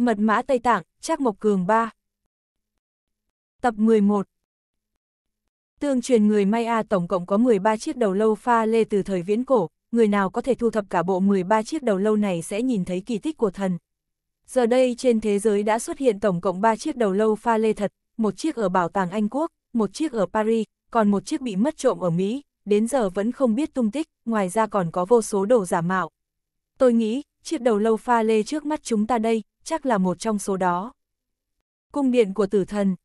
Mật mã Tây Tạng, Trác Mộc Cường 3 Tập 11 Tương truyền người Maya tổng cộng có 13 chiếc đầu lâu pha lê từ thời viễn cổ, người nào có thể thu thập cả bộ 13 chiếc đầu lâu này sẽ nhìn thấy kỳ tích của thần. Giờ đây trên thế giới đã xuất hiện tổng cộng 3 chiếc đầu lâu pha lê thật, một chiếc ở bảo tàng Anh Quốc, một chiếc ở Paris, còn một chiếc bị mất trộm ở Mỹ, đến giờ vẫn không biết tung tích, ngoài ra còn có vô số đồ giả mạo. Tôi nghĩ, chiếc đầu lâu pha lê trước mắt chúng ta đây, chắc là một trong số đó. Cung điện của tử thần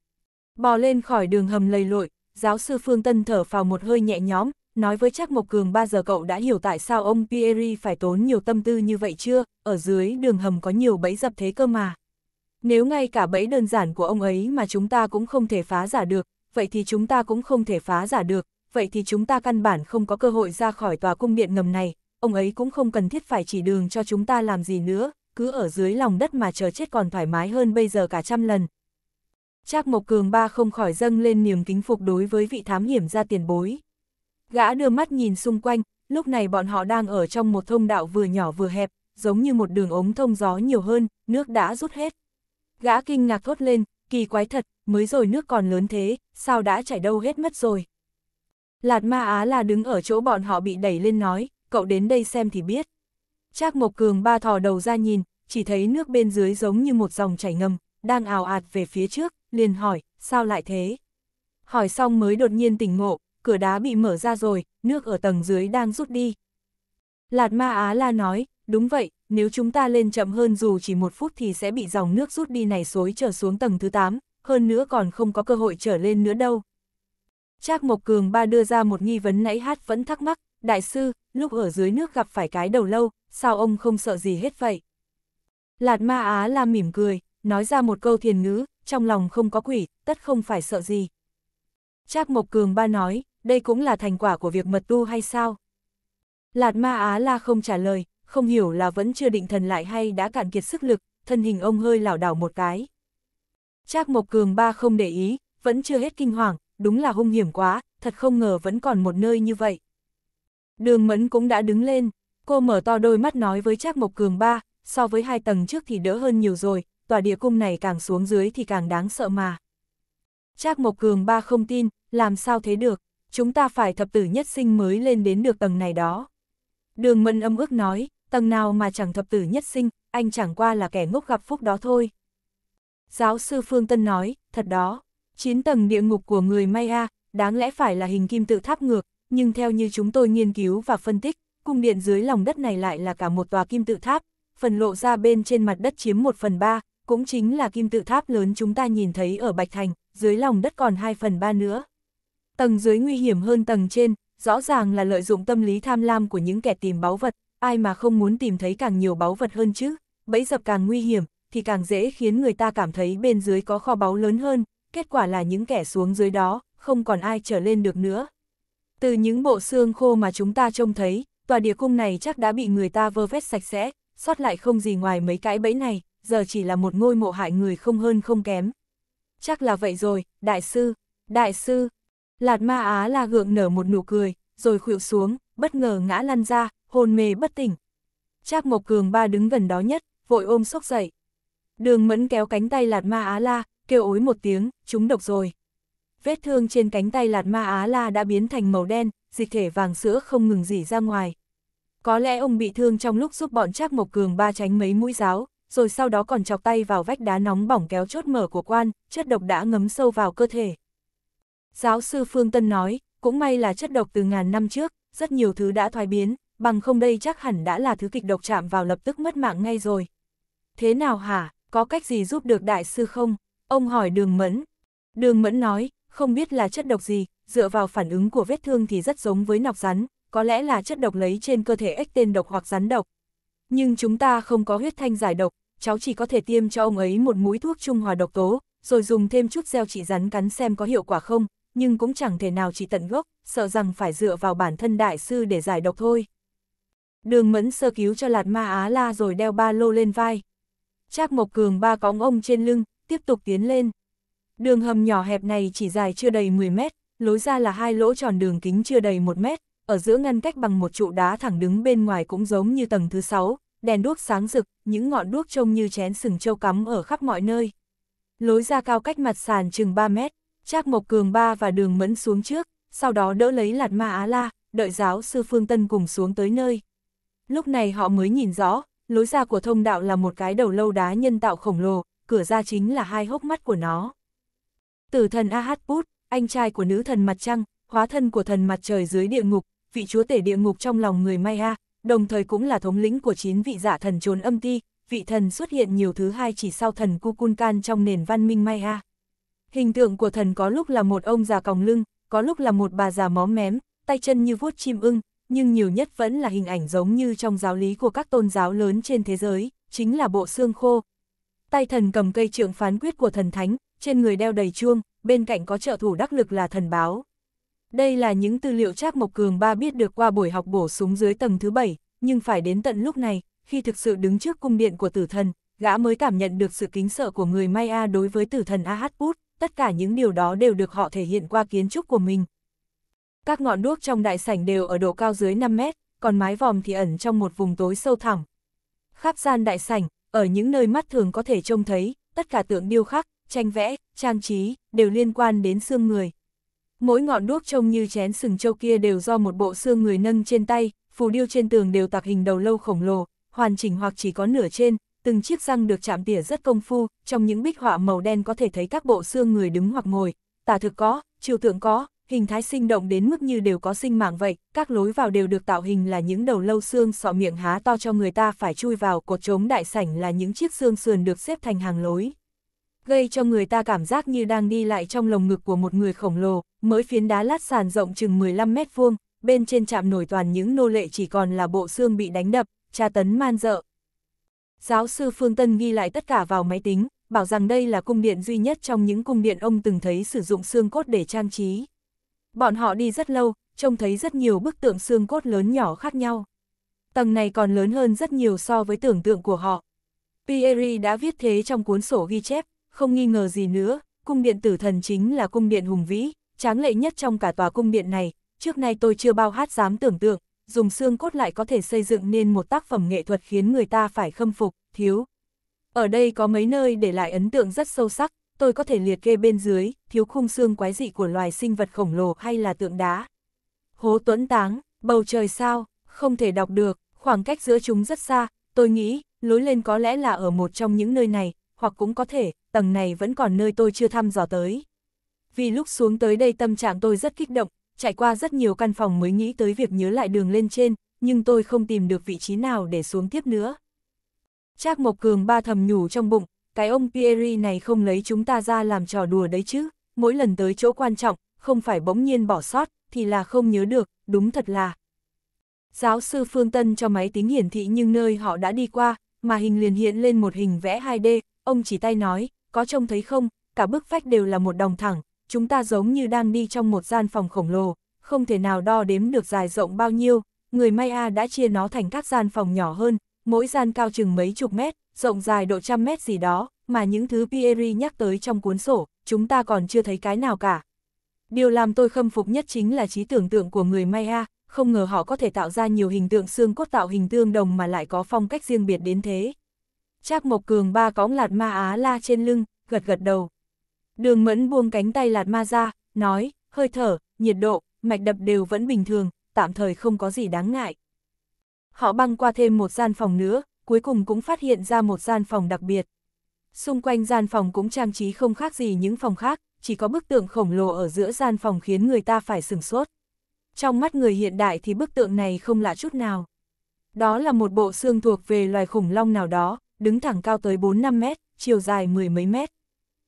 Bò lên khỏi đường hầm lầy lội, giáo sư Phương Tân thở phào một hơi nhẹ nhõm, nói với Trác Mộc Cường ba giờ cậu đã hiểu tại sao ông Pieri phải tốn nhiều tâm tư như vậy chưa, ở dưới đường hầm có nhiều bẫy dập thế cơ mà. Nếu ngay cả bẫy đơn giản của ông ấy mà chúng ta cũng không thể phá giả được, vậy thì chúng ta cũng không thể phá giả được, vậy thì chúng ta căn bản không có cơ hội ra khỏi tòa cung điện ngầm này, ông ấy cũng không cần thiết phải chỉ đường cho chúng ta làm gì nữa, cứ ở dưới lòng đất mà chờ chết còn thoải mái hơn bây giờ cả trăm lần. Trác Mộc Cường ba không khỏi dâng lên niềm kính phục đối với vị thám hiểm ra tiền bối. Gã đưa mắt nhìn xung quanh, lúc này bọn họ đang ở trong một thông đạo vừa nhỏ vừa hẹp, giống như một đường ống thông gió nhiều hơn, nước đã rút hết. Gã kinh ngạc thốt lên, kỳ quái thật, mới rồi nước còn lớn thế, sao đã chảy đâu hết mất rồi. Lạt Ma Á là đứng ở chỗ bọn họ bị đẩy lên nói, cậu đến đây xem thì biết. Trác Mộc Cường ba thò đầu ra nhìn, chỉ thấy nước bên dưới giống như một dòng chảy ngầm, đang ào ạt về phía trước, liền hỏi, sao lại thế? Hỏi xong mới đột nhiên tỉnh ngộ, cửa đá bị mở ra rồi, nước ở tầng dưới đang rút đi. Lạt Ma Á La nói, đúng vậy, nếu chúng ta lên chậm hơn dù chỉ một phút thì sẽ bị dòng nước rút đi này xối trở xuống tầng thứ 8, hơn nữa còn không có cơ hội trở lên nữa đâu. Trác Mộc Cường ba đưa ra một nghi vấn nãy hát vẫn thắc mắc, đại sư, lúc ở dưới nước gặp phải cái đầu lâu, sao ông không sợ gì hết vậy? Lạt ma Á la mỉm cười, nói ra một câu thiền ngữ, trong lòng không có quỷ, tất không phải sợ gì. Trác Mộc Cường ba nói, đây cũng là thành quả của việc mật tu hay sao? Lạt ma Á la không trả lời, không hiểu là vẫn chưa định thần lại hay đã cạn kiệt sức lực, thân hình ông hơi lảo đảo một cái. Trác Mộc Cường ba không để ý, vẫn chưa hết kinh hoàng, đúng là hung hiểm quá, thật không ngờ vẫn còn một nơi như vậy. Đường Mẫn cũng đã đứng lên, cô mở to đôi mắt nói với Trác Mộc Cường ba, so với hai tầng trước thì đỡ hơn nhiều rồi, tòa địa cung này càng xuống dưới thì càng đáng sợ mà. Trác Mộc Cường ba không tin, làm sao thế được, chúng ta phải thập tử nhất sinh mới lên đến được tầng này đó. Đường Mẫn âm ước nói, tầng nào mà chẳng thập tử nhất sinh, anh chẳng qua là kẻ ngốc gặp phúc đó thôi. Giáo sư Phương Tân nói, thật đó, chín tầng địa ngục của người Maya, đáng lẽ phải là hình kim tự tháp ngược, nhưng theo như chúng tôi nghiên cứu và phân tích, cung điện dưới lòng đất này lại là cả một tòa kim tự tháp, phần lộ ra bên trên mặt đất chiếm 1 phần 3, cũng chính là kim tự tháp lớn chúng ta nhìn thấy ở Bạch Thành, dưới lòng đất còn 2 phần 3 nữa. Tầng dưới nguy hiểm hơn tầng trên, rõ ràng là lợi dụng tâm lý tham lam của những kẻ tìm báu vật, ai mà không muốn tìm thấy càng nhiều báu vật hơn chứ, bẫy dập càng nguy hiểm, thì càng dễ khiến người ta cảm thấy bên dưới có kho báu lớn hơn, kết quả là những kẻ xuống dưới đó, không còn ai trở lên được nữa. Từ những bộ xương khô mà chúng ta trông thấy, tòa địa cung này chắc đã bị người ta vơ vét sạch sẽ, sót lại không gì ngoài mấy cái bẫy này, giờ chỉ là một ngôi mộ hại người không hơn không kém. Chắc là vậy rồi, đại sư, đại sư. Lạt ma á la gượng nở một nụ cười, rồi khuỵu xuống, bất ngờ ngã lăn ra, hôn mê bất tỉnh. Trác Mộc Cường ba đứng gần đó nhất, vội ôm sốc dậy. Đường mẫn kéo cánh tay lạt ma á la, kêu ối một tiếng, chúng độc rồi vết thương trên cánh tay Lạt Ma Á La đã biến thành màu đen, dịch thể vàng sữa không ngừng dỉ ra ngoài. Có lẽ ông bị thương trong lúc giúp bọn Trác Mộc Cường ba tránh mấy mũi giáo, rồi sau đó còn chọc tay vào vách đá nóng bỏng kéo chốt mở của quan, chất độc đã ngấm sâu vào cơ thể. Giáo sư Phương Tân nói, cũng may là chất độc từ ngàn năm trước, rất nhiều thứ đã thoái biến, bằng không đây chắc hẳn đã là thứ kịch độc chạm vào lập tức mất mạng ngay rồi. Thế nào hả, có cách gì giúp được đại sư không? Ông hỏi đường mẫn. Đường mẫn nói, không biết là chất độc gì, dựa vào phản ứng của vết thương thì rất giống với nọc rắn, có lẽ là chất độc lấy trên cơ thể ếch tên độc hoặc rắn độc. Nhưng chúng ta không có huyết thanh giải độc, cháu chỉ có thể tiêm cho ông ấy một mũi thuốc trung hòa độc tố, rồi dùng thêm chút gieo trị rắn cắn xem có hiệu quả không, nhưng cũng chẳng thể nào chỉ tận gốc, sợ rằng phải dựa vào bản thân đại sư để giải độc thôi. Đường mẫn sơ cứu cho lạt ma Á La rồi đeo ba lô lên vai. Trác Mộc Cường ba cõng ông trên lưng, tiếp tục tiến lên. Đường hầm nhỏ hẹp này chỉ dài chưa đầy 10 mét, lối ra là hai lỗ tròn đường kính chưa đầy 1 mét, ở giữa ngăn cách bằng một trụ đá thẳng đứng bên ngoài cũng giống như tầng thứ 6, đèn đuốc sáng rực, những ngọn đuốc trông như chén sừng châu cắm ở khắp mọi nơi. Lối ra cao cách mặt sàn chừng 3 mét, Trác Mộc Cường ba và đường mẫn xuống trước, sau đó đỡ lấy lạt ma á la, đợi giáo sư Phương Tân cùng xuống tới nơi. Lúc này họ mới nhìn rõ, lối ra của thông đạo là một cái đầu lâu đá nhân tạo khổng lồ, cửa ra chính là hai hốc mắt của nó. Tử thần Ahatput, anh trai của nữ thần mặt trăng, hóa thân của thần mặt trời dưới địa ngục, vị chúa tể địa ngục trong lòng người Maya, đồng thời cũng là thống lĩnh của chín vị giả thần trốn âm ti, vị thần xuất hiện nhiều thứ hai chỉ sau thần Kukulkan trong nền văn minh Maya. Hình tượng của thần có lúc là một ông già còng lưng, có lúc là một bà già móm mém, tay chân như vuốt chim ưng, nhưng nhiều nhất vẫn là hình ảnh giống như trong giáo lý của các tôn giáo lớn trên thế giới, chính là bộ xương khô. Tay thần cầm cây trượng phán quyết của thần thánh, trên người đeo đầy chuông, bên cạnh có trợ thủ đắc lực là thần báo. Đây là những tư liệu Trác Mộc Cường ba biết được qua buổi học bổ súng dưới tầng thứ bảy, nhưng phải đến tận lúc này, khi thực sự đứng trước cung điện của tử thần, gã mới cảm nhận được sự kính sợ của người Maya đối với tử thần Ahut, tất cả những điều đó đều được họ thể hiện qua kiến trúc của mình. Các ngọn đuốc trong đại sảnh đều ở độ cao dưới 5 mét, còn mái vòm thì ẩn trong một vùng tối sâu thẳm. Khắp gian đại sảnh, ở những nơi mắt thường có thể trông thấy, tất cả tượng điêu khắc, tranh vẽ, trang trí, đều liên quan đến xương người. Mỗi ngọn đuốc trông như chén sừng châu kia đều do một bộ xương người nâng trên tay, phù điêu trên tường đều tạc hình đầu lâu khổng lồ, hoàn chỉnh hoặc chỉ có nửa trên, từng chiếc răng được chạm tỉa rất công phu, trong những bích họa màu đen có thể thấy các bộ xương người đứng hoặc ngồi, tả thực có, chiều tượng có, hình thái sinh động đến mức như đều có sinh mạng vậy, các lối vào đều được tạo hình là những đầu lâu xương sọ miệng há to cho người ta phải chui vào, cột trống đại sảnh là những chiếc xương sườn được xếp thành hàng lối gây cho người ta cảm giác như đang đi lại trong lồng ngực của một người khổng lồ, mới phiến đá lát sàn rộng chừng 15 mét vuông, bên trên chạm nổi toàn những nô lệ chỉ còn là bộ xương bị đánh đập, tra tấn man dợ. Giáo sư Phương Tân ghi lại tất cả vào máy tính, bảo rằng đây là cung điện duy nhất trong những cung điện ông từng thấy sử dụng xương cốt để trang trí. Bọn họ đi rất lâu, trông thấy rất nhiều bức tượng xương cốt lớn nhỏ khác nhau. Tầng này còn lớn hơn rất nhiều so với tưởng tượng của họ. Pierre đã viết thế trong cuốn sổ ghi chép, không nghi ngờ gì nữa, cung điện tử thần chính là cung điện hùng vĩ, tráng lệ nhất trong cả tòa cung điện này, trước nay tôi chưa bao hát dám tưởng tượng, dùng xương cốt lại có thể xây dựng nên một tác phẩm nghệ thuật khiến người ta phải khâm phục, thiếu. Ở đây có mấy nơi để lại ấn tượng rất sâu sắc, tôi có thể liệt kê bên dưới, thiếu khung xương quái dị của loài sinh vật khổng lồ hay là tượng đá. Hố tuấn táng, bầu trời sao, không thể đọc được, khoảng cách giữa chúng rất xa, tôi nghĩ, lối lên có lẽ là ở một trong những nơi này, hoặc cũng có thể tầng này vẫn còn nơi tôi chưa thăm dò tới. Vì lúc xuống tới đây tâm trạng tôi rất kích động, trải qua rất nhiều căn phòng mới nghĩ tới việc nhớ lại đường lên trên, nhưng tôi không tìm được vị trí nào để xuống tiếp nữa. Trác Mộc Cường ba thầm nhủ trong bụng, cái ông Pierre này không lấy chúng ta ra làm trò đùa đấy chứ, mỗi lần tới chỗ quan trọng, không phải bỗng nhiên bỏ sót, thì là không nhớ được, đúng thật là. Giáo sư Phương Tân cho máy tính hiển thị nhưng nơi họ đã đi qua, mà hình liền hiện lên một hình vẽ 2D, ông chỉ tay nói, có trông thấy không, cả bức vách đều là một đồng thẳng, chúng ta giống như đang đi trong một gian phòng khổng lồ, không thể nào đo đếm được dài rộng bao nhiêu, người Maya đã chia nó thành các gian phòng nhỏ hơn, mỗi gian cao chừng mấy chục mét, rộng dài độ trăm mét gì đó, mà những thứ Pieri nhắc tới trong cuốn sổ, chúng ta còn chưa thấy cái nào cả. Điều làm tôi khâm phục nhất chính là trí tưởng tượng của người Maya, không ngờ họ có thể tạo ra nhiều hình tượng xương cốt tạo hình tương đồng mà lại có phong cách riêng biệt đến thế. Trác Mộc Cường ba cõng Lạt Ma Á La trên lưng, gật gật đầu. Đường Mẫn buông cánh tay Lạt Ma ra, nói, hơi thở, nhiệt độ, mạch đập đều vẫn bình thường, tạm thời không có gì đáng ngại. Họ băng qua thêm một gian phòng nữa, cuối cùng cũng phát hiện ra một gian phòng đặc biệt. Xung quanh gian phòng cũng trang trí không khác gì những phòng khác, chỉ có bức tượng khổng lồ ở giữa gian phòng khiến người ta phải sửng sốt. Trong mắt người hiện đại thì bức tượng này không lạ chút nào. Đó là một bộ xương thuộc về loài khủng long nào đó, đứng thẳng cao tới 4-5 mét, chiều dài mười mấy mét.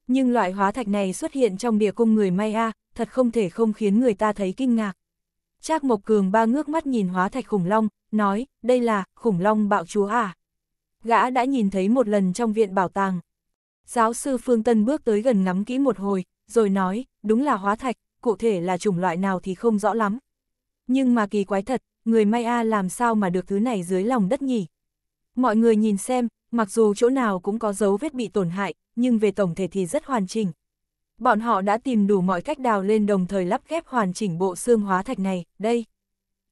Nhưng loại hóa thạch này xuất hiện trong địa cung người Maya, thật không thể không khiến người ta thấy kinh ngạc. Trác Mộc Cường ba ngước mắt nhìn hóa thạch khủng long, nói, đây là, khủng long bạo chúa à. Gã đã nhìn thấy một lần trong viện bảo tàng. Giáo sư Phương Tân bước tới gần ngắm kỹ một hồi, rồi nói, đúng là hóa thạch, cụ thể là chủng loại nào thì không rõ lắm. Nhưng mà kỳ quái thật, người Maya làm sao mà được thứ này dưới lòng đất nhỉ? Mọi người nhìn xem, Mặc dù chỗ nào cũng có dấu vết bị tổn hại, nhưng về tổng thể thì rất hoàn chỉnh. Bọn họ đã tìm đủ mọi cách đào lên đồng thời lắp ghép hoàn chỉnh bộ xương hóa thạch này, đây.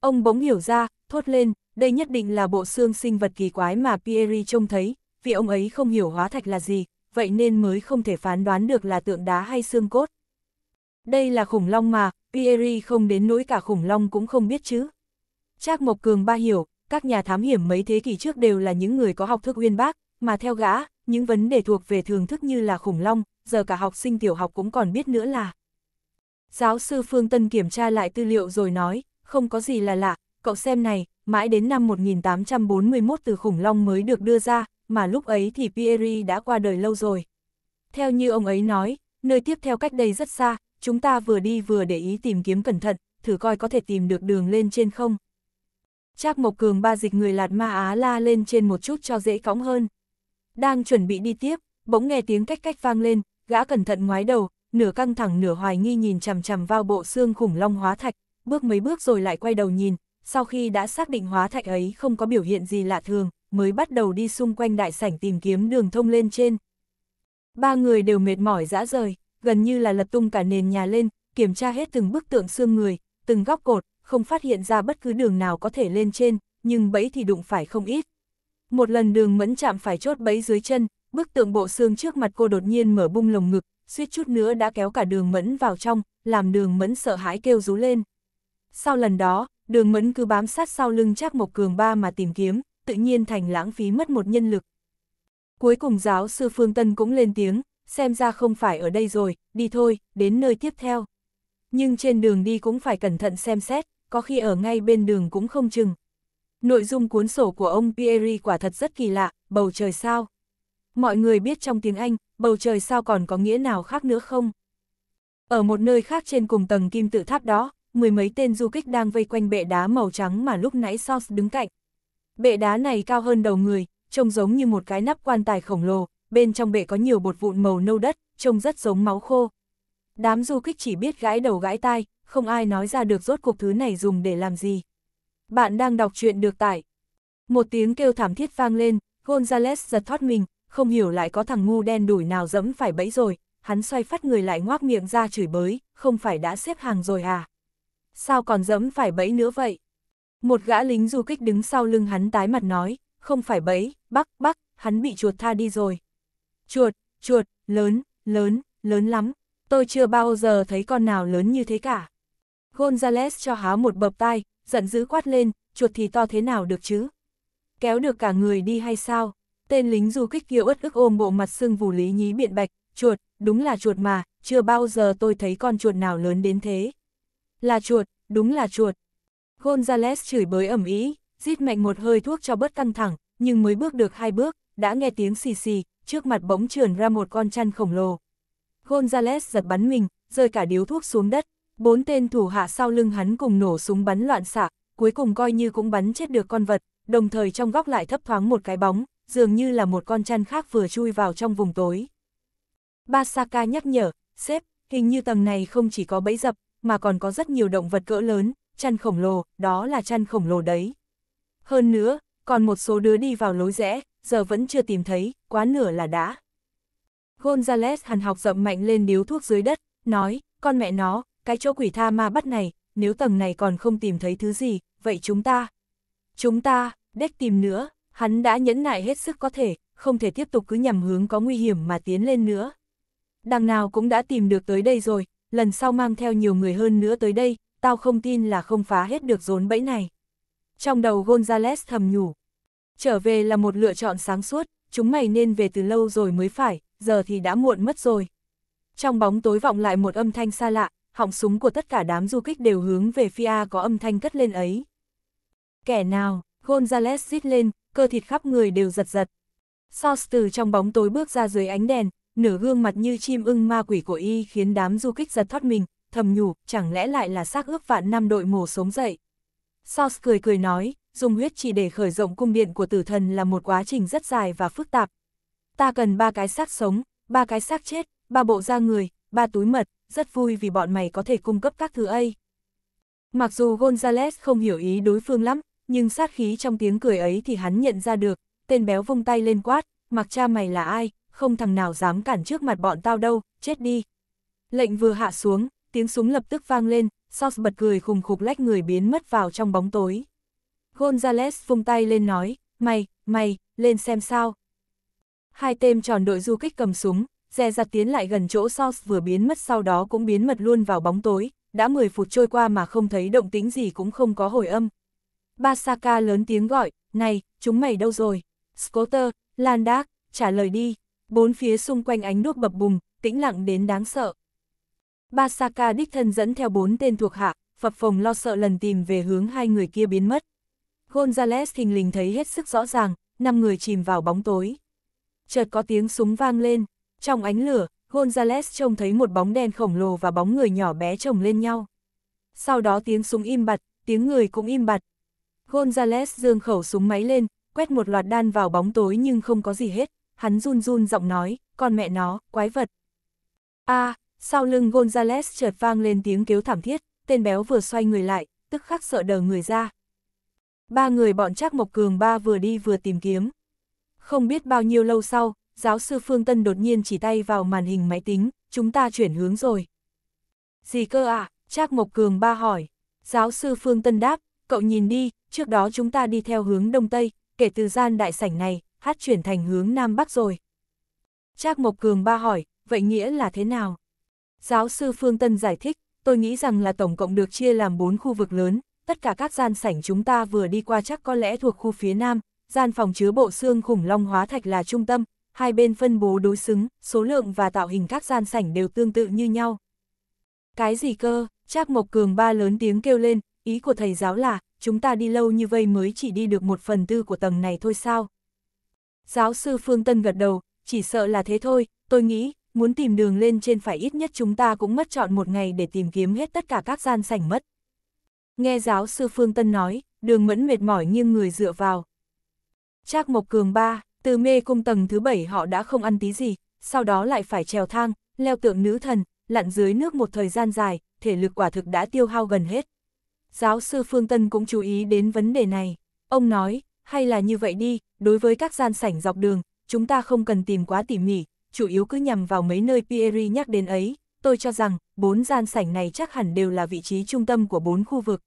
Ông bỗng hiểu ra, thốt lên, đây nhất định là bộ xương sinh vật kỳ quái mà Pieri trông thấy, vì ông ấy không hiểu hóa thạch là gì, vậy nên mới không thể phán đoán được là tượng đá hay xương cốt. Đây là khủng long mà, Pieri không đến nỗi cả khủng long cũng không biết chứ. Trác Mộc Cường ba hiểu, các nhà thám hiểm mấy thế kỷ trước đều là những người có học thức uyên bác, mà theo gã, những vấn đề thuộc về thường thức như là khủng long, giờ cả học sinh tiểu học cũng còn biết nữa là. Giáo sư Phương Tân kiểm tra lại tư liệu rồi nói, không có gì là lạ, cậu xem này, mãi đến năm 1841 từ khủng long mới được đưa ra, mà lúc ấy thì Pieri đã qua đời lâu rồi. Theo như ông ấy nói, nơi tiếp theo cách đây rất xa, chúng ta vừa đi vừa để ý tìm kiếm cẩn thận, thử coi có thể tìm được đường lên trên không. Trác Mộc Cường ba dịch người Lạt Ma Á la lên trên một chút cho dễ cõng hơn. Đang chuẩn bị đi tiếp, bỗng nghe tiếng cách cách vang lên, gã cẩn thận ngoái đầu, nửa căng thẳng nửa hoài nghi nhìn chằm chằm vào bộ xương khủng long hóa thạch, bước mấy bước rồi lại quay đầu nhìn, sau khi đã xác định hóa thạch ấy không có biểu hiện gì lạ thường, mới bắt đầu đi xung quanh đại sảnh tìm kiếm đường thông lên trên. Ba người đều mệt mỏi dã rời, gần như là lật tung cả nền nhà lên, kiểm tra hết từng bức tượng xương người, từng góc cột, không phát hiện ra bất cứ đường nào có thể lên trên, nhưng bẫy thì đụng phải không ít. Một lần đường mẫn chạm phải chốt bẫy dưới chân, bức tượng bộ xương trước mặt cô đột nhiên mở bung lồng ngực, suýt chút nữa đã kéo cả đường mẫn vào trong, làm đường mẫn sợ hãi kêu rú lên. Sau lần đó, đường mẫn cứ bám sát sau lưng chắc một Cường Ba mà tìm kiếm, tự nhiên thành lãng phí mất một nhân lực. Cuối cùng giáo sư Phương Tân cũng lên tiếng, xem ra không phải ở đây rồi, đi thôi, đến nơi tiếp theo. Nhưng trên đường đi cũng phải cẩn thận xem xét, có khi ở ngay bên đường cũng không chừng. Nội dung cuốn sổ của ông Pieri quả thật rất kỳ lạ, bầu trời sao. Mọi người biết trong tiếng Anh, bầu trời sao còn có nghĩa nào khác nữa không? Ở một nơi khác trên cùng tầng kim tự tháp đó, mười mấy tên du kích đang vây quanh bệ đá màu trắng mà lúc nãy Sos đứng cạnh. Bệ đá này cao hơn đầu người, trông giống như một cái nắp quan tài khổng lồ, bên trong bệ có nhiều bột vụn màu nâu đất, trông rất giống máu khô. Đám du kích chỉ biết gãi đầu gãi tai, không ai nói ra được rốt cuộc thứ này dùng để làm gì. Bạn đang đọc truyện được tải. Một tiếng kêu thảm thiết vang lên, Gonzales giật thoát mình, không hiểu lại có thằng ngu đen đuổi nào dẫm phải bẫy rồi, hắn xoay phát người lại ngoác miệng ra chửi bới, không phải đã xếp hàng rồi à? Sao còn dẫm phải bẫy nữa vậy? Một gã lính du kích đứng sau lưng hắn tái mặt nói, không phải bẫy, bắc, bắc, hắn bị chuột tha đi rồi. Chuột, chuột, lớn, lớn, lớn lắm, tôi chưa bao giờ thấy con nào lớn như thế cả. Gonzales cho háo một bập tai, giận dữ quát lên, chuột thì to thế nào được chứ? Kéo được cả người đi hay sao? Tên lính du kích kia uất ức ôm bộ mặt sưng vù lý nhí biện bạch, chuột, đúng là chuột mà, chưa bao giờ tôi thấy con chuột nào lớn đến thế. Là chuột, đúng là chuột. Gonzales chửi bới ẩm ý, rít mạnh một hơi thuốc cho bớt căng thẳng, nhưng mới bước được hai bước, đã nghe tiếng xì xì, trước mặt bỗng trườn ra một con chăn khổng lồ. Gonzales giật bắn mình, rơi cả điếu thuốc xuống đất, Bốn tên thủ hạ sau lưng hắn cùng nổ súng bắn loạn xạ, cuối cùng coi như cũng bắn chết được con vật, đồng thời trong góc lại thấp thoáng một cái bóng, dường như là một con chăn khác vừa chui vào trong vùng tối. Basaka nhắc nhở, xếp hình như tầng này không chỉ có bẫy dập, mà còn có rất nhiều động vật cỡ lớn, chăn khổng lồ, đó là chăn khổng lồ đấy. Hơn nữa, còn một số đứa đi vào lối rẽ, giờ vẫn chưa tìm thấy, quá nửa là đã. Gonzales hằn học dậm mạnh lên điếu thuốc dưới đất, nói, con mẹ nó, cái chỗ quỷ tha ma bắt này, nếu tầng này còn không tìm thấy thứ gì, vậy chúng ta, chúng ta, đếch tìm nữa, hắn đã nhẫn nại hết sức có thể, không thể tiếp tục cứ nhằm hướng có nguy hiểm mà tiến lên nữa. Đằng nào cũng đã tìm được tới đây rồi, lần sau mang theo nhiều người hơn nữa tới đây, tao không tin là không phá hết được rốn bẫy này. Trong đầu Gonzales thầm nhủ, trở về là một lựa chọn sáng suốt, chúng mày nên về từ lâu rồi mới phải, giờ thì đã muộn mất rồi. Trong bóng tối vọng lại một âm thanh xa lạ, họng súng của tất cả đám du kích đều hướng về phía có âm thanh cất lên ấy. Kẻ nào, Gonzales rít lên, cơ thịt khắp người đều giật giật. Sauce từ trong bóng tối bước ra dưới ánh đèn, nửa gương mặt như chim ưng ma quỷ của y khiến đám du kích giật thoát mình, thầm nhủ, chẳng lẽ lại là xác ướp vạn năm đội mổ sống dậy. Sauce cười cười nói, dùng huyết chỉ để khởi rộng cung điện của tử thần là một quá trình rất dài và phức tạp. Ta cần ba cái xác sống, ba cái xác chết, ba bộ da người, ba túi mật, rất vui vì bọn mày có thể cung cấp các thứ ấy. Mặc dù Gonzales không hiểu ý đối phương lắm, nhưng sát khí trong tiếng cười ấy thì hắn nhận ra được, tên béo vung tay lên quát, mặc cha mày là ai, không thằng nào dám cản trước mặt bọn tao đâu, chết đi. Lệnh vừa hạ xuống, tiếng súng lập tức vang lên, Sos bật cười khùng khục lách người biến mất vào trong bóng tối. Gonzales vung tay lên nói, mày, mày, lên xem sao. Hai tên tròn đội du kích cầm súng, dè dặt tiến lại gần chỗ sauce vừa biến mất sau đó cũng biến mất luôn vào bóng tối, đã 10 phút trôi qua mà không thấy động tĩnh gì cũng không có hồi âm. Basaka lớn tiếng gọi, này, chúng mày đâu rồi? Scooter, Landak, trả lời đi. Bốn phía xung quanh ánh đuốc bập bùng, tĩnh lặng đến đáng sợ. Basaka đích thân dẫn theo bốn tên thuộc hạ, phập phồng lo sợ lần tìm về hướng hai người kia biến mất. Gonzales thình lình thấy hết sức rõ ràng, năm người chìm vào bóng tối. Chợt có tiếng súng vang lên, trong ánh lửa, Gonzales trông thấy một bóng đen khổng lồ và bóng người nhỏ bé chồng lên nhau. Sau đó tiếng súng im bặt, tiếng người cũng im bặt. Gonzales dương khẩu súng máy lên, quét một loạt đan vào bóng tối nhưng không có gì hết. Hắn run run giọng nói, con mẹ nó, quái vật. a à, sau lưng Gonzales chợt vang lên tiếng kêu thảm thiết, tên béo vừa xoay người lại, tức khắc sợ đờ người ra. Ba người bọn Trác Mộc Cường ba vừa đi vừa tìm kiếm. Không biết bao nhiêu lâu sau, giáo sư Phương Tân đột nhiên chỉ tay vào màn hình máy tính, chúng ta chuyển hướng rồi. Gì cơ À? Trác Mộc Cường ba hỏi. Giáo sư Phương Tân đáp, cậu nhìn đi, trước đó chúng ta đi theo hướng Đông Tây, kể từ gian đại sảnh này, hát chuyển thành hướng Nam Bắc rồi. Trác Mộc Cường ba hỏi, vậy nghĩa là thế nào? Giáo sư Phương Tân giải thích, tôi nghĩ rằng là tổng cộng được chia làm bốn khu vực lớn, tất cả các gian sảnh chúng ta vừa đi qua chắc có lẽ thuộc khu phía Nam, gian phòng chứa bộ xương khủng long hóa thạch là trung tâm, hai bên phân bố đối xứng, số lượng và tạo hình các gian sảnh đều tương tự như nhau. Cái gì cơ, Trác Mộc Cường ba lớn tiếng kêu lên, ý của thầy giáo là, chúng ta đi lâu như vây mới chỉ đi được một phần tư của tầng này thôi sao. Giáo sư Phương Tân gật đầu, chỉ sợ là thế thôi, tôi nghĩ, muốn tìm đường lên trên phải ít nhất chúng ta cũng mất chọn một ngày để tìm kiếm hết tất cả các gian sảnh mất. Nghe giáo sư Phương Tân nói, đường mẫn mệt mỏi nghiêng người dựa vào. Trác Mộc Cường ba, từ mê cung tầng thứ bảy họ đã không ăn tí gì, sau đó lại phải trèo thang, leo tượng nữ thần, lặn dưới nước một thời gian dài, thể lực quả thực đã tiêu hao gần hết. Giáo sư Phương Tân cũng chú ý đến vấn đề này. Ông nói, hay là như vậy đi, đối với các gian sảnh dọc đường, chúng ta không cần tìm quá tỉ mỉ, chủ yếu cứ nhằm vào mấy nơi Pieri nhắc đến ấy. Tôi cho rằng, bốn gian sảnh này chắc hẳn đều là vị trí trung tâm của bốn khu vực.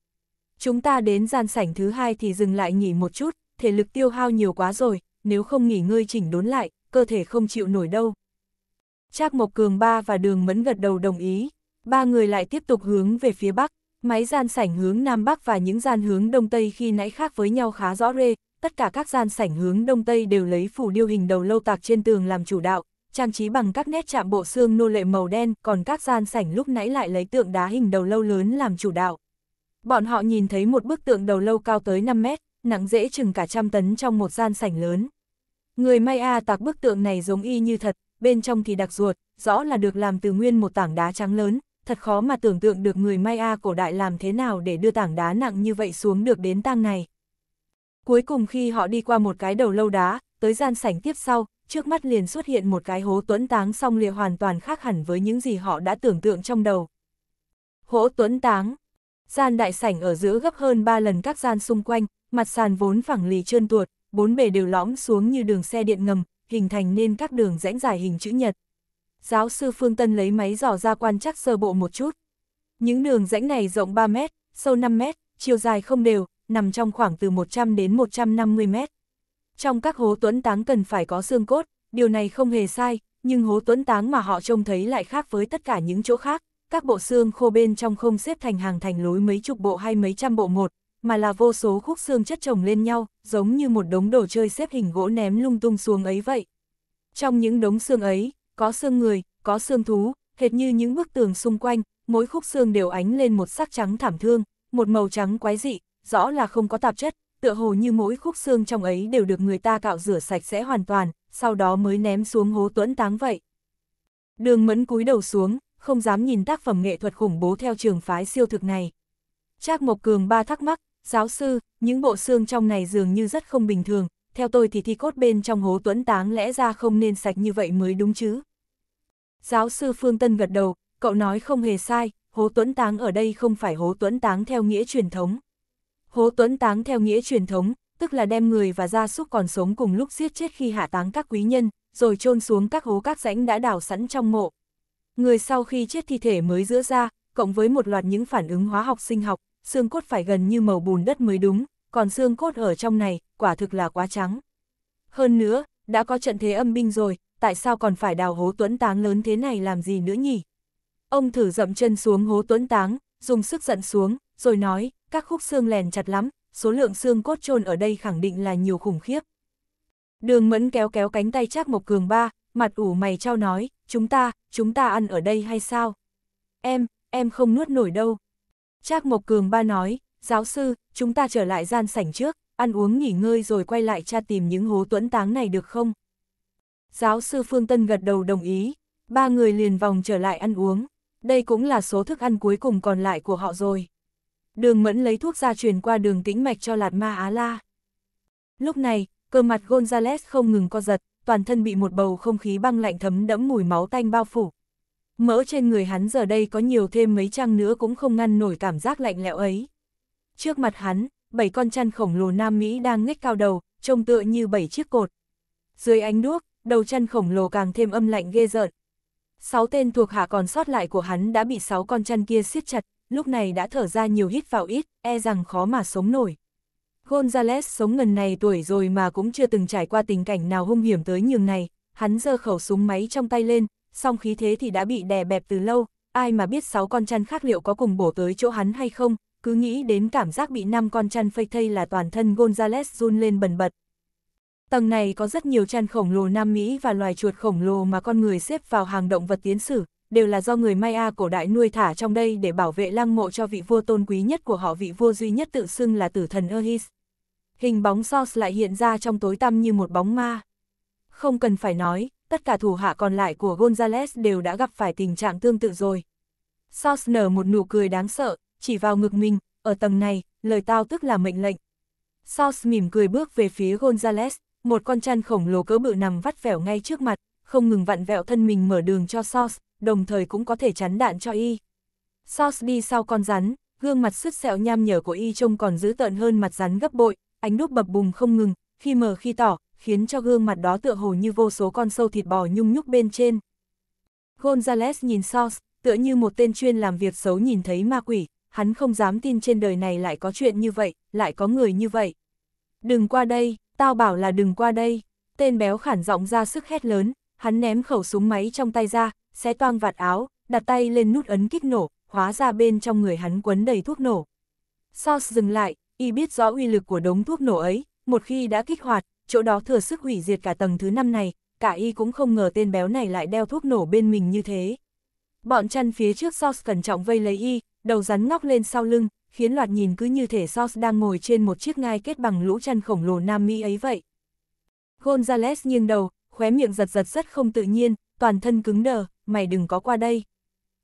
Chúng ta đến gian sảnh thứ hai thì dừng lại nghỉ một chút, thể lực tiêu hao nhiều quá rồi, nếu không nghỉ ngơi chỉnh đốn lại, cơ thể không chịu nổi đâu. Trác Mộc Cường ba và Đường Mẫn gật đầu đồng ý, ba người lại tiếp tục hướng về phía bắc, máy gian sảnh hướng nam bắc và những gian hướng đông tây khi nãy khác với nhau khá rõ rê, tất cả các gian sảnh hướng đông tây đều lấy phủ điêu hình đầu lâu tạc trên tường làm chủ đạo, trang trí bằng các nét chạm bộ xương nô lệ màu đen, còn các gian sảnh lúc nãy lại lấy tượng đá hình đầu lâu lớn làm chủ đạo. Bọn họ nhìn thấy một bức tượng đầu lâu cao tới 5 mét, nặng dễ chừng cả trăm tấn trong một gian sảnh lớn. Người Maya tạc bức tượng này giống y như thật, bên trong thì đặc ruột, rõ là được làm từ nguyên một tảng đá trắng lớn, thật khó mà tưởng tượng được người Maya cổ đại làm thế nào để đưa tảng đá nặng như vậy xuống được đến tang này. Cuối cùng khi họ đi qua một cái đầu lâu đá, tới gian sảnh tiếp sau, trước mắt liền xuất hiện một cái hố tuấn táng song lìa hoàn toàn khác hẳn với những gì họ đã tưởng tượng trong đầu. Hố tuấn táng Gian đại sảnh ở giữa gấp hơn 3 lần các gian xung quanh, mặt sàn vốn phẳng lì trơn tuột, bốn bề đều lõm xuống như đường xe điện ngầm, hình thành nên các đường rãnh dài hình chữ nhật. Giáo sư Phương Tân lấy máy dò ra quan trắc sơ bộ một chút. Những đường rãnh này rộng 3 mét, sâu 5 mét, chiều dài không đều, nằm trong khoảng từ 100 đến 150 mét. Trong các hố tuấn táng cần phải có xương cốt, điều này không hề sai, nhưng hố tuấn táng mà họ trông thấy lại khác với tất cả những chỗ khác. Các bộ xương khô bên trong không xếp thành hàng thành lối mấy chục bộ hay mấy trăm bộ một, mà là vô số khúc xương chất chồng lên nhau, giống như một đống đồ chơi xếp hình gỗ ném lung tung xuống ấy vậy. Trong những đống xương ấy, có xương người, có xương thú, hệt như những bức tường xung quanh, mỗi khúc xương đều ánh lên một sắc trắng thảm thương, một màu trắng quái dị, rõ là không có tạp chất, tựa hồ như mỗi khúc xương trong ấy đều được người ta cạo rửa sạch sẽ hoàn toàn, sau đó mới ném xuống hố tuẫn táng vậy. Đường mẫn cúi đầu xuống, không dám nhìn tác phẩm nghệ thuật khủng bố theo trường phái siêu thực này. Trác Mộc Cường ba thắc mắc, Giáo sư, những bộ xương trong này dường như rất không bình thường, theo tôi thì thi cốt bên trong hố tuấn táng lẽ ra không nên sạch như vậy mới đúng chứ. Giáo sư Phương Tân gật đầu, cậu nói không hề sai, hố tuấn táng ở đây không phải hố tuấn táng theo nghĩa truyền thống. Hố tuấn táng theo nghĩa truyền thống, tức là đem người và gia súc còn sống cùng lúc giết chết khi hạ táng các quý nhân, rồi chôn xuống các hố các rãnh đã đào sẵn trong mộ. Người sau khi chết thi thể mới giữa ra, cộng với một loạt những phản ứng hóa học sinh học, xương cốt phải gần như màu bùn đất mới đúng, còn xương cốt ở trong này, quả thực là quá trắng. Hơn nữa, đã có trận thế âm binh rồi, tại sao còn phải đào hố tuấn táng lớn thế này làm gì nữa nhỉ? Ông thử dậm chân xuống hố tuấn táng, dùng sức giận xuống, rồi nói, các khúc xương lèn chặt lắm, số lượng xương cốt chôn ở đây khẳng định là nhiều khủng khiếp. Đường mẫn kéo kéo cánh tay chắc Mộc Cường ba, mặt ủ mày trao nói, chúng ta, chúng ta ăn ở đây hay sao? Em, em không nuốt nổi đâu. Trác Mộc Cường ba nói, giáo sư, chúng ta trở lại gian sảnh trước, ăn uống nghỉ ngơi rồi quay lại tra tìm những hố tuẫn táng này được không? Giáo sư Phương Tân gật đầu đồng ý, ba người liền vòng trở lại ăn uống, đây cũng là số thức ăn cuối cùng còn lại của họ rồi. Đường Mẫn lấy thuốc ra truyền qua đường tĩnh mạch cho Lạt Ma Á La. Lúc này, cơ mặt Gonzales không ngừng co giật, toàn thân bị một bầu không khí băng lạnh thấm đẫm mùi máu tanh bao phủ, mỡ trên người hắn giờ đây có nhiều thêm mấy trang nữa cũng không ngăn nổi cảm giác lạnh lẽo ấy. Trước mặt hắn, bảy con chăn khổng lồ Nam Mỹ đang ngách cao đầu, trông tựa như bảy chiếc cột. Dưới ánh đuốc, đầu chăn khổng lồ càng thêm âm lạnh ghê rợn. Sáu tên thuộc hạ còn sót lại của hắn đã bị sáu con chăn kia siết chặt, lúc này đã thở ra nhiều hít vào ít, e rằng khó mà sống nổi. Gonzales sống ngần này tuổi rồi mà cũng chưa từng trải qua tình cảnh nào hung hiểm tới nhường này, hắn giơ khẩu súng máy trong tay lên, song khí thế thì đã bị đè bẹp từ lâu, ai mà biết sáu con chăn khác liệu có cùng bổ tới chỗ hắn hay không, cứ nghĩ đến cảm giác bị năm con chăn phây thây là toàn thân Gonzales run lên bần bật. Tầng này có rất nhiều chăn khổng lồ Nam Mỹ và loài chuột khổng lồ mà con người xếp vào hàng động vật tiến sử, đều là do người Maya cổ đại nuôi thả trong đây để bảo vệ lăng mộ cho vị vua tôn quý nhất của họ vị vua duy nhất tự xưng là tử thần Ahis. Hình bóng Sos lại hiện ra trong tối tăm như một bóng ma. Không cần phải nói, tất cả thủ hạ còn lại của Gonzales đều đã gặp phải tình trạng tương tự rồi. Sos nở một nụ cười đáng sợ, chỉ vào ngực mình, ở tầng này, lời tao tức là mệnh lệnh. Sos mỉm cười bước về phía Gonzales, một con chăn khổng lồ cỡ bự nằm vắt vẻo ngay trước mặt, không ngừng vặn vẹo thân mình mở đường cho Sos, đồng thời cũng có thể chắn đạn cho y. Sos đi sau con rắn, gương mặt sứt sẹo nham nhở của y trông còn dữ tợn hơn mặt rắn gấp bội, ánh đúc bập bùng không ngừng, khi mờ khi tỏ, khiến cho gương mặt đó tựa hồ như vô số con sâu thịt bò nhung nhúc bên trên. Gonzales nhìn Sauce, tựa như một tên chuyên làm việc xấu nhìn thấy ma quỷ, hắn không dám tin trên đời này lại có chuyện như vậy, lại có người như vậy. Đừng qua đây, tao bảo là đừng qua đây, tên béo khản giọng ra sức hét lớn, hắn ném khẩu súng máy trong tay ra, xé toang vạt áo, đặt tay lên nút ấn kích nổ, hóa ra bên trong người hắn quấn đầy thuốc nổ. Sauce dừng lại, y biết rõ uy lực của đống thuốc nổ ấy, một khi đã kích hoạt, chỗ đó thừa sức hủy diệt cả tầng thứ năm này, cả y cũng không ngờ tên béo này lại đeo thuốc nổ bên mình như thế. Bọn chăn phía trước Sos cẩn trọng vây lấy y, đầu rắn ngóc lên sau lưng, khiến loạt nhìn cứ như thể Sos đang ngồi trên một chiếc ngai kết bằng lũ chăn khổng lồ Nam Mỹ ấy vậy. Gonzales nghiêng đầu, khóe miệng giật giật rất không tự nhiên, toàn thân cứng đờ, mày đừng có qua đây.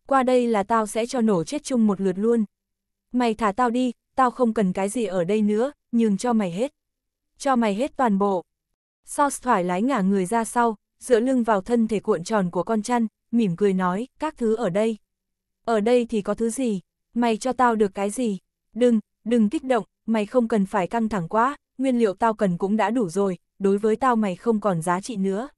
Qua đây là tao sẽ cho nổ chết chung một lượt luôn. Mày thả tao đi, tao không cần cái gì ở đây nữa, nhường cho mày hết cho mày hết toàn bộ. Sos thoải lái ngả người ra sau, dựa lưng vào thân thể cuộn tròn của con chăn, mỉm cười nói, các thứ ở đây. Ở đây thì có thứ gì? Mày cho tao được cái gì? Đừng, đừng kích động, mày không cần phải căng thẳng quá, nguyên liệu tao cần cũng đã đủ rồi, đối với tao mày không còn giá trị nữa.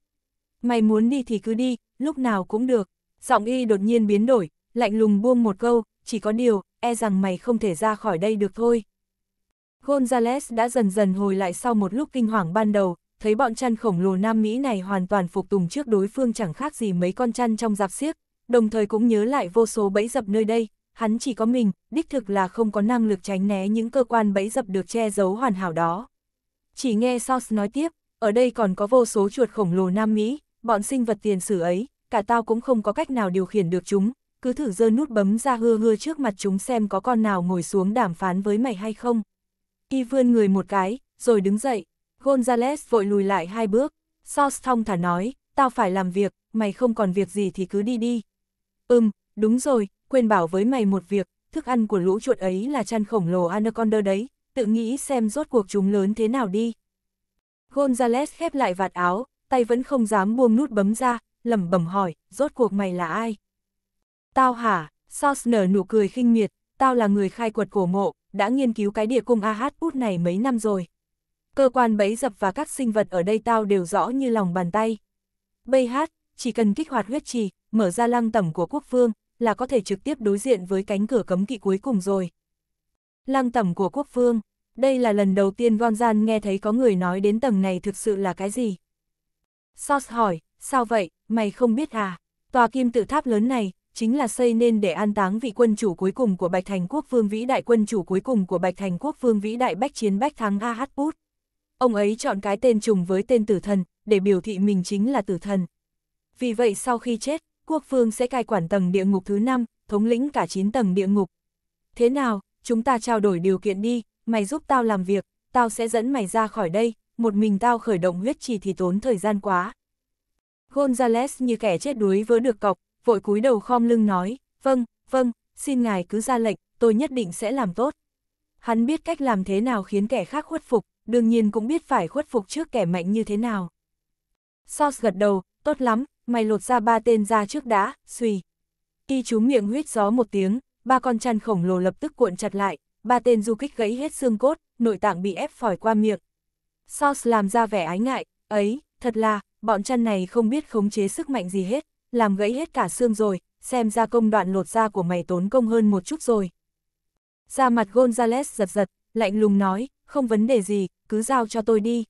Mày muốn đi thì cứ đi, lúc nào cũng được. Giọng y đột nhiên biến đổi, lạnh lùng buông một câu, chỉ có điều, e rằng mày không thể ra khỏi đây được thôi. Gonzales đã dần dần hồi lại sau một lúc kinh hoàng ban đầu, thấy bọn chăn khổng lồ Nam Mỹ này hoàn toàn phục tùng trước đối phương chẳng khác gì mấy con chăn trong giạp xiếc, đồng thời cũng nhớ lại vô số bẫy dập nơi đây, hắn chỉ có mình, đích thực là không có năng lực tránh né những cơ quan bẫy dập được che giấu hoàn hảo đó. Chỉ nghe Sauce nói tiếp, ở đây còn có vô số chuột khổng lồ Nam Mỹ, bọn sinh vật tiền sử ấy, cả tao cũng không có cách nào điều khiển được chúng, cứ thử dơ nút bấm ra hưa hưa trước mặt chúng xem có con nào ngồi xuống đàm phán với mày hay không. Y vươn người một cái, rồi đứng dậy. Gonzales vội lùi lại hai bước. Sos thong thả nói, tao phải làm việc, mày không còn việc gì thì cứ đi đi. Ừm, đúng rồi, quên bảo với mày một việc, thức ăn của lũ chuột ấy là chăn khổng lồ anaconda đấy, tự nghĩ xem rốt cuộc chúng lớn thế nào đi. Gonzales khép lại vạt áo, tay vẫn không dám buông nút bấm ra, lẩm bẩm hỏi, rốt cuộc mày là ai? Tao hả? Sos nở nụ cười khinh miệt, tao là người khai quật cổ mộ, đã nghiên cứu cái địa cung AH út này mấy năm rồi. Cơ quan bẫy dập và các sinh vật ở đây tao đều rõ như lòng bàn tay. Bây hát, chỉ cần kích hoạt huyết trì, mở ra lăng tẩm của quốc vương, là có thể trực tiếp đối diện với cánh cửa cấm kỵ cuối cùng rồi. Lăng tẩm của quốc vương, đây là lần đầu tiên Von Gian nghe thấy có người nói đến tầng này thực sự là cái gì. Sos hỏi, sao vậy, mày không biết à, tòa kim tự tháp lớn này, chính là xây nên để an táng vị quân chủ cuối cùng của Bạch Thành Quốc Vương vĩ đại quân chủ cuối cùng của Bạch Thành Quốc Vương vĩ đại bách chiến bách thắng A Hát Bút. Ông ấy chọn cái tên trùng với tên tử thần, để biểu thị mình chính là tử thần. Vì vậy sau khi chết, quốc vương sẽ cai quản tầng địa ngục thứ 5, thống lĩnh cả 9 tầng địa ngục. Thế nào, chúng ta trao đổi điều kiện đi, mày giúp tao làm việc, tao sẽ dẫn mày ra khỏi đây, một mình tao khởi động huyết trì thì tốn thời gian quá. Gonzales như kẻ chết đuối vỡ được cọc, vội cúi đầu khom lưng nói, vâng, vâng, xin ngài cứ ra lệnh, tôi nhất định sẽ làm tốt. Hắn biết cách làm thế nào khiến kẻ khác khuất phục, đương nhiên cũng biết phải khuất phục trước kẻ mạnh như thế nào. Sauce gật đầu, tốt lắm, mày lột ra ba tên ra trước đã, suy. Y chú miệng huyết gió một tiếng, ba con chăn khổng lồ lập tức cuộn chặt lại, ba tên du kích gãy hết xương cốt, nội tạng bị ép phỏi qua miệng. Sauce làm ra vẻ ái ngại, ấy, thật là, bọn chăn này không biết khống chế sức mạnh gì hết làm gãy hết cả xương rồi, xem ra công đoạn lột da của mày tốn công hơn một chút rồi. Da mặt Gonzales giật giật, lạnh lùng nói, không vấn đề gì, cứ giao cho tôi đi.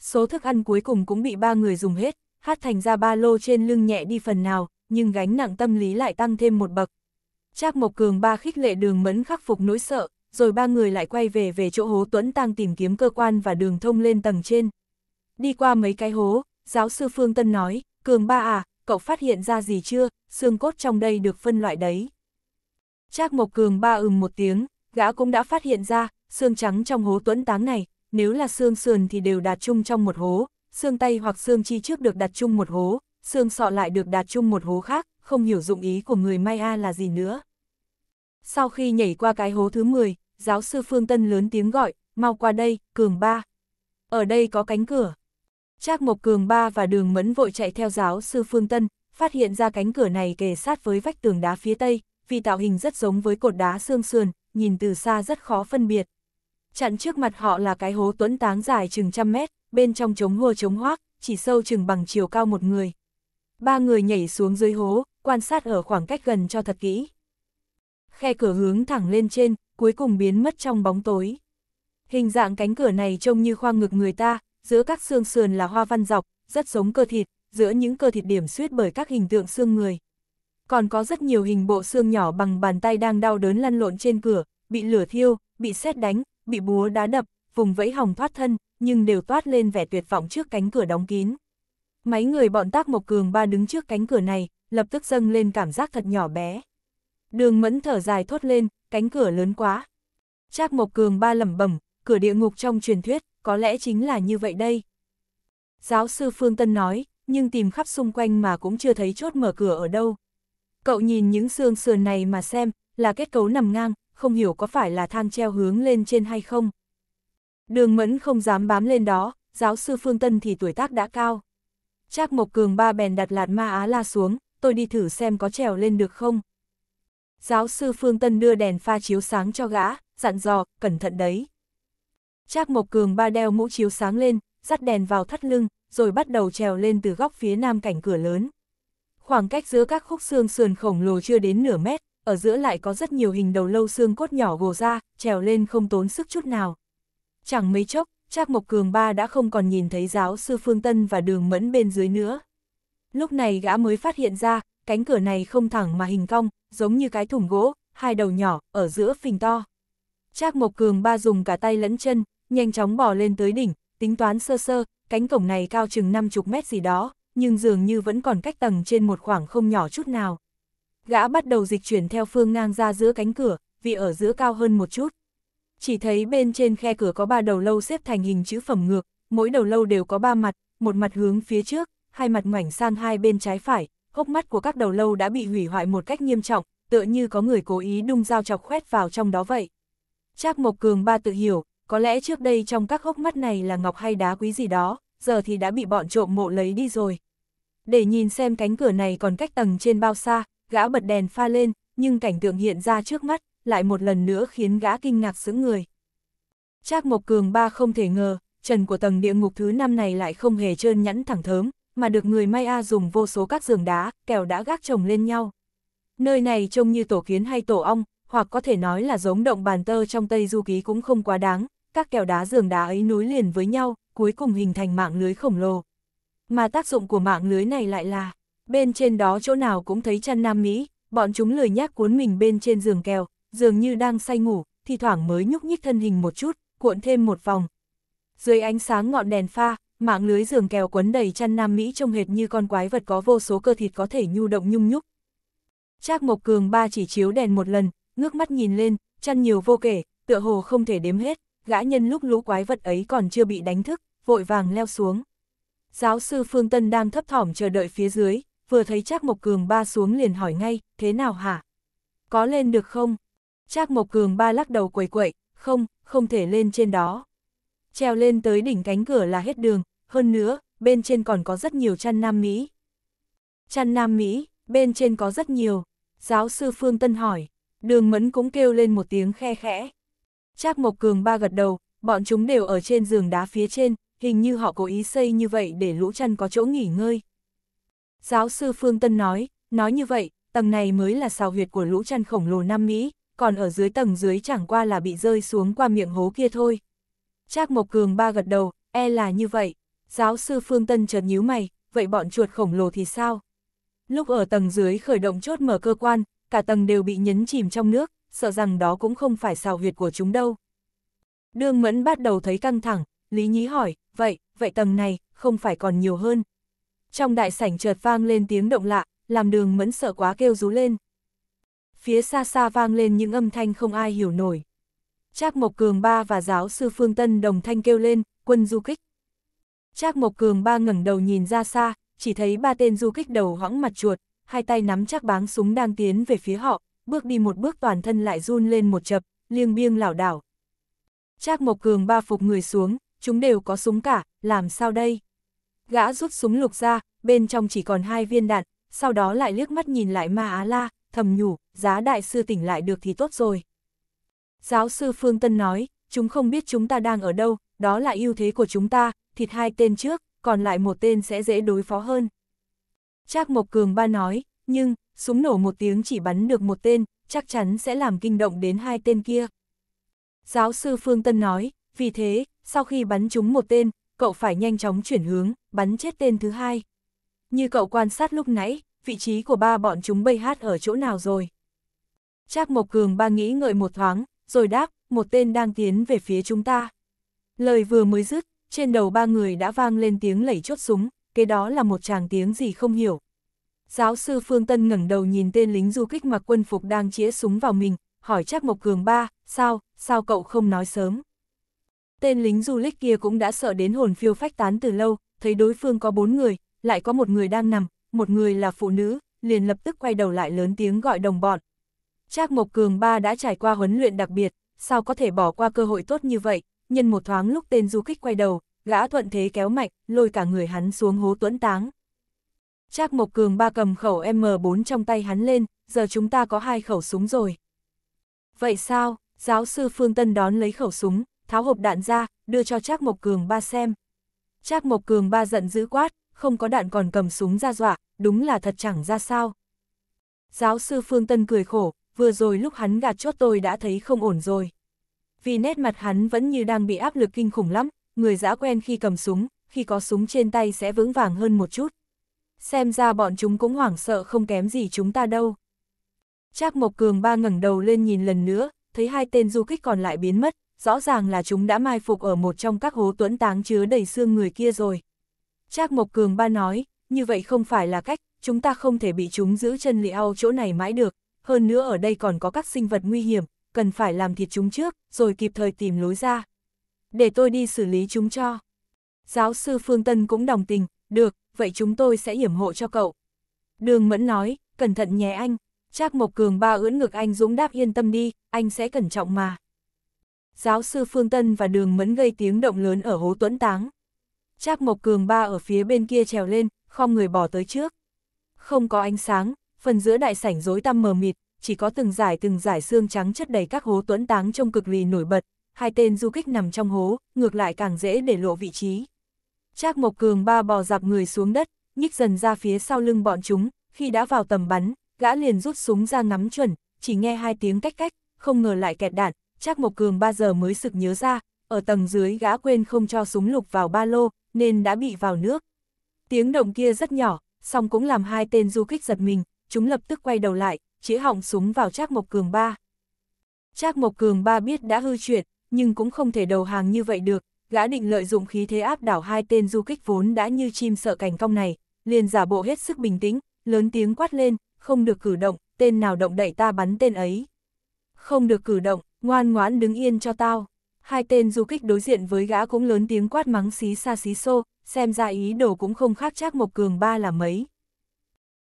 Số thức ăn cuối cùng cũng bị ba người dùng hết, hát thành ra ba lô trên lưng nhẹ đi phần nào, nhưng gánh nặng tâm lý lại tăng thêm một bậc. Trác Mộc Cường ba khích lệ đường mẫn khắc phục nỗi sợ, rồi ba người lại quay về về chỗ hố tuấn tăng tìm kiếm cơ quan và đường thông lên tầng trên. Đi qua mấy cái hố, giáo sư Phương Tân nói, Cường ba à, cậu phát hiện ra gì chưa, xương cốt trong đây được phân loại đấy. Trác Mộc Cường ba ừm một tiếng, gã cũng đã phát hiện ra, xương trắng trong hố tuấn táng này, nếu là xương sườn thì đều đặt chung trong một hố, xương tay hoặc xương chi trước được đặt chung một hố, xương sọ lại được đặt chung một hố khác, không hiểu dụng ý của người maya là gì nữa. Sau khi nhảy qua cái hố thứ 10, giáo sư Phương Tân lớn tiếng gọi, mau qua đây, Cường ba. Ở đây có cánh cửa. Trác Mộc Cường ba và đường mẫn vội chạy theo giáo sư Phương Tân, phát hiện ra cánh cửa này kề sát với vách tường đá phía tây, vì tạo hình rất giống với cột đá xương sườn, nhìn từ xa rất khó phân biệt. Chặn trước mặt họ là cái hố tuấn táng dài chừng trăm mét, bên trong trống hô trống hoác, chỉ sâu chừng bằng chiều cao một người. Ba người nhảy xuống dưới hố, quan sát ở khoảng cách gần cho thật kỹ. Khe cửa hướng thẳng lên trên, cuối cùng biến mất trong bóng tối. Hình dạng cánh cửa này trông như khoang ngực người ta, giữa các xương sườn là hoa văn dọc, rất giống cơ thịt, giữa những cơ thịt điểm xuyết bởi các hình tượng xương người. Còn có rất nhiều hình bộ xương nhỏ bằng bàn tay đang đau đớn lăn lộn trên cửa, bị lửa thiêu, bị xét đánh, bị búa đá đập, vùng vẫy hỏng thoát thân, nhưng đều toát lên vẻ tuyệt vọng trước cánh cửa đóng kín. Mấy người bọn tác Mộc Cường ba đứng trước cánh cửa này, lập tức dâng lên cảm giác thật nhỏ bé. Đường mẫn thở dài thốt lên, cánh cửa lớn quá. Trác Mộc Cường ba lẩm bẩm, cửa địa ngục trong truyền thuyết, có lẽ chính là như vậy đây. Giáo sư Phương Tân nói, nhưng tìm khắp xung quanh mà cũng chưa thấy chốt mở cửa ở đâu. Cậu nhìn những xương sườn này mà xem, là kết cấu nằm ngang, không hiểu có phải là thang treo hướng lên trên hay không. Đường mẫn không dám bám lên đó, giáo sư Phương Tân thì tuổi tác đã cao. Trác Mộc Cường ba bèn đặt lạt ma á la xuống, tôi đi thử xem có trèo lên được không. Giáo sư Phương Tân đưa đèn pha chiếu sáng cho gã, dặn dò, cẩn thận đấy. Trác Mộc Cường ba đeo mũ chiếu sáng lên, dắt đèn vào thắt lưng, rồi bắt đầu trèo lên từ góc phía nam cảnh cửa lớn. Khoảng cách giữa các khúc xương sườn khổng lồ chưa đến nửa mét, ở giữa lại có rất nhiều hình đầu lâu xương cốt nhỏ gồ ra, trèo lên không tốn sức chút nào. Chẳng mấy chốc, Trác Mộc Cường ba đã không còn nhìn thấy giáo sư Phương Tân và đường mẫn bên dưới nữa. Lúc này gã mới phát hiện ra, cánh cửa này không thẳng mà hình cong, giống như cái thùng gỗ, hai đầu nhỏ, ở giữa phình to. Trác Mộc Cường ba dùng cả tay lẫn chân, nhanh chóng bò lên tới đỉnh, tính toán sơ sơ, cánh cổng này cao chừng 50 mét gì đó, nhưng dường như vẫn còn cách tầng trên một khoảng không nhỏ chút nào. Gã bắt đầu dịch chuyển theo phương ngang ra giữa cánh cửa, vì ở giữa cao hơn một chút. Chỉ thấy bên trên khe cửa có ba đầu lâu xếp thành hình chữ phẩm ngược, mỗi đầu lâu đều có ba mặt, một mặt hướng phía trước, hai mặt ngoảnh sang hai bên trái phải, hốc mắt của các đầu lâu đã bị hủy hoại một cách nghiêm trọng, tựa như có người cố ý đung dao chọc khoét vào trong đó vậy. Trác Mộc Cường ba tự hiểu, có lẽ trước đây trong các hốc mắt này là ngọc hay đá quý gì đó, giờ thì đã bị bọn trộm mộ lấy đi rồi. Để nhìn xem cánh cửa này còn cách tầng trên bao xa, gã bật đèn pha lên, nhưng cảnh tượng hiện ra trước mắt, lại một lần nữa khiến gã kinh ngạc sững người. Trác Mộc Cường ba không thể ngờ, trần của tầng địa ngục thứ năm này lại không hề trơn nhẵn thẳng thớm, mà được người may a dùng vô số các giường đá, kèo đã gác chồng lên nhau. Nơi này trông như tổ kiến hay tổ ong, hoặc có thể nói là giống động bàn tơ trong Tây Du Ký cũng không quá đáng, các kèo đá giường đá ấy nối liền với nhau, cuối cùng hình thành mạng lưới khổng lồ. Mà tác dụng của mạng lưới này lại là, bên trên đó chỗ nào cũng thấy chăn nam Mỹ, bọn chúng lười nhác cuốn mình bên trên giường kèo, dường như đang say ngủ, thì thoảng mới nhúc nhích thân hình một chút, cuộn thêm một vòng. Dưới ánh sáng ngọn đèn pha, mạng lưới giường kèo quấn đầy chăn nam Mỹ trông hệt như con quái vật có vô số cơ thịt có thể nhu động nhung nhúc. Trác Mộc Cường ba chỉ chiếu đèn một lần, ngước mắt nhìn lên, chăn nhiều vô kể, tựa hồ không thể đếm hết gã nhân lúc lũ quái vật ấy còn chưa bị đánh thức, vội vàng leo xuống. Giáo sư Phương Tân đang thấp thỏm chờ đợi phía dưới, vừa thấy Trác Mộc Cường ba xuống liền hỏi ngay, thế nào hả? Có lên được không? Trác Mộc Cường ba lắc đầu quầy quậy, không, không thể lên trên đó. Treo lên tới đỉnh cánh cửa là hết đường, hơn nữa, bên trên còn có rất nhiều chăn Nam Mỹ. Chăn Nam Mỹ, bên trên có rất nhiều. Giáo sư Phương Tân hỏi, đường mẫn cũng kêu lên một tiếng khe khẽ. Trác Mộc Cường ba gật đầu, bọn chúng đều ở trên giường đá phía trên, hình như họ cố ý xây như vậy để lũ chăn có chỗ nghỉ ngơi. Giáo sư Phương Tân nói, nói như vậy, tầng này mới là sào huyệt của lũ chăn khổng lồ Nam Mỹ, còn ở dưới tầng dưới chẳng qua là bị rơi xuống qua miệng hố kia thôi. Trác Mộc Cường ba gật đầu, e là như vậy. Giáo sư Phương Tân chợt nhíu mày, vậy bọn chuột khổng lồ thì sao? Lúc ở tầng dưới khởi động chốt mở cơ quan, cả tầng đều bị nhấn chìm trong nước, sợ rằng đó cũng không phải xào huyệt của chúng đâu. Đường Mẫn bắt đầu thấy căng thẳng, Lý Nhí hỏi, vậy, vậy tầng này, không phải còn nhiều hơn. Trong đại sảnh chợt vang lên tiếng động lạ, làm đường Mẫn sợ quá kêu rú lên. Phía xa xa vang lên những âm thanh không ai hiểu nổi. Trác Mộc Cường Ba và giáo sư Phương Tân đồng thanh kêu lên, quân du kích. Trác Mộc Cường Ba ngẩng đầu nhìn ra xa, chỉ thấy ba tên du kích đầu hõng mặt chuột, hai tay nắm chắc báng súng đang tiến về phía họ, bước đi một bước toàn thân lại run lên một chập, liêng biêng lảo đảo. Trác Mộc Cường ba phục người xuống, chúng đều có súng cả, làm sao đây? Gã rút súng lục ra, bên trong chỉ còn hai viên đạn, sau đó lại liếc mắt nhìn lại Ma Á La, thầm nhủ, giá đại sư tỉnh lại được thì tốt rồi. Giáo sư Phương Tân nói, chúng không biết chúng ta đang ở đâu, đó là ưu thế của chúng ta, thịt hai tên trước, còn lại một tên sẽ dễ đối phó hơn. Trác Mộc Cường ba nói, nhưng, súng nổ một tiếng chỉ bắn được một tên, chắc chắn sẽ làm kinh động đến hai tên kia. Giáo sư Phương Tân nói, vì thế, sau khi bắn trúng một tên, cậu phải nhanh chóng chuyển hướng, bắn chết tên thứ hai. Như cậu quan sát lúc nãy, vị trí của ba bọn chúng bay hát ở chỗ nào rồi? Trác Mộc Cường ba nghĩ ngợi một thoáng, rồi đáp, một tên đang tiến về phía chúng ta. Lời vừa mới dứt, trên đầu ba người đã vang lên tiếng lẩy chốt súng, cái đó là một chàng tiếng gì không hiểu, Giáo sư Phương Tân ngẩng đầu nhìn tên lính du kích mặc quân phục đang chĩa súng vào mình, hỏi chắc Mộc Cường ba, sao, sao cậu không nói sớm. Tên lính du lịch kia cũng đã sợ đến hồn phiêu phách tán từ lâu, thấy đối phương có bốn người, lại có một người đang nằm, một người là phụ nữ, liền lập tức quay đầu lại lớn tiếng gọi đồng bọn. Trác Mộc Cường ba đã trải qua huấn luyện đặc biệt, sao có thể bỏ qua cơ hội tốt như vậy, nhân một thoáng lúc tên du kích quay đầu, gã thuận thế kéo mạnh, lôi cả người hắn xuống hố tuấn táng. Trác Mộc Cường ba cầm khẩu M4 trong tay hắn lên, giờ chúng ta có hai khẩu súng rồi. Vậy sao, giáo sư Phương Tân đón lấy khẩu súng, tháo hộp đạn ra, đưa cho Trác Mộc Cường ba xem. Trác Mộc Cường ba giận dữ quát, không có đạn còn cầm súng ra dọa, đúng là thật chẳng ra sao. Giáo sư Phương Tân cười khổ, vừa rồi lúc hắn gạt chốt tôi đã thấy không ổn rồi. Vì nét mặt hắn vẫn như đang bị áp lực kinh khủng lắm, người dã quen khi cầm súng, khi có súng trên tay sẽ vững vàng hơn một chút xem ra bọn chúng cũng hoảng sợ không kém gì chúng ta đâu. Trác Mộc Cường ba ngẩng đầu lên nhìn lần nữa, thấy hai tên du kích còn lại biến mất, rõ ràng là chúng đã mai phục ở một trong các hố tuấn táng chứa đầy xương người kia rồi. Trác Mộc Cường ba nói, như vậy không phải là cách, chúng ta không thể bị chúng giữ chân lì ao chỗ này mãi được, hơn nữa ở đây còn có các sinh vật nguy hiểm, cần phải làm thịt chúng trước, rồi kịp thời tìm lối ra. Để tôi đi xử lý chúng cho. Giáo sư Phương Tân cũng đồng tình, được, vậy chúng tôi sẽ hiểm hộ cho cậu. Đường Mẫn nói, cẩn thận nhé anh. Trác Mộc Cường ba ưỡn ngực anh Dũng đáp yên tâm đi, anh sẽ cẩn trọng mà. Giáo sư Phương Tân và Đường Mẫn gây tiếng động lớn ở hố tuẫn táng. Trác Mộc Cường ba ở phía bên kia trèo lên, không người bỏ tới trước. Không có ánh sáng, phần giữa đại sảnh rối tăm mờ mịt, chỉ có từng giải từng giải xương trắng chất đầy các hố tuấn táng trông cực lì nổi bật, hai tên du kích nằm trong hố, ngược lại càng dễ để lộ vị trí. Trác Mộc Cường ba bò dạp người xuống đất, nhích dần ra phía sau lưng bọn chúng, khi đã vào tầm bắn, gã liền rút súng ra ngắm chuẩn, chỉ nghe hai tiếng cách cách, không ngờ lại kẹt đạn, Trác Mộc Cường ba giờ mới sực nhớ ra, ở tầng dưới gã quên không cho súng lục vào ba lô, nên đã bị vào nước. Tiếng động kia rất nhỏ, song cũng làm hai tên du kích giật mình, chúng lập tức quay đầu lại, chỉ họng súng vào Trác Mộc Cường ba. Trác Mộc Cường ba biết đã hư chuyện, nhưng cũng không thể đầu hàng như vậy được, gã định lợi dụng khí thế áp đảo hai tên du kích vốn đã như chim sợ cành cong này, liền giả bộ hết sức bình tĩnh, lớn tiếng quát lên, không được cử động, tên nào động đẩy ta bắn tên ấy. Không được cử động, ngoan ngoãn đứng yên cho tao. Hai tên du kích đối diện với gã cũng lớn tiếng quát mắng xí xa xí xô, xem ra ý đồ cũng không khác chắc một Cường ba là mấy.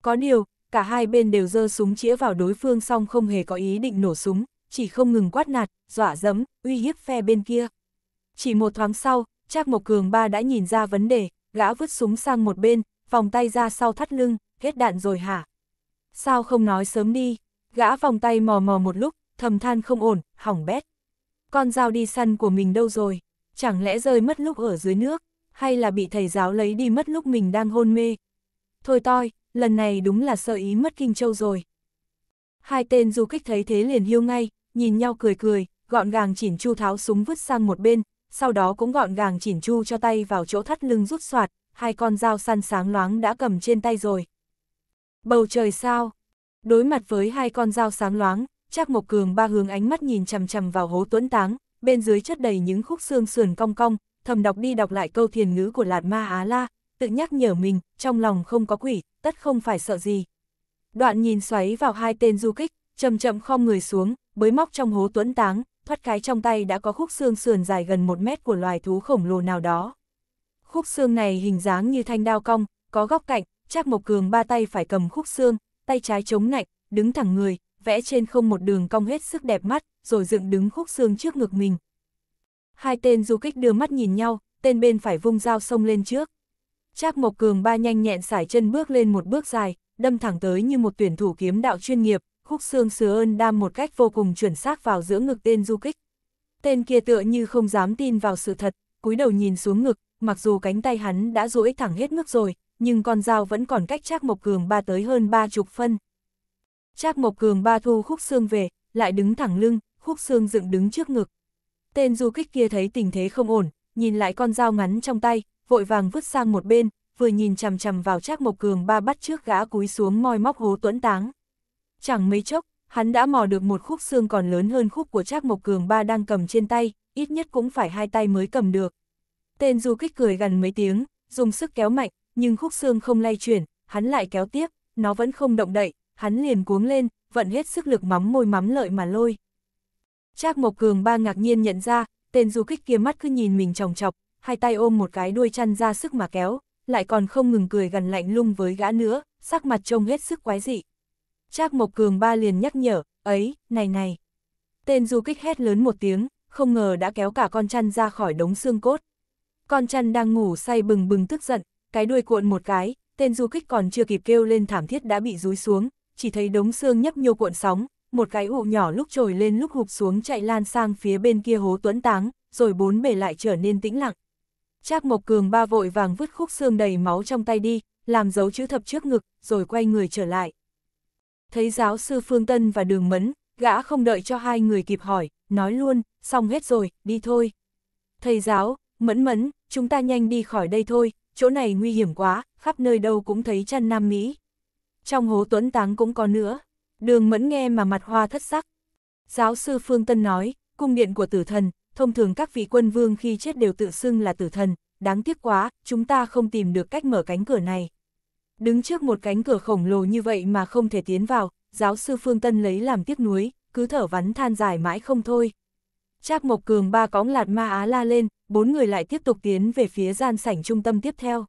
Có điều, cả hai bên đều giơ súng chĩa vào đối phương song không hề có ý định nổ súng, chỉ không ngừng quát nạt, dọa dẫm, uy hiếp phe bên kia. Chỉ một thoáng sau, Trác Mộc Cường ba đã nhìn ra vấn đề, gã vứt súng sang một bên, vòng tay ra sau thắt lưng, hết đạn rồi hả? Sao không nói sớm đi? Gã vòng tay mò mò một lúc, thầm than không ổn, hỏng bét. Con dao đi săn của mình đâu rồi? Chẳng lẽ rơi mất lúc ở dưới nước? Hay là bị thầy giáo lấy đi mất lúc mình đang hôn mê? Thôi toi, lần này đúng là sợ ý mất Kinh Châu rồi. Hai tên du kích thấy thế liền hiu ngay, nhìn nhau cười cười, gọn gàng chỉn chu tháo súng vứt sang một bên, sau đó cũng gọn gàng chỉn chu cho tay vào chỗ thắt lưng rút soạt, hai con dao săn sáng loáng đã cầm trên tay rồi. Bầu trời sao? Đối mặt với hai con dao sáng loáng, Trác Mộc Cường ba hướng ánh mắt nhìn chằm chằm vào hố tuấn táng, bên dưới chất đầy những khúc xương sườn cong cong, thầm đọc đi đọc lại câu thiền ngữ của Lạt Ma Á La, tự nhắc nhở mình, trong lòng không có quỷ, tất không phải sợ gì. Đoạn nhìn xoáy vào hai tên du kích, chậm chậm khom người xuống, bới móc trong hố tuấn táng, thoát cái trong tay đã có khúc xương sườn dài gần một mét của loài thú khổng lồ nào đó. Khúc xương này hình dáng như thanh đao cong, có góc cạnh, Trác Mộc Cường ba tay phải cầm khúc xương, tay trái chống nạnh, đứng thẳng người, vẽ trên không một đường cong hết sức đẹp mắt, rồi dựng đứng khúc xương trước ngực mình. Hai tên du kích đưa mắt nhìn nhau, tên bên phải vung dao xông lên trước. Trác Mộc Cường ba nhanh nhẹn sải chân bước lên một bước dài, đâm thẳng tới như một tuyển thủ kiếm đạo chuyên nghiệp, khúc xương sứa ơn đam một cách vô cùng chuẩn xác vào giữa ngực tên du kích. Tên kia tựa như không dám tin vào sự thật, cúi đầu nhìn xuống ngực, mặc dù cánh tay hắn đã duỗi thẳng hết mức rồi, nhưng con dao vẫn còn cách Trác Mộc Cường ba tới hơn ba chục phân. Trác Mộc Cường ba thu khúc xương về, lại đứng thẳng lưng, khúc xương dựng đứng trước ngực. Tên du kích kia thấy tình thế không ổn, nhìn lại con dao ngắn trong tay, vội vàng vứt sang một bên, vừa nhìn chằm chằm vào Trác Mộc Cường ba bắt trước gã cúi xuống moi móc hố tuấn táng. Chẳng mấy chốc, hắn đã mò được một khúc xương còn lớn hơn khúc của Trác Mộc Cường ba đang cầm trên tay, ít nhất cũng phải hai tay mới cầm được. Tên du kích cười gần mấy tiếng, dùng sức kéo mạnh, nhưng khúc xương không lay chuyển, hắn lại kéo tiếp, nó vẫn không động đậy, hắn liền cuống lên, vận hết sức lực mắm môi mắm lợi mà lôi. Trác Mộc Cường ba ngạc nhiên nhận ra, tên du kích kia mắt cứ nhìn mình tròng chọc, hai tay ôm một cái đuôi chăn ra sức mà kéo, lại còn không ngừng cười gần lạnh lung với gã nữa, sắc mặt trông hết sức quái dị. Trác Mộc Cường ba liền nhắc nhở, ấy, này này. Tên du kích hét lớn một tiếng, không ngờ đã kéo cả con chăn ra khỏi đống xương cốt. Con chăn đang ngủ say bừng bừng tức giận, cái đuôi cuộn một cái, tên du kích còn chưa kịp kêu lên thảm thiết đã bị rúi xuống, chỉ thấy đống xương nhấp nhô cuộn sóng, một cái ụ nhỏ lúc trồi lên lúc hụp xuống chạy lan sang phía bên kia hố tuấn táng, rồi bốn bề lại trở nên tĩnh lặng. Trác Mộc Cường ba vội vàng vứt khúc xương đầy máu trong tay đi, làm dấu chữ thập trước ngực, rồi quay người trở lại thấy giáo sư Phương Tân và Đường Mẫn, gã không đợi cho hai người kịp hỏi, nói luôn, xong hết rồi, đi thôi. Thầy giáo, Mẫn Mẫn, chúng ta nhanh đi khỏi đây thôi, chỗ này nguy hiểm quá, khắp nơi đâu cũng thấy chăn nam Mỹ. Trong hố tuấn táng cũng có nữa. Đường Mẫn nghe mà mặt hoa thất sắc. Giáo sư Phương Tân nói, cung điện của tử thần, thông thường các vị quân vương khi chết đều tự xưng là tử thần, đáng tiếc quá, chúng ta không tìm được cách mở cánh cửa này. Đứng trước một cánh cửa khổng lồ như vậy mà không thể tiến vào, giáo sư Phương Tân lấy làm tiếc nuối, cứ thở vắn than dài mãi không thôi. Trác Mộc Cường ba cõng lạt ma á la lên, bốn người lại tiếp tục tiến về phía gian sảnh trung tâm tiếp theo.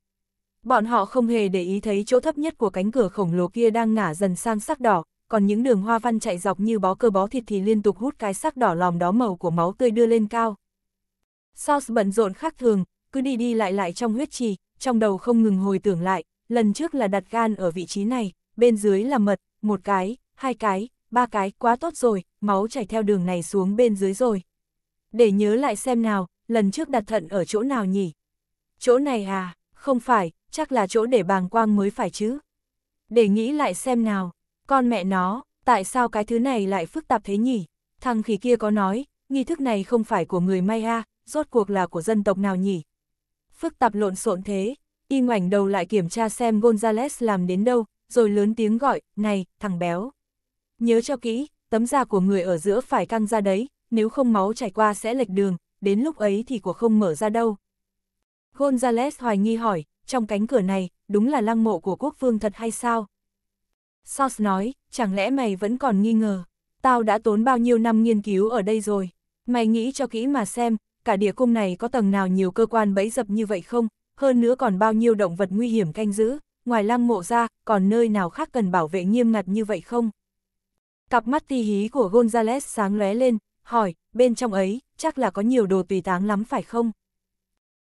Bọn họ không hề để ý thấy chỗ thấp nhất của cánh cửa khổng lồ kia đang ngả dần sang sắc đỏ, còn những đường hoa văn chạy dọc như bó cơ bó thịt thì liên tục hút cái sắc đỏ lòm đó màu của máu tươi đưa lên cao. Sauce bận rộn khác thường, cứ đi đi lại lại trong huyết trì, trong đầu không ngừng hồi tưởng lại, lần trước là đặt gan ở vị trí này, bên dưới là mật, một cái, hai cái, ba cái, quá tốt rồi, máu chảy theo đường này xuống bên dưới rồi. Để nhớ lại xem nào, lần trước đặt thận ở chỗ nào nhỉ? Chỗ này à, không phải, chắc là chỗ để bàng quang mới phải chứ. Để nghĩ lại xem nào, con mẹ nó, tại sao cái thứ này lại phức tạp thế nhỉ? Thằng khỉ kia có nói, nghi thức này không phải của người Maya, rốt cuộc là của dân tộc nào nhỉ? Phức tạp lộn xộn thế, y ngoảnh đầu lại kiểm tra xem Gonzales làm đến đâu, rồi lớn tiếng gọi, này, thằng béo. Nhớ cho kỹ, tấm da của người ở giữa phải căng ra đấy, nếu không máu chảy qua sẽ lệch đường, đến lúc ấy thì của không mở ra đâu. Gonzales hoài nghi hỏi, trong cánh cửa này, đúng là lăng mộ của quốc vương thật hay sao? Sauce nói, chẳng lẽ mày vẫn còn nghi ngờ, tao đã tốn bao nhiêu năm nghiên cứu ở đây rồi, mày nghĩ cho kỹ mà xem, cả địa cung này có tầng nào nhiều cơ quan bẫy dập như vậy không, hơn nữa còn bao nhiêu động vật nguy hiểm canh giữ, ngoài lăng mộ ra, còn nơi nào khác cần bảo vệ nghiêm ngặt như vậy không? Cặp mắt ti hí của Gonzales sáng lóe lên, hỏi, bên trong ấy, chắc là có nhiều đồ tùy táng lắm phải không?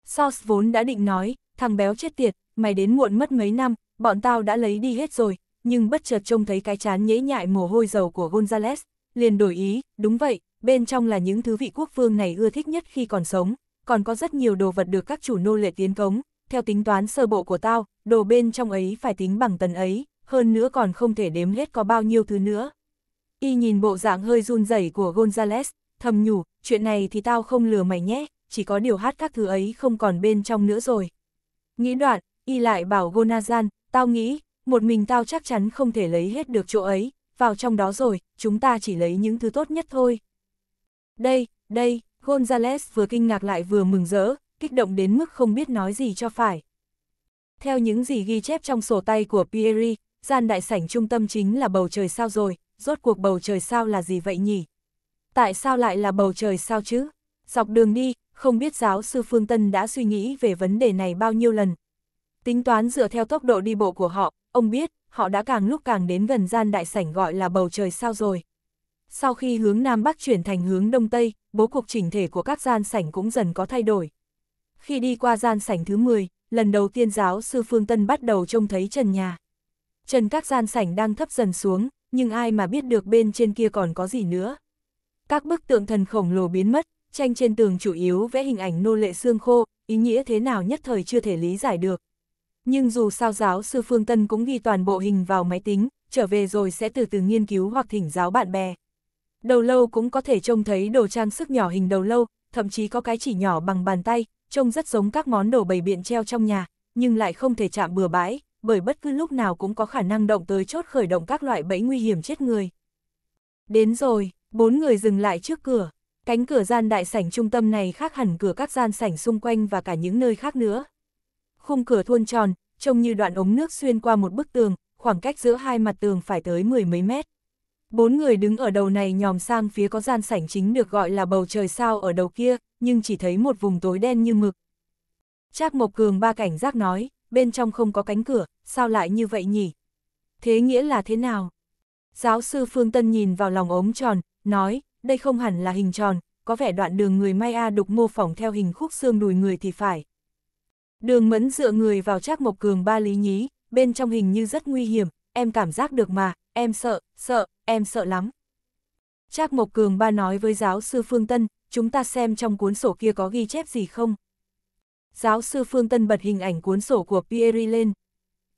Sos vốn đã định nói, thằng béo chết tiệt, mày đến muộn mất mấy năm, bọn tao đã lấy đi hết rồi, nhưng bất chợt trông thấy cái chán nhễ nhại mồ hôi dầu của Gonzales, liền đổi ý, đúng vậy, bên trong là những thứ vị quốc vương này ưa thích nhất khi còn sống, còn có rất nhiều đồ vật được các chủ nô lệ tiến cống, theo tính toán sơ bộ của tao, đồ bên trong ấy phải tính bằng tần ấy, hơn nữa còn không thể đếm hết có bao nhiêu thứ nữa. Y nhìn bộ dạng hơi run rẩy của Gonzales, thầm nhủ, chuyện này thì tao không lừa mày nhé, chỉ có điều hát các thứ ấy không còn bên trong nữa rồi. Nghĩ đoạn, y lại bảo Gonazan, tao nghĩ, một mình tao chắc chắn không thể lấy hết được chỗ ấy, vào trong đó rồi, chúng ta chỉ lấy những thứ tốt nhất thôi. Đây, đây, Gonzales vừa kinh ngạc lại vừa mừng rỡ, kích động đến mức không biết nói gì cho phải. Theo những gì ghi chép trong sổ tay của Pieri, gian đại sảnh trung tâm chính là bầu trời sao rồi, rốt cuộc bầu trời sao là gì vậy nhỉ? Tại sao lại là bầu trời sao chứ? Dọc đường đi, không biết giáo sư Phương Tân đã suy nghĩ về vấn đề này bao nhiêu lần. Tính toán dựa theo tốc độ đi bộ của họ, ông biết, họ đã càng lúc càng đến gần gian đại sảnh gọi là bầu trời sao rồi. Sau khi hướng Nam Bắc chuyển thành hướng Đông Tây, bố cục chỉnh thể của các gian sảnh cũng dần có thay đổi. Khi đi qua gian sảnh thứ 10, lần đầu tiên giáo sư Phương Tân bắt đầu trông thấy trần nhà. Trần các gian sảnh đang thấp dần xuống, nhưng ai mà biết được bên trên kia còn có gì nữa. Các bức tượng thần khổng lồ biến mất, tranh trên tường chủ yếu vẽ hình ảnh nô lệ xương khô, ý nghĩa thế nào nhất thời chưa thể lý giải được. Nhưng dù sao giáo sư Phương Tân cũng ghi toàn bộ hình vào máy tính, trở về rồi sẽ từ từ nghiên cứu hoặc thỉnh giáo bạn bè đầu lâu cũng có thể trông thấy đồ trang sức nhỏ hình đầu lâu, thậm chí có cái chỉ nhỏ bằng bàn tay, trông rất giống các món đồ bày biện treo trong nhà, nhưng lại không thể chạm bừa bãi, bởi bất cứ lúc nào cũng có khả năng động tới chốt khởi động các loại bẫy nguy hiểm chết người. Đến rồi, bốn người dừng lại trước cửa. Cánh cửa gian đại sảnh trung tâm này khác hẳn cửa các gian sảnh xung quanh và cả những nơi khác nữa. Khung cửa thuôn tròn, trông như đoạn ống nước xuyên qua một bức tường, khoảng cách giữa hai mặt tường phải tới mười mấy mét. Bốn người đứng ở đầu này nhòm sang phía có gian sảnh chính được gọi là bầu trời sao ở đầu kia, nhưng chỉ thấy một vùng tối đen như mực. Trác Mộc Cường ba cảnh giác nói, bên trong không có cánh cửa, sao lại như vậy nhỉ? Thế nghĩa là thế nào? Giáo sư Phương Tân nhìn vào lòng ống tròn, nói, đây không hẳn là hình tròn, có vẻ đoạn đường người may A đục mô phỏng theo hình khúc xương đùi người thì phải. Đường mẫn dựa người vào Trác Mộc Cường ba lý nhí, bên trong hình như rất nguy hiểm, em cảm giác được mà, em sợ, sợ, em sợ lắm. Trác Mộc Cường ba nói với giáo sư Phương Tân, chúng ta xem trong cuốn sổ kia có ghi chép gì không. Giáo sư Phương Tân bật hình ảnh cuốn sổ của Pierre lên.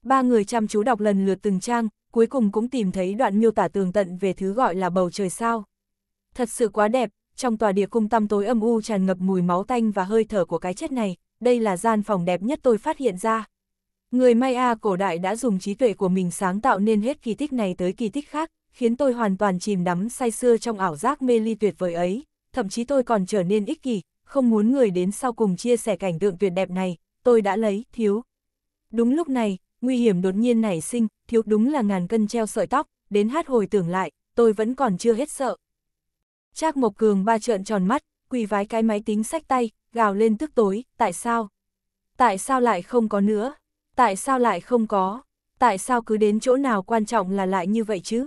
Ba người chăm chú đọc lần lượt từng trang, cuối cùng cũng tìm thấy đoạn miêu tả tường tận về thứ gọi là bầu trời sao. Thật sự quá đẹp, trong tòa địa cung tăm tối âm u tràn ngập mùi máu tanh và hơi thở của cái chết này, đây là gian phòng đẹp nhất tôi phát hiện ra. Người Maya cổ đại đã dùng trí tuệ của mình sáng tạo nên hết kỳ tích này tới kỳ tích khác, khiến tôi hoàn toàn chìm đắm say xưa trong ảo giác mê ly tuyệt vời ấy, thậm chí tôi còn trở nên ích kỷ, không muốn người đến sau cùng chia sẻ cảnh tượng tuyệt đẹp này, tôi đã lấy, thiếu. Đúng lúc này, nguy hiểm đột nhiên nảy sinh, thiếu đúng là ngàn cân treo sợi tóc, đến hát hồi tưởng lại, tôi vẫn còn chưa hết sợ. Trác Mộc Cường ba trợn tròn mắt, quỳ vái cái máy tính sách tay, gào lên tức tối, tại sao? Tại sao lại không có nữa? Tại sao lại không có? Tại sao cứ đến chỗ nào quan trọng là lại như vậy chứ?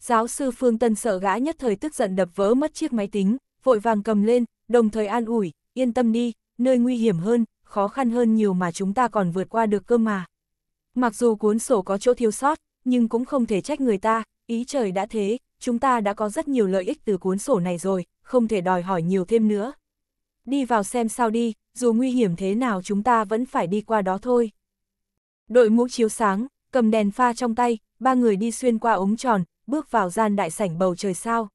Giáo sư Phương Tân sợ gã nhất thời tức giận đập vỡ mất chiếc máy tính, vội vàng cầm lên, đồng thời an ủi, yên tâm đi, nơi nguy hiểm hơn, khó khăn hơn nhiều mà chúng ta còn vượt qua được cơ mà. Mặc dù cuốn sổ có chỗ thiếu sót, nhưng cũng không thể trách người ta, ý trời đã thế, chúng ta đã có rất nhiều lợi ích từ cuốn sổ này rồi, không thể đòi hỏi nhiều thêm nữa đi vào xem sao đi, dù nguy hiểm thế nào chúng ta vẫn phải đi qua đó thôi. Đội mũ chiếu sáng, cầm đèn pha trong tay, ba người đi xuyên qua ống tròn, bước vào gian đại sảnh bầu trời sao.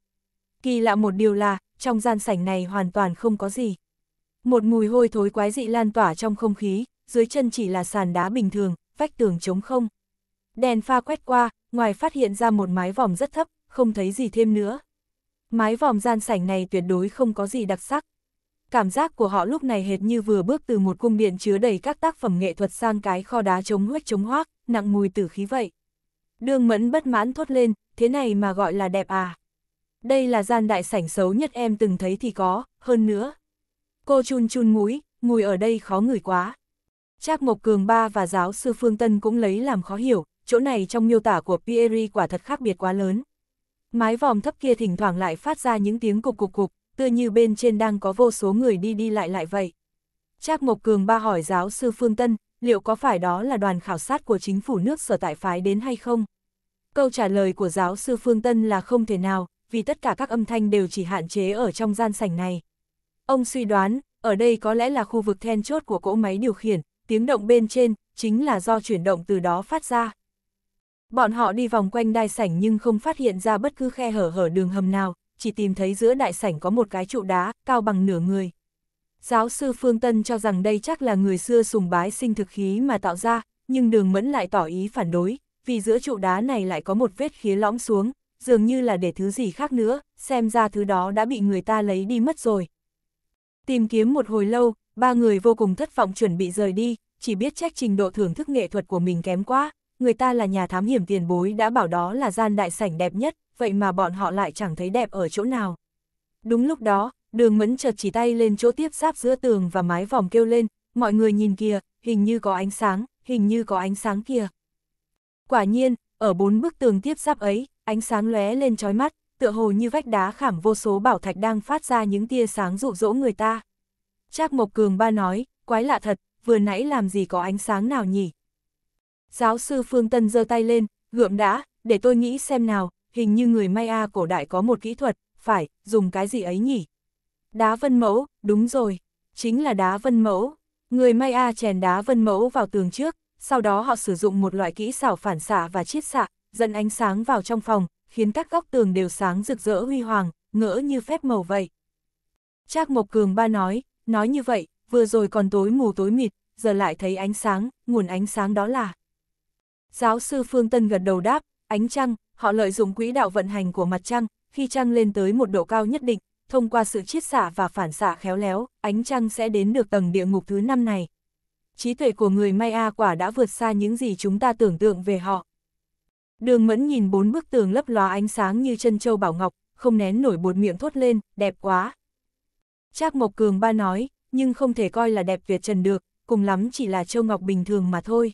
Kỳ lạ một điều là, trong gian sảnh này hoàn toàn không có gì. Một mùi hôi thối quái dị lan tỏa trong không khí, dưới chân chỉ là sàn đá bình thường, vách tường trống không. Đèn pha quét qua, ngoài phát hiện ra một mái vòm rất thấp, không thấy gì thêm nữa. Mái vòm gian sảnh này tuyệt đối không có gì đặc sắc cảm giác của họ lúc này hệt như vừa bước từ một cung điện chứa đầy các tác phẩm nghệ thuật sang cái kho đá chống huyết chống hoác, nặng mùi tử khí vậy. Đường mẫn bất mãn thốt lên, thế này mà gọi là đẹp à. Đây là gian đại sảnh xấu nhất em từng thấy thì có, hơn nữa. Cô chun chun mũi, mùi ở đây khó ngửi quá. Trác Mộc Cường Ba và giáo sư Phương Tân cũng lấy làm khó hiểu, chỗ này trong miêu tả của Pieri quả thật khác biệt quá lớn. Mái vòm thấp kia thỉnh thoảng lại phát ra những tiếng cục cục cục, tựa như bên trên đang có vô số người đi đi lại lại vậy. Trác Mộc Cường ba hỏi giáo sư Phương Tân, liệu có phải đó là đoàn khảo sát của chính phủ nước sở tại phái đến hay không? Câu trả lời của giáo sư Phương Tân là không thể nào, vì tất cả các âm thanh đều chỉ hạn chế ở trong gian sảnh này. Ông suy đoán, ở đây có lẽ là khu vực then chốt của cỗ máy điều khiển, tiếng động bên trên, chính là do chuyển động từ đó phát ra. Bọn họ đi vòng quanh đai sảnh nhưng không phát hiện ra bất cứ khe hở hở đường hầm nào, chỉ tìm thấy giữa đại sảnh có một cái trụ đá, cao bằng nửa người. Giáo sư Phương Tân cho rằng đây chắc là người xưa sùng bái sinh thực khí mà tạo ra, nhưng đường mẫn lại tỏ ý phản đối, vì giữa trụ đá này lại có một vết khía lõm xuống, dường như là để thứ gì khác nữa, xem ra thứ đó đã bị người ta lấy đi mất rồi. Tìm kiếm một hồi lâu, ba người vô cùng thất vọng chuẩn bị rời đi, chỉ biết trách trình độ thưởng thức nghệ thuật của mình kém quá, người ta là nhà thám hiểm tiền bối đã bảo đó là gian đại sảnh đẹp nhất, vậy mà bọn họ lại chẳng thấy đẹp ở chỗ nào. Đúng lúc đó, đường mẫn chợt chỉ tay lên chỗ tiếp giáp giữa tường và mái vòm kêu lên, mọi người nhìn kìa, hình như có ánh sáng, hình như có ánh sáng kìa. Quả nhiên, ở bốn bức tường tiếp giáp ấy, ánh sáng lóe lên trói mắt, tựa hồ như vách đá khảm vô số bảo thạch đang phát ra những tia sáng dụ dỗ người ta. Trác Mộc Cường ba nói, quái lạ thật, vừa nãy làm gì có ánh sáng nào nhỉ? Giáo sư Phương Tân giơ tay lên, gượng đã, để tôi nghĩ xem nào, hình như người Maya cổ đại có một kỹ thuật, phải, dùng cái gì ấy nhỉ? Đá vân mẫu, đúng rồi, chính là đá vân mẫu. Người Maya chèn đá vân mẫu vào tường trước, sau đó họ sử dụng một loại kỹ xảo phản xạ và chiết xạ, dẫn ánh sáng vào trong phòng, khiến các góc tường đều sáng rực rỡ huy hoàng, ngỡ như phép màu vậy. Trác Mộc Cường ba nói, nói như vậy, vừa rồi còn tối mù tối mịt, giờ lại thấy ánh sáng, nguồn ánh sáng đó là. Giáo sư Phương Tân gật đầu đáp, ánh trăng, họ lợi dụng quỹ đạo vận hành của mặt trăng, khi trăng lên tới một độ cao nhất định, thông qua sự chiết xả và phản xạ khéo léo, ánh trăng sẽ đến được tầng địa ngục thứ năm này. Trí tuệ của người Maya quả đã vượt xa những gì chúng ta tưởng tượng về họ. Đường mẫn nhìn bốn bức tường lấp lóa ánh sáng như chân châu bảo ngọc, không nén nổi buột miệng thốt lên, đẹp quá. Trác Mộc Cường ba nói, nhưng không thể coi là đẹp tuyệt trần được, cùng lắm chỉ là châu ngọc bình thường mà thôi.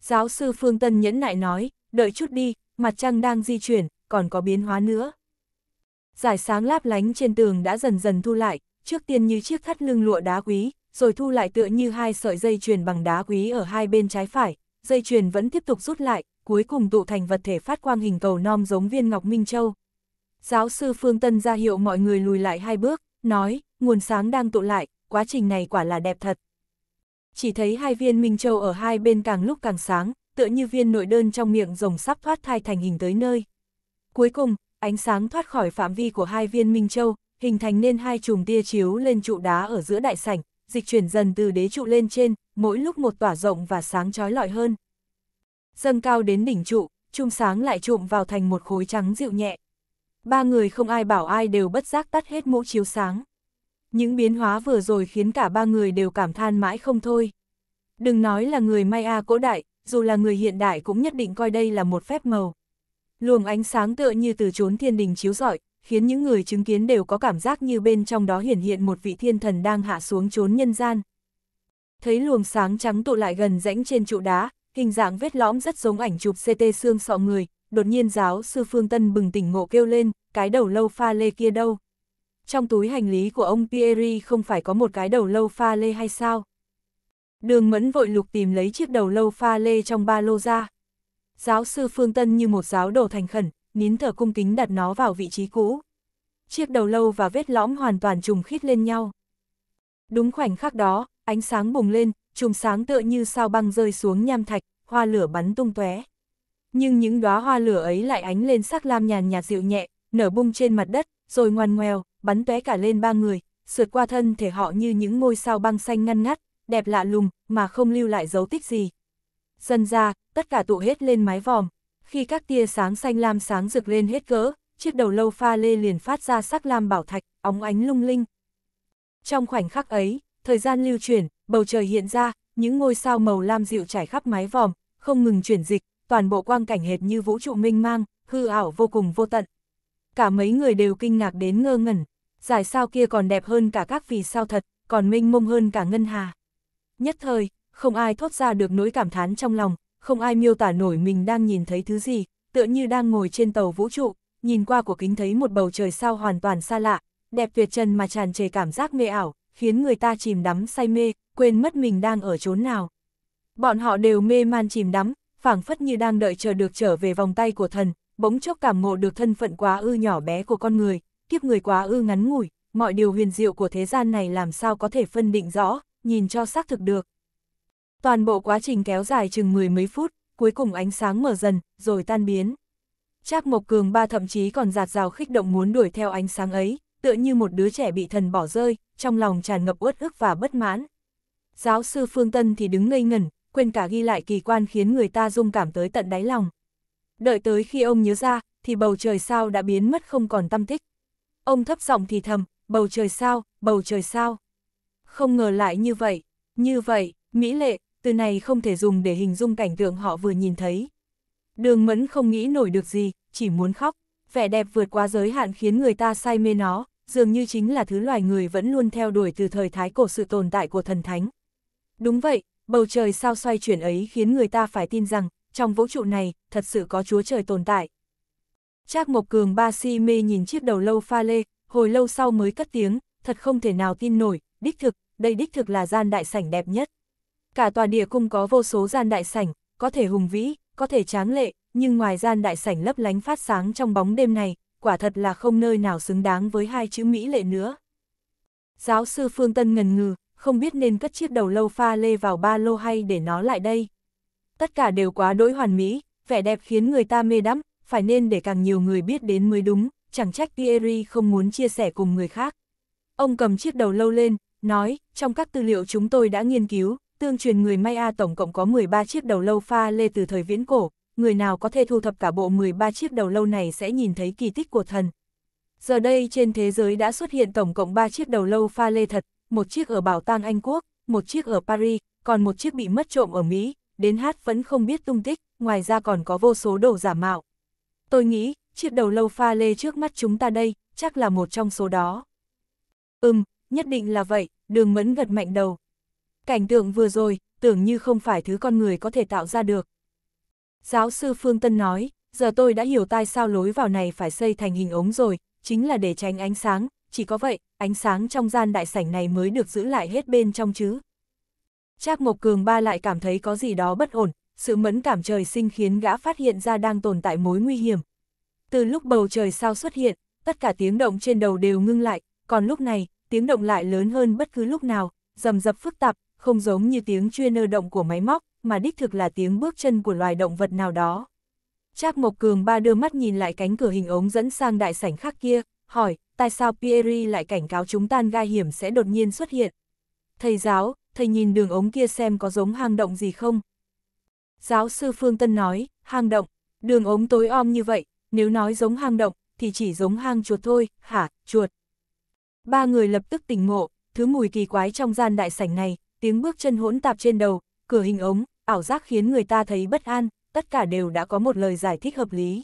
Giáo sư Phương Tân nhẫn nại nói, đợi chút đi, mặt trăng đang di chuyển, còn có biến hóa nữa. Giải sáng láp lánh trên tường đã dần dần thu lại, trước tiên như chiếc thắt lưng lụa đá quý, rồi thu lại tựa như hai sợi dây chuyền bằng đá quý ở hai bên trái phải, dây chuyền vẫn tiếp tục rút lại, cuối cùng tụ thành vật thể phát quang hình cầu non giống viên ngọc minh châu. Giáo sư Phương Tân ra hiệu mọi người lùi lại hai bước, nói, nguồn sáng đang tụ lại, quá trình này quả là đẹp thật. Chỉ thấy hai viên minh châu ở hai bên càng lúc càng sáng, tựa như viên nội đơn trong miệng rồng sắp thoát thai thành hình tới nơi. Cuối cùng, ánh sáng thoát khỏi phạm vi của hai viên Minh Châu, hình thành nên hai chùm tia chiếu lên trụ đá ở giữa đại sảnh, dịch chuyển dần từ đế trụ lên trên, mỗi lúc một tỏa rộng và sáng chói lọi hơn. Dâng cao đến đỉnh trụ, chung sáng lại trụm vào thành một khối trắng dịu nhẹ. Ba người không ai bảo ai đều bất giác tắt hết mũ chiếu sáng. Những biến hóa vừa rồi khiến cả ba người đều cảm than mãi không thôi. Đừng nói là người may a cỗ đại, dù là người hiện đại cũng nhất định coi đây là một phép màu. Luồng ánh sáng tựa như từ chốn thiên đình chiếu rọi, khiến những người chứng kiến đều có cảm giác như bên trong đó hiển hiện một vị thiên thần đang hạ xuống chốn nhân gian. Thấy luồng sáng trắng tụ lại gần rãnh trên trụ đá, hình dạng vết lõm rất giống ảnh chụp CT xương sọ người, đột nhiên giáo sư Phương Tân bừng tỉnh ngộ kêu lên, cái đầu lâu pha lê kia đâu? Trong túi hành lý của ông Pieri không phải có một cái đầu lâu pha lê hay sao? Đường mẫn vội lục tìm lấy chiếc đầu lâu pha lê trong ba lô ra. Giáo sư Phương Tân như một giáo đồ thành khẩn, nín thở cung kính đặt nó vào vị trí cũ. Chiếc đầu lâu và vết lõm hoàn toàn trùng khít lên nhau. Đúng khoảnh khắc đó, ánh sáng bùng lên, trùng sáng tựa như sao băng rơi xuống nham thạch, hoa lửa bắn tung tóe. Nhưng những đóa hoa lửa ấy lại ánh lên sắc lam nhàn nhạt dịu nhẹ, nở bung trên mặt đất, rồi ngoằn ngoèo, bắn tóe cả lên ba người, sượt qua thân thể họ như những ngôi sao băng xanh ngăn ngắt, đẹp lạ lùng, mà không lưu lại dấu tích gì. Dần ra, tất cả tụ hết lên mái vòm. Khi các tia sáng xanh lam sáng rực lên hết cỡ, chiếc đầu lâu pha lê liền phát ra sắc lam bảo thạch, óng ánh lung linh. Trong khoảnh khắc ấy, thời gian lưu chuyển, bầu trời hiện ra, những ngôi sao màu lam dịu trải khắp mái vòm, không ngừng chuyển dịch, toàn bộ quang cảnh hệt như vũ trụ minh mang, hư ảo vô cùng vô tận. Cả mấy người đều kinh ngạc đến ngơ ngẩn, giải sao kia còn đẹp hơn cả các vì sao thật, còn minh mông hơn cả ngân hà. Nhất thời, không ai thoát ra được nỗi cảm thán trong lòng, không ai miêu tả nổi mình đang nhìn thấy thứ gì, tựa như đang ngồi trên tàu vũ trụ, nhìn qua của kính thấy một bầu trời sao hoàn toàn xa lạ, đẹp tuyệt trần mà tràn trề cảm giác mê ảo, khiến người ta chìm đắm say mê, quên mất mình đang ở chốn nào. Bọn họ đều mê man chìm đắm, phảng phất như đang đợi chờ được trở về vòng tay của thần, bỗng chốc cảm ngộ được thân phận quá ư nhỏ bé của con người, kiếp người quá ư ngắn ngủi, mọi điều huyền diệu của thế gian này làm sao có thể phân định rõ, nhìn cho xác thực được. Toàn bộ quá trình kéo dài chừng mười mấy phút, cuối cùng ánh sáng mở dần, rồi tan biến. Trác Mộc Cường ba thậm chí còn giạt rào khích động muốn đuổi theo ánh sáng ấy, tựa như một đứa trẻ bị thần bỏ rơi, trong lòng tràn ngập uất ức và bất mãn. Giáo sư Phương Tân thì đứng ngây ngẩn, quên cả ghi lại kỳ quan khiến người ta rung cảm tới tận đáy lòng. Đợi tới khi ông nhớ ra, thì bầu trời sao đã biến mất không còn tâm tích. Ông thấp giọng thì thầm, bầu trời sao, bầu trời sao không ngờ lại như vậy, như vậy, mỹ lệ, từ này không thể dùng để hình dung cảnh tượng họ vừa nhìn thấy. Đường mẫn không nghĩ nổi được gì, chỉ muốn khóc, vẻ đẹp vượt quá giới hạn khiến người ta say mê nó, dường như chính là thứ loài người vẫn luôn theo đuổi từ thời thái cổ sự tồn tại của thần thánh. Đúng vậy, bầu trời sao xoay chuyển ấy khiến người ta phải tin rằng, trong vũ trụ này, thật sự có chúa trời tồn tại. Trác Mộc Cường ba si mê nhìn chiếc đầu lâu pha lê, hồi lâu sau mới cất tiếng, thật không thể nào tin nổi, đích thực, đây đích thực là gian đại sảnh đẹp nhất. Cả tòa địa cung có vô số gian đại sảnh, có thể hùng vĩ, có thể tráng lệ, nhưng ngoài gian đại sảnh lấp lánh phát sáng trong bóng đêm này, quả thật là không nơi nào xứng đáng với hai chữ mỹ lệ nữa. Giáo sư Phương Tân ngần ngừ, không biết nên cất chiếc đầu lâu pha lê vào ba lô hay để nó lại đây. Tất cả đều quá đỗi hoàn mỹ, vẻ đẹp khiến người ta mê đắm, phải nên để càng nhiều người biết đến mới đúng, chẳng trách Thierry không muốn chia sẻ cùng người khác. Ông cầm chiếc đầu lâu lên, nói, trong các tư liệu chúng tôi đã nghiên cứu, tương truyền người Maya tổng cộng có 13 chiếc đầu lâu pha lê từ thời viễn cổ, người nào có thể thu thập cả bộ 13 chiếc đầu lâu này sẽ nhìn thấy kỳ tích của thần. Giờ đây trên thế giới đã xuất hiện tổng cộng 3 chiếc đầu lâu pha lê thật, một chiếc ở Bảo tàng Anh Quốc, một chiếc ở Paris, còn một chiếc bị mất trộm ở Mỹ, đến hát vẫn không biết tung tích, ngoài ra còn có vô số đồ giả mạo. Tôi nghĩ, chiếc đầu lâu pha lê trước mắt chúng ta đây, chắc là một trong số đó. Ừm, nhất định là vậy, đường mẫn gật mạnh đầu. Cảnh tượng vừa rồi, tưởng như không phải thứ con người có thể tạo ra được. Giáo sư Phương Tân nói, giờ tôi đã hiểu tại sao lối vào này phải xây thành hình ống rồi, chính là để tránh ánh sáng, chỉ có vậy, ánh sáng trong gian đại sảnh này mới được giữ lại hết bên trong chứ. Trác Mộc Cường ba lại cảm thấy có gì đó bất ổn, sự mẫn cảm trời sinh khiến gã phát hiện ra đang tồn tại mối nguy hiểm. Từ lúc bầu trời sao xuất hiện, tất cả tiếng động trên đầu đều ngưng lại, còn lúc này, tiếng động lại lớn hơn bất cứ lúc nào, rầm rập phức tạp, không giống như tiếng chuyên nơ động của máy móc, mà đích thực là tiếng bước chân của loài động vật nào đó. Trác Mộc Cường ba đưa mắt nhìn lại cánh cửa hình ống dẫn sang đại sảnh khác kia, hỏi, tại sao Pierre lại cảnh cáo chúng tan gai hiểm sẽ đột nhiên xuất hiện? Thầy giáo, thầy nhìn đường ống kia xem có giống hang động gì không? Giáo sư Phương Tân nói, hang động, đường ống tối om như vậy, nếu nói giống hang động, thì chỉ giống hang chuột thôi, hả, chuột, Ba người lập tức tỉnh ngộ, thứ mùi kỳ quái trong gian đại sảnh này, tiếng bước chân hỗn tạp trên đầu, cửa hình ống, ảo giác khiến người ta thấy bất an, tất cả đều đã có một lời giải thích hợp lý.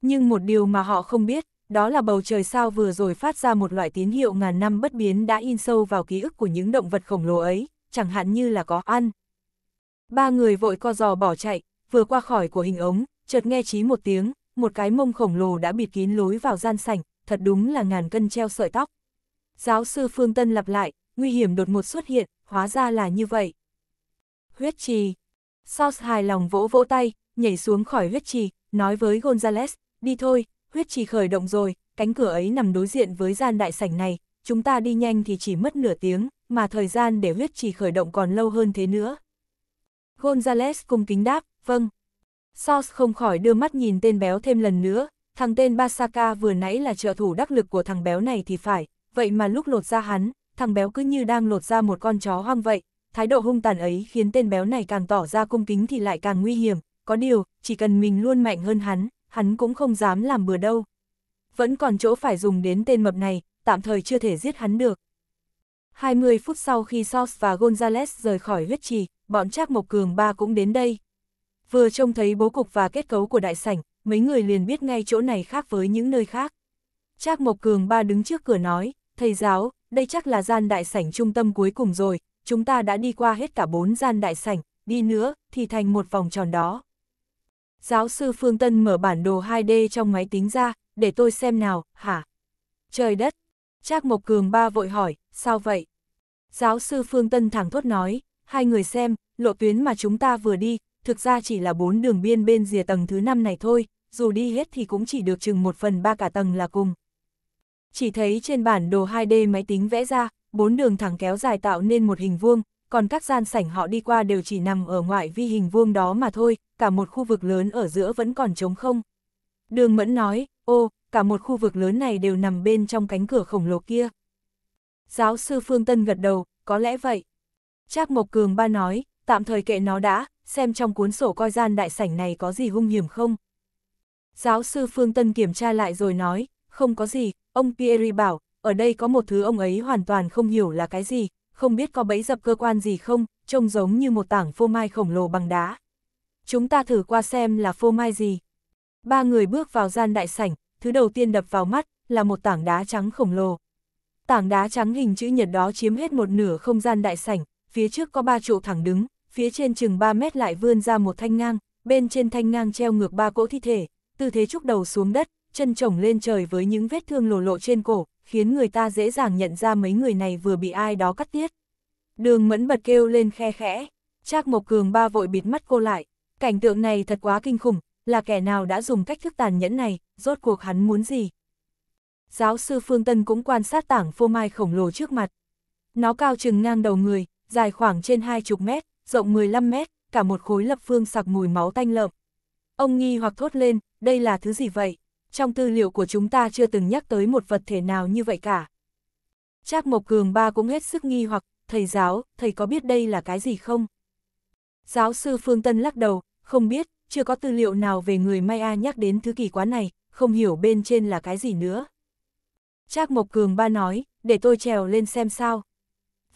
Nhưng một điều mà họ không biết, đó là bầu trời sao vừa rồi phát ra một loại tín hiệu ngàn năm bất biến đã in sâu vào ký ức của những động vật khổng lồ ấy, chẳng hạn như là có ăn. Ba người vội co giò bỏ chạy, vừa qua khỏi của hình ống, chợt nghe chí một tiếng, một cái mông khổng lồ đã bịt kín lối vào gian sảnh, thật đúng là ngàn cân treo sợi tóc. Giáo sư Phương Tân lặp lại, nguy hiểm đột một xuất hiện, hóa ra là như vậy. Huyết trì. Sauce hài lòng vỗ vỗ tay, nhảy xuống khỏi huyết trì, nói với Gonzales, đi thôi, huyết trì khởi động rồi, cánh cửa ấy nằm đối diện với gian đại sảnh này, chúng ta đi nhanh thì chỉ mất nửa tiếng, mà thời gian để huyết trì khởi động còn lâu hơn thế nữa. Gonzales cung kính đáp, vâng. Sauce không khỏi đưa mắt nhìn tên béo thêm lần nữa, thằng tên Basaka vừa nãy là trợ thủ đắc lực của thằng béo này thì phải, vậy mà lúc lột ra hắn, thằng béo cứ như đang lột ra một con chó hoang vậy, thái độ hung tàn ấy khiến tên béo này càng tỏ ra cung kính thì lại càng nguy hiểm, có điều, chỉ cần mình luôn mạnh hơn hắn, hắn cũng không dám làm bừa đâu. Vẫn còn chỗ phải dùng đến tên mập này, tạm thời chưa thể giết hắn được. 20 phút sau khi Sos và Gonzales rời khỏi huyết trì, bọn Trác Mộc Cường ba cũng đến đây. Vừa trông thấy bố cục và kết cấu của đại sảnh, mấy người liền biết ngay chỗ này khác với những nơi khác. Trác Mộc Cường ba đứng trước cửa nói, Thầy giáo, đây chắc là gian đại sảnh trung tâm cuối cùng rồi, chúng ta đã đi qua hết cả bốn gian đại sảnh, đi nữa, thì thành một vòng tròn đó. Giáo sư Phương Tân mở bản đồ 2D trong máy tính ra, để tôi xem nào, hả? Trời đất! Trác Mộc Cường ba vội hỏi, sao vậy? Giáo sư Phương Tân thẳng thốt nói, hai người xem, lộ tuyến mà chúng ta vừa đi, thực ra chỉ là bốn đường biên bên rìa tầng thứ năm này thôi, dù đi hết thì cũng chỉ được chừng một phần ba cả tầng là cùng. Chỉ thấy trên bản đồ 2D máy tính vẽ ra, bốn đường thẳng kéo dài tạo nên một hình vuông, còn các gian sảnh họ đi qua đều chỉ nằm ở ngoại vi hình vuông đó mà thôi, cả một khu vực lớn ở giữa vẫn còn trống không. Đường Mẫn nói, ô, cả một khu vực lớn này đều nằm bên trong cánh cửa khổng lồ kia. Giáo sư Phương Tân gật đầu, có lẽ vậy. Trác Mộc Cường ba nói, tạm thời kệ nó đã, xem trong cuốn sổ coi gian đại sảnh này có gì hung hiểm không. Giáo sư Phương Tân kiểm tra lại rồi nói, không có gì, Ông Pierre bảo, ở đây có một thứ ông ấy hoàn toàn không hiểu là cái gì, không biết có bẫy dập cơ quan gì không, trông giống như một tảng phô mai khổng lồ bằng đá. Chúng ta thử qua xem là phô mai gì. Ba người bước vào gian đại sảnh, thứ đầu tiên đập vào mắt là một tảng đá trắng khổng lồ. Tảng đá trắng hình chữ nhật đó chiếm hết một nửa không gian đại sảnh, phía trước có ba trụ thẳng đứng, phía trên chừng 3 mét lại vươn ra một thanh ngang, bên trên thanh ngang treo ngược ba cỗ thi thể, tư thế chúc đầu xuống đất, chân chồng lên trời với những vết thương lồ lộ trên cổ, khiến người ta dễ dàng nhận ra mấy người này vừa bị ai đó cắt tiết. Đường mẫn bật kêu lên khe khẽ, Trác Mộc Cường ba vội bịt mắt cô lại, cảnh tượng này thật quá kinh khủng, là kẻ nào đã dùng cách thức tàn nhẫn này, rốt cuộc hắn muốn gì. Giáo sư Phương Tân cũng quan sát tảng phô mai khổng lồ trước mặt. Nó cao chừng ngang đầu người, dài khoảng trên 20 mét, rộng 15 mét, cả một khối lập phương sặc mùi máu tanh lợm. Ông nghi hoặc thốt lên, đây là thứ gì vậy? trong tư liệu của chúng ta chưa từng nhắc tới một vật thể nào như vậy cả. Trác Mộc Cường ba cũng hết sức nghi hoặc, thầy giáo, thầy có biết đây là cái gì không? Giáo sư Phương Tân lắc đầu, không biết, chưa có tư liệu nào về người Maya nhắc đến thứ kỳ quá này, không hiểu bên trên là cái gì nữa. Trác Mộc Cường ba nói, để tôi trèo lên xem sao.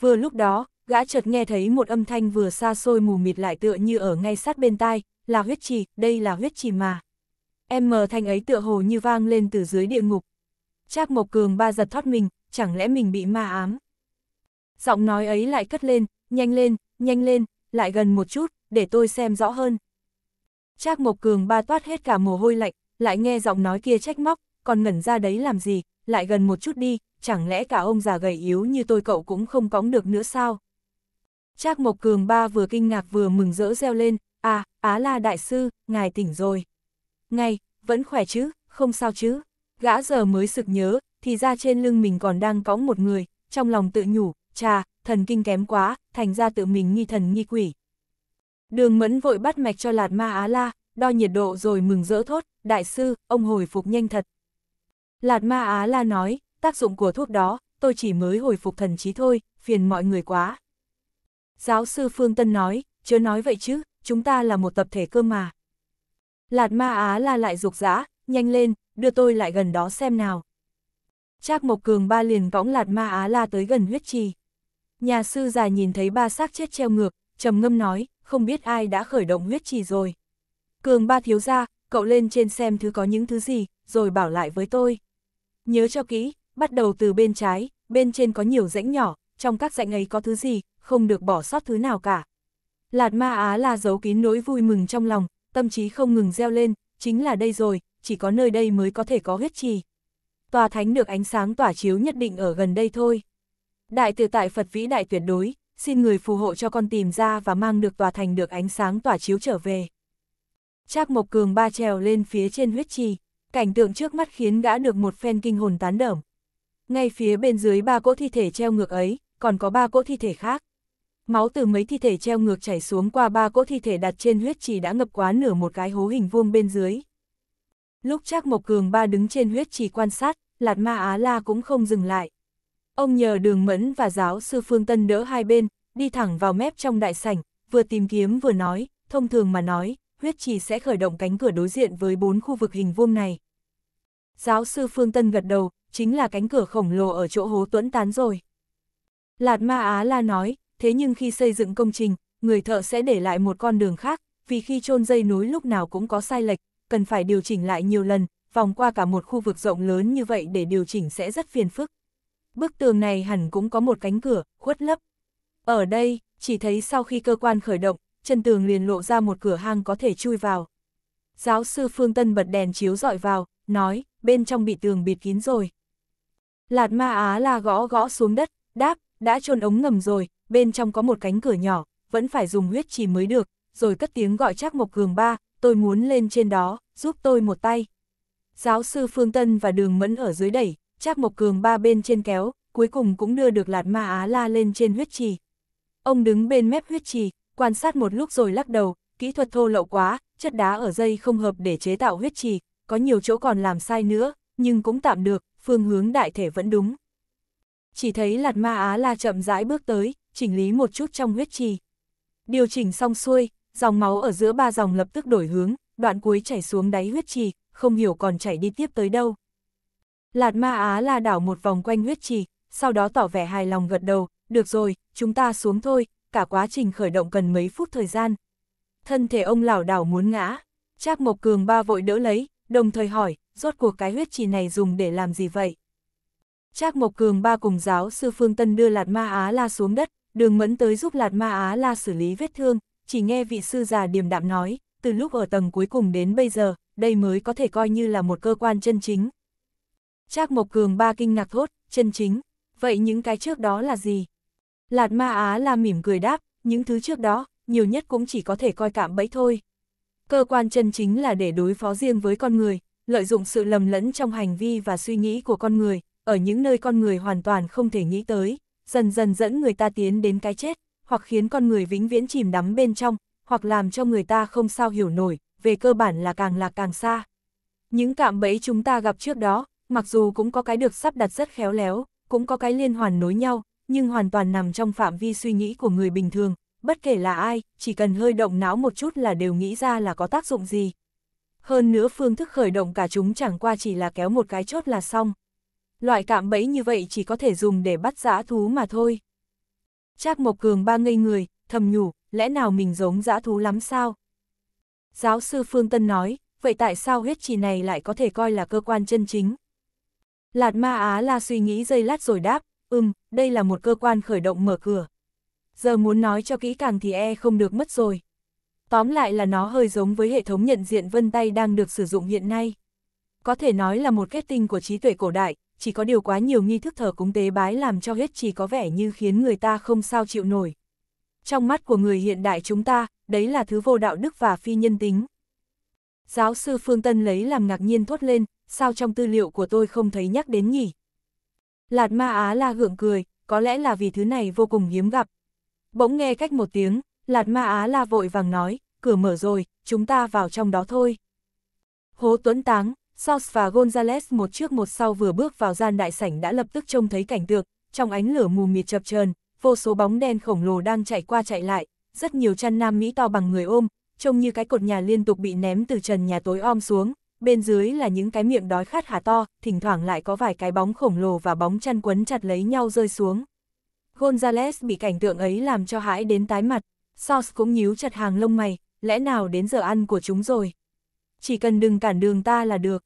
Vừa lúc đó, gã chợt nghe thấy một âm thanh vừa xa xôi mù mịt lại tựa như ở ngay sát bên tai, là huyết trì, đây là huyết trì mà em thanh ấy tựa hồ như vang lên từ dưới địa ngục. Trác Mộc Cường ba giật thoát mình, chẳng lẽ mình bị ma ám? Giọng nói ấy lại cất lên, nhanh lên, nhanh lên, lại gần một chút, để tôi xem rõ hơn. Trác Mộc Cường ba toát hết cả mồ hôi lạnh, lại nghe giọng nói kia trách móc, còn ngẩn ra đấy làm gì, lại gần một chút đi, chẳng lẽ cả ông già gầy yếu như tôi cậu cũng không cóng được nữa sao? Trác Mộc Cường ba vừa kinh ngạc vừa mừng rỡ reo lên, à, Á La Đại Sư, ngài tỉnh rồi ngay, vẫn khỏe chứ, không sao chứ. Gã giờ mới sực nhớ, thì ra trên lưng mình còn đang cõng một người, trong lòng tự nhủ, cha thần kinh kém quá, thành ra tự mình nghi thần nghi quỷ. Đường mẫn vội bắt mạch cho lạt ma á la, đo nhiệt độ rồi mừng rỡ thốt, đại sư, ông hồi phục nhanh thật. Lạt ma á la nói, tác dụng của thuốc đó, tôi chỉ mới hồi phục thần trí thôi, phiền mọi người quá. Giáo sư Phương Tân nói, chớ nói vậy chứ, chúng ta là một tập thể cơ mà. Lạt ma á la lại rục rã, nhanh lên, đưa tôi lại gần đó xem nào. Trác Mộc Cường ba liền võng lạt ma á la tới gần huyết trì. Nhà sư già nhìn thấy ba xác chết treo ngược, trầm ngâm nói, không biết ai đã khởi động huyết trì rồi. Cường ba thiếu ra, cậu lên trên xem thứ có những thứ gì, rồi bảo lại với tôi. Nhớ cho kỹ, bắt đầu từ bên trái, bên trên có nhiều rãnh nhỏ, trong các rãnh ấy có thứ gì, không được bỏ sót thứ nào cả. Lạt ma á la giấu kín nỗi vui mừng trong lòng, tâm trí không ngừng reo lên, chính là đây rồi, chỉ có nơi đây mới có thể có huyết trì. Tòa thánh được ánh sáng tỏa chiếu nhất định ở gần đây thôi. Đại tự tại Phật vĩ đại tuyệt đối, xin người phù hộ cho con tìm ra và mang được tòa thành được ánh sáng tỏa chiếu trở về. Trác Mộc Cường ba trèo lên phía trên huyết trì, cảnh tượng trước mắt khiến gã được một phen kinh hồn tán đởm. Ngay phía bên dưới ba cỗ thi thể treo ngược ấy, còn có ba cỗ thi thể khác máu từ mấy thi thể treo ngược chảy xuống qua ba cỗ thi thể đặt trên huyết trì đã ngập quá nửa một cái hố hình vuông bên dưới. Lúc Trác Mộc Cường ba đứng trên huyết trì quan sát, Lạt Ma Á La cũng không dừng lại. Ông nhờ đường mẫn và giáo sư Phương Tân đỡ hai bên, đi thẳng vào mép trong đại sảnh, vừa tìm kiếm vừa nói, thông thường mà nói, huyết trì sẽ khởi động cánh cửa đối diện với bốn khu vực hình vuông này. Giáo sư Phương Tân gật đầu, chính là cánh cửa khổng lồ ở chỗ hố tuấn tán rồi. Lạt Ma Á La nói, thế nhưng khi xây dựng công trình, người thợ sẽ để lại một con đường khác, vì khi chôn dây núi lúc nào cũng có sai lệch, cần phải điều chỉnh lại nhiều lần, vòng qua cả một khu vực rộng lớn như vậy để điều chỉnh sẽ rất phiền phức. Bức tường này hẳn cũng có một cánh cửa, khuất lấp. Ở đây, chỉ thấy sau khi cơ quan khởi động, chân tường liền lộ ra một cửa hang có thể chui vào. Giáo sư Phương Tân bật đèn chiếu dọi vào, nói, bên trong bị tường bịt kín rồi. Lạt ma á la gõ gõ xuống đất, đáp, đã chôn ống ngầm rồi, bên trong có một cánh cửa nhỏ, vẫn phải dùng huyết trì mới được, rồi cất tiếng gọi Trác Mộc Cường ba, tôi muốn lên trên đó, giúp tôi một tay. Giáo sư Phương Tân và Đường Mẫn ở dưới đẩy, Trác Mộc Cường ba bên trên kéo, cuối cùng cũng đưa được Lạt Ma Á La lên trên huyết trì. Ông đứng bên mép huyết trì, quan sát một lúc rồi lắc đầu, kỹ thuật thô lậu quá, chất đá ở dây không hợp để chế tạo huyết trì, có nhiều chỗ còn làm sai nữa, nhưng cũng tạm được, phương hướng đại thể vẫn đúng. Chỉ thấy Lạt Ma Á La chậm rãi bước tới, chỉnh lý một chút trong huyết trì. Điều chỉnh xong xuôi, dòng máu ở giữa ba dòng lập tức đổi hướng, đoạn cuối chảy xuống đáy huyết trì, không hiểu còn chảy đi tiếp tới đâu. Lạt Ma Á là đảo một vòng quanh huyết trì, sau đó tỏ vẻ hài lòng gật đầu, được rồi, chúng ta xuống thôi, cả quá trình khởi động cần mấy phút thời gian. Thân thể ông lão đảo muốn ngã, Trác Mộc Cường ba vội đỡ lấy, đồng thời hỏi, rốt cuộc cái huyết trì này dùng để làm gì vậy? Trác Mộc Cường ba cùng giáo sư Phương Tân đưa Lạt Ma Á La xuống đất, đường mẫn tới giúp Lạt Ma Á La xử lý vết thương, chỉ nghe vị sư già điềm đạm nói, từ lúc ở tầng cuối cùng đến bây giờ, đây mới có thể coi như là một cơ quan chân chính. Trác Mộc Cường ba kinh ngạc thốt, chân chính, vậy những cái trước đó là gì? Lạt Ma Á La mỉm cười đáp, những thứ trước đó, nhiều nhất cũng chỉ có thể coi cảm bẫy thôi. Cơ quan chân chính là để đối phó riêng với con người, lợi dụng sự lầm lẫn trong hành vi và suy nghĩ của con người, ở những nơi con người hoàn toàn không thể nghĩ tới dần dần dẫn người ta tiến đến cái chết, hoặc khiến con người vĩnh viễn chìm đắm bên trong, hoặc làm cho người ta không sao hiểu nổi, về cơ bản là càng là càng xa. Những cạm bẫy chúng ta gặp trước đó, mặc dù cũng có cái được sắp đặt rất khéo léo, cũng có cái liên hoàn nối nhau, nhưng hoàn toàn nằm trong phạm vi suy nghĩ của người bình thường, bất kể là ai, chỉ cần hơi động não một chút là đều nghĩ ra là có tác dụng gì. Hơn nữa phương thức khởi động cả chúng chẳng qua chỉ là kéo một cái chốt là xong loại cạm bẫy như vậy chỉ có thể dùng để bắt dã thú mà thôi. Trác Mộc Cường ba ngây người, thầm nhủ, lẽ nào mình giống dã thú lắm sao? Giáo sư Phương Tân nói, vậy tại sao huyết trì này lại có thể coi là cơ quan chân chính? Lạt Ma Á La suy nghĩ giây lát rồi đáp, ừm, đây là một cơ quan khởi động mở cửa. Giờ muốn nói cho kỹ càng thì e không được mất rồi. Tóm lại là nó hơi giống với hệ thống nhận diện vân tay đang được sử dụng hiện nay. Có thể nói là một kết tinh của trí tuệ cổ đại, chỉ có điều quá nhiều nghi thức thờ cúng tế bái làm cho hết chỉ có vẻ như khiến người ta không sao chịu nổi. Trong mắt của người hiện đại chúng ta, đấy là thứ vô đạo đức và phi nhân tính. Giáo sư Phương Tân lấy làm ngạc nhiên thốt lên, sao trong tư liệu của tôi không thấy nhắc đến nhỉ? Lạt ma Á la gượng cười, có lẽ là vì thứ này vô cùng hiếm gặp. Bỗng nghe cách một tiếng, Lạt ma Á la vội vàng nói, cửa mở rồi, chúng ta vào trong đó thôi. Hố Tuấn Táng, Sos và Gonzales một trước một sau vừa bước vào gian đại sảnh đã lập tức trông thấy cảnh tượng, trong ánh lửa mù mịt chập chờn, vô số bóng đen khổng lồ đang chạy qua chạy lại, rất nhiều chăn nam mỹ to bằng người ôm, trông như cái cột nhà liên tục bị ném từ trần nhà tối om xuống, bên dưới là những cái miệng đói khát hà to, thỉnh thoảng lại có vài cái bóng khổng lồ và bóng chăn quấn chặt lấy nhau rơi xuống. Gonzales bị cảnh tượng ấy làm cho hãi đến tái mặt, Sos cũng nhíu chặt hàng lông mày, lẽ nào đến giờ ăn của chúng rồi chỉ cần đừng cản đường ta là được.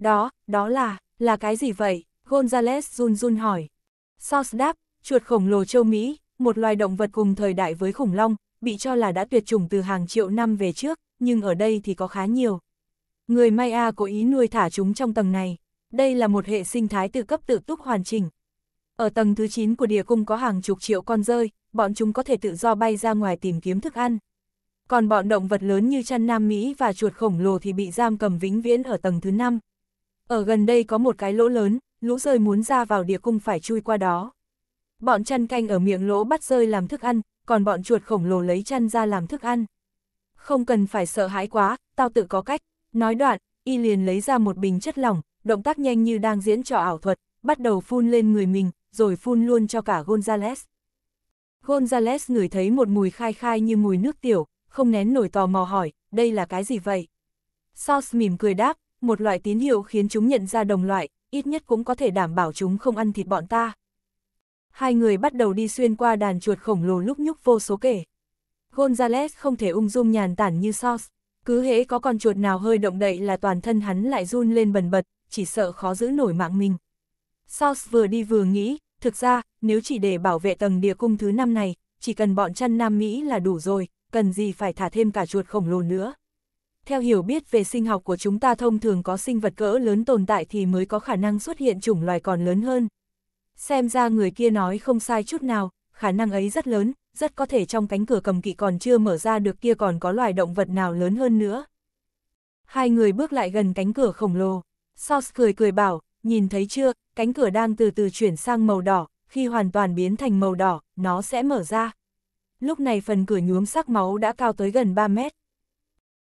Đó, đó là, là cái gì vậy? Gonzales run run hỏi. Sauce đáp, chuột khổng lồ châu Mỹ, một loài động vật cùng thời đại với khủng long, bị cho là đã tuyệt chủng từ hàng triệu năm về trước, nhưng ở đây thì có khá nhiều. Người Maya cố ý nuôi thả chúng trong tầng này. Đây là một hệ sinh thái từ cấp tự túc hoàn chỉnh. Ở tầng thứ 9 của địa cung có hàng chục triệu con rơi, bọn chúng có thể tự do bay ra ngoài tìm kiếm thức ăn còn bọn động vật lớn như chăn Nam Mỹ và chuột khổng lồ thì bị giam cầm vĩnh viễn ở tầng thứ 5. Ở gần đây có một cái lỗ lớn, lũ rơi muốn ra vào địa cung phải chui qua đó. Bọn chăn canh ở miệng lỗ bắt rơi làm thức ăn, còn bọn chuột khổng lồ lấy chăn ra làm thức ăn. Không cần phải sợ hãi quá, tao tự có cách. Nói đoạn, y liền lấy ra một bình chất lỏng, động tác nhanh như đang diễn trò ảo thuật, bắt đầu phun lên người mình, rồi phun luôn cho cả Gonzales. Gonzales ngửi thấy một mùi khai khai như mùi nước tiểu, không nén nổi tò mò hỏi, đây là cái gì vậy? Sauce mỉm cười đáp, một loại tín hiệu khiến chúng nhận ra đồng loại, ít nhất cũng có thể đảm bảo chúng không ăn thịt bọn ta. Hai người bắt đầu đi xuyên qua đàn chuột khổng lồ lúc nhúc vô số kể. Gonzales không thể ung dung nhàn tản như Sauce, cứ hễ có con chuột nào hơi động đậy là toàn thân hắn lại run lên bần bật, chỉ sợ khó giữ nổi mạng mình. Sauce vừa đi vừa nghĩ, thực ra, nếu chỉ để bảo vệ tầng địa cung thứ năm này, chỉ cần bọn chăn Nam Mỹ là đủ rồi, cần gì phải thả thêm cả chuột khổng lồ nữa. Theo hiểu biết về sinh học của chúng ta thông thường có sinh vật cỡ lớn tồn tại thì mới có khả năng xuất hiện chủng loài còn lớn hơn. Xem ra người kia nói không sai chút nào, khả năng ấy rất lớn, rất có thể trong cánh cửa cầm kỵ còn chưa mở ra được kia còn có loài động vật nào lớn hơn nữa. Hai người bước lại gần cánh cửa khổng lồ. Sauce cười cười bảo, nhìn thấy chưa, cánh cửa đang từ từ chuyển sang màu đỏ, khi hoàn toàn biến thành màu đỏ, nó sẽ mở ra lúc này phần cửa nhuốm sắc máu đã cao tới gần 3 mét.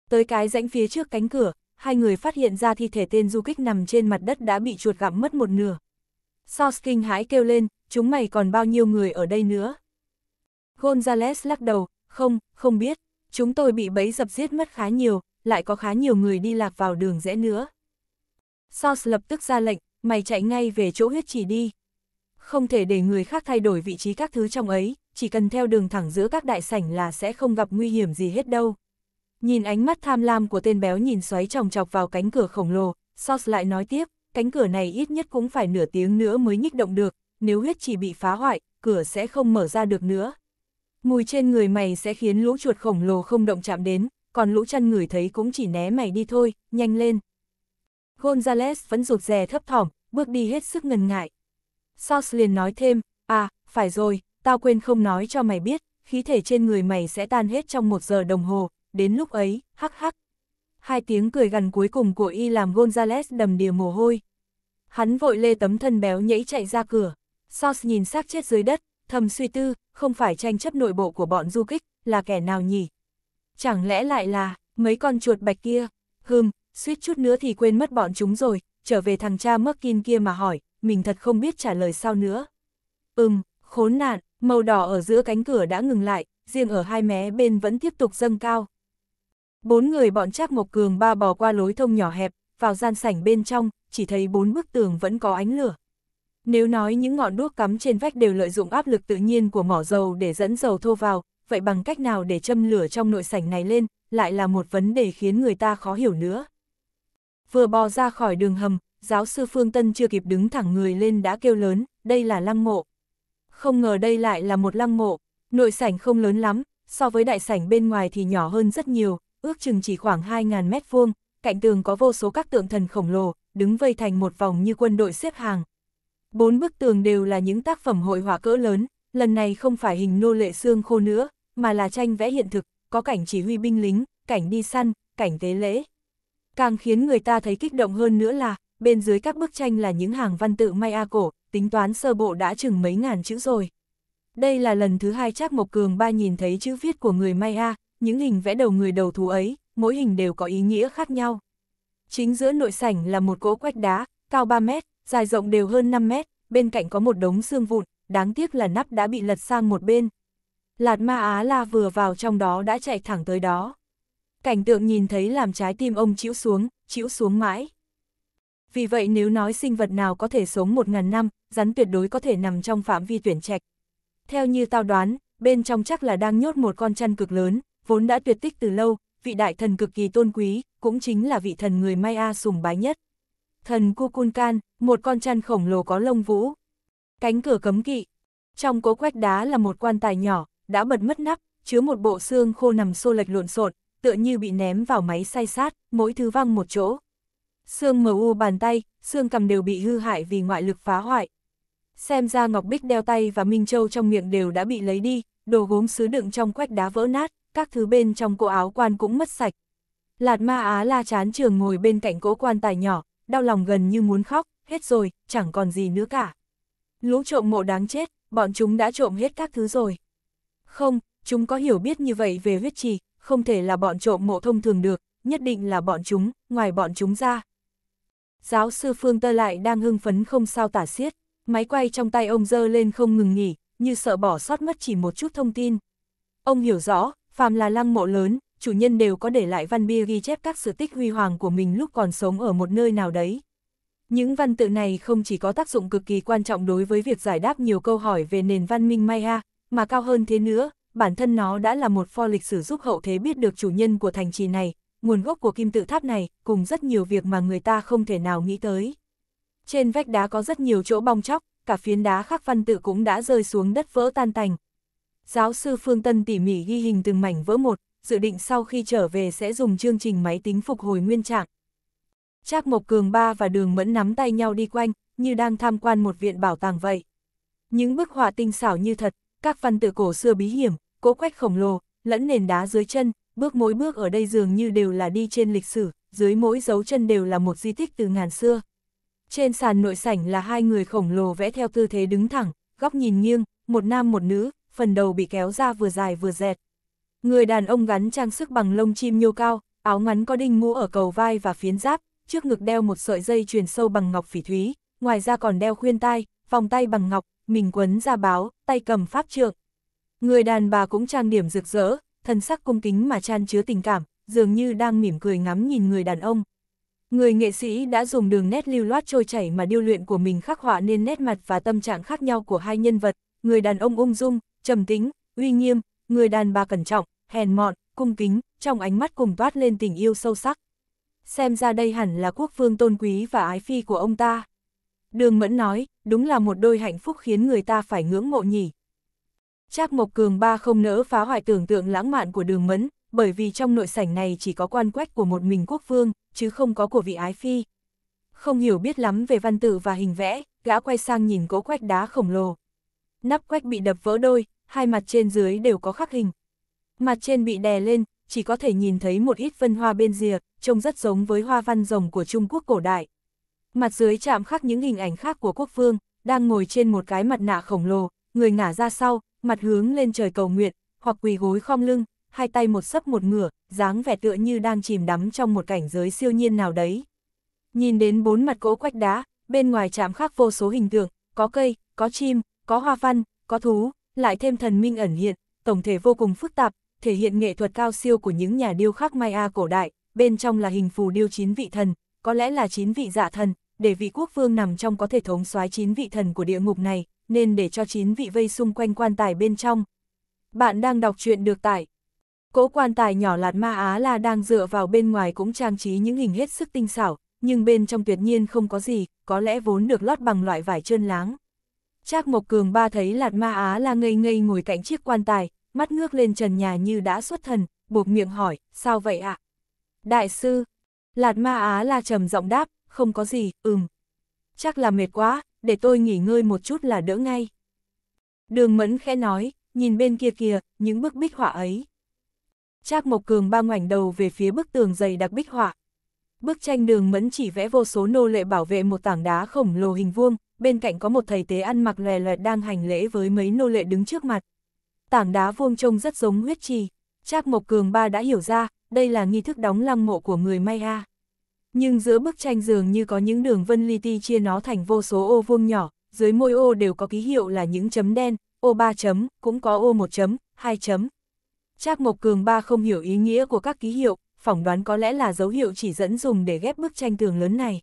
Tới cái rãnh phía trước cánh cửa, hai người phát hiện ra thi thể tên du kích nằm trên mặt đất đã bị chuột gặm mất một nửa. Sao kinh hãi kêu lên, chúng mày còn bao nhiêu người ở đây nữa? Gonzales lắc đầu, không, không biết, chúng tôi bị bấy dập giết mất khá nhiều, lại có khá nhiều người đi lạc vào đường rẽ nữa. Sauce lập tức ra lệnh, mày chạy ngay về chỗ huyết chỉ đi. Không thể để người khác thay đổi vị trí các thứ trong ấy, chỉ cần theo đường thẳng giữa các đại sảnh là sẽ không gặp nguy hiểm gì hết đâu. Nhìn ánh mắt tham lam của tên béo nhìn xoáy tròng chọc vào cánh cửa khổng lồ, Sos lại nói tiếp, cánh cửa này ít nhất cũng phải nửa tiếng nữa mới nhích động được, nếu huyết chỉ bị phá hoại, cửa sẽ không mở ra được nữa. Mùi trên người mày sẽ khiến lũ chuột khổng lồ không động chạm đến, còn lũ chăn người thấy cũng chỉ né mày đi thôi, nhanh lên. Gonzales vẫn rụt rè thấp thỏm, bước đi hết sức ngần ngại. Sos liền nói thêm, à, phải rồi, tao quên không nói cho mày biết, khí thể trên người mày sẽ tan hết trong một giờ đồng hồ, đến lúc ấy, hắc hắc. Hai tiếng cười gần cuối cùng của y làm Gonzales đầm đìa mồ hôi. Hắn vội lê tấm thân béo nhảy chạy ra cửa. Sos nhìn xác chết dưới đất, thầm suy tư, không phải tranh chấp nội bộ của bọn du kích, là kẻ nào nhỉ? Chẳng lẽ lại là, mấy con chuột bạch kia? Hừm, suýt chút nữa thì quên mất bọn chúng rồi, trở về thằng cha Merkin kia mà hỏi, mình thật không biết trả lời sao nữa. Ừm, khốn nạn, Màu đỏ ở giữa cánh cửa đã ngừng lại, riêng ở hai mé bên vẫn tiếp tục dâng cao. Bốn người bọn Trác Mộc Cường ba bò qua lối thông nhỏ hẹp, vào gian sảnh bên trong, chỉ thấy bốn bức tường vẫn có ánh lửa. Nếu nói những ngọn đuốc cắm trên vách đều lợi dụng áp lực tự nhiên của mỏ dầu để dẫn dầu thô vào, vậy bằng cách nào để châm lửa trong nội sảnh này lên, lại là một vấn đề khiến người ta khó hiểu nữa. Vừa bò ra khỏi đường hầm, giáo sư Phương Tân chưa kịp đứng thẳng người lên đã kêu lớn, đây là lăng mộ không ngờ đây lại là một lăng mộ, nội sảnh không lớn lắm, so với đại sảnh bên ngoài thì nhỏ hơn rất nhiều, ước chừng chỉ khoảng 2.000 mét vuông, cạnh tường có vô số các tượng thần khổng lồ, đứng vây thành một vòng như quân đội xếp hàng. Bốn bức tường đều là những tác phẩm hội họa cỡ lớn, lần này không phải hình nô lệ xương khô nữa, mà là tranh vẽ hiện thực, có cảnh chỉ huy binh lính, cảnh đi săn, cảnh tế lễ. Càng khiến người ta thấy kích động hơn nữa là, bên dưới các bức tranh là những hàng văn tự Maya cổ, tính toán sơ bộ đã chừng mấy ngàn chữ rồi. Đây là lần thứ hai Trác Mộc Cường ba nhìn thấy chữ viết của người Maya, những hình vẽ đầu người đầu thú ấy, mỗi hình đều có ý nghĩa khác nhau. Chính giữa nội sảnh là một cỗ quách đá, cao 3 mét, dài rộng đều hơn 5 mét, bên cạnh có một đống xương vụn, đáng tiếc là nắp đã bị lật sang một bên. Lạt ma Á La vừa vào trong đó đã chạy thẳng tới đó. Cảnh tượng nhìn thấy làm trái tim ông chịu xuống, chịu xuống mãi. Vì vậy nếu nói sinh vật nào có thể sống 1.000 năm, rắn tuyệt đối có thể nằm trong phạm vi tuyển trạch. Theo như tao đoán, bên trong chắc là đang nhốt một con chăn cực lớn, vốn đã tuyệt tích từ lâu, vị đại thần cực kỳ tôn quý, cũng chính là vị thần người Maya sùng bái nhất. Thần Kukulkan, một con chăn khổng lồ có lông vũ. Cánh cửa cấm kỵ. Trong cố quách đá là một quan tài nhỏ, đã bật mất nắp, chứa một bộ xương khô nằm xô lệch lộn xộn, tựa như bị ném vào máy xay sát, mỗi thứ văng một chỗ xương mu bàn tay, xương cầm đều bị hư hại vì ngoại lực phá hoại. Xem ra Ngọc Bích đeo tay và Minh Châu trong miệng đều đã bị lấy đi, đồ gốm sứ đựng trong quách đá vỡ nát, các thứ bên trong cổ áo quan cũng mất sạch. Lạt ma á la chán trường ngồi bên cạnh cỗ quan tài nhỏ, đau lòng gần như muốn khóc, hết rồi, chẳng còn gì nữa cả. Lũ trộm mộ đáng chết, bọn chúng đã trộm hết các thứ rồi. Không, chúng có hiểu biết như vậy về huyết trì, không thể là bọn trộm mộ thông thường được, nhất định là bọn chúng, ngoài bọn chúng ra, Giáo sư Phương Tơ lại đang hưng phấn không sao tả xiết, máy quay trong tay ông dơ lên không ngừng nghỉ, như sợ bỏ sót mất chỉ một chút thông tin. Ông hiểu rõ, phàm là lăng mộ lớn, chủ nhân đều có để lại văn bia ghi chép các sự tích huy hoàng của mình lúc còn sống ở một nơi nào đấy. Những văn tự này không chỉ có tác dụng cực kỳ quan trọng đối với việc giải đáp nhiều câu hỏi về nền văn minh Maya, mà cao hơn thế nữa, bản thân nó đã là một pho lịch sử giúp hậu thế biết được chủ nhân của thành trì này, nguồn gốc của kim tự tháp này, cùng rất nhiều việc mà người ta không thể nào nghĩ tới. Trên vách đá có rất nhiều chỗ bong chóc, cả phiến đá khắc văn tự cũng đã rơi xuống đất vỡ tan tành. Giáo sư Phương Tân tỉ mỉ ghi hình từng mảnh vỡ một, dự định sau khi trở về sẽ dùng chương trình máy tính phục hồi nguyên trạng. Trác Mộc Cường Ba và Đường Mẫn nắm tay nhau đi quanh, như đang tham quan một viện bảo tàng vậy. Những bức họa tinh xảo như thật, các văn tự cổ xưa bí hiểm, cố quách khổng lồ, lẫn nền đá dưới chân, bước mỗi bước ở đây dường như đều là đi trên lịch sử, dưới mỗi dấu chân đều là một di tích từ ngàn xưa. Trên sàn nội sảnh là hai người khổng lồ vẽ theo tư thế đứng thẳng, góc nhìn nghiêng, một nam một nữ, phần đầu bị kéo ra vừa dài vừa dẹt. Người đàn ông gắn trang sức bằng lông chim nhô cao, áo ngắn có đinh mũ ở cầu vai và phiến giáp, trước ngực đeo một sợi dây truyền sâu bằng ngọc phỉ thúy, ngoài ra còn đeo khuyên tai, vòng tay bằng ngọc, mình quấn ra báo, tay cầm pháp trượng. Người đàn bà cũng trang điểm rực rỡ, thân sắc cung kính mà chan chứa tình cảm, dường như đang mỉm cười ngắm nhìn người đàn ông. Người nghệ sĩ đã dùng đường nét lưu loát trôi chảy mà điêu luyện của mình khắc họa nên nét mặt và tâm trạng khác nhau của hai nhân vật, người đàn ông ung dung, trầm tính, uy nghiêm, người đàn bà cẩn trọng, hèn mọn, cung kính, trong ánh mắt cùng toát lên tình yêu sâu sắc. Xem ra đây hẳn là quốc vương tôn quý và ái phi của ông ta. Đường Mẫn nói, đúng là một đôi hạnh phúc khiến người ta phải ngưỡng mộ nhỉ. Trác Mộc Cường ba không nỡ phá hoại tưởng tượng lãng mạn của đường mẫn, bởi vì trong nội sảnh này chỉ có quan quét của một mình quốc vương, chứ không có của vị ái phi. Không hiểu biết lắm về văn tự và hình vẽ, gã quay sang nhìn cỗ quách đá khổng lồ. Nắp quách bị đập vỡ đôi, hai mặt trên dưới đều có khắc hình. Mặt trên bị đè lên, chỉ có thể nhìn thấy một ít vân hoa bên rìa, trông rất giống với hoa văn rồng của Trung Quốc cổ đại. Mặt dưới chạm khắc những hình ảnh khác của quốc vương, đang ngồi trên một cái mặt nạ khổng lồ, người ngả ra sau, mặt hướng lên trời cầu nguyện, hoặc quỳ gối khom lưng, hai tay một sấp một ngửa, dáng vẻ tựa như đang chìm đắm trong một cảnh giới siêu nhiên nào đấy. Nhìn đến bốn mặt cỗ quách đá, bên ngoài chạm khắc vô số hình tượng, có cây, có chim, có hoa văn, có thú, lại thêm thần minh ẩn hiện, tổng thể vô cùng phức tạp, thể hiện nghệ thuật cao siêu của những nhà điêu khắc Maya cổ đại, bên trong là hình phù điêu chín vị thần, có lẽ là chín vị dạ thần, để vị quốc vương nằm trong có thể thống soái chín vị thần của địa ngục này, nên để cho chín vị vây xung quanh quan tài bên trong. Bạn đang đọc truyện được tải. Cỗ quan tài nhỏ lạt ma Á là đang dựa vào bên ngoài cũng trang trí những hình hết sức tinh xảo, nhưng bên trong tuyệt nhiên không có gì, có lẽ vốn được lót bằng loại vải trơn láng. Trác Mộc Cường ba thấy lạt ma Á là ngây ngây ngồi cạnh chiếc quan tài, mắt ngước lên trần nhà như đã xuất thần, buộc miệng hỏi, sao vậy ạ? À? Đại sư, lạt ma Á là trầm giọng đáp, không có gì, ừm. Chắc là mệt quá, để tôi nghỉ ngơi một chút là đỡ ngay. Đường mẫn khẽ nói, nhìn bên kia kìa, những bức bích họa ấy. Trác Mộc Cường ba ngoảnh đầu về phía bức tường dày đặc bích họa. Bức tranh đường mẫn chỉ vẽ vô số nô lệ bảo vệ một tảng đá khổng lồ hình vuông, bên cạnh có một thầy tế ăn mặc lè loẹt đang hành lễ với mấy nô lệ đứng trước mặt. Tảng đá vuông trông rất giống huyết trì. Trác Mộc Cường ba đã hiểu ra, đây là nghi thức đóng lăng mộ của người Maya. Nhưng giữa bức tranh dường như có những đường vân li ti chia nó thành vô số ô vuông nhỏ, dưới mỗi ô đều có ký hiệu là những chấm đen, ô 3 chấm, cũng có ô 1 chấm, 2 chấm. Trác Mộc Cường ba không hiểu ý nghĩa của các ký hiệu, phỏng đoán có lẽ là dấu hiệu chỉ dẫn dùng để ghép bức tranh tường lớn này.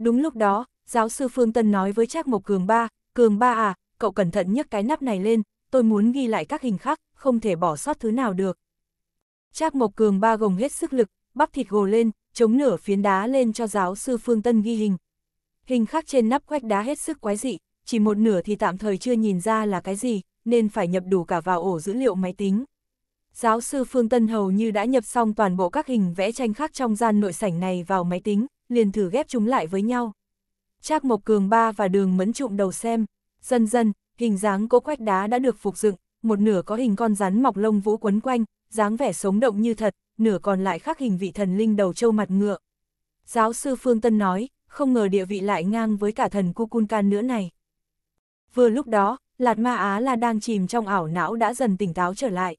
Đúng lúc đó, giáo sư Phương Tân nói với Trác Mộc Cường ba, Cường ba à, cậu cẩn thận nhấc cái nắp này lên, tôi muốn ghi lại các hình khắc không thể bỏ sót thứ nào được. Trác Mộc Cường ba gồng hết sức lực, bắp thịt gồ lên, chống nửa phiến đá lên cho giáo sư Phương Tân ghi hình. Hình khắc trên nắp quách đá hết sức quái dị, chỉ một nửa thì tạm thời chưa nhìn ra là cái gì, nên phải nhập đủ cả vào ổ dữ liệu máy tính. Giáo sư Phương Tân hầu như đã nhập xong toàn bộ các hình vẽ tranh khác trong gian nội sảnh này vào máy tính, liền thử ghép chúng lại với nhau. Trác Mộc Cường Ba và Đường Mẫn Trụm đầu xem, dần dần, hình dáng cố quách đá đã được phục dựng, một nửa có hình con rắn mọc lông vũ quấn quanh, dáng vẻ sống động như thật, nửa còn lại khắc hình vị thần linh đầu châu mặt ngựa. Giáo sư Phương Tân nói, không ngờ địa vị lại ngang với cả thần Kukulkan nữa này. Vừa lúc đó, Lạt Ma Á là đang chìm trong ảo não đã dần tỉnh táo trở lại.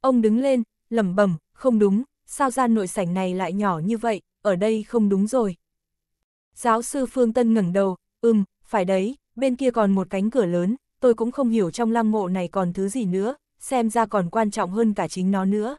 Ông đứng lên, lẩm bẩm, không đúng, sao gian nội sảnh này lại nhỏ như vậy, ở đây không đúng rồi. Giáo sư Phương Tân ngẩng đầu, ừm, phải đấy, bên kia còn một cánh cửa lớn, tôi cũng không hiểu trong lăng mộ này còn thứ gì nữa, xem ra còn quan trọng hơn cả chính nó nữa.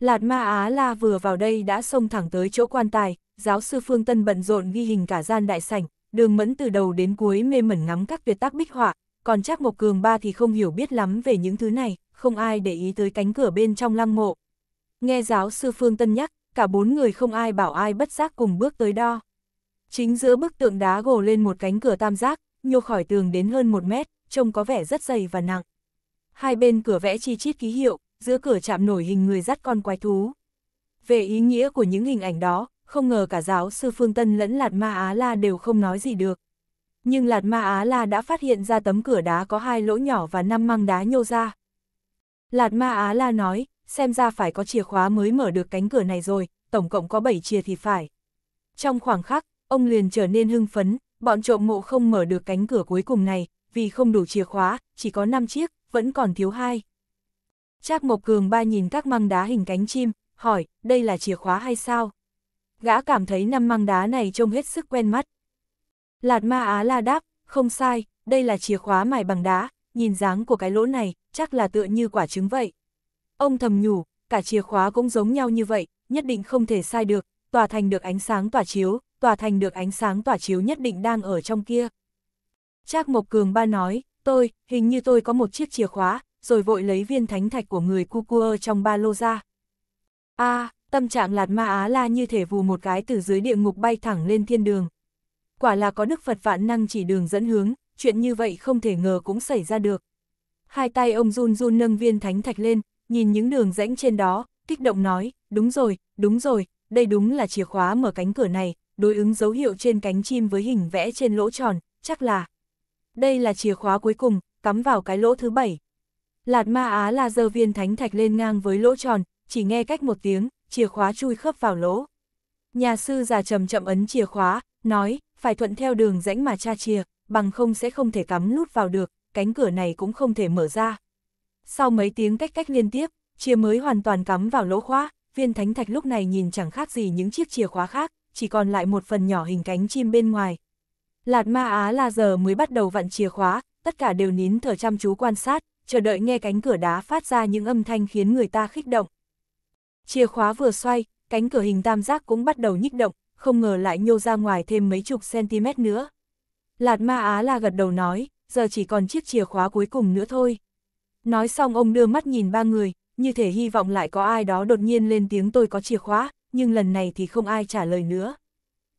Lạt Ma Á La vừa vào đây đã xông thẳng tới chỗ quan tài, giáo sư Phương Tân bận rộn ghi hình cả gian đại sảnh, đường mẫn từ đầu đến cuối mê mẩn ngắm các tuyệt tác bích họa, còn Trác Mộc Cường ba thì không hiểu biết lắm về những thứ này, không ai để ý tới cánh cửa bên trong lăng mộ. Nghe giáo sư Phương Tân nhắc, cả bốn người không ai bảo ai bất giác cùng bước tới đo. Chính giữa bức tượng đá gồ lên một cánh cửa tam giác, nhô khỏi tường đến hơn một mét, trông có vẻ rất dày và nặng. Hai bên cửa vẽ chi chít ký hiệu, giữa cửa chạm nổi hình người dắt con quái thú. Về ý nghĩa của những hình ảnh đó, không ngờ cả giáo sư Phương Tân lẫn Lạt Ma Á La đều không nói gì được. Nhưng Lạt Ma Á La đã phát hiện ra tấm cửa đá có hai lỗ nhỏ và năm măng đá nhô ra. Lạt Ma Á La nói, xem ra phải có chìa khóa mới mở được cánh cửa này rồi, tổng cộng có bảy chìa thì phải. Trong khoảng khắc, ông liền trở nên hưng phấn, bọn trộm mộ không mở được cánh cửa cuối cùng này, vì không đủ chìa khóa, chỉ có 5 chiếc, vẫn còn thiếu hai. Trác Mộc Cường ba nhìn các măng đá hình cánh chim, hỏi, đây là chìa khóa hay sao? Gã cảm thấy năm măng đá này trông hết sức quen mắt. Lạt ma á la đáp, không sai, đây là chìa khóa mài bằng đá, nhìn dáng của cái lỗ này, chắc là tựa như quả trứng vậy. Ông thầm nhủ, cả chìa khóa cũng giống nhau như vậy, nhất định không thể sai được, tòa thành được ánh sáng tỏa chiếu, tòa thành được ánh sáng tỏa chiếu nhất định đang ở trong kia. Trác Mộc Cường ba nói, tôi, hình như tôi có một chiếc chìa khóa, rồi vội lấy viên thánh thạch của người Cucua trong ba lô ra. a à, tâm trạng lạt ma á la như thể vù một cái từ dưới địa ngục bay thẳng lên thiên đường. Quả là có Đức Phật vạn năng chỉ đường dẫn hướng, chuyện như vậy không thể ngờ cũng xảy ra được. Hai tay ông run run nâng viên thánh thạch lên, nhìn những đường rãnh trên đó, kích động nói, đúng rồi, đúng rồi, đây đúng là chìa khóa mở cánh cửa này, đối ứng dấu hiệu trên cánh chim với hình vẽ trên lỗ tròn, chắc là. Đây là chìa khóa cuối cùng, cắm vào cái lỗ thứ bảy, Lạt ma á là giờ viên thánh thạch lên ngang với lỗ tròn, chỉ nghe cách một tiếng, chìa khóa chui khớp vào lỗ. Nhà sư già chậm chậm ấn chìa khóa, nói, phải thuận theo đường rãnh mà cha chìa, bằng không sẽ không thể cắm nút vào được, cánh cửa này cũng không thể mở ra. Sau mấy tiếng cách cách liên tiếp, chìa mới hoàn toàn cắm vào lỗ khóa, viên thánh thạch lúc này nhìn chẳng khác gì những chiếc chìa khóa khác, chỉ còn lại một phần nhỏ hình cánh chim bên ngoài. Lạt ma á là giờ mới bắt đầu vặn chìa khóa, tất cả đều nín thở chăm chú quan sát, chờ đợi nghe cánh cửa đá phát ra những âm thanh khiến người ta khích động. Chìa khóa vừa xoay, cánh cửa hình tam giác cũng bắt đầu nhích động, không ngờ lại nhô ra ngoài thêm mấy chục cm nữa. Lạt ma Á là gật đầu nói, giờ chỉ còn chiếc chìa khóa cuối cùng nữa thôi. Nói xong ông đưa mắt nhìn ba người, như thể hy vọng lại có ai đó đột nhiên lên tiếng tôi có chìa khóa, nhưng lần này thì không ai trả lời nữa.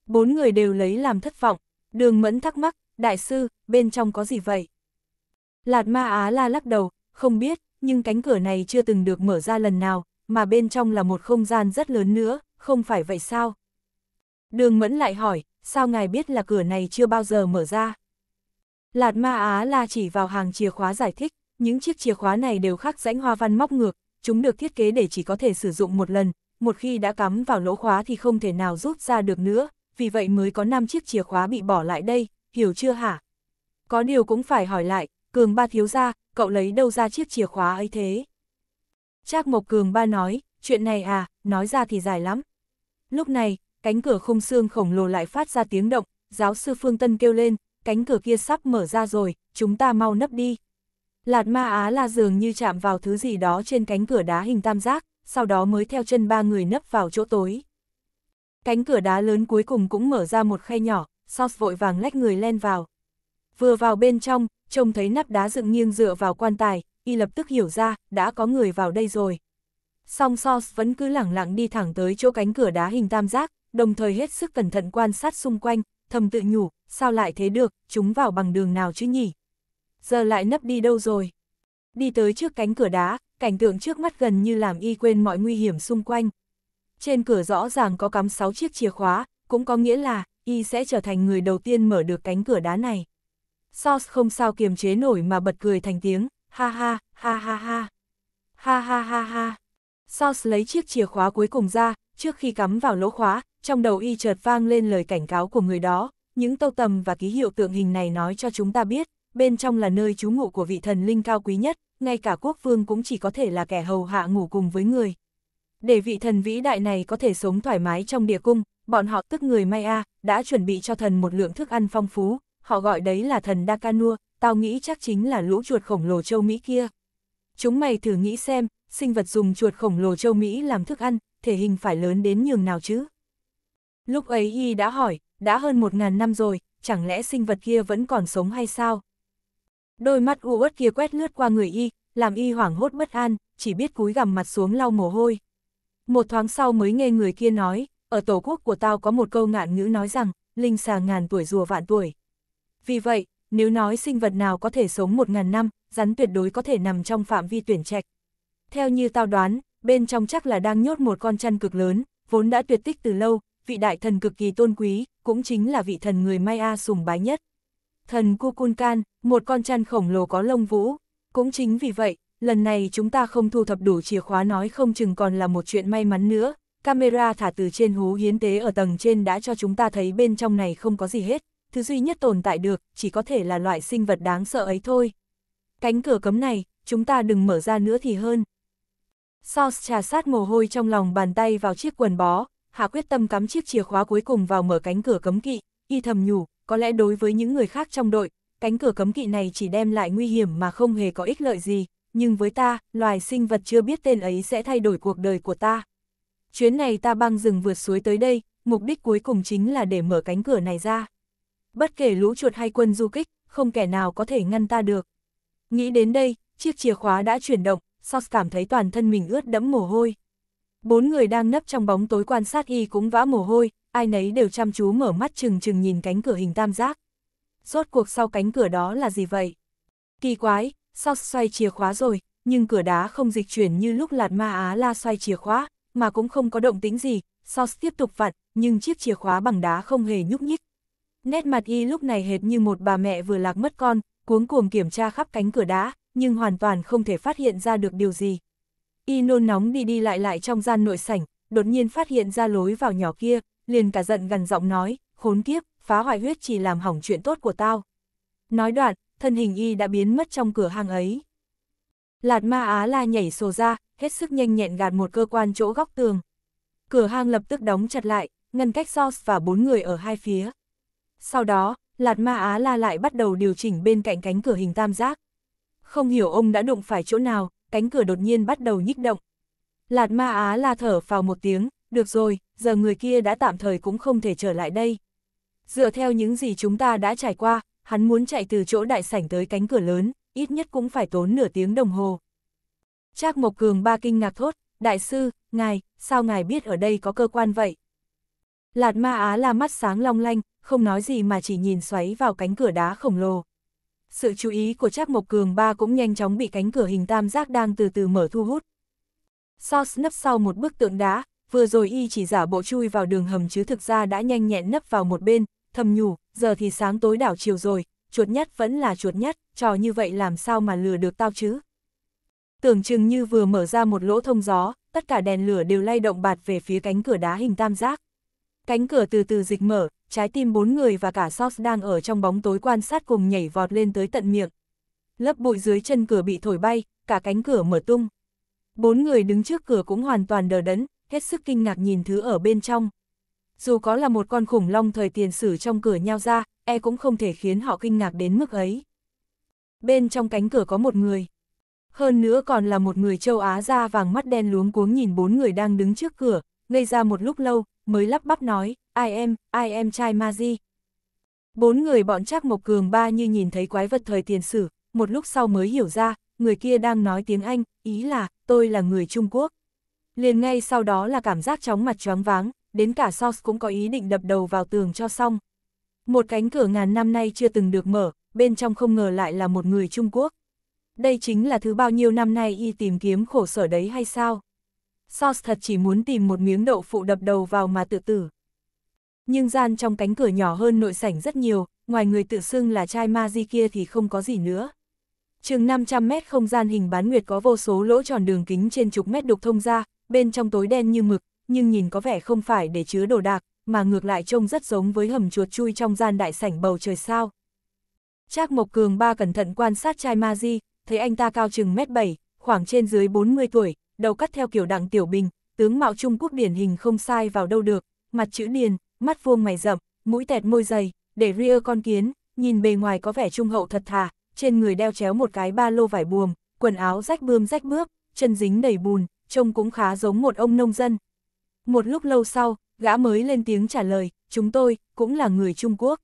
Bốn người đều lấy làm thất vọng, đường mẫn thắc mắc, đại sư, bên trong có gì vậy? Lạt ma Á la lắc đầu, không biết, nhưng cánh cửa này chưa từng được mở ra lần nào, mà bên trong là một không gian rất lớn nữa, không phải vậy sao? Đường Mẫn lại hỏi, sao ngài biết là cửa này chưa bao giờ mở ra? Lạt ma Á la chỉ vào hàng chìa khóa giải thích, những chiếc chìa khóa này đều khắc rãnh hoa văn móc ngược, chúng được thiết kế để chỉ có thể sử dụng một lần, một khi đã cắm vào lỗ khóa thì không thể nào rút ra được nữa, vì vậy mới có 5 chiếc chìa khóa bị bỏ lại đây, hiểu chưa hả? Có điều cũng phải hỏi lại, cường ba thiếu ra, cậu lấy đâu ra chiếc chìa khóa ấy thế? Trác Mộc Cường ba nói, chuyện này à, nói ra thì dài lắm. Lúc này, cánh cửa khung xương khổng lồ lại phát ra tiếng động, giáo sư Phương Tân kêu lên, cánh cửa kia sắp mở ra rồi, chúng ta mau nấp đi. Lạt ma á la dường như chạm vào thứ gì đó trên cánh cửa đá hình tam giác, sau đó mới theo chân ba người nấp vào chỗ tối. Cánh cửa đá lớn cuối cùng cũng mở ra một khe nhỏ, Sauce vội vàng lách người len vào. Vừa vào bên trong, trông thấy nắp đá dựng nghiêng dựa vào quan tài, y lập tức hiểu ra, đã có người vào đây rồi. Song Sos vẫn cứ lẳng lặng đi thẳng tới chỗ cánh cửa đá hình tam giác, đồng thời hết sức cẩn thận quan sát xung quanh, thầm tự nhủ, sao lại thế được, chúng vào bằng đường nào chứ nhỉ? Giờ lại nấp đi đâu rồi? Đi tới trước cánh cửa đá, cảnh tượng trước mắt gần như làm y quên mọi nguy hiểm xung quanh. Trên cửa rõ ràng có cắm 6 chiếc chìa khóa, cũng có nghĩa là y sẽ trở thành người đầu tiên mở được cánh cửa đá này. Sauce không sao kiềm chế nổi mà bật cười thành tiếng, ha ha, ha ha ha. Ha ha ha ha. Sauce lấy chiếc chìa khóa cuối cùng ra, trước khi cắm vào lỗ khóa, trong đầu y chợt vang lên lời cảnh cáo của người đó, những tâu tầm và ký hiệu tượng hình này nói cho chúng ta biết, bên trong là nơi trú ngụ của vị thần linh cao quý nhất, ngay cả quốc vương cũng chỉ có thể là kẻ hầu hạ ngủ cùng với người. Để vị thần vĩ đại này có thể sống thoải mái trong địa cung, bọn họ tức người Maya đã chuẩn bị cho thần một lượng thức ăn phong phú, họ gọi đấy là thần Dakanua, tao nghĩ chắc chính là lũ chuột khổng lồ châu Mỹ kia. Chúng mày thử nghĩ xem, sinh vật dùng chuột khổng lồ châu Mỹ làm thức ăn, thể hình phải lớn đến nhường nào chứ? Lúc ấy y đã hỏi, đã hơn một ngàn năm rồi, chẳng lẽ sinh vật kia vẫn còn sống hay sao? Đôi mắt u uất kia quét lướt qua người y, làm y hoảng hốt bất an, chỉ biết cúi gằm mặt xuống lau mồ hôi. Một thoáng sau mới nghe người kia nói, ở tổ quốc của tao có một câu ngạn ngữ nói rằng, linh xà ngàn tuổi rùa vạn tuổi. Vì vậy, nếu nói sinh vật nào có thể sống 1.000 năm, rắn tuyệt đối có thể nằm trong phạm vi tuyển trạch. Theo như tao đoán, bên trong chắc là đang nhốt một con chăn cực lớn, vốn đã tuyệt tích từ lâu, vị đại thần cực kỳ tôn quý, cũng chính là vị thần người Maya sùng bái nhất. Thần Kukulkan, một con chăn khổng lồ có lông vũ. Cũng chính vì vậy, lần này chúng ta không thu thập đủ chìa khóa nói không chừng còn là một chuyện may mắn nữa. Camera thả từ trên hú hiến tế ở tầng trên đã cho chúng ta thấy bên trong này không có gì hết thứ duy nhất tồn tại được, chỉ có thể là loại sinh vật đáng sợ ấy thôi. Cánh cửa cấm này, chúng ta đừng mở ra nữa thì hơn. Sos trà sát mồ hôi trong lòng bàn tay vào chiếc quần bó, hạ quyết tâm cắm chiếc chìa khóa cuối cùng vào mở cánh cửa cấm kỵ, y thầm nhủ, có lẽ đối với những người khác trong đội, cánh cửa cấm kỵ này chỉ đem lại nguy hiểm mà không hề có ích lợi gì, nhưng với ta, loài sinh vật chưa biết tên ấy sẽ thay đổi cuộc đời của ta. Chuyến này ta băng rừng vượt suối tới đây, mục đích cuối cùng chính là để mở cánh cửa này ra bất kể lũ chuột hay quân du kích, không kẻ nào có thể ngăn ta được. Nghĩ đến đây, chiếc chìa khóa đã chuyển động, Sos cảm thấy toàn thân mình ướt đẫm mồ hôi. Bốn người đang nấp trong bóng tối quan sát y cũng vã mồ hôi, ai nấy đều chăm chú mở mắt chừng chừng nhìn cánh cửa hình tam giác. Rốt cuộc sau cánh cửa đó là gì vậy? Kỳ quái, Sos xoay chìa khóa rồi, nhưng cửa đá không dịch chuyển như lúc lạt ma Á la xoay chìa khóa, mà cũng không có động tính gì, Sos tiếp tục vặn, nhưng chiếc chìa khóa bằng đá không hề nhúc nhích. Nét mặt y lúc này hệt như một bà mẹ vừa lạc mất con, cuống cuồng kiểm tra khắp cánh cửa đá, nhưng hoàn toàn không thể phát hiện ra được điều gì. Y nôn nóng đi đi lại lại trong gian nội sảnh, đột nhiên phát hiện ra lối vào nhỏ kia, liền cả giận gần giọng nói, khốn kiếp, phá hoại huyết chỉ làm hỏng chuyện tốt của tao. Nói đoạn, thân hình y đã biến mất trong cửa hàng ấy. Lạt ma Á la nhảy sổ ra, hết sức nhanh nhẹn gạt một cơ quan chỗ góc tường. Cửa hang lập tức đóng chặt lại, ngăn cách Sos và bốn người ở hai phía. Sau đó, Lạt Ma Á La lại bắt đầu điều chỉnh bên cạnh cánh cửa hình tam giác. Không hiểu ông đã đụng phải chỗ nào, cánh cửa đột nhiên bắt đầu nhích động. Lạt Ma Á La thở vào một tiếng, được rồi, giờ người kia đã tạm thời cũng không thể trở lại đây. Dựa theo những gì chúng ta đã trải qua, hắn muốn chạy từ chỗ đại sảnh tới cánh cửa lớn, ít nhất cũng phải tốn nửa tiếng đồng hồ. Trác Mộc Cường ba kinh ngạc thốt, đại sư, ngài, sao ngài biết ở đây có cơ quan vậy? Lạt ma á là mắt sáng long lanh, không nói gì mà chỉ nhìn xoáy vào cánh cửa đá khổng lồ. Sự chú ý của Trác Mộc Cường ba cũng nhanh chóng bị cánh cửa hình tam giác đang từ từ mở thu hút. Sos nấp sau một bức tượng đá, vừa rồi y chỉ giả bộ chui vào đường hầm chứ thực ra đã nhanh nhẹn nấp vào một bên, thầm nhủ, giờ thì sáng tối đảo chiều rồi, chuột nhắt vẫn là chuột nhắt, trò như vậy làm sao mà lừa được tao chứ. Tưởng chừng như vừa mở ra một lỗ thông gió, tất cả đèn lửa đều lay động bạt về phía cánh cửa đá hình tam giác. Cánh cửa từ từ dịch mở, trái tim bốn người và cả Sox đang ở trong bóng tối quan sát cùng nhảy vọt lên tới tận miệng. Lớp bụi dưới chân cửa bị thổi bay, cả cánh cửa mở tung. Bốn người đứng trước cửa cũng hoàn toàn đờ đẫn, hết sức kinh ngạc nhìn thứ ở bên trong. Dù có là một con khủng long thời tiền sử trong cửa nhau ra, e cũng không thể khiến họ kinh ngạc đến mức ấy. Bên trong cánh cửa có một người. Hơn nữa còn là một người châu Á da vàng mắt đen luống cuống nhìn bốn người đang đứng trước cửa, ngây ra một lúc lâu, mới lắp bắp nói, ai em, ai em trai ma di. Bốn người bọn chắc Mộc Cường ba như nhìn thấy quái vật thời tiền sử, một lúc sau mới hiểu ra, người kia đang nói tiếng Anh, ý là, tôi là người Trung Quốc. Liền ngay sau đó là cảm giác chóng mặt choáng váng, đến cả Sos cũng có ý định đập đầu vào tường cho xong. Một cánh cửa ngàn năm nay chưa từng được mở, bên trong không ngờ lại là một người Trung Quốc. Đây chính là thứ bao nhiêu năm nay y tìm kiếm khổ sở đấy hay sao? Sos thật chỉ muốn tìm một miếng đậu phụ đập đầu vào mà tự tử. Nhưng gian trong cánh cửa nhỏ hơn nội sảnh rất nhiều, ngoài người tự xưng là trai ma di kia thì không có gì nữa. Chừng 500 mét không gian hình bán nguyệt có vô số lỗ tròn đường kính trên chục mét đục thông ra, bên trong tối đen như mực, nhưng nhìn có vẻ không phải để chứa đồ đạc, mà ngược lại trông rất giống với hầm chuột chui trong gian đại sảnh bầu trời sao. Trác Mộc Cường ba cẩn thận quan sát trai ma di, thấy anh ta cao chừng mét 7, khoảng trên dưới 40 tuổi, đầu cắt theo kiểu đặng tiểu bình, tướng mạo Trung Quốc điển hình không sai vào đâu được, mặt chữ điền, mắt vuông mày rậm, mũi tẹt môi dày, để ria con kiến, nhìn bề ngoài có vẻ trung hậu thật thà, trên người đeo chéo một cái ba lô vải buồm, quần áo rách bươm rách bước, chân dính đầy bùn, trông cũng khá giống một ông nông dân. Một lúc lâu sau, gã mới lên tiếng trả lời, chúng tôi, cũng là người Trung Quốc.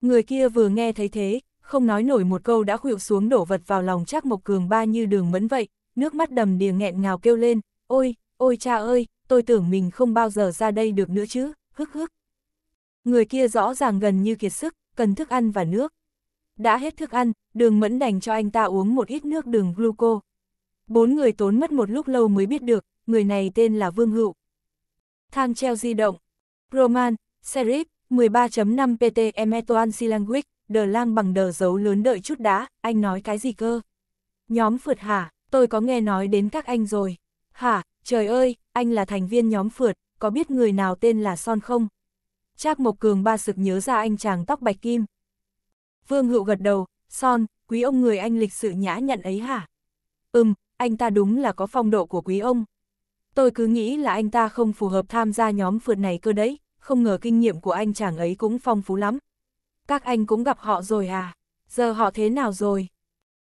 Người kia vừa nghe thấy thế, không nói nổi một câu đã khuỵu xuống đổ vật vào lòng Trác Mộc Cường ba như đường mẫn vậy, nước mắt đầm đìa nghẹn ngào kêu lên, ôi, ôi cha ơi, tôi tưởng mình không bao giờ ra đây được nữa chứ, hức hức. Người kia rõ ràng gần như kiệt sức, cần thức ăn và nước. Đã hết thức ăn, đường mẫn đành cho anh ta uống một ít nước đường gluco. Bốn người tốn mất một lúc lâu mới biết được, người này tên là Vương Hữu. Thang treo di động. Roman, Serif, 13.5 PT Emetoan Silanguic, đờ lang bằng đờ dấu lớn đợi chút đã, anh nói cái gì cơ? Nhóm phượt hả? tôi có nghe nói đến các anh rồi. Hả, trời ơi, anh là thành viên nhóm phượt, có biết người nào tên là Son không? Trác Mộc Cường ba sực nhớ ra anh chàng tóc bạch kim. Vương Hữu gật đầu, Son, quý ông người anh lịch sự nhã nhặn ấy hả? Ừm, anh ta đúng là có phong độ của quý ông. Tôi cứ nghĩ là anh ta không phù hợp tham gia nhóm phượt này cơ đấy, không ngờ kinh nghiệm của anh chàng ấy cũng phong phú lắm. Các anh cũng gặp họ rồi à? Giờ họ thế nào rồi?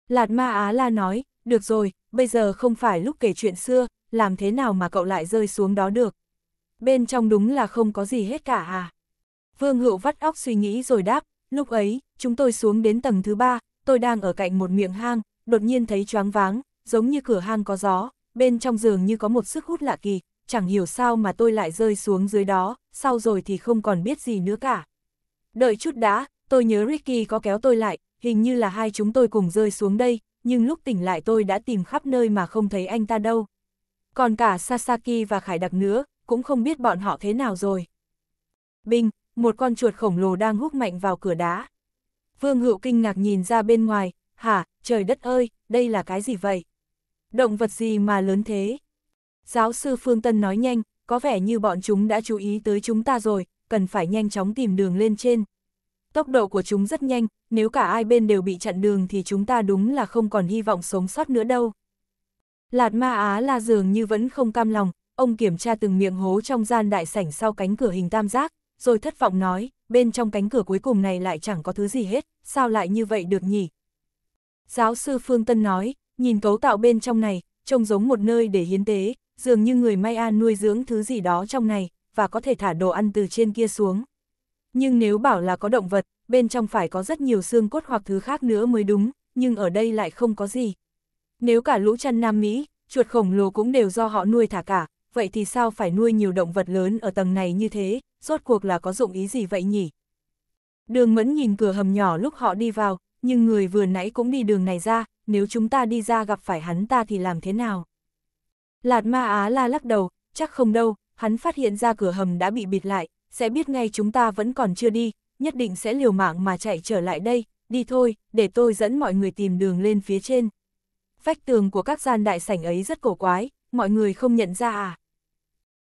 Lạt Ma Á La nói, được rồi, bây giờ không phải lúc kể chuyện xưa, làm thế nào mà cậu lại rơi xuống đó được. Bên trong đúng là không có gì hết cả à. Vương Hữu vắt óc suy nghĩ rồi đáp, lúc ấy, chúng tôi xuống đến tầng thứ ba, tôi đang ở cạnh một miệng hang, đột nhiên thấy choáng váng, giống như cửa hang có gió, bên trong giường như có một sức hút lạ kỳ, chẳng hiểu sao mà tôi lại rơi xuống dưới đó, sau rồi thì không còn biết gì nữa cả. Đợi chút đã, tôi nhớ Ricky có kéo tôi lại, hình như là hai chúng tôi cùng rơi xuống đây, nhưng lúc tỉnh lại tôi đã tìm khắp nơi mà không thấy anh ta đâu. Còn cả Sasaki và Khải Đặc nữa, cũng không biết bọn họ thế nào rồi. Bình, một con chuột khổng lồ đang hút mạnh vào cửa đá. Vương Hữu kinh ngạc nhìn ra bên ngoài, hả, trời đất ơi, đây là cái gì vậy? Động vật gì mà lớn thế? Giáo sư Phương Tân nói nhanh, có vẻ như bọn chúng đã chú ý tới chúng ta rồi, cần phải nhanh chóng tìm đường lên trên. Tốc độ của chúng rất nhanh, nếu cả ai bên đều bị chặn đường thì chúng ta đúng là không còn hy vọng sống sót nữa đâu. Lạt ma Á la dường như vẫn không cam lòng, ông kiểm tra từng miệng hố trong gian đại sảnh sau cánh cửa hình tam giác, rồi thất vọng nói, bên trong cánh cửa cuối cùng này lại chẳng có thứ gì hết, sao lại như vậy được nhỉ? Giáo sư Phương Tân nói, nhìn cấu tạo bên trong này, trông giống một nơi để hiến tế, dường như người Maya nuôi dưỡng thứ gì đó trong này, và có thể thả đồ ăn từ trên kia xuống. Nhưng nếu bảo là có động vật, bên trong phải có rất nhiều xương cốt hoặc thứ khác nữa mới đúng, nhưng ở đây lại không có gì. Nếu cả lũ chăn Nam Mỹ, chuột khổng lồ cũng đều do họ nuôi thả cả, vậy thì sao phải nuôi nhiều động vật lớn ở tầng này như thế, rốt cuộc là có dụng ý gì vậy nhỉ? Đường mẫn nhìn cửa hầm nhỏ lúc họ đi vào, nhưng người vừa nãy cũng đi đường này ra, nếu chúng ta đi ra gặp phải hắn ta thì làm thế nào? Lạt ma Á la lắc đầu, chắc không đâu, hắn phát hiện ra cửa hầm đã bị bịt lại, sẽ biết ngay chúng ta vẫn còn chưa đi, nhất định sẽ liều mạng mà chạy trở lại đây, đi thôi, để tôi dẫn mọi người tìm đường lên phía trên. Vách tường của các gian đại sảnh ấy rất cổ quái, mọi người không nhận ra à.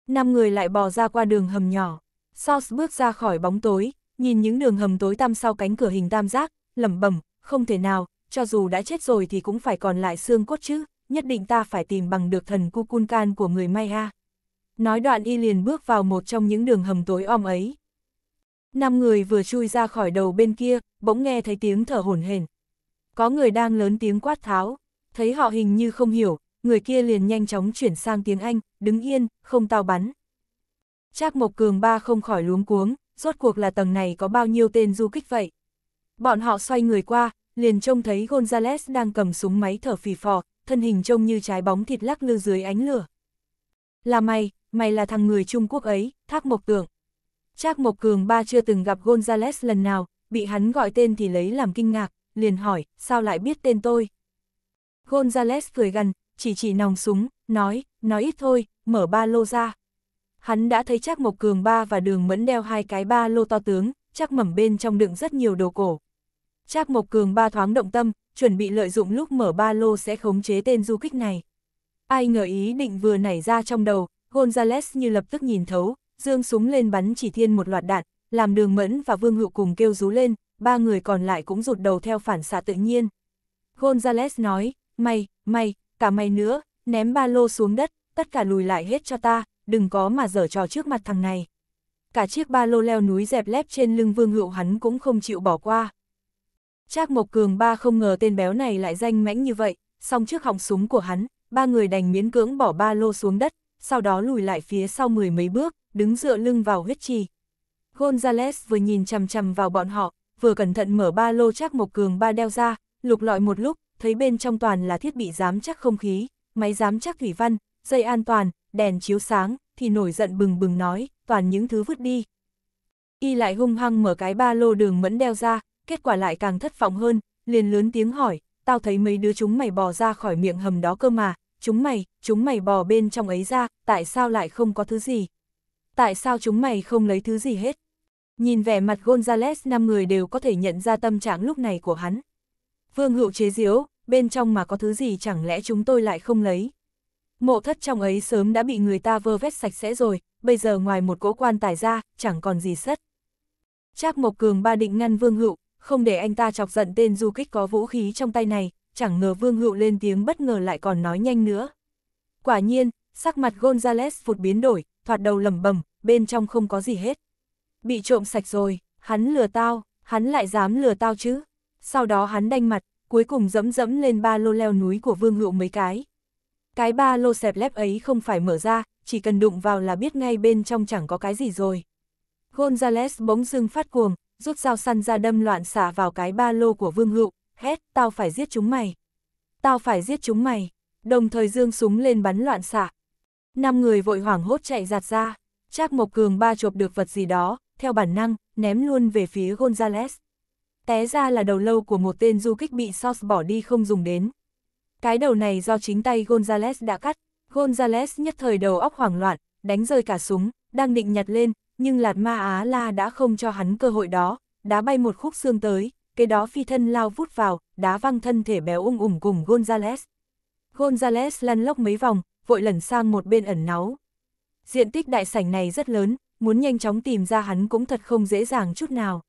Năm người lại bò ra qua đường hầm nhỏ, Sauce bước ra khỏi bóng tối, nhìn những đường hầm tối tăm sau cánh cửa hình tam giác, lẩm bẩm, không thể nào, cho dù đã chết rồi thì cũng phải còn lại xương cốt chứ, nhất định ta phải tìm bằng được thần Kukulkan của người Maya. Nói đoạn y liền bước vào một trong những đường hầm tối om ấy. Năm người vừa chui ra khỏi đầu bên kia, bỗng nghe thấy tiếng thở hổn hển. Có người đang lớn tiếng quát tháo, thấy họ hình như không hiểu, người kia liền nhanh chóng chuyển sang tiếng Anh, đứng yên, không tao bắn. Trác Mộc Cường ba không khỏi luống cuống, rốt cuộc là tầng này có bao nhiêu tên du kích vậy. Bọn họ xoay người qua, liền trông thấy Gonzales đang cầm súng máy thở phì phò, thân hình trông như trái bóng thịt lắc lư dưới ánh lửa. Là mày, mày là thằng người Trung Quốc ấy, Thác Mộc Tưởng. Trác Mộc Cường ba chưa từng gặp Gonzales lần nào, bị hắn gọi tên thì lấy làm kinh ngạc, liền hỏi, sao lại biết tên tôi? Gonzales cười gần, chỉ chỉ nòng súng, nói, nói ít thôi, mở ba lô ra. Hắn đã thấy Trác Mộc Cường ba và Đường Mẫn đeo hai cái ba lô to tướng, chắc mẩm bên trong đựng rất nhiều đồ cổ. Trác Mộc Cường ba thoáng động tâm, chuẩn bị lợi dụng lúc mở ba lô sẽ khống chế tên du kích này. Ai ngờ ý định vừa nảy ra trong đầu, Gonzales như lập tức nhìn thấu, dương súng lên bắn chỉ thiên một loạt đạn, làm đường mẫn và vương hữu cùng kêu rú lên, ba người còn lại cũng rụt đầu theo phản xạ tự nhiên. Gonzales nói, mày, mày, cả mày nữa, ném ba lô xuống đất, tất cả lùi lại hết cho ta, đừng có mà dở trò trước mặt thằng này. Cả chiếc ba lô leo núi dẹp lép trên lưng vương hữu hắn cũng không chịu bỏ qua. Trác Mộc Cường ba không ngờ tên béo này lại danh mãnh như vậy, song trước họng súng của hắn, ba người đành miễn cưỡng bỏ ba lô xuống đất, sau đó lùi lại phía sau mười mấy bước, đứng dựa lưng vào huyết trì. Gonzales vừa nhìn chằm chằm vào bọn họ, vừa cẩn thận mở ba lô chắc mộc cường ba đeo ra, lục lọi một lúc, thấy bên trong toàn là thiết bị giám chắc không khí, máy giám chắc thủy văn, dây an toàn, đèn chiếu sáng, thì nổi giận bừng bừng nói, toàn những thứ vứt đi. Y lại hung hăng mở cái ba lô đường mẫn đeo ra, kết quả lại càng thất vọng hơn, liền lớn tiếng hỏi, tao thấy mấy đứa chúng mày bò ra khỏi miệng hầm đó cơ mà, chúng mày, chúng mày bò bên trong ấy ra, tại sao lại không có thứ gì? Tại sao chúng mày không lấy thứ gì hết? Nhìn vẻ mặt Gonzales năm người đều có thể nhận ra tâm trạng lúc này của hắn. Vương hữu chế diếu, bên trong mà có thứ gì chẳng lẽ chúng tôi lại không lấy? Mộ thất trong ấy sớm đã bị người ta vơ vét sạch sẽ rồi, bây giờ ngoài một cỗ quan tài ra, chẳng còn gì sất. Trác Mộc Cường ba định ngăn Vương Hữu, không để anh ta chọc giận tên du kích có vũ khí trong tay này, chẳng ngờ Vương Hữu lên tiếng bất ngờ lại còn nói nhanh nữa. Quả nhiên, sắc mặt Gonzales phụt biến đổi, thoạt đầu lầm bầm, bên trong không có gì hết. Bị trộm sạch rồi, hắn lừa tao, hắn lại dám lừa tao chứ. Sau đó hắn đanh mặt, cuối cùng dẫm dẫm lên ba lô leo núi của Vương Hữu mấy cái. Cái ba lô xẹp lép ấy không phải mở ra, chỉ cần đụng vào là biết ngay bên trong chẳng có cái gì rồi. Gonzales bỗng dưng phát cuồng, rút dao săn ra đâm loạn xả vào cái ba lô của Vương Hữu, hét, tao phải giết chúng mày. Tao phải giết chúng mày. Đồng thời dương súng lên bắn loạn xạ. Năm người vội hoảng hốt chạy giạt ra. Trác Mộc Cường ba chộp được vật gì đó, theo bản năng, ném luôn về phía Gonzales. Té ra là đầu lâu của một tên du kích bị Sos bỏ đi không dùng đến. Cái đầu này do chính tay Gonzales đã cắt. Gonzales nhất thời đầu óc hoảng loạn, đánh rơi cả súng, đang định nhặt lên, nhưng Lạt Ma Á La đã không cho hắn cơ hội đó, đá bay một khúc xương tới, cái đó phi thân lao vút vào, đá văng thân thể béo ung ủng cùng Gonzales. Gonzales lăn lóc mấy vòng, vội lẩn sang một bên ẩn náu. Diện tích đại sảnh này rất lớn, muốn nhanh chóng tìm ra hắn cũng thật không dễ dàng chút nào.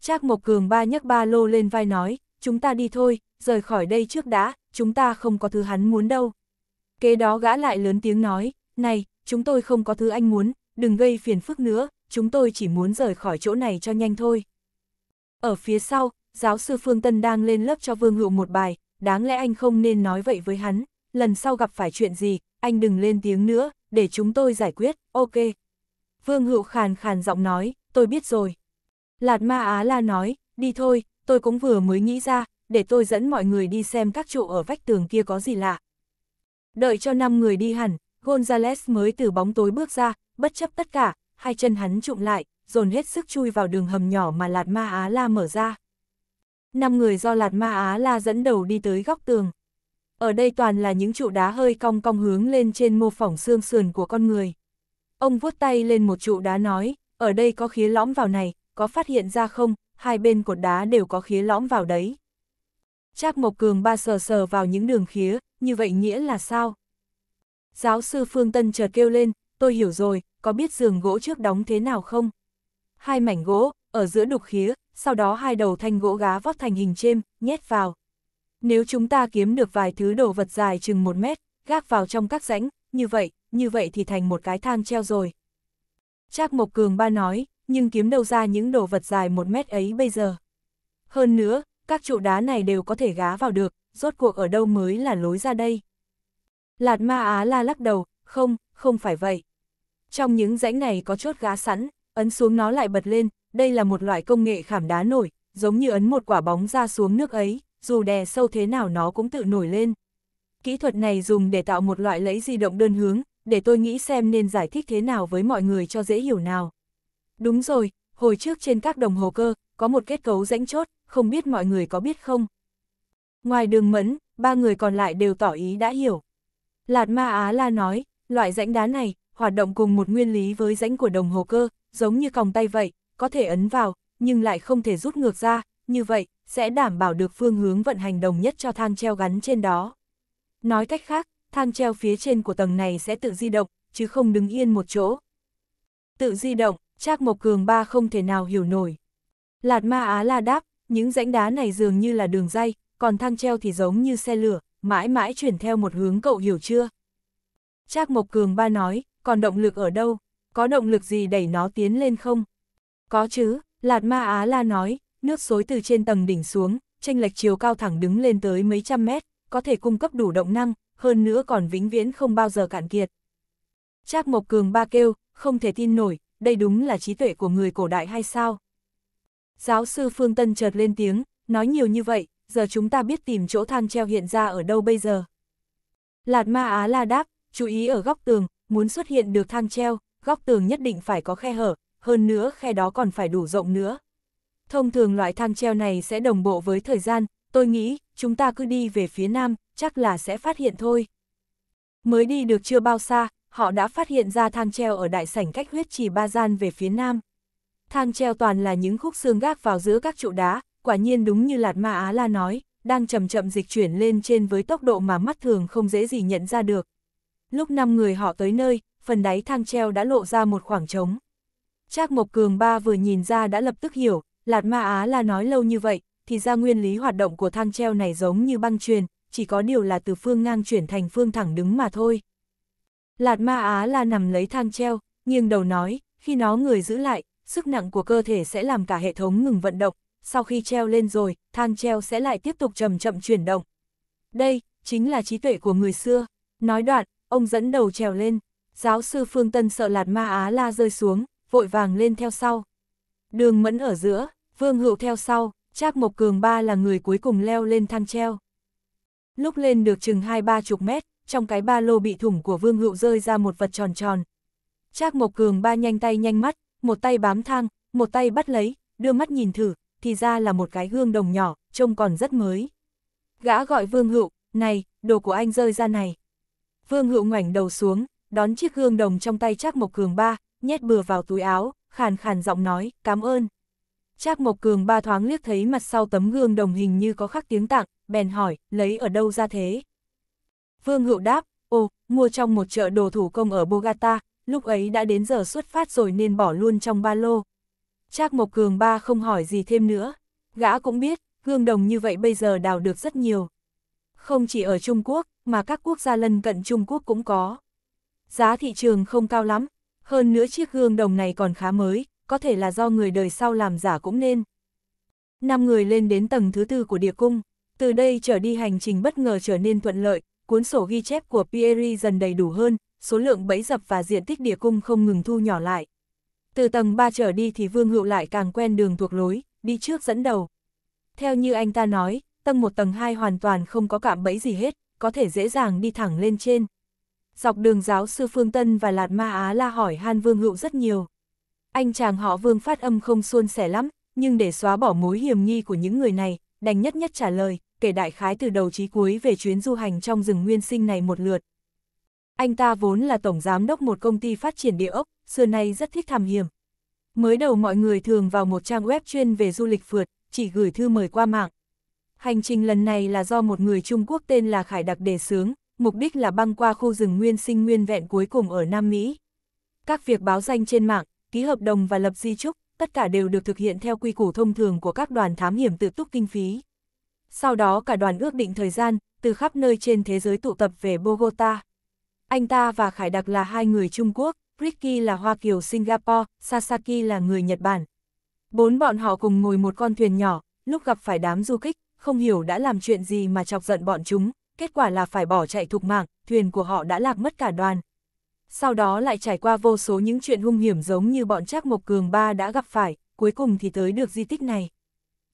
Trác Mộc Cường ba nhấc ba lô lên vai nói, chúng ta đi thôi, rời khỏi đây trước đã, chúng ta không có thứ hắn muốn đâu. Kế đó gã lại lớn tiếng nói, này, chúng tôi không có thứ anh muốn, đừng gây phiền phức nữa, chúng tôi chỉ muốn rời khỏi chỗ này cho nhanh thôi. Ở phía sau, giáo sư Phương Tân đang lên lớp cho Vương Hữu một bài, đáng lẽ anh không nên nói vậy với hắn, lần sau gặp phải chuyện gì, anh đừng lên tiếng nữa, để chúng tôi giải quyết, ok. Vương Hữu khàn khàn giọng nói, tôi biết rồi. Lạt Ma Á La nói, đi thôi, tôi cũng vừa mới nghĩ ra, để tôi dẫn mọi người đi xem các trụ ở vách tường kia có gì lạ. Đợi cho 5 người đi hẳn, Gonzales mới từ bóng tối bước ra, bất chấp tất cả, hai chân hắn trụm lại, dồn hết sức chui vào đường hầm nhỏ mà Lạt Ma Á La mở ra năm người do Lạt Ma Á La dẫn đầu đi tới góc tường. Ở đây toàn là những trụ đá hơi cong cong hướng lên trên mô phỏng xương sườn của con người. Ông vuốt tay lên một trụ đá nói, ở đây có khía lõm vào này, có phát hiện ra không, hai bên cột đá đều có khía lõm vào đấy. Trác Mộc Cường ba sờ sờ vào những đường khía, như vậy nghĩa là sao? Giáo sư Phương Tân chợt kêu lên, tôi hiểu rồi, có biết giường gỗ trước đóng thế nào không? Hai mảnh gỗ, ở giữa đục khía, sau đó hai đầu thanh gỗ gá vót thành hình chêm, nhét vào. Nếu chúng ta kiếm được vài thứ đồ vật dài chừng một mét, gác vào trong các rãnh, như vậy, như vậy thì thành một cái thang treo rồi. Trác Mộc Cường ba nói, nhưng kiếm đâu ra những đồ vật dài một mét ấy bây giờ. Hơn nữa, các trụ đá này đều có thể gá vào được, rốt cuộc ở đâu mới là lối ra đây. Lạt ma á la lắc đầu, không, không phải vậy. Trong những rãnh này có chốt gá sẵn, ấn xuống nó lại bật lên, đây là một loại công nghệ khảm đá nổi, giống như ấn một quả bóng ra xuống nước ấy, dù đè sâu thế nào nó cũng tự nổi lên. Kỹ thuật này dùng để tạo một loại lẫy di động đơn hướng, để tôi nghĩ xem nên giải thích thế nào với mọi người cho dễ hiểu nào. Đúng rồi, hồi trước trên các đồng hồ cơ, có một kết cấu rãnh chốt, không biết mọi người có biết không? Ngoài đường mẫn, ba người còn lại đều tỏ ý đã hiểu. Lạt Ma Á La nói, loại rãnh đá này, hoạt động cùng một nguyên lý với rãnh của đồng hồ cơ, giống như còng tay vậy, có thể ấn vào, nhưng lại không thể rút ngược ra, như vậy, sẽ đảm bảo được phương hướng vận hành đồng nhất cho thang treo gắn trên đó. Nói cách khác, thang treo phía trên của tầng này sẽ tự di động, chứ không đứng yên một chỗ. Tự di động, Trác Mộc Cường ba không thể nào hiểu nổi. Lạt Ma Á La đáp, những rãnh đá này dường như là đường dây, còn thang treo thì giống như xe lửa, mãi mãi chuyển theo một hướng cậu hiểu chưa? Trác Mộc Cường ba nói, còn động lực ở đâu? Có động lực gì đẩy nó tiến lên không? Có chứ, Lạt Ma Á La nói, nước xối từ trên tầng đỉnh xuống, tranh lệch chiều cao thẳng đứng lên tới mấy trăm mét, có thể cung cấp đủ động năng, hơn nữa còn vĩnh viễn không bao giờ cạn kiệt. Trác Mộc Cường ba kêu, không thể tin nổi, đây đúng là trí tuệ của người cổ đại hay sao? Giáo sư Phương Tân chợt lên tiếng, nói nhiều như vậy, giờ chúng ta biết tìm chỗ thang treo hiện ra ở đâu bây giờ. Lạt Ma Á La đáp, chú ý ở góc tường, muốn xuất hiện được thang treo, góc tường nhất định phải có khe hở, hơn nữa khe đó còn phải đủ rộng nữa. Thông thường loại thang treo này sẽ đồng bộ với thời gian, tôi nghĩ, chúng ta cứ đi về phía nam, chắc là sẽ phát hiện thôi. Mới đi được chưa bao xa, họ đã phát hiện ra thang treo ở đại sảnh cách huyết trì ba gian về phía nam. Thang treo toàn là những khúc xương gác vào giữa các trụ đá, quả nhiên đúng như Lạt Ma Á La nói, đang chậm chậm dịch chuyển lên trên với tốc độ mà mắt thường không dễ gì nhận ra được. Lúc năm người họ tới nơi, phần đáy thang treo đã lộ ra một khoảng trống. Trác Mộc Cường ba vừa nhìn ra đã lập tức hiểu, Lạt Ma Á là nói lâu như vậy, thì ra nguyên lý hoạt động của thang treo này giống như băng truyền, chỉ có điều là từ phương ngang chuyển thành phương thẳng đứng mà thôi. Lạt Ma Á là nằm lấy thang treo, nghiêng đầu nói, khi nó người giữ lại, sức nặng của cơ thể sẽ làm cả hệ thống ngừng vận động, sau khi treo lên rồi, thang treo sẽ lại tiếp tục chậm chậm chuyển động. Đây, chính là trí tuệ của người xưa. Nói đoạn, ông dẫn đầu trèo lên, giáo sư Phương Tân sợ Lạt Ma Á La rơi xuống, vội vàng lên theo sau. Đường mẫn ở giữa, vương hữu theo sau, Trác Mộc Cường ba là người cuối cùng leo lên thang treo. Lúc lên được chừng hai ba chục mét, trong cái ba lô bị thủng của vương hữu rơi ra một vật tròn tròn. Trác Mộc Cường ba nhanh tay nhanh mắt, một tay bám thang, một tay bắt lấy, đưa mắt nhìn thử, thì ra là một cái gương đồng nhỏ, trông còn rất mới. Gã gọi vương hữu, này, đồ của anh rơi ra này. Vương hữu ngoảnh đầu xuống, đón chiếc gương đồng trong tay Trác Mộc Cường ba, nhét bừa vào túi áo, khàn khàn giọng nói, cảm ơn. Trác Mộc Cường ba thoáng liếc thấy mặt sau tấm gương đồng hình như có khắc tiếng tặng, bèn hỏi, lấy ở đâu ra thế? Vương Hữu đáp, ồ, mua trong một chợ đồ thủ công ở Bogota, lúc ấy đã đến giờ xuất phát rồi nên bỏ luôn trong ba lô. Trác Mộc Cường ba không hỏi gì thêm nữa, gã cũng biết, gương đồng như vậy bây giờ đào được rất nhiều. Không chỉ ở Trung Quốc, mà các quốc gia lân cận Trung Quốc cũng có. Giá thị trường không cao lắm, hơn nữa chiếc gương đồng này còn khá mới, có thể là do người đời sau làm giả cũng nên. Năm người lên đến tầng thứ tư của địa cung, từ đây trở đi hành trình bất ngờ trở nên thuận lợi, cuốn sổ ghi chép của Pieri dần đầy đủ hơn, số lượng bẫy dập và diện tích địa cung không ngừng thu nhỏ lại. Từ tầng 3 trở đi thì Vương Hữu lại càng quen đường thuộc lối, đi trước dẫn đầu. Theo như anh ta nói, tầng 1 tầng 2 hoàn toàn không có cạm bẫy gì hết, có thể dễ dàng đi thẳng lên trên dọc đường giáo sư Phương Tân và Lạt Ma Á La hỏi Han Vương Hữu rất nhiều. Anh chàng họ Vương phát âm không suôn sẻ lắm, nhưng để xóa bỏ mối hiểm nghi của những người này, đành nhất nhất trả lời, kể đại khái từ đầu chí cuối về chuyến du hành trong rừng nguyên sinh này một lượt. Anh ta vốn là tổng giám đốc một công ty phát triển địa ốc, xưa nay rất thích thám hiểm. Mới đầu mọi người thường vào một trang web chuyên về du lịch phượt, chỉ gửi thư mời qua mạng. Hành trình lần này là do một người Trung Quốc tên là Khải Đặc đề xướng, mục đích là băng qua khu rừng nguyên sinh nguyên vẹn cuối cùng ở Nam Mỹ. Các việc báo danh trên mạng, ký hợp đồng và lập di trúc, tất cả đều được thực hiện theo quy củ thông thường của các đoàn thám hiểm tự túc kinh phí. Sau đó cả đoàn ước định thời gian, từ khắp nơi trên thế giới tụ tập về Bogota. Anh ta và Khải Đặc là hai người Trung Quốc, Ricky là Hoa Kiều Singapore, Sasaki là người Nhật Bản. Bốn bọn họ cùng ngồi một con thuyền nhỏ, lúc gặp phải đám du kích, không hiểu đã làm chuyện gì mà chọc giận bọn chúng, kết quả là phải bỏ chạy thục mạng, thuyền của họ đã lạc mất cả đoàn. Sau đó lại trải qua vô số những chuyện hung hiểm giống như bọn Trác Mộc Cường Ba đã gặp phải, cuối cùng thì tới được di tích này.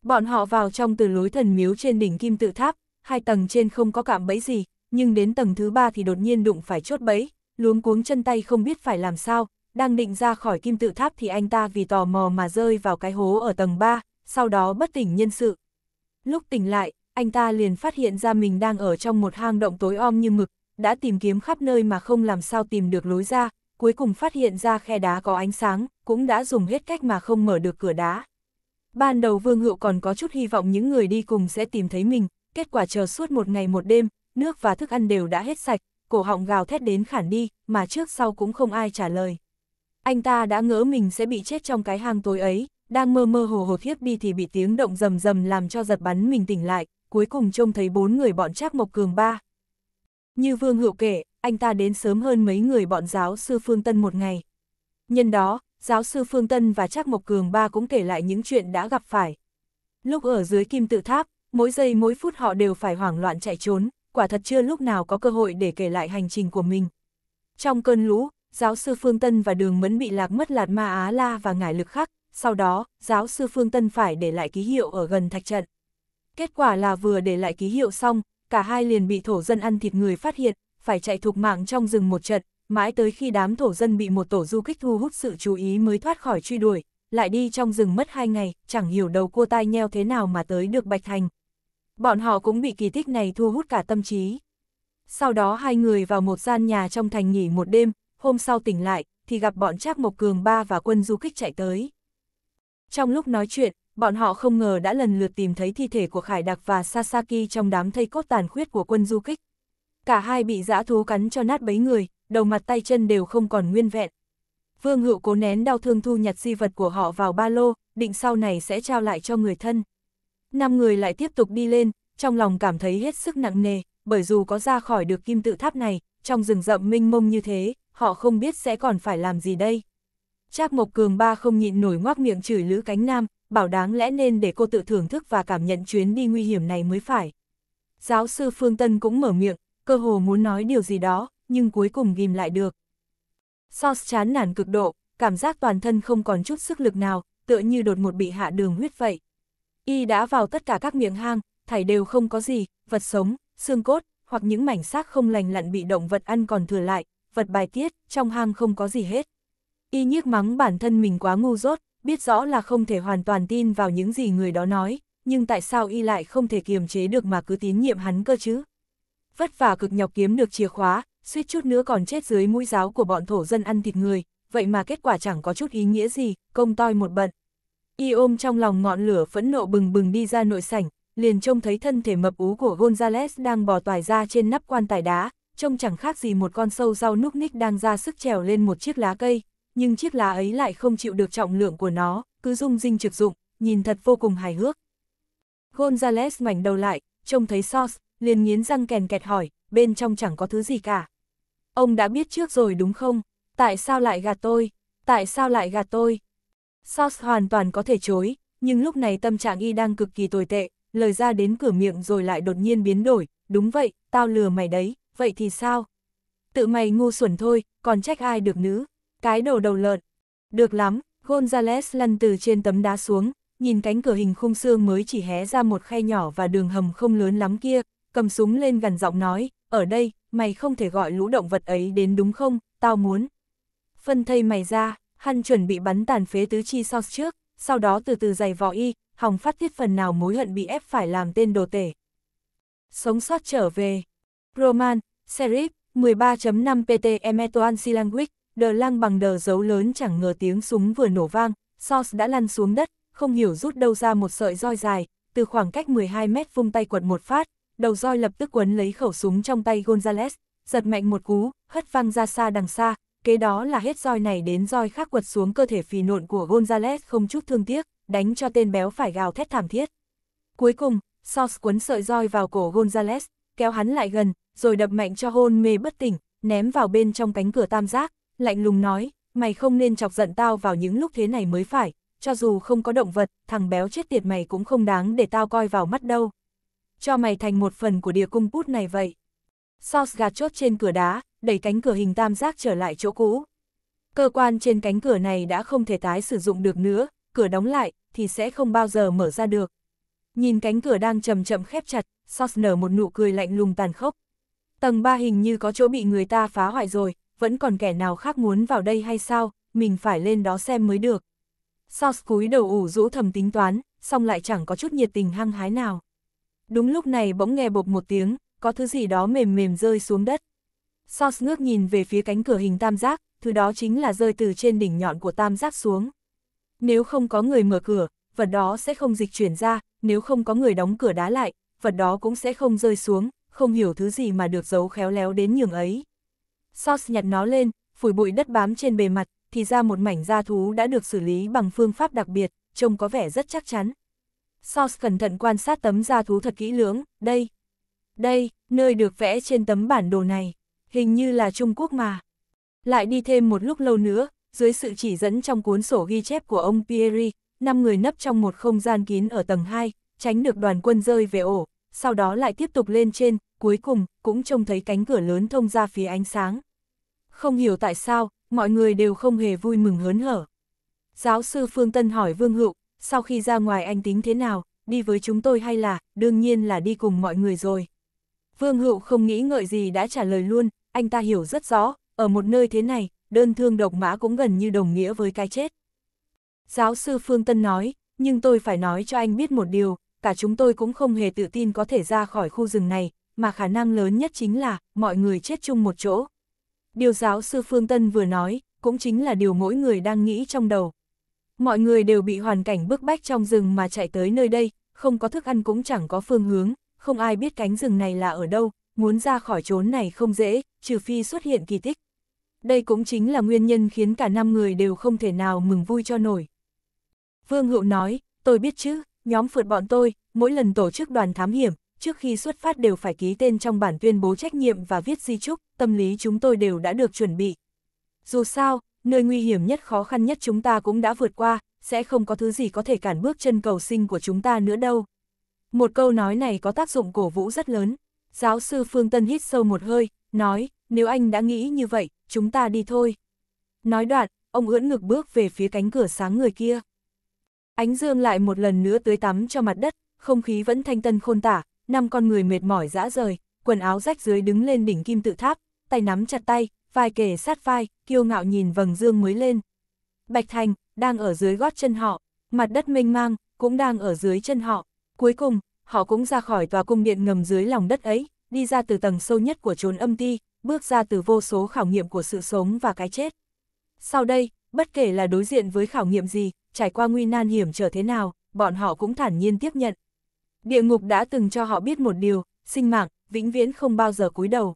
Bọn họ vào trong từ lối thần miếu trên đỉnh kim tự tháp, hai tầng trên không có cảm bẫy gì, nhưng đến tầng thứ ba thì đột nhiên đụng phải chốt bẫy, luống cuống chân tay không biết phải làm sao, đang định ra khỏi kim tự tháp thì anh ta vì tò mò mà rơi vào cái hố ở tầng ba. sau đó bất tỉnh nhân sự. Lúc tỉnh lại, anh ta liền phát hiện ra mình đang ở trong một hang động tối om như mực, đã tìm kiếm khắp nơi mà không làm sao tìm được lối ra, cuối cùng phát hiện ra khe đá có ánh sáng, cũng đã dùng hết cách mà không mở được cửa đá. Ban đầu Vương Hữu còn có chút hy vọng những người đi cùng sẽ tìm thấy mình, kết quả chờ suốt một ngày một đêm, nước và thức ăn đều đã hết sạch, cổ họng gào thét đến khản đi, mà trước sau cũng không ai trả lời. Anh ta đã ngỡ mình sẽ bị chết trong cái hang tối ấy, đang mơ mơ hồ hồ thiếp đi thì bị tiếng động rầm rầm làm cho giật bắn mình tỉnh lại, cuối cùng trông thấy bốn người bọn Trác Mộc Cường ba. Như Vương Hữu kể, anh ta đến sớm hơn mấy người bọn giáo sư Phương Tân một ngày. Nhân đó, giáo sư Phương Tân và Trác Mộc Cường ba cũng kể lại những chuyện đã gặp phải. Lúc ở dưới kim tự tháp, mỗi giây mỗi phút họ đều phải hoảng loạn chạy trốn, quả thật chưa lúc nào có cơ hội để kể lại hành trình của mình. Trong cơn lũ, giáo sư Phương Tân và đường mẫn bị lạc mất lạt ma Á La và ngải lực khắc, sau đó, giáo sư Phương Tân phải để lại ký hiệu ở gần thạch trận. Kết quả là vừa để lại ký hiệu xong, cả hai liền bị thổ dân ăn thịt người phát hiện, phải chạy thục mạng trong rừng một trận, mãi tới khi đám thổ dân bị một tổ du kích thu hút sự chú ý mới thoát khỏi truy đuổi, lại đi trong rừng mất hai ngày, chẳng hiểu đầu cua tai nheo thế nào mà tới được Bạch Thành. Bọn họ cũng bị kỳ tích này thu hút cả tâm trí. Sau đó hai người vào một gian nhà trong thành nghỉ một đêm, hôm sau tỉnh lại, thì gặp bọn Trác Mộc Cường Ba và quân du kích chạy tới. Trong lúc nói chuyện, bọn họ không ngờ đã lần lượt tìm thấy thi thể của Khải Đặc và Sasaki trong đám thây cốt tàn khuyết của quân du kích. Cả hai bị dã thú cắn cho nát bấy người, đầu mặt tay chân đều không còn nguyên vẹn. Vương Hữu cố nén đau thương thu nhặt di vật của họ vào ba lô, định sau này sẽ trao lại cho người thân. Năm người lại tiếp tục đi lên, trong lòng cảm thấy hết sức nặng nề, bởi dù có ra khỏi được kim tự tháp này, trong rừng rậm mênh mông như thế, họ không biết sẽ còn phải làm gì đây. Trác Mộc Cường Ba không nhịn nổi ngoác miệng chửi Lữ Cánh Nam, bảo đáng lẽ nên để cô tự thưởng thức và cảm nhận chuyến đi nguy hiểm này mới phải. Giáo sư Phương Tân cũng mở miệng, cơ hồ muốn nói điều gì đó, nhưng cuối cùng ghim lại được. Sos chán nản cực độ, cảm giác toàn thân không còn chút sức lực nào, tựa như đột một bị hạ đường huyết vậy. Y đã vào tất cả các miệng hang, thải đều không có gì, vật sống, xương cốt, hoặc những mảnh xác không lành lặn bị động vật ăn còn thừa lại, vật bài tiết, trong hang không có gì hết. Y nhiếc mắng bản thân mình quá ngu dốt, biết rõ là không thể hoàn toàn tin vào những gì người đó nói, nhưng tại sao y lại không thể kiềm chế được mà cứ tín nhiệm hắn cơ chứ? Vất vả cực nhọc kiếm được chìa khóa, suýt chút nữa còn chết dưới mũi giáo của bọn thổ dân ăn thịt người, vậy mà kết quả chẳng có chút ý nghĩa gì, công toi một bận. Y ôm trong lòng ngọn lửa phẫn nộ bừng bừng đi ra nội sảnh, liền trông thấy thân thể mập ú của Gonzales đang bò toài ra trên nắp quan tài đá, trông chẳng khác gì một con sâu rau núc ních đang ra sức trèo lên một chiếc lá cây, nhưng chiếc lá ấy lại không chịu được trọng lượng của nó, cứ rung rinh trực dụng, nhìn thật vô cùng hài hước. Gonzales mảnh đầu lại, trông thấy sauce, liền nghiến răng kèn kẹt hỏi, bên trong chẳng có thứ gì cả. Ông đã biết trước rồi đúng không? Tại sao lại gạt tôi? Tại sao lại gạt tôi? Sauce hoàn toàn có thể chối, nhưng lúc này tâm trạng y đang cực kỳ tồi tệ, lời ra đến cửa miệng rồi lại đột nhiên biến đổi, đúng vậy, tao lừa mày đấy, vậy thì sao? Tự mày ngu xuẩn thôi, còn trách ai được nữa cái đầu đầu lợn. Được lắm, Gonzales lăn từ trên tấm đá xuống, nhìn cánh cửa hình khung xương mới chỉ hé ra một khe nhỏ và đường hầm không lớn lắm kia, cầm súng lên gần giọng nói, ở đây, mày không thể gọi lũ động vật ấy đến đúng không, tao muốn. Phân thây mày ra, hắn chuẩn bị bắn tàn phế tứ chi sau trước, sau đó từ từ giày vò y, hòng phát tiết phần nào mối hận bị ép phải làm tên đồ tể. Sống sót trở về. Roman, Serif, 13.5 PT Emetoan Silanguic, đờ lang bằng đờ dấu lớn chẳng ngờ tiếng súng vừa nổ vang, Sos đã lăn xuống đất, không hiểu rút đâu ra một sợi roi dài, từ khoảng cách 12 mét vung tay quật một phát, đầu roi lập tức quấn lấy khẩu súng trong tay Gonzales, giật mạnh một cú, hất văng ra xa đằng xa, kế đó là hết roi này đến roi khác quật xuống cơ thể phì nộn của Gonzales không chút thương tiếc, đánh cho tên béo phải gào thét thảm thiết. Cuối cùng, Sos quấn sợi roi vào cổ Gonzales, kéo hắn lại gần, rồi đập mạnh cho hôn mê bất tỉnh, ném vào bên trong cánh cửa tam giác, lạnh lùng nói, mày không nên chọc giận tao vào những lúc thế này mới phải, cho dù không có động vật, thằng béo chết tiệt mày cũng không đáng để tao coi vào mắt đâu. Cho mày thành một phần của địa cung bút này vậy. Sauce gạt chốt trên cửa đá, đẩy cánh cửa hình tam giác trở lại chỗ cũ. Cơ quan trên cánh cửa này đã không thể tái sử dụng được nữa, cửa đóng lại, thì sẽ không bao giờ mở ra được. Nhìn cánh cửa đang chậm chậm khép chặt, Sauce nở một nụ cười lạnh lùng tàn khốc. Tầng 3 hình như có chỗ bị người ta phá hoại rồi, vẫn còn kẻ nào khác muốn vào đây hay sao, mình phải lên đó xem mới được. South cúi đầu ủ rũ thầm tính toán, xong lại chẳng có chút nhiệt tình hăng hái nào. Đúng lúc này bỗng nghe bộp một tiếng, có thứ gì đó mềm mềm rơi xuống đất. South ngước nhìn về phía cánh cửa hình tam giác, thứ đó chính là rơi từ trên đỉnh nhọn của tam giác xuống. Nếu không có người mở cửa, vật đó sẽ không dịch chuyển ra, nếu không có người đóng cửa đá lại, vật đó cũng sẽ không rơi xuống, không hiểu thứ gì mà được giấu khéo léo đến nhường ấy. Sauce nhặt nó lên, phủi bụi đất bám trên bề mặt, thì ra một mảnh da thú đã được xử lý bằng phương pháp đặc biệt, trông có vẻ rất chắc chắn. Sauce cẩn thận quan sát tấm da thú thật kỹ lưỡng, đây. Đây, nơi được vẽ trên tấm bản đồ này, hình như là Trung Quốc mà. Lại đi thêm một lúc lâu nữa, dưới sự chỉ dẫn trong cuốn sổ ghi chép của ông Pierre, năm người nấp trong một không gian kín ở tầng 2, tránh được đoàn quân rơi về ổ, sau đó lại tiếp tục lên trên, cuối cùng, cũng trông thấy cánh cửa lớn thông ra phía ánh sáng. Không hiểu tại sao, mọi người đều không hề vui mừng hớn hở. Giáo sư Phương Tân hỏi Vương Hữu, sau khi ra ngoài anh tính thế nào, đi với chúng tôi hay là, đương nhiên là đi cùng mọi người rồi. Vương Hữu không nghĩ ngợi gì đã trả lời luôn, anh ta hiểu rất rõ, ở một nơi thế này, đơn thương độc mã cũng gần như đồng nghĩa với cái chết. Giáo sư Phương Tân nói, nhưng tôi phải nói cho anh biết một điều, cả chúng tôi cũng không hề tự tin có thể ra khỏi khu rừng này, mà khả năng lớn nhất chính là mọi người chết chung một chỗ. Điều giáo sư Phương Tân vừa nói, cũng chính là điều mỗi người đang nghĩ trong đầu. Mọi người đều bị hoàn cảnh bức bách trong rừng mà chạy tới nơi đây, không có thức ăn cũng chẳng có phương hướng, không ai biết cánh rừng này là ở đâu, muốn ra khỏi chốn này không dễ, trừ phi xuất hiện kỳ tích. Đây cũng chính là nguyên nhân khiến cả năm người đều không thể nào mừng vui cho nổi. Vương Hữu nói, tôi biết chứ, nhóm phượt bọn tôi, mỗi lần tổ chức đoàn thám hiểm, trước khi xuất phát đều phải ký tên trong bản tuyên bố trách nhiệm và viết di chúc, tâm lý chúng tôi đều đã được chuẩn bị. Dù sao, nơi nguy hiểm nhất khó khăn nhất chúng ta cũng đã vượt qua, sẽ không có thứ gì có thể cản bước chân cầu sinh của chúng ta nữa đâu. Một câu nói này có tác dụng cổ vũ rất lớn. Giáo sư Phương Tân hít sâu một hơi, nói, nếu anh đã nghĩ như vậy, chúng ta đi thôi. Nói đoạn, ông ưỡn ngực bước về phía cánh cửa sáng người kia. Ánh dương lại một lần nữa tưới tắm cho mặt đất, không khí vẫn thanh tân khôn tả, năm con người mệt mỏi dã rời, quần áo rách dưới đứng lên đỉnh kim tự tháp, tay nắm chặt tay, vai kề sát vai, kiêu ngạo nhìn vầng dương mới lên. Bạch Thành, đang ở dưới gót chân họ, mặt đất mênh mang, cũng đang ở dưới chân họ. Cuối cùng, họ cũng ra khỏi tòa cung điện ngầm dưới lòng đất ấy, đi ra từ tầng sâu nhất của chốn âm ti, bước ra từ vô số khảo nghiệm của sự sống và cái chết. Sau đây, bất kể là đối diện với khảo nghiệm gì, trải qua nguy nan hiểm trở thế nào, bọn họ cũng thản nhiên tiếp nhận, Địa ngục đã từng cho họ biết một điều, sinh mạng, vĩnh viễn không bao giờ cúi đầu.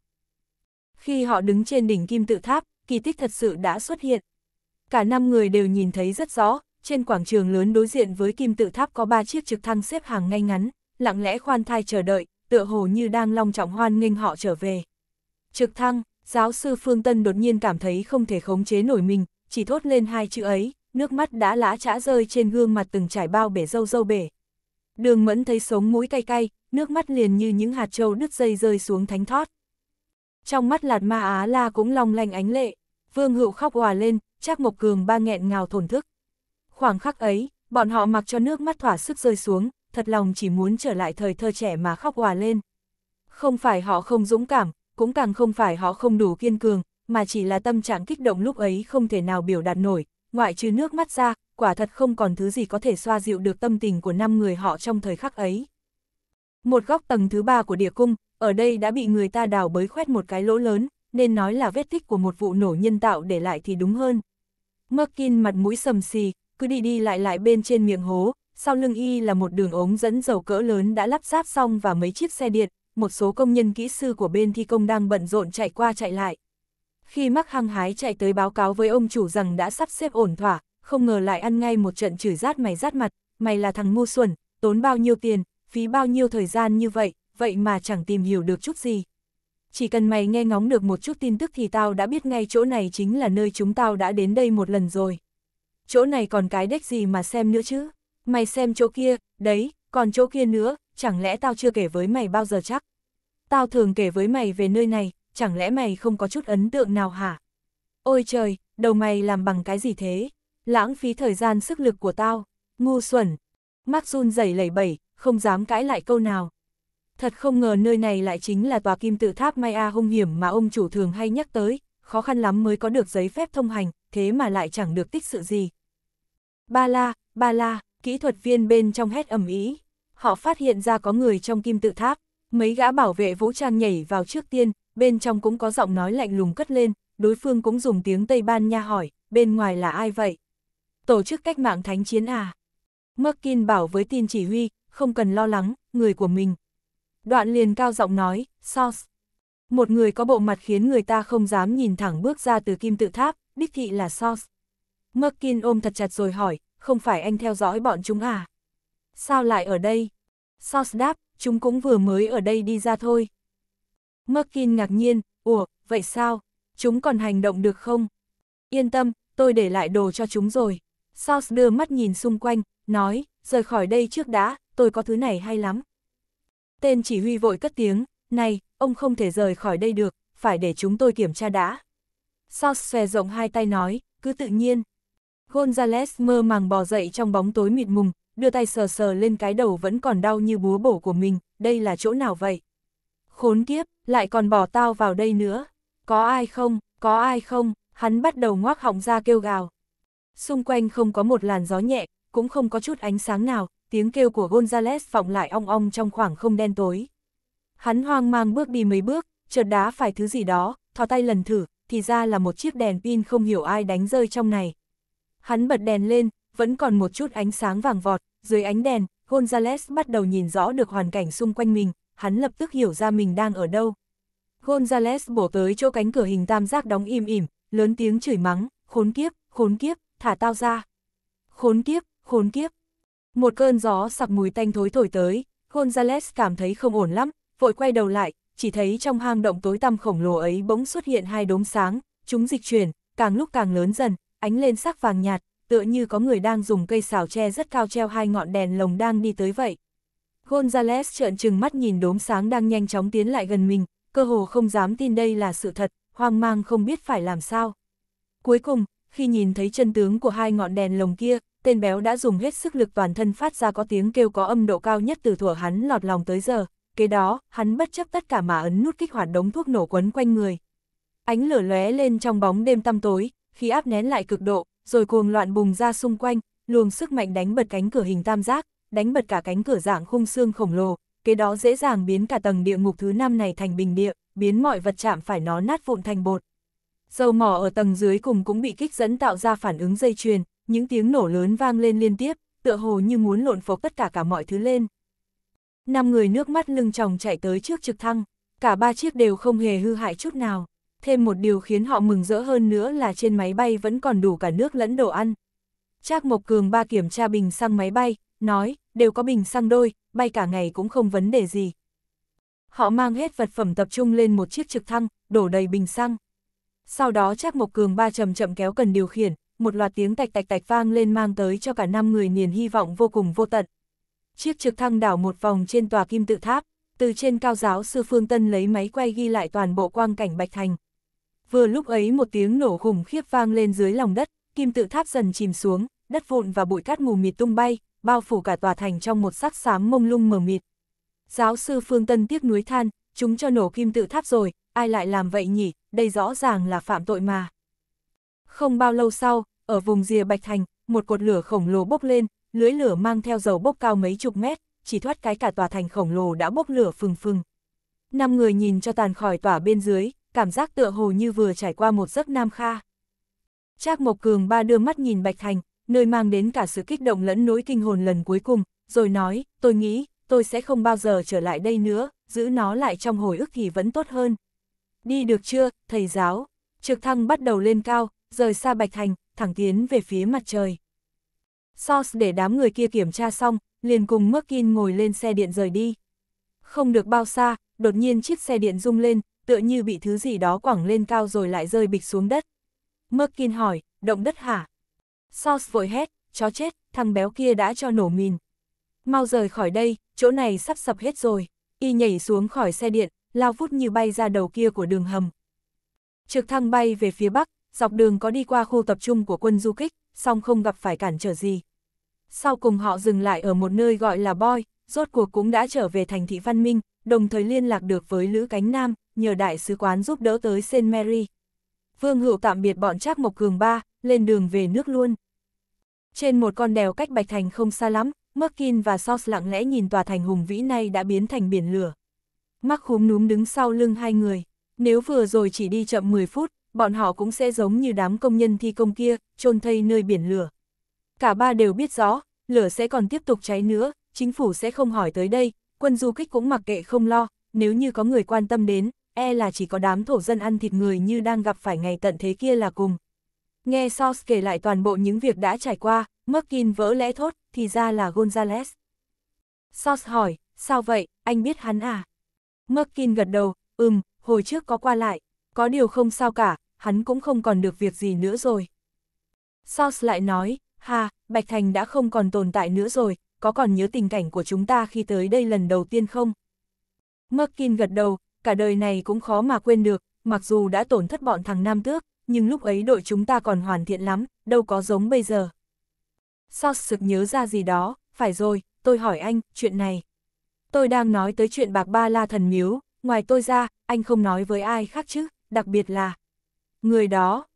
Khi họ đứng trên đỉnh kim tự tháp, kỳ tích thật sự đã xuất hiện. Cả năm người đều nhìn thấy rất rõ, trên quảng trường lớn đối diện với kim tự tháp có ba chiếc trực thăng xếp hàng ngay ngắn, lặng lẽ khoan thai chờ đợi, tựa hồ như đang long trọng hoan nghênh họ trở về. Trực thăng, giáo sư Phương Tân đột nhiên cảm thấy không thể khống chế nổi mình, chỉ thốt lên hai chữ ấy, nước mắt đã lã chã rơi trên gương mặt từng trải bao bể dâu dâu bể. Đường mẫn thấy sống mũi cay cay, nước mắt liền như những hạt trâu đứt dây rơi xuống thánh thót. Trong mắt lạt ma Á la cũng long lanh ánh lệ, vương hữu khóc hòa lên, chắc mộc cường ba nghẹn ngào thổn thức. Khoảng khắc ấy, bọn họ mặc cho nước mắt thỏa sức rơi xuống, thật lòng chỉ muốn trở lại thời thơ trẻ mà khóc hòa lên. Không phải họ không dũng cảm, cũng càng không phải họ không đủ kiên cường, mà chỉ là tâm trạng kích động lúc ấy không thể nào biểu đạt nổi, ngoại trừ nước mắt ra, quả thật không còn thứ gì có thể xoa dịu được tâm tình của năm người họ trong thời khắc ấy. Một góc tầng thứ ba của địa cung, ở đây đã bị người ta đào bới khoét một cái lỗ lớn, nên nói là vết tích của một vụ nổ nhân tạo để lại thì đúng hơn. Merkin mặt mũi sầm xì, cứ đi đi lại lại bên trên miệng hố, sau lưng y là một đường ống dẫn dầu cỡ lớn đã lắp ráp xong và mấy chiếc xe điện, một số công nhân kỹ sư của bên thi công đang bận rộn chạy qua chạy lại. Khi mắc hăng hái chạy tới báo cáo với ông chủ rằng đã sắp xếp ổn thỏa, không ngờ lại ăn ngay một trận chửi rát mày rát mặt, mày là thằng ngu xuẩn, tốn bao nhiêu tiền, phí bao nhiêu thời gian như vậy, vậy mà chẳng tìm hiểu được chút gì. Chỉ cần mày nghe ngóng được một chút tin tức thì tao đã biết ngay chỗ này chính là nơi chúng tao đã đến đây một lần rồi. Chỗ này còn cái đếch gì mà xem nữa chứ? Mày xem chỗ kia, đấy, còn chỗ kia nữa, chẳng lẽ tao chưa kể với mày bao giờ chắc? Tao thường kể với mày về nơi này, chẳng lẽ mày không có chút ấn tượng nào hả? Ôi trời, đầu mày làm bằng cái gì thế? Lãng phí thời gian sức lực của tao, ngu xuẩn. Mark run rẩy lẩy bẩy, không dám cãi lại câu nào. Thật không ngờ nơi này lại chính là tòa kim tự tháp Maya hung hiểm mà ông chủ thường hay nhắc tới, khó khăn lắm mới có được giấy phép thông hành, thế mà lại chẳng được tích sự gì. Ba la, ba la, kỹ thuật viên bên trong hét ầm ý. Họ phát hiện ra có người trong kim tự tháp, mấy gã bảo vệ vũ trang nhảy vào trước tiên, bên trong cũng có giọng nói lạnh lùng cất lên, đối phương cũng dùng tiếng Tây Ban Nha hỏi, bên ngoài là ai vậy? tổ chức cách mạng thánh chiến à. Merkin bảo với tin chỉ huy, không cần lo lắng, người của mình. Đoạn liền cao giọng nói, Sauce. Một người có bộ mặt khiến người ta không dám nhìn thẳng bước ra từ kim tự tháp, đích thị là Sauce. Merkin ôm thật chặt rồi hỏi, không phải anh theo dõi bọn chúng à? Sao lại ở đây? Sauce đáp, chúng cũng vừa mới ở đây đi ra thôi. Merkin ngạc nhiên, ủa, vậy sao? Chúng còn hành động được không? Yên tâm, tôi để lại đồ cho chúng rồi. Source đưa mắt nhìn xung quanh, nói, rời khỏi đây trước đã, tôi có thứ này hay lắm. Tên chỉ huy vội cất tiếng, này, ông không thể rời khỏi đây được, phải để chúng tôi kiểm tra đã. Source xòe rộng hai tay nói, cứ tự nhiên. Gonzales mơ màng bò dậy trong bóng tối mịt mùng, đưa tay sờ sờ lên cái đầu vẫn còn đau như búa bổ của mình, đây là chỗ nào vậy? Khốn kiếp, lại còn bỏ tao vào đây nữa. Có ai không, có ai không, hắn bắt đầu ngoác họng ra kêu gào xung quanh không có một làn gió nhẹ, cũng không có chút ánh sáng nào, tiếng kêu của Gonzales vọng lại ong ong trong khoảng không đen tối. Hắn hoang mang bước đi mấy bước, chợt đá phải thứ gì đó, thò tay lần thử, thì ra là một chiếc đèn pin không hiểu ai đánh rơi trong này. Hắn bật đèn lên, vẫn còn một chút ánh sáng vàng vọt, dưới ánh đèn, Gonzales bắt đầu nhìn rõ được hoàn cảnh xung quanh mình, hắn lập tức hiểu ra mình đang ở đâu. Gonzales bổ tới chỗ cánh cửa hình tam giác đóng im ỉm, lớn tiếng chửi mắng, khốn kiếp, khốn kiếp, thả tao ra. Khốn kiếp, khốn kiếp. Một cơn gió sặc mùi tanh thối thổi tới, Gonzales cảm thấy không ổn lắm, vội quay đầu lại, chỉ thấy trong hang động tối tăm khổng lồ ấy bỗng xuất hiện hai đốm sáng, chúng dịch chuyển, càng lúc càng lớn dần, ánh lên sắc vàng nhạt, tựa như có người đang dùng cây xào tre rất cao treo hai ngọn đèn lồng đang đi tới vậy. Gonzales trợn trừng mắt nhìn đốm sáng đang nhanh chóng tiến lại gần mình, cơ hồ không dám tin đây là sự thật, hoang mang không biết phải làm sao. Cuối cùng, khi nhìn thấy chân tướng của hai ngọn đèn lồng kia, tên béo đã dùng hết sức lực toàn thân phát ra có tiếng kêu có âm độ cao nhất từ thuở hắn lọt lòng tới giờ. Kế đó, hắn bất chấp tất cả mà ấn nút kích hoạt đống thuốc nổ quấn quanh người. Ánh lửa lóe lên trong bóng đêm tăm tối, khi áp nén lại cực độ, rồi cuồng loạn bùng ra xung quanh, luồng sức mạnh đánh bật cánh cửa hình tam giác, đánh bật cả cánh cửa dạng khung xương khổng lồ, kế đó dễ dàng biến cả tầng địa ngục thứ năm này thành bình địa, biến mọi vật chạm phải nó nát vụn thành bột. Dầu mỏ ở tầng dưới cùng cũng bị kích dẫn tạo ra phản ứng dây chuyền, những tiếng nổ lớn vang lên liên tiếp, tựa hồ như muốn lộn phộc tất cả cả mọi thứ lên. Năm người nước mắt lưng tròng chạy tới trước trực thăng, cả ba chiếc đều không hề hư hại chút nào. Thêm một điều khiến họ mừng rỡ hơn nữa là trên máy bay vẫn còn đủ cả nước lẫn đồ ăn. Trác Mộc Cường ba kiểm tra bình xăng máy bay, nói, đều có bình xăng đôi, bay cả ngày cũng không vấn đề gì. Họ mang hết vật phẩm tập trung lên một chiếc trực thăng, đổ đầy bình xăng. Sau đó chắc Mộc Cường ba chậm chậm kéo cần điều khiển, một loạt tiếng tạch tạch tạch vang lên mang tới cho cả năm người niềm hy vọng vô cùng vô tận. Chiếc trực thăng đảo một vòng trên tòa kim tự tháp, từ trên cao giáo sư Phương Tân lấy máy quay ghi lại toàn bộ quang cảnh Bạch Thành. Vừa lúc ấy một tiếng nổ khủng khiếp vang lên dưới lòng đất, kim tự tháp dần chìm xuống, đất vụn và bụi cát mù mịt tung bay, bao phủ cả tòa thành trong một sắc xám mông lung mờ mịt. Giáo sư Phương Tân tiếc nuối than, chúng cho nổ kim tự tháp rồi, ai lại làm vậy nhỉ, đây rõ ràng là phạm tội mà. Không bao lâu sau, ở vùng rìa Bạch Thành, một cột lửa khổng lồ bốc lên, lưới lửa mang theo dầu bốc cao mấy chục mét, chỉ thoát cái cả tòa thành khổng lồ đã bốc lửa phừng phừng. Năm người nhìn cho tàn khỏi tỏa bên dưới, cảm giác tựa hồ như vừa trải qua một giấc nam kha. Trác Mộc Cường ba đưa mắt nhìn Bạch Thành, nơi mang đến cả sự kích động lẫn nỗi kinh hồn lần cuối cùng, rồi nói, tôi nghĩ, tôi sẽ không bao giờ trở lại đây nữa, giữ nó lại trong hồi ức thì vẫn tốt hơn đi được chưa, thầy giáo? Trực thăng bắt đầu lên cao, rời xa Bạch Thành, thẳng tiến về phía mặt trời. Source để đám người kia kiểm tra xong, liền cùng Merkin ngồi lên xe điện rời đi. Không được bao xa, đột nhiên chiếc xe điện rung lên, tựa như bị thứ gì đó quẳng lên cao rồi lại rơi bịch xuống đất. Merkin hỏi, động đất hả? Source vội hét, chó chết, thằng béo kia đã cho nổ mìn. Mau rời khỏi đây, chỗ này sắp sập hết rồi. Y nhảy xuống khỏi xe điện, lao vút như bay ra đầu kia của đường hầm. Trực thăng bay về phía bắc, dọc đường có đi qua khu tập trung của quân du kích, song không gặp phải cản trở gì. Sau cùng họ dừng lại ở một nơi gọi là Boy, rốt cuộc cũng đã trở về thành thị văn minh, đồng thời liên lạc được với Lữ Cánh Nam, nhờ đại sứ quán giúp đỡ tới St. Mary. Vương Hữu tạm biệt bọn Trác Mộc Cường Ba, lên đường về nước luôn. Trên một con đèo cách Bạch Thành không xa lắm, Merkin và Sauce lặng lẽ nhìn tòa thành hùng vĩ này đã biến thành biển lửa mắc khúm núm đứng sau lưng hai người. Nếu vừa rồi chỉ đi chậm 10 phút, bọn họ cũng sẽ giống như đám công nhân thi công kia, chôn thây nơi biển lửa. Cả ba đều biết rõ, lửa sẽ còn tiếp tục cháy nữa, chính phủ sẽ không hỏi tới đây, quân du kích cũng mặc kệ không lo, nếu như có người quan tâm đến, e là chỉ có đám thổ dân ăn thịt người như đang gặp phải ngày tận thế kia là cùng. Nghe Sos kể lại toàn bộ những việc đã trải qua, Merkin vỡ lẽ thốt, thì ra là Gonzales. Sos hỏi, sao vậy, anh biết hắn à? Merkin gật đầu, ừm, hồi trước có qua lại, có điều không sao cả, hắn cũng không còn được việc gì nữa rồi. Sauce lại nói, ha, Bạch Thành đã không còn tồn tại nữa rồi, có còn nhớ tình cảnh của chúng ta khi tới đây lần đầu tiên không? Merkin gật đầu, cả đời này cũng khó mà quên được, mặc dù đã tổn thất bọn thằng Nam Tước, nhưng lúc ấy đội chúng ta còn hoàn thiện lắm, đâu có giống bây giờ. Sauce sực nhớ ra gì đó, phải rồi, tôi hỏi anh, chuyện này tôi đang nói tới chuyện bạc ba la thần miếu, ngoài tôi ra, anh không nói với ai khác chứ, đặc biệt là người đó.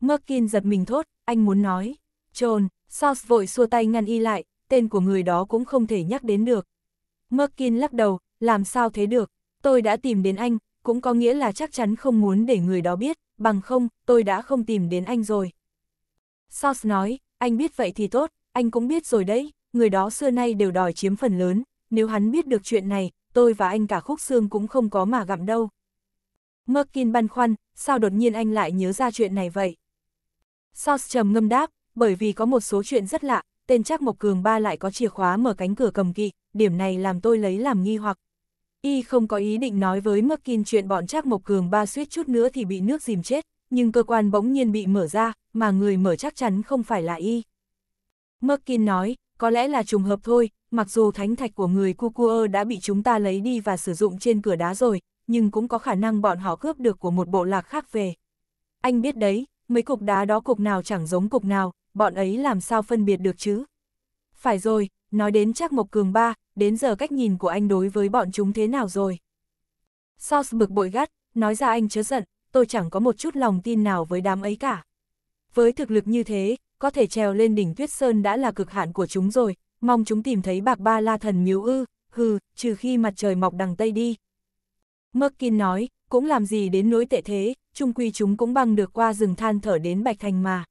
Merkin giật mình thốt, anh muốn nói. Trồn, sauce vội xua tay ngăn y lại, tên của người đó cũng không thể nhắc đến được. Merkin lắc đầu, làm sao thế được, tôi đã tìm đến anh, cũng có nghĩa là chắc chắn không muốn để người đó biết, bằng không, tôi đã không tìm đến anh rồi. sauce nói, anh biết vậy thì tốt, anh cũng biết rồi đấy, người đó xưa nay đều đòi chiếm phần lớn, nếu hắn biết được chuyện này, tôi và anh cả khúc xương cũng không có mà gặm đâu. Merkin băn khoăn, sao đột nhiên anh lại nhớ ra chuyện này vậy? Sauce trầm ngâm đáp, bởi vì có một số chuyện rất lạ, tên Trác Mộc Cường ba lại có chìa khóa mở cánh cửa cầm kỵ, điểm này làm tôi lấy làm nghi hoặc. Y không có ý định nói với Merkin chuyện bọn Trác Mộc Cường ba suýt chút nữa thì bị nước dìm chết, nhưng cơ quan bỗng nhiên bị mở ra, mà người mở chắc chắn không phải là Y. Merkin nói, có lẽ là trùng hợp thôi, mặc dù thánh thạch của người Cucua đã bị chúng ta lấy đi và sử dụng trên cửa đá rồi, nhưng cũng có khả năng bọn họ cướp được của một bộ lạc khác về. Anh biết đấy, mấy cục đá đó cục nào chẳng giống cục nào, bọn ấy làm sao phân biệt được chứ? Phải rồi, nói đến chắc Mộc Cường ba, đến giờ cách nhìn của anh đối với bọn chúng thế nào rồi? Sauce bực bội gắt, nói ra anh chớ giận, tôi chẳng có một chút lòng tin nào với đám ấy cả. Với thực lực như thế, có thể trèo lên đỉnh Tuyết Sơn đã là cực hạn của chúng rồi, mong chúng tìm thấy bạc ba la thần miếu ư, hừ, trừ khi mặt trời mọc đằng Tây đi. Merkin nói, cũng làm gì đến nỗi tệ thế, chung quy chúng cũng băng được qua rừng than thở đến Bạch Thành mà.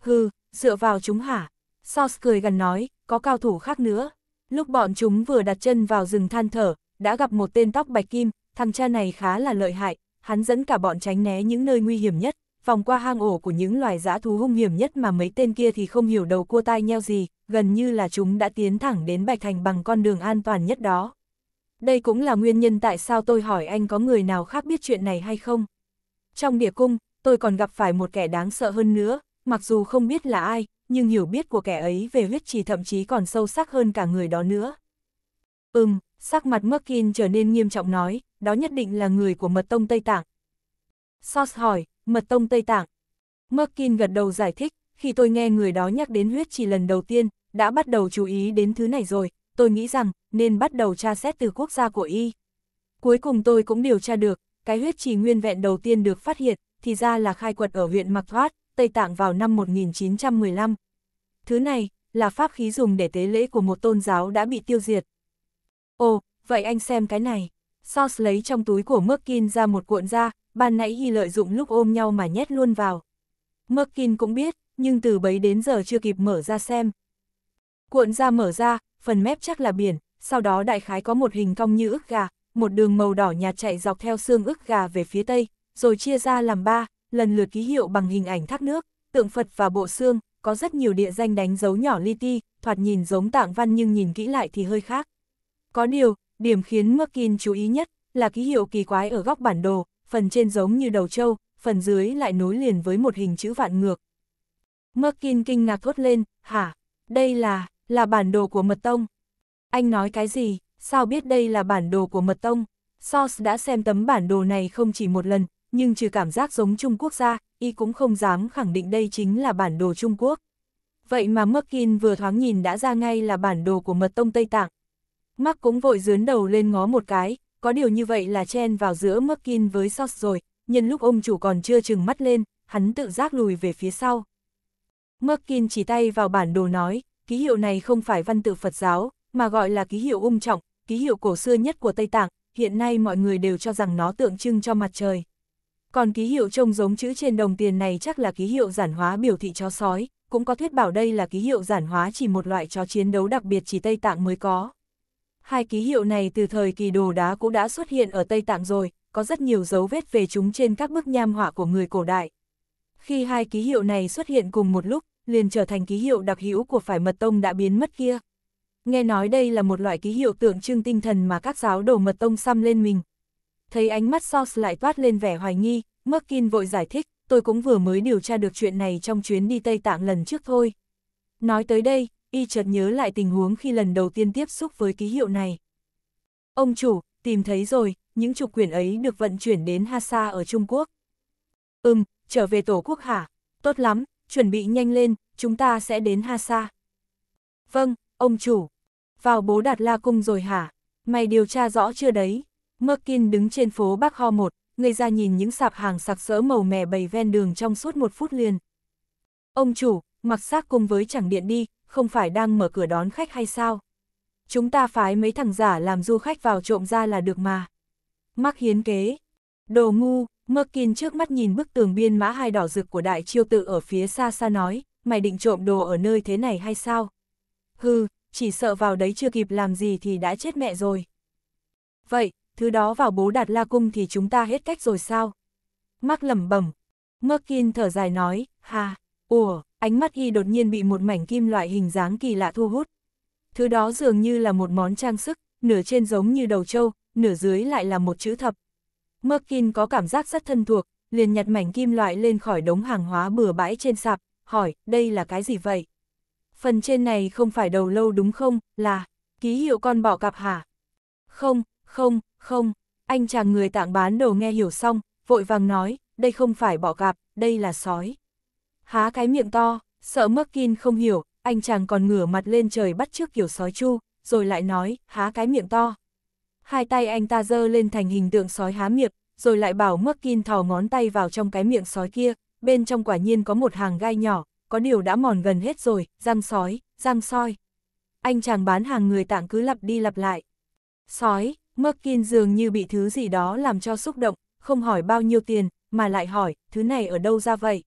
Hừ, dựa vào chúng hả? Sauce cười gần nói, có cao thủ khác nữa. Lúc bọn chúng vừa đặt chân vào rừng than thở, đã gặp một tên tóc bạch kim, thằng cha này khá là lợi hại, hắn dẫn cả bọn tránh né những nơi nguy hiểm nhất, vòng qua hang ổ của những loài dã thú hung hiểm nhất mà mấy tên kia thì không hiểu đầu cua tai nheo gì, gần như là chúng đã tiến thẳng đến Bạch Thành bằng con đường an toàn nhất đó. Đây cũng là nguyên nhân tại sao tôi hỏi anh có người nào khác biết chuyện này hay không. Trong địa cung, tôi còn gặp phải một kẻ đáng sợ hơn nữa, mặc dù không biết là ai, nhưng hiểu biết của kẻ ấy về huyết trì thậm chí còn sâu sắc hơn cả người đó nữa. Ừm, sắc mặt Merkin trở nên nghiêm trọng nói, đó nhất định là người của mật tông Tây Tạng. Sos hỏi, Mật tông Tây Tạng. Merkin gật đầu giải thích, khi tôi nghe người đó nhắc đến huyết chỉ lần đầu tiên, đã bắt đầu chú ý đến thứ này rồi, tôi nghĩ rằng nên bắt đầu tra xét từ quốc gia của y. Cuối cùng tôi cũng điều tra được, cái huyết trì nguyên vẹn đầu tiên được phát hiện, thì ra là khai quật ở huyện Mạc Thoát, Tây Tạng vào năm 1915. Thứ này, là pháp khí dùng để tế lễ của một tôn giáo đã bị tiêu diệt. Ồ, vậy anh xem cái này. Sos lấy trong túi của Merkin ra một cuộn da, ban nãy Hy lợi dụng lúc ôm nhau mà nhét luôn vào. Merkin cũng biết, nhưng từ bấy đến giờ chưa kịp mở ra xem. Cuộn da mở ra, phần mép chắc là biển, sau đó đại khái có một hình cong như ức gà, một đường màu đỏ nhạt chạy dọc theo xương ức gà về phía tây, rồi chia ra làm ba, lần lượt ký hiệu bằng hình ảnh thác nước, tượng Phật và bộ xương, có rất nhiều địa danh đánh dấu nhỏ li ti, thoạt nhìn giống tạng văn nhưng nhìn kỹ lại thì hơi khác. Có điều, điểm khiến Merkin chú ý nhất là ký hiệu kỳ quái ở góc bản đồ, phần trên giống như đầu trâu, phần dưới lại nối liền với một hình chữ vạn ngược. Merkin kinh ngạc thốt lên, hả, đây là, là bản đồ của mật tông. Anh nói cái gì, sao biết đây là bản đồ của mật tông? Sos đã xem tấm bản đồ này không chỉ một lần, nhưng trừ cảm giác giống Trung Quốc ra, y cũng không dám khẳng định đây chính là bản đồ Trung Quốc. Vậy mà Merkin vừa thoáng nhìn đã ra ngay là bản đồ của mật tông Tây Tạng, Mắc cũng vội dướn đầu lên ngó một cái, có điều như vậy là chen vào giữa Merkin với Sos rồi, nhân lúc ông chủ còn chưa chừng mắt lên, hắn tự giác lùi về phía sau. Merkin chỉ tay vào bản đồ nói, ký hiệu này không phải văn tự Phật giáo, mà gọi là ký hiệu ung trọng, ký hiệu cổ xưa nhất của Tây Tạng, hiện nay mọi người đều cho rằng nó tượng trưng cho mặt trời. Còn ký hiệu trông giống chữ trên đồng tiền này chắc là ký hiệu giản hóa biểu thị chó sói, cũng có thuyết bảo đây là ký hiệu giản hóa chỉ một loại chó chiến đấu đặc biệt chỉ Tây Tạng mới có. Hai ký hiệu này từ thời kỳ đồ đá cũng đã xuất hiện ở Tây Tạng rồi, có rất nhiều dấu vết về chúng trên các bức nham họa của người cổ đại. Khi hai ký hiệu này xuất hiện cùng một lúc, liền trở thành ký hiệu đặc hữu của phải mật tông đã biến mất kia. Nghe nói đây là một loại ký hiệu tượng trưng tinh thần mà các giáo đồ mật tông xăm lên mình. Thấy ánh mắt Sos lại toát lên vẻ hoài nghi, Merkin vội giải thích, tôi cũng vừa mới điều tra được chuyện này trong chuyến đi Tây Tạng lần trước thôi. Nói tới đây, y chợt nhớ lại tình huống khi lần đầu tiên tiếp xúc với ký hiệu này. Ông chủ, tìm thấy rồi, những trục quyển ấy được vận chuyển đến Hasa ở Trung Quốc. Ừm, trở về Tổ quốc hả? Tốt lắm, chuẩn bị nhanh lên, chúng ta sẽ đến Hasa. Vâng, ông chủ. Vào bố Đạt La Cung rồi hả? Mày điều tra rõ chưa đấy? Merkin đứng trên phố Bắc Ho 1, người ra nhìn những sạp hàng sặc sỡ màu mè bầy ven đường trong suốt một phút liền. Ông chủ, mặc xác cùng với chẳng điện đi, không phải đang mở cửa đón khách hay sao? Chúng ta phái mấy thằng giả làm du khách vào trộm ra là được mà. Mắc hiến kế. Đồ ngu, Mơ kiên trước mắt nhìn bức tường biên mã hai đỏ rực của đại chiêu tự ở phía xa xa nói, mày định trộm đồ ở nơi thế này hay sao? Hừ, chỉ sợ vào đấy chưa kịp làm gì thì đã chết mẹ rồi. Vậy, thứ đó vào bố đạt la cung thì chúng ta hết cách rồi sao? Mắc lẩm bẩm. mơ kiên thở dài nói, hà, ủa, ánh mắt y đột nhiên bị một mảnh kim loại hình dáng kỳ lạ thu hút. Thứ đó dường như là một món trang sức, nửa trên giống như đầu trâu, nửa dưới lại là một chữ thập. Merkin có cảm giác rất thân thuộc, liền nhặt mảnh kim loại lên khỏi đống hàng hóa bừa bãi trên sạp, hỏi, đây là cái gì vậy? Phần trên này không phải đầu lâu đúng không, là, ký hiệu con bọ cạp hả? Không, không, không, anh chàng người tạng bán đồ nghe hiểu xong, vội vàng nói, đây không phải bọ cạp, đây là sói há cái miệng to, sợ Merkin không hiểu, anh chàng còn ngửa mặt lên trời bắt trước kiểu sói chu, rồi lại nói, há cái miệng to. Hai tay anh ta dơ lên thành hình tượng sói há miệng, rồi lại bảo Merkin thò ngón tay vào trong cái miệng sói kia, bên trong quả nhiên có một hàng gai nhỏ, có điều đã mòn gần hết rồi, răng sói, răng soi. Anh chàng bán hàng người tạng cứ lặp đi lặp lại. Sói, Merkin dường như bị thứ gì đó làm cho xúc động, không hỏi bao nhiêu tiền, mà lại hỏi, thứ này ở đâu ra vậy?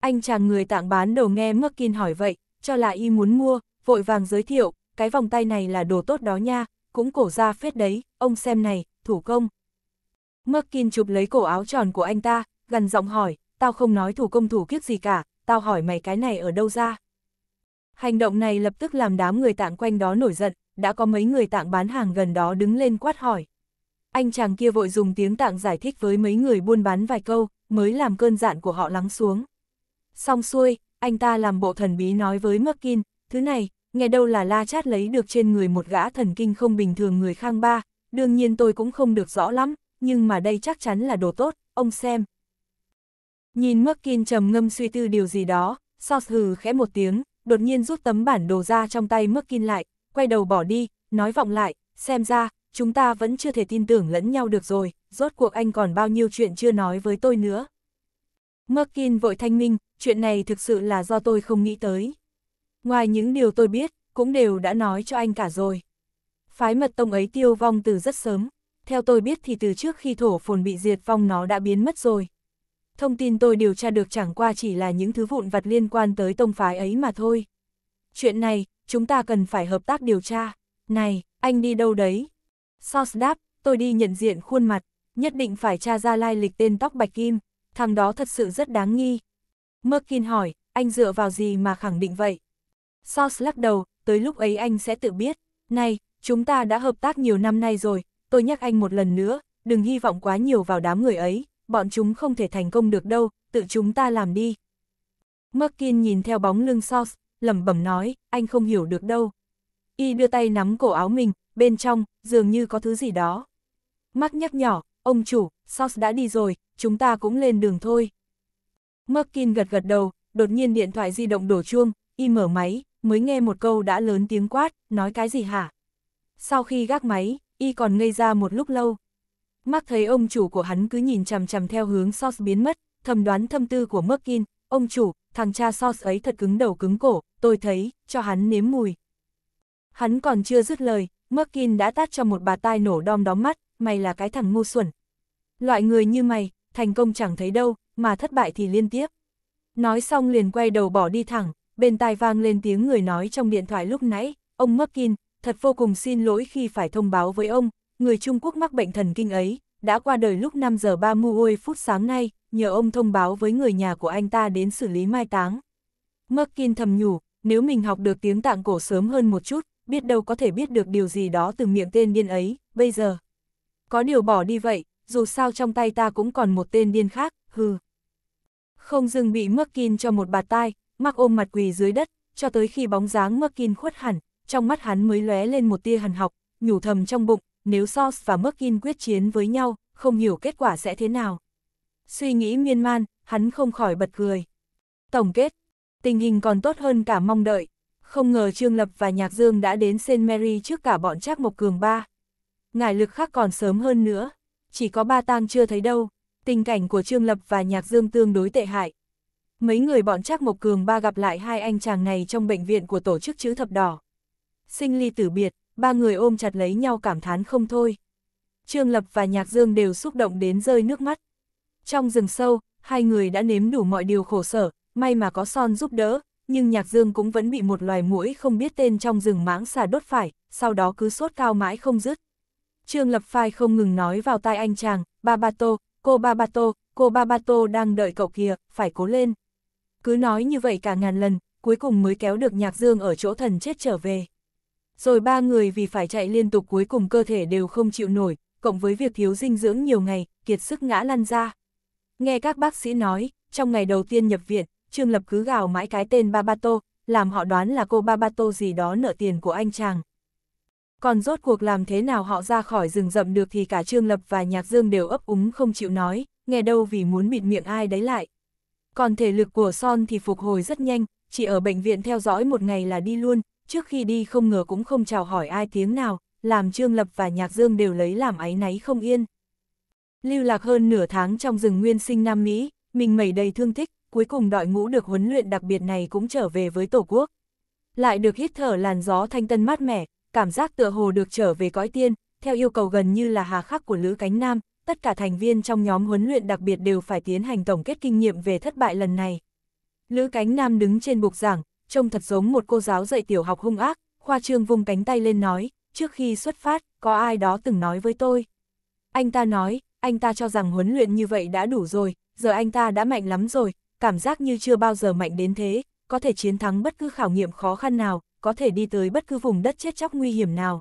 Anh chàng người tạng bán đầu nghe Merkin hỏi vậy, cho là y muốn mua, vội vàng giới thiệu, cái vòng tay này là đồ tốt đó nha, cũng cổ ra phết đấy, ông xem này, thủ công. Merkin chụp lấy cổ áo tròn của anh ta, gần giọng hỏi, tao không nói thủ công thủ kiếp gì cả, tao hỏi mày cái này ở đâu ra. Hành động này lập tức làm đám người tạng quanh đó nổi giận, đã có mấy người tạng bán hàng gần đó đứng lên quát hỏi. Anh chàng kia vội dùng tiếng tạng giải thích với mấy người buôn bán vài câu, mới làm cơn giận của họ lắng xuống. Xong xuôi, anh ta làm bộ thần bí nói với Merkin, thứ này, nghe đâu là la chát lấy được trên người một gã thần kinh không bình thường người khang ba, đương nhiên tôi cũng không được rõ lắm, nhưng mà đây chắc chắn là đồ tốt, ông xem. Nhìn Merkin trầm ngâm suy tư điều gì đó, Sauce hừ khẽ một tiếng, đột nhiên rút tấm bản đồ ra trong tay Merkin lại, quay đầu bỏ đi, nói vọng lại, xem ra, chúng ta vẫn chưa thể tin tưởng lẫn nhau được rồi, rốt cuộc anh còn bao nhiêu chuyện chưa nói với tôi nữa. Merkin vội thanh minh, chuyện này thực sự là do tôi không nghĩ tới. Ngoài những điều tôi biết, cũng đều đã nói cho anh cả rồi. Phái mật tông ấy tiêu vong từ rất sớm, theo tôi biết thì từ trước khi thổ phồn bị diệt vong nó đã biến mất rồi. Thông tin tôi điều tra được chẳng qua chỉ là những thứ vụn vặt liên quan tới tông phái ấy mà thôi. Chuyện này, chúng ta cần phải hợp tác điều tra. Này, anh đi đâu đấy? Sos đáp, tôi đi nhận diện khuôn mặt, nhất định phải tra ra lai lịch tên tóc bạch kim, thằng đó thật sự rất đáng nghi, Merkin hỏi, anh dựa vào gì mà khẳng định vậy? Sauce lắc đầu, tới lúc ấy anh sẽ tự biết. Này, chúng ta đã hợp tác nhiều năm nay rồi, tôi nhắc anh một lần nữa, đừng hy vọng quá nhiều vào đám người ấy, bọn chúng không thể thành công được đâu, tự chúng ta làm đi. Merkin nhìn theo bóng lưng Sauce, lẩm bẩm nói, anh không hiểu được đâu. Y đưa tay nắm cổ áo mình, bên trong, dường như có thứ gì đó. Mắc nhắc nhỏ, ông chủ, Sauce đã đi rồi, chúng ta cũng lên đường thôi. Merkin gật gật đầu, đột nhiên điện thoại di động đổ chuông, y mở máy, mới nghe một câu đã lớn tiếng quát, nói cái gì hả? Sau khi gác máy, y còn ngây ra một lúc lâu. Mark thấy ông chủ của hắn cứ nhìn chằm chằm theo hướng Sos biến mất, thầm đoán thâm tư của Merkin, ông chủ, thằng cha Sos ấy thật cứng đầu cứng cổ, tôi thấy, cho hắn nếm mùi. Hắn còn chưa dứt lời, Merkin đã tát cho một bà tai nổ đom đóm mắt, mày là cái thằng ngu xuẩn. Loại người như mày, thành công chẳng thấy đâu, mà thất bại thì liên tiếp. Nói xong liền quay đầu bỏ đi thẳng, bên tai vang lên tiếng người nói trong điện thoại lúc nãy, ông Mckin, thật vô cùng xin lỗi khi phải thông báo với ông, người Trung Quốc mắc bệnh thần kinh ấy, đã qua đời lúc 5 giờ 30 phút sáng nay, nhờ ông thông báo với người nhà của anh ta đến xử lý mai táng. Mckin thầm nhủ, nếu mình học được tiếng tạng cổ sớm hơn một chút, biết đâu có thể biết được điều gì đó từ miệng tên điên ấy, bây giờ. Có điều bỏ đi vậy, dù sao trong tay ta cũng còn một tên điên khác, hừ. Không dừng bị Merkin cho một bạt tai, mắc ôm mặt quỳ dưới đất, cho tới khi bóng dáng Merkin khuất hẳn, trong mắt hắn mới lóe lên một tia hằn học, nhủ thầm trong bụng, nếu Sos và Merkin quyết chiến với nhau, không hiểu kết quả sẽ thế nào. Suy nghĩ miên man, hắn không khỏi bật cười. Tổng kết, tình hình còn tốt hơn cả mong đợi. Không ngờ Trương Lập và Nhạc Dương đã đến St. Mary trước cả bọn Trác Mộc Cường ba. Ngải lực khác còn sớm hơn nữa, chỉ có ba tang chưa thấy đâu. Tình cảnh của Trương Lập và Nhạc Dương tương đối tệ hại. Mấy người bọn Trác Mộc Cường ba gặp lại hai anh chàng này trong bệnh viện của tổ chức chữ thập đỏ. Sinh ly tử biệt, ba người ôm chặt lấy nhau cảm thán không thôi. Trương Lập và Nhạc Dương đều xúc động đến rơi nước mắt. Trong rừng sâu, hai người đã nếm đủ mọi điều khổ sở, may mà có son giúp đỡ, nhưng Nhạc Dương cũng vẫn bị một loài muỗi không biết tên trong rừng mãng xà đốt phải, sau đó cứ sốt cao mãi không dứt. Trương Lập Phai không ngừng nói vào tai anh chàng, ba ba tô, cô Babato, cô Babato đang đợi cậu kìa, phải cố lên. Cứ nói như vậy cả ngàn lần, cuối cùng mới kéo được Nhạc Dương ở chỗ thần chết trở về. Rồi ba người vì phải chạy liên tục cuối cùng cơ thể đều không chịu nổi, cộng với việc thiếu dinh dưỡng nhiều ngày, kiệt sức ngã lăn ra. Nghe các bác sĩ nói, trong ngày đầu tiên nhập viện, Trương Lập cứ gào mãi cái tên Babato, làm họ đoán là cô Babato gì đó nợ tiền của anh chàng. Còn rốt cuộc làm thế nào họ ra khỏi rừng rậm được thì cả Trương Lập và Nhạc Dương đều ấp úng không chịu nói, nghe đâu vì muốn bịt miệng ai đấy lại. Còn thể lực của Son thì phục hồi rất nhanh, chỉ ở bệnh viện theo dõi một ngày là đi luôn, trước khi đi không ngờ cũng không chào hỏi ai tiếng nào, làm Trương Lập và Nhạc Dương đều lấy làm áy náy không yên. Lưu lạc hơn nửa tháng trong rừng nguyên sinh Nam Mỹ, mình mẩy đầy thương thích, cuối cùng đội ngũ được huấn luyện đặc biệt này cũng trở về với Tổ quốc. Lại được hít thở làn gió thanh tân mát mẻ, cảm giác tựa hồ được trở về cõi tiên, theo yêu cầu gần như là hà khắc của Lữ Cánh Nam, tất cả thành viên trong nhóm huấn luyện đặc biệt đều phải tiến hành tổng kết kinh nghiệm về thất bại lần này. Lữ Cánh Nam đứng trên bục giảng, trông thật giống một cô giáo dạy tiểu học hung ác, khoa trương vung cánh tay lên nói, trước khi xuất phát, có ai đó từng nói với tôi. Anh ta nói, anh ta cho rằng huấn luyện như vậy đã đủ rồi, giờ anh ta đã mạnh lắm rồi, cảm giác như chưa bao giờ mạnh đến thế, có thể chiến thắng bất cứ khảo nghiệm khó khăn nào, có thể đi tới bất cứ vùng đất chết chóc nguy hiểm nào.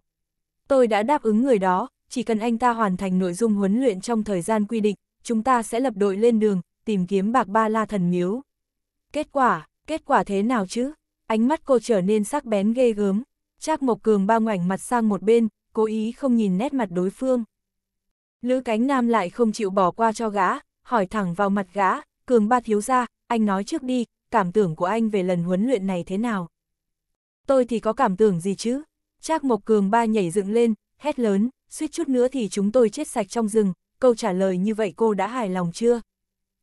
Tôi đã đáp ứng người đó, chỉ cần anh ta hoàn thành nội dung huấn luyện trong thời gian quy định, chúng ta sẽ lập đội lên đường, tìm kiếm bạc ba la thần miếu. Kết quả, kết quả thế nào chứ? Ánh mắt cô trở nên sắc bén ghê gớm. Trác Mộc Cường ba ngoảnh mặt sang một bên, cố ý không nhìn nét mặt đối phương. Lữ cánh nam lại không chịu bỏ qua cho gã, hỏi thẳng vào mặt gã, Cường ba thiếu ra, anh nói trước đi, cảm tưởng của anh về lần huấn luyện này thế nào? tôi thì có cảm tưởng gì chứ? Trác Mộc Cường ba nhảy dựng lên, hét lớn, suýt chút nữa thì chúng tôi chết sạch trong rừng, câu trả lời như vậy cô đã hài lòng chưa?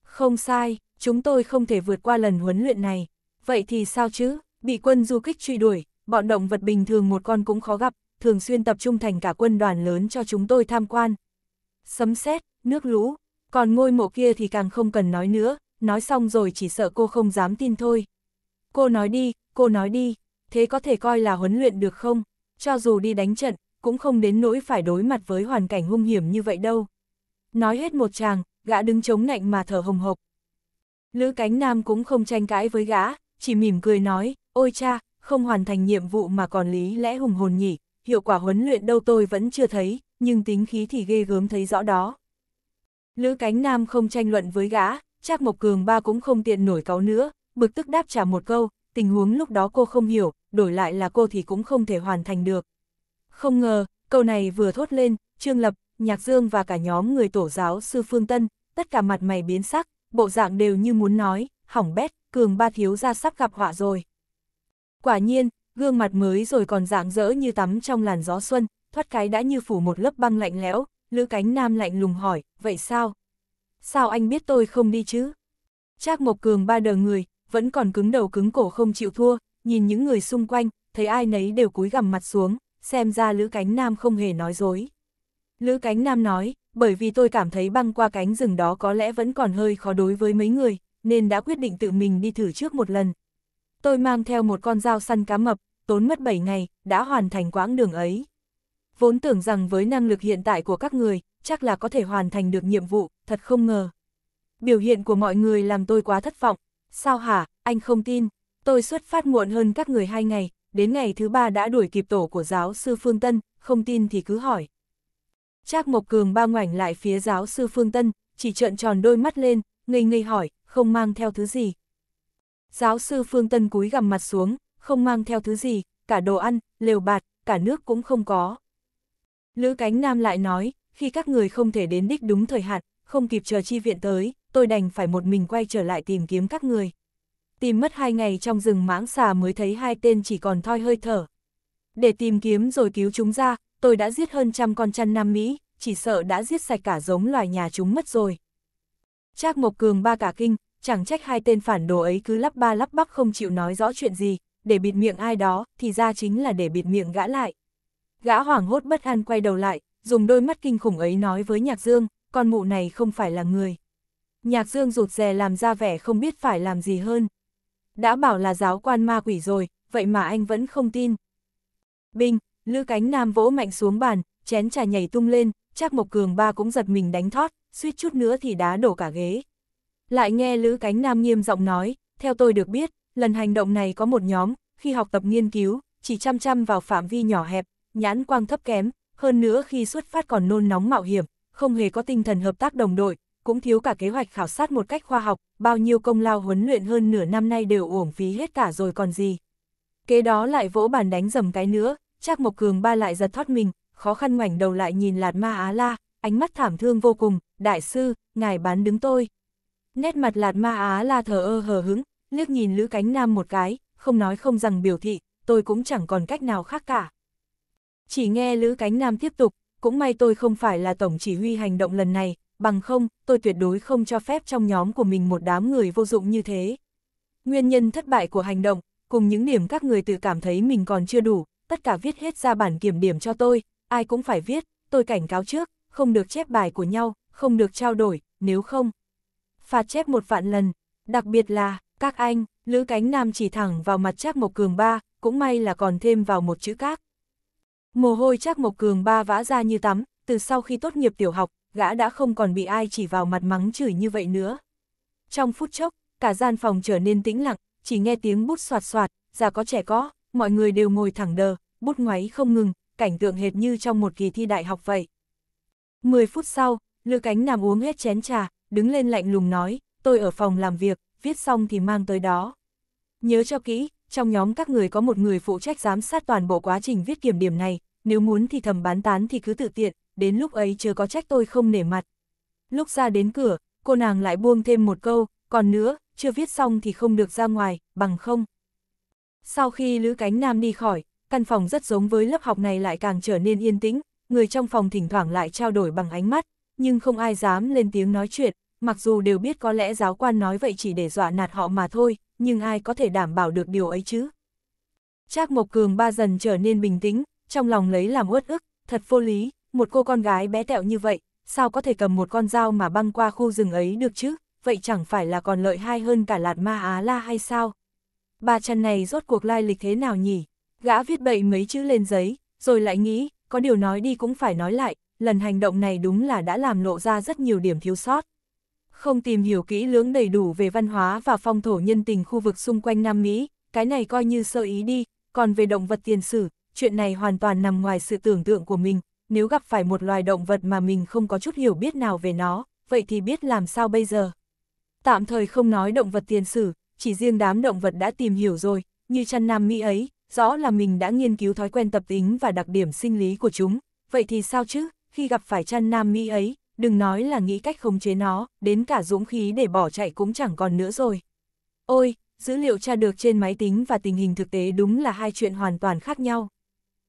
Không sai, chúng tôi không thể vượt qua lần huấn luyện này. Vậy thì sao chứ? Bị quân du kích truy đuổi, bọn động vật bình thường một con cũng khó gặp, thường xuyên tập trung thành cả quân đoàn lớn cho chúng tôi tham quan. Sấm sét, nước lũ, còn ngôi mộ kia thì càng không cần nói nữa, nói xong rồi chỉ sợ cô không dám tin thôi. Cô nói đi, cô nói đi thế có thể coi là huấn luyện được không? Cho dù đi đánh trận, cũng không đến nỗi phải đối mặt với hoàn cảnh hung hiểm như vậy đâu. Nói hết một chàng, gã đứng chống nạnh mà thở hồng hộc. Lữ cánh nam cũng không tranh cãi với gã, chỉ mỉm cười nói, ôi cha, không hoàn thành nhiệm vụ mà còn lý lẽ hùng hồn nhỉ, hiệu quả huấn luyện đâu tôi vẫn chưa thấy, nhưng tính khí thì ghê gớm thấy rõ đó. Lữ cánh nam không tranh luận với gã, chắc Mộc Cường ba cũng không tiện nổi cáo nữa, bực tức đáp trả một câu, tình huống lúc đó cô không hiểu, đổi lại là cô thì cũng không thể hoàn thành được. Không ngờ, câu này vừa thốt lên, Trương Lập, Nhạc Dương và cả nhóm người tổ giáo sư Phương Tân, tất cả mặt mày biến sắc, bộ dạng đều như muốn nói, hỏng bét, cường ba thiếu ra sắp gặp họa rồi. Quả nhiên, gương mặt mới rồi còn dạng dỡ như tắm trong làn gió xuân, thoát cái đã như phủ một lớp băng lạnh lẽo, Lữ Cánh Nam lạnh lùng hỏi, vậy sao? Sao anh biết tôi không đi chứ? Trác Mộc Cường ba đờ người, vẫn còn cứng đầu cứng cổ không chịu thua, nhìn những người xung quanh, thấy ai nấy đều cúi gằm mặt xuống, xem ra Lữ Cánh Nam không hề nói dối. Lữ Cánh Nam nói, bởi vì tôi cảm thấy băng qua cánh rừng đó có lẽ vẫn còn hơi khó đối với mấy người, nên đã quyết định tự mình đi thử trước một lần. Tôi mang theo một con dao săn cá mập, tốn mất 7 ngày, đã hoàn thành quãng đường ấy. Vốn tưởng rằng với năng lực hiện tại của các người, chắc là có thể hoàn thành được nhiệm vụ, thật không ngờ. Biểu hiện của mọi người làm tôi quá thất vọng. Sao hả, anh không tin? tôi xuất phát muộn hơn các người hai ngày, đến ngày thứ ba đã đuổi kịp tổ của giáo sư Phương Tân, không tin thì cứ hỏi. Trác Mộc Cường ba ngoảnh lại phía giáo sư Phương Tân, chỉ trợn tròn đôi mắt lên, ngây ngây hỏi, không mang theo thứ gì. Giáo sư Phương Tân cúi gằm mặt xuống, không mang theo thứ gì, cả đồ ăn, lều bạt, cả nước cũng không có. Lữ Cánh Nam lại nói, khi các người không thể đến đích đúng thời hạn, không kịp chờ chi viện tới, tôi đành phải một mình quay trở lại tìm kiếm các người tìm mất hai ngày trong rừng mãng xà mới thấy hai tên chỉ còn thoi hơi thở. Để tìm kiếm rồi cứu chúng ra, tôi đã giết hơn trăm con chăn Nam Mỹ, chỉ sợ đã giết sạch cả giống loài nhà chúng mất rồi. Trác Mộc Cường ba cả kinh, chẳng trách hai tên phản đồ ấy cứ lắp ba lắp bắp không chịu nói rõ chuyện gì, để bịt miệng ai đó, thì ra chính là để bịt miệng gã lại. Gã hoảng hốt bất an quay đầu lại, dùng đôi mắt kinh khủng ấy nói với Nhạc Dương, con mụ này không phải là người. Nhạc Dương rụt rè làm ra vẻ không biết phải làm gì hơn đã bảo là giáo quan ma quỷ rồi, vậy mà anh vẫn không tin. Bình, Lư Cánh Nam vỗ mạnh xuống bàn, chén trà nhảy tung lên, chắc Mộc Cường ba cũng giật mình đánh thót, suýt chút nữa thì đá đổ cả ghế. Lại nghe Lữ Cánh Nam nghiêm giọng nói, theo tôi được biết, lần hành động này có một nhóm, khi học tập nghiên cứu, chỉ chăm chăm vào phạm vi nhỏ hẹp, nhãn quang thấp kém, hơn nữa khi xuất phát còn nôn nóng mạo hiểm, không hề có tinh thần hợp tác đồng đội, cũng thiếu cả kế hoạch khảo sát một cách khoa học, bao nhiêu công lao huấn luyện hơn nửa năm nay đều uổng phí hết cả rồi còn gì. Kế đó lại vỗ bàn đánh dầm cái nữa, chắc Mộc Cường ba lại giật thoát mình, khó khăn ngoảnh đầu lại nhìn Lạt Ma Á La, ánh mắt thảm thương vô cùng, đại sư, ngài bán đứng tôi. Nét mặt Lạt Ma Á La thờ ơ hờ hứng, liếc nhìn Lữ Cánh Nam một cái, không nói không rằng biểu thị, tôi cũng chẳng còn cách nào khác cả. Chỉ nghe Lữ Cánh Nam tiếp tục, cũng may tôi không phải là tổng chỉ huy hành động lần này, bằng không, tôi tuyệt đối không cho phép trong nhóm của mình một đám người vô dụng như thế. Nguyên nhân thất bại của hành động, cùng những điểm các người tự cảm thấy mình còn chưa đủ, tất cả viết hết ra bản kiểm điểm cho tôi, ai cũng phải viết, tôi cảnh cáo trước, không được chép bài của nhau, không được trao đổi, nếu không. Phạt chép một vạn lần, đặc biệt là, các anh, Lữ Cánh Nam chỉ thẳng vào mặt Trác Mộc Cường ba, cũng may là còn thêm vào một chữ các. Mồ hôi Trác Mộc Cường ba vã ra như tắm, từ sau khi tốt nghiệp tiểu học, gã đã không còn bị ai chỉ vào mặt mắng chửi như vậy nữa. Trong phút chốc, cả gian phòng trở nên tĩnh lặng, chỉ nghe tiếng bút soạt soạt, già có trẻ có, mọi người đều ngồi thẳng đờ, bút ngoáy không ngừng, cảnh tượng hệt như trong một kỳ thi đại học vậy. 10 phút sau, Lư Cánh nằm uống hết chén trà, đứng lên lạnh lùng nói, tôi ở phòng làm việc, viết xong thì mang tới đó. Nhớ cho kỹ, trong nhóm các người có một người phụ trách giám sát toàn bộ quá trình viết kiểm điểm này, nếu muốn thì thầm bán tán thì cứ tự tiện, đến lúc ấy chưa có trách tôi không nể mặt. Lúc ra đến cửa, cô nàng lại buông thêm một câu, còn nữa, chưa viết xong thì không được ra ngoài, bằng không. Sau khi Lữ Cánh Nam đi khỏi, căn phòng rất giống với lớp học này lại càng trở nên yên tĩnh, người trong phòng thỉnh thoảng lại trao đổi bằng ánh mắt, nhưng không ai dám lên tiếng nói chuyện, mặc dù đều biết có lẽ giáo quan nói vậy chỉ để dọa nạt họ mà thôi, nhưng ai có thể đảm bảo được điều ấy chứ. Trác Mộc Cường ba dần trở nên bình tĩnh, trong lòng lấy làm uất ức, thật vô lý, một cô con gái bé tẹo như vậy, sao có thể cầm một con dao mà băng qua khu rừng ấy được chứ, vậy chẳng phải là còn lợi hai hơn cả lạt ma Á La hay sao? Bà chăn này rốt cuộc lai lịch thế nào nhỉ? Gã viết bậy mấy chữ lên giấy, rồi lại nghĩ, có điều nói đi cũng phải nói lại, lần hành động này đúng là đã làm lộ ra rất nhiều điểm thiếu sót. Không tìm hiểu kỹ lưỡng đầy đủ về văn hóa và phong thổ nhân tình khu vực xung quanh Nam Mỹ, cái này coi như sơ ý đi, còn về động vật tiền sử, chuyện này hoàn toàn nằm ngoài sự tưởng tượng của mình, nếu gặp phải một loài động vật mà mình không có chút hiểu biết nào về nó, vậy thì biết làm sao bây giờ. Tạm thời không nói động vật tiền sử, chỉ riêng đám động vật đã tìm hiểu rồi, như chăn nam Mỹ ấy, rõ là mình đã nghiên cứu thói quen tập tính và đặc điểm sinh lý của chúng, vậy thì sao chứ, khi gặp phải chăn nam Mỹ ấy, đừng nói là nghĩ cách khống chế nó, đến cả dũng khí để bỏ chạy cũng chẳng còn nữa rồi. Ôi, dữ liệu tra được trên máy tính và tình hình thực tế đúng là hai chuyện hoàn toàn khác nhau.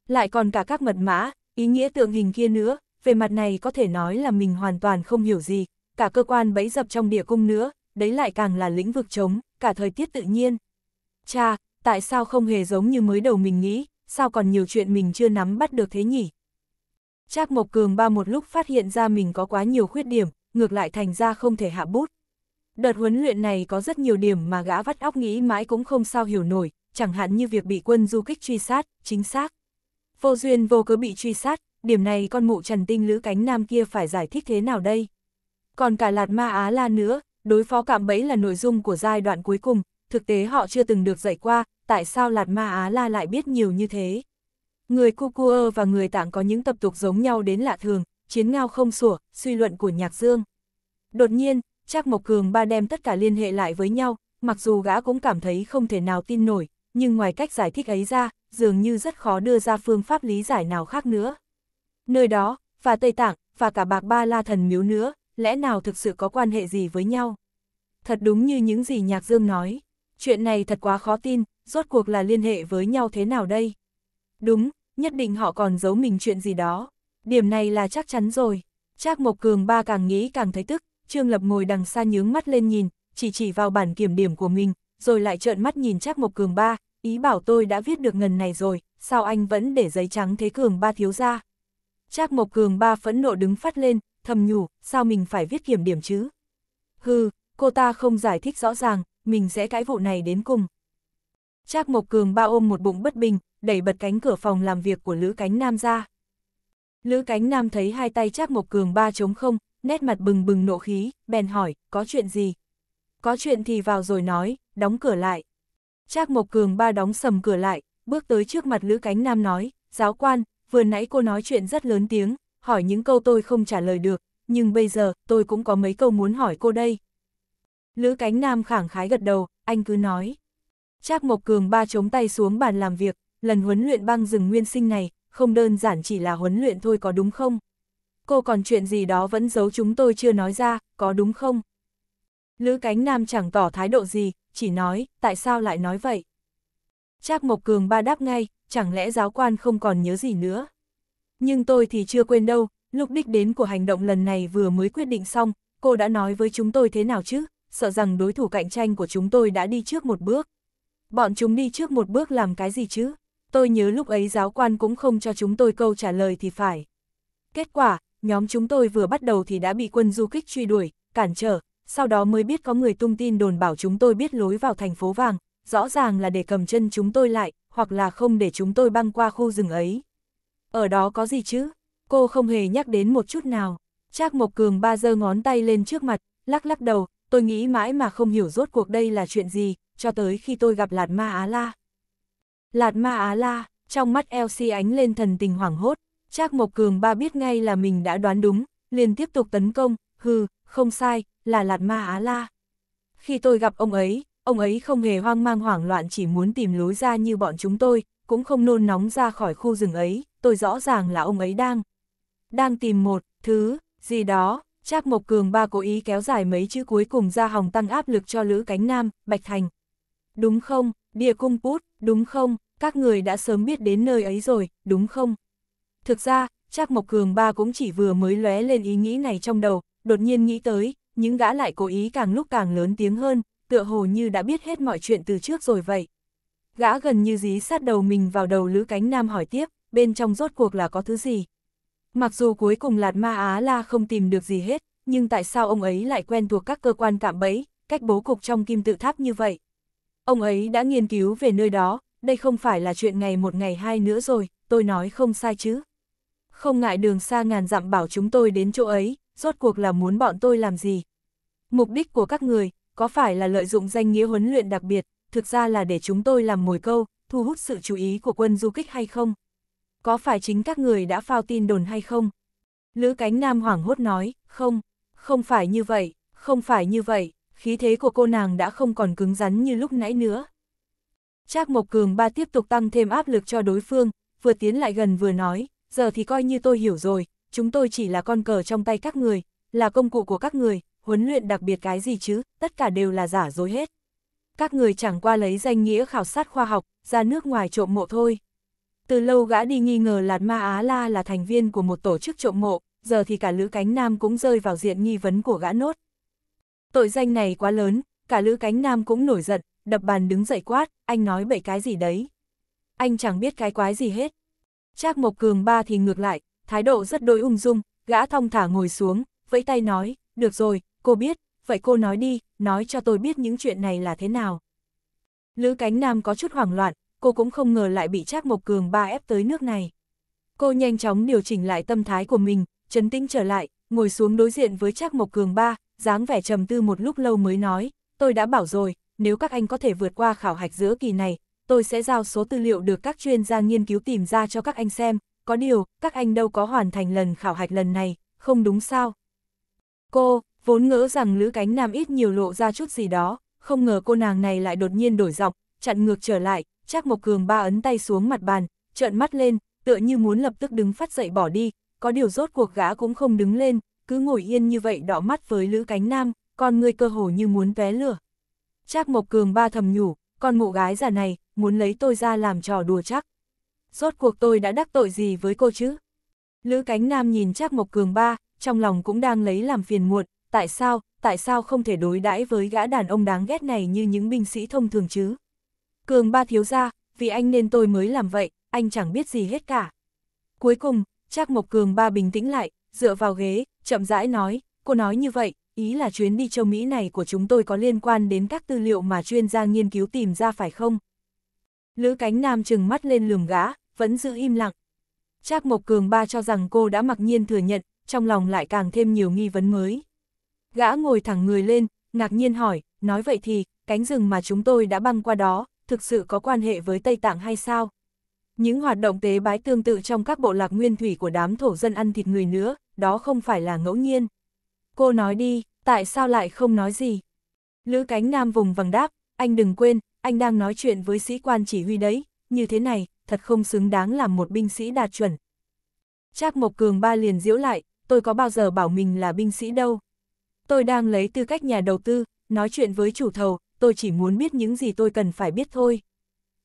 Lại còn cả các mật mã, ý nghĩa tượng hình kia nữa, về mặt này có thể nói là mình hoàn toàn không hiểu gì, cả cơ quan bẫy dập trong địa cung nữa, đấy lại càng là lĩnh vực chống, cả thời tiết tự nhiên. Cha, tại sao không hề giống như mới đầu mình nghĩ, sao còn nhiều chuyện mình chưa nắm bắt được thế nhỉ? Trác Mộc Cường ba một lúc phát hiện ra mình có quá nhiều khuyết điểm, ngược lại thành ra không thể hạ bút. Đợt huấn luyện này có rất nhiều điểm mà gã vắt óc nghĩ mãi cũng không sao hiểu nổi, chẳng hạn như việc bị quân du kích truy sát, chính xác. Vô duyên vô cớ bị truy sát, điểm này con mụ trần tinh lữ cánh nam kia phải giải thích thế nào đây? Còn cả lạt ma Á La nữa, đối phó cạm bẫy là nội dung của giai đoạn cuối cùng, thực tế họ chưa từng được dạy qua, tại sao lạt ma Á La lại biết nhiều như thế? Người Cucuơ và người Tạng có những tập tục giống nhau đến lạ thường, chiến ngao không sủa, suy luận của Nhạc Dương. Đột nhiên, Trác Mộc Cường ba đem tất cả liên hệ lại với nhau, mặc dù gã cũng cảm thấy không thể nào tin nổi, nhưng ngoài cách giải thích ấy ra, dường như rất khó đưa ra phương pháp lý giải nào khác nữa. Nơi đó, và Tây Tạng, và cả bạc ba la thần miếu nữa, lẽ nào thực sự có quan hệ gì với nhau? Thật đúng như những gì Nhạc Dương nói, chuyện này thật quá khó tin, rốt cuộc là liên hệ với nhau thế nào đây? Đúng, nhất định họ còn giấu mình chuyện gì đó. Điểm này là chắc chắn rồi. Trác Mộc Cường ba càng nghĩ càng thấy tức, Trương Lập ngồi đằng xa nhướng mắt lên nhìn, chỉ chỉ vào bản kiểm điểm của mình, rồi lại trợn mắt nhìn Trác Mộc Cường ba, ý bảo tôi đã viết được ngần này rồi, sao anh vẫn để giấy trắng thế cường ba thiếu ra. Trác Mộc Cường ba phẫn nộ đứng phát lên, thầm nhủ, sao mình phải viết kiểm điểm chứ? Hừ, cô ta không giải thích rõ ràng, mình sẽ cãi vụ này đến cùng. Trác Mộc Cường ba ôm một bụng bất bình, đẩy bật cánh cửa phòng làm việc của Lữ Cánh Nam ra. Lữ Cánh Nam thấy hai tay Trác Mộc Cường ba trống không, nét mặt bừng bừng nộ khí, bèn hỏi, có chuyện gì? Có chuyện thì vào rồi nói, đóng cửa lại. Trác Mộc Cường ba đóng sầm cửa lại, bước tới trước mặt Lữ Cánh Nam nói, giáo quan, vừa nãy cô nói chuyện rất lớn tiếng, hỏi những câu tôi không trả lời được, nhưng bây giờ tôi cũng có mấy câu muốn hỏi cô đây. Lữ Cánh Nam khẳng khái gật đầu, anh cứ nói. Trác Mộc Cường ba chống tay xuống bàn làm việc, lần huấn luyện băng rừng nguyên sinh này, không đơn giản chỉ là huấn luyện thôi có đúng không? Cô còn chuyện gì đó vẫn giấu chúng tôi chưa nói ra, có đúng không? Lữ cánh nam chẳng tỏ thái độ gì, chỉ nói, tại sao lại nói vậy? Trác Mộc Cường ba đáp ngay, chẳng lẽ giáo quan không còn nhớ gì nữa? Nhưng tôi thì chưa quên đâu, lúc đích đến của hành động lần này vừa mới quyết định xong, cô đã nói với chúng tôi thế nào chứ, sợ rằng đối thủ cạnh tranh của chúng tôi đã đi trước một bước. Bọn chúng đi trước một bước làm cái gì chứ? Tôi nhớ lúc ấy giáo quan cũng không cho chúng tôi câu trả lời thì phải. Kết quả, nhóm chúng tôi vừa bắt đầu thì đã bị quân du kích truy đuổi, cản trở, sau đó mới biết có người tung tin đồn bảo chúng tôi biết lối vào thành phố vàng, rõ ràng là để cầm chân chúng tôi lại, hoặc là không để chúng tôi băng qua khu rừng ấy. Ở đó có gì chứ? Cô không hề nhắc đến một chút nào. Trác Mộc Cường ba giơ ngón tay lên trước mặt, lắc lắc đầu, tôi nghĩ mãi mà không hiểu rốt cuộc đây là chuyện gì, cho tới khi tôi gặp Lạt Ma Á La. Lạt Ma Á La, trong mắt Elsie ánh lên thần tình hoảng hốt, Trác Mộc Cường ba biết ngay là mình đã đoán đúng, liền tiếp tục tấn công, hừ, không sai, là Lạt Ma Á La. Khi tôi gặp ông ấy, ông ấy không hề hoang mang hoảng loạn chỉ muốn tìm lối ra như bọn chúng tôi, cũng không nôn nóng ra khỏi khu rừng ấy, tôi rõ ràng là ông ấy đang đang tìm một thứ gì đó. Trác Mộc Cường ba cố ý kéo dài mấy chữ cuối cùng ra hòng tăng áp lực cho Lữ Cánh Nam, Bạch Thành. Đúng không, địa cung pút, đúng không, các người đã sớm biết đến nơi ấy rồi, đúng không? Thực ra, Trác Mộc Cường ba cũng chỉ vừa mới lóe lên ý nghĩ này trong đầu, đột nhiên nghĩ tới, những gã lại cố ý càng lúc càng lớn tiếng hơn, tựa hồ như đã biết hết mọi chuyện từ trước rồi vậy. Gã gần như dí sát đầu mình vào đầu Lữ Cánh Nam hỏi tiếp, bên trong rốt cuộc là có thứ gì. Mặc dù cuối cùng Lạt Ma Á La không tìm được gì hết, nhưng tại sao ông ấy lại quen thuộc các cơ quan cạm bẫy, cách bố cục trong kim tự tháp như vậy? Ông ấy đã nghiên cứu về nơi đó, đây không phải là chuyện ngày một ngày hai nữa rồi, tôi nói không sai chứ. Không ngại đường xa ngàn dặm bảo chúng tôi đến chỗ ấy, rốt cuộc là muốn bọn tôi làm gì? Mục đích của các người, có phải là lợi dụng danh nghĩa huấn luyện đặc biệt, thực ra là để chúng tôi làm mồi câu, thu hút sự chú ý của quân du kích hay không? Có phải chính các người đã phao tin đồn hay không? Lữ cánh nam hoảng hốt nói, không, không phải như vậy, không phải như vậy, khí thế của cô nàng đã không còn cứng rắn như lúc nãy nữa. Trác Mộc Cường ba tiếp tục tăng thêm áp lực cho đối phương, vừa tiến lại gần vừa nói, giờ thì coi như tôi hiểu rồi, chúng tôi chỉ là con cờ trong tay các người, là công cụ của các người, huấn luyện đặc biệt cái gì chứ, tất cả đều là giả dối hết. Các người chẳng qua lấy danh nghĩa khảo sát khoa học, ra nước ngoài trộm mộ thôi. Từ lâu gã đi nghi ngờ Lạt Ma Á La là thành viên của một tổ chức trộm mộ, giờ thì cả Lữ Cánh Nam cũng rơi vào diện nghi vấn của gã nốt. Tội danh này quá lớn, cả Lữ Cánh Nam cũng nổi giận, đập bàn đứng dậy quát, anh nói bậy cái gì đấy. Anh chẳng biết cái quái gì hết. Trác Mộc Cường Ba thì ngược lại, thái độ rất đối ung dung, gã thong thả ngồi xuống, vẫy tay nói, được rồi, cô biết, vậy cô nói đi, nói cho tôi biết những chuyện này là thế nào. Lữ cánh nam có chút hoảng loạn, cô cũng không ngờ lại bị Trác Mộc Cường ba ép tới nước này. Cô nhanh chóng điều chỉnh lại tâm thái của mình, chấn tĩnh trở lại, ngồi xuống đối diện với Trác Mộc Cường ba, dáng vẻ trầm tư một lúc lâu mới nói, tôi đã bảo rồi, nếu các anh có thể vượt qua khảo hạch giữa kỳ này, tôi sẽ giao số tư liệu được các chuyên gia nghiên cứu tìm ra cho các anh xem, có điều, các anh đâu có hoàn thành lần khảo hạch lần này, không đúng sao? Cô, vốn ngỡ rằng Lữ Cánh Nam ít nhiều lộ ra chút gì đó, không ngờ cô nàng này lại đột nhiên đổi giọng, chặn ngược trở lại, Trác Mộc Cường ba ấn tay xuống mặt bàn, trợn mắt lên, tựa như muốn lập tức đứng phát dậy bỏ đi, có điều rốt cuộc gã cũng không đứng lên, cứ ngồi yên như vậy đỏ mắt với Lữ Cánh Nam, con người cơ hồ như muốn vé lửa. Trác Mộc Cường ba thầm nhủ, con mụ gái già này, muốn lấy tôi ra làm trò đùa chắc rốt cuộc tôi đã đắc tội gì với cô chứ? Lữ cánh nam nhìn Trác Mộc Cường ba, trong lòng cũng đang lấy làm phiền muộn, tại sao, tại sao không thể đối đãi với gã đàn ông đáng ghét này như những binh sĩ thông thường chứ? Cường ba thiếu ra, vì anh nên tôi mới làm vậy, anh chẳng biết gì hết cả. Cuối cùng, Trác Mộc Cường ba bình tĩnh lại, dựa vào ghế, chậm rãi nói, cô nói như vậy, ý là chuyến đi châu Mỹ này của chúng tôi có liên quan đến các tư liệu mà chuyên gia nghiên cứu tìm ra phải không? Lữ cánh nam trừng mắt lên lườm gã, vẫn giữ im lặng. Trác Mộc Cường ba cho rằng cô đã mặc nhiên thừa nhận, trong lòng lại càng thêm nhiều nghi vấn mới. Gã ngồi thẳng người lên, ngạc nhiên hỏi, nói vậy thì, cánh rừng mà chúng tôi đã băng qua đó, thực sự có quan hệ với Tây Tạng hay sao? Những hoạt động tế bái tương tự trong các bộ lạc nguyên thủy của đám thổ dân ăn thịt người nữa, đó không phải là ngẫu nhiên. Cô nói đi, tại sao lại không nói gì? Lữ cánh nam vùng vằng đáp, anh đừng quên, anh đang nói chuyện với sĩ quan chỉ huy đấy, như thế này, thật không xứng đáng làm một binh sĩ đạt chuẩn. Trác Mộc Cường ba liền diễu lại, tôi có bao giờ bảo mình là binh sĩ đâu. Tôi đang lấy tư cách nhà đầu tư, nói chuyện với chủ thầu, tôi chỉ muốn biết những gì tôi cần phải biết thôi.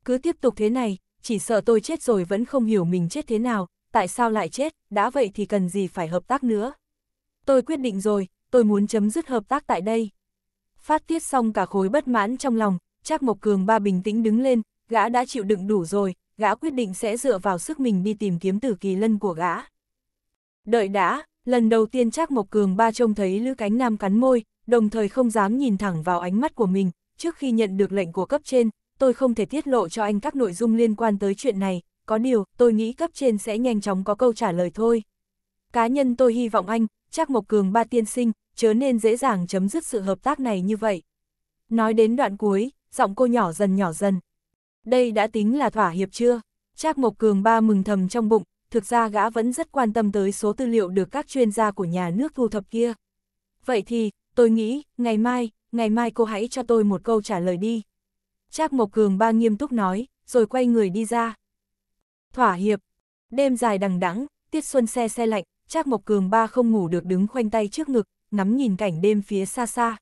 Cứ tiếp tục thế này, chỉ sợ tôi chết rồi vẫn không hiểu mình chết thế nào, tại sao lại chết, đã vậy thì cần gì phải hợp tác nữa. Tôi quyết định rồi, tôi muốn chấm dứt hợp tác tại đây. Phát tiết xong cả khối bất mãn trong lòng, Trác Mộc Cường ba bình tĩnh đứng lên, gã đã chịu đựng đủ rồi, gã quyết định sẽ dựa vào sức mình đi tìm kiếm tử kỳ lân của gã. Đợi đã, lần đầu tiên Trác Mộc Cường ba trông thấy Lữ Cánh Nam cắn môi, đồng thời không dám nhìn thẳng vào ánh mắt của mình, trước khi nhận được lệnh của cấp trên, tôi không thể tiết lộ cho anh các nội dung liên quan tới chuyện này, có điều, tôi nghĩ cấp trên sẽ nhanh chóng có câu trả lời thôi. Cá nhân tôi hy vọng anh, Trác Mộc Cường ba tiên sinh, chớ nên dễ dàng chấm dứt sự hợp tác này như vậy. Nói đến đoạn cuối, giọng cô nhỏ dần nhỏ dần, đây đã tính là thỏa hiệp chưa? Trác Mộc Cường ba mừng thầm trong bụng, thực ra gã vẫn rất quan tâm tới số tư liệu được các chuyên gia của nhà nước thu thập kia. Vậy thì, tôi nghĩ, ngày mai, ngày mai cô hãy cho tôi một câu trả lời đi. Trác Mộc Cường ba nghiêm túc nói, rồi quay người đi ra. Thỏa hiệp, đêm dài đằng đẵng, tiết xuân xe xe lạnh, Trác Mộc Cường ba không ngủ được đứng khoanh tay trước ngực, ngắm nhìn cảnh đêm phía xa xa.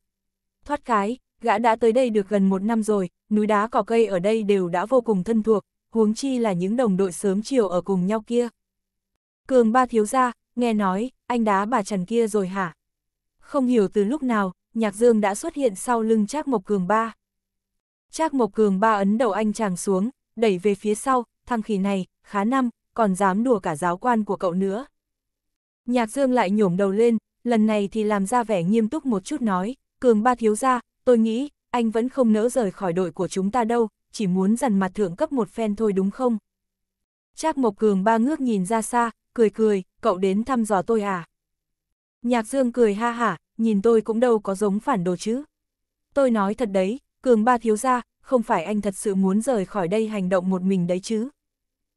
Thoát cái, gã đã tới đây được gần một năm rồi, núi đá cỏ cây ở đây đều đã vô cùng thân thuộc, huống chi là những đồng đội sớm chiều ở cùng nhau kia. Cường ba thiếu ra, nghe nói, anh đá bà Trần kia rồi hả? Không hiểu từ lúc nào, Nhạc Dương đã xuất hiện sau lưng Trác Mộc Cường ba. Trác Mộc Cường ba ấn đầu anh chàng xuống, đẩy về phía sau, thằng khỉ này, khá năm, còn dám đùa cả giáo quan của cậu nữa. Nhạc Dương lại nhổm đầu lên, lần này thì làm ra vẻ nghiêm túc một chút nói, Cường ba thiếu ra, tôi nghĩ, anh vẫn không nỡ rời khỏi đội của chúng ta đâu, chỉ muốn dần mặt thượng cấp một phen thôi đúng không? Trác Mộc Cường ba ngước nhìn ra xa, cười cười, cậu đến thăm dò tôi à? Nhạc Dương cười ha hả, nhìn tôi cũng đâu có giống phản đồ chứ. Tôi nói thật đấy, Cường ba thiếu ra, không phải anh thật sự muốn rời khỏi đây hành động một mình đấy chứ.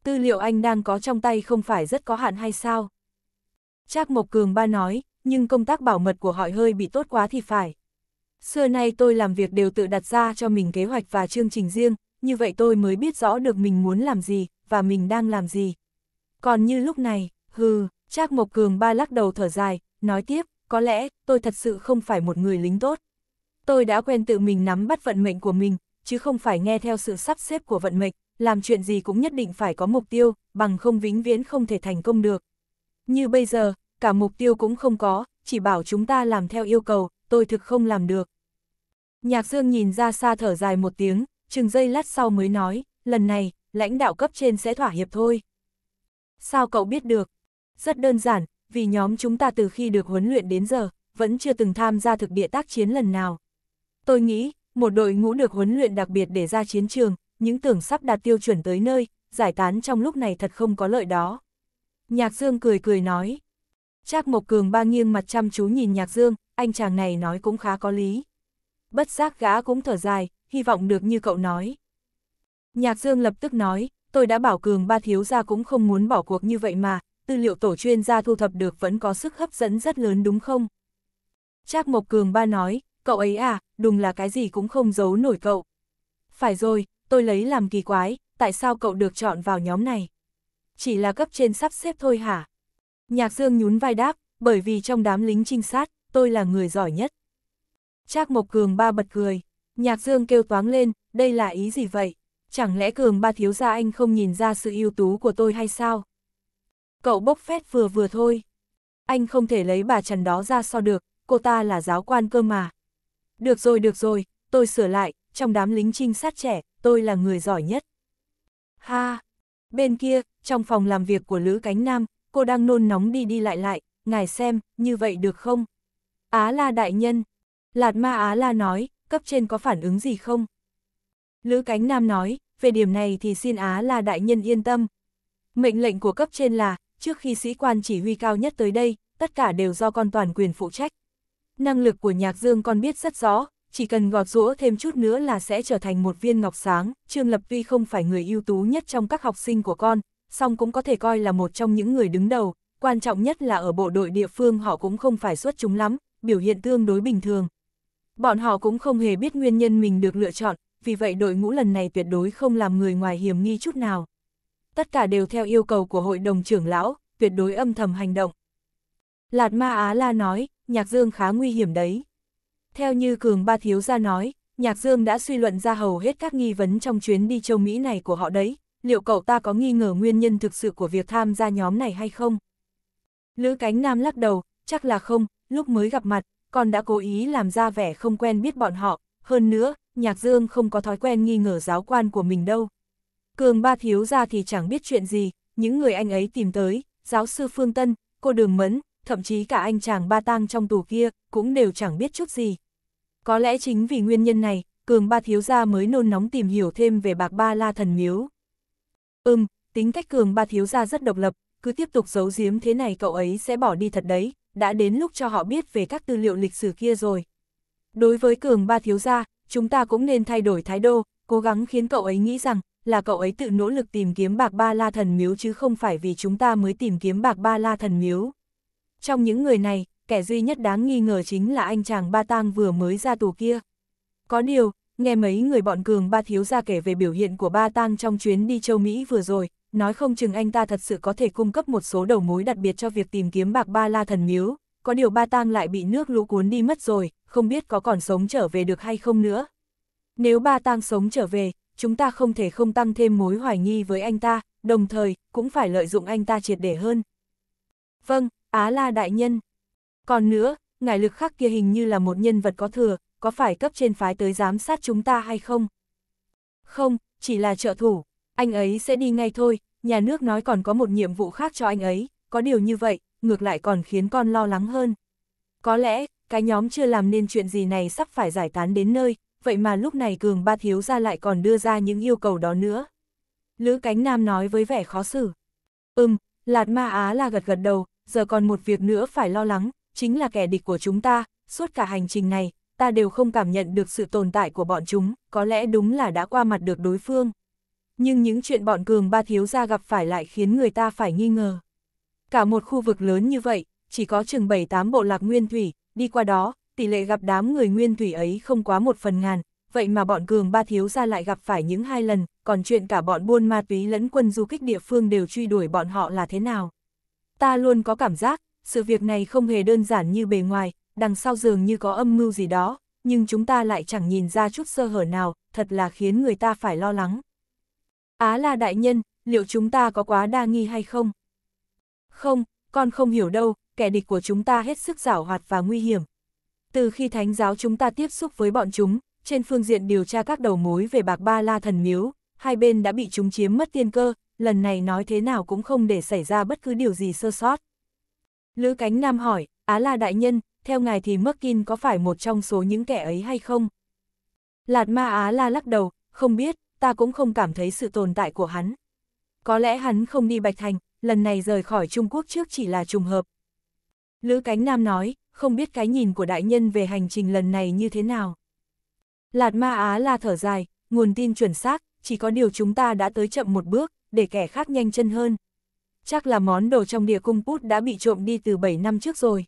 Tư liệu anh đang có trong tay không phải rất có hạn hay sao? Trác Mộc Cường ba nói, nhưng công tác bảo mật của họ hơi bị tốt quá thì phải xưa nay tôi làm việc đều tự đặt ra cho mình kế hoạch và chương trình riêng, như vậy tôi mới biết rõ được mình muốn làm gì, và mình đang làm gì. Còn như lúc này, hừ, Trác Mộc Cường ba lắc đầu thở dài, nói tiếp, có lẽ, tôi thật sự không phải một người lính tốt. Tôi đã quen tự mình nắm bắt vận mệnh của mình, chứ không phải nghe theo sự sắp xếp của vận mệnh, làm chuyện gì cũng nhất định phải có mục tiêu, bằng không vĩnh viễn không thể thành công được. Như bây giờ, cả mục tiêu cũng không có, chỉ bảo chúng ta làm theo yêu cầu, tôi thực không làm được. Nhạc Dương nhìn ra xa thở dài một tiếng, chừng giây lát sau mới nói, lần này, lãnh đạo cấp trên sẽ thỏa hiệp thôi. Sao cậu biết được? Rất đơn giản, vì nhóm chúng ta từ khi được huấn luyện đến giờ, vẫn chưa từng tham gia thực địa tác chiến lần nào. Tôi nghĩ, một đội ngũ được huấn luyện đặc biệt để ra chiến trường, những tưởng sắp đạt tiêu chuẩn tới nơi, giải tán trong lúc này thật không có lợi đó. Nhạc Dương cười cười nói. Trác Mộc Cường ba nghiêng mặt chăm chú nhìn Nhạc Dương, anh chàng này nói cũng khá có lý. Bất giác gã cũng thở dài, hy vọng được như cậu nói. Nhạc Dương lập tức nói, tôi đã bảo cường ba thiếu gia cũng không muốn bỏ cuộc như vậy mà, tư liệu tổ chuyên gia thu thập được vẫn có sức hấp dẫn rất lớn đúng không? Trác Mộc Cường ba nói, cậu ấy à, đùng là cái gì cũng không giấu nổi cậu. Phải rồi, tôi lấy làm kỳ quái, tại sao cậu được chọn vào nhóm này? Chỉ là cấp trên sắp xếp thôi hả? Nhạc Dương nhún vai đáp, bởi vì trong đám lính trinh sát, tôi là người giỏi nhất. Trác Mộc Cường ba bật cười, Nhạc Dương kêu toáng lên, đây là ý gì vậy? Chẳng lẽ Cường ba thiếu gia anh không nhìn ra sự ưu tú của tôi hay sao? Cậu bốc phét vừa vừa thôi. Anh không thể lấy bà Trần đó ra so được, cô ta là giáo quan cơ mà. Được rồi được rồi, tôi sửa lại, trong đám lính trinh sát trẻ, tôi là người giỏi nhất. Ha! Bên kia, trong phòng làm việc của Lữ Cánh Nam, cô đang nôn nóng đi đi lại lại, ngài xem, như vậy được không? Á la đại nhân. Lạt ma Á la nói, cấp trên có phản ứng gì không? Lữ cánh nam nói, về điểm này thì xin Á la đại nhân yên tâm. Mệnh lệnh của cấp trên là, trước khi sĩ quan chỉ huy cao nhất tới đây, tất cả đều do con toàn quyền phụ trách. Năng lực của nhạc dương con biết rất rõ, chỉ cần gọt rũa thêm chút nữa là sẽ trở thành một viên ngọc sáng. Trương Lập tuy không phải người ưu tú nhất trong các học sinh của con, song cũng có thể coi là một trong những người đứng đầu. Quan trọng nhất là ở bộ đội địa phương họ cũng không phải xuất chúng lắm, biểu hiện tương đối bình thường. Bọn họ cũng không hề biết nguyên nhân mình được lựa chọn, vì vậy đội ngũ lần này tuyệt đối không làm người ngoài hiểm nghi chút nào. Tất cả đều theo yêu cầu của hội đồng trưởng lão, tuyệt đối âm thầm hành động. Lạt Ma Á La nói, Nhạc Dương khá nguy hiểm đấy. Theo như Cường Ba Thiếu Gia nói, Nhạc Dương đã suy luận ra hầu hết các nghi vấn trong chuyến đi châu Mỹ này của họ đấy, liệu cậu ta có nghi ngờ nguyên nhân thực sự của việc tham gia nhóm này hay không? Lữ Cánh Nam lắc đầu, chắc là không, lúc mới gặp mặt, còn đã cố ý làm ra vẻ không quen biết bọn họ, hơn nữa, Nhạc Dương không có thói quen nghi ngờ giáo quan của mình đâu. Cường ba thiếu ra thì chẳng biết chuyện gì, những người anh ấy tìm tới, giáo sư Phương Tân, cô Đường Mẫn, thậm chí cả anh chàng ba tang trong tù kia, cũng đều chẳng biết chút gì. Có lẽ chính vì nguyên nhân này, cường ba thiếu gia mới nôn nóng tìm hiểu thêm về bạc ba la thần miếu. Ừm, tính cách cường ba thiếu gia rất độc lập, cứ tiếp tục giấu giếm thế này cậu ấy sẽ bỏ đi thật đấy, đã đến lúc cho họ biết về các tư liệu lịch sử kia rồi. Đối với cường ba thiếu gia, chúng ta cũng nên thay đổi thái độ, cố gắng khiến cậu ấy nghĩ rằng là cậu ấy tự nỗ lực tìm kiếm bạc ba la thần miếu chứ không phải vì chúng ta mới tìm kiếm bạc ba la thần miếu. Trong những người này, kẻ duy nhất đáng nghi ngờ chính là anh chàng ba tang vừa mới ra tù kia. Có điều, nghe mấy người bọn cường ba thiếu gia kể về biểu hiện của ba tang trong chuyến đi châu Mỹ vừa rồi, nói không chừng anh ta thật sự có thể cung cấp một số đầu mối đặc biệt cho việc tìm kiếm bạc ba la thần miếu, có điều ba tang lại bị nước lũ cuốn đi mất rồi, không biết có còn sống trở về được hay không nữa. Nếu ba tang sống trở về, chúng ta không thể không tăng thêm mối hoài nghi với anh ta, đồng thời cũng phải lợi dụng anh ta triệt để hơn. Vâng, Á La Đại Nhân. Còn nữa, ngài lực khắc kia hình như là một nhân vật có thừa, có phải cấp trên phái tới giám sát chúng ta hay không? Không, chỉ là trợ thủ, anh ấy sẽ đi ngay thôi, nhà nước nói còn có một nhiệm vụ khác cho anh ấy, có điều như vậy, ngược lại còn khiến con lo lắng hơn. Có lẽ, cái nhóm chưa làm nên chuyện gì này sắp phải giải tán đến nơi, vậy mà lúc này Cường Ba Thiếu ra lại còn đưa ra những yêu cầu đó nữa. Lữ Cánh Nam nói với vẻ khó xử. Ừm, Lạt Ma Á là gật gật đầu, giờ còn một việc nữa phải lo lắng, chính là kẻ địch của chúng ta, suốt cả hành trình này, ta đều không cảm nhận được sự tồn tại của bọn chúng, có lẽ đúng là đã qua mặt được đối phương. Nhưng những chuyện bọn cường ba thiếu gia gặp phải lại khiến người ta phải nghi ngờ. Cả một khu vực lớn như vậy, chỉ có chừng 7-8 bộ lạc nguyên thủy, đi qua đó, tỷ lệ gặp đám người nguyên thủy ấy không quá một phần ngàn, vậy mà bọn cường ba thiếu gia lại gặp phải những hai lần, còn chuyện cả bọn buôn ma túy lẫn quân du kích địa phương đều truy đuổi bọn họ là thế nào. Ta luôn có cảm giác, sự việc này không hề đơn giản như bề ngoài, đằng sau dường như có âm mưu gì đó, nhưng chúng ta lại chẳng nhìn ra chút sơ hở nào, thật là khiến người ta phải lo lắng. Á là đại nhân, liệu chúng ta có quá đa nghi hay không? Không, con không hiểu đâu, kẻ địch của chúng ta hết sức giảo hoạt và nguy hiểm. Từ khi thánh giáo chúng ta tiếp xúc với bọn chúng, trên phương diện điều tra các đầu mối về bạc ba la thần miếu, hai bên đã bị chúng chiếm mất tiên cơ, lần này nói thế nào cũng không để xảy ra bất cứ điều gì sơ sót. Lữ Cánh Nam hỏi, Á La Đại Nhân, theo ngài thì Merkin có phải một trong số những kẻ ấy hay không? Lạt Ma Á La lắc đầu, không biết, ta cũng không cảm thấy sự tồn tại của hắn. Có lẽ hắn không đi Bạch Thành, lần này rời khỏi Trung Quốc trước chỉ là trùng hợp. Lữ Cánh Nam nói, không biết cái nhìn của đại nhân về hành trình lần này như thế nào. Lạt Ma Á la thở dài, nguồn tin chuẩn xác, chỉ có điều chúng ta đã tới chậm một bước, để kẻ khác nhanh chân hơn. Chắc là món đồ trong địa cung Pút đã bị trộm đi từ 7 năm trước rồi.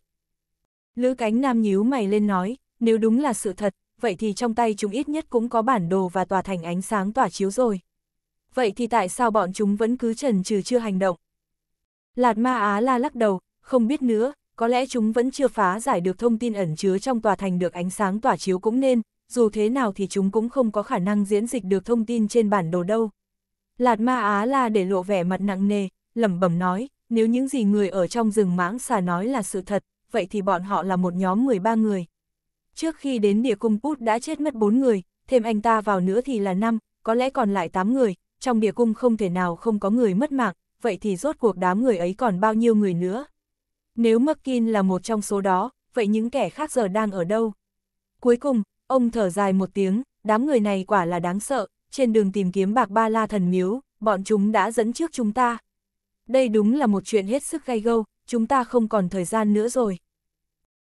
Lữ Cánh Nam nhíu mày lên nói, nếu đúng là sự thật, vậy thì trong tay chúng ít nhất cũng có bản đồ và tòa thành ánh sáng tỏa chiếu rồi. Vậy thì tại sao bọn chúng vẫn cứ trần trừ chưa hành động? Lạt ma Á la lắc đầu, không biết nữa, có lẽ chúng vẫn chưa phá giải được thông tin ẩn chứa trong tòa thành được ánh sáng tỏa chiếu cũng nên, dù thế nào thì chúng cũng không có khả năng diễn dịch được thông tin trên bản đồ đâu. Lạt ma Á la để lộ vẻ mặt nặng nề, lẩm bẩm nói, nếu những gì người ở trong rừng mãng xà nói là sự thật, vậy thì bọn họ là một nhóm 13 người. Trước khi đến địa cung Út đã chết mất 4 người, thêm anh ta vào nữa thì là 5, có lẽ còn lại 8 người, trong địa cung không thể nào không có người mất mạng, vậy thì rốt cuộc đám người ấy còn bao nhiêu người nữa. Nếu Merkin là một trong số đó, vậy những kẻ khác giờ đang ở đâu? Cuối cùng, ông thở dài một tiếng, đám người này quả là đáng sợ, trên đường tìm kiếm bạc ba la thần miếu, bọn chúng đã dẫn trước chúng ta. Đây đúng là một chuyện hết sức gay gâu, chúng ta không còn thời gian nữa rồi.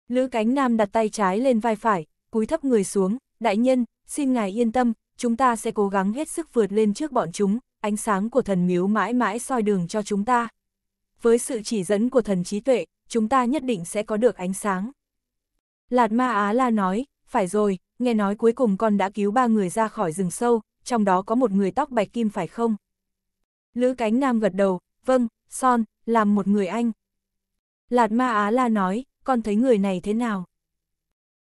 Lữ cánh nam đặt tay trái lên vai phải, cúi thấp người xuống, đại nhân, xin ngài yên tâm, chúng ta sẽ cố gắng hết sức vượt lên trước bọn chúng, ánh sáng của thần miếu mãi mãi soi đường cho chúng ta. Với sự chỉ dẫn của thần trí tuệ, chúng ta nhất định sẽ có được ánh sáng. Lạt Ma Á La nói, phải rồi, nghe nói cuối cùng con đã cứu ba người ra khỏi rừng sâu, trong đó có một người tóc bạch kim phải không? Lữ cánh nam gật đầu, vâng, son, làm một người anh. Lạt Ma Á La nói, con thấy người này thế nào?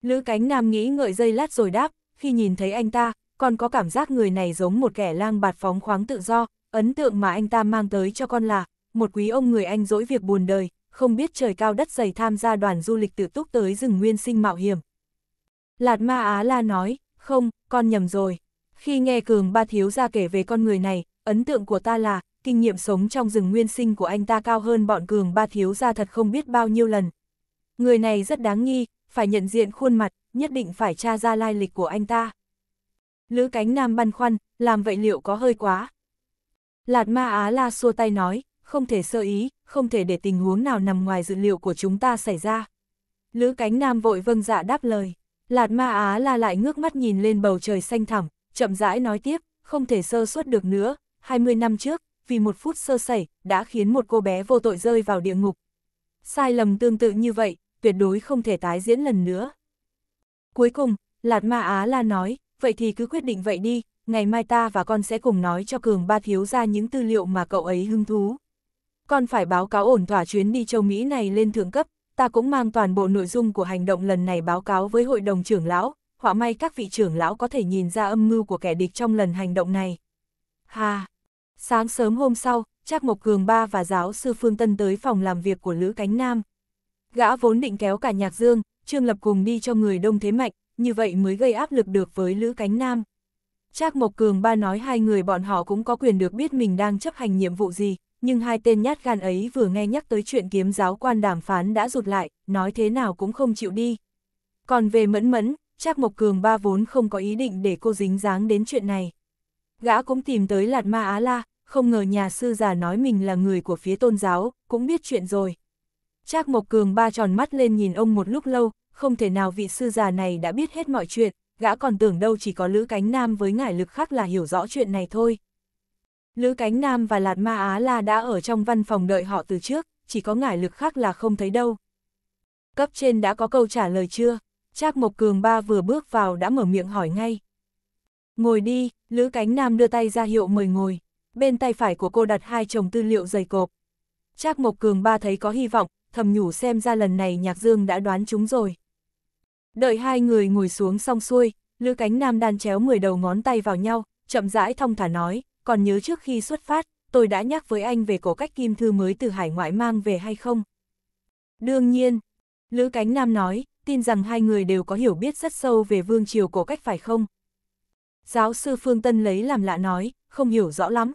Lữ cánh nam nghĩ ngợi dây lát rồi đáp, khi nhìn thấy anh ta, con có cảm giác người này giống một kẻ lang bạt phóng khoáng tự do, ấn tượng mà anh ta mang tới cho con là, một quý ông người anh dỗi việc buồn đời, không biết trời cao đất dày tham gia đoàn du lịch tự túc tới rừng nguyên sinh mạo hiểm. Lạt ma Á la nói, không, con nhầm rồi. Khi nghe Cường Ba Thiếu ra kể về con người này, ấn tượng của ta là, kinh nghiệm sống trong rừng nguyên sinh của anh ta cao hơn bọn Cường Ba Thiếu ra thật không biết bao nhiêu lần, Người này rất đáng nghi, phải nhận diện khuôn mặt, nhất định phải tra ra lai lịch của anh ta. Lữ cánh nam băn khoăn, làm vậy liệu có hơi quá? Lạt ma Á la xua tay nói, không thể sơ ý, không thể để tình huống nào nằm ngoài dự liệu của chúng ta xảy ra. Lữ cánh nam vội vâng dạ đáp lời. Lạt ma Á la lại ngước mắt nhìn lên bầu trời xanh thẳm, chậm rãi nói tiếp, không thể sơ suất được nữa, 20 năm trước, vì một phút sơ sẩy, đã khiến một cô bé vô tội rơi vào địa ngục. Sai lầm tương tự như vậy, tuyệt đối không thể tái diễn lần nữa. Cuối cùng, Lạt Ma Á La nói, vậy thì cứ quyết định vậy đi, ngày mai ta và con sẽ cùng nói cho Cường Ba Thiếu ra những tư liệu mà cậu ấy hứng thú. Con phải báo cáo ổn thỏa chuyến đi châu Mỹ này lên thượng cấp, ta cũng mang toàn bộ nội dung của hành động lần này báo cáo với hội đồng trưởng lão, họa may các vị trưởng lão có thể nhìn ra âm mưu của kẻ địch trong lần hành động này. ha Sáng sớm hôm sau, Trác Mộc Cường Ba và giáo sư Phương Tân tới phòng làm việc của Lữ Cánh Nam, Gã vốn định kéo cả Nhạc Dương, Trương Lập cùng đi cho người đông thế mạnh, như vậy mới gây áp lực được với Lữ Cánh Nam. Trác Mộc Cường ba nói hai người bọn họ cũng có quyền được biết mình đang chấp hành nhiệm vụ gì, nhưng hai tên nhát gan ấy vừa nghe nhắc tới chuyện kiếm giáo quan đàm phán đã rụt lại, nói thế nào cũng không chịu đi. Còn về mẫn mẫn, Trác Mộc Cường ba vốn không có ý định để cô dính dáng đến chuyện này. Gã cũng tìm tới Lạt Ma Á La, không ngờ nhà sư già nói mình là người của phía tôn giáo, cũng biết chuyện rồi. Trác Mộc Cường ba tròn mắt lên nhìn ông một lúc lâu, không thể nào vị sư già này đã biết hết mọi chuyện, gã còn tưởng đâu chỉ có Lữ Cánh Nam với ngải lực khác là hiểu rõ chuyện này thôi. Lữ Cánh Nam và Lạt Ma Á La đã ở trong văn phòng đợi họ từ trước, chỉ có ngải lực khác là không thấy đâu. Cấp trên đã có câu trả lời chưa? Trác Mộc Cường ba vừa bước vào đã mở miệng hỏi ngay. Ngồi đi, Lữ Cánh Nam đưa tay ra hiệu mời ngồi. Bên tay phải của cô đặt hai chồng tư liệu dày cộp. Trác Mộc Cường ba thấy có hy vọng, thầm nhủ xem ra lần này Nhạc Dương đã đoán chúng rồi. Đợi hai người ngồi xuống xong xuôi, Lữ Cánh Nam đan chéo 10 đầu ngón tay vào nhau, chậm rãi thong thả nói, còn nhớ trước khi xuất phát, tôi đã nhắc với anh về cổ cách kim thư mới từ hải ngoại mang về hay không? Đương nhiên, Lữ Cánh Nam nói, tin rằng hai người đều có hiểu biết rất sâu về vương triều cổ cách phải không? Giáo sư Phương Tân lấy làm lạ nói, không hiểu rõ lắm.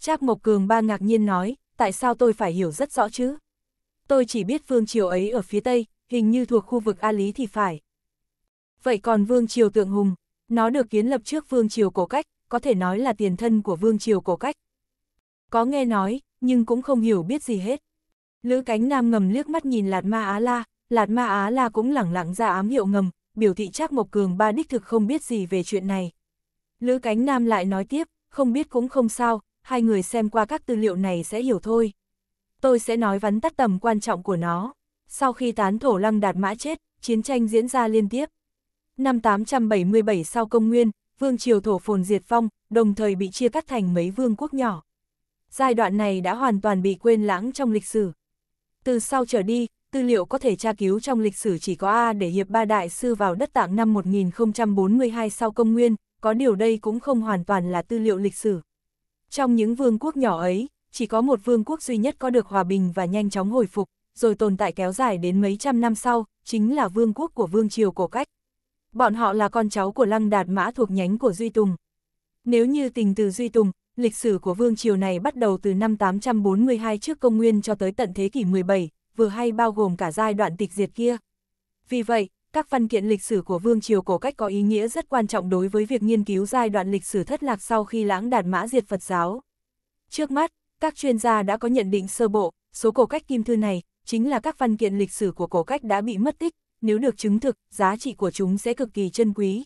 Trác Mộc Cường ba ngạc nhiên nói, tại sao tôi phải hiểu rất rõ chứ? tôi chỉ biết vương triều ấy ở phía tây, hình như thuộc khu vực A Lý thì phải. Vậy còn vương triều tượng hùng, nó được kiến lập trước vương triều cổ cách, có thể nói là tiền thân của vương triều cổ cách. Có nghe nói, nhưng cũng không hiểu biết gì hết. Lữ cánh nam ngầm liếc mắt nhìn Lạt Ma Á La, Lạt Ma Á La cũng lẳng lặng ra ám hiệu ngầm, biểu thị chắc Mộc Cường ba đích thực không biết gì về chuyện này. Lữ cánh nam lại nói tiếp, không biết cũng không sao, hai người xem qua các tư liệu này sẽ hiểu thôi tôi sẽ nói vắn tắt tầm quan trọng của nó. Sau khi tán thổ lăng đạt mã chết, chiến tranh diễn ra liên tiếp. Năm 877 sau công nguyên, vương triều thổ phồn diệt vong, đồng thời bị chia cắt thành mấy vương quốc nhỏ. Giai đoạn này đã hoàn toàn bị quên lãng trong lịch sử. Từ sau trở đi, tư liệu có thể tra cứu trong lịch sử chỉ có A để Hiệp Ba Đại Sư vào đất tạng năm 1042 sau công nguyên, có điều đây cũng không hoàn toàn là tư liệu lịch sử. Trong những vương quốc nhỏ ấy, chỉ có một vương quốc duy nhất có được hòa bình và nhanh chóng hồi phục, rồi tồn tại kéo dài đến mấy trăm năm sau, chính là vương quốc của vương triều cổ cách. Bọn họ là con cháu của Lăng Đạt Mã thuộc nhánh của Duy Tùng. Nếu như tình từ Duy Tùng, lịch sử của vương triều này bắt đầu từ năm 842 trước công nguyên cho tới tận thế kỷ 17, vừa hay bao gồm cả giai đoạn tịch diệt kia. Vì vậy, các văn kiện lịch sử của vương triều cổ cách có ý nghĩa rất quan trọng đối với việc nghiên cứu giai đoạn lịch sử thất lạc sau khi lãng đạt mã diệt Phật giáo. Trước mắt, các chuyên gia đã có nhận định sơ bộ, số cổ cách kim thư này chính là các văn kiện lịch sử của cổ cách đã bị mất tích, nếu được chứng thực, giá trị của chúng sẽ cực kỳ trân quý.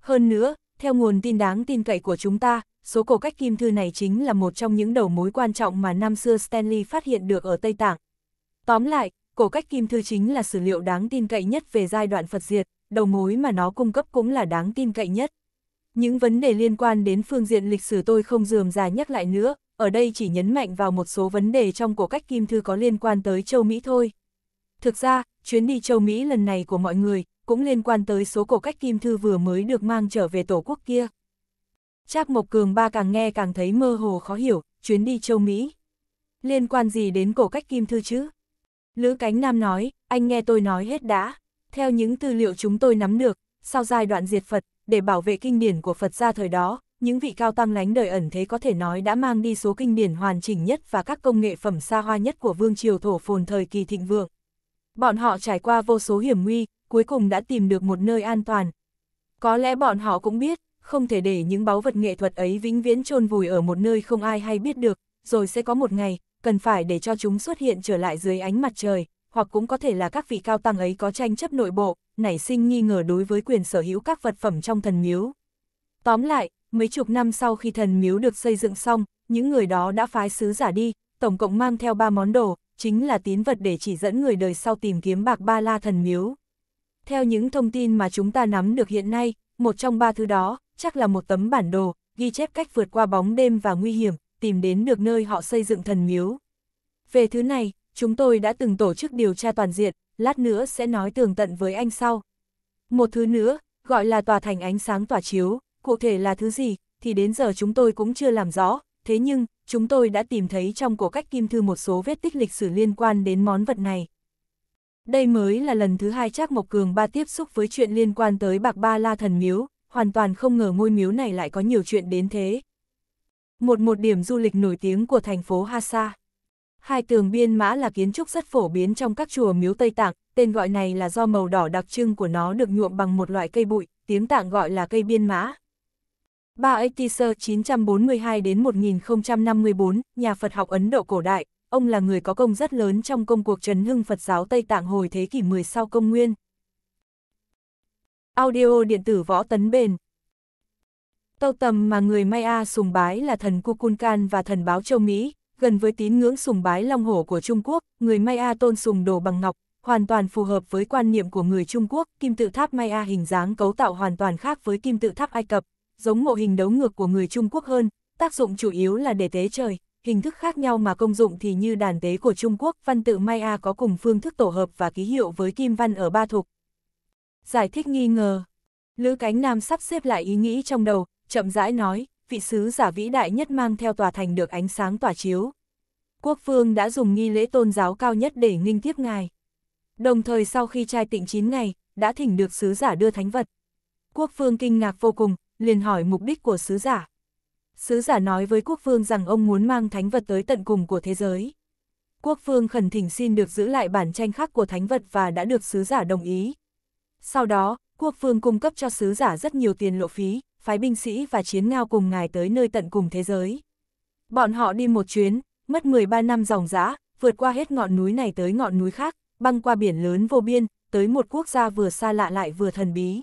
Hơn nữa, theo nguồn tin đáng tin cậy của chúng ta, số cổ cách kim thư này chính là một trong những đầu mối quan trọng mà năm xưa Stanley phát hiện được ở Tây Tạng. Tóm lại, cổ cách kim thư chính là sử liệu đáng tin cậy nhất về giai đoạn Phật diệt, đầu mối mà nó cung cấp cũng là đáng tin cậy nhất. Những vấn đề liên quan đến phương diện lịch sử tôi không dườm dài nhắc lại nữa, ở đây chỉ nhấn mạnh vào một số vấn đề trong cổ cách Kim Thư có liên quan tới châu Mỹ thôi. Thực ra, chuyến đi châu Mỹ lần này của mọi người cũng liên quan tới số cổ cách Kim Thư vừa mới được mang trở về Tổ quốc kia. Trác Mộc Cường ba càng nghe càng thấy mơ hồ khó hiểu, chuyến đi châu Mỹ. Liên quan gì đến cổ cách Kim Thư chứ? Lữ Cánh Nam nói, anh nghe tôi nói hết đã. Theo những tư liệu chúng tôi nắm được, sau giai đoạn diệt Phật, để bảo vệ kinh điển của Phật gia thời đó, những vị cao tăng lánh đời ẩn thế có thể nói đã mang đi số kinh điển hoàn chỉnh nhất và các công nghệ phẩm xa hoa nhất của vương triều thổ phồn thời kỳ thịnh vượng. Bọn họ trải qua vô số hiểm nguy, cuối cùng đã tìm được một nơi an toàn. Có lẽ bọn họ cũng biết, không thể để những báu vật nghệ thuật ấy vĩnh viễn chôn vùi ở một nơi không ai hay biết được, rồi sẽ có một ngày, cần phải để cho chúng xuất hiện trở lại dưới ánh mặt trời, hoặc cũng có thể là các vị cao tăng ấy có tranh chấp nội bộ, nảy sinh nghi ngờ đối với quyền sở hữu các vật phẩm trong thần miếu. Tóm lại, mấy chục năm sau khi thần miếu được xây dựng xong, những người đó đã phái sứ giả đi, tổng cộng mang theo ba món đồ, chính là tín vật để chỉ dẫn người đời sau tìm kiếm bạc ba la thần miếu. Theo những thông tin mà chúng ta nắm được hiện nay, một trong ba thứ đó, chắc là một tấm bản đồ, ghi chép cách vượt qua bóng đêm và nguy hiểm, tìm đến được nơi họ xây dựng thần miếu. Về thứ này, chúng tôi đã từng tổ chức điều tra toàn diện, lát nữa sẽ nói tường tận với anh sau. Một thứ nữa, gọi là tòa thành ánh sáng tỏa chiếu, cụ thể là thứ gì, thì đến giờ chúng tôi cũng chưa làm rõ, thế nhưng, chúng tôi đã tìm thấy trong cổ cách kim thư một số vết tích lịch sử liên quan đến món vật này. Đây mới là lần thứ hai Trác Mộc Cường ba tiếp xúc với chuyện liên quan tới bạc ba la thần miếu, hoàn toàn không ngờ ngôi miếu này lại có nhiều chuyện đến thế. Một một điểm du lịch nổi tiếng của thành phố Hasa. Hai tường biên mã là kiến trúc rất phổ biến trong các chùa miếu Tây Tạng, tên gọi này là do màu đỏ đặc trưng của nó được nhuộm bằng một loại cây bụi, tiếng Tạng gọi là cây biên mã. Ba Atisơ 942 đến 1054, nhà Phật học Ấn Độ cổ đại, ông là người có công rất lớn trong công cuộc trấn hưng Phật giáo Tây Tạng hồi thế kỷ 10 sau công nguyên. Audio điện tử võ tấn bền Tâu tầm mà người Maya sùng bái là thần Kukulkan và thần báo châu Mỹ, gần với tín ngưỡng sùng bái long hổ của Trung Quốc, người Maya tôn sùng đồ bằng ngọc, hoàn toàn phù hợp với quan niệm của người Trung Quốc, kim tự tháp Maya hình dáng cấu tạo hoàn toàn khác với kim tự tháp Ai Cập, giống mộ hình đấu ngược của người Trung Quốc hơn, tác dụng chủ yếu là để tế trời, hình thức khác nhau mà công dụng thì như đàn tế của Trung Quốc, văn tự Maya có cùng phương thức tổ hợp và ký hiệu với kim văn ở ba thục. Giải thích nghi ngờ. Lữ Cánh Nam sắp xếp lại ý nghĩ trong đầu, chậm rãi nói, vị sứ giả vĩ đại nhất mang theo tòa thành được ánh sáng tỏa chiếu. Quốc phương đã dùng nghi lễ tôn giáo cao nhất để nghinh tiếp ngài. Đồng thời sau khi trai tịnh 9 ngày, đã thỉnh được sứ giả đưa thánh vật. Quốc phương kinh ngạc vô cùng, liền hỏi mục đích của sứ giả. Sứ giả nói với quốc vương rằng ông muốn mang thánh vật tới tận cùng của thế giới. Quốc vương khẩn thỉnh xin được giữ lại bản tranh khác của thánh vật và đã được sứ giả đồng ý. Sau đó, quốc vương cung cấp cho sứ giả rất nhiều tiền lộ phí, phái binh sĩ và chiến ngao cùng ngài tới nơi tận cùng thế giới. Bọn họ đi một chuyến, mất 13 năm dòng dã, vượt qua hết ngọn núi này tới ngọn núi khác, băng qua biển lớn vô biên, tới một quốc gia vừa xa lạ lại vừa thần bí.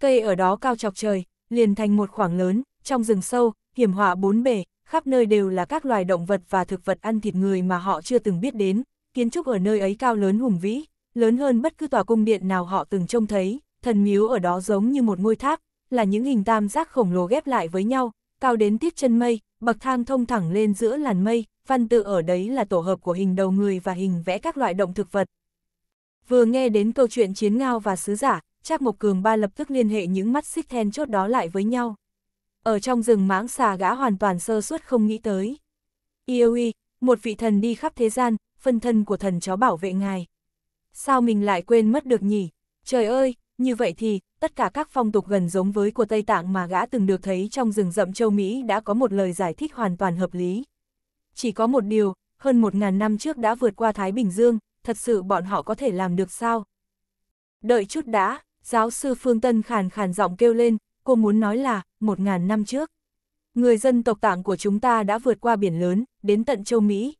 Cây ở đó cao chọc trời, liền thành một khoảng lớn, trong rừng sâu, hiểm họa bốn bề, khắp nơi đều là các loài động vật và thực vật ăn thịt người mà họ chưa từng biết đến, kiến trúc ở nơi ấy cao lớn hùng vĩ, lớn hơn bất cứ tòa cung điện nào họ từng trông thấy, thần miếu ở đó giống như một ngôi tháp, là những hình tam giác khổng lồ ghép lại với nhau, cao đến tiết chân mây, bậc thang thông thẳng lên giữa làn mây, văn tự ở đấy là tổ hợp của hình đầu người và hình vẽ các loại động thực vật. Vừa nghe đến câu chuyện chiến ngao và sứ giả, Trác Mộc Cường ba lập tức liên hệ những mắt xích then chốt đó lại với nhau. Ở trong rừng mãng xà gã hoàn toàn sơ suất không nghĩ tới. Ioi, một vị thần đi khắp thế gian, phân thân của thần chó bảo vệ ngài. Sao mình lại quên mất được nhỉ? Trời ơi, như vậy thì, tất cả các phong tục gần giống với của Tây Tạng mà gã từng được thấy trong rừng rậm châu Mỹ đã có một lời giải thích hoàn toàn hợp lý. Chỉ có một điều, hơn một ngàn năm trước đã vượt qua Thái Bình Dương, thật sự bọn họ có thể làm được sao? Đợi chút đã, Giáo sư Phương Tân khàn khàn giọng kêu lên, cô muốn nói là, một ngàn năm trước. Người dân tộc tạng của chúng ta đã vượt qua biển lớn, đến tận châu Mỹ.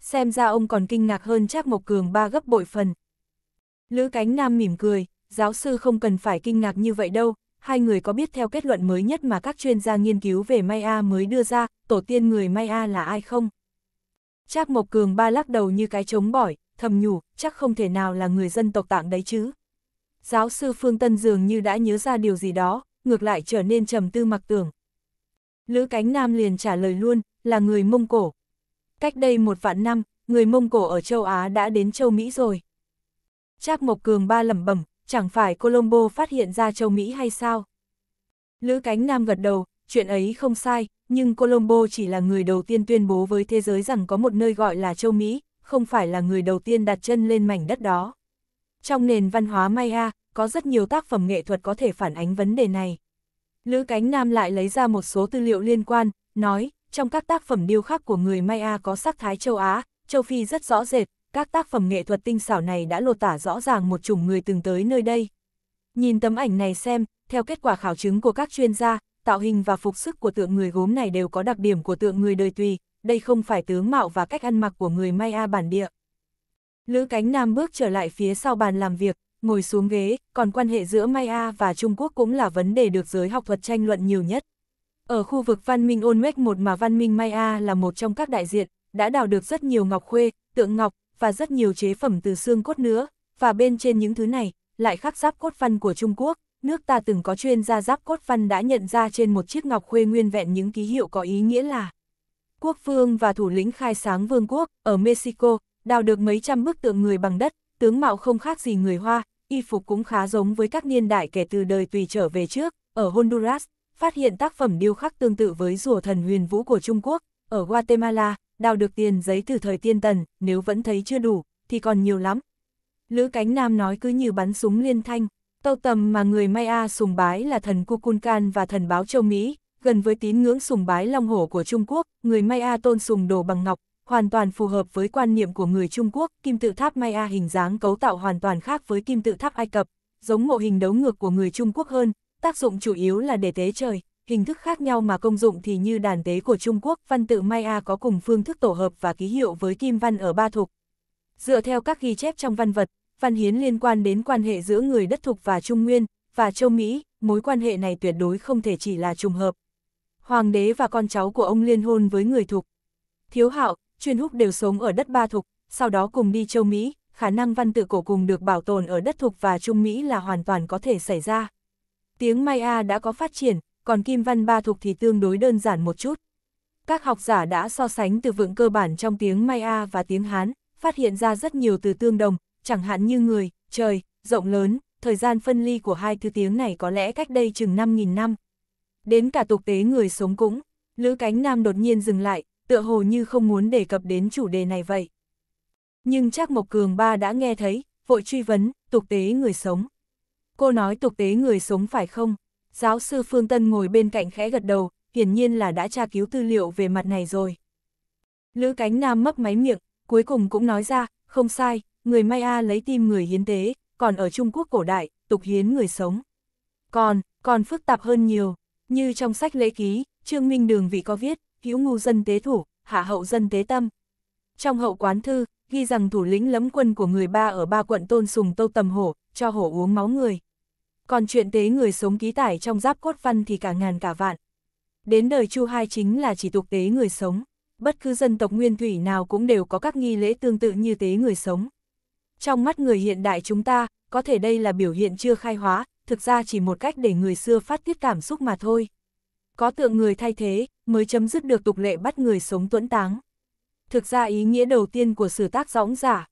Xem ra ông còn kinh ngạc hơn Trác Mộc Cường ba gấp bội phần. Lữ Cánh Nam mỉm cười, giáo sư không cần phải kinh ngạc như vậy đâu, hai người có biết theo kết luận mới nhất mà các chuyên gia nghiên cứu về Maya mới đưa ra, tổ tiên người Maya là ai không? Trác Mộc Cường ba lắc đầu như cái trống bỏi, thầm nhủ, chắc không thể nào là người dân tộc tạng đấy chứ. Giáo sư Phương Tân dường như đã nhớ ra điều gì đó, ngược lại trở nên trầm tư mặc tưởng. Lữ Cánh Nam liền trả lời luôn, là người Mông Cổ. Cách đây một vạn năm, người Mông Cổ ở châu Á đã đến châu Mỹ rồi. Trác Mộc Cường ba lẩm bẩm, chẳng phải Colombo phát hiện ra châu Mỹ hay sao? Lữ Cánh Nam gật đầu, chuyện ấy không sai, nhưng Colombo chỉ là người đầu tiên tuyên bố với thế giới rằng có một nơi gọi là châu Mỹ, không phải là người đầu tiên đặt chân lên mảnh đất đó. Trong nền văn hóa Maya, có rất nhiều tác phẩm nghệ thuật có thể phản ánh vấn đề này. Lữ Cánh Nam lại lấy ra một số tư liệu liên quan, nói, trong các tác phẩm điêu khắc của người Maya có sắc thái châu Á, châu Phi rất rõ rệt, các tác phẩm nghệ thuật tinh xảo này đã lột tả rõ ràng một chủng người từng tới nơi đây. Nhìn tấm ảnh này xem, theo kết quả khảo chứng của các chuyên gia, tạo hình và phục sức của tượng người gốm này đều có đặc điểm của tượng người đời tùy, đây không phải tướng mạo và cách ăn mặc của người Maya bản địa. Lữ Cánh Nam bước trở lại phía sau bàn làm việc, ngồi xuống ghế, còn quan hệ giữa Maya và Trung Quốc cũng là vấn đề được giới học thuật tranh luận nhiều nhất. Ở khu vực văn minh Olmec một mà văn minh Maya là một trong các đại diện, đã đào được rất nhiều ngọc khuê, tượng ngọc, và rất nhiều chế phẩm từ xương cốt nữa, và bên trên những thứ này, lại khắc giáp cốt văn của Trung Quốc, nước ta từng có chuyên gia giáp cốt văn đã nhận ra trên một chiếc ngọc khuê nguyên vẹn những ký hiệu có ý nghĩa là quốc vương và thủ lĩnh khai sáng vương quốc ở Mexico, đào được mấy trăm bức tượng người bằng đất, tướng mạo không khác gì người Hoa, y phục cũng khá giống với các niên đại kể từ đời tùy trở về trước, ở Honduras, phát hiện tác phẩm điêu khắc tương tự với rùa thần huyền vũ của Trung Quốc, ở Guatemala, đào được tiền giấy từ thời tiên tần, nếu vẫn thấy chưa đủ, thì còn nhiều lắm. Lữ Cánh Nam nói cứ như bắn súng liên thanh, tâu tầm mà người Maya sùng bái là thần Kukulkan và thần báo châu Mỹ, gần với tín ngưỡng sùng bái long hổ của Trung Quốc, người Maya tôn sùng đồ bằng ngọc, hoàn toàn phù hợp với quan niệm của người Trung Quốc, kim tự tháp Maya hình dáng cấu tạo hoàn toàn khác với kim tự tháp Ai Cập, giống mộ hình đấu ngược của người Trung Quốc hơn, tác dụng chủ yếu là để tế trời, hình thức khác nhau mà công dụng thì như đàn tế của Trung Quốc, văn tự Maya có cùng phương thức tổ hợp và ký hiệu với kim văn ở Ba Thuộc. Dựa theo các ghi chép trong văn vật, văn hiến liên quan đến quan hệ giữa người đất Thuộc và Trung Nguyên, và châu Mỹ, mối quan hệ này tuyệt đối không thể chỉ là trùng hợp. Hoàng đế và con cháu của ông liên hôn với người Thuộc, Thiếu hạo, chuyên húc đều sống ở đất Ba Thục, sau đó cùng đi châu Mỹ, khả năng văn tự cổ cùng được bảo tồn ở đất Thục và Trung Mỹ là hoàn toàn có thể xảy ra. Tiếng Maya đã có phát triển, còn kim văn Ba Thục thì tương đối đơn giản một chút. Các học giả đã so sánh từ vựng cơ bản trong tiếng Maya và tiếng Hán, phát hiện ra rất nhiều từ tương đồng, chẳng hạn như người, trời, rộng lớn, thời gian phân ly của hai thứ tiếng này có lẽ cách đây chừng 5.000 năm. Đến cả tục tế người sống cũng, Lữ Cánh Nam đột nhiên dừng lại, tựa hồ như không muốn đề cập đến chủ đề này vậy. Nhưng chắc Mộc Cường Ba đã nghe thấy, vội truy vấn, tục tế người sống. Cô nói tục tế người sống phải không? Giáo sư Phương Tân ngồi bên cạnh khẽ gật đầu, hiển nhiên là đã tra cứu tư liệu về mặt này rồi. Lữ cánh nam mấp máy miệng, cuối cùng cũng nói ra, không sai, người Maya lấy tim người hiến tế, còn ở Trung Quốc cổ đại, tục hiến người sống. Còn, còn phức tạp hơn nhiều, như trong sách lễ ký, Trương Minh Đường Vị có viết, hữu ngu dân tế thủ, hạ hậu dân tế tâm. Trong hậu quán thư, ghi rằng thủ lĩnh lấm quân của người ba ở ba quận tôn sùng tâu tầm hổ, cho hổ uống máu người. Còn chuyện tế người sống ký tải trong giáp cốt văn thì cả ngàn cả vạn. Đến đời Chu Hai chính là chỉ tục tế người sống, bất cứ dân tộc nguyên thủy nào cũng đều có các nghi lễ tương tự như tế người sống. Trong mắt người hiện đại chúng ta, có thể đây là biểu hiện chưa khai hóa, thực ra chỉ một cách để người xưa phát tiết cảm xúc mà thôi có tượng người thay thế, mới chấm dứt được tục lệ bắt người sống tuẫn táng. Thực ra ý nghĩa đầu tiên của sử tác dõng giả.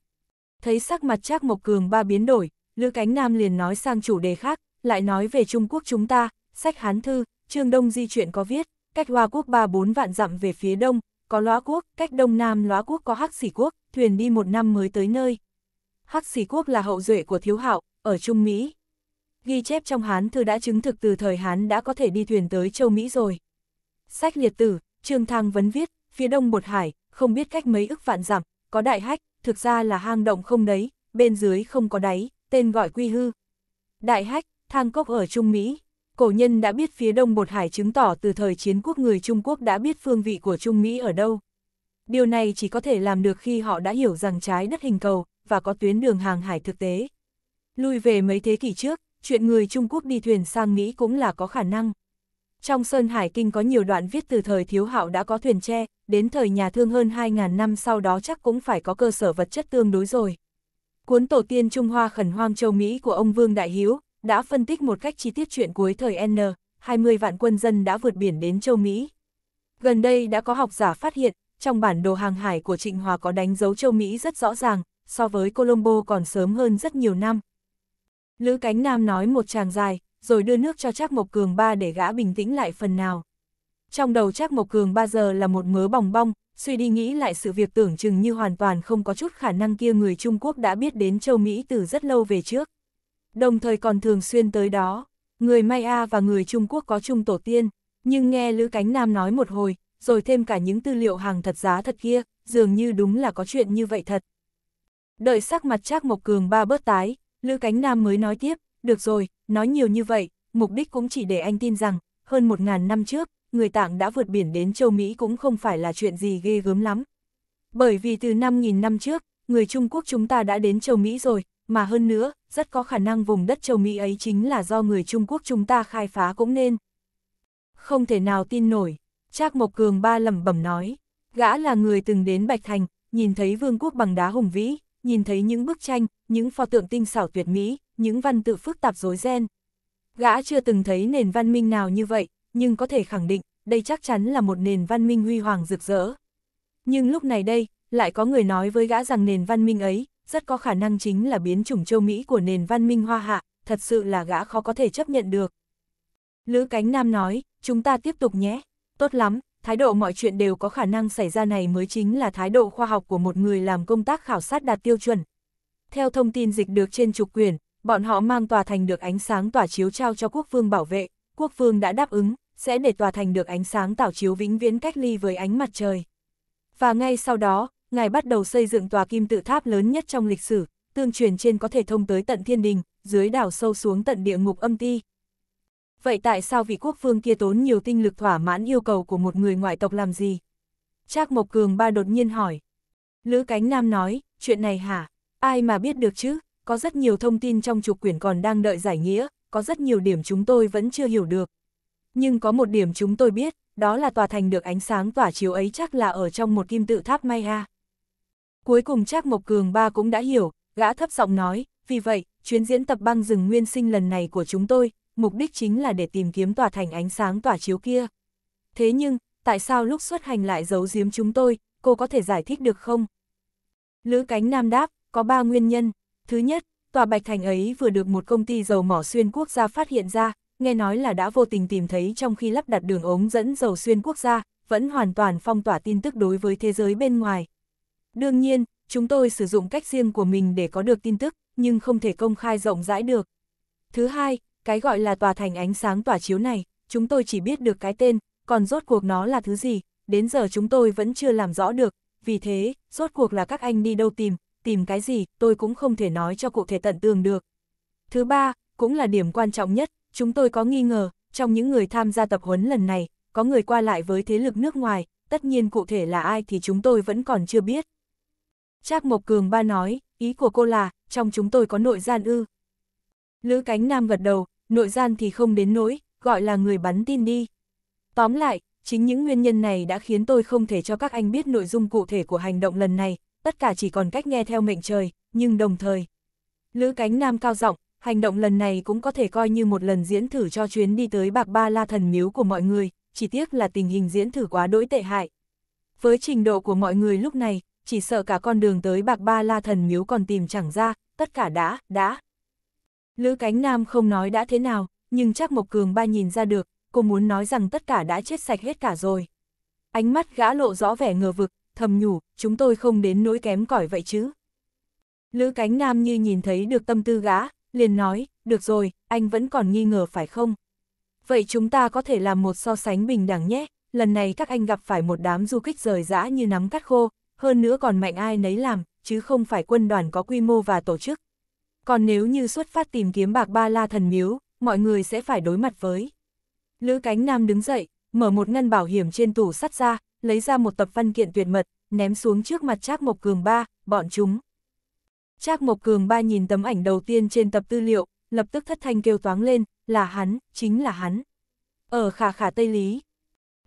Thấy sắc mặt Trác Mộc Cường ba biến đổi, Lữ Cánh Nam liền nói sang chủ đề khác, lại nói về Trung Quốc chúng ta, sách Hán Thư, Trương Đông Di chuyện có viết, cách Hoa Quốc ba bốn vạn dặm về phía đông, có Lóa Quốc, cách Đông Nam Lóa Quốc có Hắc Sỉ Quốc, thuyền đi một năm mới tới nơi. Hắc Sỉ Quốc là hậu duệ của Thiếu Hạo, ở Trung Mỹ ghi chép trong Hán thư đã chứng thực từ thời Hán đã có thể đi thuyền tới châu Mỹ rồi. Sách liệt tử, Trương Thang vấn viết, phía đông bột hải, không biết cách mấy ức vạn dặm, có đại hách, thực ra là hang động không đấy, bên dưới không có đáy, tên gọi quy hư. Đại hách, thang cốc ở Trung Mỹ. Cổ nhân đã biết phía đông bột hải chứng tỏ từ thời chiến quốc người Trung Quốc đã biết phương vị của Trung Mỹ ở đâu. Điều này chỉ có thể làm được khi họ đã hiểu rằng trái đất hình cầu và có tuyến đường hàng hải thực tế. Lùi về mấy thế kỷ trước, chuyện người Trung Quốc đi thuyền sang Mỹ cũng là có khả năng. Trong Sơn Hải Kinh có nhiều đoạn viết từ thời thiếu hạo đã có thuyền tre, đến thời nhà thương hơn 2.000 năm sau đó chắc cũng phải có cơ sở vật chất tương đối rồi. Cuốn Tổ tiên Trung Hoa khẩn hoang châu Mỹ của ông Vương Đại Hiếu đã phân tích một cách chi tiết chuyện cuối thời N, 20 vạn quân dân đã vượt biển đến châu Mỹ. Gần đây đã có học giả phát hiện, trong bản đồ hàng hải của Trịnh Hòa có đánh dấu châu Mỹ rất rõ ràng, so với Colombo còn sớm hơn rất nhiều năm. Lữ Cánh Nam nói một tràng dài, rồi đưa nước cho Trác Mộc Cường ba để gã bình tĩnh lại phần nào. Trong đầu Trác Mộc Cường ba giờ là một mớ bòng bong, suy đi nghĩ lại sự việc tưởng chừng như hoàn toàn không có chút khả năng kia người Trung Quốc đã biết đến châu Mỹ từ rất lâu về trước. Đồng thời còn thường xuyên tới đó, người Maya và người Trung Quốc có chung tổ tiên, nhưng nghe Lữ Cánh Nam nói một hồi, rồi thêm cả những tư liệu hàng thật giá thật kia, dường như đúng là có chuyện như vậy thật. Đợi sắc mặt Trác Mộc Cường ba bớt tái, Lữ Cánh Nam mới nói tiếp, được rồi, nói nhiều như vậy, mục đích cũng chỉ để anh tin rằng, hơn một ngàn năm trước, người Tạng đã vượt biển đến châu Mỹ cũng không phải là chuyện gì ghê gớm lắm. Bởi vì từ 5.000 năm trước, người Trung Quốc chúng ta đã đến châu Mỹ rồi, mà hơn nữa, rất có khả năng vùng đất châu Mỹ ấy chính là do người Trung Quốc chúng ta khai phá cũng nên. Không thể nào tin nổi, Trác Mộc Cường ba lẩm bẩm nói, gã là người từng đến Bạch Thành, nhìn thấy vương quốc bằng đá hùng vĩ, nhìn thấy những bức tranh, những pho tượng tinh xảo tuyệt mỹ, những văn tự phức tạp rối ren. Gã chưa từng thấy nền văn minh nào như vậy, nhưng có thể khẳng định, đây chắc chắn là một nền văn minh huy hoàng rực rỡ. Nhưng lúc này đây, lại có người nói với gã rằng nền văn minh ấy, rất có khả năng chính là biến chủng châu Mỹ của nền văn minh hoa hạ, thật sự là gã khó có thể chấp nhận được. Lữ Cánh Nam nói, chúng ta tiếp tục nhé, tốt lắm, thái độ mọi chuyện đều có khả năng xảy ra này mới chính là thái độ khoa học của một người làm công tác khảo sát đạt tiêu chuẩn, theo thông tin dịch được trên trục quyền, bọn họ mang tòa thành được ánh sáng tỏa chiếu trao cho quốc vương bảo vệ, quốc vương đã đáp ứng, sẽ để tòa thành được ánh sáng tỏa chiếu vĩnh viễn cách ly với ánh mặt trời. Và ngay sau đó, ngài bắt đầu xây dựng tòa kim tự tháp lớn nhất trong lịch sử, tương truyền trên có thể thông tới tận thiên đình, dưới đảo sâu xuống tận địa ngục âm ti. Vậy tại sao vị quốc vương kia tốn nhiều tinh lực thỏa mãn yêu cầu của một người ngoại tộc làm gì? Trác Mộc Cường Ba đột nhiên hỏi. Lữ Cánh Nam nói, chuyện này hả? Ai mà biết được chứ, có rất nhiều thông tin trong trục quyển còn đang đợi giải nghĩa, có rất nhiều điểm chúng tôi vẫn chưa hiểu được. Nhưng có một điểm chúng tôi biết, đó là tòa thành được ánh sáng tỏa chiếu ấy chắc là ở trong một kim tự tháp Maya. Cuối cùng Trác Mộc Cường ba cũng đã hiểu, gã thấp giọng nói, vì vậy, chuyến diễn tập băng rừng nguyên sinh lần này của chúng tôi, mục đích chính là để tìm kiếm tòa thành ánh sáng tỏa chiếu kia. Thế nhưng, tại sao lúc xuất hành lại giấu giếm chúng tôi, cô có thể giải thích được không? Lữ Cánh Nam đáp, có ba nguyên nhân. Thứ nhất, tòa Bạch Thành ấy vừa được một công ty dầu mỏ xuyên quốc gia phát hiện ra, nghe nói là đã vô tình tìm thấy trong khi lắp đặt đường ống dẫn dầu xuyên quốc gia, vẫn hoàn toàn phong tỏa tin tức đối với thế giới bên ngoài. Đương nhiên, chúng tôi sử dụng cách riêng của mình để có được tin tức, nhưng không thể công khai rộng rãi được. Thứ hai, cái gọi là tòa thành ánh sáng tỏa chiếu này, chúng tôi chỉ biết được cái tên, còn rốt cuộc nó là thứ gì, đến giờ chúng tôi vẫn chưa làm rõ được, vì thế, rốt cuộc là các anh đi đâu tìm, tìm cái gì, tôi cũng không thể nói cho cụ thể tận tường được. Thứ ba, cũng là điểm quan trọng nhất, chúng tôi có nghi ngờ, trong những người tham gia tập huấn lần này, có người qua lại với thế lực nước ngoài, tất nhiên cụ thể là ai thì chúng tôi vẫn còn chưa biết. Trác Mộc Cường ba nói, ý của cô là, trong chúng tôi có nội gian ư. Lữ Cánh Nam gật đầu, nội gian thì không đến nỗi, gọi là người bắn tin đi. Tóm lại, chính những nguyên nhân này đã khiến tôi không thể cho các anh biết nội dung cụ thể của hành động lần này, tất cả chỉ còn cách nghe theo mệnh trời, nhưng đồng thời. Lữ cánh nam cao giọng hành động lần này cũng có thể coi như một lần diễn thử cho chuyến đi tới bạc ba la thần miếu của mọi người, chỉ tiếc là tình hình diễn thử quá đỗi tệ hại. Với trình độ của mọi người lúc này, chỉ sợ cả con đường tới bạc ba la thần miếu còn tìm chẳng ra, tất cả đã, đã. Lữ cánh nam không nói đã thế nào, nhưng chắc một Cường ba nhìn ra được, cô muốn nói rằng tất cả đã chết sạch hết cả rồi. Ánh mắt gã lộ rõ vẻ ngờ vực, thầm nhủ, chúng tôi không đến nỗi kém cỏi vậy chứ. Lữ cánh nam như nhìn thấy được tâm tư gã, liền nói, được rồi, anh vẫn còn nghi ngờ phải không? Vậy chúng ta có thể làm một so sánh bình đẳng nhé, lần này các anh gặp phải một đám du kích rời rã như nắm cắt khô, hơn nữa còn mạnh ai nấy làm, chứ không phải quân đoàn có quy mô và tổ chức. Còn nếu như xuất phát tìm kiếm bạc ba la thần miếu, mọi người sẽ phải đối mặt với. Lữ cánh nam đứng dậy, mở một ngân bảo hiểm trên tủ sắt ra, lấy ra một tập văn kiện tuyệt mật, ném xuống trước mặt Trác Mộc Cường ba, bọn chúng. Trác Mộc Cường ba nhìn tấm ảnh đầu tiên trên tập tư liệu, lập tức thất thanh kêu toáng lên, là hắn, chính là hắn. Ở khả khả Tây Lý.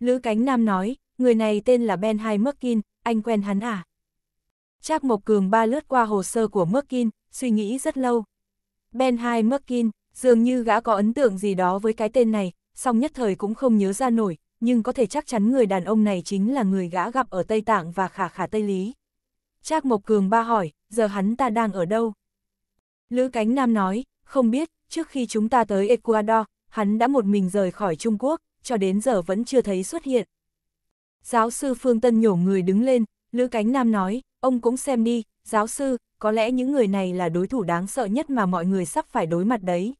Lữ Cánh Nam nói, người này tên là Ben Hai Merkin, anh quen hắn à? Trác Mộc Cường ba lướt qua hồ sơ của Merkin, suy nghĩ rất lâu. Ben Hai Merkin, dường như gã có ấn tượng gì đó với cái tên này, song nhất thời cũng không nhớ ra nổi, nhưng có thể chắc chắn người đàn ông này chính là người gã gặp ở Tây Tạng và khả khả Tây Lý. Trác Mộc Cường ba hỏi, giờ hắn ta đang ở đâu? Lữ Cánh Nam nói, không biết, trước khi chúng ta tới Ecuador, hắn đã một mình rời khỏi Trung Quốc, cho đến giờ vẫn chưa thấy xuất hiện. Giáo sư Phương Tân nhổ người đứng lên, Lữ Cánh Nam nói, ông cũng xem đi, giáo sư, có lẽ những người này là đối thủ đáng sợ nhất mà mọi người sắp phải đối mặt đấy.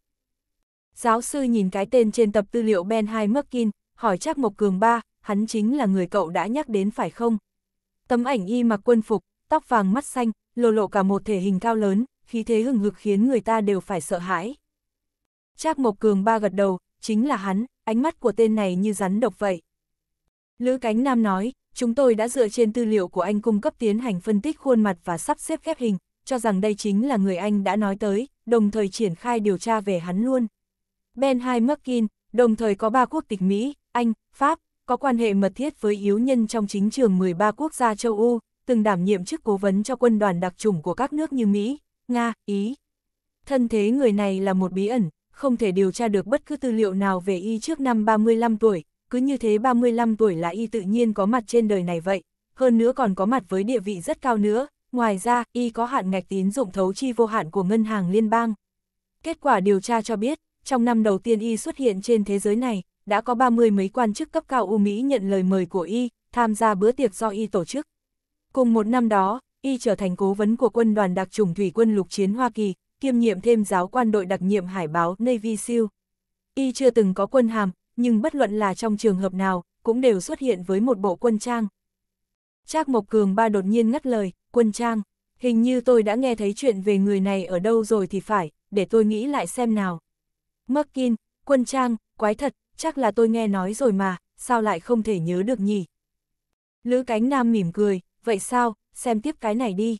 Giáo sư nhìn cái tên trên tập tư liệu Ben Hai Merkin, hỏi chắc Mộc Cường ba, hắn chính là người cậu đã nhắc đến phải không? Tấm ảnh y mặc quân phục, tóc vàng mắt xanh, lộ lộ cả một thể hình cao lớn, khí thế hừng hực khiến người ta đều phải sợ hãi. Trác Mộc Cường ba gật đầu, chính là hắn, ánh mắt của tên này như rắn độc vậy. Lữ Cánh Nam nói, chúng tôi đã dựa trên tư liệu của anh cung cấp tiến hành phân tích khuôn mặt và sắp xếp ghép hình, cho rằng đây chính là người anh đã nói tới, đồng thời triển khai điều tra về hắn luôn. Ben Hai Mackin, đồng thời có ba quốc tịch Mỹ, Anh, Pháp, có quan hệ mật thiết với yếu nhân trong chính trường 13 quốc gia châu Âu, từng đảm nhiệm chức cố vấn cho quân đoàn đặc chủng của các nước như Mỹ, Nga, Ý. Thân thế người này là một bí ẩn, không thể điều tra được bất cứ tư liệu nào về y trước năm 35 tuổi, cứ như thế 35 tuổi là y tự nhiên có mặt trên đời này vậy, hơn nữa còn có mặt với địa vị rất cao nữa, ngoài ra y có hạn ngạch tín dụng thấu chi vô hạn của Ngân hàng Liên bang. Kết quả điều tra cho biết, trong năm đầu tiên y xuất hiện trên thế giới này, đã có 30 mấy quan chức cấp cao U Mỹ nhận lời mời của y, tham gia bữa tiệc do y tổ chức. Cùng một năm đó, y trở thành cố vấn của quân đoàn đặc chủng thủy quân lục chiến Hoa Kỳ, kiêm nhiệm thêm giáo quan đội đặc nhiệm hải báo Navy SEAL. Y chưa từng có quân hàm, nhưng bất luận là trong trường hợp nào, cũng đều xuất hiện với một bộ quân trang. Trác Mộc Cường ba đột nhiên ngắt lời, quân trang, hình như tôi đã nghe thấy chuyện về người này ở đâu rồi thì phải, để tôi nghĩ lại xem nào. Markin, quân trang, quái thật, chắc là tôi nghe nói rồi mà, sao lại không thể nhớ được nhỉ? Lữ cánh nam mỉm cười, vậy sao, xem tiếp cái này đi.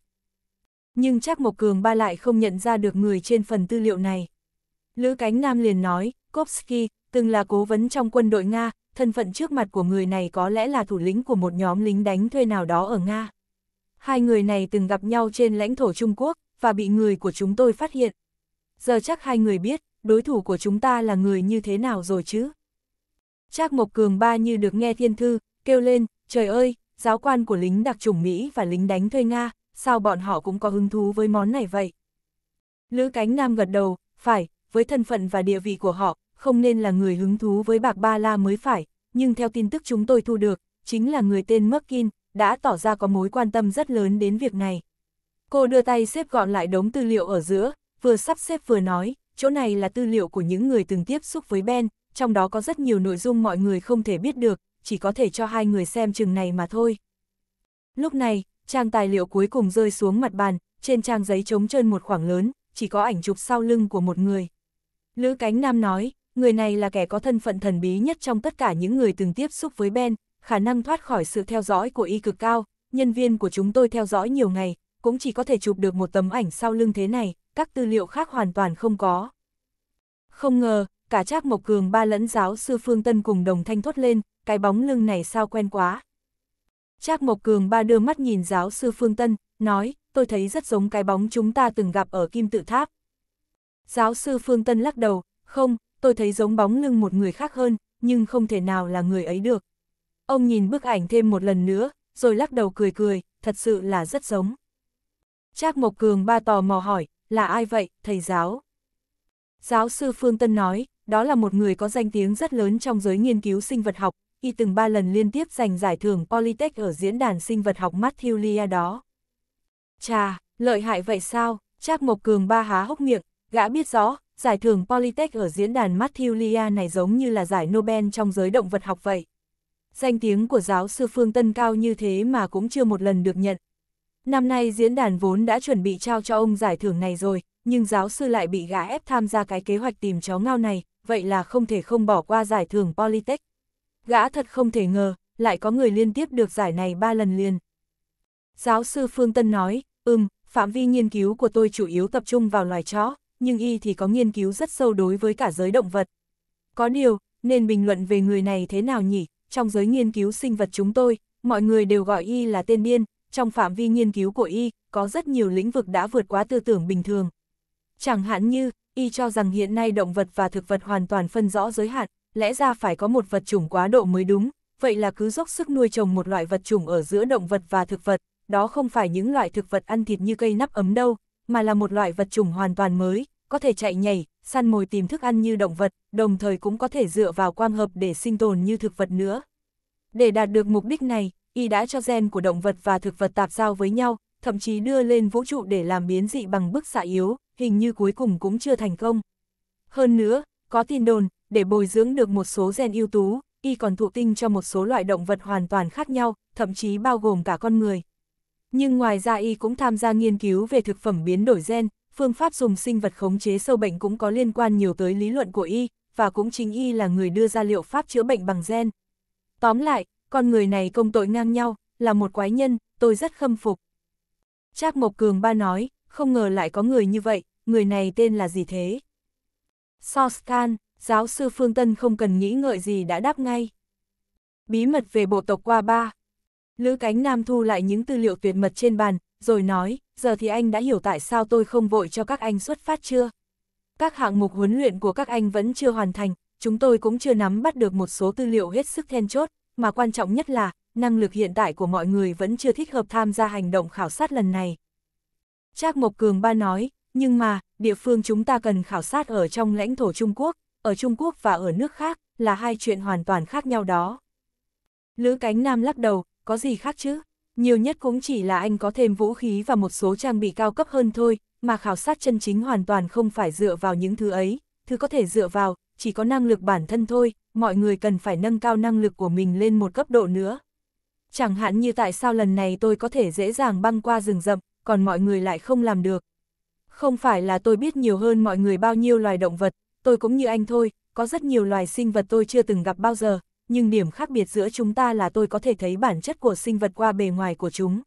Nhưng chắc một Cường ba lại không nhận ra được người trên phần tư liệu này. Lữ cánh nam liền nói, Kopsky, từng là cố vấn trong quân đội Nga, thân phận trước mặt của người này có lẽ là thủ lĩnh của một nhóm lính đánh thuê nào đó ở Nga. Hai người này từng gặp nhau trên lãnh thổ Trung Quốc, và bị người của chúng tôi phát hiện. Giờ chắc hai người biết, đối thủ của chúng ta là người như thế nào rồi chứ? Trác Mộc Cường ba như được nghe thiên thư, kêu lên, trời ơi, giáo quan của lính đặc chủng Mỹ và lính đánh thuê Nga, sao bọn họ cũng có hứng thú với món này vậy? Lữ Cánh Nam gật đầu, phải, với thân phận và địa vị của họ, không nên là người hứng thú với bạc ba la mới phải, nhưng theo tin tức chúng tôi thu được, chính là người tên Merkin, đã tỏ ra có mối quan tâm rất lớn đến việc này. Cô đưa tay xếp gọn lại đống tư liệu ở giữa, vừa sắp xếp vừa nói, chỗ này là tư liệu của những người từng tiếp xúc với Ben, trong đó có rất nhiều nội dung mọi người không thể biết được, chỉ có thể cho hai người xem chừng này mà thôi. Lúc này, trang tài liệu cuối cùng rơi xuống mặt bàn, trên trang giấy trống trơn một khoảng lớn, chỉ có ảnh chụp sau lưng của một người. Lữ Cánh Nam nói, người này là kẻ có thân phận thần bí nhất trong tất cả những người từng tiếp xúc với Ben, khả năng thoát khỏi sự theo dõi của y cực cao, nhân viên của chúng tôi theo dõi nhiều ngày, cũng chỉ có thể chụp được một tấm ảnh sau lưng thế này, các tư liệu khác hoàn toàn không có. Không ngờ, cả Trác Mộc Cường ba lẫn giáo sư Phương Tân cùng đồng thanh thốt lên, cái bóng lưng này sao quen quá. Trác Mộc Cường ba đưa mắt nhìn giáo sư Phương Tân, nói, tôi thấy rất giống cái bóng chúng ta từng gặp ở Kim Tự Tháp. Giáo sư Phương Tân lắc đầu, không, tôi thấy giống bóng lưng một người khác hơn, nhưng không thể nào là người ấy được. Ông nhìn bức ảnh thêm một lần nữa, rồi lắc đầu cười cười, thật sự là rất giống. Trác Mộc Cường ba tò mò hỏi, là ai vậy, thầy giáo? Giáo sư Phương Tân nói, đó là một người có danh tiếng rất lớn trong giới nghiên cứu sinh vật học, y từng ba lần liên tiếp giành giải thưởng Polytech ở diễn đàn sinh vật học Matthew Lia đó. Chà, lợi hại vậy sao? Trác Mộc Cường ba há hốc miệng, gã biết rõ, giải thưởng Polytech ở diễn đàn Matthew Lia này giống như là giải Nobel trong giới động vật học vậy. Danh tiếng của giáo sư Phương Tân cao như thế mà cũng chưa một lần được nhận, Năm nay diễn đàn vốn đã chuẩn bị trao cho ông giải thưởng này rồi, nhưng giáo sư lại bị gã ép tham gia cái kế hoạch tìm chó ngao này, vậy là không thể không bỏ qua giải thưởng Polytech. Gã thật không thể ngờ, lại có người liên tiếp được giải này ba lần liền. Giáo sư Phương Tân nói, ừm, phạm vi nghiên cứu của tôi chủ yếu tập trung vào loài chó, nhưng y thì có nghiên cứu rất sâu đối với cả giới động vật. Có điều, nên bình luận về người này thế nào nhỉ, trong giới nghiên cứu sinh vật chúng tôi, mọi người đều gọi y là tên điên, trong phạm vi nghiên cứu của y, có rất nhiều lĩnh vực đã vượt quá tư tưởng bình thường. Chẳng hạn như, y cho rằng hiện nay động vật và thực vật hoàn toàn phân rõ giới hạn, lẽ ra phải có một vật chủng quá độ mới đúng, vậy là cứ dốc sức nuôi trồng một loại vật chủng ở giữa động vật và thực vật, đó không phải những loại thực vật ăn thịt như cây nắp ấm đâu, mà là một loại vật chủng hoàn toàn mới, có thể chạy nhảy, săn mồi tìm thức ăn như động vật, đồng thời cũng có thể dựa vào quang hợp để sinh tồn như thực vật nữa. Để đạt được mục đích này, y đã cho gen của động vật và thực vật tạp giao với nhau, thậm chí đưa lên vũ trụ để làm biến dị bằng bức xạ yếu, hình như cuối cùng cũng chưa thành công. Hơn nữa, có tin đồn, để bồi dưỡng được một số gen ưu tú, y còn thụ tinh cho một số loại động vật hoàn toàn khác nhau, thậm chí bao gồm cả con người. Nhưng ngoài ra y cũng tham gia nghiên cứu về thực phẩm biến đổi gen, phương pháp dùng sinh vật khống chế sâu bệnh cũng có liên quan nhiều tới lý luận của y, và cũng chính y là người đưa ra liệu pháp chữa bệnh bằng gen. Tóm lại, con người này công tội ngang nhau, là một quái nhân, tôi rất khâm phục. Trác Mộc Cường ba nói, không ngờ lại có người như vậy, người này tên là gì thế? Soskan, giáo sư Phương Tân không cần nghĩ ngợi gì đã đáp ngay. Bí mật về bộ tộc qua ba. Lữ Cánh Nam thu lại những tư liệu tuyệt mật trên bàn, rồi nói, giờ thì anh đã hiểu tại sao tôi không vội cho các anh xuất phát chưa? Các hạng mục huấn luyện của các anh vẫn chưa hoàn thành, chúng tôi cũng chưa nắm bắt được một số tư liệu hết sức then chốt, mà quan trọng nhất là, năng lực hiện tại của mọi người vẫn chưa thích hợp tham gia hành động khảo sát lần này. Trác Mộc Cường Ba nói, nhưng mà, địa phương chúng ta cần khảo sát ở trong lãnh thổ Trung Quốc, ở Trung Quốc và ở nước khác, là hai chuyện hoàn toàn khác nhau đó. Lữ Cánh Nam lắc đầu, có gì khác chứ? Nhiều nhất cũng chỉ là anh có thêm vũ khí và một số trang bị cao cấp hơn thôi, mà khảo sát chân chính hoàn toàn không phải dựa vào những thứ ấy, thứ có thể dựa vào, chỉ có năng lực bản thân thôi, mọi người cần phải nâng cao năng lực của mình lên một cấp độ nữa. Chẳng hạn như tại sao lần này tôi có thể dễ dàng băng qua rừng rậm, còn mọi người lại không làm được. Không phải là tôi biết nhiều hơn mọi người bao nhiêu loài động vật, tôi cũng như anh thôi, có rất nhiều loài sinh vật tôi chưa từng gặp bao giờ, nhưng điểm khác biệt giữa chúng ta là tôi có thể thấy bản chất của sinh vật qua bề ngoài của chúng.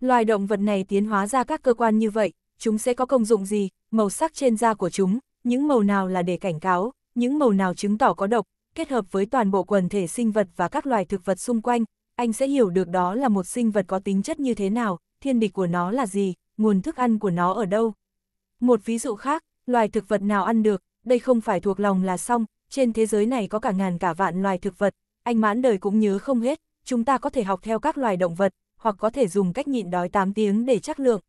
Loài động vật này tiến hóa ra các cơ quan như vậy, chúng sẽ có công dụng gì, màu sắc trên da của chúng, những màu nào là để cảnh cáo, những màu nào chứng tỏ có độc, kết hợp với toàn bộ quần thể sinh vật và các loài thực vật xung quanh, anh sẽ hiểu được đó là một sinh vật có tính chất như thế nào, thiên địch của nó là gì, nguồn thức ăn của nó ở đâu. Một ví dụ khác, loài thực vật nào ăn được, đây không phải thuộc lòng là xong, trên thế giới này có cả ngàn cả vạn loài thực vật, anh mãn đời cũng nhớ không hết, chúng ta có thể học theo các loài động vật, hoặc có thể dùng cách nhịn đói 8 tiếng để chắc lượng.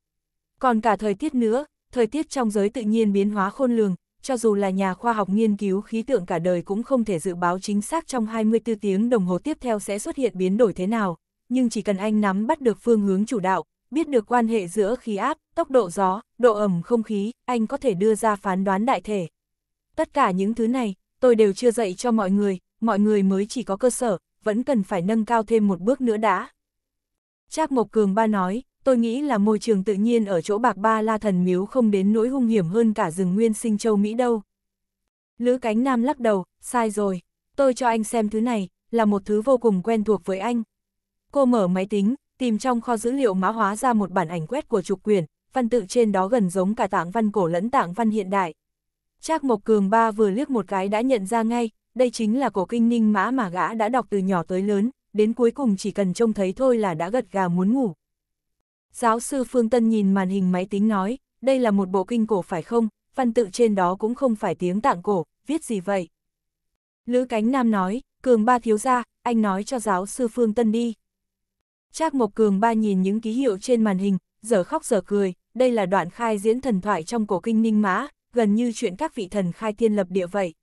Còn cả thời tiết nữa, thời tiết trong giới tự nhiên biến hóa khôn lường, cho dù là nhà khoa học nghiên cứu khí tượng cả đời cũng không thể dự báo chính xác trong 24 tiếng đồng hồ tiếp theo sẽ xuất hiện biến đổi thế nào, nhưng chỉ cần anh nắm bắt được phương hướng chủ đạo, biết được quan hệ giữa khí áp, tốc độ gió, độ ẩm không khí, anh có thể đưa ra phán đoán đại thể. Tất cả những thứ này, tôi đều chưa dạy cho mọi người, mọi người mới chỉ có cơ sở, vẫn cần phải nâng cao thêm một bước nữa đã. Trác Mộc Cường Ba nói, tôi nghĩ là môi trường tự nhiên ở chỗ bạc ba la thần miếu không đến nỗi hung hiểm hơn cả rừng nguyên sinh châu Mỹ đâu. Lữ cánh nam lắc đầu, sai rồi, tôi cho anh xem thứ này, là một thứ vô cùng quen thuộc với anh. Cô mở máy tính, tìm trong kho dữ liệu mã hóa ra một bản ảnh quét của trục quyền, văn tự trên đó gần giống cả tảng văn cổ lẫn tảng văn hiện đại. Trác Mộc Cường Ba vừa liếc một cái đã nhận ra ngay, đây chính là cổ kinh ninh mã mà gã đã đọc từ nhỏ tới lớn, đến cuối cùng chỉ cần trông thấy thôi là đã gật gà muốn ngủ. Giáo sư Phương Tân nhìn màn hình máy tính nói, đây là một bộ kinh cổ phải không, văn tự trên đó cũng không phải tiếng tạng cổ, viết gì vậy? Lữ Cánh Nam nói, Cường Ba thiếu ra, anh nói cho giáo sư Phương Tân đi. Trác Mộc Cường Ba nhìn những ký hiệu trên màn hình, giờ khóc giờ cười, đây là đoạn khai diễn thần thoại trong cổ kinh Ninh Mã, gần như chuyện các vị thần khai thiên lập địa vậy.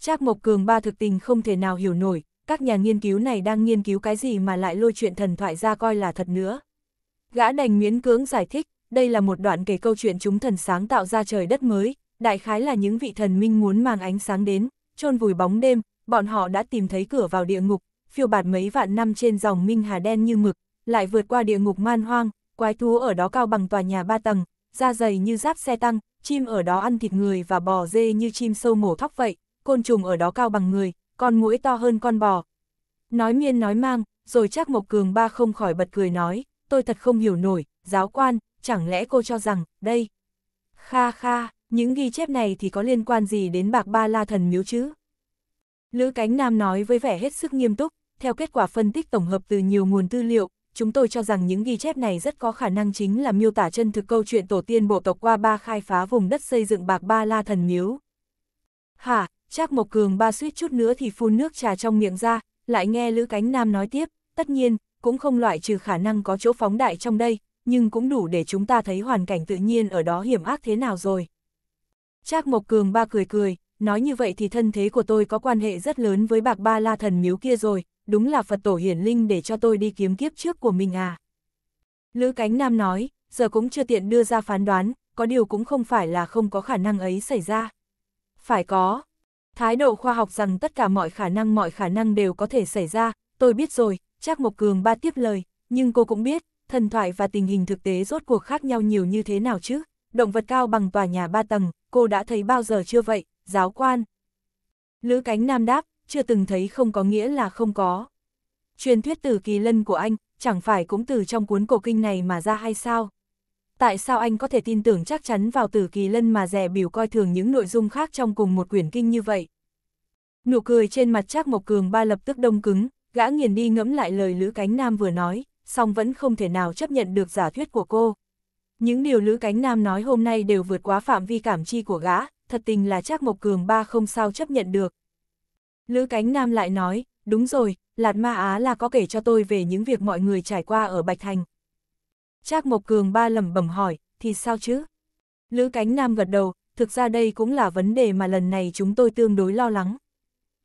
Trác Mộc Cường Ba thực tình không thể nào hiểu nổi, các nhà nghiên cứu này đang nghiên cứu cái gì mà lại lôi chuyện thần thoại ra coi là thật nữa. Gã đành miễn cưỡng giải thích, đây là một đoạn kể câu chuyện chúng thần sáng tạo ra trời đất mới, đại khái là những vị thần minh muốn mang ánh sáng đến, chôn vùi bóng đêm, bọn họ đã tìm thấy cửa vào địa ngục, phiêu bạt mấy vạn năm trên dòng minh hà đen như mực, lại vượt qua địa ngục man hoang, quái thú ở đó cao bằng tòa nhà ba tầng, da dày như giáp xe tăng, chim ở đó ăn thịt người và bò dê như chim sâu mổ thóc vậy, côn trùng ở đó cao bằng người, con muỗi to hơn con bò. Nói miên nói mang, rồi chắc Mộc Cường ba không khỏi bật cười nói, tôi thật không hiểu nổi, giáo quan, chẳng lẽ cô cho rằng, đây. Kha kha, những ghi chép này thì có liên quan gì đến bạc ba la thần miếu chứ? Lữ Cánh Nam nói với vẻ hết sức nghiêm túc, theo kết quả phân tích tổng hợp từ nhiều nguồn tư liệu, chúng tôi cho rằng những ghi chép này rất có khả năng chính là miêu tả chân thực câu chuyện tổ tiên bộ tộc qua ba khai phá vùng đất xây dựng bạc ba la thần miếu. Hả, Trác một Cường ba suýt chút nữa thì phun nước trà trong miệng ra, lại nghe Lữ Cánh Nam nói tiếp, tất nhiên, cũng không loại trừ khả năng có chỗ phóng đại trong đây, nhưng cũng đủ để chúng ta thấy hoàn cảnh tự nhiên ở đó hiểm ác thế nào rồi. Trác Mộc Cường ba cười cười, nói như vậy thì thân thế của tôi có quan hệ rất lớn với bạc ba la thần miếu kia rồi, đúng là Phật tổ hiển linh để cho tôi đi kiếm kiếp trước của mình à. Lữ Cánh Nam nói, giờ cũng chưa tiện đưa ra phán đoán, có điều cũng không phải là không có khả năng ấy xảy ra. Phải có. Thái độ khoa học rằng tất cả mọi khả năng mọi khả năng đều có thể xảy ra, tôi biết rồi, Trác Mộc Cường ba tiếp lời, nhưng cô cũng biết, thần thoại và tình hình thực tế rốt cuộc khác nhau nhiều như thế nào chứ, động vật cao bằng tòa nhà ba tầng, cô đã thấy bao giờ chưa vậy, giáo quan. Lữ Cánh Nam đáp, chưa từng thấy không có nghĩa là không có. Truyền thuyết từ kỳ lân của anh, chẳng phải cũng từ trong cuốn cổ kinh này mà ra hay sao? Tại sao anh có thể tin tưởng chắc chắn vào tử kỳ lân mà rẻ biểu coi thường những nội dung khác trong cùng một quyển kinh như vậy? Nụ cười trên mặt Trác Mộc Cường ba lập tức đông cứng, Gã nghiền đi ngẫm lại lời Lữ Cánh Nam vừa nói, song vẫn không thể nào chấp nhận được giả thuyết của cô. Những điều Lữ Cánh Nam nói hôm nay đều vượt quá phạm vi cảm chi của gã, thật tình là Trác Mộc Cường ba không sao chấp nhận được. Lữ Cánh Nam lại nói, đúng rồi, Lạt Ma Á là có kể cho tôi về những việc mọi người trải qua ở Bạch Thành. Trác Mộc Cường ba lẩm bẩm hỏi, thì sao chứ? Lữ Cánh Nam gật đầu, thực ra đây cũng là vấn đề mà lần này chúng tôi tương đối lo lắng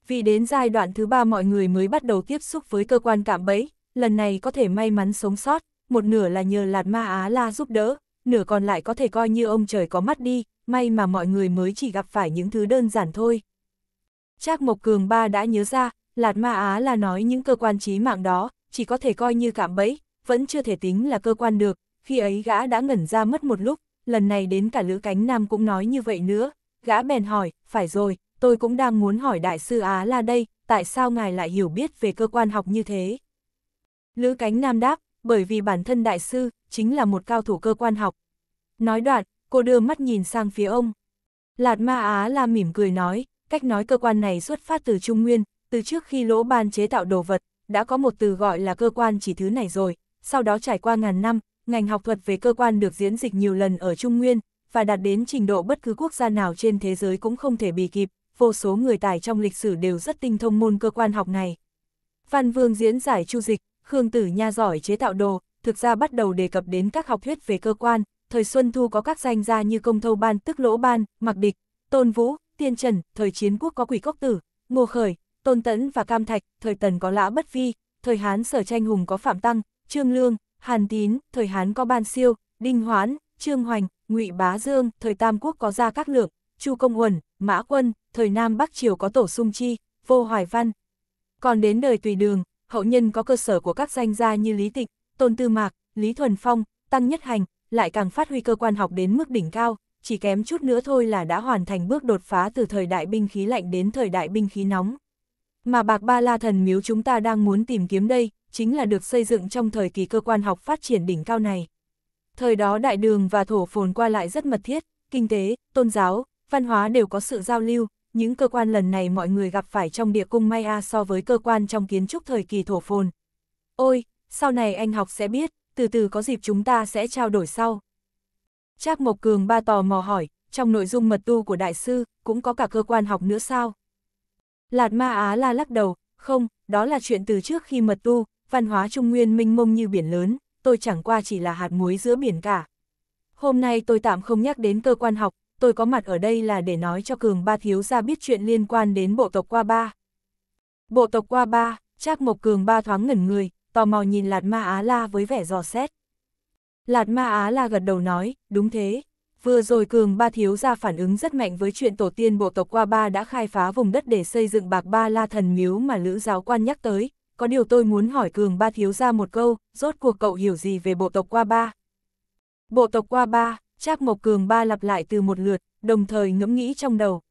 vì đến giai đoạn thứ ba mọi người mới bắt đầu tiếp xúc với cơ quan cạm bẫy, lần này có thể may mắn sống sót, một nửa là nhờ Lạt Ma Á La giúp đỡ, nửa còn lại có thể coi như ông trời có mắt đi, may mà mọi người mới chỉ gặp phải những thứ đơn giản thôi. Trác Mộc Cường Ba đã nhớ ra, Lạt Ma Á là nói những cơ quan trí mạng đó, chỉ có thể coi như cạm bẫy, vẫn chưa thể tính là cơ quan được, khi ấy gã đã ngẩn ra mất một lúc, lần này đến cả Lữ Cánh Nam cũng nói như vậy nữa, gã bèn hỏi, phải rồi, tôi cũng đang muốn hỏi đại sư Á là đây, tại sao ngài lại hiểu biết về cơ quan học như thế? Lữ Cánh Nam đáp, bởi vì bản thân đại sư, chính là một cao thủ cơ quan học. Nói đoạn, cô đưa mắt nhìn sang phía ông. Lạt Ma Á là mỉm cười nói, cách nói cơ quan này xuất phát từ Trung Nguyên, từ trước khi lỗ ban chế tạo đồ vật, đã có một từ gọi là cơ quan chỉ thứ này rồi, sau đó trải qua ngàn năm, ngành học thuật về cơ quan được diễn dịch nhiều lần ở Trung Nguyên, và đạt đến trình độ bất cứ quốc gia nào trên thế giới cũng không thể bì kịp, vô số người tài trong lịch sử đều rất tinh thông môn cơ quan học này. Văn Vương diễn giải chu dịch, Khương Tử Nha giỏi chế tạo đồ, thực ra bắt đầu đề cập đến các học thuyết về cơ quan, thời Xuân Thu có các danh gia như Công Thâu Ban tức Lỗ Ban, Mặc Địch, Tôn Vũ, Tiên Trần, thời chiến quốc có Quỷ Cốc Tử, Ngô Khởi, Tôn Tẫn và Cam Thạch, thời Tần có Lã Bất Vi, thời Hán Sở Tranh Hùng có Phạm Tăng, Trương Lương, Hàn Tín, thời Hán có Ban Siêu, Đinh Hoán, Trương Hoành, Ngụy Bá Dương, thời Tam Quốc có Gia Các Lượng, Chu Công Huẩn, Mã Quân, thời Nam Bắc Triều có tổ sung chi, vô hoài văn. Còn đến đời tùy đường, hậu nhân có cơ sở của các danh gia như Lý Tịch, Tôn Tư Mạc, Lý Thuần Phong, Tăng Nhất Hành, lại càng phát huy cơ quan học đến mức đỉnh cao, chỉ kém chút nữa thôi là đã hoàn thành bước đột phá từ thời đại binh khí lạnh đến thời đại binh khí nóng. Mà bạc ba la thần miếu chúng ta đang muốn tìm kiếm đây, chính là được xây dựng trong thời kỳ cơ quan học phát triển đỉnh cao này. Thời đó đại đường và thổ phồn qua lại rất mật thiết, kinh tế, tôn giáo, văn hóa đều có sự giao lưu, những cơ quan lần này mọi người gặp phải trong địa cung Maya so với cơ quan trong kiến trúc thời kỳ thổ phồn. Ôi, sau này anh học sẽ biết, từ từ có dịp chúng ta sẽ trao đổi sau. Trác Mộc Cường ba tò mò hỏi, trong nội dung mật tu của đại sư, cũng có cả cơ quan học nữa sao? Lạt Ma Á la lắc đầu, không, đó là chuyện từ trước khi mật tu, văn hóa trung nguyên minh mông như biển lớn, tôi chẳng qua chỉ là hạt muối giữa biển cả. Hôm nay tôi tạm không nhắc đến cơ quan học, tôi có mặt ở đây là để nói cho Cường Ba Thiếu Gia biết chuyện liên quan đến bộ tộc Qua Ba. Bộ tộc Qua Ba, Trác Mộc Cường Ba thoáng ngẩn người, tò mò nhìn Lạt Ma Á La với vẻ dò xét. Lạt Ma Á La gật đầu nói, đúng thế. Vừa rồi Cường Ba Thiếu Gia phản ứng rất mạnh với chuyện tổ tiên bộ tộc Qua Ba đã khai phá vùng đất để xây dựng bạc Ba La Thần Miếu mà Lữ Giáo Quan nhắc tới. Có điều tôi muốn hỏi Cường Ba Thiếu Gia một câu, rốt cuộc cậu hiểu gì về bộ tộc Qua Ba? Bộ tộc Qua Ba, Trác Mộc Cường ba lặp lại từ một lượt, đồng thời ngẫm nghĩ trong đầu.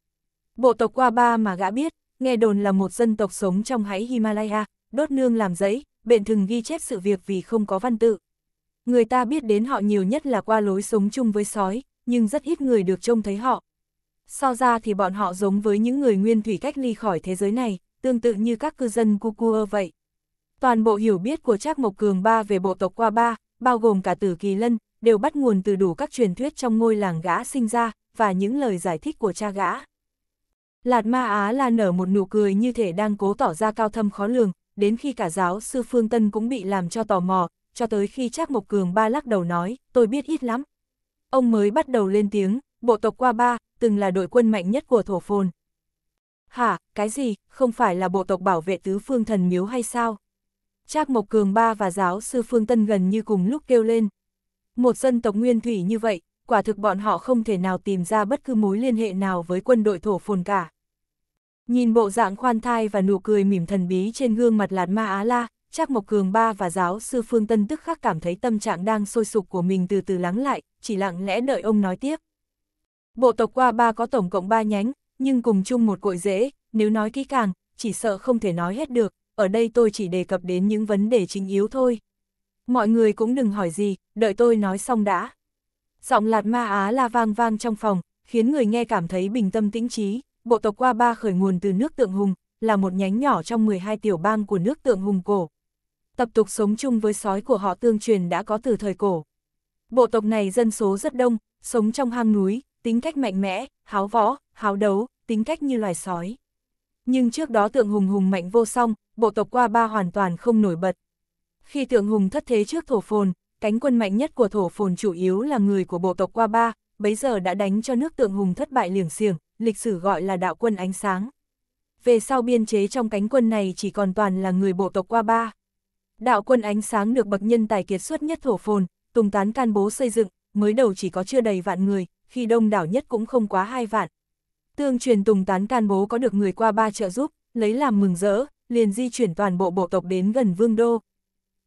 Bộ tộc qua ba mà gã biết, nghe đồn là một dân tộc sống trong hãy Himalaya, đốt nương làm giấy, bện thường ghi chép sự việc vì không có văn tự. Người ta biết đến họ nhiều nhất là qua lối sống chung với sói, nhưng rất ít người được trông thấy họ. So ra thì bọn họ giống với những người nguyên thủy cách ly khỏi thế giới này, tương tự như các cư dân Kukua vậy. Toàn bộ hiểu biết của Trác Mộc Cường Ba về bộ tộc Qua Ba, bao gồm cả Tử Kỳ Lân, đều bắt nguồn từ đủ các truyền thuyết trong ngôi làng gã sinh ra, và những lời giải thích của cha gã. Lạt Ma Á là nở một nụ cười như thể đang cố tỏ ra cao thâm khó lường, đến khi cả giáo sư Phương Tân cũng bị làm cho tò mò, cho tới khi Trác Mộc Cường ba lắc đầu nói, tôi biết ít lắm. Ông mới bắt đầu lên tiếng, bộ tộc qua ba, từng là đội quân mạnh nhất của thổ phồn. Hả, cái gì, không phải là bộ tộc bảo vệ tứ phương thần miếu hay sao? Trác Mộc Cường ba và giáo sư Phương Tân gần như cùng lúc kêu lên, một dân tộc nguyên thủy như vậy, quả thực bọn họ không thể nào tìm ra bất cứ mối liên hệ nào với quân đội thổ phồn cả. Nhìn bộ dạng khoan thai và nụ cười mỉm thần bí trên gương mặt lạt ma Á La, Trác Mộc Cường Ba và giáo sư Phương Tân tức khắc cảm thấy tâm trạng đang sôi sục của mình từ từ lắng lại, chỉ lặng lẽ đợi ông nói tiếp. Bộ tộc qua ba có tổng cộng ba nhánh, nhưng cùng chung một cội rễ, nếu nói kỹ càng, chỉ sợ không thể nói hết được, ở đây tôi chỉ đề cập đến những vấn đề chính yếu thôi. Mọi người cũng đừng hỏi gì, đợi tôi nói xong đã. Giọng lạt ma Á la vang vang trong phòng, khiến người nghe cảm thấy bình tâm tĩnh trí. Bộ tộc qua ba khởi nguồn từ nước tượng hùng, là một nhánh nhỏ trong 12 tiểu bang của nước tượng hùng cổ. Tập tục sống chung với sói của họ tương truyền đã có từ thời cổ. Bộ tộc này dân số rất đông, sống trong hang núi, tính cách mạnh mẽ, háo võ, háo đấu, tính cách như loài sói. Nhưng trước đó tượng hùng hùng mạnh vô song, bộ tộc qua ba hoàn toàn không nổi bật, khi tượng hùng thất thế trước thổ phồn, cánh quân mạnh nhất của thổ phồn chủ yếu là người của bộ tộc Qua Ba, bấy giờ đã đánh cho nước tượng hùng thất bại liềng xiềng, lịch sử gọi là đạo quân ánh sáng. Về sau biên chế trong cánh quân này chỉ còn toàn là người bộ tộc Qua Ba. Đạo quân ánh sáng được bậc nhân tài kiệt xuất nhất thổ phồn, tùng tán can bố xây dựng, mới đầu chỉ có chưa đầy vạn người, khi đông đảo nhất cũng không quá hai vạn. Tương truyền tùng tán can bố có được người qua ba trợ giúp, lấy làm mừng rỡ, liền di chuyển toàn bộ bộ tộc đến gần vương đô,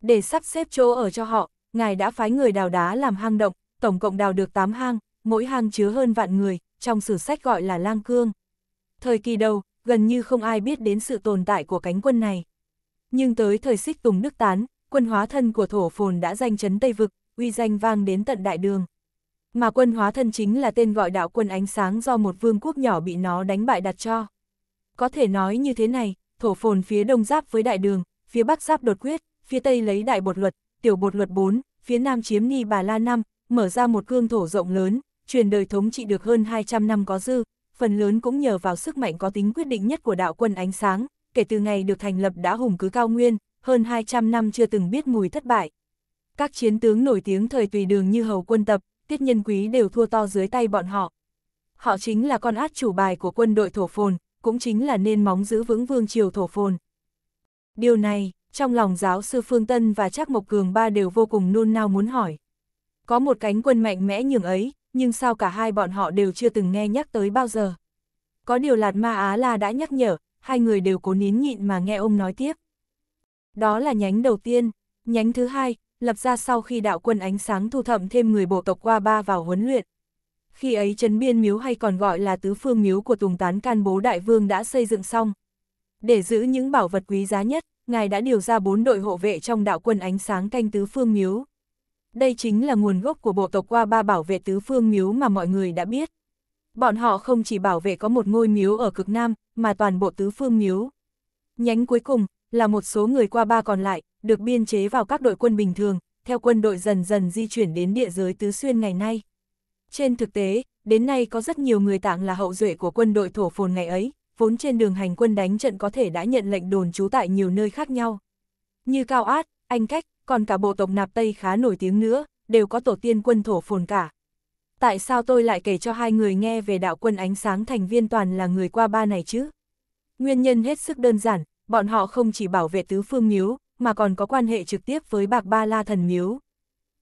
để sắp xếp chỗ ở cho họ, ngài đã phái người đào đá làm hang động, tổng cộng đào được 8 hang, mỗi hang chứa hơn vạn người, trong sử sách gọi là lang cương. Thời kỳ đầu, gần như không ai biết đến sự tồn tại của cánh quân này. Nhưng tới thời xích tùng nước tán, quân hóa thân của thổ phồn đã danh chấn Tây Vực, uy danh vang đến tận đại đường. Mà quân hóa thân chính là tên gọi đạo quân ánh sáng do một vương quốc nhỏ bị nó đánh bại đặt cho. Có thể nói như thế này, thổ phồn phía đông giáp với đại đường, phía bắc giáp đột quyết, phía Tây lấy đại bột luật, tiểu bột luật 4, phía Nam chiếm Ni Bà La 5, mở ra một cương thổ rộng lớn, truyền đời thống trị được hơn 200 năm có dư, phần lớn cũng nhờ vào sức mạnh có tính quyết định nhất của đạo quân ánh sáng, kể từ ngày được thành lập đã hùng cứ cao nguyên, hơn 200 năm chưa từng biết mùi thất bại. Các chiến tướng nổi tiếng thời tùy đường như Hầu Quân Tập, Tiết Nhân Quý đều thua to dưới tay bọn họ. Họ chính là con át chủ bài của quân đội thổ phồn, cũng chính là nên móng giữ vững vương triều thổ phồn. Điều này trong lòng giáo sư Phương Tân và Trác Mộc Cường ba đều vô cùng nôn nao muốn hỏi. Có một cánh quân mạnh mẽ nhường ấy, nhưng sao cả hai bọn họ đều chưa từng nghe nhắc tới bao giờ. Có điều Lạt Ma Á La đã nhắc nhở, hai người đều cố nín nhịn mà nghe ông nói tiếp. Đó là nhánh đầu tiên, nhánh thứ hai, lập ra sau khi đạo quân ánh sáng thu thẩm thêm người bộ tộc qua ba vào huấn luyện. Khi ấy Trấn Biên Miếu hay còn gọi là Tứ Phương Miếu của Tùng Tán Can Bố Đại Vương đã xây dựng xong. Để giữ những bảo vật quý giá nhất, ngài đã điều ra bốn đội hộ vệ trong đạo quân ánh sáng canh tứ phương miếu. Đây chính là nguồn gốc của bộ tộc qua ba bảo vệ tứ phương miếu mà mọi người đã biết. Bọn họ không chỉ bảo vệ có một ngôi miếu ở cực Nam, mà toàn bộ tứ phương miếu. Nhánh cuối cùng, là một số người qua ba còn lại, được biên chế vào các đội quân bình thường, theo quân đội dần dần di chuyển đến địa giới tứ xuyên ngày nay. Trên thực tế, đến nay có rất nhiều người tạng là hậu duệ của quân đội thổ phồn ngày ấy, vốn trên đường hành quân đánh trận có thể đã nhận lệnh đồn trú tại nhiều nơi khác nhau. Như Cao Át, Anh Cách, còn cả bộ tộc Nạp Tây khá nổi tiếng nữa, đều có tổ tiên quân thổ phồn cả. Tại sao tôi lại kể cho hai người nghe về đạo quân ánh sáng thành viên toàn là người qua ba này chứ? Nguyên nhân hết sức đơn giản, bọn họ không chỉ bảo vệ tứ phương miếu, mà còn có quan hệ trực tiếp với bạc ba la thần miếu.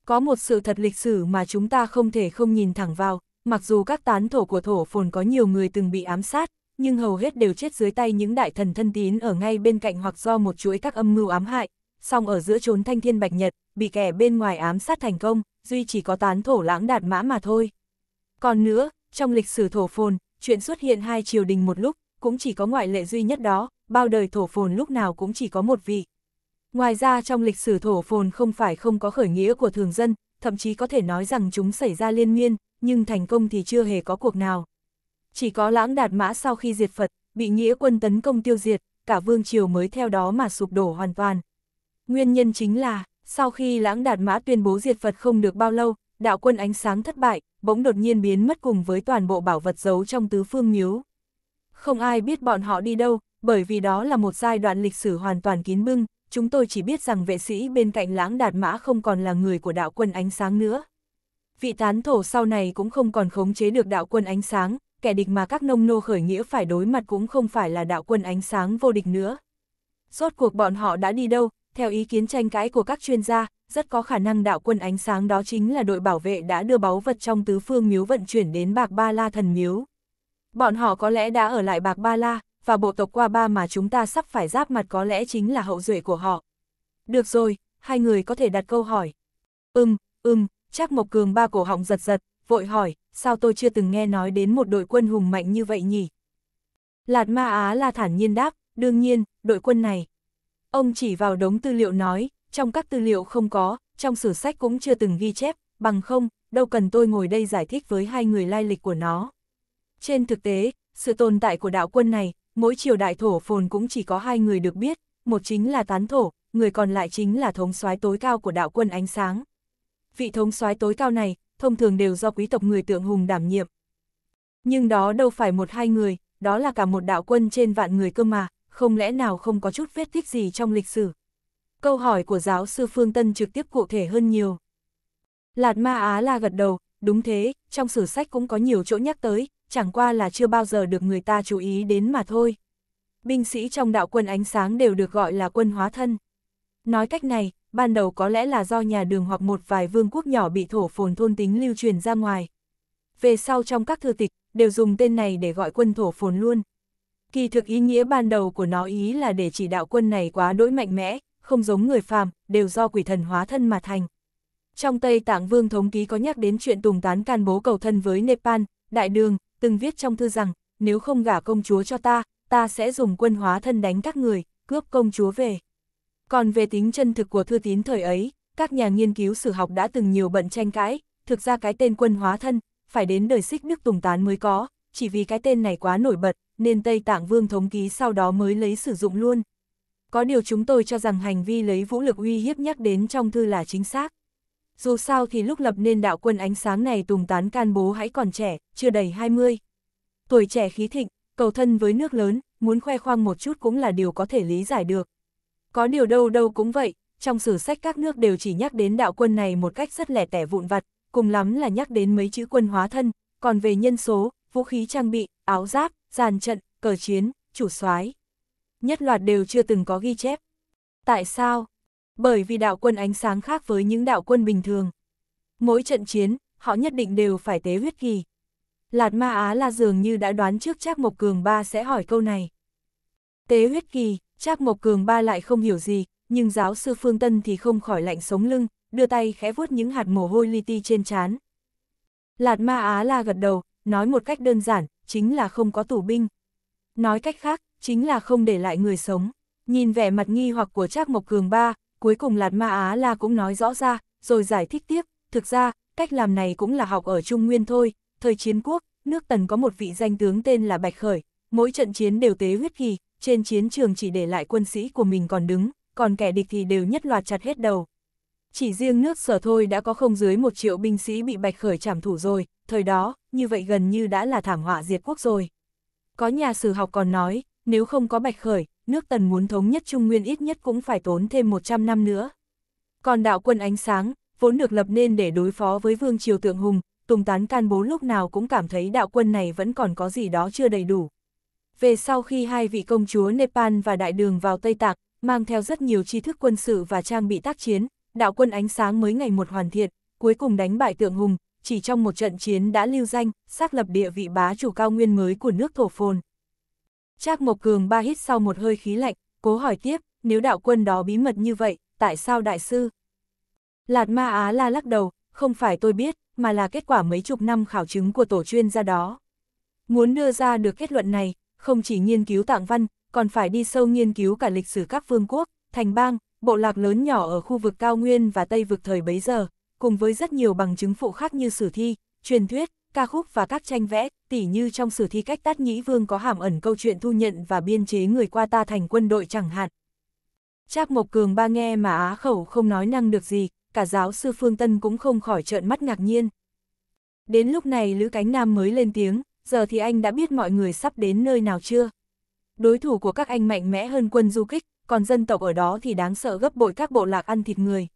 Có một sự thật lịch sử mà chúng ta không thể không nhìn thẳng vào, mặc dù các tán thổ của thổ phồn có nhiều người từng bị ám sát, nhưng hầu hết đều chết dưới tay những đại thần thân tín ở ngay bên cạnh hoặc do một chuỗi các âm mưu ám hại, song ở giữa trốn thanh thiên bạch nhật, bị kẻ bên ngoài ám sát thành công, duy chỉ có tán thổ lãng đạt mã mà thôi. Còn nữa, trong lịch sử thổ phồn, chuyện xuất hiện hai triều đình một lúc, cũng chỉ có ngoại lệ duy nhất đó, bao đời thổ phồn lúc nào cũng chỉ có một vị. Ngoài ra trong lịch sử thổ phồn không phải không có khởi nghĩa của thường dân, thậm chí có thể nói rằng chúng xảy ra liên miên, nhưng thành công thì chưa hề có cuộc nào. Chỉ có lãng đạt mã sau khi diệt Phật, bị nghĩa quân tấn công tiêu diệt, cả vương triều mới theo đó mà sụp đổ hoàn toàn. Nguyên nhân chính là, sau khi lãng đạt mã tuyên bố diệt Phật không được bao lâu, đạo quân ánh sáng thất bại, bỗng đột nhiên biến mất cùng với toàn bộ bảo vật giấu trong tứ phương miếu. Không ai biết bọn họ đi đâu, bởi vì đó là một giai đoạn lịch sử hoàn toàn kín bưng, chúng tôi chỉ biết rằng vệ sĩ bên cạnh lãng đạt mã không còn là người của đạo quân ánh sáng nữa. Vị tán thổ sau này cũng không còn khống chế được đạo quân ánh sáng, kẻ địch mà các nông nô khởi nghĩa phải đối mặt cũng không phải là đạo quân ánh sáng vô địch nữa. Rốt cuộc bọn họ đã đi đâu, theo ý kiến tranh cãi của các chuyên gia, rất có khả năng đạo quân ánh sáng đó chính là đội bảo vệ đã đưa báu vật trong tứ phương miếu vận chuyển đến Bạc Ba La thần miếu. Bọn họ có lẽ đã ở lại Bạc Ba La, và bộ tộc qua ba mà chúng ta sắp phải giáp mặt có lẽ chính là hậu duệ của họ. Được rồi, hai người có thể đặt câu hỏi. Ừm, ừm, chắc Mộc Cường ba cổ họng giật giật, vội hỏi, sao tôi chưa từng nghe nói đến một đội quân hùng mạnh như vậy nhỉ? Lạt Ma Á là thản nhiên đáp, đương nhiên, đội quân này. Ông chỉ vào đống tư liệu nói, trong các tư liệu không có, trong sử sách cũng chưa từng ghi chép, bằng không, đâu cần tôi ngồi đây giải thích với hai người lai lịch của nó. Trên thực tế, sự tồn tại của đạo quân này, mỗi triều đại thổ phồn cũng chỉ có hai người được biết, một chính là tán thổ, người còn lại chính là thống soái tối cao của đạo quân ánh sáng. Vị thống soái tối cao này, thông thường đều do quý tộc người tượng hùng đảm nhiệm. Nhưng đó đâu phải một hai người, đó là cả một đạo quân trên vạn người cơ mà, không lẽ nào không có chút vết tích gì trong lịch sử. Câu hỏi của giáo sư Phương Tân trực tiếp cụ thể hơn nhiều. Lạt Ma Á La gật đầu, đúng thế, trong sử sách cũng có nhiều chỗ nhắc tới, chẳng qua là chưa bao giờ được người ta chú ý đến mà thôi. Binh sĩ trong đạo quân ánh sáng đều được gọi là quân hóa thân. Nói cách này, ban đầu có lẽ là do nhà đường hoặc một vài vương quốc nhỏ bị thổ phồn thôn tính lưu truyền ra ngoài. Về sau trong các thư tịch, đều dùng tên này để gọi quân thổ phồn luôn. Kỳ thực ý nghĩa ban đầu của nó ý là để chỉ đạo quân này quá đỗi mạnh mẽ, không giống người phàm, đều do quỷ thần hóa thân mà thành. Trong Tây Tạng Vương Thống Ký có nhắc đến chuyện Tùng Tán can bố cầu thân với Nepal, Đại Đường, từng viết trong thư rằng, nếu không gả công chúa cho ta, ta sẽ dùng quân hóa thân đánh các người, cướp công chúa về. Còn về tính chân thực của thư tín thời ấy, các nhà nghiên cứu sử học đã từng nhiều bận tranh cãi, thực ra cái tên quân hóa thân, phải đến đời xích nước tùng tán mới có, chỉ vì cái tên này quá nổi bật, nên Tây Tạng Vương Thống Ký sau đó mới lấy sử dụng luôn. Có điều chúng tôi cho rằng hành vi lấy vũ lực uy hiếp nhắc đến trong thư là chính xác. Dù sao thì lúc lập nên đạo quân ánh sáng này Tùng Tán can bố hãy còn trẻ, chưa đầy 20. Tuổi trẻ khí thịnh, cầu thân với nước lớn, muốn khoe khoang một chút cũng là điều có thể lý giải được, có điều đâu đâu cũng vậy, trong sử sách các nước đều chỉ nhắc đến đạo quân này một cách rất lẻ tẻ vụn vặt, cùng lắm là nhắc đến mấy chữ quân hóa thân, còn về nhân số, vũ khí trang bị, áo giáp, giàn trận, cờ chiến, chủ soái Nhất loạt đều chưa từng có ghi chép. Tại sao? Bởi vì đạo quân ánh sáng khác với những đạo quân bình thường. Mỗi trận chiến, họ nhất định đều phải tế huyết kỳ. Lạt Ma Á là dường như đã đoán trước chắc Mộc Cường Ba sẽ hỏi câu này. Tế huyết kỳ, Trác Mộc Cường ba lại không hiểu gì, nhưng giáo sư Phương Tân thì không khỏi lạnh sống lưng, đưa tay khẽ vuốt những hạt mồ hôi li ti trên trán. Lạt Ma Á La gật đầu, nói một cách đơn giản, chính là không có tù binh. Nói cách khác, chính là không để lại người sống. Nhìn vẻ mặt nghi hoặc của Trác Mộc Cường ba, cuối cùng Lạt Ma Á La cũng nói rõ ra, rồi giải thích tiếp, thực ra, cách làm này cũng là học ở Trung Nguyên thôi, thời chiến quốc, nước Tần có một vị danh tướng tên là Bạch Khởi, mỗi trận chiến đều tế huyết kỳ, trên chiến trường chỉ để lại quân sĩ của mình còn đứng, còn kẻ địch thì đều nhất loạt chặt hết đầu. Chỉ riêng nước sở thôi đã có không dưới một triệu binh sĩ bị bạch khởi trảm thủ rồi, thời đó, như vậy gần như đã là thảm họa diệt quốc rồi. Có nhà sử học còn nói, nếu không có bạch khởi, nước tần muốn thống nhất Trung Nguyên ít nhất cũng phải tốn thêm 100 năm nữa. Còn đạo quân ánh sáng, vốn được lập nên để đối phó với vương triều tượng hùng, Tùng Tán Can Bố lúc nào cũng cảm thấy đạo quân này vẫn còn có gì đó chưa đầy đủ, về sau khi hai vị công chúa Nepal và đại đường vào Tây Tạc, mang theo rất nhiều tri thức quân sự và trang bị tác chiến, đạo quân ánh sáng mới ngày một hoàn thiện, cuối cùng đánh bại tượng hùng, chỉ trong một trận chiến đã lưu danh, xác lập địa vị bá chủ cao nguyên mới của nước thổ phồn. Trác Mộc Cường ba hít sau một hơi khí lạnh, cố hỏi tiếp, nếu đạo quân đó bí mật như vậy, tại sao đại sư? Lạt Ma Á la lắc đầu, không phải tôi biết, mà là kết quả mấy chục năm khảo chứng của tổ chuyên gia đó. Muốn đưa ra được kết luận này, không chỉ nghiên cứu tạng văn, còn phải đi sâu nghiên cứu cả lịch sử các vương quốc, thành bang, bộ lạc lớn nhỏ ở khu vực cao nguyên và tây vực thời bấy giờ, cùng với rất nhiều bằng chứng phụ khác như sử thi, truyền thuyết, ca khúc và các tranh vẽ, tỉ như trong sử thi cách tát nhĩ vương có hàm ẩn câu chuyện thu nhận và biên chế người qua ta thành quân đội chẳng hạn. Trác Mộc Cường ba nghe mà á khẩu không nói năng được gì, cả giáo sư Phương Tân cũng không khỏi trợn mắt ngạc nhiên. Đến lúc này Lữ Cánh Nam mới lên tiếng, giờ thì anh đã biết mọi người sắp đến nơi nào chưa? Đối thủ của các anh mạnh mẽ hơn quân du kích, còn dân tộc ở đó thì đáng sợ gấp bội các bộ lạc ăn thịt người.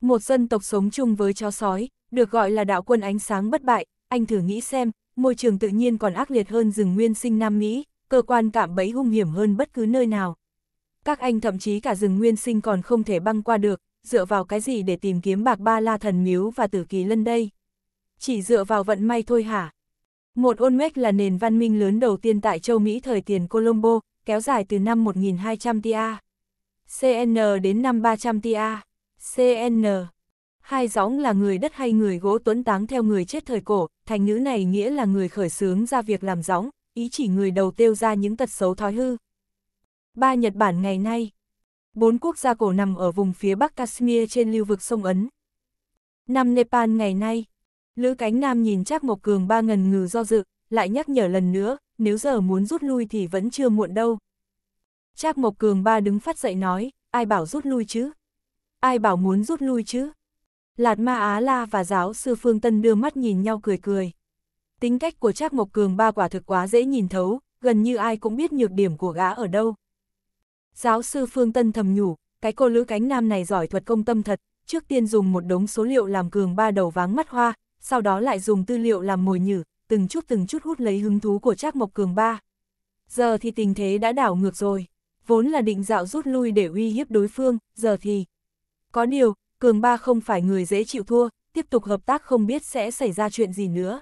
Một dân tộc sống chung với chó sói, được gọi là đạo quân ánh sáng bất bại, anh thử nghĩ xem, môi trường tự nhiên còn ác liệt hơn rừng nguyên sinh Nam Mỹ, cơ quan cảm bẫy hung hiểm hơn bất cứ nơi nào. Các anh thậm chí cả rừng nguyên sinh còn không thể băng qua được, dựa vào cái gì để tìm kiếm bạc ba la thần miếu và tử kỳ lân đây? Chỉ dựa vào vận may thôi hả? Một Olmec là nền văn minh lớn đầu tiên tại châu Mỹ thời tiền Colombo, kéo dài từ năm 1200 TA. CN đến năm 300 TA. CN. Hai gióng là người đất hay người gỗ tuấn táng theo người chết thời cổ, thành ngữ này nghĩa là người khởi xướng ra việc làm gióng, ý chỉ người đầu tiêu ra những tật xấu thói hư. Ba Nhật Bản ngày nay Bốn quốc gia cổ nằm ở vùng phía bắc Kashmir trên lưu vực sông Ấn. Năm Nepal ngày nay Lữ cánh nam nhìn Trác Mộc Cường ba ngần ngừ do dự, lại nhắc nhở lần nữa, nếu giờ muốn rút lui thì vẫn chưa muộn đâu. Trác Mộc Cường ba đứng phát dậy nói, ai bảo rút lui chứ? Ai bảo muốn rút lui chứ? Lạt Ma Á La và giáo sư Phương Tân đưa mắt nhìn nhau cười cười. Tính cách của Trác Mộc Cường ba quả thực quá dễ nhìn thấu, gần như ai cũng biết nhược điểm của gã ở đâu. Giáo sư Phương Tân thầm nhủ, cái cô lữ cánh nam này giỏi thuật công tâm thật, trước tiên dùng một đống số liệu làm Cường ba đầu váng mắt hoa, sau đó lại dùng tư liệu làm mồi nhử, từng chút từng chút hút lấy hứng thú của Trác Mộc Cường ba. Giờ thì tình thế đã đảo ngược rồi, vốn là định dạo rút lui để uy hiếp đối phương, giờ thì... Có điều, Cường ba không phải người dễ chịu thua, tiếp tục hợp tác không biết sẽ xảy ra chuyện gì nữa.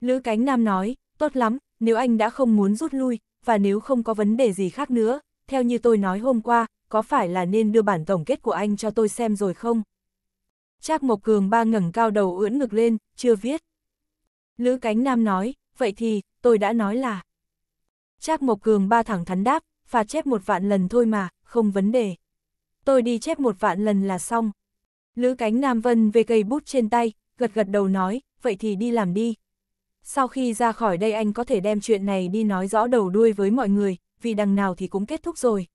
Lữ Cánh Nam nói, tốt lắm, nếu anh đã không muốn rút lui, và nếu không có vấn đề gì khác nữa, theo như tôi nói hôm qua, có phải là nên đưa bản tổng kết của anh cho tôi xem rồi không? Trác Mộc Cường ba ngẩng cao đầu ưỡn ngực lên, chưa viết. Lữ Cánh Nam nói, vậy thì, tôi đã nói là. Trác Mộc Cường ba thẳng thắn đáp, phạt chép một vạn lần thôi mà, không vấn đề. Tôi đi chép một vạn lần là xong. Lữ Cánh Nam Vân về cây bút trên tay, gật gật đầu nói, vậy thì đi làm đi. Sau khi ra khỏi đây anh có thể đem chuyện này đi nói rõ đầu đuôi với mọi người, vì đằng nào thì cũng kết thúc rồi.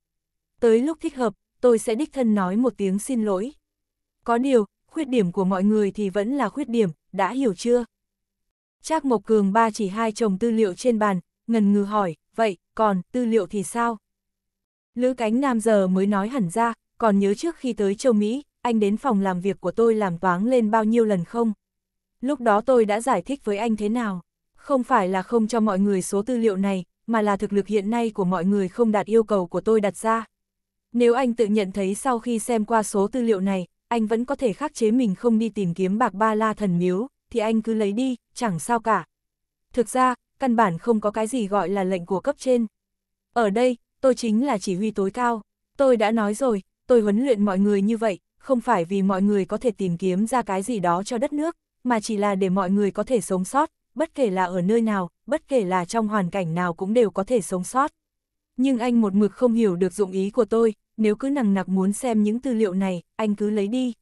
Tới lúc thích hợp, tôi sẽ đích thân nói một tiếng xin lỗi. Có điều, khuyết điểm của mọi người thì vẫn là khuyết điểm, đã hiểu chưa? Trác Mộc Cường ba chỉ hai chồng tư liệu trên bàn, ngần ngừ hỏi, vậy, còn, tư liệu thì sao? Lữ cánh nam giờ mới nói hẳn ra, còn nhớ trước khi tới châu Mỹ, anh đến phòng làm việc của tôi làm toán lên bao nhiêu lần không? Lúc đó tôi đã giải thích với anh thế nào? Không phải là không cho mọi người số tư liệu này, mà là thực lực hiện nay của mọi người không đạt yêu cầu của tôi đặt ra. Nếu anh tự nhận thấy sau khi xem qua số tư liệu này, anh vẫn có thể khắc chế mình không đi tìm kiếm bạc ba la thần miếu, thì anh cứ lấy đi, chẳng sao cả. Thực ra, căn bản không có cái gì gọi là lệnh của cấp trên. Ở đây, tôi chính là chỉ huy tối cao. Tôi đã nói rồi, tôi huấn luyện mọi người như vậy, không phải vì mọi người có thể tìm kiếm ra cái gì đó cho đất nước, mà chỉ là để mọi người có thể sống sót, bất kể là ở nơi nào, bất kể là trong hoàn cảnh nào cũng đều có thể sống sót. Nhưng anh một mực không hiểu được dụng ý của tôi, nếu cứ nằng nặc muốn xem những tư liệu này, anh cứ lấy đi.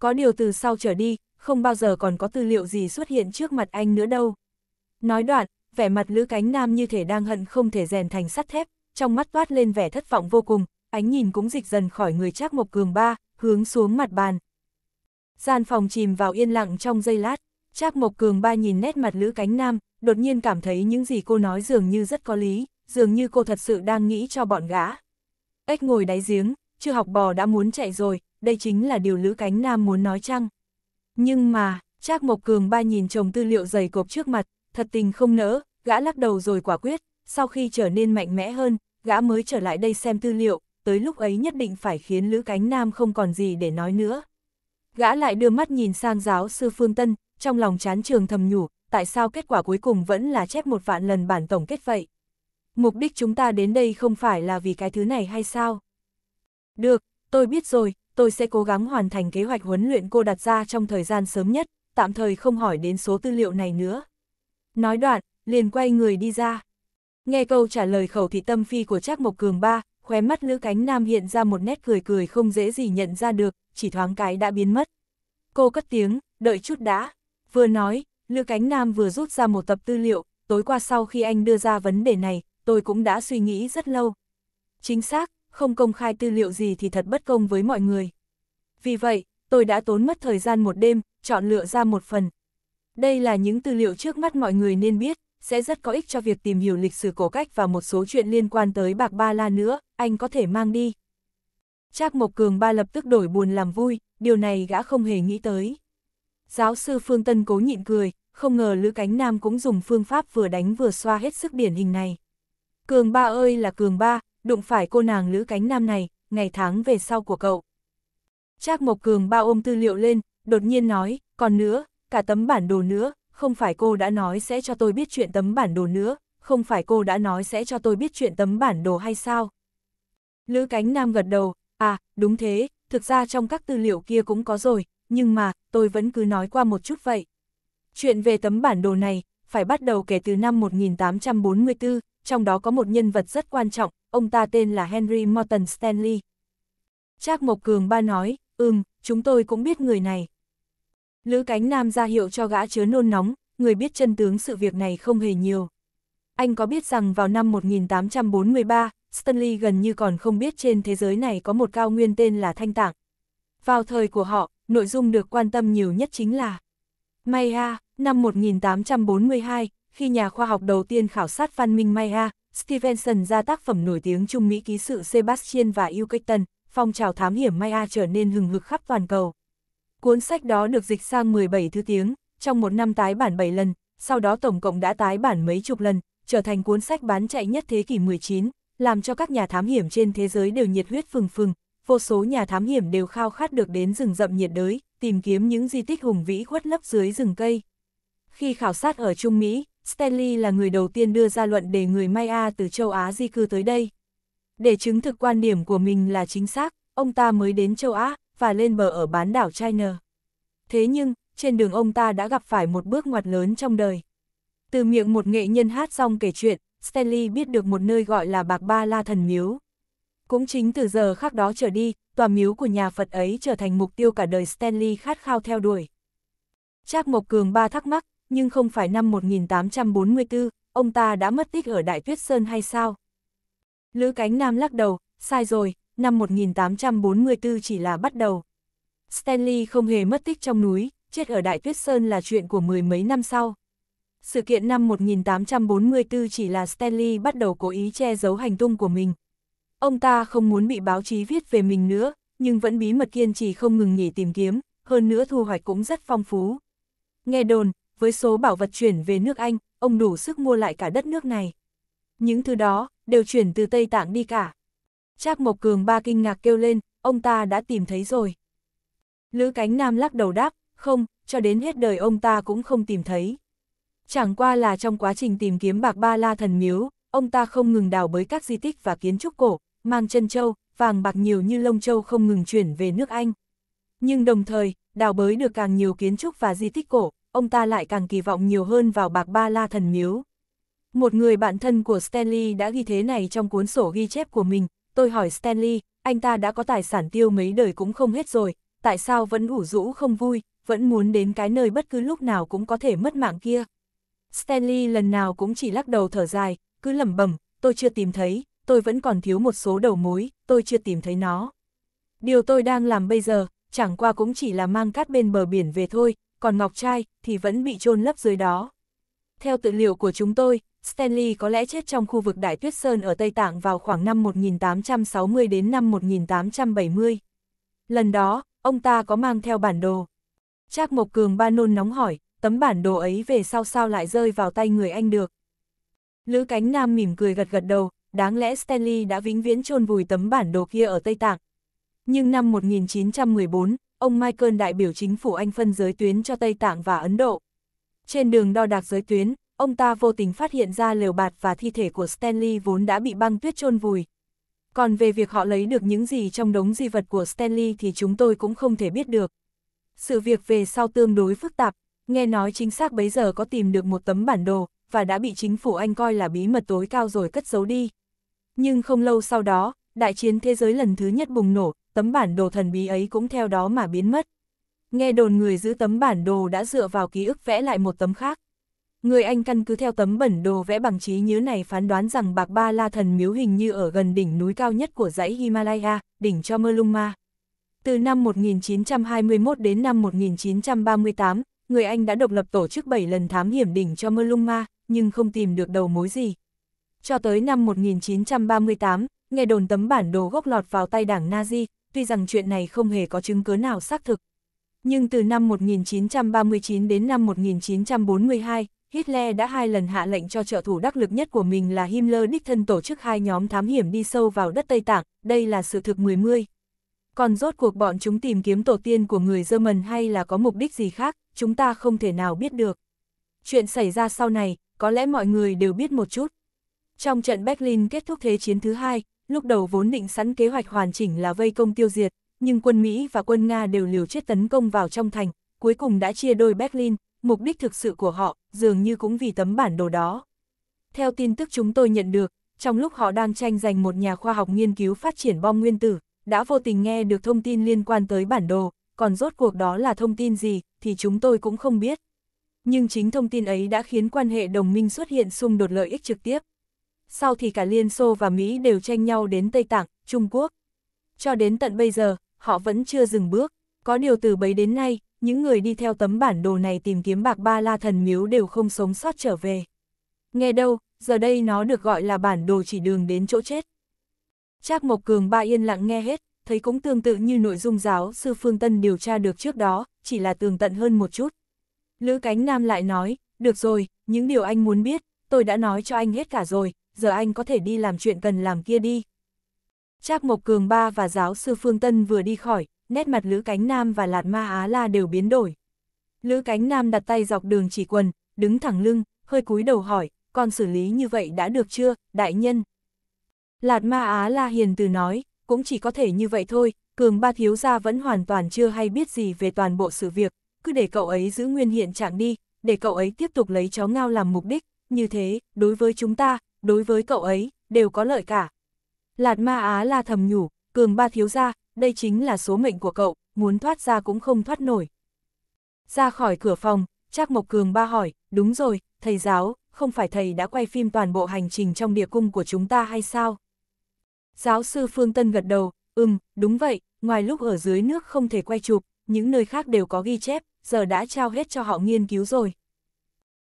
Có điều từ sau trở đi, không bao giờ còn có tư liệu gì xuất hiện trước mặt anh nữa đâu. Nói đoạn, vẻ mặt Lữ Cánh Nam như thể đang hận không thể rèn thành sắt thép, trong mắt toát lên vẻ thất vọng vô cùng, ánh nhìn cũng dịch dần khỏi người Trác Mộc Cường ba, hướng xuống mặt bàn. Gian phòng chìm vào yên lặng trong giây lát, Trác Mộc Cường ba nhìn nét mặt Lữ Cánh Nam, đột nhiên cảm thấy những gì cô nói dường như rất có lý, dường như cô thật sự đang nghĩ cho bọn gã cách ngồi đáy giếng, chưa học bò đã muốn chạy rồi, đây chính là điều Lữ Cánh Nam muốn nói chăng. Nhưng mà, Trác Mộc Cường ba nhìn chồng tư liệu dày cộp trước mặt, thật tình không nỡ, gã lắc đầu rồi quả quyết, sau khi trở nên mạnh mẽ hơn, gã mới trở lại đây xem tư liệu, tới lúc ấy nhất định phải khiến Lữ Cánh Nam không còn gì để nói nữa. Gã lại đưa mắt nhìn sang giáo sư Phương Tân, trong lòng chán trường thầm nhủ, tại sao kết quả cuối cùng vẫn là chép một vạn lần bản tổng kết vậy mục đích chúng ta đến đây không phải là vì cái thứ này hay sao? Được, tôi biết rồi, tôi sẽ cố gắng hoàn thành kế hoạch huấn luyện cô đặt ra trong thời gian sớm nhất, tạm thời không hỏi đến số tư liệu này nữa. Nói đoạn, liền quay người đi ra. Nghe câu trả lời khẩu thị tâm phi của Trác Mộc Cường ba, khóe mắt Lữ Cánh Nam hiện ra một nét cười cười không dễ gì nhận ra được, chỉ thoáng cái đã biến mất. Cô cất tiếng, đợi chút đã. Vừa nói, Lữ Cánh Nam vừa rút ra một tập tư liệu, tối qua sau khi anh đưa ra vấn đề này, tôi cũng đã suy nghĩ rất lâu. Chính xác, không công khai tư liệu gì thì thật bất công với mọi người. Vì vậy, tôi đã tốn mất thời gian một đêm, chọn lựa ra một phần. Đây là những tư liệu trước mắt mọi người nên biết, sẽ rất có ích cho việc tìm hiểu lịch sử cổ cách và một số chuyện liên quan tới bạc ba la nữa, anh có thể mang đi. Trác Mộc Cường ba lập tức đổi buồn làm vui, điều này gã không hề nghĩ tới. Giáo sư Phương Tân cố nhịn cười, không ngờ Lữ Cánh Nam cũng dùng phương pháp vừa đánh vừa xoa hết sức điển hình này. Cường ba ơi là cường ba, đụng phải cô nàng lữ cánh nam này, ngày tháng về sau của cậu. Trác Mộc Cường ba ôm tư liệu lên, đột nhiên nói, còn nữa, cả tấm bản đồ nữa, không phải cô đã nói sẽ cho tôi biết chuyện tấm bản đồ nữa, không phải cô đã nói sẽ cho tôi biết chuyện tấm bản đồ hay sao? Lữ cánh nam gật đầu, à, đúng thế, thực ra trong các tư liệu kia cũng có rồi, nhưng mà, tôi vẫn cứ nói qua một chút vậy. Chuyện về tấm bản đồ này, phải bắt đầu kể từ năm 1844, trong đó có một nhân vật rất quan trọng, ông ta tên là Henry Morton Stanley. Trác Mộc Cường ba nói, ừm, chúng tôi cũng biết người này. Lữ cánh nam ra hiệu cho gã chứa nôn nóng, người biết chân tướng sự việc này không hề nhiều. Anh có biết rằng vào năm 1843, Stanley gần như còn không biết trên thế giới này có một cao nguyên tên là Thanh Tạng. Vào thời của họ, nội dung được quan tâm nhiều nhất chính là Maya, năm 1842, khi nhà khoa học đầu tiên khảo sát văn minh Maya, Stevenson ra tác phẩm nổi tiếng Trung Mỹ ký sự Sebastian và Ilkeston, phong trào thám hiểm Maya trở nên hừng hực khắp toàn cầu. Cuốn sách đó được dịch sang 17 thứ tiếng, trong một năm tái bản 7 lần, sau đó tổng cộng đã tái bản mấy chục lần, trở thành cuốn sách bán chạy nhất thế kỷ 19, làm cho các nhà thám hiểm trên thế giới đều nhiệt huyết phừng phừng, vô số nhà thám hiểm đều khao khát được đến rừng rậm nhiệt đới, tìm kiếm những di tích hùng vĩ khuất lấp dưới rừng cây. Khi khảo sát ở Trung Mỹ, Stanley là người đầu tiên đưa ra luận để người Maya từ châu Á di cư tới đây. Để chứng thực quan điểm của mình là chính xác, ông ta mới đến châu Á và lên bờ ở bán đảo China. Thế nhưng, trên đường ông ta đã gặp phải một bước ngoặt lớn trong đời. Từ miệng một nghệ nhân hát xong kể chuyện, Stanley biết được một nơi gọi là Bạc Ba La Thần Miếu. Cũng chính từ giờ khác đó trở đi, tòa miếu của nhà Phật ấy trở thành mục tiêu cả đời Stanley khát khao theo đuổi. Trác Mộc Cường ba thắc mắc, nhưng không phải năm 1844, ông ta đã mất tích ở Đại Tuyết Sơn hay sao? Lữ Cánh Nam lắc đầu, sai rồi, năm 1844 chỉ là bắt đầu. Stanley không hề mất tích trong núi, chết ở Đại Tuyết Sơn là chuyện của mười mấy năm sau. Sự kiện năm 1844 chỉ là Stanley bắt đầu cố ý che giấu hành tung của mình, Ông ta không muốn bị báo chí viết về mình nữa, nhưng vẫn bí mật kiên trì không ngừng nghỉ tìm kiếm, hơn nữa thu hoạch cũng rất phong phú. Nghe đồn, với số bảo vật chuyển về nước Anh, ông đủ sức mua lại cả đất nước này. Những thứ đó, đều chuyển từ Tây Tạng đi cả. Trác Mộc Cường ba kinh ngạc kêu lên, ông ta đã tìm thấy rồi. Lữ Cánh Nam lắc đầu đáp, không, cho đến hết đời ông ta cũng không tìm thấy. Chẳng qua là trong quá trình tìm kiếm bạc ba la thần miếu, ông ta không ngừng đào bới các di tích và kiến trúc cổ, mang chân châu, vàng bạc nhiều như lông châu không ngừng chuyển về nước Anh. Nhưng đồng thời, đào bới được càng nhiều kiến trúc và di tích cổ, ông ta lại càng kỳ vọng nhiều hơn vào bạc ba la thần miếu. Một người bạn thân của Stanley đã ghi thế này trong cuốn sổ ghi chép của mình, tôi hỏi Stanley, anh ta đã có tài sản tiêu mấy đời cũng không hết rồi, tại sao vẫn ủ rũ không vui, vẫn muốn đến cái nơi bất cứ lúc nào cũng có thể mất mạng kia. Stanley lần nào cũng chỉ lắc đầu thở dài, cứ lẩm bẩm, tôi chưa tìm thấy, tôi vẫn còn thiếu một số đầu mối, tôi chưa tìm thấy nó. Điều tôi đang làm bây giờ, chẳng qua cũng chỉ là mang cát bên bờ biển về thôi, còn ngọc trai thì vẫn bị chôn lấp dưới đó. Theo tự liệu của chúng tôi, Stanley có lẽ chết trong khu vực Đại Tuyết Sơn ở Tây Tạng vào khoảng năm 1860 đến năm 1870. Lần đó, ông ta có mang theo bản đồ. Trác Mộc Cường ba nôn nóng hỏi, tấm bản đồ ấy về sao sao lại rơi vào tay người anh được. Lữ Cánh Nam mỉm cười gật gật đầu, đáng lẽ Stanley đã vĩnh viễn chôn vùi tấm bản đồ kia ở Tây Tạng. Nhưng năm 1914, ông Michael đại biểu chính phủ Anh phân giới tuyến cho Tây Tạng và Ấn Độ. Trên đường đo đạc giới tuyến, ông ta vô tình phát hiện ra lều bạt và thi thể của Stanley vốn đã bị băng tuyết chôn vùi. Còn về việc họ lấy được những gì trong đống di vật của Stanley thì chúng tôi cũng không thể biết được. Sự việc về sau tương đối phức tạp, nghe nói chính xác bấy giờ có tìm được một tấm bản đồ, và đã bị chính phủ Anh coi là bí mật tối cao rồi cất giấu đi. Nhưng không lâu sau đó, đại chiến thế giới lần thứ nhất bùng nổ, tấm bản đồ thần bí ấy cũng theo đó mà biến mất. Nghe đồn người giữ tấm bản đồ đã dựa vào ký ức vẽ lại một tấm khác. Người Anh căn cứ theo tấm bản đồ vẽ bằng trí nhớ này phán đoán rằng Bạc Ba La Thần Miếu hình như ở gần đỉnh núi cao nhất của dãy Himalaya, đỉnh cho Cholmondelma. Từ năm 1921 đến năm 1938, người Anh đã độc lập tổ chức 7 lần thám hiểm đỉnh cho Cholmondelma, nhưng không tìm được đầu mối gì, cho tới năm 1938, nghe đồn tấm bản đồ gốc lọt vào tay đảng Nazi, tuy rằng chuyện này không hề có chứng cứ nào xác thực. Nhưng từ năm 1939 đến năm 1942, Hitler đã hai lần hạ lệnh cho trợ thủ đắc lực nhất của mình là Himmler đích thân tổ chức hai nhóm thám hiểm đi sâu vào đất Tây Tạng, đây là sự thực 10 Còn rốt cuộc bọn chúng tìm kiếm tổ tiên của người German hay là có mục đích gì khác, chúng ta không thể nào biết được. Chuyện xảy ra sau này, có lẽ mọi người đều biết một chút. Trong trận Berlin kết thúc thế chiến thứ hai, lúc đầu vốn định sẵn kế hoạch hoàn chỉnh là vây công tiêu diệt, nhưng quân Mỹ và quân Nga đều liều chết tấn công vào trong thành, cuối cùng đã chia đôi Berlin, mục đích thực sự của họ dường như cũng vì tấm bản đồ đó. Theo tin tức chúng tôi nhận được, trong lúc họ đang tranh giành một nhà khoa học nghiên cứu phát triển bom nguyên tử, đã vô tình nghe được thông tin liên quan tới bản đồ, còn rốt cuộc đó là thông tin gì thì chúng tôi cũng không biết. Nhưng chính thông tin ấy đã khiến quan hệ đồng minh xuất hiện xung đột lợi ích trực tiếp sau thì cả Liên Xô và Mỹ đều tranh nhau đến Tây Tạng, Trung Quốc. Cho đến tận bây giờ, họ vẫn chưa dừng bước. Có điều từ bấy đến nay, những người đi theo tấm bản đồ này tìm kiếm bạc ba la thần miếu đều không sống sót trở về. Nghe đâu, giờ đây nó được gọi là bản đồ chỉ đường đến chỗ chết. Trác Mộc Cường ba yên lặng nghe hết, thấy cũng tương tự như nội dung giáo sư Phương Tân điều tra được trước đó, chỉ là tường tận hơn một chút. Lữ Cánh Nam lại nói, được rồi, những điều anh muốn biết, tôi đã nói cho anh hết cả rồi, giờ anh có thể đi làm chuyện cần làm kia đi. Trác Mộc Cường Ba và giáo sư Phương Tân vừa đi khỏi, nét mặt Lữ Cánh Nam và Lạt Ma Á La đều biến đổi. Lữ Cánh Nam đặt tay dọc đường chỉ quần, đứng thẳng lưng, hơi cúi đầu hỏi, con xử lý như vậy đã được chưa, đại nhân? Lạt Ma Á La hiền từ nói, cũng chỉ có thể như vậy thôi, Cường Ba thiếu gia vẫn hoàn toàn chưa hay biết gì về toàn bộ sự việc, cứ để cậu ấy giữ nguyên hiện trạng đi, để cậu ấy tiếp tục lấy chó ngao làm mục đích, như thế, đối với chúng ta, đối với cậu ấy, đều có lợi cả. Lạt ma á là thầm nhủ, cường ba thiếu gia, đây chính là số mệnh của cậu, muốn thoát ra cũng không thoát nổi. Ra khỏi cửa phòng, Trác Mộc Cường ba hỏi, đúng rồi, thầy giáo, không phải thầy đã quay phim toàn bộ hành trình trong địa cung của chúng ta hay sao? Giáo sư Phương Tân gật đầu, ừm, đúng vậy, ngoài lúc ở dưới nước không thể quay chụp, những nơi khác đều có ghi chép, giờ đã trao hết cho họ nghiên cứu rồi.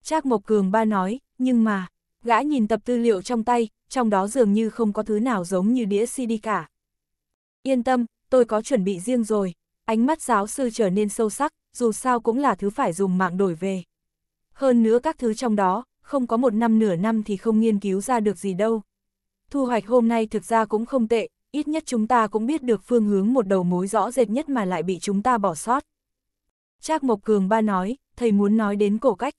Trác Mộc Cường ba nói, nhưng mà, Gã nhìn tập tư liệu trong tay, trong đó dường như không có thứ nào giống như đĩa CD cả. Yên tâm, tôi có chuẩn bị riêng rồi. Ánh mắt giáo sư trở nên sâu sắc, dù sao cũng là thứ phải dùng mạng đổi về. Hơn nữa các thứ trong đó, không có một năm nửa năm thì không nghiên cứu ra được gì đâu. Thu hoạch hôm nay thực ra cũng không tệ, ít nhất chúng ta cũng biết được phương hướng một đầu mối rõ rệt nhất mà lại bị chúng ta bỏ sót. Trác Mộc Cường ba nói, thầy muốn nói đến cổ cách.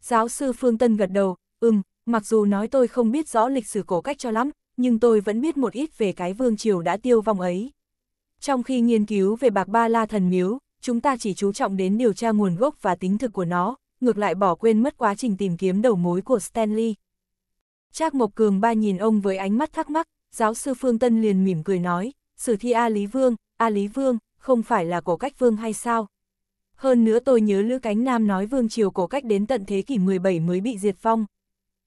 Giáo sư Phương Tân gật đầu, ừm, mặc dù nói tôi không biết rõ lịch sử cổ cách cho lắm, nhưng tôi vẫn biết một ít về cái vương triều đã tiêu vong ấy. Trong khi nghiên cứu về bạc ba la thần miếu, chúng ta chỉ chú trọng đến điều tra nguồn gốc và tính thực của nó, ngược lại bỏ quên mất quá trình tìm kiếm đầu mối của Stanley. Trác Mộc Cường ba nhìn ông với ánh mắt thắc mắc, giáo sư Phương Tân liền mỉm cười nói, sử thi A Lý Vương, A Lý Vương, không phải là cổ cách vương hay sao? Hơn nữa tôi nhớ Lữ Cánh Nam nói vương triều cổ cách đến tận thế kỷ 17 mới bị diệt vong.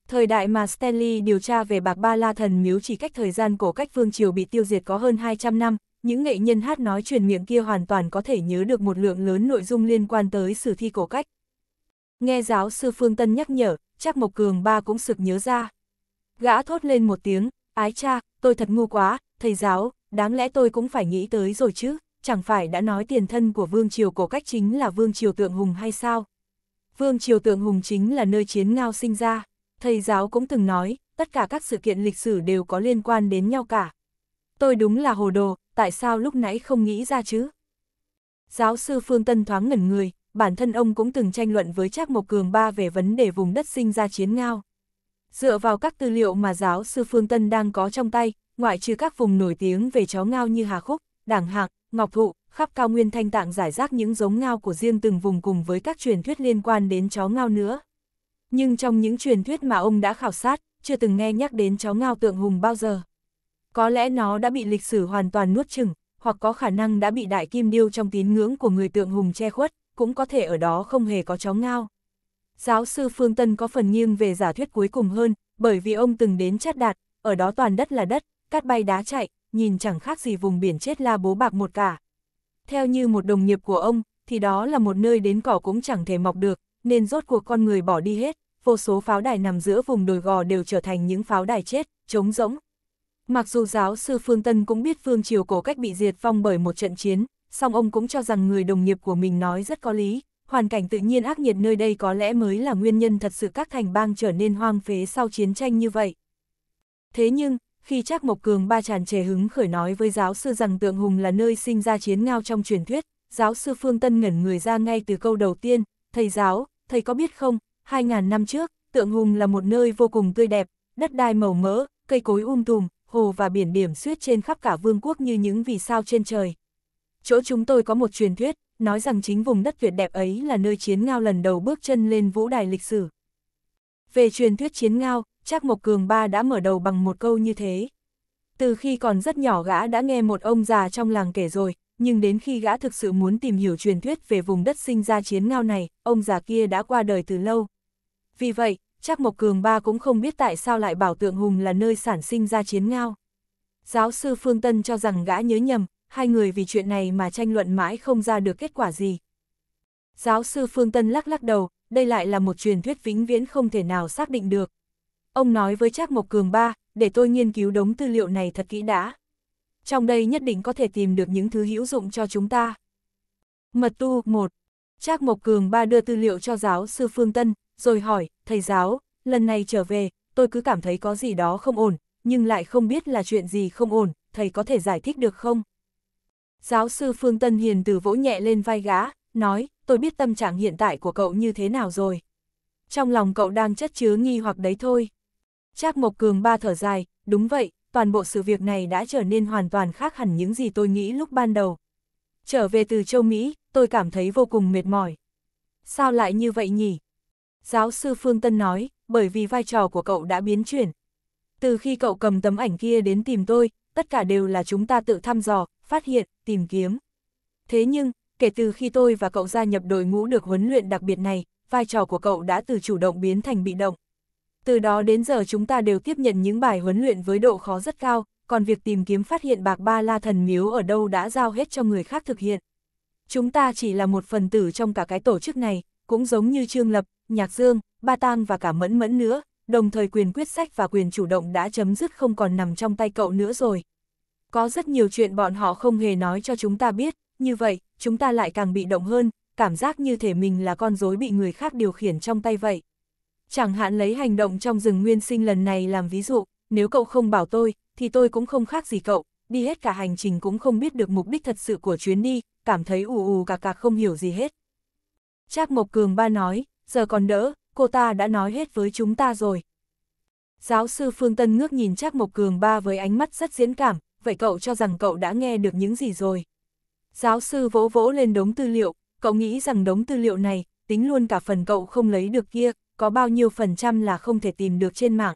Thời đại mà Stanley điều tra về bạc ba la thần miếu chỉ cách thời gian cổ cách Vương Triều bị tiêu diệt có hơn 200 năm, những nghệ nhân hát nói truyền miệng kia hoàn toàn có thể nhớ được một lượng lớn nội dung liên quan tới sử thi cổ cách. Nghe giáo sư Phương Tân nhắc nhở, chắc Mộc Cường ba cũng sực nhớ ra. Gã thốt lên một tiếng, ái cha, tôi thật ngu quá, thầy giáo, đáng lẽ tôi cũng phải nghĩ tới rồi chứ, chẳng phải đã nói tiền thân của Vương Triều cổ cách chính là Vương Triều Tượng Hùng hay sao? Vương Triều Tượng Hùng chính là nơi chiến ngao sinh ra. Thầy giáo cũng từng nói, tất cả các sự kiện lịch sử đều có liên quan đến nhau cả. Tôi đúng là hồ đồ, tại sao lúc nãy không nghĩ ra chứ? Giáo sư Phương Tân thoáng ngẩn người, bản thân ông cũng từng tranh luận với Trác Mộc Cường Ba về vấn đề vùng đất sinh ra chiến ngao. Dựa vào các tư liệu mà giáo sư Phương Tân đang có trong tay, ngoại trừ các vùng nổi tiếng về chó ngao như Hà Khúc, Đảng Hạc, Ngọc Thụ, khắp cao nguyên thanh tạng giải rác những giống ngao của riêng từng vùng cùng với các truyền thuyết liên quan đến chó ngao nữa nhưng trong những truyền thuyết mà ông đã khảo sát, chưa từng nghe nhắc đến chó ngao tượng hùng bao giờ. Có lẽ nó đã bị lịch sử hoàn toàn nuốt chừng, hoặc có khả năng đã bị đại kim điêu trong tín ngưỡng của người tượng hùng che khuất, cũng có thể ở đó không hề có chó ngao. Giáo sư Phương Tân có phần nghiêng về giả thuyết cuối cùng hơn, bởi vì ông từng đến chát đạt, ở đó toàn đất là đất, cát bay đá chạy, nhìn chẳng khác gì vùng biển chết la bố bạc một cả. Theo như một đồng nghiệp của ông, thì đó là một nơi đến cỏ cũng chẳng thể mọc được, nên rốt cuộc con người bỏ đi hết, vô số pháo đài nằm giữa vùng đồi gò đều trở thành những pháo đài chết, trống rỗng. Mặc dù giáo sư Phương Tân cũng biết Phương Triều cổ cách bị diệt vong bởi một trận chiến, song ông cũng cho rằng người đồng nghiệp của mình nói rất có lý, hoàn cảnh tự nhiên ác nhiệt nơi đây có lẽ mới là nguyên nhân thật sự các thành bang trở nên hoang phế sau chiến tranh như vậy. Thế nhưng, khi Trác Mộc Cường ba tràn trề hứng khởi nói với giáo sư rằng Tượng Hùng là nơi sinh ra chiến ngao trong truyền thuyết, giáo sư Phương Tân ngẩn người ra ngay từ câu đầu tiên, thầy giáo, thầy có biết không, 2.000 năm trước, tượng hùng là một nơi vô cùng tươi đẹp, đất đai màu mỡ, cây cối um tùm, hồ và biển điểm xuyết trên khắp cả vương quốc như những vì sao trên trời. Chỗ chúng tôi có một truyền thuyết, nói rằng chính vùng đất tuyệt đẹp ấy là nơi chiến ngao lần đầu bước chân lên vũ đài lịch sử. Về truyền thuyết chiến ngao, Trác Mộc Cường Ba đã mở đầu bằng một câu như thế. Từ khi còn rất nhỏ gã đã nghe một ông già trong làng kể rồi, nhưng đến khi gã thực sự muốn tìm hiểu truyền thuyết về vùng đất sinh ra chiến ngao này, ông già kia đã qua đời từ lâu. Vì vậy, chắc Mộc Cường Ba cũng không biết tại sao lại bảo tượng hùng là nơi sản sinh ra chiến ngao. Giáo sư Phương Tân cho rằng gã nhớ nhầm, hai người vì chuyện này mà tranh luận mãi không ra được kết quả gì. Giáo sư Phương Tân lắc lắc đầu, đây lại là một truyền thuyết vĩnh viễn không thể nào xác định được. Ông nói với Trác Mộc Cường Ba, để tôi nghiên cứu đống tư liệu này thật kỹ đã trong đây nhất định có thể tìm được những thứ hữu dụng cho chúng ta. Mật tu 1. Trác Mộc Cường ba đưa tư liệu cho giáo sư Phương Tân, rồi hỏi, thầy giáo, lần này trở về, tôi cứ cảm thấy có gì đó không ổn, nhưng lại không biết là chuyện gì không ổn, thầy có thể giải thích được không? Giáo sư Phương Tân hiền từ vỗ nhẹ lên vai gã, nói, tôi biết tâm trạng hiện tại của cậu như thế nào rồi. Trong lòng cậu đang chất chứa nghi hoặc đấy thôi. Trác Mộc Cường ba thở dài, đúng vậy, toàn bộ sự việc này đã trở nên hoàn toàn khác hẳn những gì tôi nghĩ lúc ban đầu. Trở về từ châu Mỹ, tôi cảm thấy vô cùng mệt mỏi. Sao lại như vậy nhỉ? Giáo sư Phương Tân nói, bởi vì vai trò của cậu đã biến chuyển. Từ khi cậu cầm tấm ảnh kia đến tìm tôi, tất cả đều là chúng ta tự thăm dò, phát hiện, tìm kiếm. Thế nhưng, kể từ khi tôi và cậu gia nhập đội ngũ được huấn luyện đặc biệt này, vai trò của cậu đã từ chủ động biến thành bị động. Từ đó đến giờ chúng ta đều tiếp nhận những bài huấn luyện với độ khó rất cao, còn việc tìm kiếm phát hiện bạc ba la thần miếu ở đâu đã giao hết cho người khác thực hiện. Chúng ta chỉ là một phần tử trong cả cái tổ chức này, cũng giống như Trương Lập, Nhạc Dương, Ba Tang và cả Mẫn Mẫn nữa, đồng thời quyền quyết sách và quyền chủ động đã chấm dứt không còn nằm trong tay cậu nữa rồi. Có rất nhiều chuyện bọn họ không hề nói cho chúng ta biết, như vậy, chúng ta lại càng bị động hơn, cảm giác như thể mình là con rối bị người khác điều khiển trong tay vậy. Chẳng hạn lấy hành động trong rừng nguyên sinh lần này làm ví dụ, nếu cậu không bảo tôi, thì tôi cũng không khác gì cậu, đi hết cả hành trình cũng không biết được mục đích thật sự của chuyến đi, cảm thấy ù ù cà cà không hiểu gì hết. Trác Mộc Cường ba nói, giờ còn đỡ, cô ta đã nói hết với chúng ta rồi. Giáo sư Phương Tân ngước nhìn Trác Mộc Cường ba với ánh mắt rất diễn cảm, vậy cậu cho rằng cậu đã nghe được những gì rồi. Giáo sư vỗ vỗ lên đống tư liệu, cậu nghĩ rằng đống tư liệu này, tính luôn cả phần cậu không lấy được kia, có bao nhiêu phần trăm là không thể tìm được trên mạng.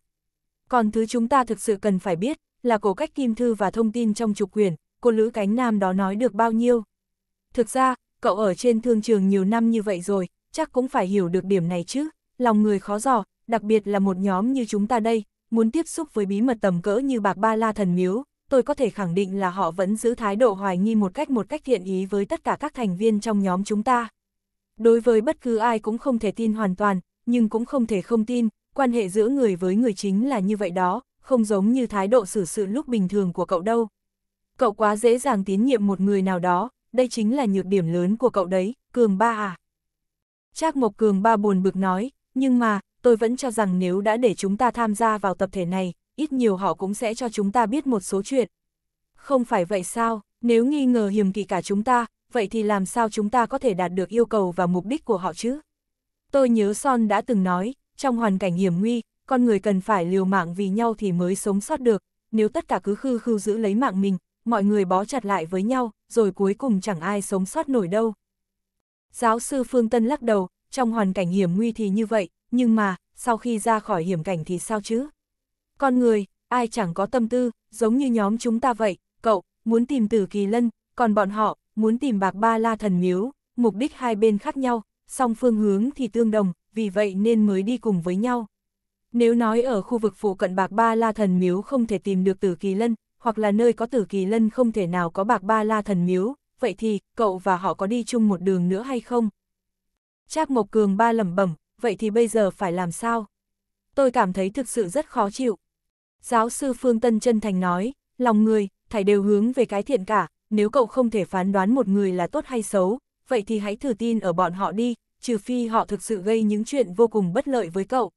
Còn thứ chúng ta thực sự cần phải biết, là cổ cách kim thư và thông tin trong trục quyền, cô Lữ Cánh Nam đó nói được bao nhiêu. Thực ra, cậu ở trên thương trường nhiều năm như vậy rồi, chắc cũng phải hiểu được điểm này chứ, lòng người khó dò, đặc biệt là một nhóm như chúng ta đây, muốn tiếp xúc với bí mật tầm cỡ như bạc ba la thần miếu, tôi có thể khẳng định là họ vẫn giữ thái độ hoài nghi một cách một cách thiện ý với tất cả các thành viên trong nhóm chúng ta. Đối với bất cứ ai cũng không thể tin hoàn toàn, nhưng cũng không thể không tin, quan hệ giữa người với người chính là như vậy đó, không giống như thái độ xử sự lúc bình thường của cậu đâu. Cậu quá dễ dàng tín nhiệm một người nào đó, đây chính là nhược điểm lớn của cậu đấy, Cường Ba à. Trác Mộc Cường Ba buồn bực nói, nhưng mà, tôi vẫn cho rằng nếu đã để chúng ta tham gia vào tập thể này, ít nhiều họ cũng sẽ cho chúng ta biết một số chuyện. Không phải vậy sao, nếu nghi ngờ hiểm kỵ cả chúng ta, vậy thì làm sao chúng ta có thể đạt được yêu cầu và mục đích của họ chứ? Tôi nhớ Son đã từng nói, trong hoàn cảnh hiểm nguy, con người cần phải liều mạng vì nhau thì mới sống sót được, nếu tất cả cứ khư khư giữ lấy mạng mình, mọi người bó chặt lại với nhau, rồi cuối cùng chẳng ai sống sót nổi đâu. Giáo sư Phương Tân lắc đầu, trong hoàn cảnh hiểm nguy thì như vậy, nhưng mà, sau khi ra khỏi hiểm cảnh thì sao chứ? Con người, ai chẳng có tâm tư, giống như nhóm chúng ta vậy, cậu, muốn tìm tử kỳ lân, còn bọn họ, muốn tìm bạc ba la thần miếu, mục đích hai bên khác nhau, song phương hướng thì tương đồng, vì vậy nên mới đi cùng với nhau. Nếu nói ở khu vực phụ cận Bạc Ba La Thần Miếu không thể tìm được Tử Kỳ Lân, hoặc là nơi có Tử Kỳ Lân không thể nào có Bạc Ba La Thần Miếu, vậy thì, cậu và họ có đi chung một đường nữa hay không? Trác Mộc Cường ba lẩm bẩm, vậy thì bây giờ phải làm sao? Tôi cảm thấy thực sự rất khó chịu. Giáo sư Phương Tân chân thành nói, lòng người, thảy đều hướng về cái thiện cả, nếu cậu không thể phán đoán một người là tốt hay xấu, vậy thì hãy thử tin ở bọn họ đi, trừ phi họ thực sự gây những chuyện vô cùng bất lợi với cậu.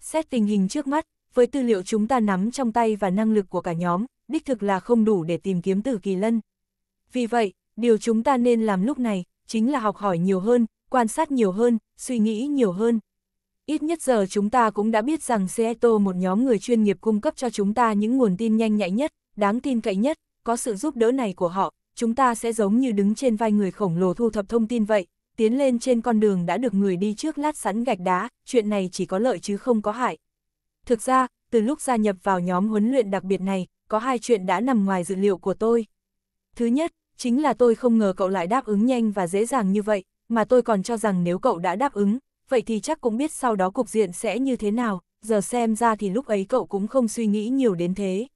Xét tình hình trước mắt, với tư liệu chúng ta nắm trong tay và năng lực của cả nhóm, đích thực là không đủ để tìm kiếm tử kỳ lân. Vì vậy, điều chúng ta nên làm lúc này, chính là học hỏi nhiều hơn, quan sát nhiều hơn, suy nghĩ nhiều hơn. Ít nhất giờ chúng ta cũng đã biết rằng Seato một nhóm người chuyên nghiệp cung cấp cho chúng ta những nguồn tin nhanh nhạy nhất, đáng tin cậy nhất, có sự giúp đỡ này của họ, chúng ta sẽ giống như đứng trên vai người khổng lồ thu thập thông tin vậy, tiến lên trên con đường đã được người đi trước lát sẵn gạch đá, chuyện này chỉ có lợi chứ không có hại. Thực ra, từ lúc gia nhập vào nhóm huấn luyện đặc biệt này, có hai chuyện đã nằm ngoài dự liệu của tôi. Thứ nhất, chính là tôi không ngờ cậu lại đáp ứng nhanh và dễ dàng như vậy, mà tôi còn cho rằng nếu cậu đã đáp ứng, vậy thì chắc cũng biết sau đó cục diện sẽ như thế nào, giờ xem ra thì lúc ấy cậu cũng không suy nghĩ nhiều đến thế.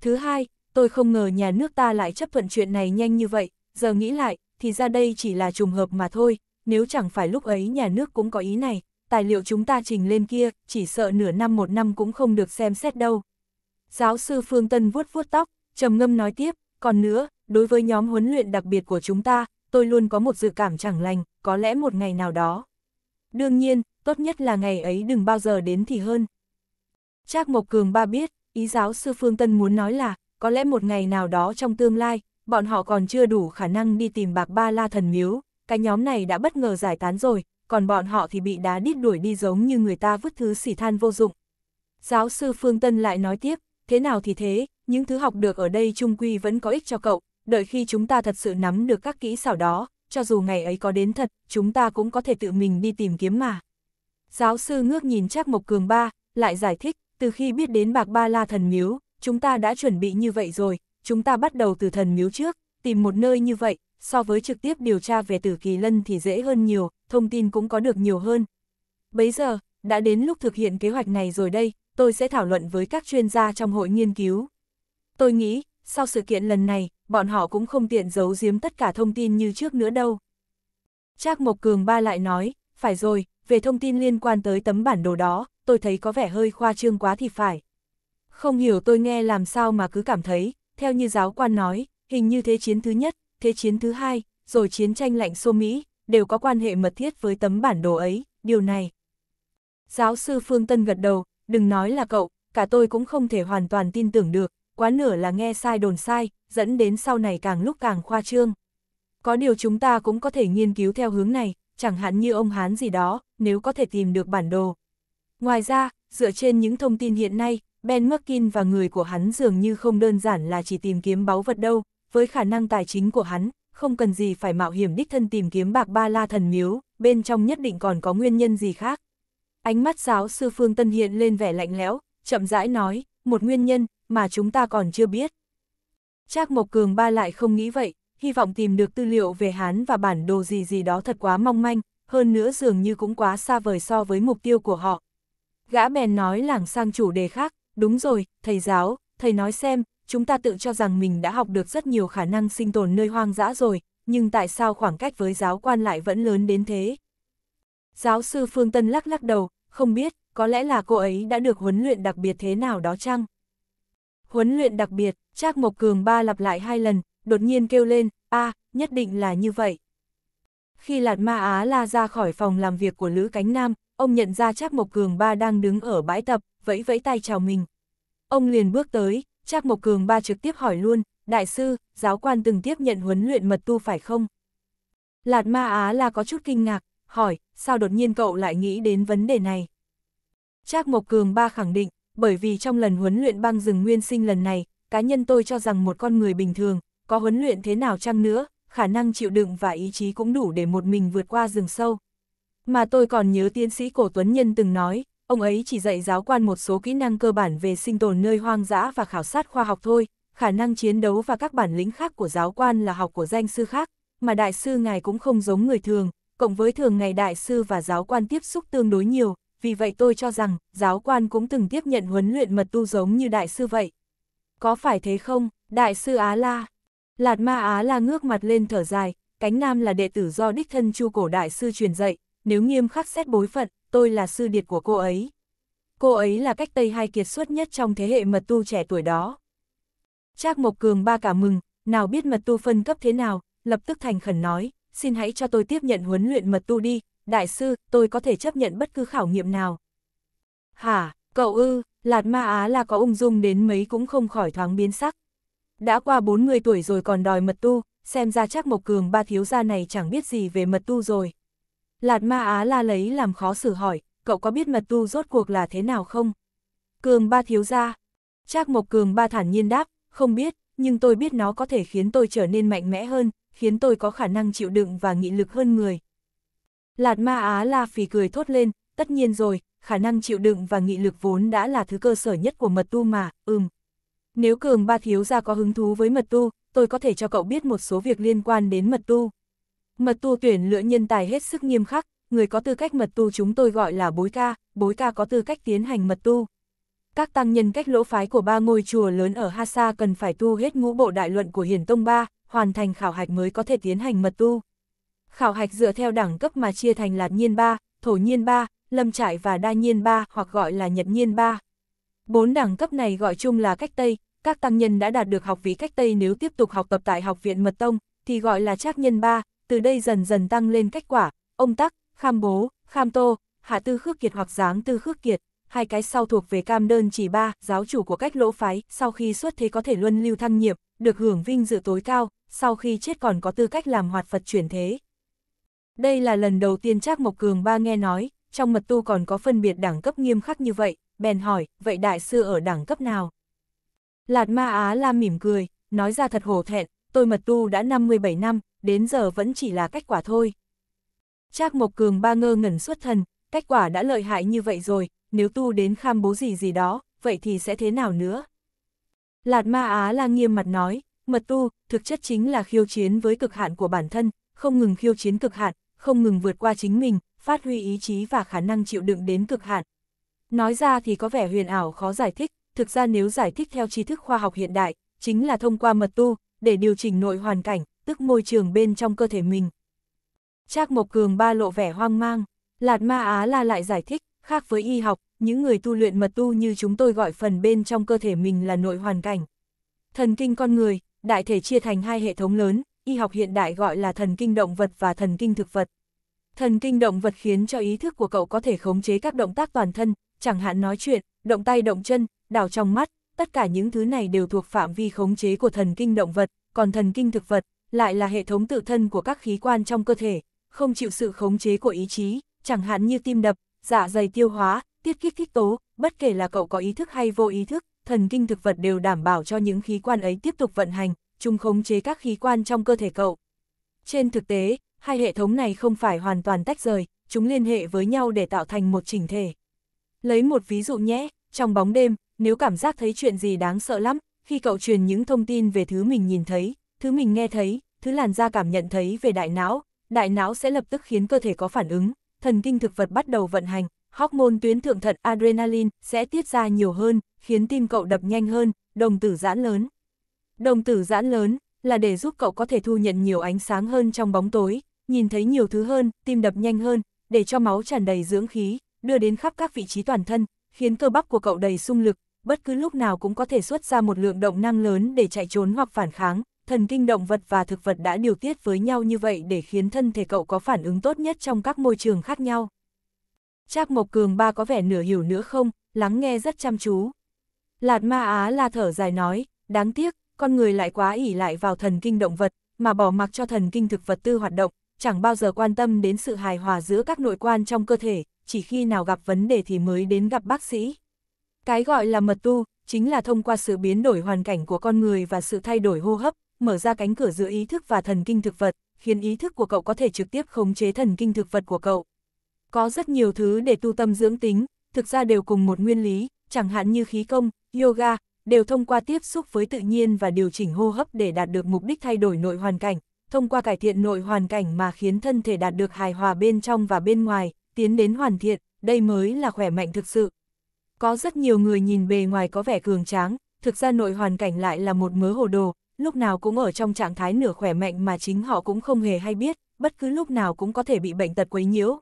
Thứ hai, tôi không ngờ nhà nước ta lại chấp thuận chuyện này nhanh như vậy, giờ nghĩ lại, thì ra đây chỉ là trùng hợp mà thôi, nếu chẳng phải lúc ấy nhà nước cũng có ý này, tài liệu chúng ta trình lên kia, chỉ sợ nửa năm một năm cũng không được xem xét đâu. Giáo sư Phương Tân vuốt vuốt tóc, trầm ngâm nói tiếp, còn nữa, đối với nhóm huấn luyện đặc biệt của chúng ta, tôi luôn có một dự cảm chẳng lành, có lẽ một ngày nào đó. Đương nhiên, tốt nhất là ngày ấy đừng bao giờ đến thì hơn. Trác Mộc Cường ba biết, ý giáo sư Phương Tân muốn nói là, có lẽ một ngày nào đó trong tương lai, bọn họ còn chưa đủ khả năng đi tìm bạc ba la thần miếu, cái nhóm này đã bất ngờ giải tán rồi, còn bọn họ thì bị đá đít đuổi đi giống như người ta vứt thứ xỉ than vô dụng. Giáo sư Phương Tân lại nói tiếp, thế nào thì thế, những thứ học được ở đây trung quy vẫn có ích cho cậu, đợi khi chúng ta thật sự nắm được các kỹ xảo đó, cho dù ngày ấy có đến thật, chúng ta cũng có thể tự mình đi tìm kiếm mà. Giáo sư ngước nhìn Trác Mộc Cường Ba, lại giải thích, từ khi biết đến bạc ba la thần miếu, chúng ta đã chuẩn bị như vậy rồi, chúng ta bắt đầu từ thần miếu trước, tìm một nơi như vậy, so với trực tiếp điều tra về tử kỳ lân thì dễ hơn nhiều, thông tin cũng có được nhiều hơn. Bấy giờ, đã đến lúc thực hiện kế hoạch này rồi đây, tôi sẽ thảo luận với các chuyên gia trong hội nghiên cứu. Tôi nghĩ, sau sự kiện lần này, bọn họ cũng không tiện giấu giếm tất cả thông tin như trước nữa đâu. Trác Mộc Cường Ba lại nói, phải rồi, về thông tin liên quan tới tấm bản đồ đó, tôi thấy có vẻ hơi khoa trương quá thì phải. Không hiểu tôi nghe làm sao mà cứ cảm thấy, theo như giáo quan nói, hình như thế chiến thứ nhất, thế chiến thứ hai, rồi chiến tranh lạnh xô Mỹ, đều có quan hệ mật thiết với tấm bản đồ ấy, điều này. Giáo sư Phương Tân gật đầu, đừng nói là cậu, cả tôi cũng không thể hoàn toàn tin tưởng được, quá nửa là nghe sai đồn sai, dẫn đến sau này càng lúc càng khoa trương. Có điều chúng ta cũng có thể nghiên cứu theo hướng này, chẳng hạn như ông Hán gì đó, nếu có thể tìm được bản đồ. Ngoài ra, dựa trên những thông tin hiện nay, Ben Mackin và người của hắn dường như không đơn giản là chỉ tìm kiếm báu vật đâu, với khả năng tài chính của hắn, không cần gì phải mạo hiểm đích thân tìm kiếm bạc ba la thần miếu, bên trong nhất định còn có nguyên nhân gì khác. Ánh mắt giáo sư Phương Tân hiện lên vẻ lạnh lẽo, chậm rãi nói, một nguyên nhân mà chúng ta còn chưa biết. Trác Mộc Cường ba lại không nghĩ vậy, hy vọng tìm được tư liệu về hắn và bản đồ gì gì đó thật quá mong manh, hơn nữa dường như cũng quá xa vời so với mục tiêu của họ. Gã bèn nói lảng sang chủ đề khác, đúng rồi, thầy giáo, thầy nói xem, chúng ta tự cho rằng mình đã học được rất nhiều khả năng sinh tồn nơi hoang dã rồi, nhưng tại sao khoảng cách với giáo quan lại vẫn lớn đến thế? Giáo sư Phương Tân lắc lắc đầu, không biết, có lẽ là cô ấy đã được huấn luyện đặc biệt thế nào đó chăng? Huấn luyện đặc biệt, Trác Mộc Cường ba lặp lại hai lần, đột nhiên kêu lên, a nhất định là như vậy. Khi Lạt Ma Á La ra khỏi phòng làm việc của Lữ Cánh Nam, ông nhận ra Trác Mộc Cường ba đang đứng ở bãi tập, vẫy vẫy tay chào mình. Ông liền bước tới, Trác Mộc Cường ba trực tiếp hỏi luôn, đại sư, giáo quan từng tiếp nhận huấn luyện mật tu phải không? Lạt ma Á là có chút kinh ngạc, hỏi, sao đột nhiên cậu lại nghĩ đến vấn đề này? Trác Mộc Cường ba khẳng định, bởi vì trong lần huấn luyện băng rừng nguyên sinh lần này, cá nhân tôi cho rằng một con người bình thường, có huấn luyện thế nào chăng nữa, khả năng chịu đựng và ý chí cũng đủ để một mình vượt qua rừng sâu. Mà tôi còn nhớ tiến sĩ Cổ Tuấn Nhân từng nói, ông ấy chỉ dạy giáo quan một số kỹ năng cơ bản về sinh tồn nơi hoang dã và khảo sát khoa học thôi, khả năng chiến đấu và các bản lĩnh khác của giáo quan là học của danh sư khác, mà đại sư ngài cũng không giống người thường, cộng với thường ngày đại sư và giáo quan tiếp xúc tương đối nhiều, vì vậy tôi cho rằng giáo quan cũng từng tiếp nhận huấn luyện mật tu giống như đại sư vậy. Có phải thế không, đại sư Á La? Lạt ma Á La ngước mặt lên thở dài, cánh nam là đệ tử do đích thân chu cổ đại sư truyền dạy, nếu nghiêm khắc xét bối phận, tôi là sư điệt của cô ấy. Cô ấy là cách Tây Hai kiệt xuất nhất trong thế hệ mật tu trẻ tuổi đó. Trác Mộc Cường ba cả mừng, nào biết mật tu phân cấp thế nào, lập tức thành khẩn nói, xin hãy cho tôi tiếp nhận huấn luyện mật tu đi, đại sư, tôi có thể chấp nhận bất cứ khảo nghiệm nào. Hả, cậu ư, Lạt Ma Á là có ung dung đến mấy cũng không khỏi thoáng biến sắc. Đã qua 40 tuổi rồi còn đòi mật tu, xem ra trác Mộc Cường ba thiếu gia này chẳng biết gì về mật tu rồi. Lạt ma Á la lấy làm khó xử hỏi, cậu có biết mật tu rốt cuộc là thế nào không? Cường ba thiếu ra. Trác Mộc Cường ba thản nhiên đáp, không biết, nhưng tôi biết nó có thể khiến tôi trở nên mạnh mẽ hơn, khiến tôi có khả năng chịu đựng và nghị lực hơn người. Lạt ma Á la phì cười thốt lên, tất nhiên rồi, khả năng chịu đựng và nghị lực vốn đã là thứ cơ sở nhất của mật tu mà, ừm. Nếu cường ba thiếu gia có hứng thú với mật tu, tôi có thể cho cậu biết một số việc liên quan đến mật tu. Mật tu tuyển lựa nhân tài hết sức nghiêm khắc, người có tư cách mật tu chúng tôi gọi là bối ca, bối ca có tư cách tiến hành mật tu. Các tăng nhân cách lỗ phái của ba ngôi chùa lớn ở Hasa cần phải tu hết ngũ bộ đại luận của Hiển Tông Ba, hoàn thành khảo hạch mới có thể tiến hành mật tu. Khảo hạch dựa theo đẳng cấp mà chia thành Lạt Nhiên Ba, Thổ Nhiên Ba, Lâm Trại và Đa Nhiên Ba hoặc gọi là Nhật Nhiên Ba. Bốn đẳng cấp này gọi chung là cách Tây, các tăng nhân đã đạt được học vị cách Tây nếu tiếp tục học tập tại học viện Mật Tông, thì gọi là Trác Nhân Ba, từ đây dần dần tăng lên kết quả, ông Tắc, Kham Bố, Kham Tô, Hạ Tư Khước Kiệt hoặc Giáng Tư Khước Kiệt, hai cái sau thuộc về cam đơn chỉ ba, giáo chủ của cách lỗ phái, sau khi xuất thế có thể luân lưu thăng nhiệm, được hưởng vinh dự tối cao, sau khi chết còn có tư cách làm hoạt Phật chuyển thế. Đây là lần đầu tiên Trác Mộc Cường ba nghe nói, trong mật tu còn có phân biệt đẳng cấp nghiêm khắc như vậy, bèn hỏi, vậy đại sư ở đẳng cấp nào? Lạt Ma Á la mỉm cười, nói ra thật hổ thẹn, tôi mật tu đã 57 năm, đến giờ vẫn chỉ là cách quả thôi. Trác Mộc Cường ba ngơ ngẩn xuất thần, cách quả đã lợi hại như vậy rồi, nếu tu đến kham bố gì gì đó, vậy thì sẽ thế nào nữa? Lạt Ma Á la nghiêm mặt nói, mật tu, thực chất chính là khiêu chiến với cực hạn của bản thân, không ngừng khiêu chiến cực hạn, không ngừng vượt qua chính mình, phát huy ý chí và khả năng chịu đựng đến cực hạn. Nói ra thì có vẻ huyền ảo khó giải thích, thực ra nếu giải thích theo tri thức khoa học hiện đại, chính là thông qua mật tu, để điều chỉnh nội hoàn cảnh, tức môi trường bên trong cơ thể mình. Trác Mộc Cường ba lộ vẻ hoang mang, Lạt Ma Á La lại giải thích, khác với y học, những người tu luyện mật tu như chúng tôi gọi phần bên trong cơ thể mình là nội hoàn cảnh. Thần kinh con người, đại thể chia thành hai hệ thống lớn, y học hiện đại gọi là thần kinh động vật và thần kinh thực vật. Thần kinh động vật khiến cho ý thức của cậu có thể khống chế các động tác toàn thân, chẳng hạn nói chuyện, động tay động chân, đảo trong mắt, tất cả những thứ này đều thuộc phạm vi khống chế của thần kinh động vật, còn thần kinh thực vật lại là hệ thống tự thân của các khí quan trong cơ thể, không chịu sự khống chế của ý chí, chẳng hạn như tim đập, dạ dày tiêu hóa, tiết kích thích tố, bất kể là cậu có ý thức hay vô ý thức, thần kinh thực vật đều đảm bảo cho những khí quan ấy tiếp tục vận hành, chung khống chế các khí quan trong cơ thể cậu. Trên thực tế, hai hệ thống này không phải hoàn toàn tách rời, chúng liên hệ với nhau để tạo thành một chỉnh thể. Lấy một ví dụ nhé, trong bóng đêm, nếu cảm giác thấy chuyện gì đáng sợ lắm, khi cậu truyền những thông tin về thứ mình nhìn thấy, thứ mình nghe thấy, thứ làn da cảm nhận thấy về đại não, đại não sẽ lập tức khiến cơ thể có phản ứng, thần kinh thực vật bắt đầu vận hành, hormone tuyến thượng thận adrenaline sẽ tiết ra nhiều hơn, khiến tim cậu đập nhanh hơn, đồng tử giãn lớn. Đồng tử giãn lớn là để giúp cậu có thể thu nhận nhiều ánh sáng hơn trong bóng tối, nhìn thấy nhiều thứ hơn, tim đập nhanh hơn, để cho máu tràn đầy dưỡng khí, đưa đến khắp các vị trí toàn thân, khiến cơ bắp của cậu đầy sung lực, bất cứ lúc nào cũng có thể xuất ra một lượng động năng lớn để chạy trốn hoặc phản kháng, thần kinh động vật và thực vật đã điều tiết với nhau như vậy để khiến thân thể cậu có phản ứng tốt nhất trong các môi trường khác nhau. Trác Mộc Cường ba có vẻ nửa hiểu nữa không, lắng nghe rất chăm chú. Lạt ma á la thở dài nói, đáng tiếc, con người lại quá ỉ lại vào thần kinh động vật, mà bỏ mặc cho thần kinh thực vật tư hoạt động, chẳng bao giờ quan tâm đến sự hài hòa giữa các nội quan trong cơ thể, chỉ khi nào gặp vấn đề thì mới đến gặp bác sĩ. Cái gọi là mật tu, chính là thông qua sự biến đổi hoàn cảnh của con người và sự thay đổi hô hấp, mở ra cánh cửa giữa ý thức và thần kinh thực vật, khiến ý thức của cậu có thể trực tiếp khống chế thần kinh thực vật của cậu. Có rất nhiều thứ để tu tâm dưỡng tính, thực ra đều cùng một nguyên lý, chẳng hạn như khí công, yoga, đều thông qua tiếp xúc với tự nhiên và điều chỉnh hô hấp để đạt được mục đích thay đổi nội hoàn cảnh, thông qua cải thiện nội hoàn cảnh mà khiến thân thể đạt được hài hòa bên trong và bên ngoài, tiến đến hoàn thiện, đây mới là khỏe mạnh thực sự. Có rất nhiều người nhìn bề ngoài có vẻ cường tráng, thực ra nội hoàn cảnh lại là một mớ hồ đồ, lúc nào cũng ở trong trạng thái nửa khỏe mạnh mà chính họ cũng không hề hay biết, bất cứ lúc nào cũng có thể bị bệnh tật quấy nhiễu.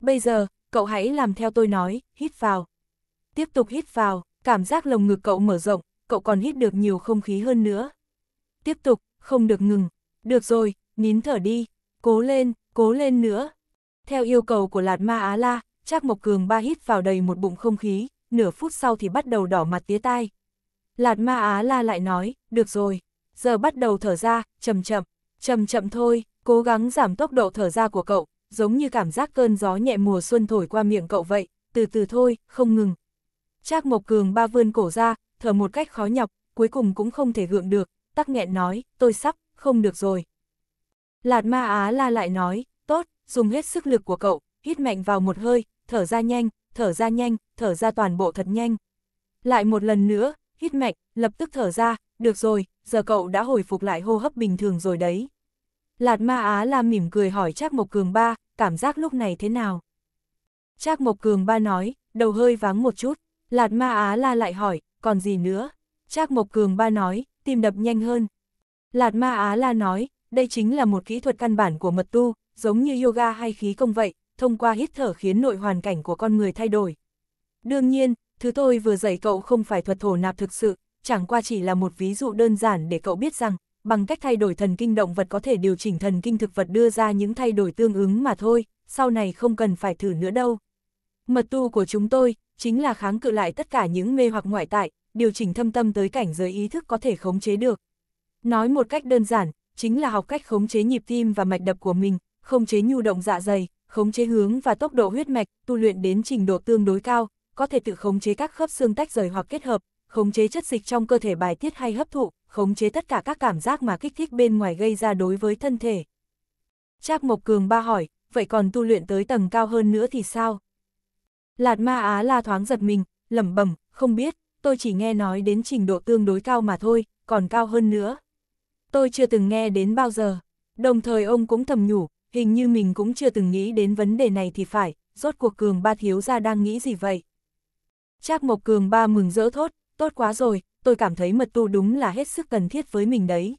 Bây giờ, cậu hãy làm theo tôi nói, hít vào. Tiếp tục hít vào, cảm giác lồng ngực cậu mở rộng, cậu còn hít được nhiều không khí hơn nữa. Tiếp tục, không được ngừng. Được rồi, nín thở đi, cố lên, cố lên nữa. Theo yêu cầu của Lạt Ma Á La, Trác Mộc Cường ba hít vào đầy một bụng không khí, nửa phút sau thì bắt đầu đỏ mặt tía tai. Lạt Ma Á La lại nói, được rồi, giờ bắt đầu thở ra, chậm chậm, chậm chậm thôi, cố gắng giảm tốc độ thở ra của cậu, giống như cảm giác cơn gió nhẹ mùa xuân thổi qua miệng cậu vậy, từ từ thôi, không ngừng. Trác Mộc Cường ba vươn cổ ra, thở một cách khó nhọc, cuối cùng cũng không thể gượng được, tắc nghẹn nói, tôi sắp, không được rồi. Lạt ma á la lại nói, tốt, dùng hết sức lực của cậu, hít mạnh vào một hơi, thở ra nhanh, thở ra nhanh, thở ra toàn bộ thật nhanh. Lại một lần nữa, hít mạnh, lập tức thở ra, được rồi, giờ cậu đã hồi phục lại hô hấp bình thường rồi đấy. Lạt ma Á la mỉm cười hỏi Trác Mộc Cường ba, cảm giác lúc này thế nào? Trác Mộc Cường ba nói, đầu hơi váng một chút, Lạt ma Á la lại hỏi, còn gì nữa? Trác Mộc Cường ba nói, tim đập nhanh hơn. Lạt ma Á la nói, đây chính là một kỹ thuật căn bản của mật tu, giống như yoga hay khí công vậy, thông qua hít thở khiến nội hoàn cảnh của con người thay đổi. Đương nhiên, thứ tôi vừa dạy cậu không phải thuật thổ nạp thực sự, chẳng qua chỉ là một ví dụ đơn giản để cậu biết rằng, bằng cách thay đổi thần kinh động vật có thể điều chỉnh thần kinh thực vật đưa ra những thay đổi tương ứng mà thôi, sau này không cần phải thử nữa đâu. Mật tu của chúng tôi, chính là kháng cự lại tất cả những mê hoặc ngoại tại, điều chỉnh thâm tâm tới cảnh giới ý thức có thể khống chế được. Nói một cách đơn giản, chính là học cách khống chế nhịp tim và mạch đập của mình, khống chế nhu động dạ dày, khống chế hướng và tốc độ huyết mạch, tu luyện đến trình độ tương đối cao, có thể tự khống chế các khớp xương tách rời hoặc kết hợp, khống chế chất dịch trong cơ thể bài tiết hay hấp thụ, khống chế tất cả các cảm giác mà kích thích bên ngoài gây ra đối với thân thể. Trác Mộc Cường ba hỏi, vậy còn tu luyện tới tầng cao hơn nữa thì sao? Lạt Ma Á La thoáng giật mình, lẩm bẩm, không biết, tôi chỉ nghe nói đến trình độ tương đối cao mà thôi, còn cao hơn nữa. Tôi chưa từng nghe đến bao giờ. Đồng thời ông cũng thầm nhủ, hình như mình cũng chưa từng nghĩ đến vấn đề này thì phải, rốt cuộc Cường ba thiếu ra đang nghĩ gì vậy? Trác Mộc Cường ba mừng rỡ thốt, tốt quá rồi, tôi cảm thấy mật tu đúng là hết sức cần thiết với mình đấy.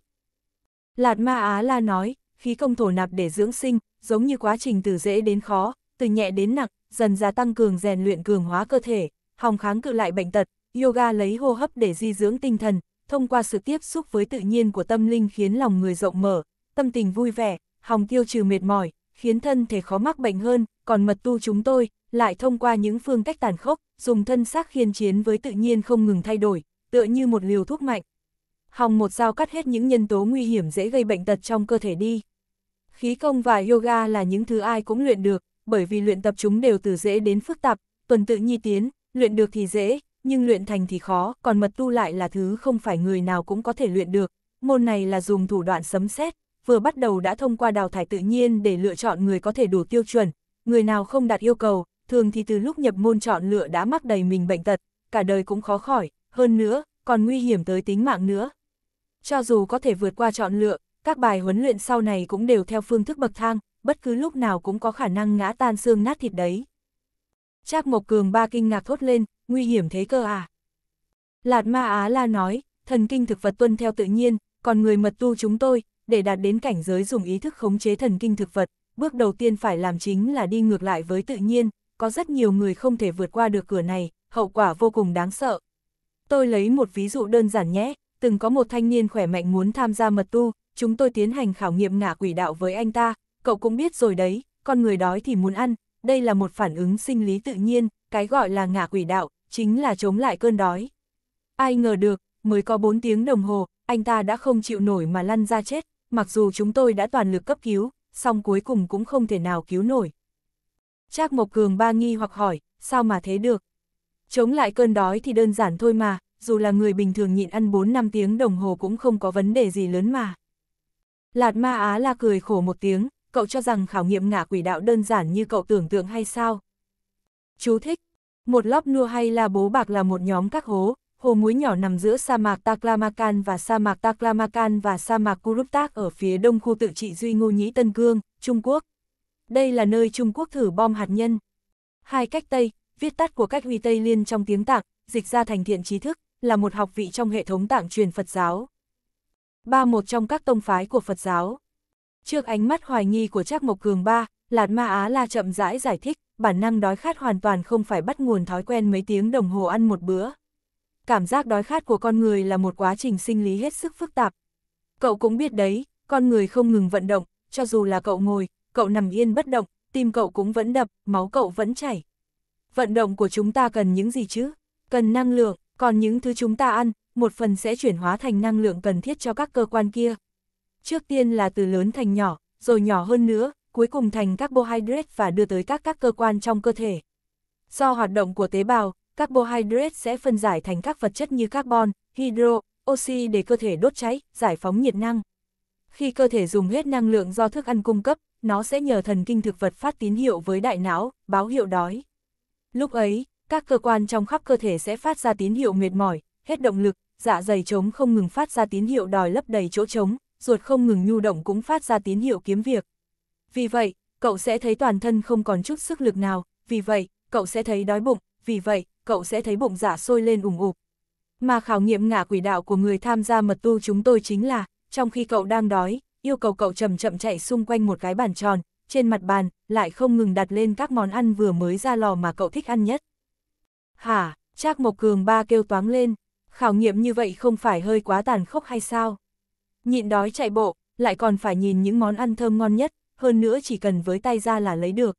Lạt Ma Á La nói, khí công thổ nạp để dưỡng sinh, giống như quá trình từ dễ đến khó, từ nhẹ đến nặng, dần ra tăng cường rèn luyện cường hóa cơ thể, hòng kháng cự lại bệnh tật, yoga lấy hô hấp để di dưỡng tinh thần, thông qua sự tiếp xúc với tự nhiên của tâm linh khiến lòng người rộng mở, tâm tình vui vẻ, hòng tiêu trừ mệt mỏi, khiến thân thể khó mắc bệnh hơn, còn mật tu chúng tôi, lại thông qua những phương cách tàn khốc, dùng thân xác khiên chiến với tự nhiên không ngừng thay đổi, tựa như một liều thuốc mạnh. Hòng một dao cắt hết những nhân tố nguy hiểm dễ gây bệnh tật trong cơ thể đi. Khí công và yoga là những thứ ai cũng luyện được, bởi vì luyện tập chúng đều từ dễ đến phức tạp, tuần tự nhi tiến, luyện được thì dễ, nhưng luyện thành thì khó, còn mật tu lại là thứ không phải người nào cũng có thể luyện được. Môn này là dùng thủ đoạn sấm sét, vừa bắt đầu đã thông qua đào thải tự nhiên để lựa chọn người có thể đủ tiêu chuẩn, người nào không đạt yêu cầu, thường thì từ lúc nhập môn chọn lựa đã mắc đầy mình bệnh tật, cả đời cũng khó khỏi, hơn nữa, còn nguy hiểm tới tính mạng nữa. Cho dù có thể vượt qua chọn lựa, các bài huấn luyện sau này cũng đều theo phương thức bậc thang, bất cứ lúc nào cũng có khả năng ngã tan xương nát thịt đấy. Trác Mộc Cường ba kinh ngạc thốt lên, nguy hiểm thế cơ à? Lạt Ma Á La nói, thần kinh thực vật tuân theo tự nhiên, còn người mật tu chúng tôi, để đạt đến cảnh giới dùng ý thức khống chế thần kinh thực vật, bước đầu tiên phải làm chính là đi ngược lại với tự nhiên, có rất nhiều người không thể vượt qua được cửa này, hậu quả vô cùng đáng sợ. Tôi lấy một ví dụ đơn giản nhé, từng có một thanh niên khỏe mạnh muốn tham gia mật tu, chúng tôi tiến hành khảo nghiệm ngả quỷ đạo với anh ta, cậu cũng biết rồi đấy, con người đói thì muốn ăn, đây là một phản ứng sinh lý tự nhiên, cái gọi là ngả quỷ đạo, chính là chống lại cơn đói. Ai ngờ được, mới có 4 tiếng đồng hồ, anh ta đã không chịu nổi mà lăn ra chết, mặc dù chúng tôi đã toàn lực cấp cứu, song cuối cùng cũng không thể nào cứu nổi. Trác Mộc Cường ba nghi hoặc hỏi, sao mà thế được? Chống lại cơn đói thì đơn giản thôi mà, dù là người bình thường nhịn ăn 4-5 tiếng đồng hồ cũng không có vấn đề gì lớn mà. Lạt ma Á la cười khổ một tiếng, cậu cho rằng khảo nghiệm ngạ quỷ đạo đơn giản như cậu tưởng tượng hay sao? Chú thích, một lóc nua hay là bố bạc là một nhóm các hố, hồ muối nhỏ nằm giữa sa mạc Taklamakan và sa mạc Taklamakan và sa mạc Kuruptak ở phía đông khu tự trị Duy Ngô Nhĩ Tân Cương, Trung Quốc. Đây là nơi Trung Quốc thử bom hạt nhân. Hai cách Tây, viết tắt của cách huy Tây Liên trong tiếng Tạng, dịch ra thành thiện trí thức, là một học vị trong hệ thống tạng truyền Phật giáo. Ba một trong các tông phái của Phật giáo. Trước ánh mắt hoài nghi của Trác Mộc Cường Ba, Lạt Ma Á La chậm rãi giải thích, bản năng đói khát hoàn toàn không phải bắt nguồn thói quen mấy tiếng đồng hồ ăn một bữa, cảm giác đói khát của con người là một quá trình sinh lý hết sức phức tạp. Cậu cũng biết đấy, con người không ngừng vận động, cho dù là cậu ngồi, cậu nằm yên bất động, tim cậu cũng vẫn đập, máu cậu vẫn chảy. Vận động của chúng ta cần những gì chứ? Cần năng lượng, còn những thứ chúng ta ăn, một phần sẽ chuyển hóa thành năng lượng cần thiết cho các cơ quan kia. Trước tiên là từ lớn thành nhỏ, rồi nhỏ hơn nữa, cuối cùng thành carbohydrate và đưa tới các các cơ quan trong cơ thể. Do hoạt động của tế bào, Carbohydrate sẽ phân giải thành các vật chất như carbon, hydro, oxy để cơ thể đốt cháy, giải phóng nhiệt năng. Khi cơ thể dùng hết năng lượng do thức ăn cung cấp, nó sẽ nhờ thần kinh thực vật phát tín hiệu với đại não, báo hiệu đói. Lúc ấy, các cơ quan trong khắp cơ thể sẽ phát ra tín hiệu mệt mỏi, hết động lực, dạ dày trống không ngừng phát ra tín hiệu đòi lấp đầy chỗ trống, ruột không ngừng nhu động cũng phát ra tín hiệu kiếm việc. Vì vậy, cậu sẽ thấy toàn thân không còn chút sức lực nào, vì vậy, cậu sẽ thấy đói bụng, vì vậy, cậu sẽ thấy bụng giả dạ sôi lên ủng ụp Mà khảo nghiệm ngả quỷ đạo của người tham gia mật tu chúng tôi chính là, trong khi cậu đang đói, yêu cầu cậu chậm chậm chạy xung quanh một cái bàn tròn, trên mặt bàn, lại không ngừng đặt lên các món ăn vừa mới ra lò mà cậu thích ăn nhất. Hả, Trác Mộc Cường ba kêu toáng lên, khảo nghiệm như vậy không phải hơi quá tàn khốc hay sao? Nhịn đói chạy bộ, lại còn phải nhìn những món ăn thơm ngon nhất, hơn nữa chỉ cần với tay ra là lấy được.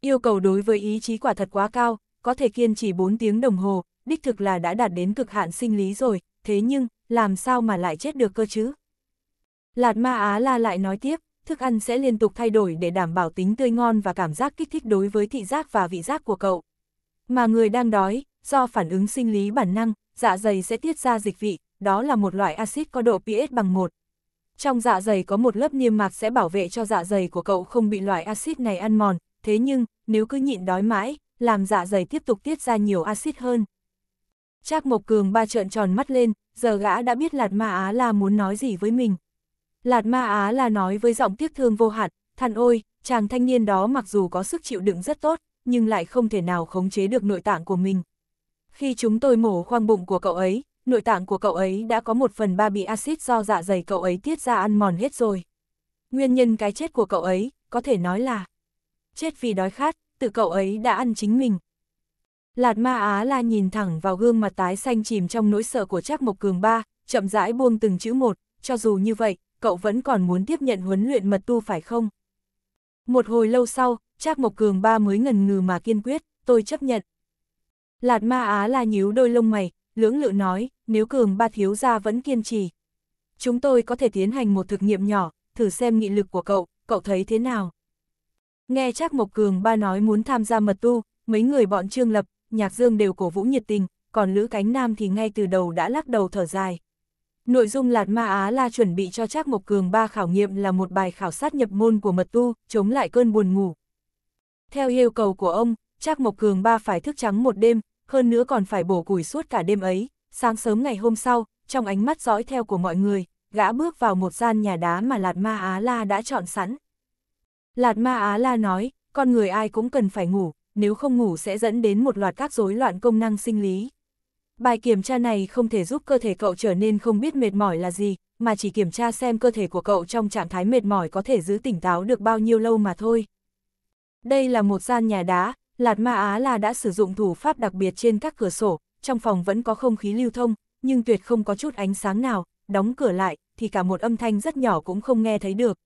Yêu cầu đối với ý chí quả thật quá cao, có thể kiên trì 4 tiếng đồng hồ, đích thực là đã đạt đến cực hạn sinh lý rồi, thế nhưng, làm sao mà lại chết được cơ chứ? Lạt ma Á La lại nói tiếp, thức ăn sẽ liên tục thay đổi để đảm bảo tính tươi ngon và cảm giác kích thích đối với thị giác và vị giác của cậu. Mà người đang đói, do phản ứng sinh lý bản năng, dạ dày sẽ tiết ra dịch vị, đó là một loại axit có độ pH bằng 1. Trong dạ dày có một lớp niêm mạc sẽ bảo vệ cho dạ dày của cậu không bị loại axit này ăn mòn, thế nhưng, nếu cứ nhịn đói mãi, làm dạ dày tiếp tục tiết ra nhiều axit hơn. Trác Mộc Cường ba trợn tròn mắt lên, giờ gã đã biết Lạt Ma Á là muốn nói gì với mình. Lạt Ma Á là nói với giọng tiếc thương vô hạn, thằng ôi, chàng thanh niên đó mặc dù có sức chịu đựng rất tốt, nhưng lại không thể nào khống chế được nội tạng của mình. Khi chúng tôi mổ khoang bụng của cậu ấy, nội tạng của cậu ấy đã có một phần ba bị axit do dạ dày cậu ấy tiết ra ăn mòn hết rồi. Nguyên nhân cái chết của cậu ấy, có thể nói là chết vì đói khát, từ cậu ấy đã ăn chính mình. Lạt ma Á la nhìn thẳng vào gương mặt tái xanh chìm trong nỗi sợ của Trác Mộc Cường ba, chậm rãi buông từng chữ một, cho dù như vậy, cậu vẫn còn muốn tiếp nhận huấn luyện mật tu phải không? Một hồi lâu sau, Trác Mộc Cường ba mới ngần ngừ mà kiên quyết, tôi chấp nhận. Lạt ma Á la nhíu đôi lông mày, lưỡng lự nói, nếu Cường ba thiếu gia vẫn kiên trì. Chúng tôi có thể tiến hành một thực nghiệm nhỏ, thử xem nghị lực của cậu, cậu thấy thế nào? Nghe Trác Mộc Cường ba nói muốn tham gia mật tu, mấy người bọn Trương Lập, Nhạc Dương đều cổ vũ nhiệt tình, còn Lữ Cánh Nam thì ngay từ đầu đã lắc đầu thở dài. Nội dung Lạt Ma Á La chuẩn bị cho Trác Mộc Cường ba khảo nghiệm là một bài khảo sát nhập môn của mật tu, chống lại cơn buồn ngủ. Theo yêu cầu của ông, Trác Mộc Cường ba phải thức trắng một đêm, hơn nữa còn phải bổ củi suốt cả đêm ấy, sáng sớm ngày hôm sau, trong ánh mắt dõi theo của mọi người, gã bước vào một gian nhà đá mà Lạt Ma Á La đã chọn sẵn, Lạt Ma Á La nói, con người ai cũng cần phải ngủ, nếu không ngủ sẽ dẫn đến một loạt các rối loạn công năng sinh lý. Bài kiểm tra này không thể giúp cơ thể cậu trở nên không biết mệt mỏi là gì, mà chỉ kiểm tra xem cơ thể của cậu trong trạng thái mệt mỏi có thể giữ tỉnh táo được bao nhiêu lâu mà thôi. Đây là một gian nhà đá, Lạt Ma Á La đã sử dụng thủ pháp đặc biệt trên các cửa sổ, trong phòng vẫn có không khí lưu thông, nhưng tuyệt không có chút ánh sáng nào, đóng cửa lại, thì cả một âm thanh rất nhỏ cũng không nghe thấy được,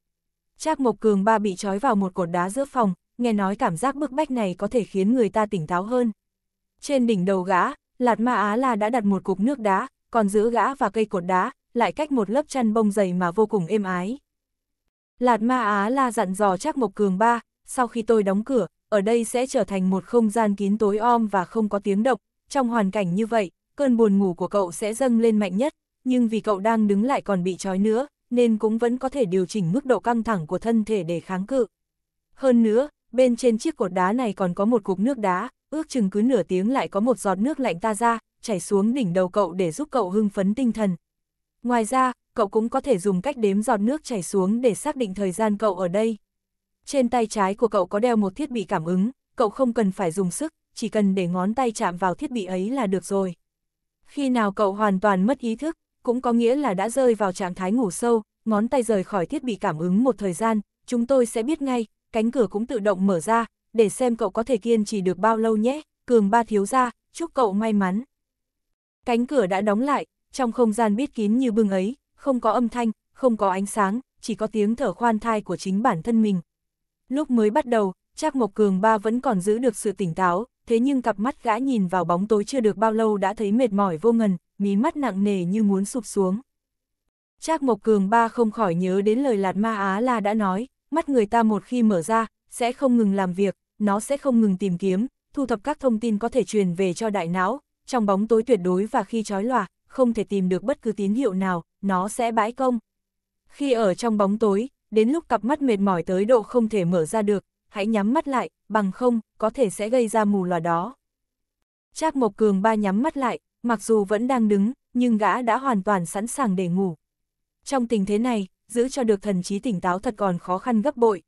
Trác Mộc Cường ba bị trói vào một cột đá giữa phòng, nghe nói cảm giác bức bách này có thể khiến người ta tỉnh táo hơn. Trên đỉnh đầu gã, Lạt Ma Á La đã đặt một cục nước đá, còn giữa gã và cây cột đá, lại cách một lớp chăn bông dày mà vô cùng êm ái. Lạt Ma Á La dặn dò Trác Mộc Cường ba, sau khi tôi đóng cửa, ở đây sẽ trở thành một không gian kín tối om và không có tiếng động, trong hoàn cảnh như vậy, cơn buồn ngủ của cậu sẽ dâng lên mạnh nhất, nhưng vì cậu đang đứng lại còn bị trói nữa, nên cũng vẫn có thể điều chỉnh mức độ căng thẳng của thân thể để kháng cự. Hơn nữa, bên trên chiếc cột đá này còn có một cục nước đá, ước chừng cứ nửa tiếng lại có một giọt nước lạnh ta ra, chảy xuống đỉnh đầu cậu để giúp cậu hưng phấn tinh thần. Ngoài ra, cậu cũng có thể dùng cách đếm giọt nước chảy xuống để xác định thời gian cậu ở đây. Trên tay trái của cậu có đeo một thiết bị cảm ứng, cậu không cần phải dùng sức, chỉ cần để ngón tay chạm vào thiết bị ấy là được rồi. Khi nào cậu hoàn toàn mất ý thức, cũng có nghĩa là đã rơi vào trạng thái ngủ sâu, ngón tay rời khỏi thiết bị cảm ứng một thời gian, chúng tôi sẽ biết ngay, cánh cửa cũng tự động mở ra, để xem cậu có thể kiên trì được bao lâu nhé, cường ba thiếu ra, chúc cậu may mắn. Cánh cửa đã đóng lại, trong không gian biết kín như bưng ấy, không có âm thanh, không có ánh sáng, chỉ có tiếng thở khoan thai của chính bản thân mình. Lúc mới bắt đầu, Trác Mộc Cường ba vẫn còn giữ được sự tỉnh táo, thế nhưng cặp mắt gã nhìn vào bóng tối chưa được bao lâu đã thấy mệt mỏi vô ngần, mí mắt nặng nề như muốn sụp xuống. Trác Mộc Cường ba không khỏi nhớ đến lời Lạt Ma Á La đã nói, mắt người ta một khi mở ra, sẽ không ngừng làm việc, nó sẽ không ngừng tìm kiếm, thu thập các thông tin có thể truyền về cho đại não, trong bóng tối tuyệt đối và khi trói lòa, không thể tìm được bất cứ tín hiệu nào, nó sẽ bãi công. Khi ở trong bóng tối, đến lúc cặp mắt mệt mỏi tới độ không thể mở ra được, hãy nhắm mắt lại, bằng không, có thể sẽ gây ra mù lòa đó. Trác Mộc Cường ba nhắm mắt lại, mặc dù vẫn đang đứng, nhưng gã đã hoàn toàn sẵn sàng để ngủ. Trong tình thế này, giữ cho được thần trí tỉnh táo thật còn khó khăn gấp bội.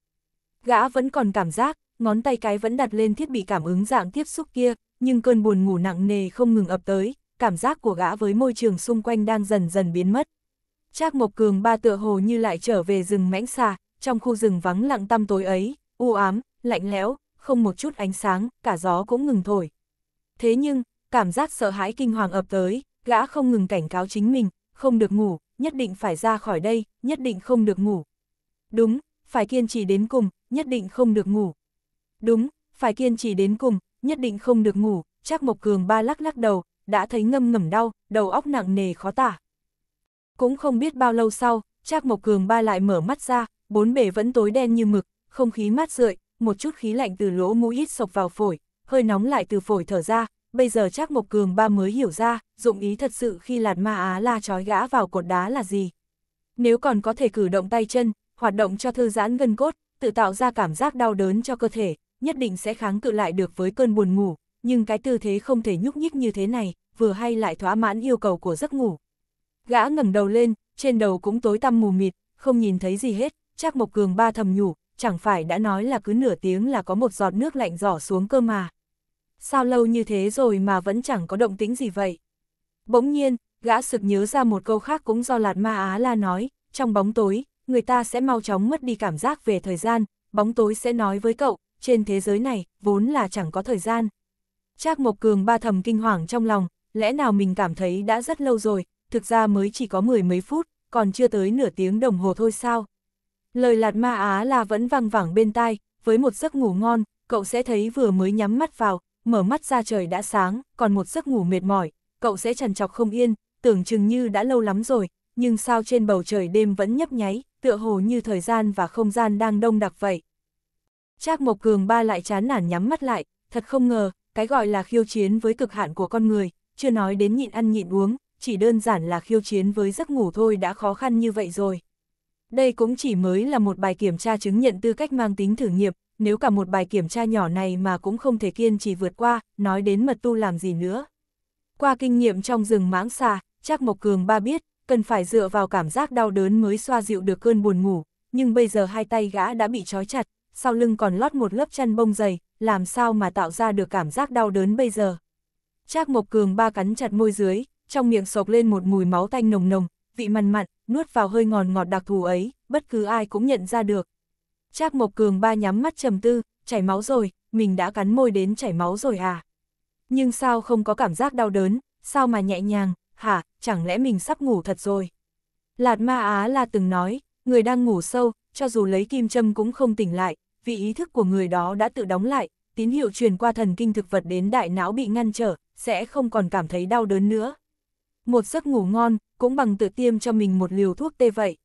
Gã vẫn còn cảm giác, ngón tay cái vẫn đặt lên thiết bị cảm ứng dạng tiếp xúc kia, nhưng cơn buồn ngủ nặng nề không ngừng ập tới, cảm giác của gã với môi trường xung quanh đang dần dần biến mất. Trác Mộc Cường ba tựa hồ như lại trở về rừng mãnh xa. trong khu rừng vắng lặng tăm tối ấy, u ám, lạnh lẽo, không một chút ánh sáng, cả gió cũng ngừng thổi. Thế nhưng, cảm giác sợ hãi kinh hoàng ập tới, gã không ngừng cảnh cáo chính mình, không được ngủ, nhất định phải ra khỏi đây, nhất định không được ngủ. Đúng, phải kiên trì đến cùng, nhất định không được ngủ. Đúng, phải kiên trì đến cùng, nhất định không được ngủ, Trác Mộc Cường ba lắc lắc đầu, đã thấy ngâm ngầm đau, đầu óc nặng nề khó tả. Cũng không biết bao lâu sau, Trác Mộc Cường ba lại mở mắt ra, bốn bề vẫn tối đen như mực, không khí mát rượi, một chút khí lạnh từ lỗ mũi hít sộc vào phổi, hơi nóng lại từ phổi thở ra, bây giờ chắc Mộc Cường ba mới hiểu ra, dụng ý thật sự khi lạt ma á la trói gã vào cột đá là gì. Nếu còn có thể cử động tay chân, hoạt động cho thư giãn gân cốt, tự tạo ra cảm giác đau đớn cho cơ thể, nhất định sẽ kháng cự lại được với cơn buồn ngủ, nhưng cái tư thế không thể nhúc nhích như thế này, vừa hay lại thỏa mãn yêu cầu của giấc ngủ. Gã ngẩng đầu lên, trên đầu cũng tối tăm mù mịt, không nhìn thấy gì hết, chắc Mộc Cường ba thầm nhủ, chẳng phải đã nói là cứ nửa tiếng là có một giọt nước lạnh rỏ xuống cơ mà sao lâu như thế rồi mà vẫn chẳng có động tĩnh gì vậy. Bỗng nhiên, gã sực nhớ ra một câu khác cũng do Lạt Ma Á La nói, trong bóng tối, người ta sẽ mau chóng mất đi cảm giác về thời gian, bóng tối sẽ nói với cậu, trên thế giới này, vốn là chẳng có thời gian. Trác Mộc Cường ba thầm kinh hoàng trong lòng, lẽ nào mình cảm thấy đã rất lâu rồi, thực ra mới chỉ có mười mấy phút, còn chưa tới nửa tiếng đồng hồ thôi sao. Lời Lạt Ma Á La vẫn văng vẳng bên tai, với một giấc ngủ ngon, cậu sẽ thấy vừa mới nhắm mắt vào, mở mắt ra trời đã sáng, còn một giấc ngủ mệt mỏi, cậu sẽ trằn trọc không yên, tưởng chừng như đã lâu lắm rồi, nhưng sao trên bầu trời đêm vẫn nhấp nháy, tựa hồ như thời gian và không gian đang đông đặc vậy. Trác Mộc Cường ba lại chán nản nhắm mắt lại, thật không ngờ, cái gọi là khiêu chiến với cực hạn của con người, chưa nói đến nhịn ăn nhịn uống, chỉ đơn giản là khiêu chiến với giấc ngủ thôi đã khó khăn như vậy rồi. Đây cũng chỉ mới là một bài kiểm tra chứng nhận tư cách mang tính thử nghiệm nếu cả một bài kiểm tra nhỏ này mà cũng không thể kiên trì vượt qua, nói đến mật tu làm gì nữa. Qua kinh nghiệm trong rừng mãng xà, chắc Mộc Cường ba biết, cần phải dựa vào cảm giác đau đớn mới xoa dịu được cơn buồn ngủ, nhưng bây giờ hai tay gã đã bị trói chặt, sau lưng còn lót một lớp chăn bông dày, làm sao mà tạo ra được cảm giác đau đớn bây giờ. Trác Mộc Cường ba cắn chặt môi dưới, trong miệng sộc lên một mùi máu tanh nồng nồng, vị mặn mặn, nuốt vào hơi ngọt, ngọt đặc thù ấy, bất cứ ai cũng nhận ra được. Trác Mộc Cường ba nhắm mắt trầm tư, chảy máu rồi, mình đã cắn môi đến chảy máu rồi à? Nhưng sao không có cảm giác đau đớn, sao mà nhẹ nhàng, hả, chẳng lẽ mình sắp ngủ thật rồi? Lạt Ma Á là từng nói, người đang ngủ sâu, cho dù lấy kim châm cũng không tỉnh lại, vì ý thức của người đó đã tự đóng lại, tín hiệu truyền qua thần kinh thực vật đến đại não bị ngăn trở, sẽ không còn cảm thấy đau đớn nữa. Một giấc ngủ ngon, cũng bằng tự tiêm cho mình một liều thuốc tê vậy.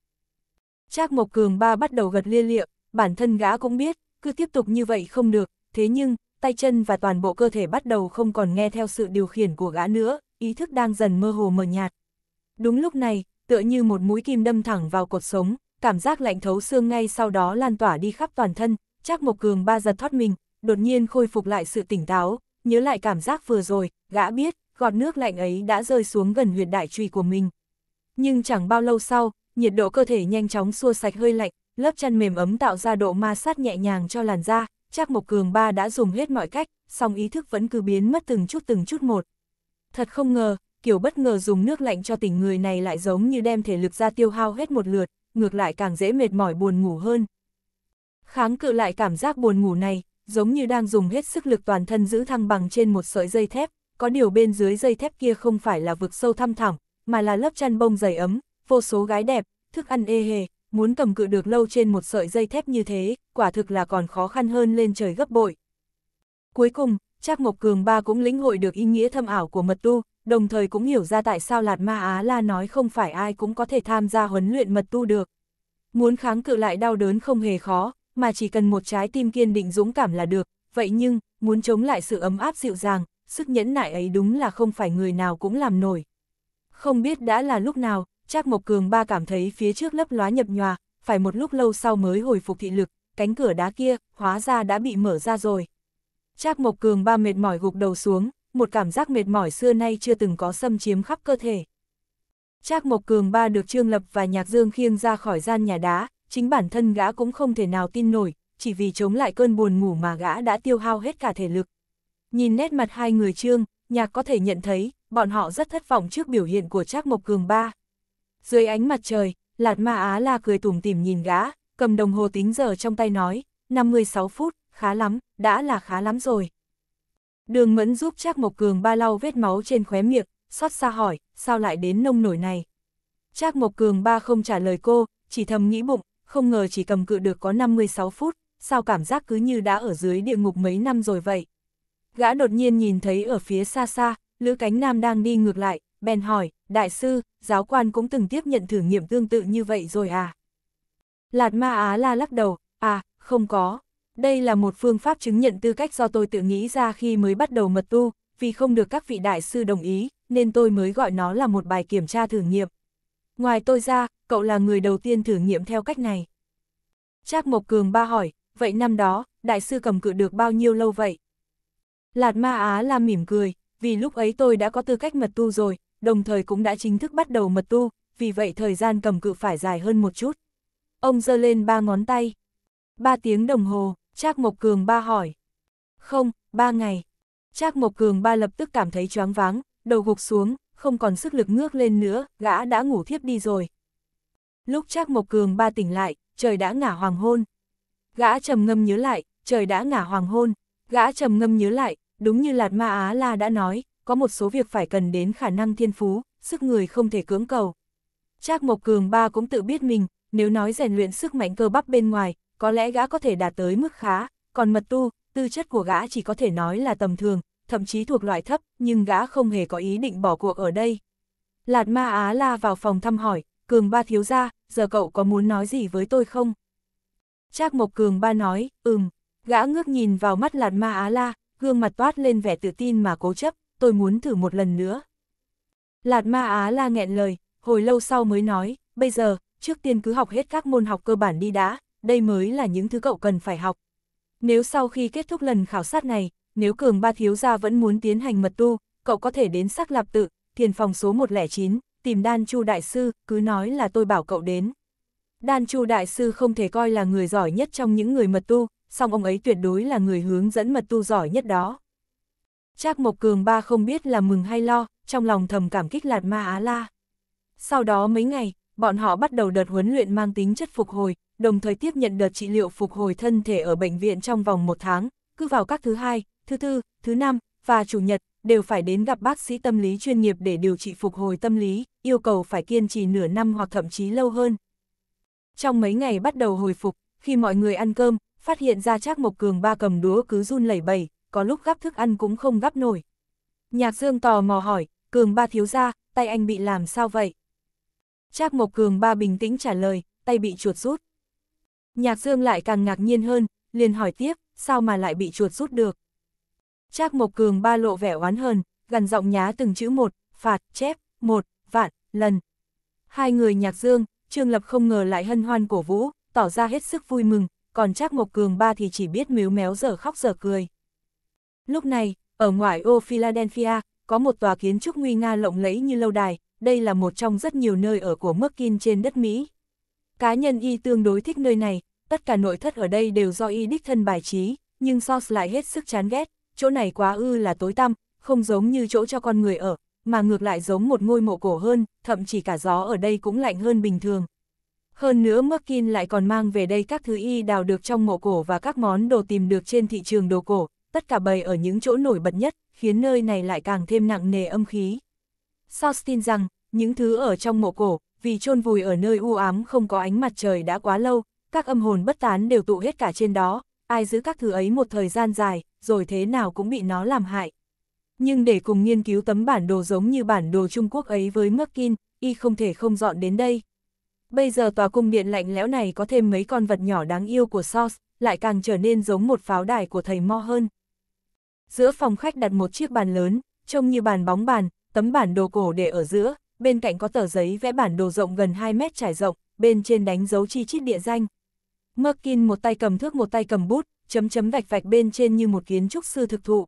Trác Mộc Cường ba bắt đầu gật lia liệu bản thân gã cũng biết, cứ tiếp tục như vậy không được, thế nhưng, tay chân và toàn bộ cơ thể bắt đầu không còn nghe theo sự điều khiển của gã nữa, ý thức đang dần mơ hồ mờ nhạt. Đúng lúc này, tựa như một mũi kim đâm thẳng vào cột sống, cảm giác lạnh thấu xương ngay sau đó lan tỏa đi khắp toàn thân, chắc một Cường ba giật thoát mình, đột nhiên khôi phục lại sự tỉnh táo, nhớ lại cảm giác vừa rồi, gã biết, gọt nước lạnh ấy đã rơi xuống gần huyệt đại truy của mình. Nhưng chẳng bao lâu sau, nhiệt độ cơ thể nhanh chóng xua sạch hơi lạnh, lớp chăn mềm ấm tạo ra độ ma sát nhẹ nhàng cho làn da, chắc Mộc Cường ba đã dùng hết mọi cách, song ý thức vẫn cứ biến mất từng chút từng chút một. Thật không ngờ, kiểu bất ngờ dùng nước lạnh cho tỉnh người này lại giống như đem thể lực ra tiêu hao hết một lượt, ngược lại càng dễ mệt mỏi buồn ngủ hơn. Kháng cự lại cảm giác buồn ngủ này, giống như đang dùng hết sức lực toàn thân giữ thăng bằng trên một sợi dây thép, có điều bên dưới dây thép kia không phải là vực sâu thăm thẳm, mà là lớp chăn bông dày ấm, vô số gái đẹp, thức ăn ê hề, muốn cầm cự được lâu trên một sợi dây thép như thế, quả thực là còn khó khăn hơn lên trời gấp bội. Cuối cùng, Trác ngọc Cường Ba cũng lĩnh hội được ý nghĩa thâm ảo của mật tu, đồng thời cũng hiểu ra tại sao Lạt Ma Á La nói không phải ai cũng có thể tham gia huấn luyện mật tu được. Muốn kháng cự lại đau đớn không hề khó, mà chỉ cần một trái tim kiên định dũng cảm là được, vậy nhưng, muốn chống lại sự ấm áp dịu dàng, sức nhẫn nại ấy đúng là không phải người nào cũng làm nổi. Không biết đã là lúc nào, Trác Mộc Cường ba cảm thấy phía trước lấp lóa nhập nhòa, phải một lúc lâu sau mới hồi phục thị lực, cánh cửa đá kia, hóa ra đã bị mở ra rồi. Trác Mộc Cường ba mệt mỏi gục đầu xuống, một cảm giác mệt mỏi xưa nay chưa từng có xâm chiếm khắp cơ thể. Trác Mộc Cường ba được Trương Lập và Nhạc Dương khiêng ra khỏi gian nhà đá, chính bản thân gã cũng không thể nào tin nổi, chỉ vì chống lại cơn buồn ngủ mà gã đã tiêu hao hết cả thể lực. Nhìn nét mặt hai người Trương, Nhạc có thể nhận thấy, bọn họ rất thất vọng trước biểu hiện của Trác Mộc Cường ba. Dưới ánh mặt trời, Lạt Ma Á La cười tủm tỉm nhìn gã, cầm đồng hồ tính giờ trong tay nói, 56 phút, khá lắm, đã là khá lắm rồi. Đường Mẫn giúp Trác Mộc Cường ba lau vết máu trên khóe miệng, xót xa hỏi, sao lại đến nông nổi này? Trác Mộc Cường ba không trả lời cô, chỉ thầm nghĩ bụng, không ngờ chỉ cầm cự được có 56 phút, sao cảm giác cứ như đã ở dưới địa ngục mấy năm rồi vậy? Gã đột nhiên nhìn thấy ở phía xa xa, Lữ Cánh Nam đang đi ngược lại, bèn hỏi, đại sư, giáo quan cũng từng tiếp nhận thử nghiệm tương tự như vậy rồi à? Lạt ma Á la lắc đầu, à, không có. Đây là một phương pháp chứng nhận tư cách do tôi tự nghĩ ra khi mới bắt đầu mật tu, vì không được các vị đại sư đồng ý, nên tôi mới gọi nó là một bài kiểm tra thử nghiệm. Ngoài tôi ra, cậu là người đầu tiên thử nghiệm theo cách này. Trác Mộc Cường ba hỏi, vậy năm đó, đại sư cầm cự được bao nhiêu lâu vậy? Lạt ma Á la mỉm cười, vì lúc ấy tôi đã có tư cách mật tu rồi, đồng thời cũng đã chính thức bắt đầu mật tu, vì vậy thời gian cầm cự phải dài hơn một chút. Ông giơ lên ba ngón tay. Ba tiếng đồng hồ, Trác Mộc Cường ba hỏi. Không, ba ngày. Trác Mộc Cường ba lập tức cảm thấy choáng váng, đầu gục xuống, không còn sức lực ngước lên nữa, gã đã ngủ thiếp đi rồi. Lúc Trác Mộc Cường ba tỉnh lại, trời đã ngả hoàng hôn. Gã trầm ngâm nhớ lại, trời đã ngả hoàng hôn. Gã trầm ngâm nhớ lại, đúng như Lạt Ma Á La đã nói, có một số việc phải cần đến khả năng thiên phú, sức người không thể cưỡng cầu. Trác Mộc Cường ba cũng tự biết mình, nếu nói rèn luyện sức mạnh cơ bắp bên ngoài, có lẽ gã có thể đạt tới mức khá, còn mật tu, tư chất của gã chỉ có thể nói là tầm thường, thậm chí thuộc loại thấp, nhưng gã không hề có ý định bỏ cuộc ở đây. Lạt Ma Á La vào phòng thăm hỏi, Cường ba thiếu ra, giờ cậu có muốn nói gì với tôi không? Trác Mộc Cường ba nói, ừm, gã ngước nhìn vào mắt Lạt Ma Á La, gương mặt toát lên vẻ tự tin mà cố chấp tôi muốn thử một lần nữa. Lạt ma Á la nghẹn lời, hồi lâu sau mới nói, bây giờ, trước tiên cứ học hết các môn học cơ bản đi đã, đây mới là những thứ cậu cần phải học. Nếu sau khi kết thúc lần khảo sát này, nếu cường ba thiếu gia vẫn muốn tiến hành mật tu, cậu có thể đến sắc lạp tự, thiền phòng số 109, tìm đan chu đại sư, cứ nói là tôi bảo cậu đến. Đan chu đại sư không thể coi là người giỏi nhất trong những người mật tu, song ông ấy tuyệt đối là người hướng dẫn mật tu giỏi nhất đó. Trác Mộc Cường ba không biết là mừng hay lo, trong lòng thầm cảm kích Lạt Ma Á La. Sau đó mấy ngày, bọn họ bắt đầu đợt huấn luyện mang tính chất phục hồi, đồng thời tiếp nhận đợt trị liệu phục hồi thân thể ở bệnh viện trong vòng một tháng, cứ vào các thứ hai, thứ tư, thứ năm và chủ nhật đều phải đến gặp bác sĩ tâm lý chuyên nghiệp để điều trị phục hồi tâm lý, yêu cầu phải kiên trì nửa năm hoặc thậm chí lâu hơn. Trong mấy ngày bắt đầu hồi phục, khi mọi người ăn cơm, phát hiện ra Trác Mộc Cường ba cầm đúa cứ run lẩy bẩy, có lúc gắp thức ăn cũng không gắp nổi. Nhạc Dương tò mò hỏi, Cường ba thiếu ra, tay anh bị làm sao vậy? Trác Mộc Cường ba bình tĩnh trả lời, tay bị chuột rút. Nhạc Dương lại càng ngạc nhiên hơn, liền hỏi tiếp, sao mà lại bị chuột rút được? Trác Mộc Cường ba lộ vẻ oán hờn, gần giọng nhá từng chữ một, phạt, chép, một, vạn, lần. Hai người Nhạc Dương, Trương Lập không ngờ lại hân hoan cổ vũ, tỏ ra hết sức vui mừng, còn Trác Mộc Cường ba thì chỉ biết miếu méo giờ khóc giờ cười. Lúc này, ở ngoại ô Philadelphia, có một tòa kiến trúc nguy nga lộng lẫy như lâu đài, đây là một trong rất nhiều nơi ở của Merkin trên đất Mỹ. Cá nhân y tương đối thích nơi này, tất cả nội thất ở đây đều do y đích thân bài trí, nhưng Sauce lại hết sức chán ghét, chỗ này quá ư là tối tăm, không giống như chỗ cho con người ở, mà ngược lại giống một ngôi mộ cổ hơn, thậm chí cả gió ở đây cũng lạnh hơn bình thường. Hơn nữa Merkin lại còn mang về đây các thứ y đào được trong mộ cổ và các món đồ tìm được trên thị trường đồ cổ, tất cả bày ở những chỗ nổi bật nhất, khiến nơi này lại càng thêm nặng nề âm khí. Sauce tin rằng, những thứ ở trong mộ cổ, vì chôn vùi ở nơi u ám không có ánh mặt trời đã quá lâu, các âm hồn bất tán đều tụ hết cả trên đó, ai giữ các thứ ấy một thời gian dài, rồi thế nào cũng bị nó làm hại. Nhưng để cùng nghiên cứu tấm bản đồ giống như bản đồ Trung Quốc ấy với Merkin, y không thể không dọn đến đây. Bây giờ tòa cung điện lạnh lẽo này có thêm mấy con vật nhỏ đáng yêu của Sauce, lại càng trở nên giống một pháo đài của thầy Mo hơn. Giữa phòng khách đặt một chiếc bàn lớn, trông như bàn bóng bàn, tấm bản đồ cổ để ở giữa, bên cạnh có tờ giấy vẽ bản đồ rộng gần 2 mét trải rộng, bên trên đánh dấu chi chít địa danh. Merkin một tay cầm thước một tay cầm bút, chấm chấm vạch vạch bên trên như một kiến trúc sư thực thụ.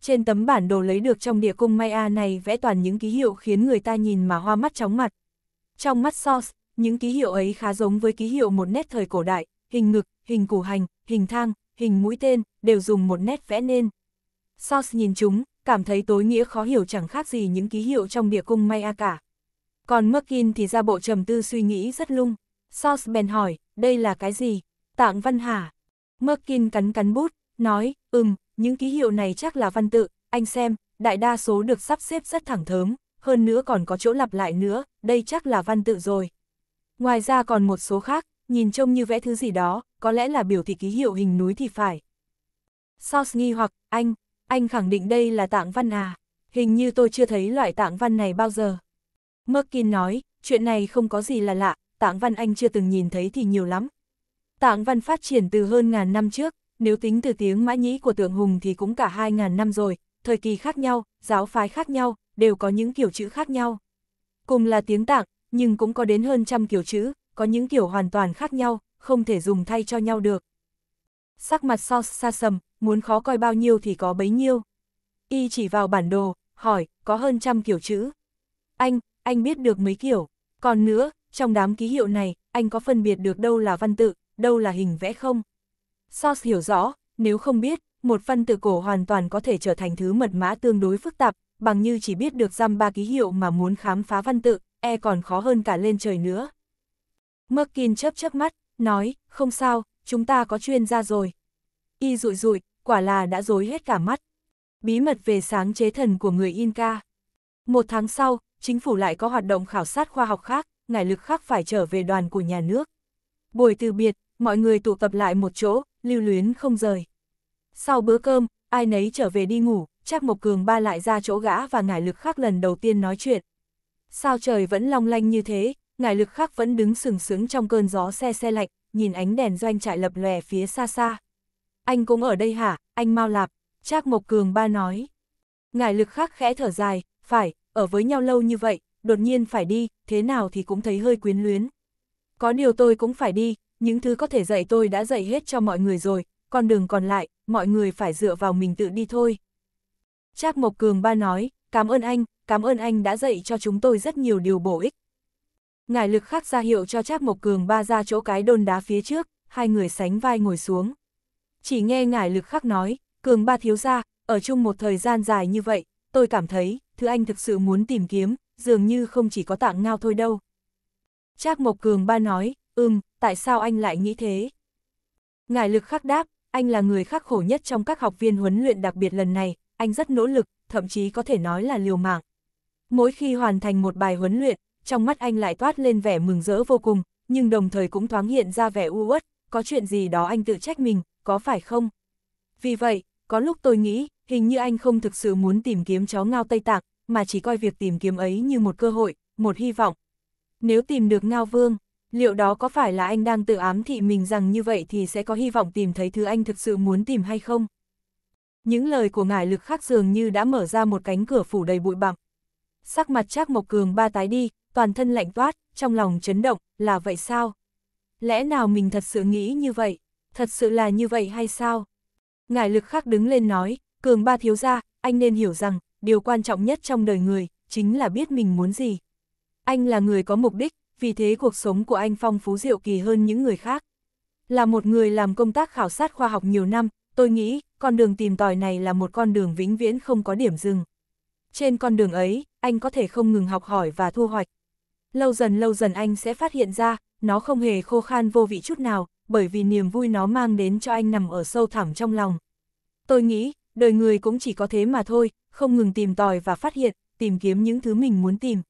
Trên tấm bản đồ lấy được trong địa cung Maya này vẽ toàn những ký hiệu khiến người ta nhìn mà hoa mắt chóng mặt. Trong mắt Sos, những ký hiệu ấy khá giống với ký hiệu một nét thời cổ đại, hình ngực, hình củ hành, hình thang, hình mũi tên, đều dùng một nét vẽ nên. Sos nhìn chúng, cảm thấy tối nghĩa khó hiểu chẳng khác gì những ký hiệu trong địa cung Maya cả. Còn Merkin thì ra bộ trầm tư suy nghĩ rất lung. Sos bèn hỏi, đây là cái gì? Tạng văn hả? Merkin cắn cắn bút, nói, ừm, những ký hiệu này chắc là văn tự, anh xem, đại đa số được sắp xếp rất thẳng thớm, hơn nữa còn có chỗ lặp lại nữa, đây chắc là văn tự rồi. Ngoài ra còn một số khác, nhìn trông như vẽ thứ gì đó, có lẽ là biểu thị ký hiệu hình núi thì phải. Sos nghi hoặc, anh, anh khẳng định đây là tạng văn à? Hình như tôi chưa thấy loại tạng văn này bao giờ. Merkin nói, chuyện này không có gì là lạ, tạng văn anh chưa từng nhìn thấy thì nhiều lắm. Tạng văn phát triển từ hơn ngàn năm trước, nếu tính từ tiếng mã nhĩ của tượng hùng thì cũng cả hai ngàn năm rồi, thời kỳ khác nhau, giáo phái khác nhau, đều có những kiểu chữ khác nhau. Cùng là tiếng tạng, nhưng cũng có đến hơn trăm kiểu chữ, có những kiểu hoàn toàn khác nhau, không thể dùng thay cho nhau được. Sắc mặt Sos xa sầm, muốn khó coi bao nhiêu thì có bấy nhiêu. Y chỉ vào bản đồ, hỏi, có hơn trăm kiểu chữ. Anh, anh biết được mấy kiểu. Còn nữa, trong đám ký hiệu này, anh có phân biệt được đâu là văn tự, đâu là hình vẽ không? Sos hiểu rõ, nếu không biết, một văn tự cổ hoàn toàn có thể trở thành thứ mật mã tương đối phức tạp, bằng như chỉ biết được giam ba ký hiệu mà muốn khám phá văn tự, e còn khó hơn cả lên trời nữa. Merkin chớp chớp mắt, nói, không sao, chúng ta có chuyên gia rồi. Y rụi rụi, quả là đã dối hết cả mắt. Bí mật về sáng chế thần của người Inca. Một tháng sau, chính phủ lại có hoạt động khảo sát khoa học khác, ngải lực khác phải trở về đoàn của nhà nước. Buổi từ biệt, mọi người tụ tập lại một chỗ, lưu luyến không rời. Sau bữa cơm, ai nấy trở về đi ngủ, chắc Mộc Cường ba lại ra chỗ gã và ngải lực khác lần đầu tiên nói chuyện. Sao trời vẫn long lanh như thế, ngải lực khác vẫn đứng sừng sững trong cơn gió xe xe lạnh, nhìn ánh đèn doanh trại lập lòe phía xa xa anh cũng ở đây hả, anh mau lạp, Trác Mộc Cường ba nói. Ngải lực Khắc khẽ thở dài, phải, ở với nhau lâu như vậy, đột nhiên phải đi, thế nào thì cũng thấy hơi quyến luyến. Có điều tôi cũng phải đi, những thứ có thể dạy tôi đã dạy hết cho mọi người rồi, con đường còn lại, mọi người phải dựa vào mình tự đi thôi. Trác Mộc Cường ba nói, cảm ơn anh, cảm ơn anh đã dạy cho chúng tôi rất nhiều điều bổ ích. Ngải lực khắc ra hiệu cho Trác Mộc Cường ba ra chỗ cái đôn đá phía trước, hai người sánh vai ngồi xuống chỉ nghe ngải lực khắc nói, cường ba thiếu gia, ở chung một thời gian dài như vậy, tôi cảm thấy, thứ anh thực sự muốn tìm kiếm, dường như không chỉ có tạng ngao thôi đâu. Trác Mộc Cường ba nói, ừm, tại sao anh lại nghĩ thế? Ngài lực khắc đáp, anh là người khắc khổ nhất trong các học viên huấn luyện đặc biệt lần này, anh rất nỗ lực, thậm chí có thể nói là liều mạng. Mỗi khi hoàn thành một bài huấn luyện, trong mắt anh lại toát lên vẻ mừng rỡ vô cùng, nhưng đồng thời cũng thoáng hiện ra vẻ u uất, có chuyện gì đó anh tự trách mình, có phải không? Vì vậy, có lúc tôi nghĩ, hình như anh không thực sự muốn tìm kiếm chó ngao Tây Tạng, mà chỉ coi việc tìm kiếm ấy như một cơ hội, một hy vọng. Nếu tìm được ngao vương, liệu đó có phải là anh đang tự ám thị mình rằng như vậy thì sẽ có hy vọng tìm thấy thứ anh thực sự muốn tìm hay không? Những lời của ngải lực khác dường như đã mở ra một cánh cửa phủ đầy bụi bặm. Sắc mặt Trác Mộc Cường ba tái đi, toàn thân lạnh toát, trong lòng chấn động, là vậy sao? Lẽ nào mình thật sự nghĩ như vậy? thật sự là như vậy hay sao? Ngải lực khác đứng lên nói, cường ba thiếu gia, anh nên hiểu rằng, điều quan trọng nhất trong đời người, chính là biết mình muốn gì. Anh là người có mục đích, vì thế cuộc sống của anh phong phú diệu kỳ hơn những người khác. Là một người làm công tác khảo sát khoa học nhiều năm, tôi nghĩ, con đường tìm tòi này là một con đường vĩnh viễn không có điểm dừng. Trên con đường ấy, anh có thể không ngừng học hỏi và thu hoạch. Lâu dần lâu dần anh sẽ phát hiện ra, nó không hề khô khan vô vị chút nào, bởi vì niềm vui nó mang đến cho anh nằm ở sâu thẳm trong lòng. Tôi nghĩ, đời người cũng chỉ có thế mà thôi, không ngừng tìm tòi và phát hiện, tìm kiếm những thứ mình muốn tìm.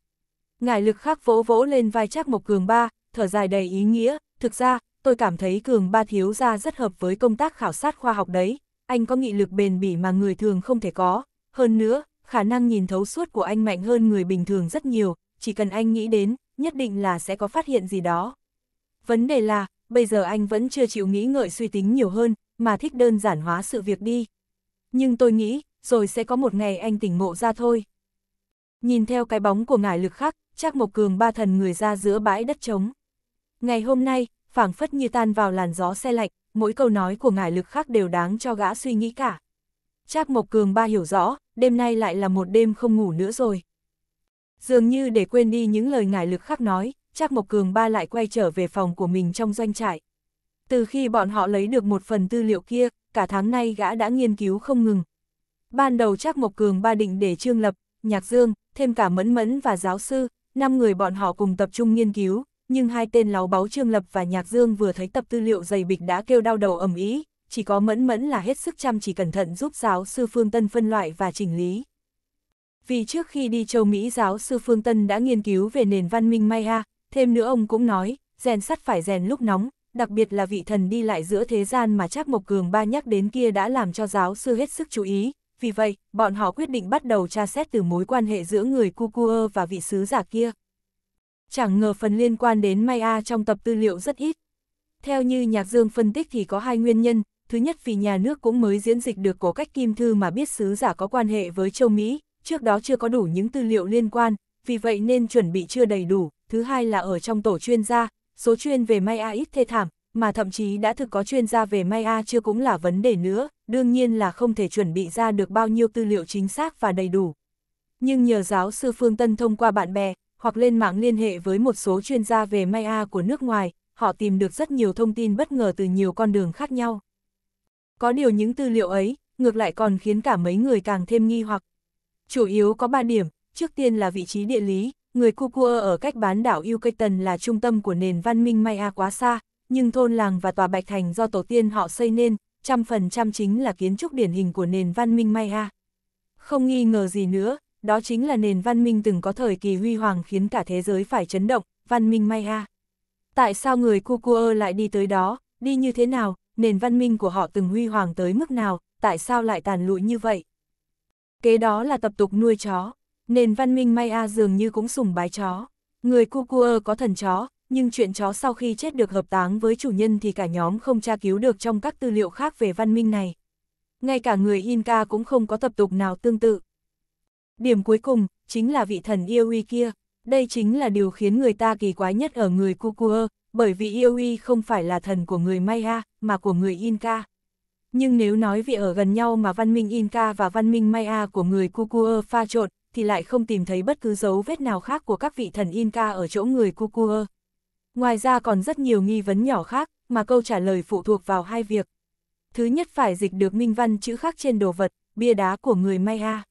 Ngải lực khắc vỗ vỗ lên vai chắc Mộc Cường Ba, thở dài đầy ý nghĩa, thực ra, tôi cảm thấy Cường Ba thiếu ra rất hợp với công tác khảo sát khoa học đấy, anh có nghị lực bền bỉ mà người thường không thể có, hơn nữa, khả năng nhìn thấu suốt của anh mạnh hơn người bình thường rất nhiều, chỉ cần anh nghĩ đến, nhất định là sẽ có phát hiện gì đó. Vấn đề là, bây giờ anh vẫn chưa chịu nghĩ ngợi suy tính nhiều hơn, mà thích đơn giản hóa sự việc đi. Nhưng tôi nghĩ, rồi sẽ có một ngày anh tỉnh ngộ ra thôi. Nhìn theo cái bóng của ngải lực khắc, chắc Mộc Cường ba thần người ra giữa bãi đất trống. Ngày hôm nay, phảng phất như tan vào làn gió xe lạnh, mỗi câu nói của ngải lực khắc đều đáng cho gã suy nghĩ cả. Chắc Mộc Cường ba hiểu rõ, đêm nay lại là một đêm không ngủ nữa rồi. Dường như để quên đi những lời ngải lực khắc nói, Trác Mộc Cường ba lại quay trở về phòng của mình trong doanh trại. Từ khi bọn họ lấy được một phần tư liệu kia, cả tháng nay gã đã nghiên cứu không ngừng. Ban đầu Trác Mộc Cường ba định để Trương Lập, Nhạc Dương, thêm cả Mẫn Mẫn và giáo sư, năm người bọn họ cùng tập trung nghiên cứu, nhưng hai tên láo báu Trương Lập và Nhạc Dương vừa thấy tập tư liệu dày bịch đã kêu đau đầu ầm ĩ, chỉ có Mẫn Mẫn là hết sức chăm chỉ cẩn thận giúp giáo sư Phương Tân phân loại và chỉnh lý. Vì trước khi đi châu Mỹ giáo sư Phương Tân đã nghiên cứu về nền văn minh Maya, Thêm nữa ông cũng nói, rèn sắt phải rèn lúc nóng, đặc biệt là vị thần đi lại giữa thế gian mà Trác Mộc Cường ba nhắc đến kia đã làm cho giáo sư hết sức chú ý. Vì vậy, bọn họ quyết định bắt đầu tra xét từ mối quan hệ giữa người Cucua và vị sứ giả kia. Chẳng ngờ phần liên quan đến Maya trong tập tư liệu rất ít. Theo như Nhạc Dương phân tích thì có hai nguyên nhân, thứ nhất vì nhà nước cũng mới diễn dịch được cổ cách kim thư mà biết sứ giả có quan hệ với châu Mỹ, trước đó chưa có đủ những tư liệu liên quan, vì vậy nên chuẩn bị chưa đầy đủ, thứ hai là ở trong tổ chuyên gia, số chuyên về Maya ít thê thảm, mà thậm chí đã thực có chuyên gia về Maya chưa cũng là vấn đề nữa, đương nhiên là không thể chuẩn bị ra được bao nhiêu tư liệu chính xác và đầy đủ. Nhưng nhờ giáo sư Phương Tân thông qua bạn bè, hoặc lên mạng liên hệ với một số chuyên gia về Maya của nước ngoài, họ tìm được rất nhiều thông tin bất ngờ từ nhiều con đường khác nhau. Có điều những tư liệu ấy, ngược lại còn khiến cả mấy người càng thêm nghi hoặc. Chủ yếu có 3 điểm, trước tiên là vị trí địa lý, người Kukua ở cách bán đảo Yucatan là trung tâm của nền văn minh Maya quá xa, nhưng thôn làng và tòa bạch thành do tổ tiên họ xây nên, trăm phần trăm chính là kiến trúc điển hình của nền văn minh Maya. Không nghi ngờ gì nữa, đó chính là nền văn minh từng có thời kỳ huy hoàng khiến cả thế giới phải chấn động, văn minh Maya. Tại sao người Kukua lại đi tới đó, đi như thế nào, nền văn minh của họ từng huy hoàng tới mức nào, tại sao lại tàn lụi như vậy? Kế đó là tập tục nuôi chó. Nền văn minh Maya dường như cũng sùng bái chó. Người Cucua có thần chó, nhưng chuyện chó sau khi chết được hợp táng với chủ nhân thì cả nhóm không tra cứu được trong các tư liệu khác về văn minh này. Ngay cả người Inca cũng không có tập tục nào tương tự. Điểm cuối cùng, chính là vị thần yêu uy kia. Đây chính là điều khiến người ta kỳ quái nhất ở người Cucua, bởi vì uy không phải là thần của người Maya, mà của người Inca. Nhưng nếu nói vị ở gần nhau mà văn minh Inca và văn minh Maya của người Cucua pha trộn, thì lại không tìm thấy bất cứ dấu vết nào khác của các vị thần Inca ở chỗ người Kukua. Ngoài ra còn rất nhiều nghi vấn nhỏ khác, mà câu trả lời phụ thuộc vào hai việc. Thứ nhất phải dịch được minh văn chữ khác trên đồ vật, bia đá của người Maya.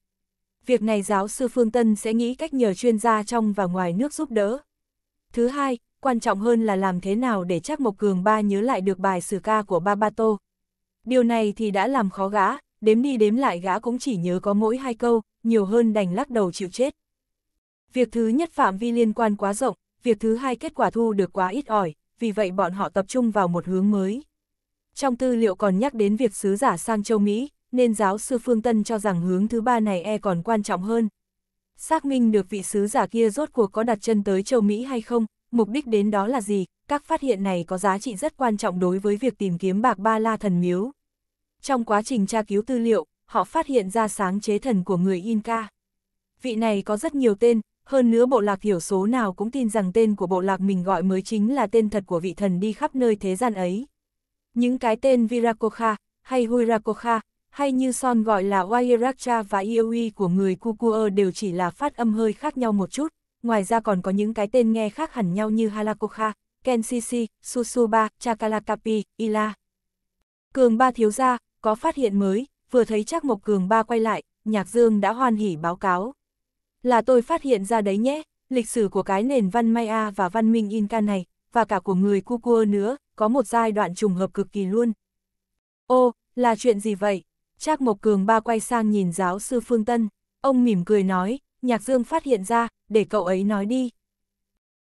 Việc này giáo sư Phương Tân sẽ nghĩ cách nhờ chuyên gia trong và ngoài nước giúp đỡ. Thứ hai, quan trọng hơn là làm thế nào để chắc Mộc Cường Ba nhớ lại được bài sử ca của Babato. Điều này thì đã làm khó gã, đếm đi đếm lại gã cũng chỉ nhớ có mỗi hai câu, nhiều hơn đành lắc đầu chịu chết. Việc thứ nhất phạm vi liên quan quá rộng, việc thứ hai kết quả thu được quá ít ỏi, vì vậy bọn họ tập trung vào một hướng mới. Trong tư liệu còn nhắc đến việc sứ giả sang châu Mỹ, nên giáo sư Phương Tân cho rằng hướng thứ ba này e còn quan trọng hơn. Xác minh được vị sứ giả kia rốt cuộc có đặt chân tới châu Mỹ hay không, mục đích đến đó là gì, các phát hiện này có giá trị rất quan trọng đối với việc tìm kiếm bạc ba la thần miếu trong quá trình tra cứu tư liệu, họ phát hiện ra sáng chế thần của người Inca. Vị này có rất nhiều tên, hơn nữa bộ lạc thiểu số nào cũng tin rằng tên của bộ lạc mình gọi mới chính là tên thật của vị thần đi khắp nơi thế gian ấy. Những cái tên Viracocha, hay Huiracocha, hay như Son gọi là Wairacha và Iowi của người Kukua đều chỉ là phát âm hơi khác nhau một chút, ngoài ra còn có những cái tên nghe khác hẳn nhau như Halakocha, Kensisi, Susuba, Chakalakapi, Ila. Cường ba thiếu gia, có phát hiện mới, vừa thấy Trác Mộc Cường ba quay lại, Nhạc Dương đã hoan hỉ báo cáo. Là tôi phát hiện ra đấy nhé, lịch sử của cái nền văn Maya và văn minh Inca này, và cả của người Kukua nữa, có một giai đoạn trùng hợp cực kỳ luôn. Ô, là chuyện gì vậy? Trác Mộc Cường ba quay sang nhìn giáo sư Phương Tân, ông mỉm cười nói, Nhạc Dương phát hiện ra, để cậu ấy nói đi.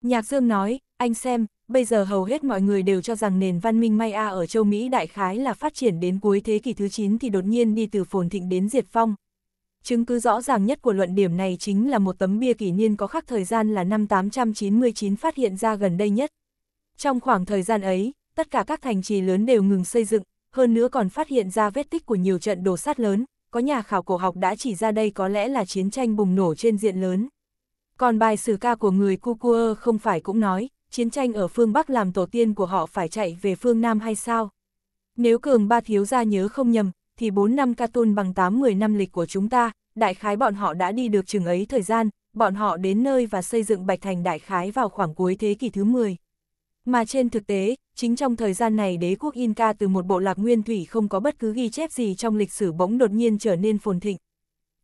Nhạc Dương nói, anh xem, bây giờ hầu hết mọi người đều cho rằng nền văn minh Maya ở châu Mỹ đại khái là phát triển đến cuối thế kỷ thứ 9 thì đột nhiên đi từ phồn thịnh đến diệt phong. Chứng cứ rõ ràng nhất của luận điểm này chính là một tấm bia kỷ niên có khắc thời gian là năm 899 phát hiện ra gần đây nhất. Trong khoảng thời gian ấy, tất cả các thành trì lớn đều ngừng xây dựng, hơn nữa còn phát hiện ra vết tích của nhiều trận đổ sát lớn, có nhà khảo cổ học đã chỉ ra đây có lẽ là chiến tranh bùng nổ trên diện lớn. Còn bài sử ca của người Cucuer không phải cũng nói, chiến tranh ở phương Bắc làm tổ tiên của họ phải chạy về phương Nam hay sao? Nếu cường ba thiếu gia nhớ không nhầm, thì 4 năm Catun bằng 8-10 năm lịch của chúng ta, đại khái bọn họ đã đi được chừng ấy thời gian, bọn họ đến nơi và xây dựng Bạch Thành đại khái vào khoảng cuối thế kỷ thứ 10. Mà trên thực tế, chính trong thời gian này đế quốc Inca từ một bộ lạc nguyên thủy không có bất cứ ghi chép gì trong lịch sử bỗng đột nhiên trở nên phồn thịnh.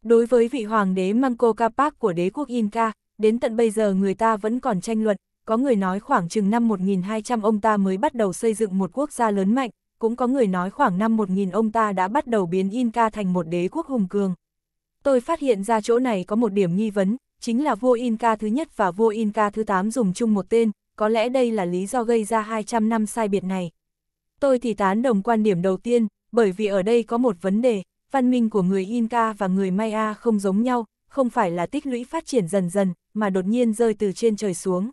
Đối với vị hoàng đế Manco Capac của đế quốc Inca, đến tận bây giờ người ta vẫn còn tranh luận, có người nói khoảng chừng năm 1200 ông ta mới bắt đầu xây dựng một quốc gia lớn mạnh, cũng có người nói khoảng năm 1000 ông ta đã bắt đầu biến Inca thành một đế quốc hùng cường. Tôi phát hiện ra chỗ này có một điểm nghi vấn, chính là vua Inca thứ nhất và vua Inca thứ 8 dùng chung một tên, có lẽ đây là lý do gây ra 200 năm sai biệt này. Tôi thì tán đồng quan điểm đầu tiên, bởi vì ở đây có một vấn đề, văn minh của người Inca và người Maya không giống nhau, không phải là tích lũy phát triển dần dần, mà đột nhiên rơi từ trên trời xuống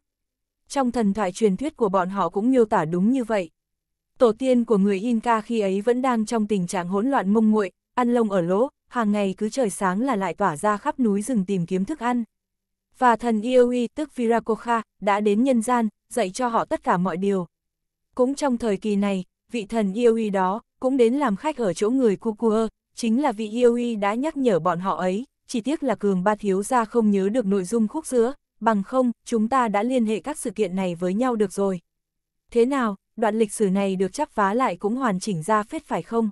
trong thần thoại truyền thuyết của bọn họ cũng miêu tả đúng như vậy. Tổ tiên của người Inca khi ấy vẫn đang trong tình trạng hỗn loạn mông muội, ăn lông ở lỗ, hàng ngày cứ trời sáng là lại tỏa ra khắp núi rừng tìm kiếm thức ăn. Và thần Ioi tức Viracocha đã đến nhân gian, dạy cho họ tất cả mọi điều. Cũng trong thời kỳ này, vị thần Ioi đó cũng đến làm khách ở chỗ người Kukua, chính là vị Ioi đã nhắc nhở bọn họ ấy, chỉ tiếc là cường ba thiếu gia không nhớ được nội dung khúc giữa, bằng không, chúng ta đã liên hệ các sự kiện này với nhau được rồi. Thế nào, đoạn lịch sử này được chắp vá lại cũng hoàn chỉnh ra phết phải không?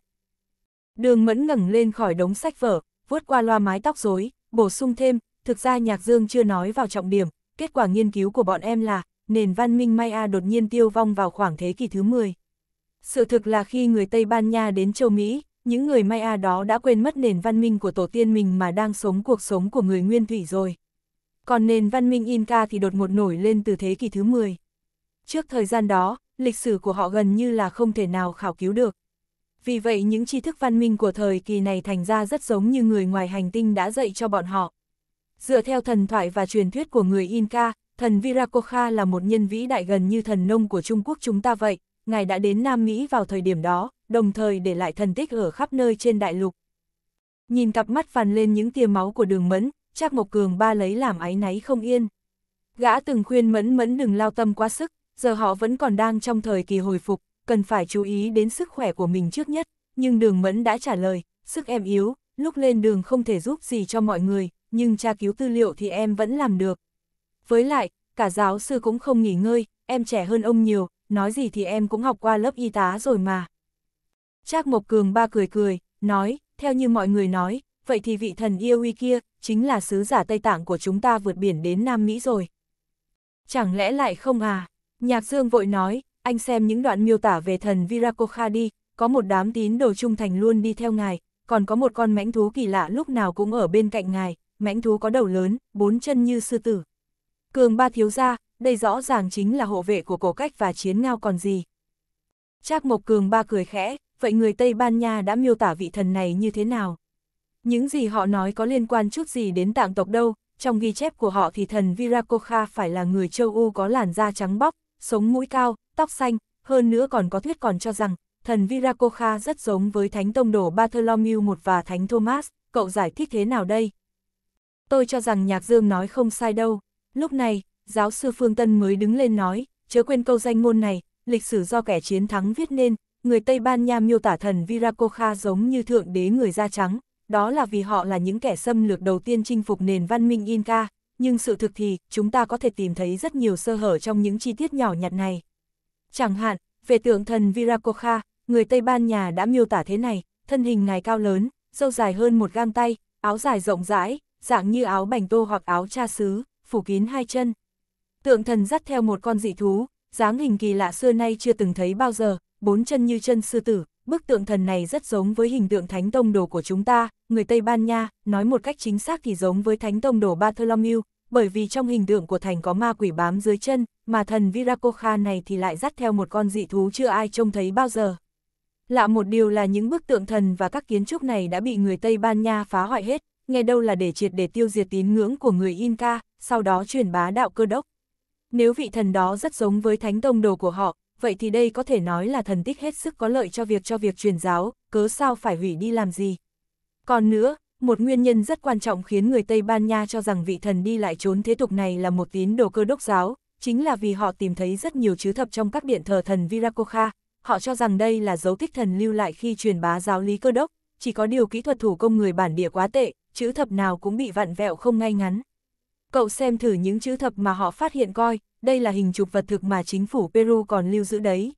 Đường mẫn ngẩng lên khỏi đống sách vở, vuốt qua loa mái tóc rối, bổ sung thêm, thực ra Nhạc Dương chưa nói vào trọng điểm, kết quả nghiên cứu của bọn em là, nền văn minh Maya đột nhiên tiêu vong vào khoảng thế kỷ thứ 10. Sự thực là khi người Tây Ban Nha đến châu Mỹ, những người Maya đó đã quên mất nền văn minh của tổ tiên mình mà đang sống cuộc sống của người nguyên thủy rồi còn nền văn minh Inca thì đột ngột nổi lên từ thế kỷ thứ 10. Trước thời gian đó, lịch sử của họ gần như là không thể nào khảo cứu được. Vì vậy những tri thức văn minh của thời kỳ này thành ra rất giống như người ngoài hành tinh đã dạy cho bọn họ. Dựa theo thần thoại và truyền thuyết của người Inca, thần Viracocha là một nhân vĩ đại gần như thần nông của Trung Quốc chúng ta vậy, ngài đã đến Nam Mỹ vào thời điểm đó, đồng thời để lại thần tích ở khắp nơi trên đại lục. Nhìn cặp mắt phàn lên những tia máu của đường mẫn, Trác Mộc Cường ba lấy làm áy náy không yên. Gã từng khuyên mẫn mẫn đừng lao tâm quá sức, giờ họ vẫn còn đang trong thời kỳ hồi phục, cần phải chú ý đến sức khỏe của mình trước nhất, nhưng đường mẫn đã trả lời, sức em yếu, lúc lên đường không thể giúp gì cho mọi người, nhưng tra cứu tư liệu thì em vẫn làm được. Với lại, cả giáo sư cũng không nghỉ ngơi, em trẻ hơn ông nhiều, nói gì thì em cũng học qua lớp y tá rồi mà. Trác Mộc Cường ba cười cười, nói, theo như mọi người nói, vậy thì vị thần yêu uy kia, chính là sứ giả Tây Tạng của chúng ta vượt biển đến Nam Mỹ rồi. Chẳng lẽ lại không à? Nhạc Dương vội nói, anh xem những đoạn miêu tả về thần Virakokha đi, có một đám tín đồ trung thành luôn đi theo ngài, còn có một con mãnh thú kỳ lạ lúc nào cũng ở bên cạnh ngài, mãnh thú có đầu lớn, bốn chân như sư tử. Cường ba thiếu gia, đây rõ ràng chính là hộ vệ của cổ cách và chiến ngao còn gì. Trác Mộc Cường ba cười khẽ, vậy người Tây Ban Nha đã miêu tả vị thần này như thế nào? Những gì họ nói có liên quan chút gì đến tạng tộc đâu, trong ghi chép của họ thì thần Virakokha phải là người châu U có làn da trắng bóc, sống mũi cao, tóc xanh, hơn nữa còn có thuyết còn cho rằng, thần Virakokha rất giống với thánh tông đồ Bartholomew một và thánh Thomas, cậu giải thích thế nào đây? Tôi cho rằng Nhạc Dương nói không sai đâu. Lúc này, giáo sư Phương Tân mới đứng lên nói, chớ quên câu danh ngôn này, lịch sử do kẻ chiến thắng viết nên, người Tây Ban Nha miêu tả thần Virakokha giống như thượng đế người da trắng, đó là vì họ là những kẻ xâm lược đầu tiên chinh phục nền văn minh Inca, nhưng sự thực thì, chúng ta có thể tìm thấy rất nhiều sơ hở trong những chi tiết nhỏ nhặt này. Chẳng hạn, về tượng thần Viracocha, người Tây Ban Nha đã miêu tả thế này, thân hình ngài cao lớn, râu dài hơn một gang tay, áo dài rộng rãi, dạng như áo bành tô hoặc áo cha xứ, phủ kín hai chân. Tượng thần dắt theo một con dị thú, dáng hình kỳ lạ xưa nay chưa từng thấy bao giờ, bốn chân như chân sư tử, bức tượng thần này rất giống với hình tượng thánh tông đồ của chúng ta, người Tây Ban Nha, nói một cách chính xác thì giống với thánh tông đồ Bartholomew, bởi vì trong hình tượng của thành có ma quỷ bám dưới chân, mà thần Viracocha này thì lại dắt theo một con dị thú chưa ai trông thấy bao giờ. Lạ một điều là những bức tượng thần và các kiến trúc này đã bị người Tây Ban Nha phá hoại hết, nghe đâu là để triệt để tiêu diệt tín ngưỡng của người Inca, sau đó truyền bá đạo cơ đốc. Nếu vị thần đó rất giống với thánh tông đồ của họ, vậy thì đây có thể nói là thần tích hết sức có lợi cho việc cho việc truyền giáo, cớ sao phải hủy đi làm gì. Còn nữa, một nguyên nhân rất quan trọng khiến người Tây Ban Nha cho rằng vị thần đi lại trốn thế tục này là một tín đồ cơ đốc giáo, chính là vì họ tìm thấy rất nhiều chứ thập trong các điện thờ thần Viracocha, họ cho rằng đây là dấu tích thần lưu lại khi truyền bá giáo lý cơ đốc, chỉ có điều kỹ thuật thủ công người bản địa quá tệ, chữ thập nào cũng bị vặn vẹo không ngay ngắn. Cậu xem thử những chữ thập mà họ phát hiện coi, đây là hình chụp vật thực mà chính phủ Peru còn lưu giữ đấy.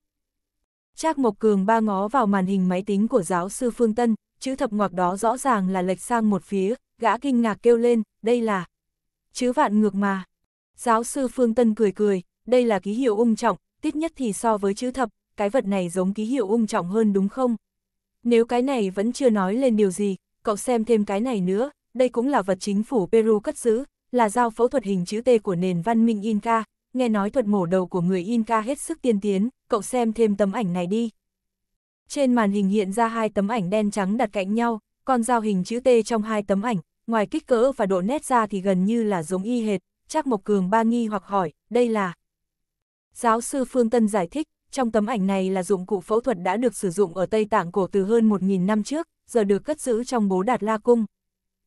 Trác Mộc Cường ba ngó vào màn hình máy tính của giáo sư Phương Tân, chữ thập ngoặc đó rõ ràng là lệch sang một phía, gã kinh ngạc kêu lên, đây là chữ vạn ngược mà. Giáo sư Phương Tân cười cười, đây là ký hiệu ung trọng, ít nhất thì so với chữ thập, cái vật này giống ký hiệu ung trọng hơn đúng không? Nếu cái này vẫn chưa nói lên điều gì, cậu xem thêm cái này nữa, đây cũng là vật chính phủ Peru cất giữ, là dao phẫu thuật hình chữ T của nền văn minh Inca, nghe nói thuật mổ đầu của người Inca hết sức tiên tiến, cậu xem thêm tấm ảnh này đi, trên màn hình hiện ra hai tấm ảnh đen trắng đặt cạnh nhau, con dao hình chữ T trong hai tấm ảnh, ngoài kích cỡ và độ nét ra thì gần như là giống y hệt, Trác Mộc Cường ba nghi hoặc hỏi, đây là... Giáo sư Phương Tân giải thích, trong tấm ảnh này là dụng cụ phẫu thuật đã được sử dụng ở Tây Tạng cổ từ hơn 1.000 năm trước, giờ được cất giữ trong bố Đạt La Cung.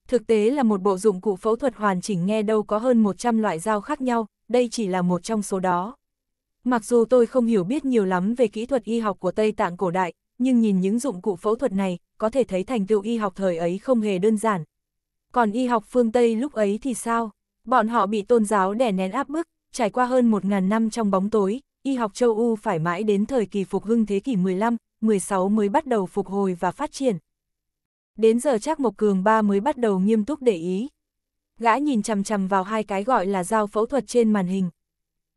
Thực tế là một bộ dụng cụ phẫu thuật hoàn chỉnh nghe đâu có hơn 100 loại dao khác nhau, đây chỉ là một trong số đó. Mặc dù tôi không hiểu biết nhiều lắm về kỹ thuật y học của Tây Tạng cổ đại, nhưng nhìn những dụng cụ phẫu thuật này, có thể thấy thành tựu y học thời ấy không hề đơn giản. Còn y học phương Tây lúc ấy thì sao? Bọn họ bị tôn giáo đè nén áp bức, trải qua hơn 1.000 năm trong bóng tối, y học châu u phải mãi đến thời kỳ phục hưng thế kỷ 15, 16 mới bắt đầu phục hồi và phát triển. Đến giờ chắc Mộc Cường ba mới bắt đầu nghiêm túc để ý. Gã nhìn chằm chằm vào hai cái gọi là dao phẫu thuật trên màn hình.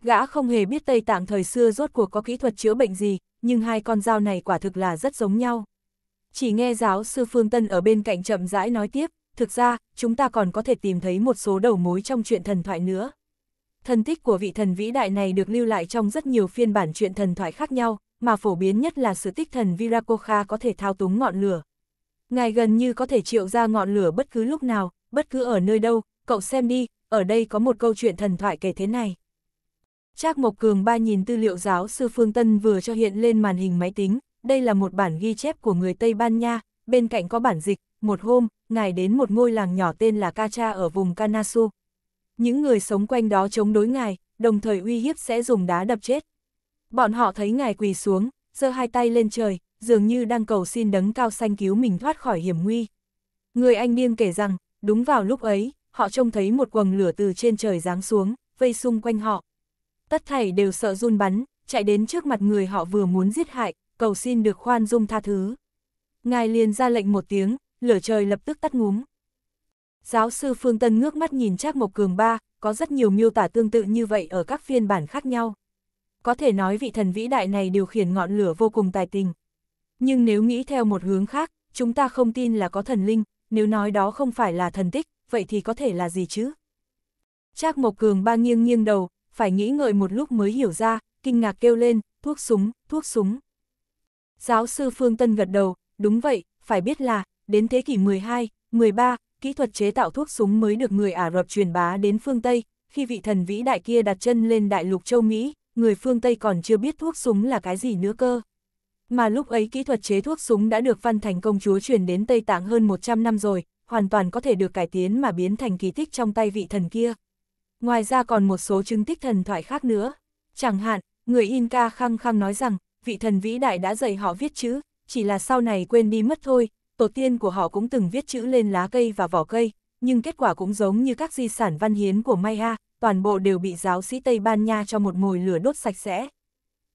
Gã không hề biết Tây Tạng thời xưa rốt cuộc có kỹ thuật chữa bệnh gì, nhưng hai con dao này quả thực là rất giống nhau. Chỉ nghe giáo sư Phương Tân ở bên cạnh chậm rãi nói tiếp, thực ra, chúng ta còn có thể tìm thấy một số đầu mối trong chuyện thần thoại nữa. Thần tích của vị thần vĩ đại này được lưu lại trong rất nhiều phiên bản chuyện thần thoại khác nhau, mà phổ biến nhất là sự tích thần Viracocha có thể thao túng ngọn lửa. Ngài gần như có thể triệu ra ngọn lửa bất cứ lúc nào, bất cứ ở nơi đâu, cậu xem đi, ở đây có một câu chuyện thần thoại kể thế này. Trác Mộc Cường ba nhìn tư liệu giáo sư Phương Tân vừa cho hiện lên màn hình máy tính, đây là một bản ghi chép của người Tây Ban Nha, bên cạnh có bản dịch, một hôm, ngài đến một ngôi làng nhỏ tên là Cacha ở vùng Canasu. Những người sống quanh đó chống đối ngài, đồng thời uy hiếp sẽ dùng đá đập chết. Bọn họ thấy ngài quỳ xuống, giơ hai tay lên trời, dường như đang cầu xin đấng cao xanh cứu mình thoát khỏi hiểm nguy. Người anh điên kể rằng, đúng vào lúc ấy, họ trông thấy một quầng lửa từ trên trời giáng xuống, vây xung quanh họ tất thảy đều sợ run bắn, chạy đến trước mặt người họ vừa muốn giết hại, cầu xin được khoan dung tha thứ. Ngài liền ra lệnh một tiếng, lửa trời lập tức tắt ngúm. Giáo sư Phương Tân ngước mắt nhìn Trác Mộc Cường ba, có rất nhiều miêu tả tương tự như vậy ở các phiên bản khác nhau. Có thể nói vị thần vĩ đại này điều khiển ngọn lửa vô cùng tài tình. Nhưng nếu nghĩ theo một hướng khác, chúng ta không tin là có thần linh, nếu nói đó không phải là thần tích, vậy thì có thể là gì chứ? Trác Mộc Cường ba nghiêng nghiêng đầu, phải nghĩ ngợi một lúc mới hiểu ra, kinh ngạc kêu lên, thuốc súng, thuốc súng. Giáo sư Phương Tân gật đầu, đúng vậy, phải biết là, đến thế kỷ 12, 13, kỹ thuật chế tạo thuốc súng mới được người Ả Rập truyền bá đến phương Tây, khi vị thần vĩ đại kia đặt chân lên đại lục châu Mỹ, người phương Tây còn chưa biết thuốc súng là cái gì nữa cơ. Mà lúc ấy kỹ thuật chế thuốc súng đã được văn thành công chúa truyền đến Tây Tạng hơn 100 năm rồi, hoàn toàn có thể được cải tiến mà biến thành kỳ tích trong tay vị thần kia. Ngoài ra còn một số chứng tích thần thoại khác nữa. Chẳng hạn, người Inca khăng khăng nói rằng, vị thần vĩ đại đã dạy họ viết chữ, chỉ là sau này quên đi mất thôi, tổ tiên của họ cũng từng viết chữ lên lá cây và vỏ cây, nhưng kết quả cũng giống như các di sản văn hiến của Maya, toàn bộ đều bị giáo sĩ Tây Ban Nha cho một mồi lửa đốt sạch sẽ.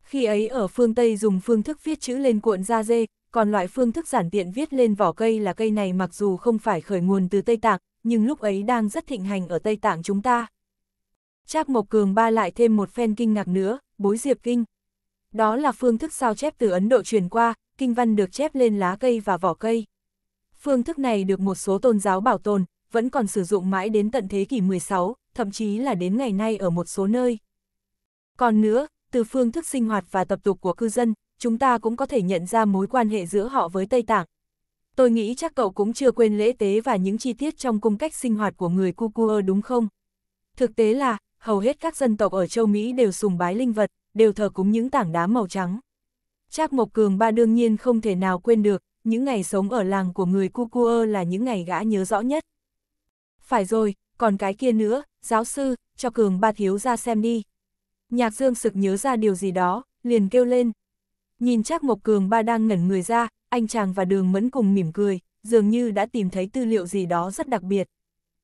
Khi ấy ở phương Tây dùng phương thức viết chữ lên cuộn da dê, còn loại phương thức giản tiện viết lên vỏ cây là cây này mặc dù không phải khởi nguồn từ Tây Tạng, nhưng lúc ấy đang rất thịnh hành ở Tây Tạng chúng ta. Trác Mộc Cường ba lại thêm một phen kinh ngạc nữa, bối diệp kinh. Đó là phương thức sao chép từ Ấn Độ truyền qua, kinh văn được chép lên lá cây và vỏ cây. Phương thức này được một số tôn giáo bảo tồn, vẫn còn sử dụng mãi đến tận thế kỷ 16, thậm chí là đến ngày nay ở một số nơi. Còn nữa, từ phương thức sinh hoạt và tập tục của cư dân, chúng ta cũng có thể nhận ra mối quan hệ giữa họ với Tây Tạng. Tôi nghĩ chắc cậu cũng chưa quên lễ tế và những chi tiết trong cung cách sinh hoạt của người Kukuơ đúng không? Thực tế là, hầu hết các dân tộc ở châu Mỹ đều sùng bái linh vật, đều thờ cúng những tảng đá màu trắng. Trác Mộc Cường ba đương nhiên không thể nào quên được, những ngày sống ở làng của người Cucuơ là những ngày gã nhớ rõ nhất. Phải rồi, còn cái kia nữa, giáo sư, cho Cường ba thiếu ra xem đi. Nhạc Dương sực nhớ ra điều gì đó, liền kêu lên. Nhìn Trác Mộc Cường ba đang ngẩn người ra, anh chàng và đường mẫn cùng mỉm cười, dường như đã tìm thấy tư liệu gì đó rất đặc biệt.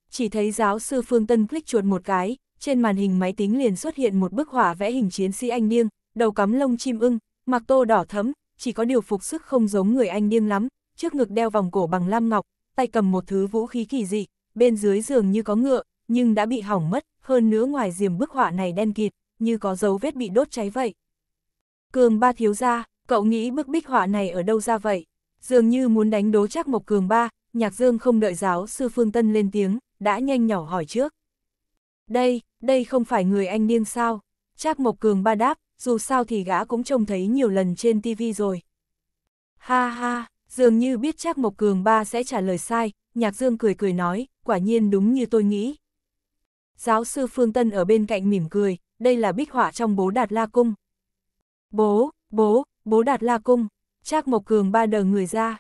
Chỉ thấy giáo sư Phương Tân click chuột một cái, trên màn hình máy tính liền xuất hiện một bức họa vẽ hình chiến sĩ anh niêng, đầu cắm lông chim ưng, mặc tô đỏ thấm, chỉ có điều phục sức không giống người anh niêng lắm, trước ngực đeo vòng cổ bằng lam ngọc, tay cầm một thứ vũ khí kỳ dị, bên dưới giường như có ngựa, nhưng đã bị hỏng mất, hơn nữa ngoài diềm bức họa này đen kịt, như có dấu vết bị đốt cháy vậy. Cường ba thiếu gia, cậu nghĩ bức bích họa này ở đâu ra vậy? Dường như muốn đánh đố chắc một Cường ba, Nhạc Dương không đợi giáo sư Phương Tân lên tiếng, đã nhanh nhỏ hỏi trước. Đây, đây không phải người anh niên sao? Trác Mộc Cường ba đáp, dù sao thì gã cũng trông thấy nhiều lần trên TV rồi. Ha ha, dường như biết Trác Mộc Cường ba sẽ trả lời sai, Nhạc Dương cười cười nói, quả nhiên đúng như tôi nghĩ. Giáo sư Phương Tân ở bên cạnh mỉm cười, đây là bích họa trong bố Đạt La Cung. Bố, bố, bố Đạt La Cung, Trác Mộc Cường ba đờ người ra.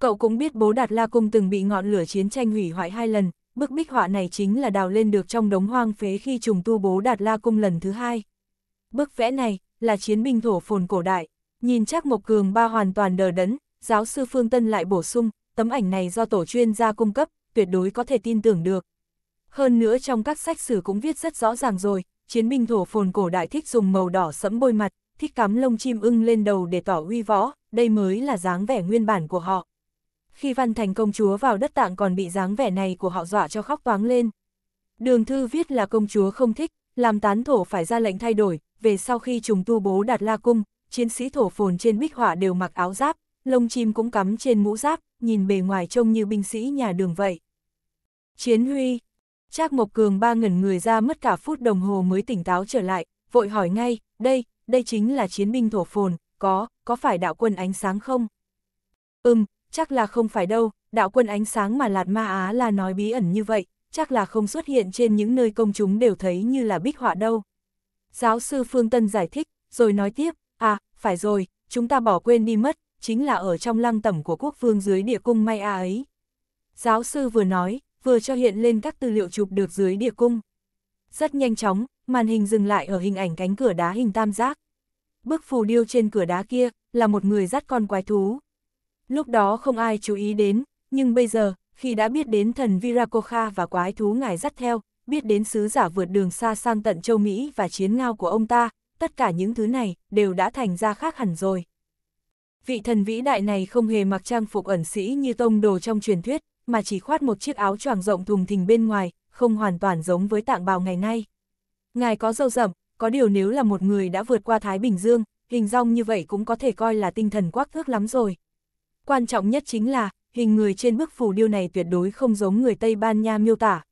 Cậu cũng biết bố Đạt La Cung từng bị ngọn lửa chiến tranh hủy hoại hai lần, bức bích họa này chính là đào lên được trong đống hoang phế khi trùng tu bố Đạt La Cung lần thứ hai. Bức vẽ này là chiến binh thổ phồn cổ đại, nhìn chắc Mộc Cường ba hoàn toàn đờ đẫn, giáo sư Phương Tân lại bổ sung, tấm ảnh này do tổ chuyên gia cung cấp, tuyệt đối có thể tin tưởng được. Hơn nữa trong các sách sử cũng viết rất rõ ràng rồi, chiến binh thổ phồn cổ đại thích dùng màu đỏ sẫm bôi mặt, thích cắm lông chim ưng lên đầu để tỏ uy võ, đây mới là dáng vẻ nguyên bản của họ khi Văn Thành công chúa vào đất tạng còn bị dáng vẻ này của họ dọa cho khóc toáng lên. Đường thư viết là công chúa không thích, làm tán thổ phải ra lệnh thay đổi, về sau khi trùng tu bố đạt la cung, chiến sĩ thổ phồn trên bích họa đều mặc áo giáp, lông chim cũng cắm trên mũ giáp, nhìn bề ngoài trông như binh sĩ nhà đường vậy. Chiến huy, Trác Mộc Cường ba ngẩn người ra mất cả phút đồng hồ mới tỉnh táo trở lại, vội hỏi ngay, đây, đây chính là chiến binh thổ phồn, có, có phải đạo quân ánh sáng không? Ừm, chắc là không phải đâu, đạo quân ánh sáng mà Lạt Ma Á là nói bí ẩn như vậy, chắc là không xuất hiện trên những nơi công chúng đều thấy như là bích họa đâu. Giáo sư Phương Tân giải thích, rồi nói tiếp, à, phải rồi, chúng ta bỏ quên đi mất, chính là ở trong lăng tẩm của quốc vương dưới địa cung May A ấy. Giáo sư vừa nói, vừa cho hiện lên các tư liệu chụp được dưới địa cung. Rất nhanh chóng, màn hình dừng lại ở hình ảnh cánh cửa đá hình tam giác. Bức phù điêu trên cửa đá kia là một người dắt con quái thú, Lúc đó không ai chú ý đến, nhưng bây giờ, khi đã biết đến thần Viracocha và quái thú ngài dắt theo, biết đến sứ giả vượt đường xa sang tận châu Mỹ và chiến ngao của ông ta, tất cả những thứ này đều đã thành ra khác hẳn rồi. Vị thần vĩ đại này không hề mặc trang phục ẩn sĩ như tông đồ trong truyền thuyết, mà chỉ khoát một chiếc áo choàng rộng thùng thình bên ngoài, không hoàn toàn giống với tạng bào ngày nay. Ngài có dâu rậm, có điều nếu là một người đã vượt qua Thái Bình Dương, hình rong như vậy cũng có thể coi là tinh thần quắc thước lắm rồi. Quan trọng nhất chính là, hình người trên bức phù điêu này tuyệt đối không giống người Tây Ban Nha miêu tả.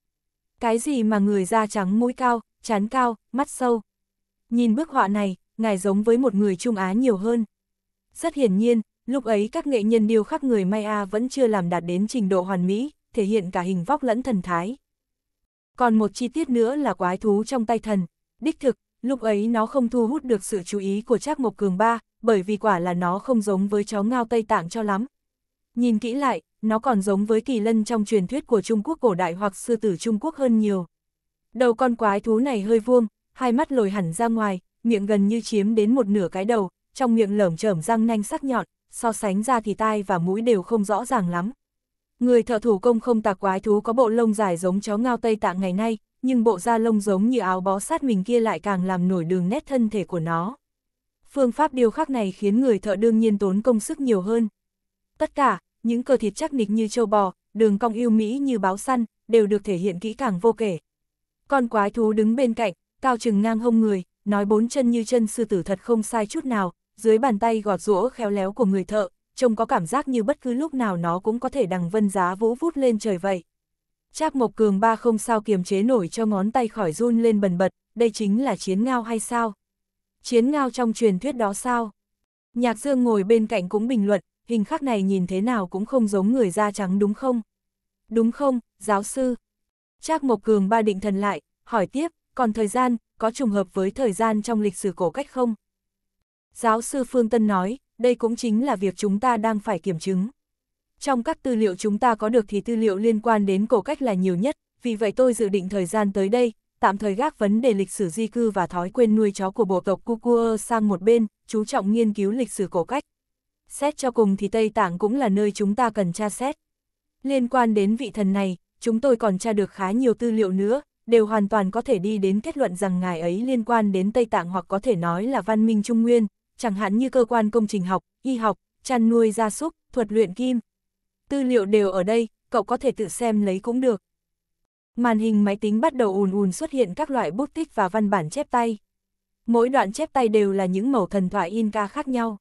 Cái gì mà người da trắng mũi cao, chán cao, mắt sâu. Nhìn bức họa này, ngài giống với một người Trung Á nhiều hơn. Rất hiển nhiên, lúc ấy các nghệ nhân điêu khắc người Maya vẫn chưa làm đạt đến trình độ hoàn mỹ, thể hiện cả hình vóc lẫn thần thái. Còn một chi tiết nữa là quái thú trong tay thần. Đích thực, lúc ấy nó không thu hút được sự chú ý của Trác Mộc Cường Ba, bởi vì quả là nó không giống với chó ngao Tây Tạng cho lắm. Nhìn kỹ lại, nó còn giống với kỳ lân trong truyền thuyết của Trung Quốc cổ đại hoặc sư tử Trung Quốc hơn nhiều. Đầu con quái thú này hơi vuông, hai mắt lồi hẳn ra ngoài, miệng gần như chiếm đến một nửa cái đầu, trong miệng lởm chởm răng nanh sắc nhọn, so sánh ra thì tai và mũi đều không rõ ràng lắm. Người thợ thủ công không tạc quái thú có bộ lông dài giống chó ngao Tây Tạng ngày nay, nhưng bộ da lông giống như áo bó sát mình kia lại càng làm nổi đường nét thân thể của nó phương pháp điêu khắc này khiến người thợ đương nhiên tốn công sức nhiều hơn. Tất cả, những cơ thịt chắc nịch như châu bò, đường cong yêu mỹ như báo săn, đều được thể hiện kỹ càng vô kể. Con quái thú đứng bên cạnh, cao chừng ngang hông người, nói bốn chân như chân sư tử thật không sai chút nào, dưới bàn tay gọt rũa khéo léo của người thợ, trông có cảm giác như bất cứ lúc nào nó cũng có thể đằng vân giá vũ vút lên trời vậy. Trác Mộc Cường ba không sao kiềm chế nổi cho ngón tay khỏi run lên bần bật, đây chính là chiến ngao hay sao? chiến ngao trong truyền thuyết đó sao? Nhạc Dương ngồi bên cạnh cũng bình luận, hình khắc này nhìn thế nào cũng không giống người da trắng đúng không? Đúng không, giáo sư? Trác Mộc Cường ba định thần lại, hỏi tiếp, còn thời gian, có trùng hợp với thời gian trong lịch sử cổ cách không? Giáo sư Phương Tân nói, đây cũng chính là việc chúng ta đang phải kiểm chứng. Trong các tư liệu chúng ta có được thì tư liệu liên quan đến cổ cách là nhiều nhất, vì vậy tôi dự định thời gian tới đây, tạm thời gác vấn đề lịch sử di cư và thói quen nuôi chó của bộ tộc Kukua sang một bên, chú trọng nghiên cứu lịch sử cổ cách. Xét cho cùng thì Tây Tạng cũng là nơi chúng ta cần tra xét. Liên quan đến vị thần này, chúng tôi còn tra được khá nhiều tư liệu nữa, đều hoàn toàn có thể đi đến kết luận rằng ngài ấy liên quan đến Tây Tạng hoặc có thể nói là văn minh Trung Nguyên, chẳng hạn như cơ quan công trình học, y học, chăn nuôi gia súc, thuật luyện kim. Tư liệu đều ở đây, cậu có thể tự xem lấy cũng được màn hình máy tính bắt đầu ùn ùn xuất hiện các loại bút tích và văn bản chép tay. Mỗi đoạn chép tay đều là những mẩu thần thoại Inca khác nhau.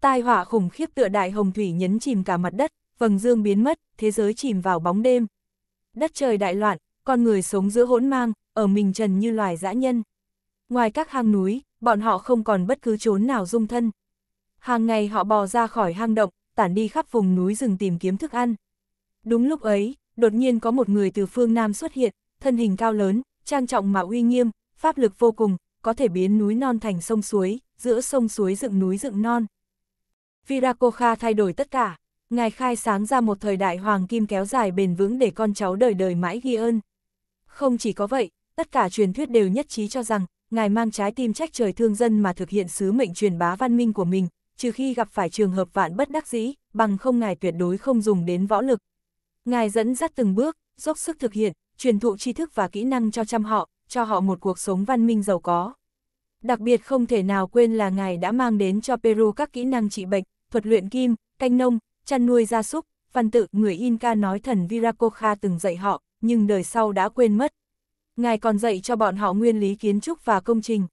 Tai họa khủng khiếp tựa đại hồng thủy nhấn chìm cả mặt đất, vầng dương biến mất, thế giới chìm vào bóng đêm. Đất trời đại loạn, con người sống giữa hỗn mang, ở mình trần như loài dã nhân. Ngoài các hang núi, bọn họ không còn bất cứ chốn nào dung thân. Hàng ngày họ bò ra khỏi hang động, tản đi khắp vùng núi rừng tìm kiếm thức ăn. Đúng lúc ấy, đột nhiên có một người từ phương Nam xuất hiện, thân hình cao lớn, trang trọng mà uy nghiêm, pháp lực vô cùng, có thể biến núi non thành sông suối, giữa sông suối dựng núi dựng non. Viracocha thay đổi tất cả, ngài khai sáng ra một thời đại hoàng kim kéo dài bền vững để con cháu đời đời mãi ghi ơn. Không chỉ có vậy, tất cả truyền thuyết đều nhất trí cho rằng, ngài mang trái tim trách trời thương dân mà thực hiện sứ mệnh truyền bá văn minh của mình, trừ khi gặp phải trường hợp vạn bất đắc dĩ, bằng không ngài tuyệt đối không dùng đến võ lực. Ngài dẫn dắt từng bước, dốc sức thực hiện, truyền thụ tri thức và kỹ năng cho trăm họ, cho họ một cuộc sống văn minh giàu có. Đặc biệt không thể nào quên là Ngài đã mang đến cho Peru các kỹ năng trị bệnh, thuật luyện kim, canh nông, chăn nuôi gia súc, văn tự người Inca nói thần Viracocha từng dạy họ, nhưng đời sau đã quên mất. Ngài còn dạy cho bọn họ nguyên lý kiến trúc và công trình.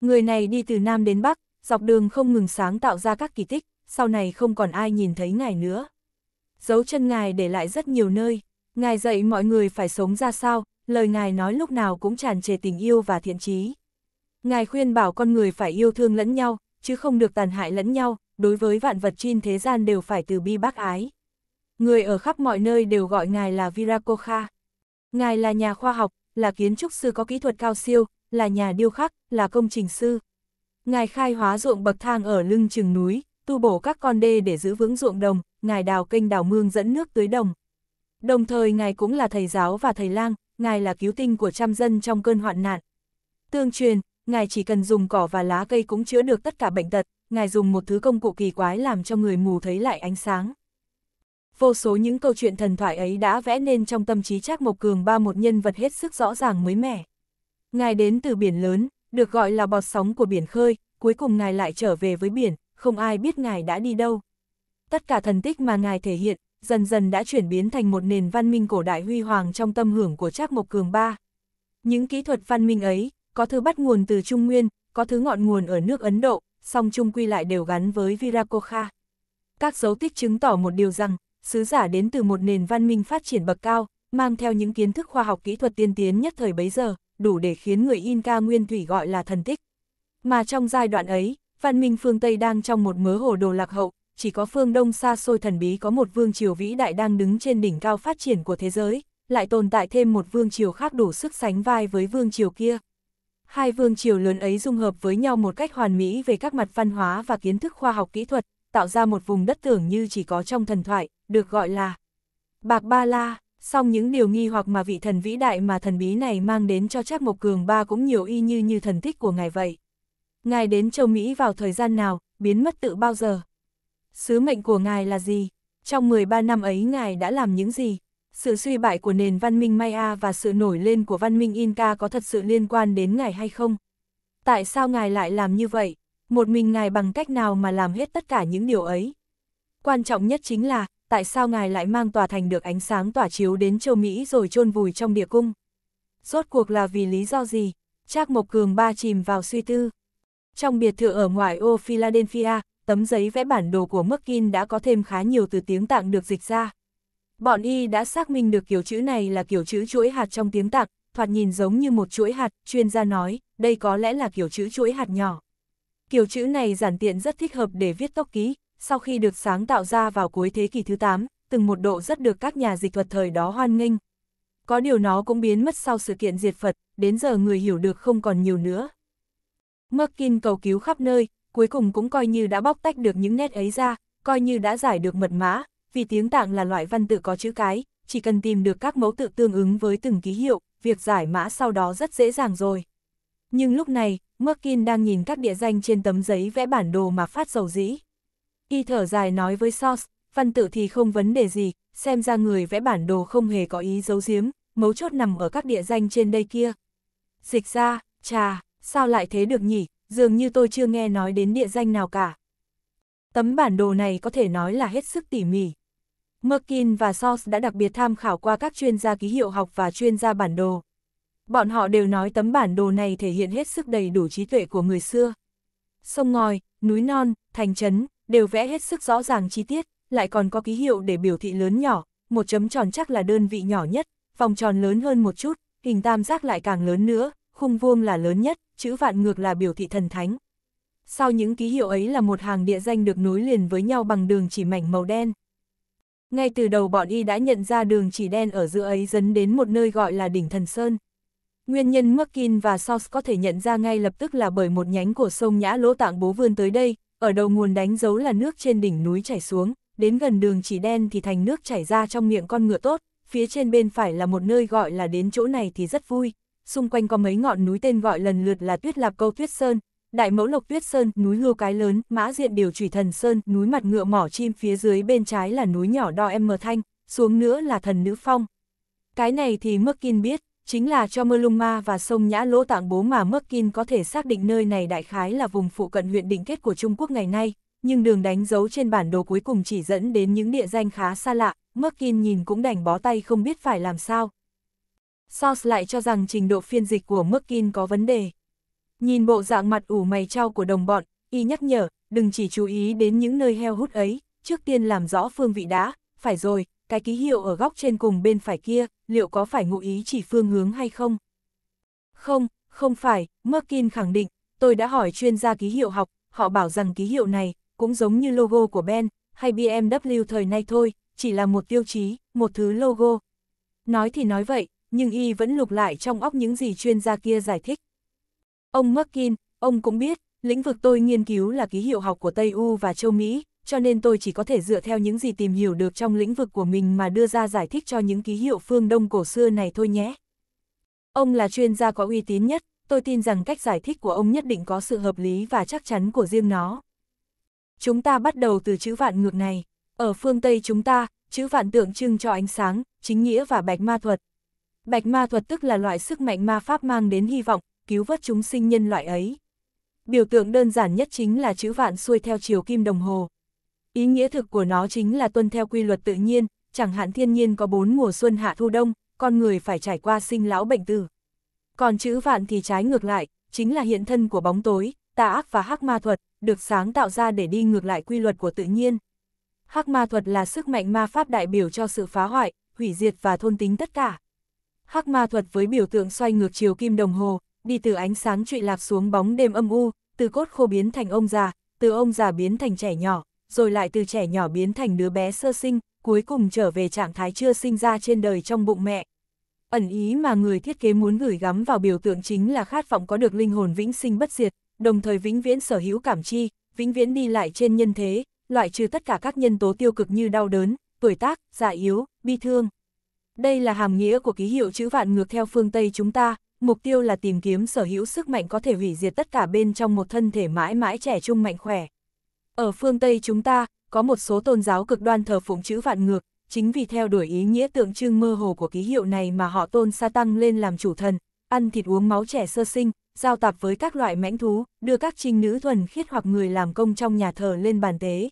Người này đi từ Nam đến Bắc, dọc đường không ngừng sáng tạo ra các kỳ tích, sau này không còn ai nhìn thấy Ngài nữa dấu chân ngài để lại rất nhiều nơi, ngài dạy mọi người phải sống ra sao, lời ngài nói lúc nào cũng tràn trề tình yêu và thiện trí. Ngài khuyên bảo con người phải yêu thương lẫn nhau, chứ không được tàn hại lẫn nhau, đối với vạn vật trên thế gian đều phải từ bi bác ái. Người ở khắp mọi nơi đều gọi ngài là Viracocha. Ngài là nhà khoa học, là kiến trúc sư có kỹ thuật cao siêu, là nhà điêu khắc, là công trình sư. Ngài khai hóa ruộng bậc thang ở lưng chừng núi, tu bổ các con đê để giữ vững ruộng đồng, ngài đào kênh đào mương dẫn nước tưới đồng. Đồng thời ngài cũng là thầy giáo và thầy lang, ngài là cứu tinh của trăm dân trong cơn hoạn nạn. Tương truyền, ngài chỉ cần dùng cỏ và lá cây cũng chữa được tất cả bệnh tật, ngài dùng một thứ công cụ kỳ quái làm cho người mù thấy lại ánh sáng. Vô số những câu chuyện thần thoại ấy đã vẽ nên trong tâm trí Trác Mộc Cường ba một nhân vật hết sức rõ ràng mới mẻ. Ngài đến từ biển lớn, được gọi là bọt sóng của biển khơi, cuối cùng ngài lại trở về với biển, không ai biết ngài đã đi đâu tất cả thần tích mà ngài thể hiện, dần dần đã chuyển biến thành một nền văn minh cổ đại huy hoàng trong tâm hưởng của Trác Mộc Cường Ba. Những kỹ thuật văn minh ấy, có thứ bắt nguồn từ Trung Nguyên, có thứ ngọn nguồn ở nước Ấn Độ, song chung quy lại đều gắn với Viracocha. Các dấu tích chứng tỏ một điều rằng, sứ giả đến từ một nền văn minh phát triển bậc cao, mang theo những kiến thức khoa học kỹ thuật tiên tiến nhất thời bấy giờ, đủ để khiến người Inca nguyên thủy gọi là thần tích. Mà trong giai đoạn ấy, văn minh phương Tây đang trong một mớ hồ đồ lạc hậu, chỉ có phương Đông xa xôi thần bí có một vương triều vĩ đại đang đứng trên đỉnh cao phát triển của thế giới, lại tồn tại thêm một vương triều khác đủ sức sánh vai với vương triều kia. Hai vương triều lớn ấy dung hợp với nhau một cách hoàn mỹ về các mặt văn hóa và kiến thức khoa học kỹ thuật, tạo ra một vùng đất tưởng như chỉ có trong thần thoại, được gọi là Bạc Ba La. Song những điều nghi hoặc mà vị thần vĩ đại mà thần bí này mang đến cho Trác Mộc Cường Ba cũng nhiều y như như thần tích của ngài vậy. Ngài đến châu Mỹ vào thời gian nào, biến mất tự bao giờ? Sứ mệnh của ngài là gì? Trong 13 năm ấy ngài đã làm những gì? Sự suy bại của nền văn minh Maya và sự nổi lên của văn minh Inca có thật sự liên quan đến ngài hay không? Tại sao ngài lại làm như vậy? Một mình ngài bằng cách nào mà làm hết tất cả những điều ấy? Quan trọng nhất chính là, tại sao ngài lại mang tòa thành được ánh sáng tỏa chiếu đến châu Mỹ rồi chôn vùi trong địa cung? Rốt cuộc là vì lý do gì? Trác Mộc Cường ba chìm vào suy tư. Trong biệt thự ở ngoại ô Philadelphia, tấm giấy vẽ bản đồ của Merkin đã có thêm khá nhiều từ tiếng tạng được dịch ra. Bọn y đã xác minh được kiểu chữ này là kiểu chữ chuỗi hạt trong tiếng tạng, thoạt nhìn giống như một chuỗi hạt, chuyên gia nói, đây có lẽ là kiểu chữ chuỗi hạt nhỏ. Kiểu chữ này giản tiện rất thích hợp để viết tốc ký, sau khi được sáng tạo ra vào cuối thế kỷ thứ 8, từng một độ rất được các nhà dịch thuật thời đó hoan nghênh. Có điều nó cũng biến mất sau sự kiện diệt Phật, đến giờ người hiểu được không còn nhiều nữa. Merkin cầu cứu khắp nơi, cuối cùng cũng coi như đã bóc tách được những nét ấy ra, coi như đã giải được mật mã, vì tiếng tạng là loại văn tự có chữ cái, chỉ cần tìm được các mẫu tự tương ứng với từng ký hiệu, việc giải mã sau đó rất dễ dàng rồi. Nhưng lúc này, Merkin đang nhìn các địa danh trên tấm giấy vẽ bản đồ mà phát dầu dĩ. Y thở dài nói với Sos, văn tự thì không vấn đề gì, xem ra người vẽ bản đồ không hề có ý giấu giếm, mấu chốt nằm ở các địa danh trên đây kia. Dịch ra, trà, sao lại thế được nhỉ, dường như tôi chưa nghe nói đến địa danh nào cả. Tấm bản đồ này có thể nói là hết sức tỉ mỉ. Merkin và Source đã đặc biệt tham khảo qua các chuyên gia ký hiệu học và chuyên gia bản đồ. Bọn họ đều nói tấm bản đồ này thể hiện hết sức đầy đủ trí tuệ của người xưa. Sông ngòi, núi non, thành trấn đều vẽ hết sức rõ ràng chi tiết, lại còn có ký hiệu để biểu thị lớn nhỏ, một chấm tròn chắc là đơn vị nhỏ nhất, vòng tròn lớn hơn một chút, hình tam giác lại càng lớn nữa, khung vuông là lớn nhất, chữ vạn ngược là biểu thị thần thánh. Sau những ký hiệu ấy là một hàng địa danh được nối liền với nhau bằng đường chỉ mảnh màu đen. Ngay từ đầu bọn y đã nhận ra đường chỉ đen ở giữa ấy dẫn đến một nơi gọi là đỉnh Thần Sơn. Nguyên nhân Merkin và Sos có thể nhận ra ngay lập tức là bởi một nhánh của sông Nhã Lỗ Tạng Bố vươn tới đây, ở đầu nguồn đánh dấu là nước trên đỉnh núi chảy xuống, đến gần đường chỉ đen thì thành nước chảy ra trong miệng con ngựa tốt, phía trên bên phải là một nơi gọi là đến chỗ này thì rất vui, xung quanh có mấy ngọn núi tên gọi lần lượt là Tuyết Lạp Câu Tuyết Sơn, Đại Mẫu Lộc Tuyết Sơn, núi Hưu Cái Lớn, Mã Diện Điều Trùy Thần Sơn, núi Mặt Ngựa Mỏ Chim phía dưới bên trái là núi nhỏ Đo Em Mờ Thanh, xuống nữa là Thần Nữ Phong. Cái này thì Merkin biết, chính là cho Mơ Lung Ma và sông Nhã Lỗ Tạng Bố mà Merkin có thể xác định nơi này đại khái là vùng phụ cận huyện định kết của Trung Quốc ngày nay, nhưng đường đánh dấu trên bản đồ cuối cùng chỉ dẫn đến những địa danh khá xa lạ, Merkin nhìn cũng đành bó tay không biết phải làm sao. Source lại cho rằng trình độ phiên dịch của Merkin có vấn đề. Nhìn bộ dạng mặt ủ mày trao của đồng bọn, y nhắc nhở, đừng chỉ chú ý đến những nơi heo hút ấy, trước tiên làm rõ phương vị đã, phải rồi, cái ký hiệu ở góc trên cùng bên phải kia, liệu có phải ngụ ý chỉ phương hướng hay không? Không, không phải, Merkin khẳng định, tôi đã hỏi chuyên gia ký hiệu học, họ bảo rằng ký hiệu này, cũng giống như logo của Ben, hay BMW thời nay thôi, chỉ là một tiêu chí, một thứ logo. Nói thì nói vậy, nhưng y vẫn lục lại trong óc những gì chuyên gia kia giải thích. Ông mackin ông cũng biết, lĩnh vực tôi nghiên cứu là ký hiệu học của Tây U và châu Mỹ, cho nên tôi chỉ có thể dựa theo những gì tìm hiểu được trong lĩnh vực của mình mà đưa ra giải thích cho những ký hiệu phương Đông cổ xưa này thôi nhé. Ông là chuyên gia có uy tín nhất, tôi tin rằng cách giải thích của ông nhất định có sự hợp lý và chắc chắn của riêng nó. Chúng ta bắt đầu từ chữ vạn ngược này. Ở phương Tây chúng ta, chữ vạn tượng trưng cho ánh sáng, chính nghĩa và bạch ma thuật, Bạch ma thuật tức là loại sức mạnh ma pháp mang đến hy vọng, cứu vớt chúng sinh nhân loại ấy. Biểu tượng đơn giản nhất chính là chữ vạn xuôi theo chiều kim đồng hồ. Ý nghĩa thực của nó chính là tuân theo quy luật tự nhiên, chẳng hạn thiên nhiên có bốn mùa xuân hạ thu đông, con người phải trải qua sinh lão bệnh tử. Còn chữ vạn thì trái ngược lại, chính là hiện thân của bóng tối, tà ác và hắc ma thuật, được sáng tạo ra để đi ngược lại quy luật của tự nhiên. Hắc ma thuật là sức mạnh ma pháp đại biểu cho sự phá hoại, hủy diệt và thôn tính tất cả hắc ma thuật với biểu tượng xoay ngược chiều kim đồng hồ, đi từ ánh sáng trụy lạc xuống bóng đêm âm u, từ cốt khô biến thành ông già, từ ông già biến thành trẻ nhỏ, rồi lại từ trẻ nhỏ biến thành đứa bé sơ sinh, cuối cùng trở về trạng thái chưa sinh ra trên đời trong bụng mẹ. Ẩn ý mà người thiết kế muốn gửi gắm vào biểu tượng chính là khát vọng có được linh hồn vĩnh sinh bất diệt, đồng thời vĩnh viễn sở hữu cảm chi, vĩnh viễn đi lại trên nhân thế, loại trừ tất cả các nhân tố tiêu cực như đau đớn, tuổi tác, già yếu, bi thương. Đây là hàm nghĩa của ký hiệu chữ vạn ngược theo phương Tây chúng ta, mục tiêu là tìm kiếm sở hữu sức mạnh có thể hủy diệt tất cả bên trong một thân thể mãi mãi trẻ trung mạnh khỏe. Ở phương Tây chúng ta, có một số tôn giáo cực đoan thờ phụng chữ vạn ngược, chính vì theo đuổi ý nghĩa tượng trưng mơ hồ của ký hiệu này mà họ tôn sa tăng lên làm chủ thần, ăn thịt uống máu trẻ sơ sinh, giao tạp với các loại mãnh thú, đưa các trinh nữ thuần khiết hoặc người làm công trong nhà thờ lên bàn tế.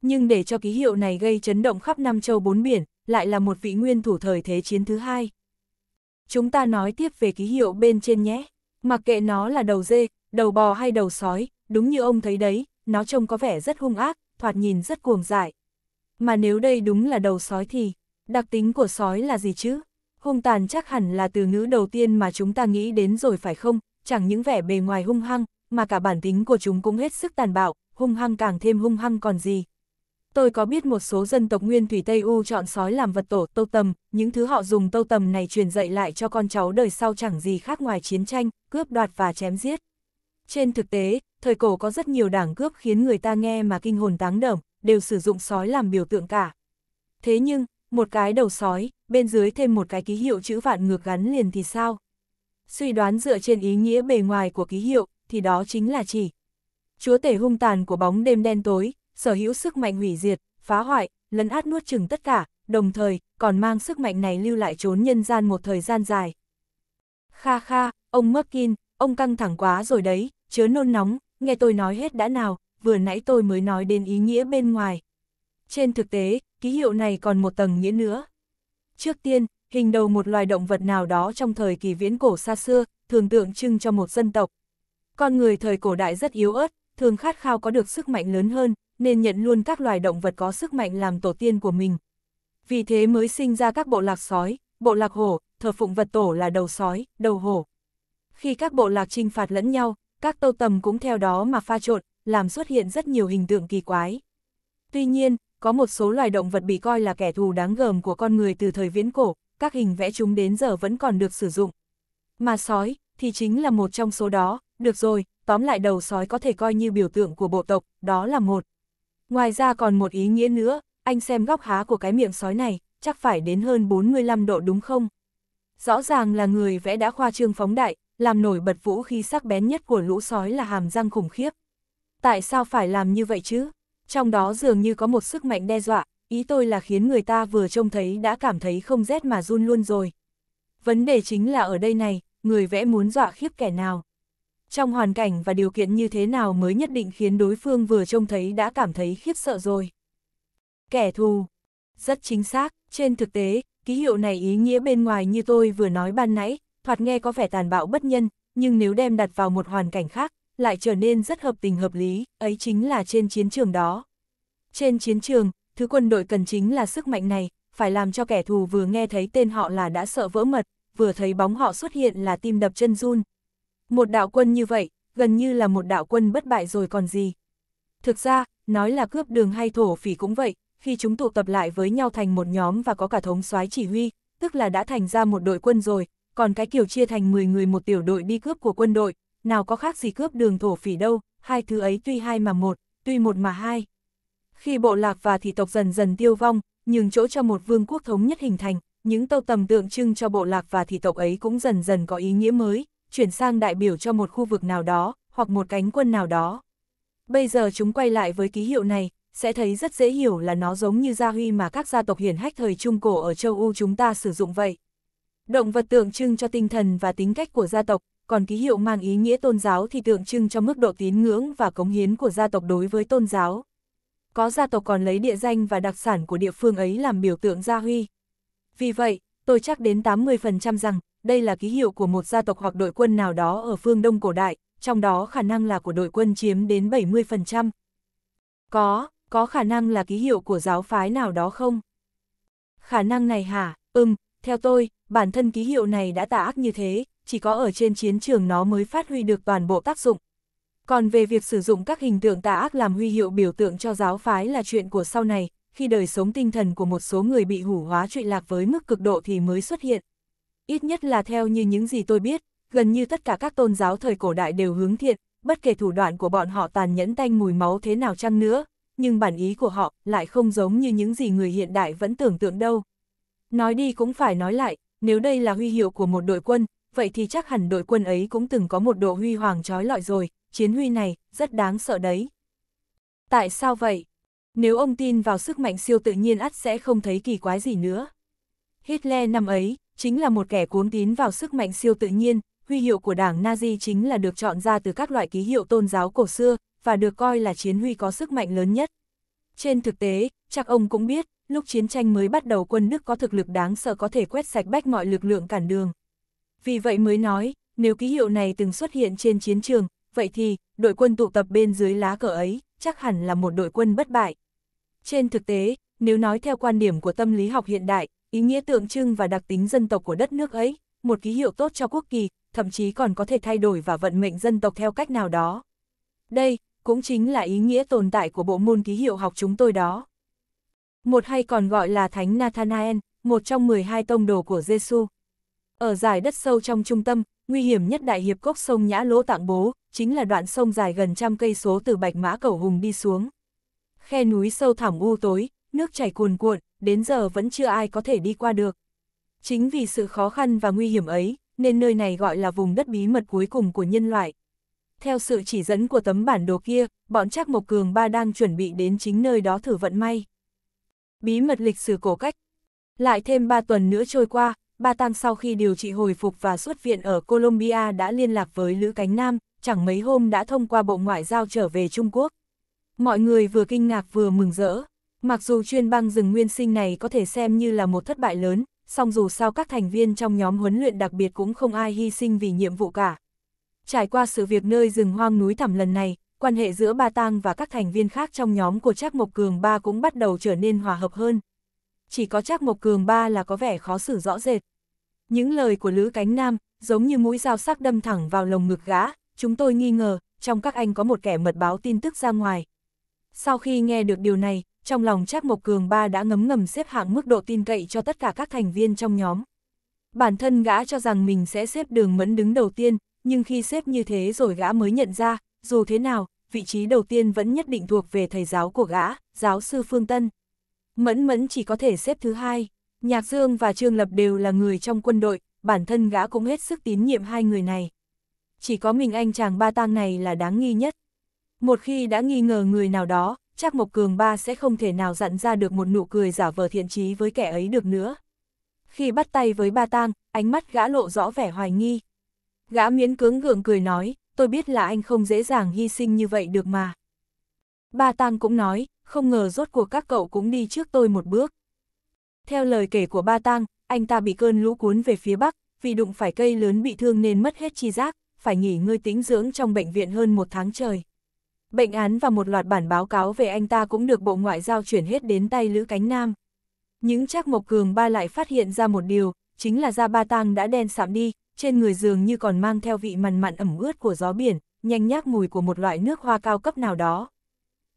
Nhưng để cho ký hiệu này gây chấn động khắp năm châu bốn biển, lại là một vị nguyên thủ thời thế chiến thứ hai. Chúng ta nói tiếp về ký hiệu bên trên nhé, mặc kệ nó là đầu dê, đầu bò hay đầu sói, đúng như ông thấy đấy, nó trông có vẻ rất hung ác, thoạt nhìn rất cuồng dại. Mà nếu đây đúng là đầu sói thì, đặc tính của sói là gì chứ? Hung tàn chắc hẳn là từ ngữ đầu tiên mà chúng ta nghĩ đến rồi phải không, chẳng những vẻ bề ngoài hung hăng, mà cả bản tính của chúng cũng hết sức tàn bạo, hung hăng càng thêm hung hăng còn gì. Tôi có biết một số dân tộc nguyên thủy Tây U chọn sói làm vật tổ tâu tầm, những thứ họ dùng tâu tầm này truyền dạy lại cho con cháu đời sau chẳng gì khác ngoài chiến tranh, cướp đoạt và chém giết. Trên thực tế, thời cổ có rất nhiều đảng cướp khiến người ta nghe mà kinh hồn táng đởm, đều sử dụng sói làm biểu tượng cả. Thế nhưng, một cái đầu sói, bên dưới thêm một cái ký hiệu chữ vạn ngược gắn liền thì sao? Suy đoán dựa trên ý nghĩa bề ngoài của ký hiệu, thì đó chính là chỉ. Chúa tể hung tàn của bóng đêm đen tối, sở hữu sức mạnh hủy diệt, phá hoại, lấn át nuốt chừng tất cả, đồng thời còn mang sức mạnh này lưu lại trốn nhân gian một thời gian dài. Kha kha, ông Merkin, ông căng thẳng quá rồi đấy, chớ nôn nóng, nghe tôi nói hết đã nào, vừa nãy tôi mới nói đến ý nghĩa bên ngoài. Trên thực tế, ký hiệu này còn một tầng nghĩa nữa. Trước tiên, hình đầu một loài động vật nào đó trong thời kỳ viễn cổ xa xưa, thường tượng trưng cho một dân tộc. Con người thời cổ đại rất yếu ớt, thường khát khao có được sức mạnh lớn hơn, nên nhận luôn các loài động vật có sức mạnh làm tổ tiên của mình. Vì thế mới sinh ra các bộ lạc sói, bộ lạc hổ, thờ phụng vật tổ là đầu sói, đầu hổ. Khi các bộ lạc trinh phạt lẫn nhau, các tâu tầm cũng theo đó mà pha trộn, làm xuất hiện rất nhiều hình tượng kỳ quái. Tuy nhiên, có một số loài động vật bị coi là kẻ thù đáng gờm của con người từ thời viễn cổ, các hình vẽ chúng đến giờ vẫn còn được sử dụng. Mà sói, thì chính là một trong số đó, được rồi, tóm lại đầu sói có thể coi như biểu tượng của bộ tộc, đó là một. Ngoài ra còn một ý nghĩa nữa, anh xem góc há của cái miệng sói này, chắc phải đến hơn 45 độ đúng không? Rõ ràng là người vẽ đã khoa trương phóng đại, làm nổi bật vũ khí sắc bén nhất của lũ sói là hàm răng khủng khiếp. Tại sao phải làm như vậy chứ? Trong đó dường như có một sức mạnh đe dọa, ý tôi là khiến người ta vừa trông thấy đã cảm thấy không rét mà run luôn rồi. Vấn đề chính là ở đây này, người vẽ muốn dọa khiếp kẻ nào? trong hoàn cảnh và điều kiện như thế nào mới nhất định khiến đối phương vừa trông thấy đã cảm thấy khiếp sợ rồi. Kẻ thù. Rất chính xác, trên thực tế, ký hiệu này ý nghĩa bên ngoài như tôi vừa nói ban nãy, thoạt nghe có vẻ tàn bạo bất nhân, nhưng nếu đem đặt vào một hoàn cảnh khác, lại trở nên rất hợp tình hợp lý, ấy chính là trên chiến trường đó. Trên chiến trường, thứ quân đội cần chính là sức mạnh này, phải làm cho kẻ thù vừa nghe thấy tên họ là đã sợ vỡ mật, vừa thấy bóng họ xuất hiện là tim đập chân run, một đạo quân như vậy, gần như là một đạo quân bất bại rồi còn gì. Thực ra, nói là cướp đường hay thổ phỉ cũng vậy, khi chúng tụ tập lại với nhau thành một nhóm và có cả thống soái chỉ huy, tức là đã thành ra một đội quân rồi, còn cái kiểu chia thành 10 người một tiểu đội đi cướp của quân đội, nào có khác gì cướp đường thổ phỉ đâu, hai thứ ấy tuy hai mà một, tuy một mà hai. Khi bộ lạc và thị tộc dần dần tiêu vong, nhường chỗ cho một vương quốc thống nhất hình thành, những tâu tầm tượng trưng cho bộ lạc và thị tộc ấy cũng dần dần có ý nghĩa mới, chuyển sang đại biểu cho một khu vực nào đó, hoặc một cánh quân nào đó. Bây giờ chúng quay lại với ký hiệu này, sẽ thấy rất dễ hiểu là nó giống như gia huy mà các gia tộc hiển hách thời Trung Cổ ở châu Âu chúng ta sử dụng vậy. Động vật tượng trưng cho tinh thần và tính cách của gia tộc, còn ký hiệu mang ý nghĩa tôn giáo thì tượng trưng cho mức độ tín ngưỡng và cống hiến của gia tộc đối với tôn giáo. Có gia tộc còn lấy địa danh và đặc sản của địa phương ấy làm biểu tượng gia huy. Vì vậy, tôi chắc đến 80% rằng, đây là ký hiệu của một gia tộc hoặc đội quân nào đó ở phương Đông cổ đại, trong đó khả năng là của đội quân chiếm đến 70%. Có, có khả năng là ký hiệu của giáo phái nào đó không? Khả năng này hả? Ừm, theo tôi, bản thân ký hiệu này đã tà ác như thế, chỉ có ở trên chiến trường nó mới phát huy được toàn bộ tác dụng. Còn về việc sử dụng các hình tượng tà ác làm huy hiệu biểu tượng cho giáo phái là chuyện của sau này, khi đời sống tinh thần của một số người bị hủ hóa trụy lạc với mức cực độ thì mới xuất hiện ít nhất là theo như những gì tôi biết, gần như tất cả các tôn giáo thời cổ đại đều hướng thiện, bất kể thủ đoạn của bọn họ tàn nhẫn tanh mùi máu thế nào chăng nữa, nhưng bản ý của họ lại không giống như những gì người hiện đại vẫn tưởng tượng đâu. Nói đi cũng phải nói lại, nếu đây là huy hiệu của một đội quân, vậy thì chắc hẳn đội quân ấy cũng từng có một độ huy hoàng trói lọi rồi, chiến huy này, rất đáng sợ đấy. Tại sao vậy? Nếu ông tin vào sức mạnh siêu tự nhiên ắt sẽ không thấy kỳ quái gì nữa. Hitler năm ấy, chính là một kẻ cuống tín vào sức mạnh siêu tự nhiên, huy hiệu của đảng Nazi chính là được chọn ra từ các loại ký hiệu tôn giáo cổ xưa, và được coi là chiến huy có sức mạnh lớn nhất. Trên thực tế, chắc ông cũng biết, lúc chiến tranh mới bắt đầu quân Đức có thực lực đáng sợ có thể quét sạch bách mọi lực lượng cản đường. Vì vậy mới nói, nếu ký hiệu này từng xuất hiện trên chiến trường, vậy thì, đội quân tụ tập bên dưới lá cờ ấy, chắc hẳn là một đội quân bất bại. Trên thực tế, nếu nói theo quan điểm của tâm lý học hiện đại, ý nghĩa tượng trưng và đặc tính dân tộc của đất nước ấy, một ký hiệu tốt cho quốc kỳ, thậm chí còn có thể thay đổi và vận mệnh dân tộc theo cách nào đó. Đây, cũng chính là ý nghĩa tồn tại của bộ môn ký hiệu học chúng tôi đó. Một hay còn gọi là Thánh Nathanael, một trong 12 tông đồ của giê -xu. Ở giải đất sâu trong trung tâm, nguy hiểm nhất đại hiệp cốc sông Nhã Lỗ Tạng Bố, chính là đoạn sông dài gần trăm cây số từ Bạch Mã Cầu Hùng đi xuống. Khe núi sâu thẳm u tối, nước chảy cuồn cuộn, đến giờ vẫn chưa ai có thể đi qua được. Chính vì sự khó khăn và nguy hiểm ấy, nên nơi này gọi là vùng đất bí mật cuối cùng của nhân loại. Theo sự chỉ dẫn của tấm bản đồ kia, bọn Trác Mộc Cường Ba đang chuẩn bị đến chính nơi đó thử vận may. Bí mật lịch sử cổ cách Lại thêm 3 tuần nữa trôi qua, Ba Tăng sau khi điều trị hồi phục và xuất viện ở Colombia đã liên lạc với Lữ Cánh Nam, chẳng mấy hôm đã thông qua Bộ Ngoại giao trở về Trung Quốc. Mọi người vừa kinh ngạc vừa mừng rỡ. Mặc dù chuyên băng rừng nguyên sinh này có thể xem như là một thất bại lớn, song dù sao các thành viên trong nhóm huấn luyện đặc biệt cũng không ai hy sinh vì nhiệm vụ cả. Trải qua sự việc nơi rừng hoang núi thẳm lần này, quan hệ giữa Ba Tang và các thành viên khác trong nhóm của Trác Mộc Cường Ba cũng bắt đầu trở nên hòa hợp hơn. Chỉ có Trác Mộc Cường Ba là có vẻ khó xử rõ rệt. Những lời của Lữ Cánh Nam, giống như mũi dao sắc đâm thẳng vào lồng ngực gã, chúng tôi nghi ngờ, trong các anh có một kẻ mật báo tin tức ra ngoài. Sau khi nghe được điều này, trong lòng Trác Mộc Cường ba đã ngấm ngầm xếp hạng mức độ tin cậy cho tất cả các thành viên trong nhóm. Bản thân gã cho rằng mình sẽ xếp đường mẫn đứng đầu tiên, nhưng khi xếp như thế rồi gã mới nhận ra, dù thế nào, vị trí đầu tiên vẫn nhất định thuộc về thầy giáo của gã, giáo sư Phương Tân. Mẫn mẫn chỉ có thể xếp thứ hai, Nhạc Dương và Trương Lập đều là người trong quân đội, bản thân gã cũng hết sức tín nhiệm hai người này. Chỉ có mình anh chàng ba tang này là đáng nghi nhất. Một khi đã nghi ngờ người nào đó, chắc Mộc Cường ba sẽ không thể nào dặn ra được một nụ cười giả vờ thiện trí với kẻ ấy được nữa. Khi bắt tay với ba tang, ánh mắt gã lộ rõ vẻ hoài nghi. Gã miễn cưỡng gượng cười nói, tôi biết là anh không dễ dàng hy sinh như vậy được mà. Ba tang cũng nói, không ngờ rốt cuộc các cậu cũng đi trước tôi một bước. Theo lời kể của ba tang, anh ta bị cơn lũ cuốn về phía bắc, vì đụng phải cây lớn bị thương nên mất hết chi giác, phải nghỉ ngơi tĩnh dưỡng trong bệnh viện hơn một tháng trời. Bệnh án và một loạt bản báo cáo về anh ta cũng được Bộ Ngoại giao chuyển hết đến tay Lữ Cánh Nam. Những chắc Mộc Cường Ba lại phát hiện ra một điều, chính là da ba tang đã đen sạm đi, trên người giường như còn mang theo vị mặn mặn ẩm ướt của gió biển, nhanh nhác mùi của một loại nước hoa cao cấp nào đó.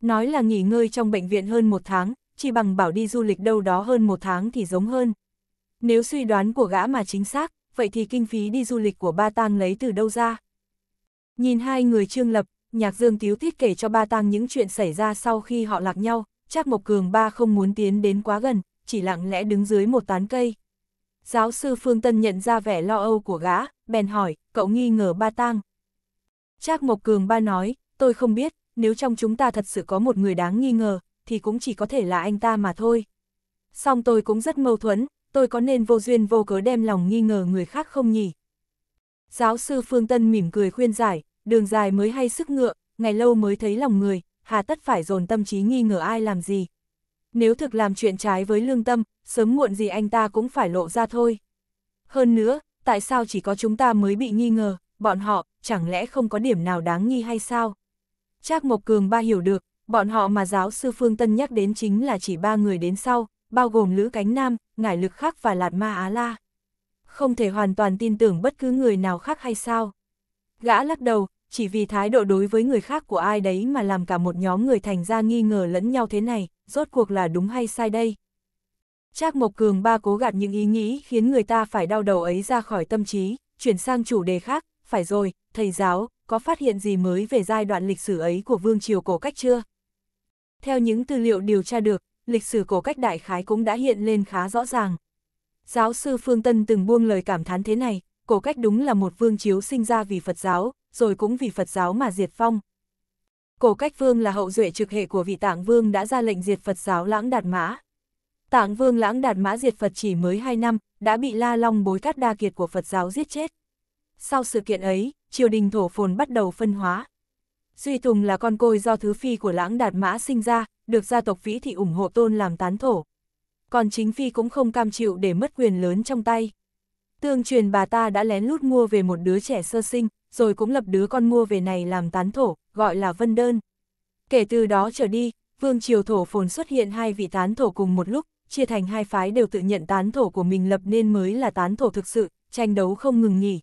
Nói là nghỉ ngơi trong bệnh viện hơn một tháng, chỉ bằng bảo đi du lịch đâu đó hơn một tháng thì giống hơn. Nếu suy đoán của gã mà chính xác, vậy thì kinh phí đi du lịch của ba tang lấy từ đâu ra? Nhìn hai người trương lập, nhạc dương tiếu thiết kể cho ba tang những chuyện xảy ra sau khi họ lạc nhau, chắc Mộc Cường ba không muốn tiến đến quá gần, chỉ lặng lẽ đứng dưới một tán cây. Giáo sư Phương Tân nhận ra vẻ lo âu của gã, bèn hỏi, cậu nghi ngờ ba tang. Trác Mộc Cường ba nói, tôi không biết, nếu trong chúng ta thật sự có một người đáng nghi ngờ, thì cũng chỉ có thể là anh ta mà thôi. Song tôi cũng rất mâu thuẫn, tôi có nên vô duyên vô cớ đem lòng nghi ngờ người khác không nhỉ? Giáo sư Phương Tân mỉm cười khuyên giải, đường dài mới hay sức ngựa, ngày lâu mới thấy lòng người, hà tất phải dồn tâm trí nghi ngờ ai làm gì. Nếu thực làm chuyện trái với lương tâm, sớm muộn gì anh ta cũng phải lộ ra thôi. Hơn nữa, tại sao chỉ có chúng ta mới bị nghi ngờ, bọn họ, chẳng lẽ không có điểm nào đáng nghi hay sao? Trác Mộc Cường ba hiểu được, bọn họ mà giáo sư Phương Tân nhắc đến chính là chỉ ba người đến sau, bao gồm Lữ Cánh Nam, Ngải Lực Khắc và Lạt Ma Á La. Không thể hoàn toàn tin tưởng bất cứ người nào khác hay sao? Gã lắc đầu, chỉ vì thái độ đối với người khác của ai đấy mà làm cả một nhóm người thành ra nghi ngờ lẫn nhau thế này, rốt cuộc là đúng hay sai đây. Trác Mộc Cường ba cố gạt những ý nghĩ khiến người ta phải đau đầu ấy ra khỏi tâm trí, chuyển sang chủ đề khác, phải rồi, thầy giáo, có phát hiện gì mới về giai đoạn lịch sử ấy của vương triều cổ cách chưa? Theo những tư liệu điều tra được, lịch sử cổ cách đại khái cũng đã hiện lên khá rõ ràng. Giáo sư Phương Tân từng buông lời cảm thán thế này, cổ cách đúng là một vương chiếu sinh ra vì Phật giáo, rồi cũng vì Phật giáo mà diệt phong. Cổ Cách Vương là hậu duệ trực hệ của vị Tạng Vương đã ra lệnh diệt Phật giáo Lãng Đạt Mã. Tạng Vương Lãng Đạt Mã diệt Phật chỉ mới 2 năm, đã bị La Long bối cát đa kiệt của Phật giáo giết chết. Sau sự kiện ấy, triều đình thổ phồn bắt đầu phân hóa. Duy Tùng là con côi do thứ phi của Lãng Đạt Mã sinh ra, được gia tộc Vĩ Thị ủng hộ tôn làm tán thổ. Còn chính phi cũng không cam chịu để mất quyền lớn trong tay. Tương truyền bà ta đã lén lút mua về một đứa trẻ sơ sinh, rồi cũng lập đứa con mua về này làm tán thổ, gọi là vân đơn. Kể từ đó trở đi, vương triều thổ phồn xuất hiện hai vị tán thổ cùng một lúc, chia thành hai phái đều tự nhận tán thổ của mình lập nên mới là tán thổ thực sự, tranh đấu không ngừng nghỉ.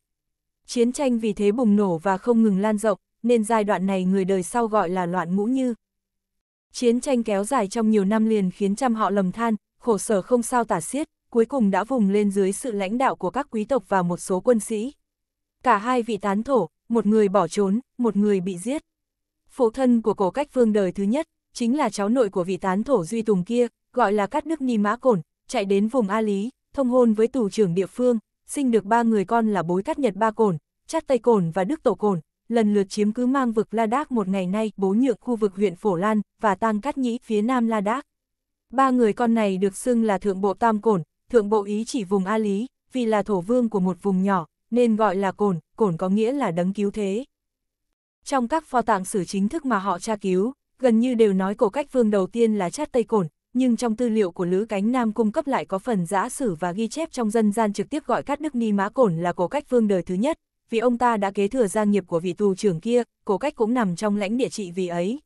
Chiến tranh vì thế bùng nổ và không ngừng lan rộng, nên giai đoạn này người đời sau gọi là loạn ngũ như. Chiến tranh kéo dài trong nhiều năm liền khiến trăm họ lầm than, khổ sở không sao tả xiết, cuối cùng đã vùng lên dưới sự lãnh đạo của các quý tộc và một số quân sĩ cả hai vị tán thổ, một người bỏ trốn, một người bị giết. Phụ thân của cổ cách phương đời thứ nhất, chính là cháu nội của vị tán thổ Duy Tùng kia, gọi là Cát Nước Ni Mã Cổn, chạy đến vùng A Lý, thông hôn với tù trưởng địa phương, sinh được ba người con là bối Cát Nhật Ba Cổn, Chát Tây Cổn và Đức Tổ Cổn, lần lượt chiếm cứ mang vực La Đác một ngày nay bố nhượng khu vực huyện Phổ Lan và Tăng Cát Nhĩ phía nam La Đác. Ba người con này được xưng là Thượng Bộ Tam Cổn, Thượng Bộ Ý chỉ vùng A Lý, vì là thổ vương của một vùng nhỏ, nên gọi là cồn, cồn có nghĩa là đấng cứu thế. Trong các pho tạng sử chính thức mà họ tra cứu, gần như đều nói cổ cách vương đầu tiên là chát tây cồn, nhưng trong tư liệu của Lữ Cánh Nam cung cấp lại có phần giã sử và ghi chép trong dân gian trực tiếp gọi Cát Đức Ni Mã Cổn là cổ cách vương đời thứ nhất, vì ông ta đã kế thừa gia nghiệp của vị tù trưởng kia, cổ cách cũng nằm trong lãnh địa trị vì ấy.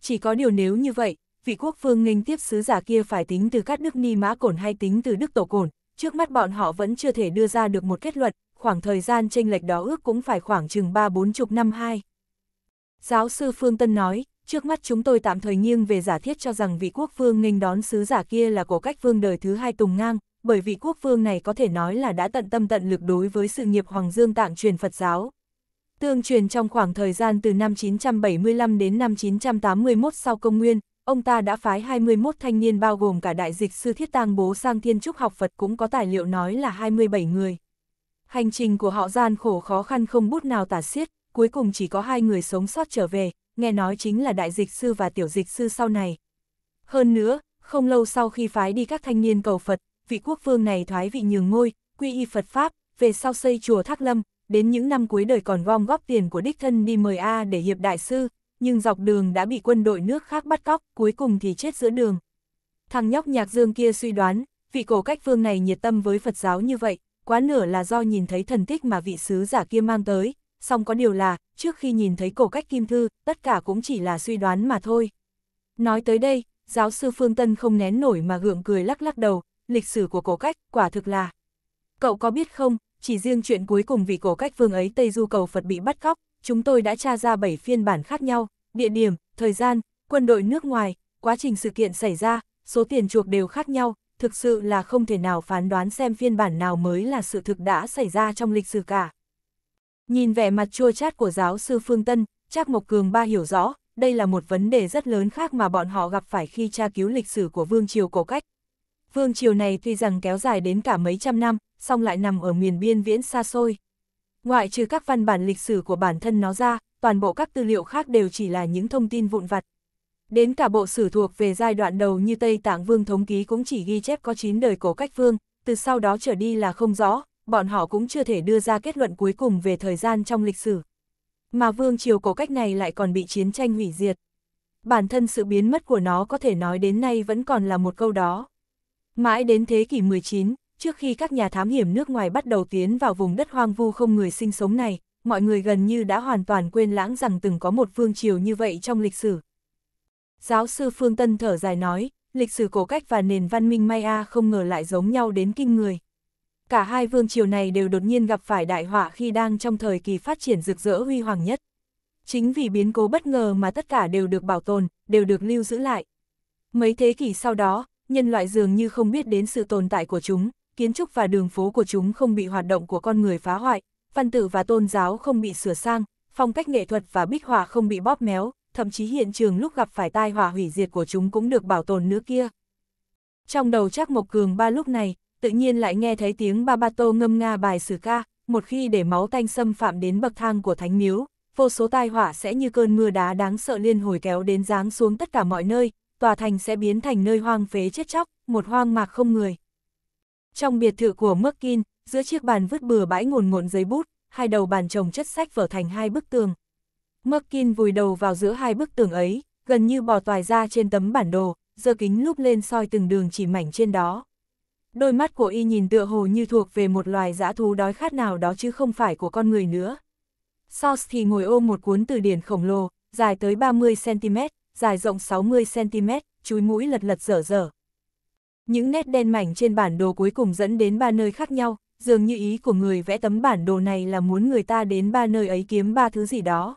Chỉ có điều nếu như vậy, vị quốc vương nghênh tiếp sứ giả kia phải tính từ Cát Đức Ni Mã Cổn hay tính từ Đức Tổ Cổn, trước mắt bọn họ vẫn chưa thể đưa ra được một kết luận, khoảng thời gian chênh lệch đó ước cũng phải khoảng chừng ba bốn chục năm hai. Giáo sư Phương Tân nói, trước mắt chúng tôi tạm thời nghiêng về giả thiết cho rằng vị quốc vương nghênh đón sứ giả kia là cổ cách vương đời thứ hai Tùng Ngang, bởi vị quốc vương này có thể nói là đã tận tâm tận lực đối với sự nghiệp Hoàng Dương Tạng truyền Phật giáo. Tương truyền trong khoảng thời gian từ năm 975 đến năm 981 sau công nguyên, ông ta đã phái 21 thanh niên bao gồm cả đại dịch sư Thiết Tang Bố sang Thiên Trúc học Phật cũng có tài liệu nói là 27 người. Hành trình của họ gian khổ khó khăn không bút nào tả xiết, cuối cùng chỉ có hai người sống sót trở về, nghe nói chính là đại dịch sư và tiểu dịch sư sau này. Hơn nữa, không lâu sau khi phái đi các thanh niên cầu Phật, vị quốc vương này thoái vị nhường ngôi, quy y Phật Pháp, về sau xây chùa Thác Lâm, đến những năm cuối đời còn gom góp tiền của đích thân đi mời A để hiệp đại sư, nhưng dọc đường đã bị quân đội nước khác bắt cóc, cuối cùng thì chết giữa đường. Thằng nhóc nhạc dương kia suy đoán, vị cổ cách vương này nhiệt tâm với Phật giáo như vậy, quá nửa là do nhìn thấy thần tích mà vị sứ giả kia mang tới, song có điều là, trước khi nhìn thấy cổ cách kim thư, tất cả cũng chỉ là suy đoán mà thôi. Nói tới đây, giáo sư Phương Tân không nén nổi mà gượng cười lắc lắc đầu, lịch sử của cổ cách, quả thực là. Cậu có biết không, chỉ riêng chuyện cuối cùng vì cổ cách vương ấy Tây Du Cầu Phật bị bắt cóc, chúng tôi đã tra ra 7 phiên bản khác nhau, địa điểm, thời gian, quân đội nước ngoài, quá trình sự kiện xảy ra, số tiền chuộc đều khác nhau, thực sự là không thể nào phán đoán xem phiên bản nào mới là sự thực đã xảy ra trong lịch sử cả. Nhìn vẻ mặt chua chát của giáo sư Phương Tân, Trác Mộc Cường ba hiểu rõ, đây là một vấn đề rất lớn khác mà bọn họ gặp phải khi tra cứu lịch sử của Vương Triều Cổ Cách. Vương Triều này tuy rằng kéo dài đến cả mấy trăm năm, song lại nằm ở miền biên viễn xa xôi. Ngoại trừ các văn bản lịch sử của bản thân nó ra, toàn bộ các tư liệu khác đều chỉ là những thông tin vụn vặt, Đến cả bộ sử thuộc về giai đoạn đầu như Tây Tạng Vương Thống Ký cũng chỉ ghi chép có 9 đời cổ cách vương, từ sau đó trở đi là không rõ, bọn họ cũng chưa thể đưa ra kết luận cuối cùng về thời gian trong lịch sử. Mà vương triều cổ cách này lại còn bị chiến tranh hủy diệt. Bản thân sự biến mất của nó có thể nói đến nay vẫn còn là một câu đó. Mãi đến thế kỷ 19, trước khi các nhà thám hiểm nước ngoài bắt đầu tiến vào vùng đất hoang vu không người sinh sống này, mọi người gần như đã hoàn toàn quên lãng rằng từng có một vương triều như vậy trong lịch sử. Giáo sư Phương Tân thở dài nói, lịch sử cổ cách và nền văn minh Maya không ngờ lại giống nhau đến kinh người. Cả hai vương triều này đều đột nhiên gặp phải đại họa khi đang trong thời kỳ phát triển rực rỡ huy hoàng nhất. Chính vì biến cố bất ngờ mà tất cả đều được bảo tồn, đều được lưu giữ lại. Mấy thế kỷ sau đó, nhân loại dường như không biết đến sự tồn tại của chúng, kiến trúc và đường phố của chúng không bị hoạt động của con người phá hoại, văn tự và tôn giáo không bị sửa sang, phong cách nghệ thuật và bích họa không bị bóp méo, thậm chí hiện trường lúc gặp phải tai họa hủy diệt của chúng cũng được bảo tồn nữa kia. Trong đầu chắc Mộc Cường ba lúc này, tự nhiên lại nghe thấy tiếng ba ba tô ngâm nga bài sử ca, một khi để máu tanh xâm phạm đến bậc thang của thánh miếu, vô số tai họa sẽ như cơn mưa đá đáng sợ liên hồi kéo đến giáng xuống tất cả mọi nơi, tòa thành sẽ biến thành nơi hoang phế chết chóc, một hoang mạc không người. Trong biệt thự của Merkin, giữa chiếc bàn vứt bừa bãi ngồn ngộn giấy bút, hai đầu bàn chồng chất sách vở thành hai bức tường, Merkin vùi đầu vào giữa hai bức tường ấy, gần như bò toài ra trên tấm bản đồ, giơ kính lúp lên soi từng đường chỉ mảnh trên đó. Đôi mắt của y nhìn tựa hồ như thuộc về một loài dã thú đói khát nào đó chứ không phải của con người nữa. Sauce thì ngồi ôm một cuốn từ điển khổng lồ, dài tới 30cm, dài rộng 60cm, chúi mũi lật lật dở dở. Những nét đen mảnh trên bản đồ cuối cùng dẫn đến ba nơi khác nhau, dường như ý của người vẽ tấm bản đồ này là muốn người ta đến ba nơi ấy kiếm ba thứ gì đó.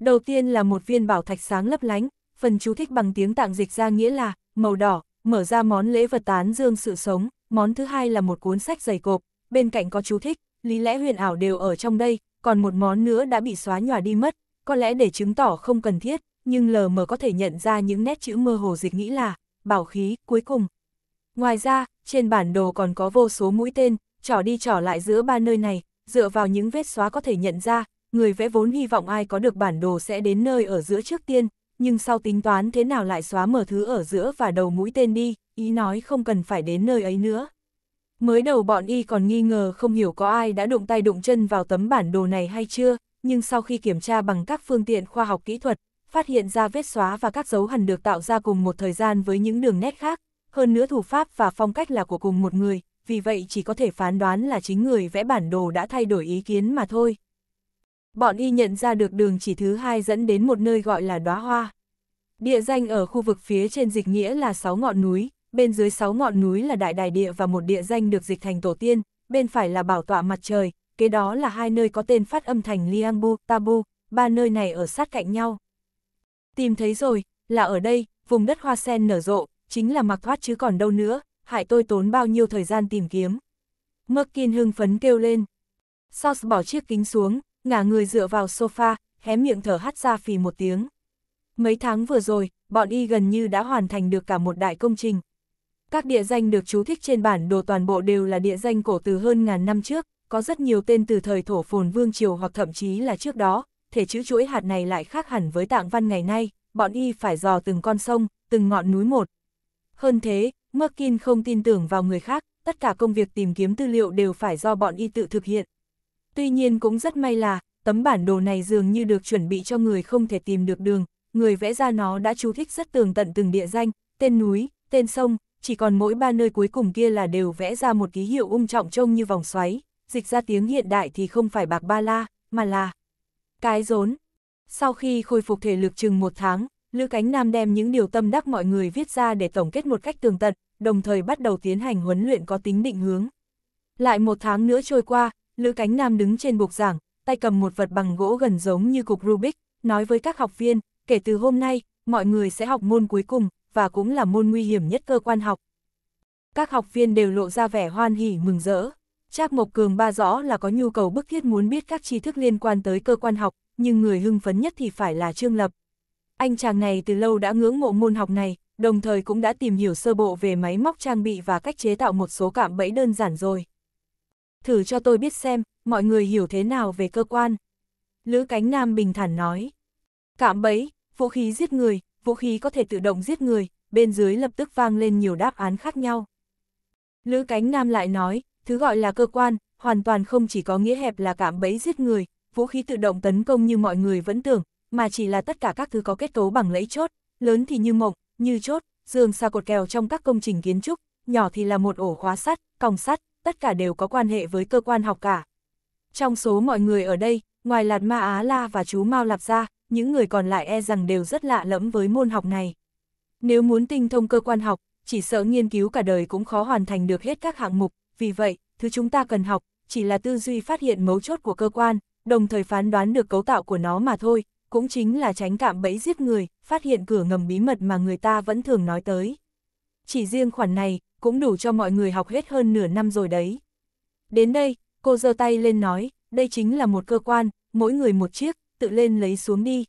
Đầu tiên là một viên bảo thạch sáng lấp lánh, phần chú thích bằng tiếng tạng dịch ra nghĩa là, màu đỏ, mở ra món lễ vật tán dương sự sống, món thứ hai là một cuốn sách dày cộp, bên cạnh có chú thích, lý lẽ huyền ảo đều ở trong đây, còn một món nữa đã bị xóa nhòa đi mất, có lẽ để chứng tỏ không cần thiết, nhưng lờ mờ có thể nhận ra những nét chữ mơ hồ dịch nghĩ là, bảo khí, cuối cùng. Ngoài ra, trên bản đồ còn có vô số mũi tên, trỏ đi trỏ lại giữa ba nơi này, dựa vào những vết xóa có thể nhận ra, người vẽ vốn hy vọng ai có được bản đồ sẽ đến nơi ở giữa trước tiên, nhưng sau tính toán thế nào lại xóa mở thứ ở giữa và đầu mũi tên đi, ý nói không cần phải đến nơi ấy nữa. Mới đầu bọn y còn nghi ngờ không hiểu có ai đã đụng tay đụng chân vào tấm bản đồ này hay chưa, nhưng sau khi kiểm tra bằng các phương tiện khoa học kỹ thuật, phát hiện ra vết xóa và các dấu hằn được tạo ra cùng một thời gian với những đường nét khác, hơn nữa thủ pháp và phong cách là của cùng một người, vì vậy chỉ có thể phán đoán là chính người vẽ bản đồ đã thay đổi ý kiến mà thôi. Bọn y nhận ra được đường chỉ thứ hai dẫn đến một nơi gọi là đóa hoa. Địa danh ở khu vực phía trên dịch nghĩa là sáu ngọn núi, bên dưới sáu ngọn núi là đại đài địa và một địa danh được dịch thành tổ tiên, bên phải là bảo tọa mặt trời, kế đó là hai nơi có tên phát âm thành Liangbu, Tabu, ba nơi này ở sát cạnh nhau. Tìm thấy rồi, là ở đây, vùng đất hoa sen nở rộ, chính là mặc thoát chứ còn đâu nữa, hại tôi tốn bao nhiêu thời gian tìm kiếm. Merkin hưng phấn kêu lên. Sauce bỏ chiếc kính xuống, ngả người dựa vào sofa, hé miệng thở hắt ra phì một tiếng. Mấy tháng vừa rồi, bọn y gần như đã hoàn thành được cả một đại công trình. Các địa danh được chú thích trên bản đồ toàn bộ đều là địa danh cổ từ hơn ngàn năm trước, có rất nhiều tên từ thời thổ phồn vương triều hoặc thậm chí là trước đó, thể chữ chuỗi hạt này lại khác hẳn với tạng văn ngày nay, bọn y phải dò từng con sông, từng ngọn núi một. Hơn thế, Merkin không tin tưởng vào người khác, tất cả công việc tìm kiếm tư liệu đều phải do bọn y tự thực hiện, Tuy nhiên cũng rất may là, tấm bản đồ này dường như được chuẩn bị cho người không thể tìm được đường, người vẽ ra nó đã chú thích rất tường tận từng địa danh, tên núi, tên sông, chỉ còn mỗi ba nơi cuối cùng kia là đều vẽ ra một ký hiệu ung trọng trông như vòng xoáy, dịch ra tiếng hiện đại thì không phải bạc ba la, mà là cái rốn. Sau khi khôi phục thể lực chừng một tháng, Lữ Cánh Nam đem những điều tâm đắc mọi người viết ra để tổng kết một cách tường tận, đồng thời bắt đầu tiến hành huấn luyện có tính định hướng. Lại một tháng nữa trôi qua, Lữ Cánh Nam đứng trên bục giảng, tay cầm một vật bằng gỗ gần giống như cục Rubik, nói với các học viên, kể từ hôm nay, mọi người sẽ học môn cuối cùng, và cũng là môn nguy hiểm nhất cơ quan học. Các học viên đều lộ ra vẻ hoan hỉ mừng rỡ. Trác Mộc Cường ba rõ là có nhu cầu bức thiết muốn biết các tri thức liên quan tới cơ quan học, nhưng người hưng phấn nhất thì phải là Trương Lập. Anh chàng này từ lâu đã ngưỡng mộ môn học này, đồng thời cũng đã tìm hiểu sơ bộ về máy móc trang bị và cách chế tạo một số cạm bẫy đơn giản rồi thử cho tôi biết xem, mọi người hiểu thế nào về cơ quan. Lữ Cánh Nam bình thản nói. Cạm bẫy, vũ khí giết người, vũ khí có thể tự động giết người, bên dưới lập tức vang lên nhiều đáp án khác nhau. Lữ Cánh Nam lại nói, thứ gọi là cơ quan, hoàn toàn không chỉ có nghĩa hẹp là cạm bẫy giết người, vũ khí tự động tấn công như mọi người vẫn tưởng, mà chỉ là tất cả các thứ có kết cấu bằng lẫy chốt, lớn thì như mộng, như chốt, giường xa cột kèo trong các công trình kiến trúc, nhỏ thì là một ổ khóa sắt, còng sắt, tất cả đều có quan hệ với cơ quan học cả. Trong số mọi người ở đây, ngoài Lạt Ma Á La và chú Mao Lạp ra, những người còn lại e rằng đều rất lạ lẫm với môn học này. Nếu muốn tinh thông cơ quan học, chỉ sợ nghiên cứu cả đời cũng khó hoàn thành được hết các hạng mục, vì vậy, thứ chúng ta cần học, chỉ là tư duy phát hiện mấu chốt của cơ quan, đồng thời phán đoán được cấu tạo của nó mà thôi, cũng chính là tránh cạm bẫy giết người, phát hiện cửa ngầm bí mật mà người ta vẫn thường nói tới. Chỉ riêng khoản này, cũng đủ cho mọi người học hết hơn nửa năm rồi đấy. Đến đây, cô giơ tay lên nói, đây chính là một cơ quan, mỗi người một chiếc, tự lên lấy xuống đi.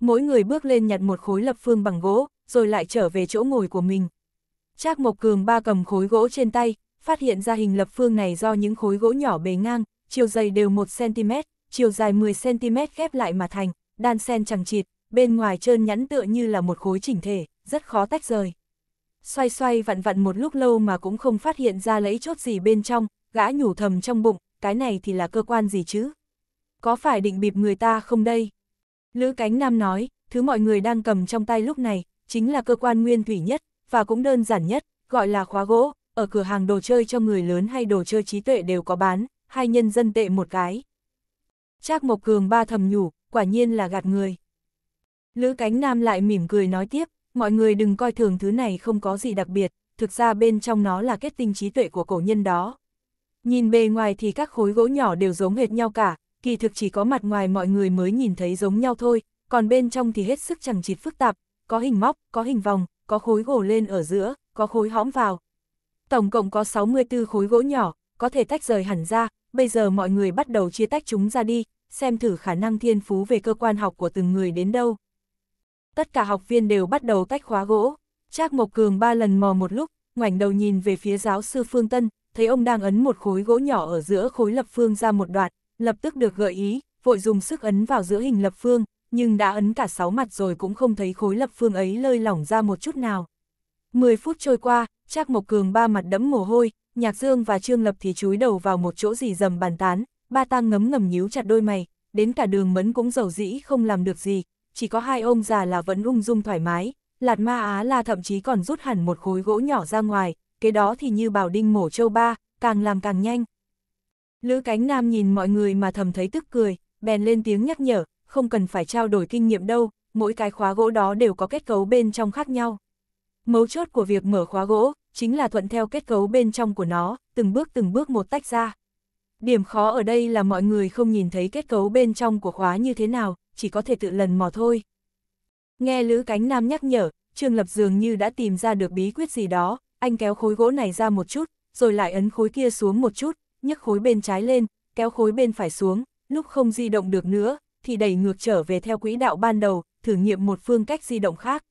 Mỗi người bước lên nhặt một khối lập phương bằng gỗ, rồi lại trở về chỗ ngồi của mình. Trác Mộc Cường ba cầm khối gỗ trên tay, phát hiện ra hình lập phương này do những khối gỗ nhỏ bề ngang, chiều dày đều 1cm, chiều dài 10cm ghép lại mà thành, đan sen chẳng chịt, bên ngoài trơn nhẵn tựa như là một khối chỉnh thể, rất khó tách rời xoay xoay vặn vặn một lúc lâu mà cũng không phát hiện ra lấy chốt gì bên trong, gã nhủ thầm trong bụng, cái này thì là cơ quan gì chứ? Có phải định bịp người ta không đây? Lữ Cánh Nam nói, thứ mọi người đang cầm trong tay lúc này, chính là cơ quan nguyên thủy nhất, và cũng đơn giản nhất, gọi là khóa gỗ, ở cửa hàng đồ chơi cho người lớn hay đồ chơi trí tuệ đều có bán, hai nhân dân tệ một cái. Trác Mộc Cường ba thầm nhủ, quả nhiên là gạt người. Lữ Cánh Nam lại mỉm cười nói tiếp, Mọi người đừng coi thường thứ này không có gì đặc biệt, thực ra bên trong nó là kết tinh trí tuệ của cổ nhân đó. Nhìn bề ngoài thì các khối gỗ nhỏ đều giống hệt nhau cả, kỳ thực chỉ có mặt ngoài mọi người mới nhìn thấy giống nhau thôi, còn bên trong thì hết sức chẳng chịt phức tạp, có hình móc, có hình vòng, có khối gỗ lên ở giữa, có khối hõm vào. Tổng cộng có 64 khối gỗ nhỏ, có thể tách rời hẳn ra, bây giờ mọi người bắt đầu chia tách chúng ra đi, xem thử khả năng thiên phú về cơ quan học của từng người đến đâu tất cả học viên đều bắt đầu tách khóa gỗ. Trác Mộc Cường ba lần mò một lúc, ngoảnh đầu nhìn về phía giáo sư Phương Tân, thấy ông đang ấn một khối gỗ nhỏ ở giữa khối lập phương ra một đoạn, lập tức được gợi ý, vội dùng sức ấn vào giữa hình lập phương, nhưng đã ấn cả sáu mặt rồi cũng không thấy khối lập phương ấy lơi lỏng ra một chút nào. Mười phút trôi qua, Trác Mộc Cường ba mặt đẫm mồ hôi, Nhạc Dương và Trương Lập thì chúi đầu vào một chỗ gì dầm bàn tán, ba tang ngấm ngầm nhíu chặt đôi mày, đến cả đường mẫn cũng dầu dĩ không làm được gì, chỉ có hai ông già là vẫn ung dung thoải mái, Lạt Ma Á là thậm chí còn rút hẳn một khối gỗ nhỏ ra ngoài, cái đó thì như bảo đinh mổ châu ba, càng làm càng nhanh. Lữ Cánh Nam nhìn mọi người mà thầm thấy tức cười, bèn lên tiếng nhắc nhở, không cần phải trao đổi kinh nghiệm đâu, mỗi cái khóa gỗ đó đều có kết cấu bên trong khác nhau. Mấu chốt của việc mở khóa gỗ, chính là thuận theo kết cấu bên trong của nó, từng bước từng bước một tách ra. Điểm khó ở đây là mọi người không nhìn thấy kết cấu bên trong của khóa như thế nào, chỉ có thể tự lần mò thôi. Nghe Lữ Cánh Nam nhắc nhở, Trương Lập dường như đã tìm ra được bí quyết gì đó, anh kéo khối gỗ này ra một chút, rồi lại ấn khối kia xuống một chút, nhấc khối bên trái lên, kéo khối bên phải xuống, lúc không di động được nữa, thì đẩy ngược trở về theo quỹ đạo ban đầu, thử nghiệm một phương cách di động khác.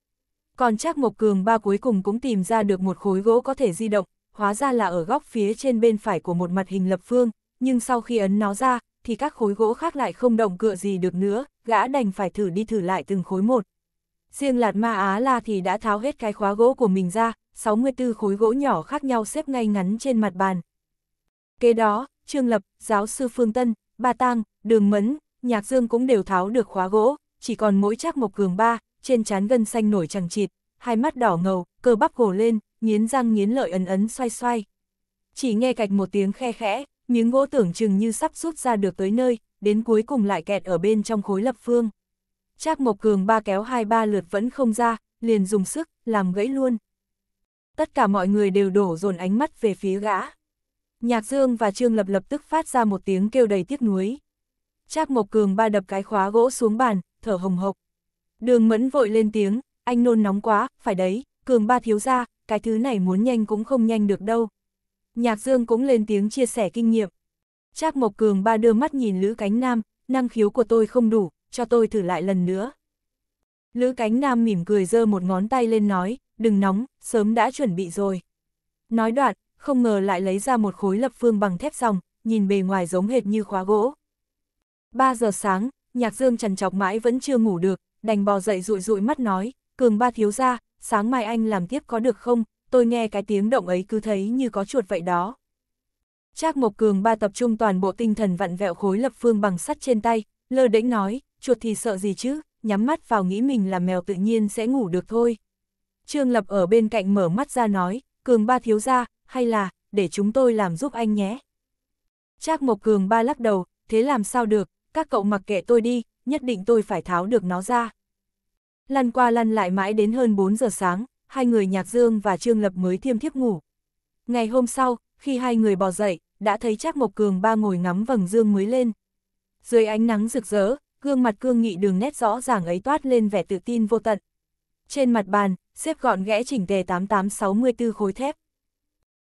Còn Trác Mộc Cường ba cuối cùng cũng tìm ra được một khối gỗ có thể di động, hóa ra là ở góc phía trên bên phải của một mặt hình lập phương, nhưng sau khi ấn nó ra, thì các khối gỗ khác lại không động cựa gì được nữa, gã đành phải thử đi thử lại từng khối một. Riêng Lạt Ma Á La thì đã tháo hết cái khóa gỗ của mình ra, 64 khối gỗ nhỏ khác nhau xếp ngay ngắn trên mặt bàn. Kế đó, Trương Lập, giáo sư Phương Tân, Ba Tang, Đường mẫn, Nhạc Dương cũng đều tháo được khóa gỗ, chỉ còn mỗi chắc Mộc Cường ba, trên trán gân xanh nổi chẳng chịt, hai mắt đỏ ngầu, cơ bắp gồ lên, nghiến răng nghiến lợi ấn ấn xoay xoay. Chỉ nghe cạch một tiếng khe khẽ, miếng gỗ tưởng chừng như sắp rút ra được tới nơi, đến cuối cùng lại kẹt ở bên trong khối lập phương. Trác Mộc Cường ba kéo hai ba lượt vẫn không ra, liền dùng sức, làm gãy luôn. Tất cả mọi người đều đổ dồn ánh mắt về phía gã. Nhạc Dương và Trương Lập lập tức phát ra một tiếng kêu đầy tiếc nuối. Trác Mộc Cường ba đập cái khóa gỗ xuống bàn, thở hồng hộc. Đường Mẫn vội lên tiếng, anh nôn nóng quá, phải đấy, Cường ba thiếu ra, cái thứ này muốn nhanh cũng không nhanh được đâu. Nhạc Dương cũng lên tiếng chia sẻ kinh nghiệm. Trác Mộc Cường ba đưa mắt nhìn Lữ Cánh Nam, năng khiếu của tôi không đủ, cho tôi thử lại lần nữa. Lữ Cánh Nam mỉm cười giơ một ngón tay lên nói, đừng nóng, sớm đã chuẩn bị rồi. Nói đoạn, không ngờ lại lấy ra một khối lập phương bằng thép dòng, nhìn bề ngoài giống hệt như khóa gỗ. Ba giờ sáng, Nhạc Dương trần chọc mãi vẫn chưa ngủ được, đành bò dậy rụi rụi mắt nói, Cường ba thiếu ra, sáng mai anh làm tiếp có được không, tôi nghe cái tiếng động ấy cứ thấy như có chuột vậy đó. Trác Mộc Cường ba tập trung toàn bộ tinh thần vặn vẹo khối lập phương bằng sắt trên tay, lơ đễnh nói, chuột thì sợ gì chứ, nhắm mắt vào nghĩ mình là mèo tự nhiên sẽ ngủ được thôi. Trương Lập ở bên cạnh mở mắt ra nói, Cường ba thiếu ra, hay là, để chúng tôi làm giúp anh nhé. Trác Mộc Cường ba lắc đầu, thế làm sao được, các cậu mặc kệ tôi đi, nhất định tôi phải tháo được nó ra. Lăn qua lăn lại mãi đến hơn 4 giờ sáng, hai người Nhạc Dương và Trương Lập mới thiêm thiếp ngủ. Ngày hôm sau, khi hai người bò dậy, đã thấy Trác Mộc Cường ba ngồi ngắm vầng dương mới lên. Dưới ánh nắng rực rỡ, gương mặt cương nghị đường nét rõ ràng ấy toát lên vẻ tự tin vô tận. Trên mặt bàn, xếp gọn ghẽ chỉnh tề 8864 khối thép.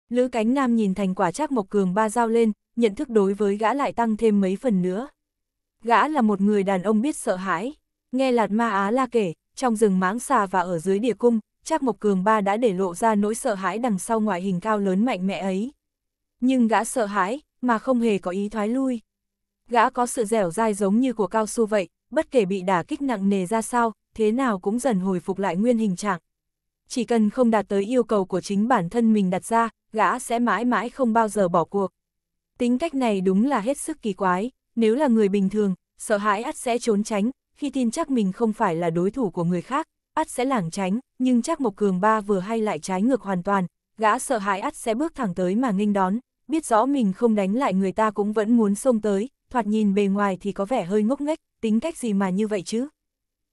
Lữ cánh nam nhìn thành quả Trác Mộc Cường ba giao lên, nhận thức đối với gã lại tăng thêm mấy phần nữa. Gã là một người đàn ông biết sợ hãi. Nghe Lạt Ma Á La kể, trong rừng máng xà và ở dưới địa cung, Trác Mộc Cường ba đã để lộ ra nỗi sợ hãi đằng sau ngoại hình cao lớn mạnh mẽ ấy nhưng gã sợ hãi, mà không hề có ý thoái lui. Gã có sự dẻo dai giống như của cao su vậy, bất kể bị đả kích nặng nề ra sao, thế nào cũng dần hồi phục lại nguyên hình trạng. Chỉ cần không đạt tới yêu cầu của chính bản thân mình đặt ra, gã sẽ mãi mãi không bao giờ bỏ cuộc. Tính cách này đúng là hết sức kỳ quái, nếu là người bình thường, sợ hãi ắt sẽ trốn tránh, khi tin chắc mình không phải là đối thủ của người khác, ắt sẽ lảng tránh, nhưng chắc Mộc Cường Ba vừa hay lại trái ngược hoàn toàn, gã sợ hãi ắt sẽ bước thẳng tới mà nghênh đón, biết rõ mình không đánh lại người ta cũng vẫn muốn xông tới, thoạt nhìn bề ngoài thì có vẻ hơi ngốc nghếch, tính cách gì mà như vậy chứ.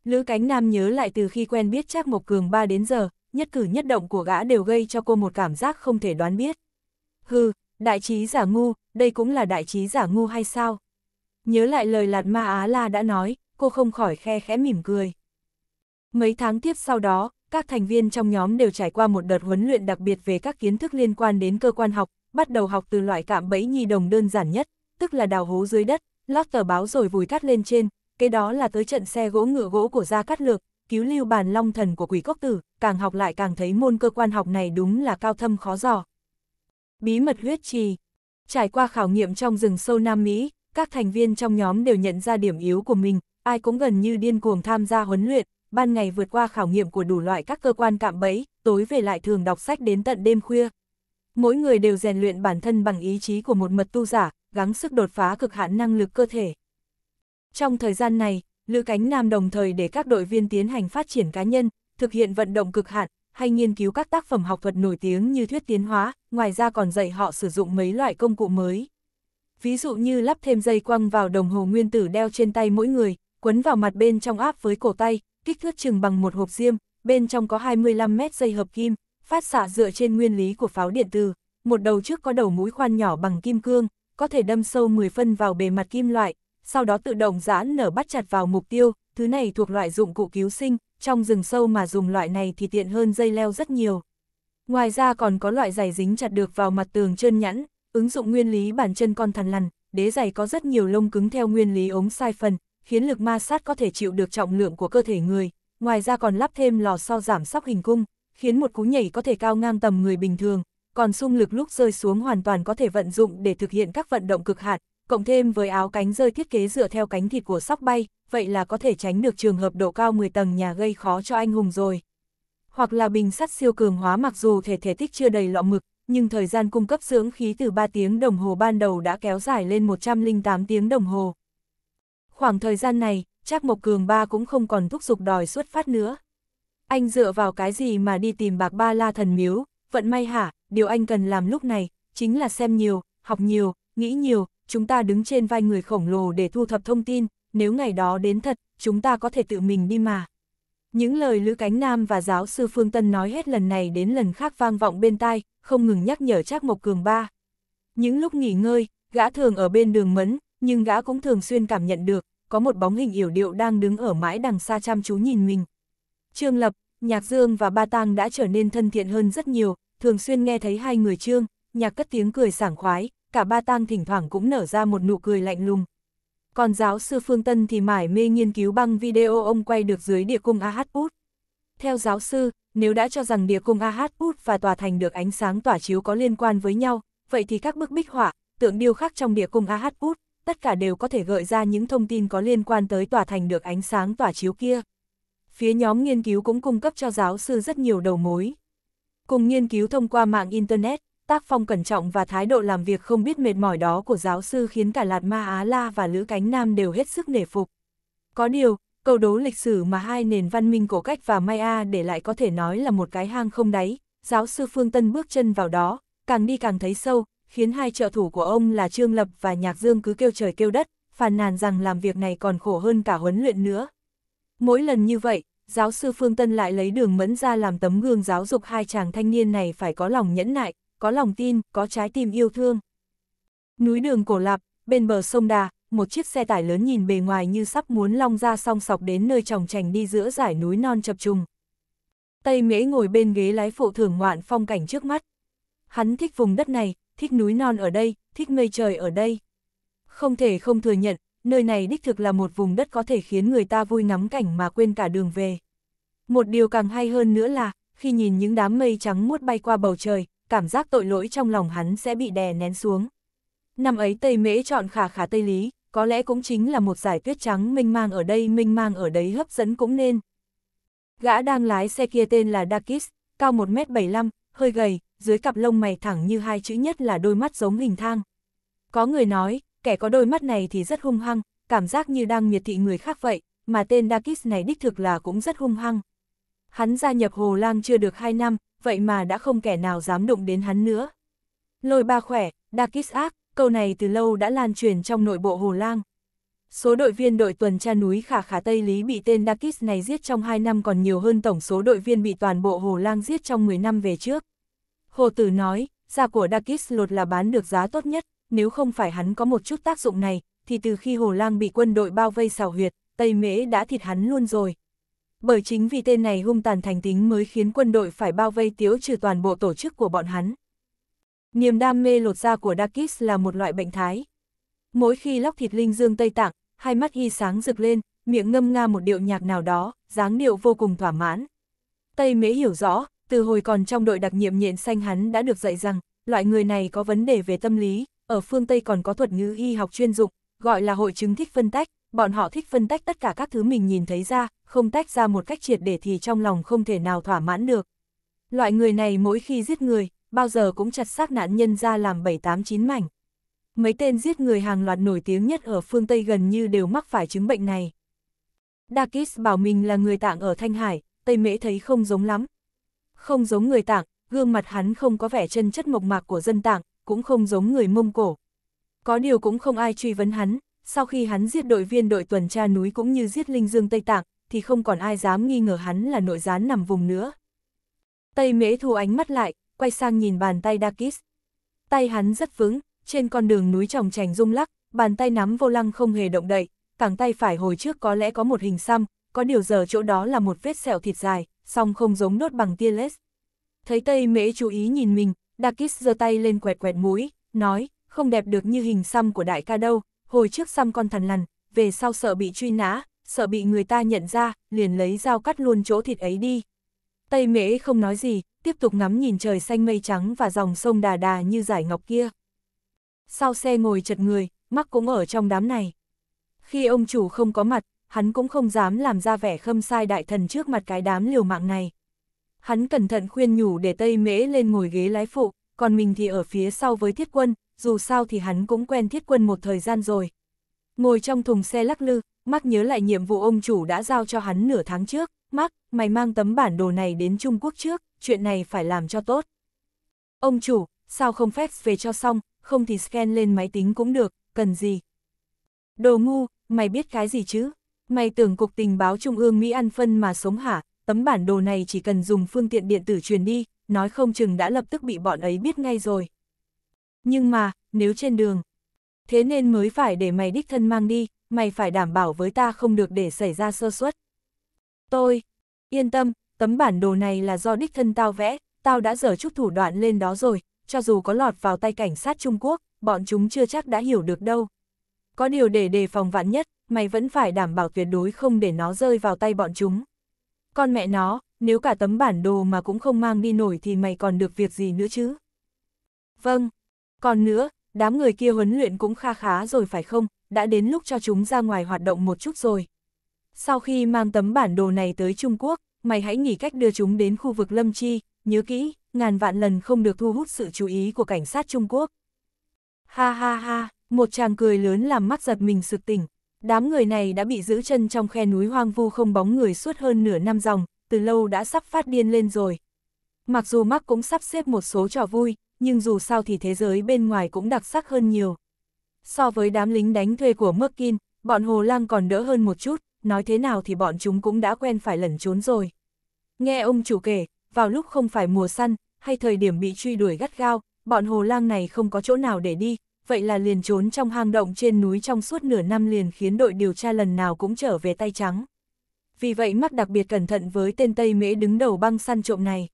Lữ Cánh Nam nhớ lại từ khi quen biết Trác Mộc Cường ba đến giờ, nhất cử nhất động của gã đều gây cho cô một cảm giác không thể đoán biết. Hừ, đại trí giả ngu, đây cũng là đại trí giả ngu hay sao? Nhớ lại lời Lạt Ma Á La đã nói, cô không khỏi khe khẽ mỉm cười. Mấy tháng tiếp sau đó, các thành viên trong nhóm đều trải qua một đợt huấn luyện đặc biệt về các kiến thức liên quan đến cơ quan học, bắt đầu học từ loại cạm bẫy nhi đồng đơn giản nhất, tức là đào hố dưới đất, lót tờ báo rồi vùi cắt lên trên, cái đó là tới trận xe gỗ ngựa gỗ của Gia Cát Lược, cứu lưu bàn long thần của quỷ cốc tử, càng học lại càng thấy môn cơ quan học này đúng là cao thâm khó dò. Bí mật huyết trì Trải qua khảo nghiệm trong rừng sâu Nam Mỹ, các thành viên trong nhóm đều nhận ra điểm yếu của mình, ai cũng gần như điên cuồng tham gia huấn luyện, ban ngày vượt qua khảo nghiệm của đủ loại các cơ quan cạm bẫy, tối về lại thường đọc sách đến tận đêm khuya mỗi người đều rèn luyện bản thân bằng ý chí của một mật tu giả, gắng sức đột phá cực hạn năng lực cơ thể. Trong thời gian này, Lữ Cánh Nam đồng thời để các đội viên tiến hành phát triển cá nhân, thực hiện vận động cực hạn, hay nghiên cứu các tác phẩm học thuật nổi tiếng như thuyết tiến hóa, ngoài ra còn dạy họ sử dụng mấy loại công cụ mới. Ví dụ như lắp thêm dây quăng vào đồng hồ nguyên tử đeo trên tay mỗi người, quấn vào mặt bên trong áp với cổ tay, kích thước chừng bằng một hộp diêm, bên trong có 25 mét dây hợp kim, Phát xạ dựa trên nguyên lý của pháo điện từ, một đầu trước có đầu mũi khoan nhỏ bằng kim cương, có thể đâm sâu 10 phân vào bề mặt kim loại, sau đó tự động giãn nở bắt chặt vào mục tiêu, thứ này thuộc loại dụng cụ cứu sinh, trong rừng sâu mà dùng loại này thì tiện hơn dây leo rất nhiều. Ngoài ra còn có loại giày dính chặt được vào mặt tường trơn nhẵn, ứng dụng nguyên lý bản chân con thằn lằn, đế giày có rất nhiều lông cứng theo nguyên lý ống sai phần, khiến lực ma sát có thể chịu được trọng lượng của cơ thể người, ngoài ra còn lắp thêm lò xo giảm sóc hình cung, khiến một cú nhảy có thể cao ngang tầm người bình thường, còn xung lực lúc rơi xuống hoàn toàn có thể vận dụng để thực hiện các vận động cực hạn, cộng thêm với áo cánh rơi thiết kế dựa theo cánh thịt của sóc bay, vậy là có thể tránh được trường hợp độ cao 10 tầng nhà gây khó cho anh hùng rồi. Hoặc là bình sắt siêu cường hóa mặc dù thể thể tích chưa đầy lọ mực, nhưng thời gian cung cấp dưỡng khí từ 3 tiếng đồng hồ ban đầu đã kéo dài lên 108 tiếng đồng hồ. Khoảng thời gian này, Trác Mộc Cường ba cũng không còn thúc giục đòi xuất phát nữa. Anh dựa vào cái gì mà đi tìm bạc ba la thần miếu, vận may hả, điều anh cần làm lúc này, chính là xem nhiều, học nhiều, nghĩ nhiều, chúng ta đứng trên vai người khổng lồ để thu thập thông tin, nếu ngày đó đến thật, chúng ta có thể tự mình đi mà. Những lời Lữ Cánh Nam và giáo sư Phương Tân nói hết lần này đến lần khác vang vọng bên tai, không ngừng nhắc nhở Trác Mộc Cường ba. Những lúc nghỉ ngơi, gã thường ở bên đường mẫn, nhưng gã cũng thường xuyên cảm nhận được, có một bóng hình yểu điệu đang đứng ở mãi đằng xa chăm chú nhìn mình, Trương Lập, Nhạc Dương và Ba Tang đã trở nên thân thiện hơn rất nhiều, thường xuyên nghe thấy hai người Trương, Nhạc cất tiếng cười sảng khoái, cả Ba Tang thỉnh thoảng cũng nở ra một nụ cười lạnh lùng. Còn giáo sư Phương Tân thì mải mê nghiên cứu băng video ông quay được dưới địa cung AH Theo giáo sư, nếu đã cho rằng địa cung AH và tòa thành được ánh sáng tỏa chiếu có liên quan với nhau, vậy thì các bức bích họa, tượng điêu khắc trong địa cung AH tất cả đều có thể gợi ra những thông tin có liên quan tới tòa thành được ánh sáng tỏa chiếu kia phía nhóm nghiên cứu cũng cung cấp cho giáo sư rất nhiều đầu mối. Cùng nghiên cứu thông qua mạng Internet, tác phong cẩn trọng và thái độ làm việc không biết mệt mỏi đó của giáo sư khiến cả Lạt Ma Á La và Lữ Cánh Nam đều hết sức nể phục. Có điều, câu đố lịch sử mà hai nền văn minh cổ cách và Maya để lại có thể nói là một cái hang không đáy, giáo sư Phương Tân bước chân vào đó, càng đi càng thấy sâu, khiến hai trợ thủ của ông là Trương Lập và Nhạc Dương cứ kêu trời kêu đất, phàn nàn rằng làm việc này còn khổ hơn cả huấn luyện nữa. Mỗi lần như vậy, giáo sư Phương Tân lại lấy đường mẫn ra làm tấm gương giáo dục hai chàng thanh niên này phải có lòng nhẫn nại, có lòng tin, có trái tim yêu thương. Núi đường cổ lạp, bên bờ sông Đà, một chiếc xe tải lớn nhìn bề ngoài như sắp muốn long ra song sọc đến nơi tròng trành đi giữa dải núi non chập trùng. Tây Mễ ngồi bên ghế lái phụ thưởng ngoạn phong cảnh trước mắt. Hắn thích vùng đất này, thích núi non ở đây, thích mây trời ở đây. Không thể không thừa nhận, nơi này đích thực là một vùng đất có thể khiến người ta vui ngắm cảnh mà quên cả đường về. Một điều càng hay hơn nữa là, khi nhìn những đám mây trắng muốt bay qua bầu trời, cảm giác tội lỗi trong lòng hắn sẽ bị đè nén xuống. Năm ấy Tây Mễ chọn khả khả Tây Lý, có lẽ cũng chính là một giải tuyết trắng minh mang ở đây minh mang ở đấy hấp dẫn cũng nên. Gã đang lái xe kia tên là Dakis, cao 1m75, hơi gầy, dưới cặp lông mày thẳng như hai chữ nhất là đôi mắt giống hình thang. Có người nói, kẻ có đôi mắt này thì rất hung hăng, cảm giác như đang miệt thị người khác vậy, mà tên Dakis này đích thực là cũng rất hung hăng. Hắn gia nhập Hồ Lang chưa được 2 năm, vậy mà đã không kẻ nào dám đụng đến hắn nữa. Lôi ba khỏe, Dakis ác, câu này từ lâu đã lan truyền trong nội bộ Hồ Lang. Số đội viên đội tuần tra núi Khả Khả Tây Lý bị tên Dakis này giết trong 2 năm còn nhiều hơn tổng số đội viên bị toàn bộ Hồ Lang giết trong 10 năm về trước. Hồ Tử nói, da của Dakis lột là bán được giá tốt nhất, nếu không phải hắn có một chút tác dụng này, thì từ khi Hồ Lang bị quân đội bao vây xào huyệt, Tây Mễ đã thịt hắn luôn rồi. Bởi chính vì tên này hung tàn thành tính mới khiến quân đội phải bao vây tiếu trừ toàn bộ tổ chức của bọn hắn. Niềm đam mê lột da của Dakis là một loại bệnh thái. Mỗi khi lóc thịt linh dương Tây Tạng, hai mắt hy sáng rực lên, miệng ngâm nga một điệu nhạc nào đó, dáng điệu vô cùng thỏa mãn. Tây Mễ hiểu rõ, từ hồi còn trong đội đặc nhiệm nhện xanh hắn đã được dạy rằng, loại người này có vấn đề về tâm lý, ở phương Tây còn có thuật ngữ y học chuyên dụng, gọi là hội chứng thích phân tách, bọn họ thích phân tách tất cả các thứ mình nhìn thấy ra, không tách ra một cách triệt để thì trong lòng không thể nào thỏa mãn được. Loại người này mỗi khi giết người, bao giờ cũng chặt xác nạn nhân ra làm 7-8-9 mảnh. Mấy tên giết người hàng loạt nổi tiếng nhất ở phương Tây gần như đều mắc phải chứng bệnh này. Dakis bảo mình là người tạng ở Thanh Hải, Tây Mễ thấy không giống lắm. Không giống người tạng, gương mặt hắn không có vẻ chân chất mộc mạc của dân tạng, cũng không giống người Mông Cổ. Có điều cũng không ai truy vấn hắn, sau khi hắn giết đội viên đội tuần tra núi cũng như giết Linh Dương Tây Tạng, thì không còn ai dám nghi ngờ hắn là nội gián nằm vùng nữa. Tây Mễ thu ánh mắt lại, quay sang nhìn bàn tay Dakis. Tay hắn rất vững, trên con đường núi trồng trành rung lắc, bàn tay nắm vô lăng không hề động đậy, cẳng tay phải hồi trước có lẽ có một hình xăm, có điều giờ chỗ đó là một vết sẹo thịt dài, song không giống nốt bằng tia lết. Thấy Tây Mễ chú ý nhìn mình, Dakis giơ tay lên quẹt quẹt mũi, nói, không đẹp được như hình xăm của đại ca đâu, hồi trước xăm con thần lằn, về sau sợ bị truy nã, sợ bị người ta nhận ra, liền lấy dao cắt luôn chỗ thịt ấy đi. Tây mễ không nói gì, tiếp tục ngắm nhìn trời xanh mây trắng và dòng sông đà đà như giải ngọc kia. Sau xe ngồi chật người, mắc cũng ở trong đám này. Khi ông chủ không có mặt, hắn cũng không dám làm ra vẻ khâm sai đại thần trước mặt cái đám liều mạng này. Hắn cẩn thận khuyên nhủ để Tây Mễ lên ngồi ghế lái phụ, còn mình thì ở phía sau với thiết quân, dù sao thì hắn cũng quen thiết quân một thời gian rồi. Ngồi trong thùng xe lắc lư, Mark nhớ lại nhiệm vụ ông chủ đã giao cho hắn nửa tháng trước. Mark, mày mang tấm bản đồ này đến Trung Quốc trước, chuyện này phải làm cho tốt. Ông chủ, sao không phép về cho xong, không thì scan lên máy tính cũng được, cần gì? Đồ ngu, mày biết cái gì chứ? Mày tưởng cục tình báo Trung ương Mỹ ăn phân mà sống hả? tấm bản đồ này chỉ cần dùng phương tiện điện tử truyền đi, nói không chừng đã lập tức bị bọn ấy biết ngay rồi. Nhưng mà, nếu trên đường, thế nên mới phải để mày đích thân mang đi, mày phải đảm bảo với ta không được để xảy ra sơ suất. Tôi, yên tâm, tấm bản đồ này là do đích thân tao vẽ, tao đã dở chút thủ đoạn lên đó rồi, cho dù có lọt vào tay cảnh sát Trung Quốc, bọn chúng chưa chắc đã hiểu được đâu. Có điều để đề phòng vạn nhất, mày vẫn phải đảm bảo tuyệt đối không để nó rơi vào tay bọn chúng. Con mẹ nó, nếu cả tấm bản đồ mà cũng không mang đi nổi thì mày còn được việc gì nữa chứ? Vâng. Còn nữa, đám người kia huấn luyện cũng kha khá rồi phải không? Đã đến lúc cho chúng ra ngoài hoạt động một chút rồi. Sau khi mang tấm bản đồ này tới Trung Quốc, mày hãy nghỉ cách đưa chúng đến khu vực Lâm Chi, nhớ kỹ, ngàn vạn lần không được thu hút sự chú ý của cảnh sát Trung Quốc. Ha ha ha, một chàng cười lớn làm mắt giật mình sực tỉnh, Đám người này đã bị giữ chân trong khe núi hoang vu không bóng người suốt hơn nửa năm dòng, từ lâu đã sắp phát điên lên rồi. Mặc dù Mark cũng sắp xếp một số trò vui, nhưng dù sao thì thế giới bên ngoài cũng đặc sắc hơn nhiều. So với đám lính đánh thuê của Merkin, bọn Hồ Lang còn đỡ hơn một chút, nói thế nào thì bọn chúng cũng đã quen phải lẩn trốn rồi. Nghe ông chủ kể, vào lúc không phải mùa săn, hay thời điểm bị truy đuổi gắt gao, bọn Hồ Lang này không có chỗ nào để đi, vậy là liền trốn trong hang động trên núi trong suốt nửa năm liền khiến đội điều tra lần nào cũng trở về tay trắng. Vì vậy mắc đặc biệt cẩn thận với tên Tây Mễ đứng đầu băng săn trộm này.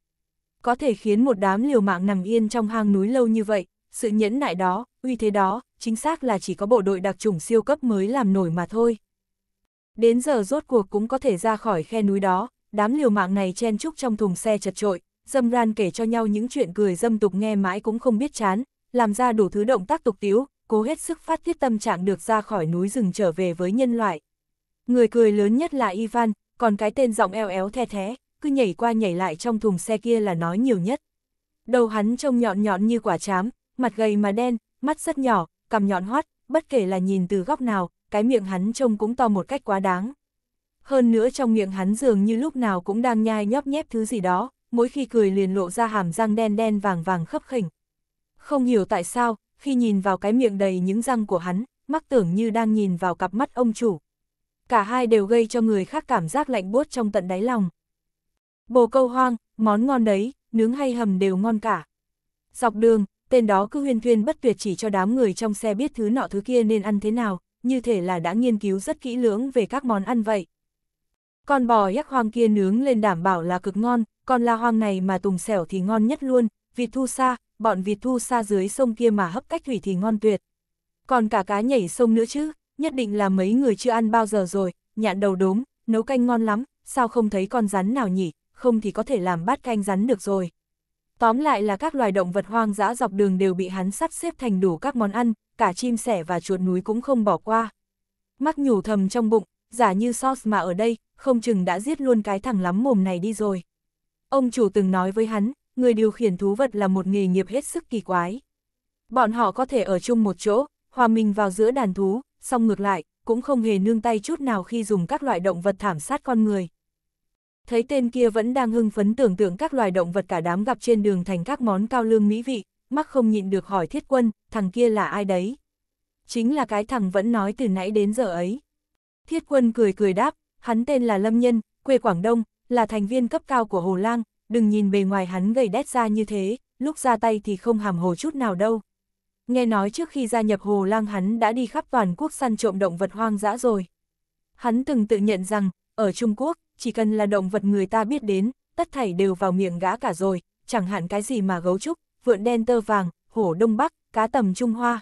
Có thể khiến một đám liều mạng nằm yên trong hang núi lâu như vậy, sự nhẫn nại đó, uy thế đó, chính xác là chỉ có bộ đội đặc chủng siêu cấp mới làm nổi mà thôi. Đến giờ rốt cuộc cũng có thể ra khỏi khe núi đó, đám liều mạng này chen chúc trong thùng xe chật trội, dâm ran kể cho nhau những chuyện cười dâm tục nghe mãi cũng không biết chán, làm ra đủ thứ động tác tục tiếu, cố hết sức phát thiết tâm trạng được ra khỏi núi rừng trở về với nhân loại. Người cười lớn nhất là Ivan, còn cái tên giọng eo éo the thế, cứ nhảy qua nhảy lại trong thùng xe kia là nói nhiều nhất. Đầu hắn trông nhọn nhọn như quả chám, mặt gầy mà đen, mắt rất nhỏ, cằm nhọn hoắt, bất kể là nhìn từ góc nào, cái miệng hắn trông cũng to một cách quá đáng. Hơn nữa trong miệng hắn dường như lúc nào cũng đang nhai nhóp nhép thứ gì đó, mỗi khi cười liền lộ ra hàm răng đen đen vàng vàng khấp khỉnh, không hiểu tại sao, khi nhìn vào cái miệng đầy những răng của hắn, mắc tưởng như đang nhìn vào cặp mắt ông chủ. Cả hai đều gây cho người khác cảm giác lạnh buốt trong tận đáy lòng. Bồ câu hoang, món ngon đấy, nướng hay hầm đều ngon cả. Dọc đường, tên đó cứ huyên thuyên bất tuyệt chỉ cho đám người trong xe biết thứ nọ thứ kia nên ăn thế nào, như thể là đã nghiên cứu rất kỹ lưỡng về các món ăn vậy. Con bò yak hoang kia nướng lên đảm bảo là cực ngon, còn la hoang này mà tùng xẻo thì ngon nhất luôn, vịt thu xa, bọn vịt thu xa dưới sông kia mà hấp cách thủy thì ngon tuyệt. Còn cả cá nhảy sông nữa chứ, nhất định là mấy người chưa ăn bao giờ rồi, nhạn đầu đốm, nấu canh ngon lắm, sao không thấy con rắn nào nhỉ, không thì có thể làm bát canh rắn được rồi. Tóm lại là các loài động vật hoang dã dọc đường đều bị hắn sắp xếp thành đủ các món ăn, cả chim sẻ và chuột núi cũng không bỏ qua. Mắc nhủ thầm trong bụng, giả như sauce mà ở đây, không chừng đã giết luôn cái thằng lắm mồm này đi rồi. Ông chủ từng nói với hắn, người điều khiển thú vật là một nghề nghiệp hết sức kỳ quái. Bọn họ có thể ở chung một chỗ, hòa mình vào giữa đàn thú, song ngược lại, cũng không hề nương tay chút nào khi dùng các loại động vật thảm sát con người. Thấy tên kia vẫn đang hưng phấn tưởng tượng các loài động vật cả đám gặp trên đường thành các món cao lương mỹ vị, mắc không nhịn được hỏi thiết quân, thằng kia là ai đấy? Chính là cái thằng vẫn nói từ nãy đến giờ ấy. Thiết quân cười cười đáp, hắn tên là Lâm Nhân, quê Quảng Đông, là thành viên cấp cao của Hồ Lang, đừng nhìn bề ngoài hắn gầy đét ra như thế, lúc ra tay thì không hàm hồ chút nào đâu. Nghe nói trước khi gia nhập Hồ Lang hắn đã đi khắp toàn quốc săn trộm động vật hoang dã rồi. Hắn từng tự nhận rằng, ở Trung Quốc, chỉ cần là động vật người ta biết đến, tất thảy đều vào miệng gã cả rồi, chẳng hạn cái gì mà gấu trúc, vượn đen tơ vàng, hổ đông bắc, cá tầm Trung Hoa.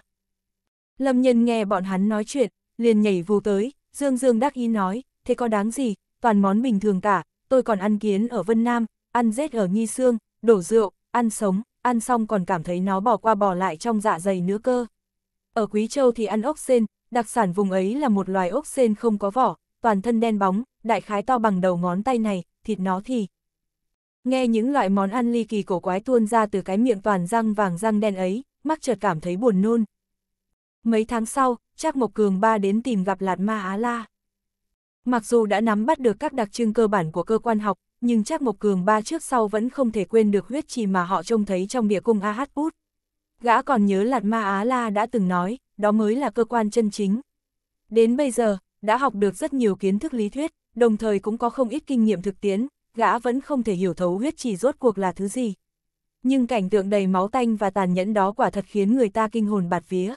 Lâm nhân nghe bọn hắn nói chuyện, liền nhảy vù tới, dương dương đắc ý nói, thế có đáng gì, toàn món bình thường cả, tôi còn ăn kiến ở Vân Nam, ăn rết ở nghi xương, đổ rượu, ăn sống, ăn xong còn cảm thấy nó bỏ qua bỏ lại trong dạ dày nữa cơ. Ở Quý Châu thì ăn ốc sên, đặc sản vùng ấy là một loài ốc sên không có vỏ, toàn thân đen bóng, đại khái to bằng đầu ngón tay này, thịt nó thì. Nghe những loại món ăn ly kỳ cổ quái tuôn ra từ cái miệng toàn răng vàng răng đen ấy, mắc chợt cảm thấy buồn nôn. Mấy tháng sau, Trác Mộc Cường ba đến tìm gặp Lạt Ma Á La. Mặc dù đã nắm bắt được các đặc trưng cơ bản của cơ quan học, nhưng chắc Mộc Cường ba trước sau vẫn không thể quên được huyết trì mà họ trông thấy trong địa cung AH Út. Gã còn nhớ Lạt Ma Á La đã từng nói, đó mới là cơ quan chân chính. Đến bây giờ, đã học được rất nhiều kiến thức lý thuyết, đồng thời cũng có không ít kinh nghiệm thực tiễn, gã vẫn không thể hiểu thấu huyết trì rốt cuộc là thứ gì. Nhưng cảnh tượng đầy máu tanh và tàn nhẫn đó quả thật khiến người ta kinh hồn bạt vía.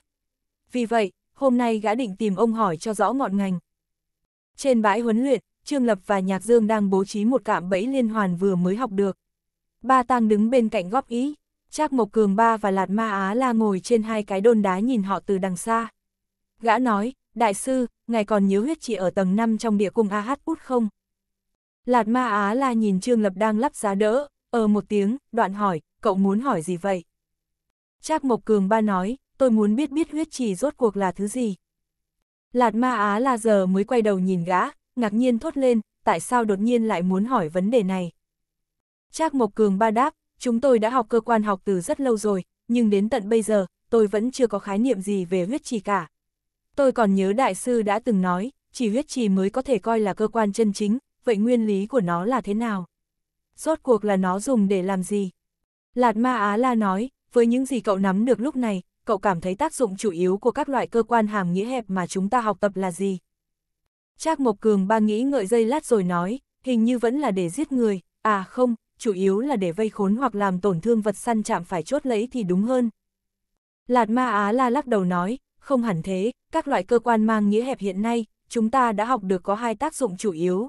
Vì vậy, hôm nay gã định tìm ông hỏi cho rõ ngọn ngành. Trên bãi huấn luyện, Trương Lập và Nhạc Dương đang bố trí một cạm bẫy liên hoàn vừa mới học được. Ba Tang đứng bên cạnh góp ý, Trác Mộc Cường Ba và Lạt Ma Á La ngồi trên hai cái đôn đá nhìn họ từ đằng xa. Gã nói, đại sư, ngài còn nhớ huyết chỉ ở tầng 5 trong địa cung AH út không? Lạt Ma Á La nhìn Trương Lập đang lắp giá đỡ, ờ một tiếng, đoạn hỏi, cậu muốn hỏi gì vậy? Trác Mộc Cường Ba nói, tôi muốn biết biết huyết chỉ rốt cuộc là thứ gì. Lạt Ma Á La giờ mới quay đầu nhìn gã, ngạc nhiên thốt lên, tại sao đột nhiên lại muốn hỏi vấn đề này. Trác Mộc Cường ba đáp, chúng tôi đã học cơ quan học từ rất lâu rồi, nhưng đến tận bây giờ, tôi vẫn chưa có khái niệm gì về huyết trì cả. Tôi còn nhớ đại sư đã từng nói, chỉ huyết trì mới có thể coi là cơ quan chân chính, vậy nguyên lý của nó là thế nào? Rốt cuộc là nó dùng để làm gì? Lạt Ma Á La nói, với những gì cậu nắm được lúc này, cậu cảm thấy tác dụng chủ yếu của các loại cơ quan hàm nghĩa hẹp mà chúng ta học tập là gì? Trác Mộc Cường ba nghĩ ngợi dây lát rồi nói, hình như vẫn là để giết người, à không, chủ yếu là để vây khốn hoặc làm tổn thương vật săn chạm phải chốt lấy thì đúng hơn. Lạt Ma Á La lắc đầu nói, không hẳn thế, các loại cơ quan mang nghĩa hẹp hiện nay, chúng ta đã học được có hai tác dụng chủ yếu.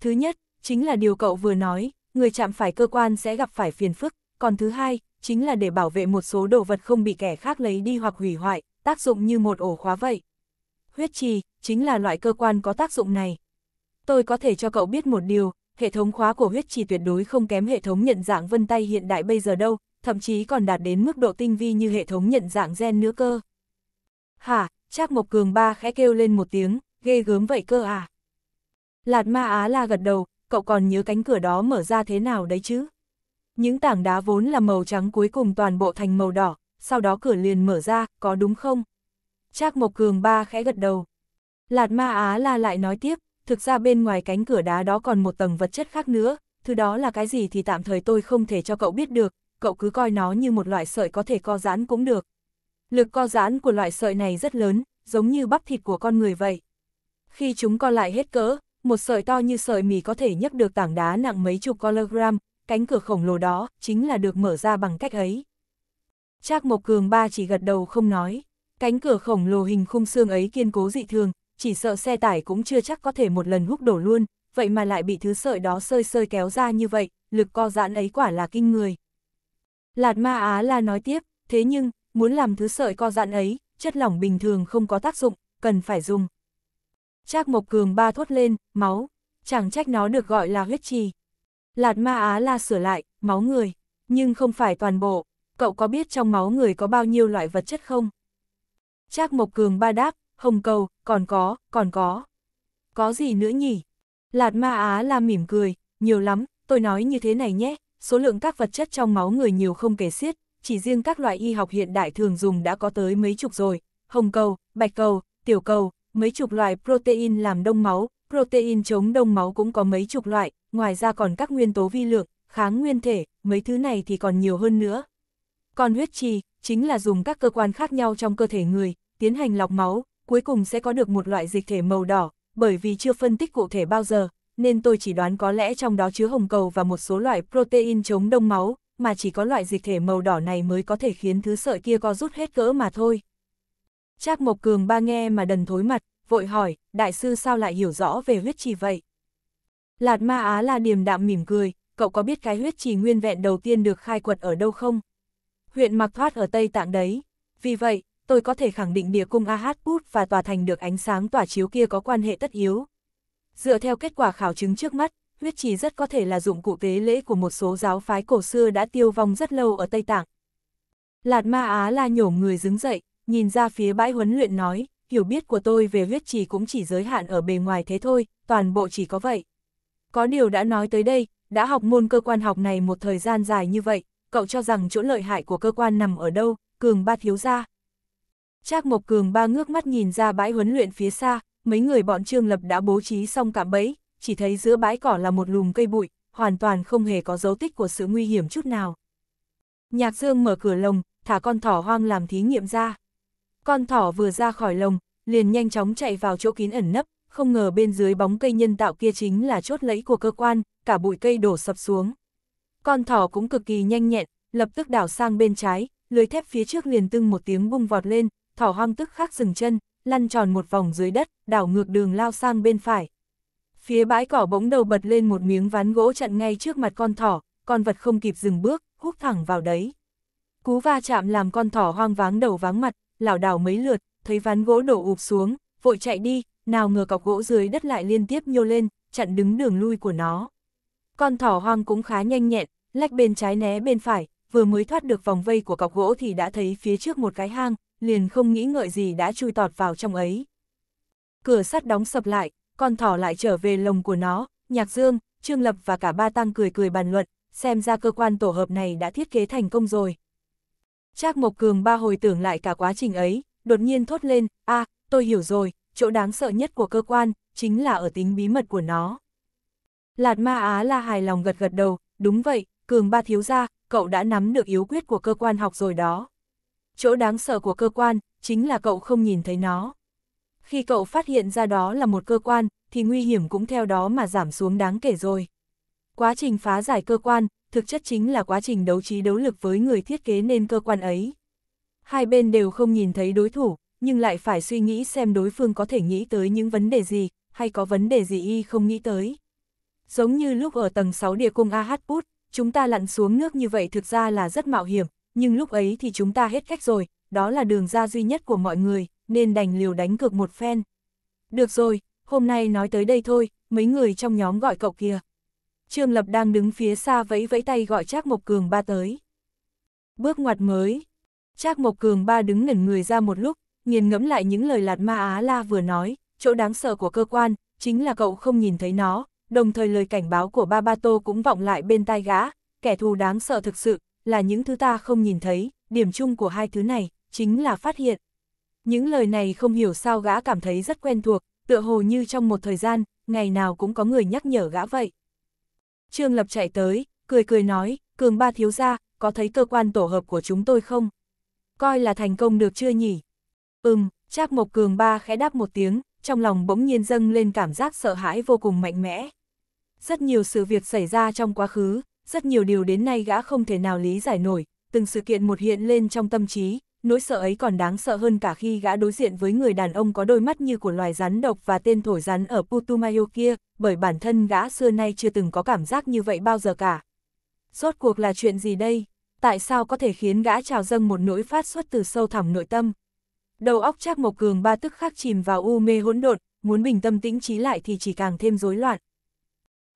Thứ nhất, chính là điều cậu vừa nói, người chạm phải cơ quan sẽ gặp phải phiền phức, còn thứ hai, chính là để bảo vệ một số đồ vật không bị kẻ khác lấy đi hoặc hủy hoại, tác dụng như một ổ khóa vậy huyết trì, chính là loại cơ quan có tác dụng này. Tôi có thể cho cậu biết một điều, hệ thống khóa của huyết trì tuyệt đối không kém hệ thống nhận dạng vân tay hiện đại bây giờ đâu, thậm chí còn đạt đến mức độ tinh vi như hệ thống nhận dạng gen nữa cơ. Hả, Trác Mộc Cường ba khẽ kêu lên một tiếng, ghê gớm vậy cơ à? Lạt Ma Á La gật đầu, cậu còn nhớ cánh cửa đó mở ra thế nào đấy chứ? Những tảng đá vốn là màu trắng cuối cùng toàn bộ thành màu đỏ, sau đó cửa liền mở ra, có đúng không? Trác Mộc Cường ba khẽ gật đầu. Lạt Ma Á La lại nói tiếp, thực ra bên ngoài cánh cửa đá đó còn một tầng vật chất khác nữa, thứ đó là cái gì thì tạm thời tôi không thể cho cậu biết được, cậu cứ coi nó như một loại sợi có thể co giãn cũng được. Lực co giãn của loại sợi này rất lớn, giống như bắp thịt của con người vậy. Khi chúng co lại hết cỡ, một sợi to như sợi mì có thể nhấc được tảng đá nặng mấy chục kilogram, cánh cửa khổng lồ đó chính là được mở ra bằng cách ấy. Trác Mộc Cường ba chỉ gật đầu không nói. Cánh cửa khổng lồ hình khung xương ấy kiên cố dị thường, chỉ sợ xe tải cũng chưa chắc có thể một lần húc đổ luôn, vậy mà lại bị thứ sợi đó sơi sơi kéo ra như vậy, lực co giãn ấy quả là kinh người. Lạt ma Á la nói tiếp, thế nhưng, muốn làm thứ sợi co giãn ấy, chất lỏng bình thường không có tác dụng, cần phải dùng. Trác Mộc Cường ba thốt lên, máu, chẳng trách nó được gọi là huyết trì. Lạt ma Á la sửa lại, máu người, nhưng không phải toàn bộ, cậu có biết trong máu người có bao nhiêu loại vật chất không? Trác Mộc Cường ba đáp, hồng cầu, còn có, còn có. Có gì nữa nhỉ? Lạt ma á la mỉm cười, nhiều lắm, tôi nói như thế này nhé, số lượng các vật chất trong máu người nhiều không kể xiết, chỉ riêng các loại y học hiện đại thường dùng đã có tới mấy chục rồi, hồng cầu, bạch cầu, tiểu cầu, mấy chục loại protein làm đông máu, protein chống đông máu cũng có mấy chục loại, ngoài ra còn các nguyên tố vi lượng, kháng nguyên thể, mấy thứ này thì còn nhiều hơn nữa, còn huyết trì, chính là dùng các cơ quan khác nhau trong cơ thể người, tiến hành lọc máu, cuối cùng sẽ có được một loại dịch thể màu đỏ, bởi vì chưa phân tích cụ thể bao giờ, nên tôi chỉ đoán có lẽ trong đó chứa hồng cầu và một số loại protein chống đông máu, mà chỉ có loại dịch thể màu đỏ này mới có thể khiến thứ sợi kia có rút hết cỡ mà thôi. Trác Mộc Cường ba nghe mà đần thối mặt, vội hỏi, đại sư sao lại hiểu rõ về huyết trì vậy? Lạt Ma Á là điềm đạm mỉm cười, cậu có biết cái huyết trì nguyên vẹn đầu tiên được khai quật ở đâu không? huyện Mặc Thoát ở Tây Tạng đấy. Vì vậy, tôi có thể khẳng định địa cung Ahatput và tòa thành được ánh sáng tỏa chiếu kia có quan hệ tất yếu. Dựa theo kết quả khảo chứng trước mắt, huyết trì rất có thể là dụng cụ tế lễ của một số giáo phái cổ xưa đã tiêu vong rất lâu ở Tây Tạng. Lạt Ma Á la nhổ người đứng dậy, nhìn ra phía bãi huấn luyện nói, hiểu biết của tôi về huyết trì cũng chỉ giới hạn ở bề ngoài thế thôi, toàn bộ chỉ có vậy. Có điều đã nói tới đây, đã học môn cơ quan học này một thời gian dài như vậy, cậu cho rằng chỗ lợi hại của cơ quan nằm ở đâu, cường ba thiếu ra. Trác Mộc Cường ba ngước mắt nhìn ra bãi huấn luyện phía xa, mấy người bọn Trương Lập đã bố trí xong cả bẫy, chỉ thấy giữa bãi cỏ là một lùm cây bụi, hoàn toàn không hề có dấu tích của sự nguy hiểm chút nào. Nhạc Dương mở cửa lồng, thả con thỏ hoang làm thí nghiệm ra. Con thỏ vừa ra khỏi lồng, liền nhanh chóng chạy vào chỗ kín ẩn nấp, không ngờ bên dưới bóng cây nhân tạo kia chính là chốt lẫy của cơ quan, cả bụi cây đổ sập xuống. Con thỏ cũng cực kỳ nhanh nhẹn, lập tức đảo sang bên trái, lưới thép phía trước liền tưng một tiếng bung vọt lên, thỏ hoang tức khắc dừng chân, lăn tròn một vòng dưới đất, đảo ngược đường lao sang bên phải. Phía bãi cỏ bỗng đầu bật lên một miếng ván gỗ chặn ngay trước mặt con thỏ, con vật không kịp dừng bước, húc thẳng vào đấy. Cú va chạm làm con thỏ hoang váng đầu váng mặt, lảo đảo mấy lượt, thấy ván gỗ đổ ụp xuống, vội chạy đi, nào ngờ cọc gỗ dưới đất lại liên tiếp nhô lên, chặn đứng đường lui của nó. Con thỏ hoang cũng khá nhanh nhẹn, lách bên trái né bên phải, vừa mới thoát được vòng vây của cọc gỗ thì đã thấy phía trước một cái hang, liền không nghĩ ngợi gì đã chui tọt vào trong ấy. Cửa sắt đóng sập lại, con thỏ lại trở về lồng của nó, Nhạc Dương, Trương Lập và cả ba tăng cười cười bàn luận, xem ra cơ quan tổ hợp này đã thiết kế thành công rồi. Trác Mộc Cường ba hồi tưởng lại cả quá trình ấy, đột nhiên thốt lên, a, à, tôi hiểu rồi, chỗ đáng sợ nhất của cơ quan, chính là ở tính bí mật của nó. Lạt Ma Á là hài lòng gật gật đầu, đúng vậy, cường ba thiếu gia, cậu đã nắm được yếu quyết của cơ quan học rồi đó. Chỗ đáng sợ của cơ quan, chính là cậu không nhìn thấy nó. Khi cậu phát hiện ra đó là một cơ quan, thì nguy hiểm cũng theo đó mà giảm xuống đáng kể rồi. Quá trình phá giải cơ quan, thực chất chính là quá trình đấu trí đấu lực với người thiết kế nên cơ quan ấy. Hai bên đều không nhìn thấy đối thủ, nhưng lại phải suy nghĩ xem đối phương có thể nghĩ tới những vấn đề gì, hay có vấn đề gì y không nghĩ tới giống như lúc ở tầng 6 địa cung AH Put, chúng ta lặn xuống nước như vậy thực ra là rất mạo hiểm, nhưng lúc ấy thì chúng ta hết cách rồi, đó là đường ra duy nhất của mọi người, nên đành liều đánh cược một phen. Được rồi, hôm nay nói tới đây thôi, mấy người trong nhóm gọi cậu kia. Trương Lập đang đứng phía xa vẫy vẫy tay gọi Trác Mộc Cường ba tới. Bước ngoặt mới. Trác Mộc Cường ba đứng ngẩn người ra một lúc, nghiền ngẫm lại những lời Lạt Ma Á La vừa nói, chỗ đáng sợ của cơ quan, chính là cậu không nhìn thấy nó, đồng thời lời cảnh báo của Babato cũng vọng lại bên tai gã, kẻ thù đáng sợ thực sự, là những thứ ta không nhìn thấy, điểm chung của hai thứ này, chính là phát hiện. Những lời này không hiểu sao gã cảm thấy rất quen thuộc, tựa hồ như trong một thời gian, ngày nào cũng có người nhắc nhở gã vậy. Trương Lập chạy tới, cười cười nói, Cường Ba Thiếu Gia, có thấy cơ quan tổ hợp của chúng tôi không? Coi là thành công được chưa nhỉ? Ừm, Trác Mộc Cường Ba khẽ đáp một tiếng, trong lòng bỗng nhiên dâng lên cảm giác sợ hãi vô cùng mạnh mẽ. Rất nhiều sự việc xảy ra trong quá khứ, rất nhiều điều đến nay gã không thể nào lý giải nổi, từng sự kiện một hiện lên trong tâm trí, nỗi sợ ấy còn đáng sợ hơn cả khi gã đối diện với người đàn ông có đôi mắt như của loài rắn độc và tên thổi rắn ở Putumayo kia, bởi bản thân gã xưa nay chưa từng có cảm giác như vậy bao giờ cả. Rốt cuộc là chuyện gì đây? Tại sao có thể khiến gã trào dâng một nỗi phát xuất từ sâu thẳm nội tâm? Đầu óc Trác Mộc Cường ba tức khắc chìm vào u mê hỗn độn, muốn bình tâm tĩnh trí lại thì chỉ càng thêm rối loạn.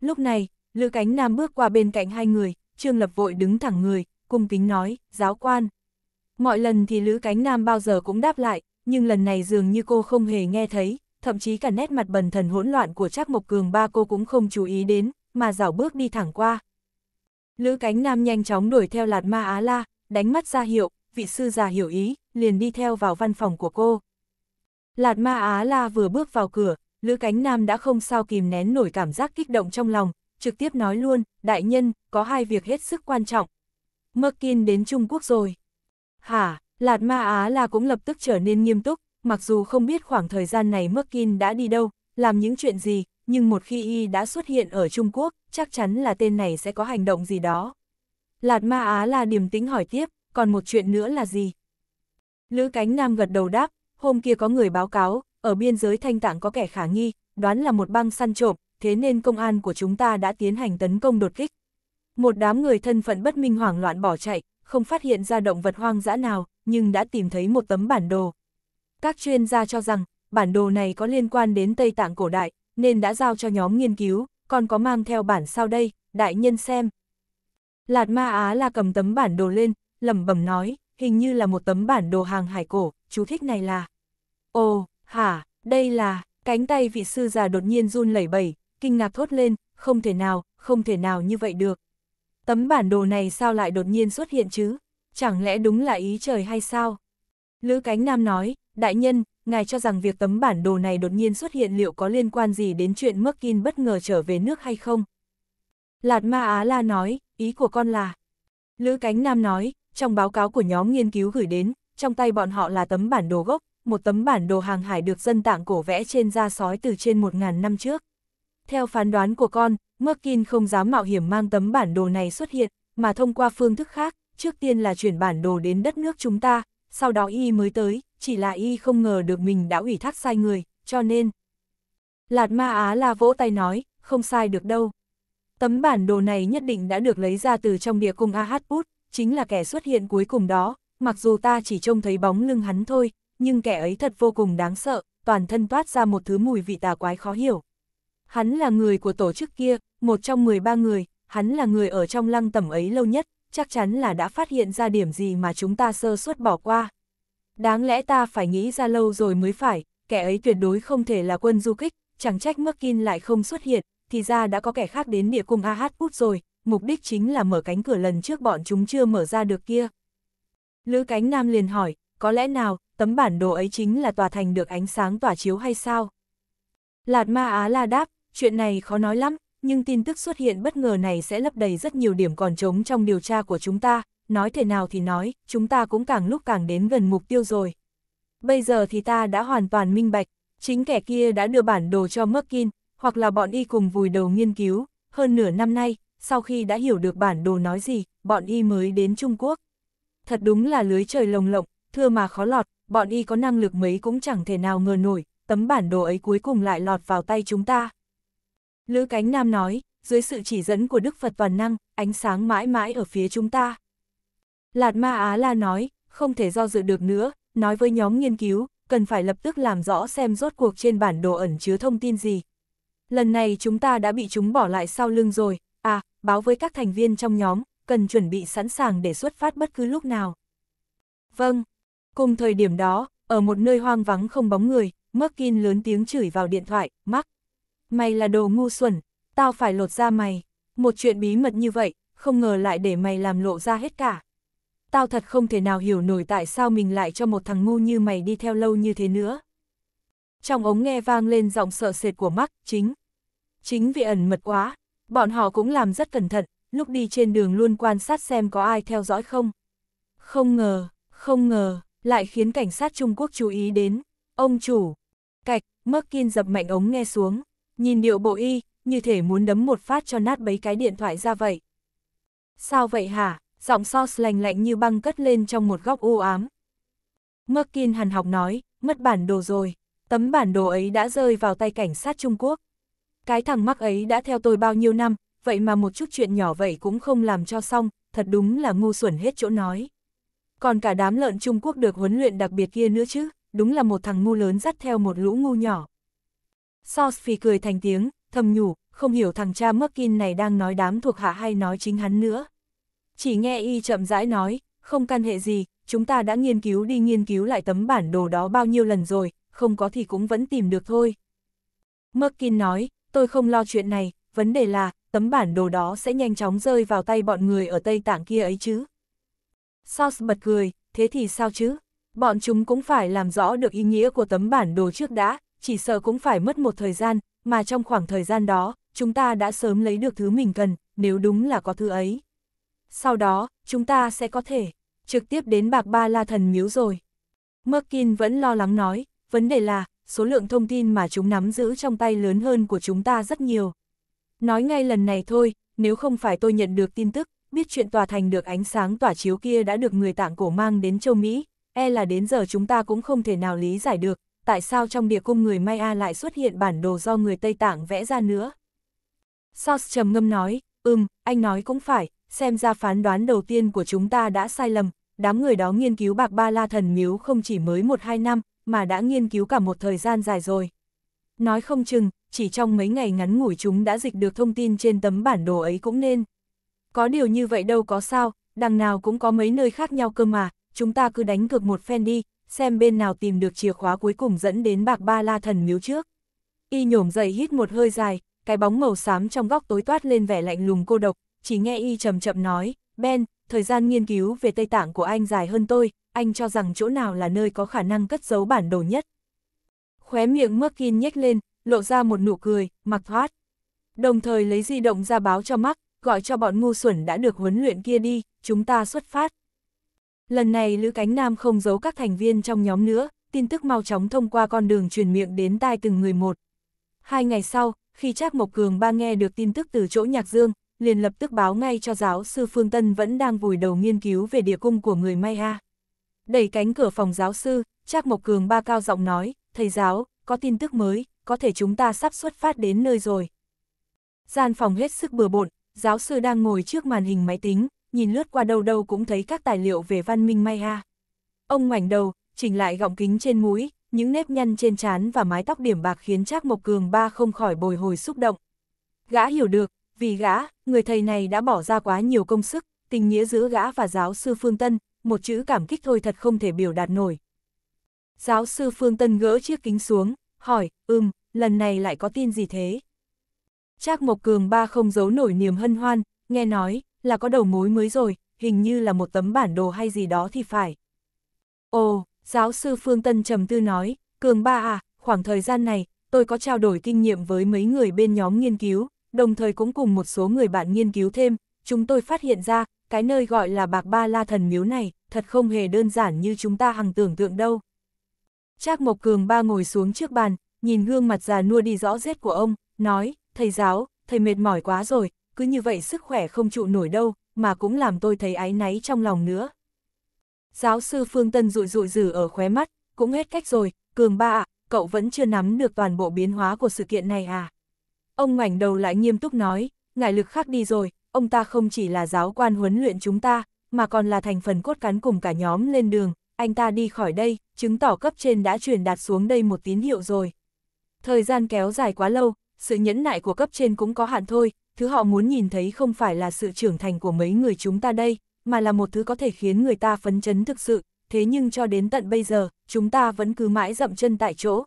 Lúc này, Lữ Cánh Nam bước qua bên cạnh hai người, Trương Lập vội đứng thẳng người, cung kính nói, giáo quan. Mọi lần thì Lữ Cánh Nam bao giờ cũng đáp lại, nhưng lần này dường như cô không hề nghe thấy, thậm chí cả nét mặt bần thần hỗn loạn của Trác Mộc Cường ba cô cũng không chú ý đến, mà dảo bước đi thẳng qua. Lữ Cánh Nam nhanh chóng đuổi theo Lạt Ma Á La, đánh mắt ra hiệu, vị sư già hiểu ý, liền đi theo vào văn phòng của cô. Lạt Ma Á La vừa bước vào cửa, Lữ Cánh Nam đã không sao kìm nén nổi cảm giác kích động trong lòng, trực tiếp nói luôn, đại nhân, có hai việc hết sức quan trọng. Merkin đến Trung Quốc rồi. Hả, Lạt Ma Á là cũng lập tức trở nên nghiêm túc, mặc dù không biết khoảng thời gian này Merkin đã đi đâu, làm những chuyện gì, nhưng một khi y đã xuất hiện ở Trung Quốc, chắc chắn là tên này sẽ có hành động gì đó. Lạt Ma Á là điềm tĩnh hỏi tiếp, còn một chuyện nữa là gì? Lữ Cánh Nam gật đầu đáp, hôm kia có người báo cáo, ở biên giới Thanh Tạng có kẻ khả nghi, đoán là một băng săn trộm, thế nên công an của chúng ta đã tiến hành tấn công đột kích. Một đám người thân phận bất minh hoảng loạn bỏ chạy, không phát hiện ra động vật hoang dã nào, nhưng đã tìm thấy một tấm bản đồ. Các chuyên gia cho rằng, bản đồ này có liên quan đến Tây Tạng cổ đại, nên đã giao cho nhóm nghiên cứu, còn có mang theo bản sau đây, đại nhân xem. Lạt Ma Á là cầm tấm bản đồ lên, lẩm bẩm nói, hình như là một tấm bản đồ hàng hải cổ, chú thích này là. Ồ, Hả, đây là, cánh tay vị sư già đột nhiên run lẩy bẩy, kinh ngạc thốt lên, không thể nào, không thể nào như vậy được. Tấm bản đồ này sao lại đột nhiên xuất hiện chứ? Chẳng lẽ đúng là ý trời hay sao? Lữ Cánh Nam nói, đại nhân, ngài cho rằng việc tấm bản đồ này đột nhiên xuất hiện liệu có liên quan gì đến chuyện Merkin bất ngờ trở về nước hay không? Lạt Ma Á La nói, ý của con là... Lữ Cánh Nam nói, trong báo cáo của nhóm nghiên cứu gửi đến, trong tay bọn họ là tấm bản đồ gốc, một tấm bản đồ hàng hải được dân tạng cổ vẽ trên da sói từ trên 1.000 năm trước. Theo phán đoán của con, Merkin không dám mạo hiểm mang tấm bản đồ này xuất hiện, mà thông qua phương thức khác, trước tiên là chuyển bản đồ đến đất nước chúng ta, sau đó y mới tới, chỉ là y không ngờ được mình đã ủy thác sai người, cho nên... Lạt Ma Á La vỗ tay nói, không sai được đâu. Tấm bản đồ này nhất định đã được lấy ra từ trong địa cung Ahatput, chính là kẻ xuất hiện cuối cùng đó, mặc dù ta chỉ trông thấy bóng lưng hắn thôi, nhưng kẻ ấy thật vô cùng đáng sợ, toàn thân toát ra một thứ mùi vị tà quái khó hiểu. Hắn là người của tổ chức kia, một trong 13 người, hắn là người ở trong lăng tẩm ấy lâu nhất, chắc chắn là đã phát hiện ra điểm gì mà chúng ta sơ suất bỏ qua. Đáng lẽ ta phải nghĩ ra lâu rồi mới phải, kẻ ấy tuyệt đối không thể là quân du kích, chẳng trách Merkin lại không xuất hiện, thì ra đã có kẻ khác đến địa cung AH rồi, mục đích chính là mở cánh cửa lần trước bọn chúng chưa mở ra được kia. Lữ cánh nam liền hỏi, có lẽ nào, tấm bản đồ ấy chính là tòa thành được ánh sáng tỏa chiếu hay sao? Lạt Ma Á La đáp, chuyện này khó nói lắm, nhưng tin tức xuất hiện bất ngờ này sẽ lấp đầy rất nhiều điểm còn trống trong điều tra của chúng ta, nói thế nào thì nói, chúng ta cũng càng lúc càng đến gần mục tiêu rồi. Bây giờ thì ta đã hoàn toàn minh bạch, chính kẻ kia đã đưa bản đồ cho Merkin, hoặc là bọn y cùng vùi đầu nghiên cứu, hơn nửa năm nay, sau khi đã hiểu được bản đồ nói gì, bọn y mới đến Trung Quốc. Thật đúng là lưới trời lồng lộng, thưa mà khó lọt, bọn y có năng lực mấy cũng chẳng thể nào ngờ nổi, tấm bản đồ ấy cuối cùng lại lọt vào tay chúng ta. Lữ Cánh Nam nói, dưới sự chỉ dẫn của Đức Phật Toàn Năng, ánh sáng mãi mãi ở phía chúng ta. Lạt Ma Á La nói, không thể do dự được nữa, nói với nhóm nghiên cứu, cần phải lập tức làm rõ xem rốt cuộc trên bản đồ ẩn chứa thông tin gì. Lần này chúng ta đã bị chúng bỏ lại sau lưng rồi, à, báo với các thành viên trong nhóm, cần chuẩn bị sẵn sàng để xuất phát bất cứ lúc nào. Vâng, Cùng thời điểm đó, ở một nơi hoang vắng không bóng người, Merkin lớn tiếng chửi vào điện thoại, mắc. Mày là đồ ngu xuẩn, tao phải lột ra mày. Một chuyện bí mật như vậy, không ngờ lại để mày làm lộ ra hết cả. Tao thật không thể nào hiểu nổi tại sao mình lại cho một thằng ngu như mày đi theo lâu như thế nữa. Trong ống nghe vang lên giọng sợ sệt của mark chính. Chính vì ẩn mật quá, bọn họ cũng làm rất cẩn thận, lúc đi trên đường luôn quan sát xem có ai theo dõi không. Không ngờ, không ngờ, lại khiến cảnh sát Trung Quốc chú ý đến. Ông chủ, cạch, mắc kiên dập mạnh ống nghe xuống, nhìn điệu bộ y, như thể muốn đấm một phát cho nát bấy cái điện thoại ra vậy. Sao vậy hả? Giọng sos lành lạnh như băng cất lên trong một góc u ám. Mắc kiên hằn học nói, mất bản đồ rồi, tấm bản đồ ấy đã rơi vào tay cảnh sát Trung Quốc. Cái thằng mắc ấy đã theo tôi bao nhiêu năm, vậy mà một chút chuyện nhỏ vậy cũng không làm cho xong, thật đúng là ngu xuẩn hết chỗ nói còn cả đám lợn Trung Quốc được huấn luyện đặc biệt kia nữa chứ, đúng là một thằng ngu lớn dắt theo một lũ ngu nhỏ. Sauce phì cười thành tiếng, thầm nhủ, không hiểu thằng cha Merkin này đang nói đám thuộc hạ hay nói chính hắn nữa. Chỉ nghe y chậm rãi nói, không căn hệ gì, chúng ta đã nghiên cứu đi nghiên cứu lại tấm bản đồ đó bao nhiêu lần rồi, không có thì cũng vẫn tìm được thôi. Merkin nói, tôi không lo chuyện này, vấn đề là, tấm bản đồ đó sẽ nhanh chóng rơi vào tay bọn người ở Tây Tạng kia ấy chứ. Sauce bật cười, thế thì sao chứ? Bọn chúng cũng phải làm rõ được ý nghĩa của tấm bản đồ trước đã, chỉ sợ cũng phải mất một thời gian, mà trong khoảng thời gian đó, chúng ta đã sớm lấy được thứ mình cần, nếu đúng là có thứ ấy. Sau đó, chúng ta sẽ có thể trực tiếp đến bạc ba la thần miếu rồi. Merkin vẫn lo lắng nói, vấn đề là, số lượng thông tin mà chúng nắm giữ trong tay lớn hơn của chúng ta rất nhiều. Nói ngay lần này thôi, nếu không phải tôi nhận được tin tức, biết chuyện tòa thành được ánh sáng tỏa chiếu kia đã được người tạng cổ mang đến châu Mỹ, e là đến giờ chúng ta cũng không thể nào lý giải được, tại sao trong địa cung người Maya lại xuất hiện bản đồ do người Tây Tạng vẽ ra nữa. Sauce trầm ngâm nói, ừm, anh nói cũng phải, xem ra phán đoán đầu tiên của chúng ta đã sai lầm, đám người đó nghiên cứu bạc ba la thần miếu không chỉ mới một hai năm, mà đã nghiên cứu cả một thời gian dài rồi. Nói không chừng, chỉ trong mấy ngày ngắn ngủi chúng đã dịch được thông tin trên tấm bản đồ ấy cũng nên. Có điều như vậy đâu có sao, đằng nào cũng có mấy nơi khác nhau cơ mà, chúng ta cứ đánh cược một phen đi, xem bên nào tìm được chìa khóa cuối cùng dẫn đến bạc ba la thần miếu trước. Y nhổm dậy hít một hơi dài, cái bóng màu xám trong góc tối toát lên vẻ lạnh lùng cô độc, chỉ nghe Y chậm chậm nói, Ben, thời gian nghiên cứu về Tây Tạng của anh dài hơn tôi, anh cho rằng chỗ nào là nơi có khả năng cất giấu bản đồ nhất. Khóe miệng kinh nhếch lên, lộ ra một nụ cười, mặc thoát. Đồng thời lấy di động ra báo cho Mark, gọi cho bọn ngu xuẩn đã được huấn luyện kia đi, chúng ta xuất phát. Lần này Lữ Cánh Nam không giấu các thành viên trong nhóm nữa, tin tức mau chóng thông qua con đường truyền miệng đến tai từng người một. Hai ngày sau, khi Trác Mộc Cường ba nghe được tin tức từ chỗ Nhạc Dương, liền lập tức báo ngay cho giáo sư Phương Tân vẫn đang vùi đầu nghiên cứu về địa cung của người Maya. Đẩy cánh cửa phòng giáo sư, Trác Mộc Cường ba cao giọng nói, thầy giáo, có tin tức mới, có thể chúng ta sắp xuất phát đến nơi rồi. Gian phòng hết sức bừa bộn, giáo sư đang ngồi trước màn hình máy tính, nhìn lướt qua đâu đâu cũng thấy các tài liệu về văn minh Maya. Ông ngoảnh đầu, chỉnh lại gọng kính trên mũi, những nếp nhăn trên trán và mái tóc điểm bạc khiến Trác Mộc Cường ba không khỏi bồi hồi xúc động. Gã hiểu được, vì gã, người thầy này đã bỏ ra quá nhiều công sức, tình nghĩa giữa gã và giáo sư Phương Tân, một chữ cảm kích thôi thật không thể biểu đạt nổi. Giáo sư Phương Tân gỡ chiếc kính xuống, hỏi, ừm, lần này lại có tin gì thế? Trác Mộc Cường ba không giấu nổi niềm hân hoan, nghe nói là có đầu mối mới rồi, hình như là một tấm bản đồ hay gì đó thì phải. Ồ, giáo sư Phương Tân trầm tư nói, Cường ba à, khoảng thời gian này, tôi có trao đổi kinh nghiệm với mấy người bên nhóm nghiên cứu, đồng thời cũng cùng một số người bạn nghiên cứu thêm, chúng tôi phát hiện ra, cái nơi gọi là Bạc Ba La Thần Miếu này, thật không hề đơn giản như chúng ta hằng tưởng tượng đâu. Trác Mộc Cường ba ngồi xuống trước bàn, nhìn gương mặt già nua đi rõ rét của ông, nói, thầy giáo, thầy mệt mỏi quá rồi, cứ như vậy sức khỏe không trụ nổi đâu, mà cũng làm tôi thấy áy náy trong lòng nữa. Giáo sư Phương Tân rụi rụi rử ở khóe mắt, cũng hết cách rồi, Cường ba ạ, cậu vẫn chưa nắm được toàn bộ biến hóa của sự kiện này à? Ông ngoảnh đầu lại nghiêm túc nói, ngại lực khác đi rồi, ông ta không chỉ là giáo quan huấn luyện chúng ta, mà còn là thành phần cốt cán cùng cả nhóm lên đường, anh ta đi khỏi đây, chứng tỏ cấp trên đã truyền đạt xuống đây một tín hiệu rồi. Thời gian kéo dài quá lâu, sự nhẫn nại của cấp trên cũng có hạn thôi, thứ họ muốn nhìn thấy không phải là sự trưởng thành của mấy người chúng ta đây, mà là một thứ có thể khiến người ta phấn chấn thực sự, thế nhưng cho đến tận bây giờ, chúng ta vẫn cứ mãi dậm chân tại chỗ.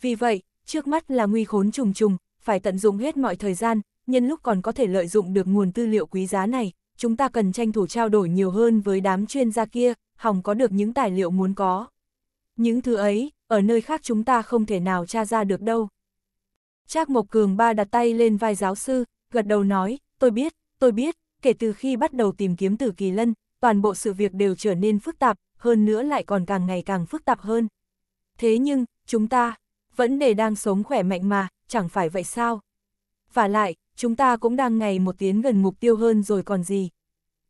Vì vậy, trước mắt là nguy khốn trùng trùng, phải tận dụng hết mọi thời gian, nhân lúc còn có thể lợi dụng được nguồn tư liệu quý giá này, chúng ta cần tranh thủ trao đổi nhiều hơn với đám chuyên gia kia, hòng có được những tài liệu muốn có. Những thứ ấy, ở nơi khác chúng ta không thể nào tra ra được đâu. Trác Mộc Cường ba đặt tay lên vai giáo sư, gật đầu nói, tôi biết, tôi biết, kể từ khi bắt đầu tìm kiếm tử kỳ lân, toàn bộ sự việc đều trở nên phức tạp, hơn nữa lại còn càng ngày càng phức tạp hơn. Thế nhưng, chúng ta, vẫn để đang sống khỏe mạnh mà, chẳng phải vậy sao? Và lại, chúng ta cũng đang ngày một tiến gần mục tiêu hơn rồi còn gì.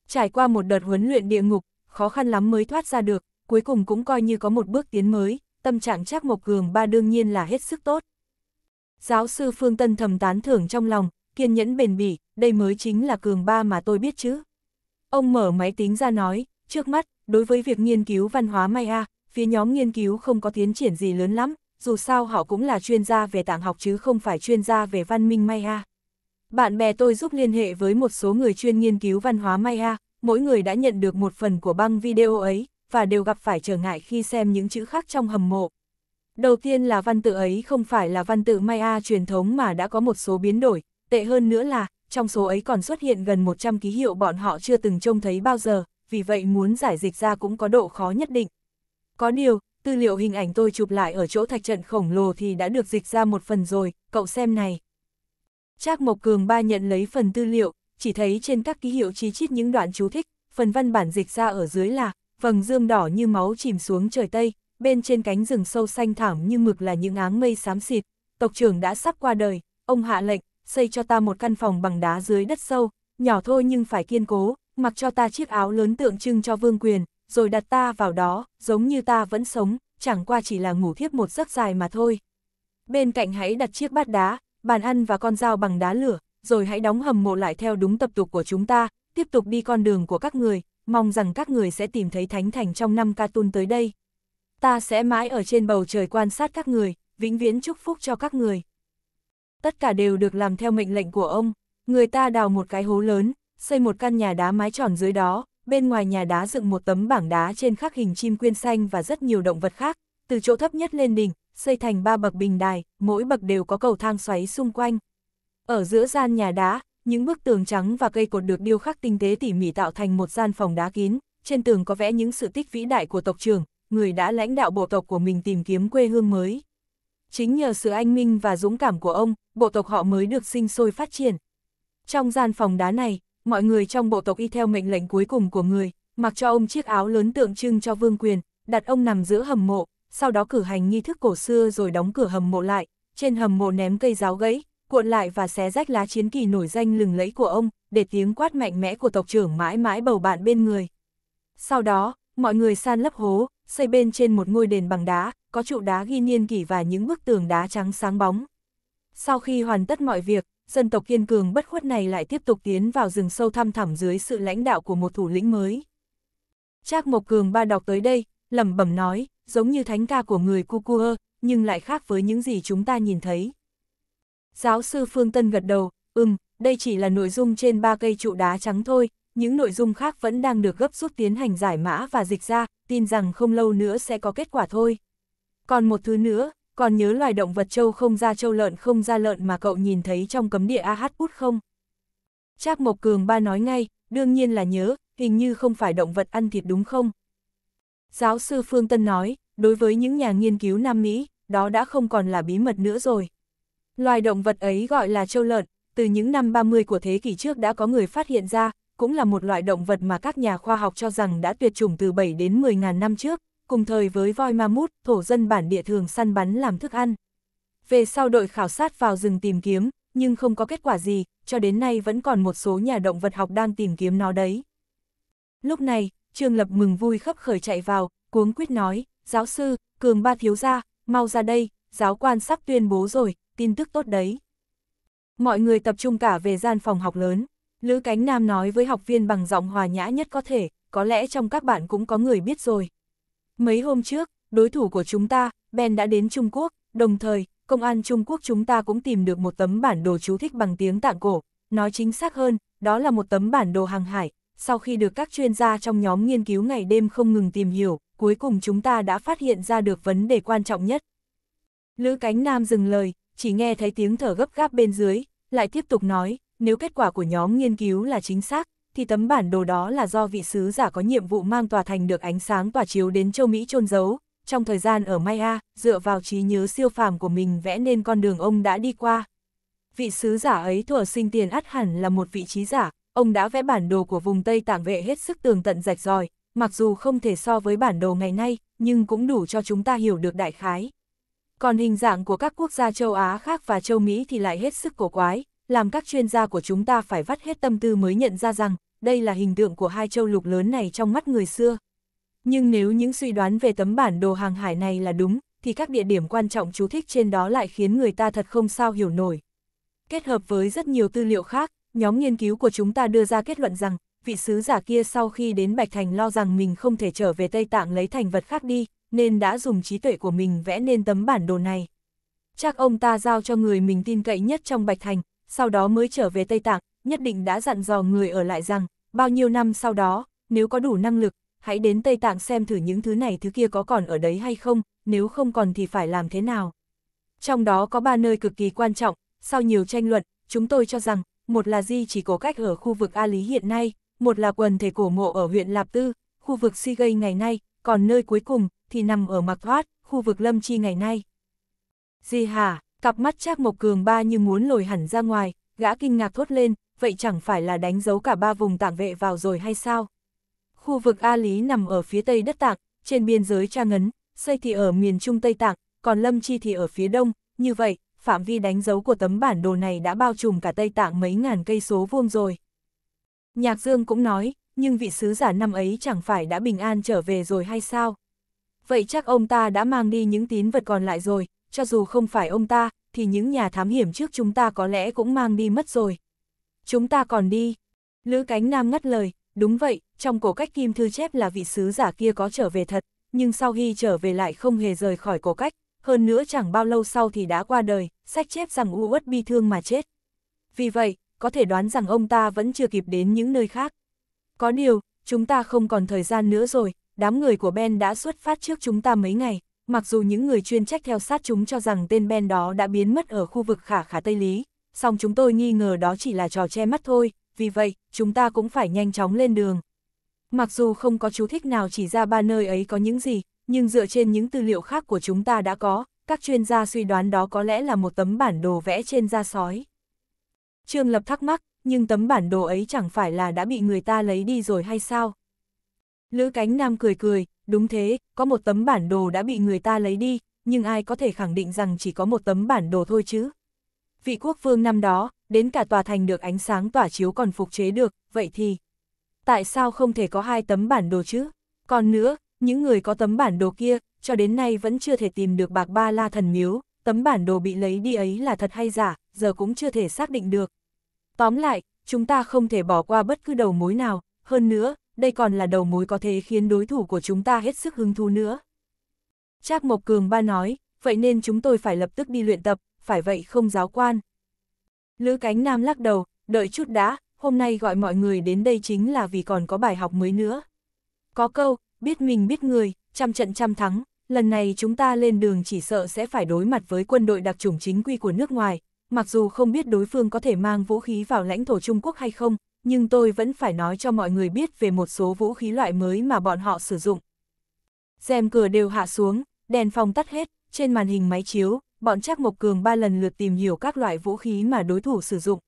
Trải qua một đợt huấn luyện địa ngục, khó khăn lắm mới thoát ra được, cuối cùng cũng coi như có một bước tiến mới, tâm trạng chắc Mộc Cường ba đương nhiên là hết sức tốt. Giáo sư Phương Tân thầm tán thưởng trong lòng, kiên nhẫn bền bỉ, đây mới chính là cường ba mà tôi biết chứ. Ông mở máy tính ra nói, trước mắt, đối với việc nghiên cứu văn hóa Maya, phía nhóm nghiên cứu không có tiến triển gì lớn lắm, dù sao họ cũng là chuyên gia về tảng học chứ không phải chuyên gia về văn minh Maya. Bạn bè tôi giúp liên hệ với một số người chuyên nghiên cứu văn hóa Maya, mỗi người đã nhận được một phần của băng video ấy, và đều gặp phải trở ngại khi xem những chữ khác trong hầm mộ. Đầu tiên là văn tự ấy không phải là văn tự Maya truyền thống mà đã có một số biến đổi, tệ hơn nữa là, trong số ấy còn xuất hiện gần 100 ký hiệu bọn họ chưa từng trông thấy bao giờ, vì vậy muốn giải dịch ra cũng có độ khó nhất định. Có điều, tư liệu hình ảnh tôi chụp lại ở chỗ thạch trận khổng lồ thì đã được dịch ra một phần rồi, cậu xem này. Trác Mộc Cường ba nhận lấy phần tư liệu, chỉ thấy trên các ký hiệu chi chít những đoạn chú thích, phần văn bản dịch ra ở dưới là, vầng dương đỏ như máu chìm xuống trời Tây, bên trên cánh rừng sâu xanh thẳm như mực là những áng mây xám xịt, tộc trưởng đã sắp qua đời, ông hạ lệnh, xây cho ta một căn phòng bằng đá dưới đất sâu, nhỏ thôi nhưng phải kiên cố, mặc cho ta chiếc áo lớn tượng trưng cho vương quyền, rồi đặt ta vào đó, giống như ta vẫn sống, chẳng qua chỉ là ngủ thiếp một giấc dài mà thôi. Bên cạnh hãy đặt chiếc bát đá, bàn ăn và con dao bằng đá lửa, rồi hãy đóng hầm mộ lại theo đúng tập tục của chúng ta, tiếp tục đi con đường của các người, mong rằng các người sẽ tìm thấy thánh thành trong năm Katun tới đây ta sẽ mãi ở trên bầu trời quan sát các người, vĩnh viễn chúc phúc cho các người. Tất cả đều được làm theo mệnh lệnh của ông, người ta đào một cái hố lớn, xây một căn nhà đá mái tròn dưới đó, bên ngoài nhà đá dựng một tấm bảng đá trên khắc hình chim quyên xanh và rất nhiều động vật khác, từ chỗ thấp nhất lên đỉnh, xây thành ba bậc bình đài, mỗi bậc đều có cầu thang xoáy xung quanh. Ở giữa gian nhà đá, những bức tường trắng và cây cột được điêu khắc tinh tế tỉ mỉ tạo thành một gian phòng đá kín, trên tường có vẽ những sự tích vĩ đại của tộc trưởng, người đã lãnh đạo bộ tộc của mình tìm kiếm quê hương mới. Chính nhờ sự anh minh và dũng cảm của ông, bộ tộc họ mới được sinh sôi phát triển. Trong gian phòng đá này, mọi người trong bộ tộc y theo mệnh lệnh cuối cùng của người, mặc cho ông chiếc áo lớn tượng trưng cho vương quyền, đặt ông nằm giữa hầm mộ, sau đó cử hành nghi thức cổ xưa rồi đóng cửa hầm mộ lại, trên hầm mộ ném cây giáo gãy, cuộn lại và xé rách lá chiến kỳ nổi danh lừng lẫy của ông, để tiếng quát mạnh mẽ của tộc trưởng mãi mãi bầu bạn bên người. Sau đó, Mọi người san lấp hố, xây bên trên một ngôi đền bằng đá, có trụ đá ghi niên kỷ và những bức tường đá trắng sáng bóng. Sau khi hoàn tất mọi việc, dân tộc kiên cường bất khuất này lại tiếp tục tiến vào rừng sâu thăm thẳm dưới sự lãnh đạo của một thủ lĩnh mới. Trác Mộc Cường ba đọc tới đây, lẩm bẩm nói, giống như thánh ca của người Kukua, nhưng lại khác với những gì chúng ta nhìn thấy. Giáo sư Phương Tân gật đầu, ừm, đây chỉ là nội dung trên ba cây trụ đá trắng thôi, những nội dung khác vẫn đang được gấp rút tiến hành giải mã và dịch ra, tin rằng không lâu nữa sẽ có kết quả thôi. Còn một thứ nữa, còn nhớ loài động vật châu không ra châu lợn không ra lợn mà cậu nhìn thấy trong cấm địa AH bút không? Trác Mộc Cường ba nói ngay, đương nhiên là nhớ, hình như không phải động vật ăn thịt đúng không? Giáo sư Phương Tân nói, đối với những nhà nghiên cứu Nam Mỹ, đó đã không còn là bí mật nữa rồi. Loài động vật ấy gọi là châu lợn, từ những năm 30 của thế kỷ trước đã có người phát hiện ra, cũng là một loại động vật mà các nhà khoa học cho rằng đã tuyệt chủng từ 7 đến 10 ngàn năm trước, cùng thời với voi ma mút, thổ dân bản địa thường săn bắn làm thức ăn. Về sau đội khảo sát vào rừng tìm kiếm, nhưng không có kết quả gì, cho đến nay vẫn còn một số nhà động vật học đang tìm kiếm nó đấy. Lúc này, Trương Lập mừng vui khấp khởi chạy vào, cuống quýt nói, giáo sư, cường ba thiếu gia, mau ra đây, giáo quan sắp tuyên bố rồi, tin tức tốt đấy. Mọi người tập trung cả về gian phòng học lớn, Lữ Cánh Nam nói với học viên bằng giọng hòa nhã nhất có thể, có lẽ trong các bạn cũng có người biết rồi. Mấy hôm trước, đối thủ của chúng ta, Ben đã đến Trung Quốc, đồng thời, công an Trung Quốc chúng ta cũng tìm được một tấm bản đồ chú thích bằng tiếng tạng cổ. Nói chính xác hơn, đó là một tấm bản đồ hàng hải. Sau khi được các chuyên gia trong nhóm nghiên cứu ngày đêm không ngừng tìm hiểu, cuối cùng chúng ta đã phát hiện ra được vấn đề quan trọng nhất. Lữ Cánh Nam dừng lời, chỉ nghe thấy tiếng thở gấp gáp bên dưới, lại tiếp tục nói, nếu kết quả của nhóm nghiên cứu là chính xác, thì tấm bản đồ đó là do vị sứ giả có nhiệm vụ mang tòa thành được ánh sáng tỏa chiếu đến châu Mỹ chôn giấu. Trong thời gian ở Maya, dựa vào trí nhớ siêu phàm của mình vẽ nên con đường ông đã đi qua. Vị sứ giả ấy thuở sinh tiền ắt hẳn là một vị trí giả, ông đã vẽ bản đồ của vùng Tây Tạng vệ hết sức tường tận rạch ròi, mặc dù không thể so với bản đồ ngày nay, nhưng cũng đủ cho chúng ta hiểu được đại khái. Còn hình dạng của các quốc gia châu Á khác và châu Mỹ thì lại hết sức cổ quái, làm các chuyên gia của chúng ta phải vắt hết tâm tư mới nhận ra rằng, đây là hình tượng của hai châu lục lớn này trong mắt người xưa. Nhưng nếu những suy đoán về tấm bản đồ hàng hải này là đúng, thì các địa điểm quan trọng chú thích trên đó lại khiến người ta thật không sao hiểu nổi. Kết hợp với rất nhiều tư liệu khác, nhóm nghiên cứu của chúng ta đưa ra kết luận rằng, vị sứ giả kia sau khi đến Bạch Thành lo rằng mình không thể trở về Tây Tạng lấy thành vật khác đi, nên đã dùng trí tuệ của mình vẽ nên tấm bản đồ này. Chắc ông ta giao cho người mình tin cậy nhất trong Bạch Thành, sau đó mới trở về Tây Tạng, nhất định đã dặn dò người ở lại rằng, bao nhiêu năm sau đó, nếu có đủ năng lực, hãy đến Tây Tạng xem thử những thứ này thứ kia có còn ở đấy hay không, nếu không còn thì phải làm thế nào. Trong đó có ba nơi cực kỳ quan trọng, sau nhiều tranh luận, chúng tôi cho rằng, một là di chỉ cổ cách ở khu vực A Lý hiện nay, một là quần thể cổ mộ ở huyện Lạp Tư, khu vực Si Gây ngày nay, còn nơi cuối cùng thì nằm ở Mạc Thoát, khu vực Lâm Chi ngày nay. Di hà. Cặp mắt Trác Mộc Cường ba như muốn lồi hẳn ra ngoài, gã kinh ngạc thốt lên, vậy chẳng phải là đánh dấu cả ba vùng tạng vệ vào rồi hay sao? Khu vực A Lý nằm ở phía tây đất Tạng, trên biên giới Tra Ngấn, xây thì ở miền trung Tây Tạng, còn Lâm Chi thì ở phía đông, như vậy, phạm vi đánh dấu của tấm bản đồ này đã bao trùm cả Tây Tạng mấy ngàn cây số vuông rồi. Nhạc Dương cũng nói, nhưng vị sứ giả năm ấy chẳng phải đã bình an trở về rồi hay sao? Vậy chắc ông ta đã mang đi những tín vật còn lại rồi, cho dù không phải ông ta, thì những nhà thám hiểm trước chúng ta có lẽ cũng mang đi mất rồi. Chúng ta còn đi. Lữ Cánh Nam ngắt lời, đúng vậy, trong cổ cách kim thư chép là vị sứ giả kia có trở về thật, nhưng sau khi trở về lại không hề rời khỏi cổ cách, hơn nữa chẳng bao lâu sau thì đã qua đời, sách chép rằng u uất bi thương mà chết. Vì vậy, có thể đoán rằng ông ta vẫn chưa kịp đến những nơi khác. Có điều, chúng ta không còn thời gian nữa rồi, đám người của Ben đã xuất phát trước chúng ta mấy ngày, mặc dù những người chuyên trách theo sát chúng cho rằng tên Ben đó đã biến mất ở khu vực khả khả Tây Lý, song chúng tôi nghi ngờ đó chỉ là trò che mắt thôi, vì vậy, chúng ta cũng phải nhanh chóng lên đường. Mặc dù không có chú thích nào chỉ ra ba nơi ấy có những gì, nhưng dựa trên những tư liệu khác của chúng ta đã có, các chuyên gia suy đoán đó có lẽ là một tấm bản đồ vẽ trên da sói. Trương Lập thắc mắc, nhưng tấm bản đồ ấy chẳng phải là đã bị người ta lấy đi rồi hay sao? Lữ Cánh Nam cười cười, đúng thế, có một tấm bản đồ đã bị người ta lấy đi, nhưng ai có thể khẳng định rằng chỉ có một tấm bản đồ thôi chứ. Vị quốc vương năm đó, đến cả tòa thành được ánh sáng tỏa chiếu còn phục chế được, vậy thì... Tại sao không thể có hai tấm bản đồ chứ? Còn nữa, những người có tấm bản đồ kia, cho đến nay vẫn chưa thể tìm được bạc ba la thần miếu, tấm bản đồ bị lấy đi ấy là thật hay giả, giờ cũng chưa thể xác định được. Tóm lại, chúng ta không thể bỏ qua bất cứ đầu mối nào, hơn nữa, đây còn là đầu mối có thể khiến đối thủ của chúng ta hết sức hứng thú nữa. Trác Mộc Cường ba nói, vậy nên chúng tôi phải lập tức đi luyện tập, phải vậy không giáo quan. Lữ Cánh Nam lắc đầu, đợi chút đã, hôm nay gọi mọi người đến đây chính là vì còn có bài học mới nữa. Có câu, biết mình biết người, trăm trận trăm thắng, lần này chúng ta lên đường chỉ sợ sẽ phải đối mặt với quân đội đặc chủng chính quy của nước ngoài, mặc dù không biết đối phương có thể mang vũ khí vào lãnh thổ Trung Quốc hay không, nhưng tôi vẫn phải nói cho mọi người biết về một số vũ khí loại mới mà bọn họ sử dụng. rèm cửa đều hạ xuống, đèn phòng tắt hết, trên màn hình máy chiếu, bọn Trác Mộc Cường ba lần lượt tìm hiểu các loại vũ khí mà đối thủ sử dụng.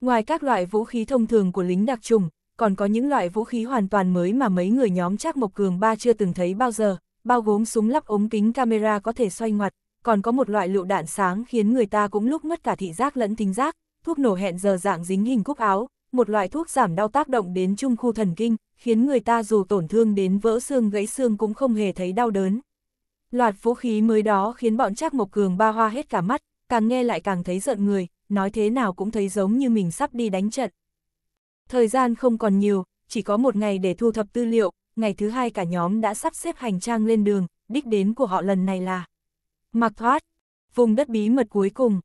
Ngoài các loại vũ khí thông thường của lính đặc trùng, còn có những loại vũ khí hoàn toàn mới mà mấy người nhóm Trác Mộc Cường ba chưa từng thấy bao giờ, bao gồm súng lắp ống kính camera có thể xoay ngoặt, còn có một loại lựu đạn sáng khiến người ta cũng lúc mất cả thị giác lẫn tính giác, thuốc nổ hẹn giờ dạng dính hình cúc áo, một loại thuốc giảm đau tác động đến trung khu thần kinh, khiến người ta dù tổn thương đến vỡ xương gãy xương cũng không hề thấy đau đớn. Loạt vũ khí mới đó khiến bọn Trác Mộc Cường ba hoa hết cả mắt, càng nghe lại càng thấy giận người, nói thế nào cũng thấy giống như mình sắp đi đánh trận. Thời gian không còn nhiều, chỉ có một ngày để thu thập tư liệu, ngày thứ hai cả nhóm đã sắp xếp hành trang lên đường, đích đến của họ lần này là Mạc Thoát, vùng đất bí mật cuối cùng.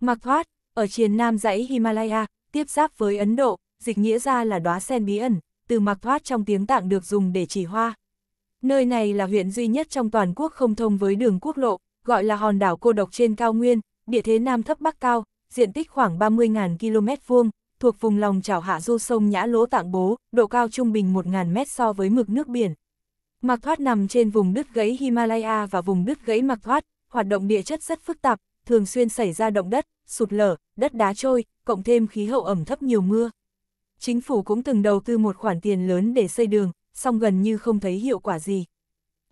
Mạc Thoát, ở triền nam dãy Himalaya, tiếp giáp với Ấn Độ, dịch nghĩa ra là đóa sen bí ẩn, từ mặc thoát trong tiếng tạng được dùng để chỉ hoa. Nơi này là huyện duy nhất trong toàn quốc không thông với đường quốc lộ, gọi là hòn đảo cô độc trên cao nguyên, địa thế nam thấp bắc cao, diện tích khoảng 30.000 km vuông, thuộc vùng lòng chảo hạ du sông Nhã Lỗ Tạng Bố, độ cao trung bình 1.000 mét so với mực nước biển. Mạc Thoát nằm trên vùng đứt gãy Himalaya và vùng đứt gãy Mạc Thoát, hoạt động địa chất rất phức tạp, thường xuyên xảy ra động đất, sụt lở, đất đá trôi, cộng thêm khí hậu ẩm thấp nhiều mưa. Chính phủ cũng từng đầu tư một khoản tiền lớn để xây đường, song gần như không thấy hiệu quả gì.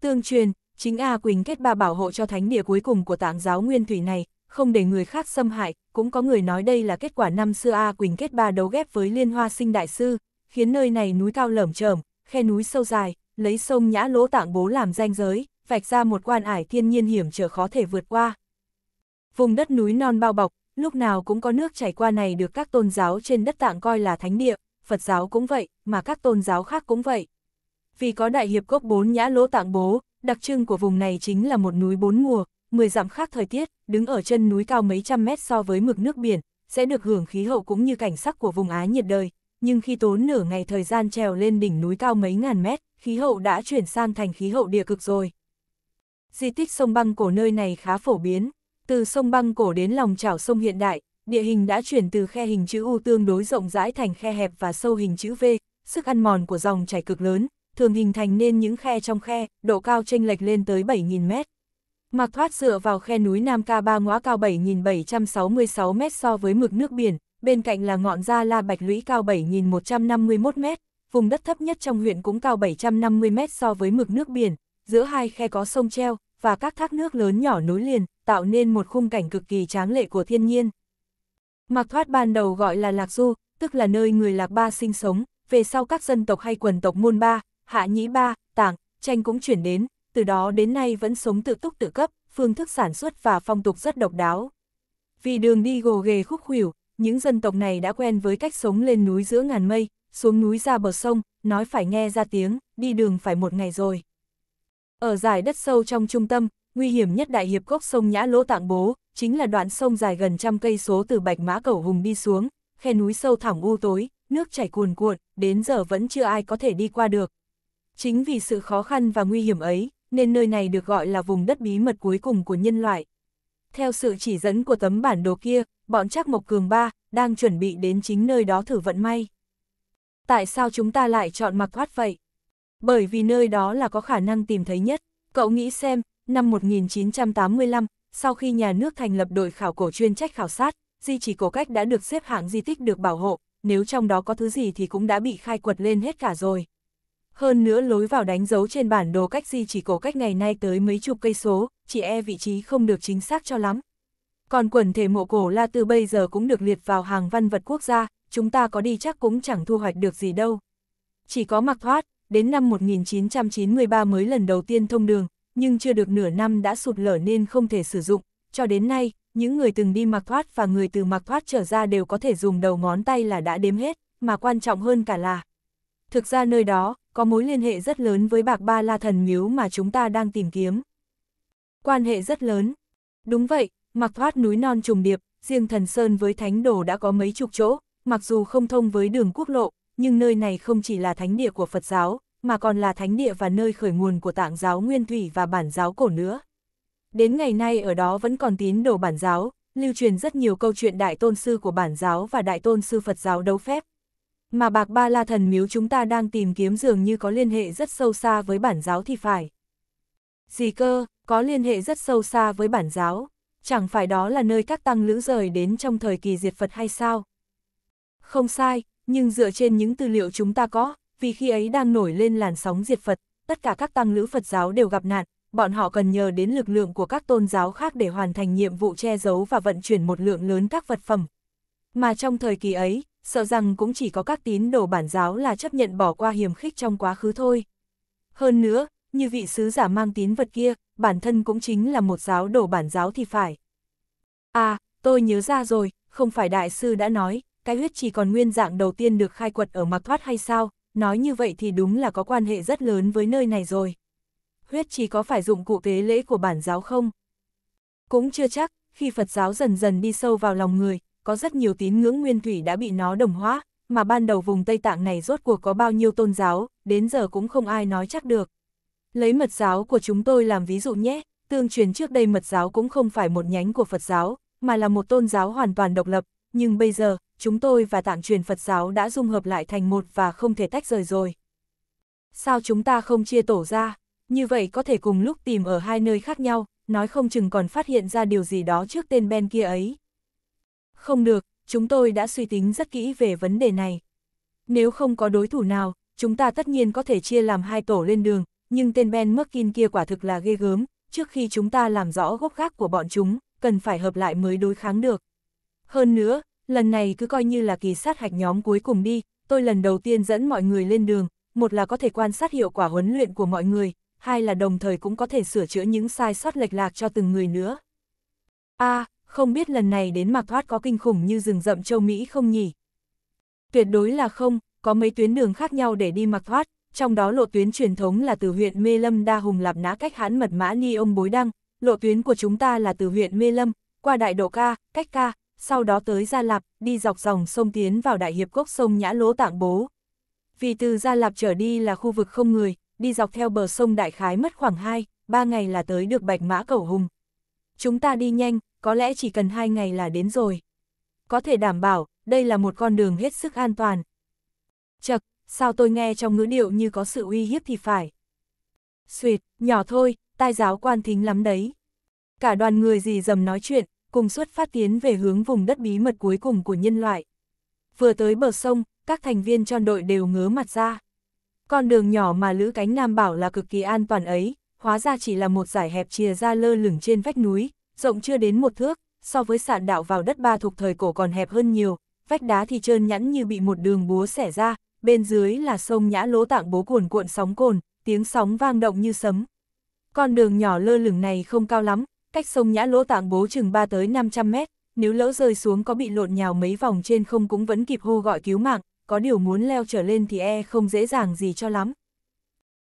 Tương truyền, chính A Quỳnh kết ba bảo hộ cho thánh địa cuối cùng của tạng giáo nguyên thủy này, không để người khác xâm hại, cũng có người nói đây là kết quả năm xưa A Quỳnh kết ba đấu ghép với Liên Hoa Sinh Đại Sư, khiến nơi này núi cao lởm chởm, khe núi sâu dài, lấy sông nhã lỗ tạng bố làm ranh giới, vạch ra một quan ải thiên nhiên hiểm trở khó thể vượt qua. Vùng đất núi non bao bọc, lúc nào cũng có nước chảy qua này được các tôn giáo trên đất tạng coi là thánh địa, Phật giáo cũng vậy, mà các tôn giáo khác cũng vậy. Vì có đại hiệp gốc bốn nhã lỗ tạng bố, đặc trưng của vùng này chính là một núi bốn mùa, mười dặm khác thời tiết, đứng ở chân núi cao mấy trăm mét so với mực nước biển, sẽ được hưởng khí hậu cũng như cảnh sắc của vùng Á nhiệt đời, nhưng khi tốn nửa ngày thời gian trèo lên đỉnh núi cao mấy ngàn mét, khí hậu đã chuyển sang thành khí hậu địa cực rồi. Di tích sông băng cổ nơi này khá phổ biến, từ sông băng cổ đến lòng chảo sông hiện đại, địa hình đã chuyển từ khe hình chữ U tương đối rộng rãi thành khe hẹp và sâu hình chữ V, sức ăn mòn của dòng chảy cực lớn, thường hình thành nên những khe trong khe, độ cao chênh lệch lên tới 7.000 mét. Mạc Thoát dựa vào khe núi Nam Ca Ba ngõa cao 7.766 mét so với mực nước biển, bên cạnh là ngọn Gia La Bạch Lũy cao 7.151 mét, vùng đất thấp nhất trong huyện cũng cao 750 mét so với mực nước biển, giữa hai khe có sông treo và các thác nước lớn nhỏ nối liền, tạo nên một khung cảnh cực kỳ tráng lệ của thiên nhiên. Mạc thoát ban đầu gọi là Lạc Du, tức là nơi người Lạc Ba sinh sống, về sau các dân tộc hay quần tộc Môn Ba, Hạ Nhĩ Ba, Tảng, Tranh cũng chuyển đến, từ đó đến nay vẫn sống tự túc tự cấp, phương thức sản xuất và phong tục rất độc đáo. Vì đường đi gồ ghề khúc khuỷu, những dân tộc này đã quen với cách sống lên núi giữa ngàn mây, xuống núi ra bờ sông, nói phải nghe ra tiếng, đi đường phải một ngày rồi. Ở giải đất sâu trong trung tâm, nguy hiểm nhất đại hiệp cốc sông Nhã Lỗ Tạng Bố, chính là đoạn sông dài gần trăm cây số từ Bạch Mã Cẩu Hùng đi xuống, khe núi sâu thẳm u tối, nước chảy cuồn cuộn, đến giờ vẫn chưa ai có thể đi qua được. Chính vì sự khó khăn và nguy hiểm ấy, nên nơi này được gọi là vùng đất bí mật cuối cùng của nhân loại. Theo sự chỉ dẫn của tấm bản đồ kia, bọn Trác Mộc Cường Ba đang chuẩn bị đến chính nơi đó thử vận may. Tại sao chúng ta lại chọn mặc thoát vậy? Bởi vì nơi đó là có khả năng tìm thấy nhất. Cậu nghĩ xem, năm 1985, sau khi nhà nước thành lập đội khảo cổ chuyên trách khảo sát, di chỉ cổ cách đã được xếp hạng di tích được bảo hộ, nếu trong đó có thứ gì thì cũng đã bị khai quật lên hết cả rồi. Hơn nữa lối vào đánh dấu trên bản đồ cách di chỉ cổ cách ngày nay tới mấy chục cây số, chỉ e vị trí không được chính xác cho lắm. Còn quần thể mộ cổ La Tư bây giờ cũng được liệt vào hàng văn vật quốc gia, chúng ta có đi chắc cũng chẳng thu hoạch được gì đâu. Chỉ có mặc thoát, đến năm 1993 mới lần đầu tiên thông đường, nhưng chưa được nửa năm đã sụt lở nên không thể sử dụng. Cho đến nay, những người từng đi mặc thoát và người từ mặc thoát trở ra đều có thể dùng đầu ngón tay là đã đếm hết, mà quan trọng hơn cả là. Thực ra nơi đó, có mối liên hệ rất lớn với bạc ba la thần miếu mà chúng ta đang tìm kiếm. Quan hệ rất lớn. Đúng vậy, mặc thoát núi non trùng điệp, riêng thần sơn với thánh đồ đã có mấy chục chỗ, mặc dù không thông với đường quốc lộ, nhưng nơi này không chỉ là thánh địa của Phật giáo, mà còn là thánh địa và nơi khởi nguồn của tạng giáo nguyên thủy và bản giáo cổ nữa. Đến ngày nay ở đó vẫn còn tín đồ bản giáo, lưu truyền rất nhiều câu chuyện đại tôn sư của bản giáo và đại tôn sư Phật giáo đấu phép. Mà bạc ba la thần miếu chúng ta đang tìm kiếm dường như có liên hệ rất sâu xa với bản giáo thì phải. Gì cơ, có liên hệ rất sâu xa với bản giáo, chẳng phải đó là nơi các tăng lữ rời đến trong thời kỳ diệt Phật hay sao? Không sai, nhưng dựa trên những tư liệu chúng ta có, vì khi ấy đang nổi lên làn sóng diệt Phật, tất cả các tăng lữ Phật giáo đều gặp nạn, bọn họ cần nhờ đến lực lượng của các tôn giáo khác để hoàn thành nhiệm vụ che giấu và vận chuyển một lượng lớn các vật phẩm. Mà trong thời kỳ ấy, sợ rằng cũng chỉ có các tín đồ bản giáo là chấp nhận bỏ qua hiểm khích trong quá khứ thôi. Hơn nữa, như vị sứ giả mang tín vật kia, bản thân cũng chính là một giáo đồ bản giáo thì phải. À, tôi nhớ ra rồi, không phải đại sư đã nói, cái huyết chỉ còn nguyên dạng đầu tiên được khai quật ở Mạc Thoát hay sao, nói như vậy thì đúng là có quan hệ rất lớn với nơi này rồi. Huyết chỉ có phải dụng cụ tế lễ của bản giáo không? Cũng chưa chắc, khi Phật giáo dần dần đi sâu vào lòng người, có rất nhiều tín ngưỡng nguyên thủy đã bị nó đồng hóa, mà ban đầu vùng Tây Tạng này rốt cuộc có bao nhiêu tôn giáo, đến giờ cũng không ai nói chắc được. Lấy mật giáo của chúng tôi làm ví dụ nhé, tương truyền trước đây mật giáo cũng không phải một nhánh của Phật giáo, mà là một tôn giáo hoàn toàn độc lập, nhưng bây giờ, chúng tôi và tạng truyền Phật giáo đã dung hợp lại thành một và không thể tách rời rồi. Sao chúng ta không chia tổ ra, như vậy có thể cùng lúc tìm ở hai nơi khác nhau, nói không chừng còn phát hiện ra điều gì đó trước tên Ben kia ấy. Không được, chúng tôi đã suy tính rất kỹ về vấn đề này. Nếu không có đối thủ nào, chúng ta tất nhiên có thể chia làm hai tổ lên đường, nhưng tên Ben Merkin kia quả thực là ghê gớm, trước khi chúng ta làm rõ gốc gác của bọn chúng, cần phải hợp lại mới đối kháng được. Hơn nữa, lần này cứ coi như là kỳ sát hạch nhóm cuối cùng đi, tôi lần đầu tiên dẫn mọi người lên đường, một là có thể quan sát hiệu quả huấn luyện của mọi người, hai là đồng thời cũng có thể sửa chữa những sai sót lệch lạc cho từng người nữa. a à, không biết lần này đến Mạc Thoát có kinh khủng như rừng rậm châu Mỹ không nhỉ? Tuyệt đối là không, có mấy tuyến đường khác nhau để đi Mạc Thoát, trong đó lộ tuyến truyền thống là từ huyện Mê Lâm Đa Hùng Lạp Nã cách hãn mật mã Ni Ông Bối Đăng, lộ tuyến của chúng ta là từ huyện Mê Lâm, qua đại độ ca, cách ca, sau đó tới Gia Lạp, đi dọc dòng sông tiến vào đại hiệp quốc sông Nhã Lỗ Tạng Bố. Vì từ Gia Lạp trở đi là khu vực không người, đi dọc theo bờ sông Đại Khái mất khoảng 2, 3 ngày là tới được Bạch Mã Cầu Hùng. Chúng ta đi nhanh, có lẽ chỉ cần 2 ngày là đến rồi. Có thể đảm bảo, đây là một con đường hết sức an toàn. Chật, sao tôi nghe trong ngữ điệu như có sự uy hiếp thì phải. Xuyệt, nhỏ thôi, tai giáo quan thính lắm đấy. Cả đoàn người gì dầm nói chuyện, cùng xuất phát tiến về hướng vùng đất bí mật cuối cùng của nhân loại. Vừa tới bờ sông, các thành viên trong đội đều ngớ mặt ra. Con đường nhỏ mà Lữ Cánh Nam bảo là cực kỳ an toàn ấy, hóa ra chỉ là một giải hẹp chìa ra lơ lửng trên vách núi, rộng chưa đến một thước, so với sạn đạo vào đất ba thuộc thời cổ còn hẹp hơn nhiều, vách đá thì trơn nhẵn như bị một đường búa xẻ ra, bên dưới là sông nhã lỗ tạng bố cuồn cuộn sóng cồn, tiếng sóng vang động như sấm. Con đường nhỏ lơ lửng này không cao lắm, cách sông Nhã Lỗ Tạng bố chừng 3 tới 500 mét, nếu lỡ rơi xuống có bị lộn nhào mấy vòng trên không cũng vẫn kịp hô gọi cứu mạng, có điều muốn leo trở lên thì e không dễ dàng gì cho lắm.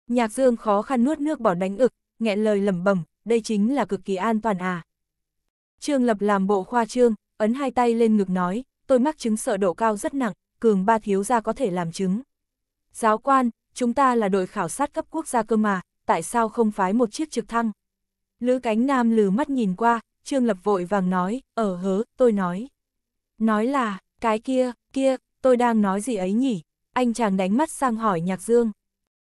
Nhạc Dương khó khăn nuốt nước bỏ đánh ực, nghẹn lời lẩm bẩm, đây chính là cực kỳ an toàn à. Trương Lập làm bộ khoa trương, ấn hai tay lên ngực nói, tôi mắc chứng sợ độ cao rất nặng, cường ba thiếu gia có thể làm chứng. Giáo quan, chúng ta là đội khảo sát cấp quốc gia cơ mà, tại sao không phái một chiếc trực thăng? Lữ cánh nam lừ mắt nhìn qua, Trương Lập vội vàng nói, ở ờ hớ, tôi nói. Nói là, cái kia, kia, tôi đang nói gì ấy nhỉ? Anh chàng đánh mắt sang hỏi Nhạc Dương.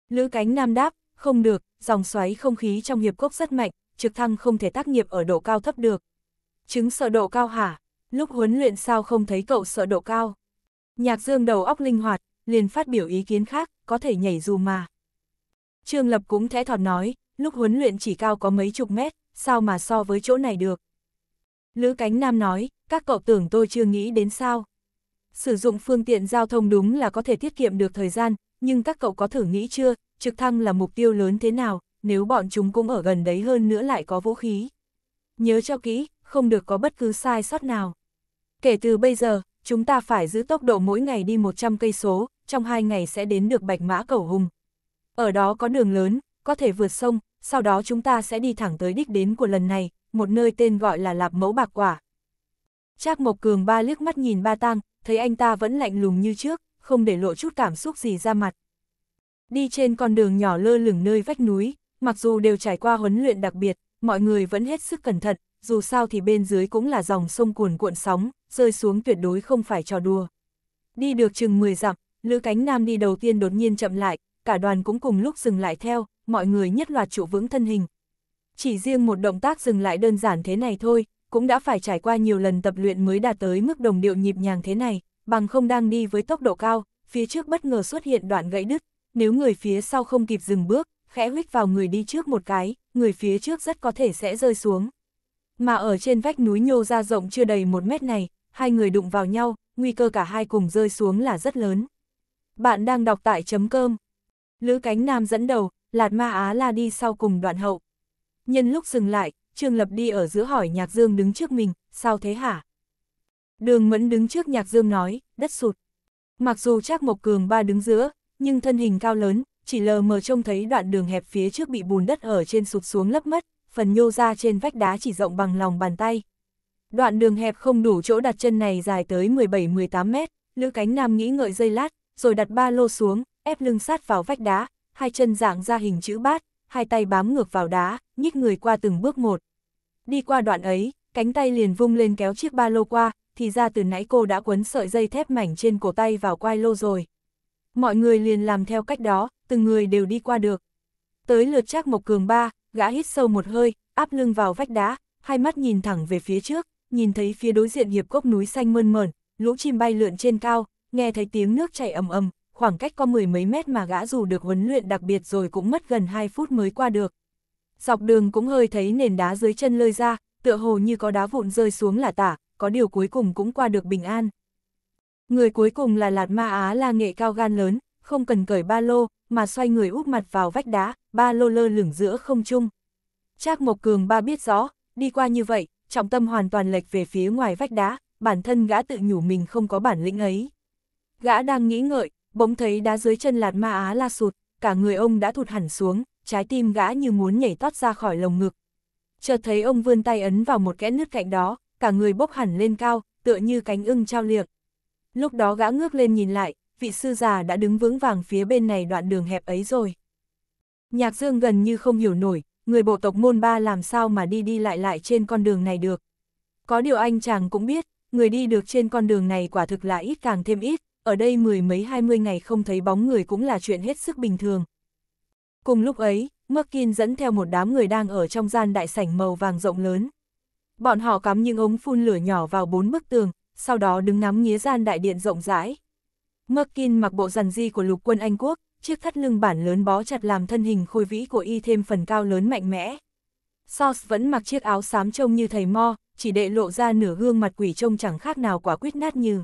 Lữ cánh nam đáp, không được, dòng xoáy không khí trong hiệp cốc rất mạnh, trực thăng không thể tác nghiệp ở độ cao thấp được. Chứng sợ độ cao hả? Lúc huấn luyện sao không thấy cậu sợ độ cao? Nhạc Dương đầu óc linh hoạt, liền phát biểu ý kiến khác, có thể nhảy dù mà. Trương Lập cũng thẽ thọt nói, lúc huấn luyện chỉ cao có mấy chục mét, sao mà so với chỗ này được. Lữ Cánh Nam nói, các cậu tưởng tôi chưa nghĩ đến sao. Sử dụng phương tiện giao thông đúng là có thể tiết kiệm được thời gian, nhưng các cậu có thử nghĩ chưa, trực thăng là mục tiêu lớn thế nào, nếu bọn chúng cũng ở gần đấy hơn nữa lại có vũ khí. Nhớ cho kỹ, không được có bất cứ sai sót nào. Kể từ bây giờ, chúng ta phải giữ tốc độ mỗi ngày đi 100 cây số, trong 2 ngày sẽ đến được Bạch Mã cầu Hùng. Ở đó có đường lớn, có thể vượt sông, sau đó chúng ta sẽ đi thẳng tới đích đến của lần này, một nơi tên gọi là Lạp Mẫu Bạc Quả. Trác Mộc Cường ba liếc mắt nhìn ba tang, thấy anh ta vẫn lạnh lùng như trước, không để lộ chút cảm xúc gì ra mặt. Đi trên con đường nhỏ lơ lửng nơi vách núi, mặc dù đều trải qua huấn luyện đặc biệt, mọi người vẫn hết sức cẩn thận, dù sao thì bên dưới cũng là dòng sông cuồn cuộn sóng, rơi xuống tuyệt đối không phải trò đùa. Đi được chừng 10 dặm, Lữ Cánh Nam đi đầu tiên đột nhiên chậm lại, cả đoàn cũng cùng lúc dừng lại theo, mọi người nhất loạt trụ vững thân hình. Chỉ riêng một động tác dừng lại đơn giản thế này thôi, cũng đã phải trải qua nhiều lần tập luyện mới đạt tới mức đồng điệu nhịp nhàng thế này, bằng không đang đi với tốc độ cao, phía trước bất ngờ xuất hiện đoạn gãy đứt, nếu người phía sau không kịp dừng bước, khẽ huých vào người đi trước một cái, người phía trước rất có thể sẽ rơi xuống. Mà ở trên vách núi nhô ra rộng chưa đầy một mét này, hai người đụng vào nhau, nguy cơ cả hai cùng rơi xuống là rất lớn. Bạn đang đọc tại chấm cơm. Lữ cánh nam dẫn đầu, Lạt Ma Á la đi sau cùng đoạn hậu. Nhân lúc dừng lại, Trương Lập đi ở giữa hỏi Nhạc Dương đứng trước mình, sao thế hả? Đường Mẫn đứng trước Nhạc Dương nói, đất sụt. Mặc dù Trác Mộc Cường ba đứng giữa, nhưng thân hình cao lớn, chỉ lờ mờ trông thấy đoạn đường hẹp phía trước bị bùn đất ở trên sụt xuống lấp mất, phần nhô ra trên vách đá chỉ rộng bằng lòng bàn tay. Đoạn đường hẹp không đủ chỗ đặt chân này dài tới 17-18 mét, Lữ Cánh Nam nghĩ ngợi dây lát, rồi đặt ba lô xuống, ép lưng sát vào vách đá, hai chân dạng ra hình chữ bát, hai tay bám ngược vào đá, nhích người qua từng bước một. Đi qua đoạn ấy, cánh tay liền vung lên kéo chiếc ba lô qua, thì ra từ nãy cô đã quấn sợi dây thép mảnh trên cổ tay vào quai lô rồi. Mọi người liền làm theo cách đó, từng người đều đi qua được. Tới lượt Trác Mộc Cường ba, gã hít sâu một hơi, áp lưng vào vách đá, hai mắt nhìn thẳng về phía trước, nhìn thấy phía đối diện hiệp cốc núi xanh mơn mởn, lũ chim bay lượn trên cao, nghe thấy tiếng nước chảy ầm ầm, khoảng cách có mười mấy mét mà gã dù được huấn luyện đặc biệt rồi cũng mất gần 2 phút mới qua được. Dọc đường cũng hơi thấy nền đá dưới chân lơi ra, tựa hồ như có đá vụn rơi xuống là tả, có điều cuối cùng cũng qua được bình an. Người cuối cùng là Lạt Ma Á là nghệ cao gan lớn, không cần cởi ba lô, mà xoay người úp mặt vào vách đá, ba lô lơ lửng giữa không trung. Trác Mộc Cường ba biết rõ, đi qua như vậy, trọng tâm hoàn toàn lệch về phía ngoài vách đá, bản thân gã tự nhủ mình không có bản lĩnh ấy. Gã đang nghĩ ngợi, bỗng thấy đá dưới chân lạt ma á la sụt, cả người ông đã thụt hẳn xuống, trái tim gã như muốn nhảy tót ra khỏi lồng ngực. Chợt thấy ông vươn tay ấn vào một kẽ nứt cạnh đó, cả người bốc hẳn lên cao, tựa như cánh ưng trao liệng. Lúc đó gã ngước lên nhìn lại, vị sư già đã đứng vững vàng phía bên này đoạn đường hẹp ấy rồi. Nhạc Dương gần như không hiểu nổi, người bộ tộc môn ba làm sao mà đi đi lại lại trên con đường này được. Có điều anh chàng cũng biết, người đi được trên con đường này quả thực là ít càng thêm ít, ở đây mười mấy hai mươi ngày không thấy bóng người cũng là chuyện hết sức bình thường. Cùng lúc ấy, Merkin dẫn theo một đám người đang ở trong gian đại sảnh màu vàng rộng lớn. Bọn họ cắm những ống phun lửa nhỏ vào bốn bức tường, sau đó đứng ngắm nghía gian đại điện rộng rãi. Merkin mặc bộ rằn di của lục quân Anh Quốc, chiếc thắt lưng bản lớn bó chặt làm thân hình khôi vĩ của y thêm phần cao lớn mạnh mẽ. Sauce vẫn mặc chiếc áo xám trông như thầy mo, chỉ để lộ ra nửa gương mặt quỷ trông chẳng khác nào quả quyết nát như.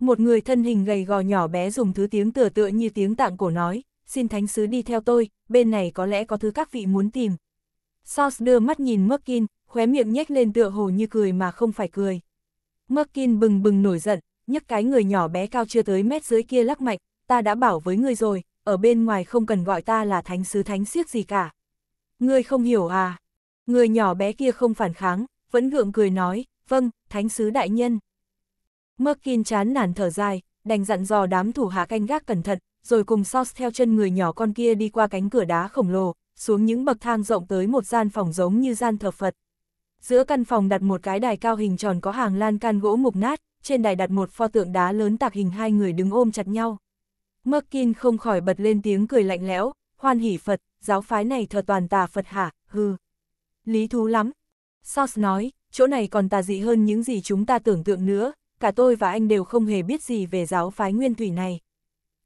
Một người thân hình gầy gò nhỏ bé dùng thứ tiếng tựa tựa như tiếng tạng cổ nói, xin thánh sứ đi theo tôi, bên này có lẽ có thứ các vị muốn tìm. Sauce đưa mắt nhìn Merkin, khóe miệng nhếch lên tựa hồ như cười mà không phải cười. Merkin bừng bừng nổi giận, nhấc cái người nhỏ bé cao chưa tới mét dưới kia lắc mạnh. ta đã bảo với ngươi rồi, ở bên ngoài không cần gọi ta là thánh sứ thánh siếc gì cả. Ngươi không hiểu à? Người nhỏ bé kia không phản kháng, vẫn gượng cười nói, vâng, thánh sứ đại nhân. Merkin chán nản thở dài, đành dặn dò đám thủ hạ canh gác cẩn thận, rồi cùng Sauce theo chân người nhỏ con kia đi qua cánh cửa đá khổng lồ, xuống những bậc thang rộng tới một gian phòng giống như gian thờ Phật. Giữa căn phòng đặt một cái đài cao hình tròn có hàng lan can gỗ mục nát, trên đài đặt một pho tượng đá lớn tạc hình hai người đứng ôm chặt nhau. Merkin không khỏi bật lên tiếng cười lạnh lẽo, hoan hỉ Phật, giáo phái này thờ toàn tà Phật hả, hư. Lý thú lắm. Sauce nói, chỗ này còn tà dị hơn những gì chúng ta tưởng tượng nữa, cả tôi và anh đều không hề biết gì về giáo phái nguyên thủy này.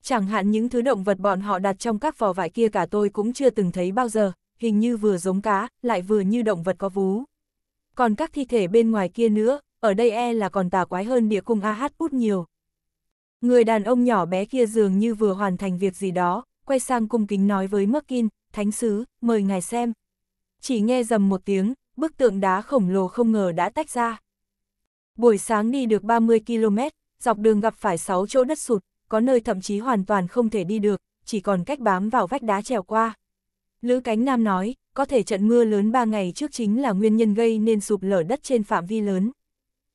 Chẳng hạn những thứ động vật bọn họ đặt trong các vỏ vải kia cả tôi cũng chưa từng thấy bao giờ, hình như vừa giống cá, lại vừa như động vật có vú. Còn các thi thể bên ngoài kia nữa, ở đây e là còn tà quái hơn địa cung AH út nhiều. Người đàn ông nhỏ bé kia dường như vừa hoàn thành việc gì đó, quay sang cung kính nói với Merkin, thánh sứ, mời ngài xem. Chỉ nghe dầm một tiếng, bức tượng đá khổng lồ không ngờ đã tách ra. Buổi sáng đi được 30 km, dọc đường gặp phải 6 chỗ đất sụt, có nơi thậm chí hoàn toàn không thể đi được, chỉ còn cách bám vào vách đá trèo qua. Lữ Cánh Nam nói, có thể trận mưa lớn 3 ngày trước chính là nguyên nhân gây nên sụp lở đất trên phạm vi lớn.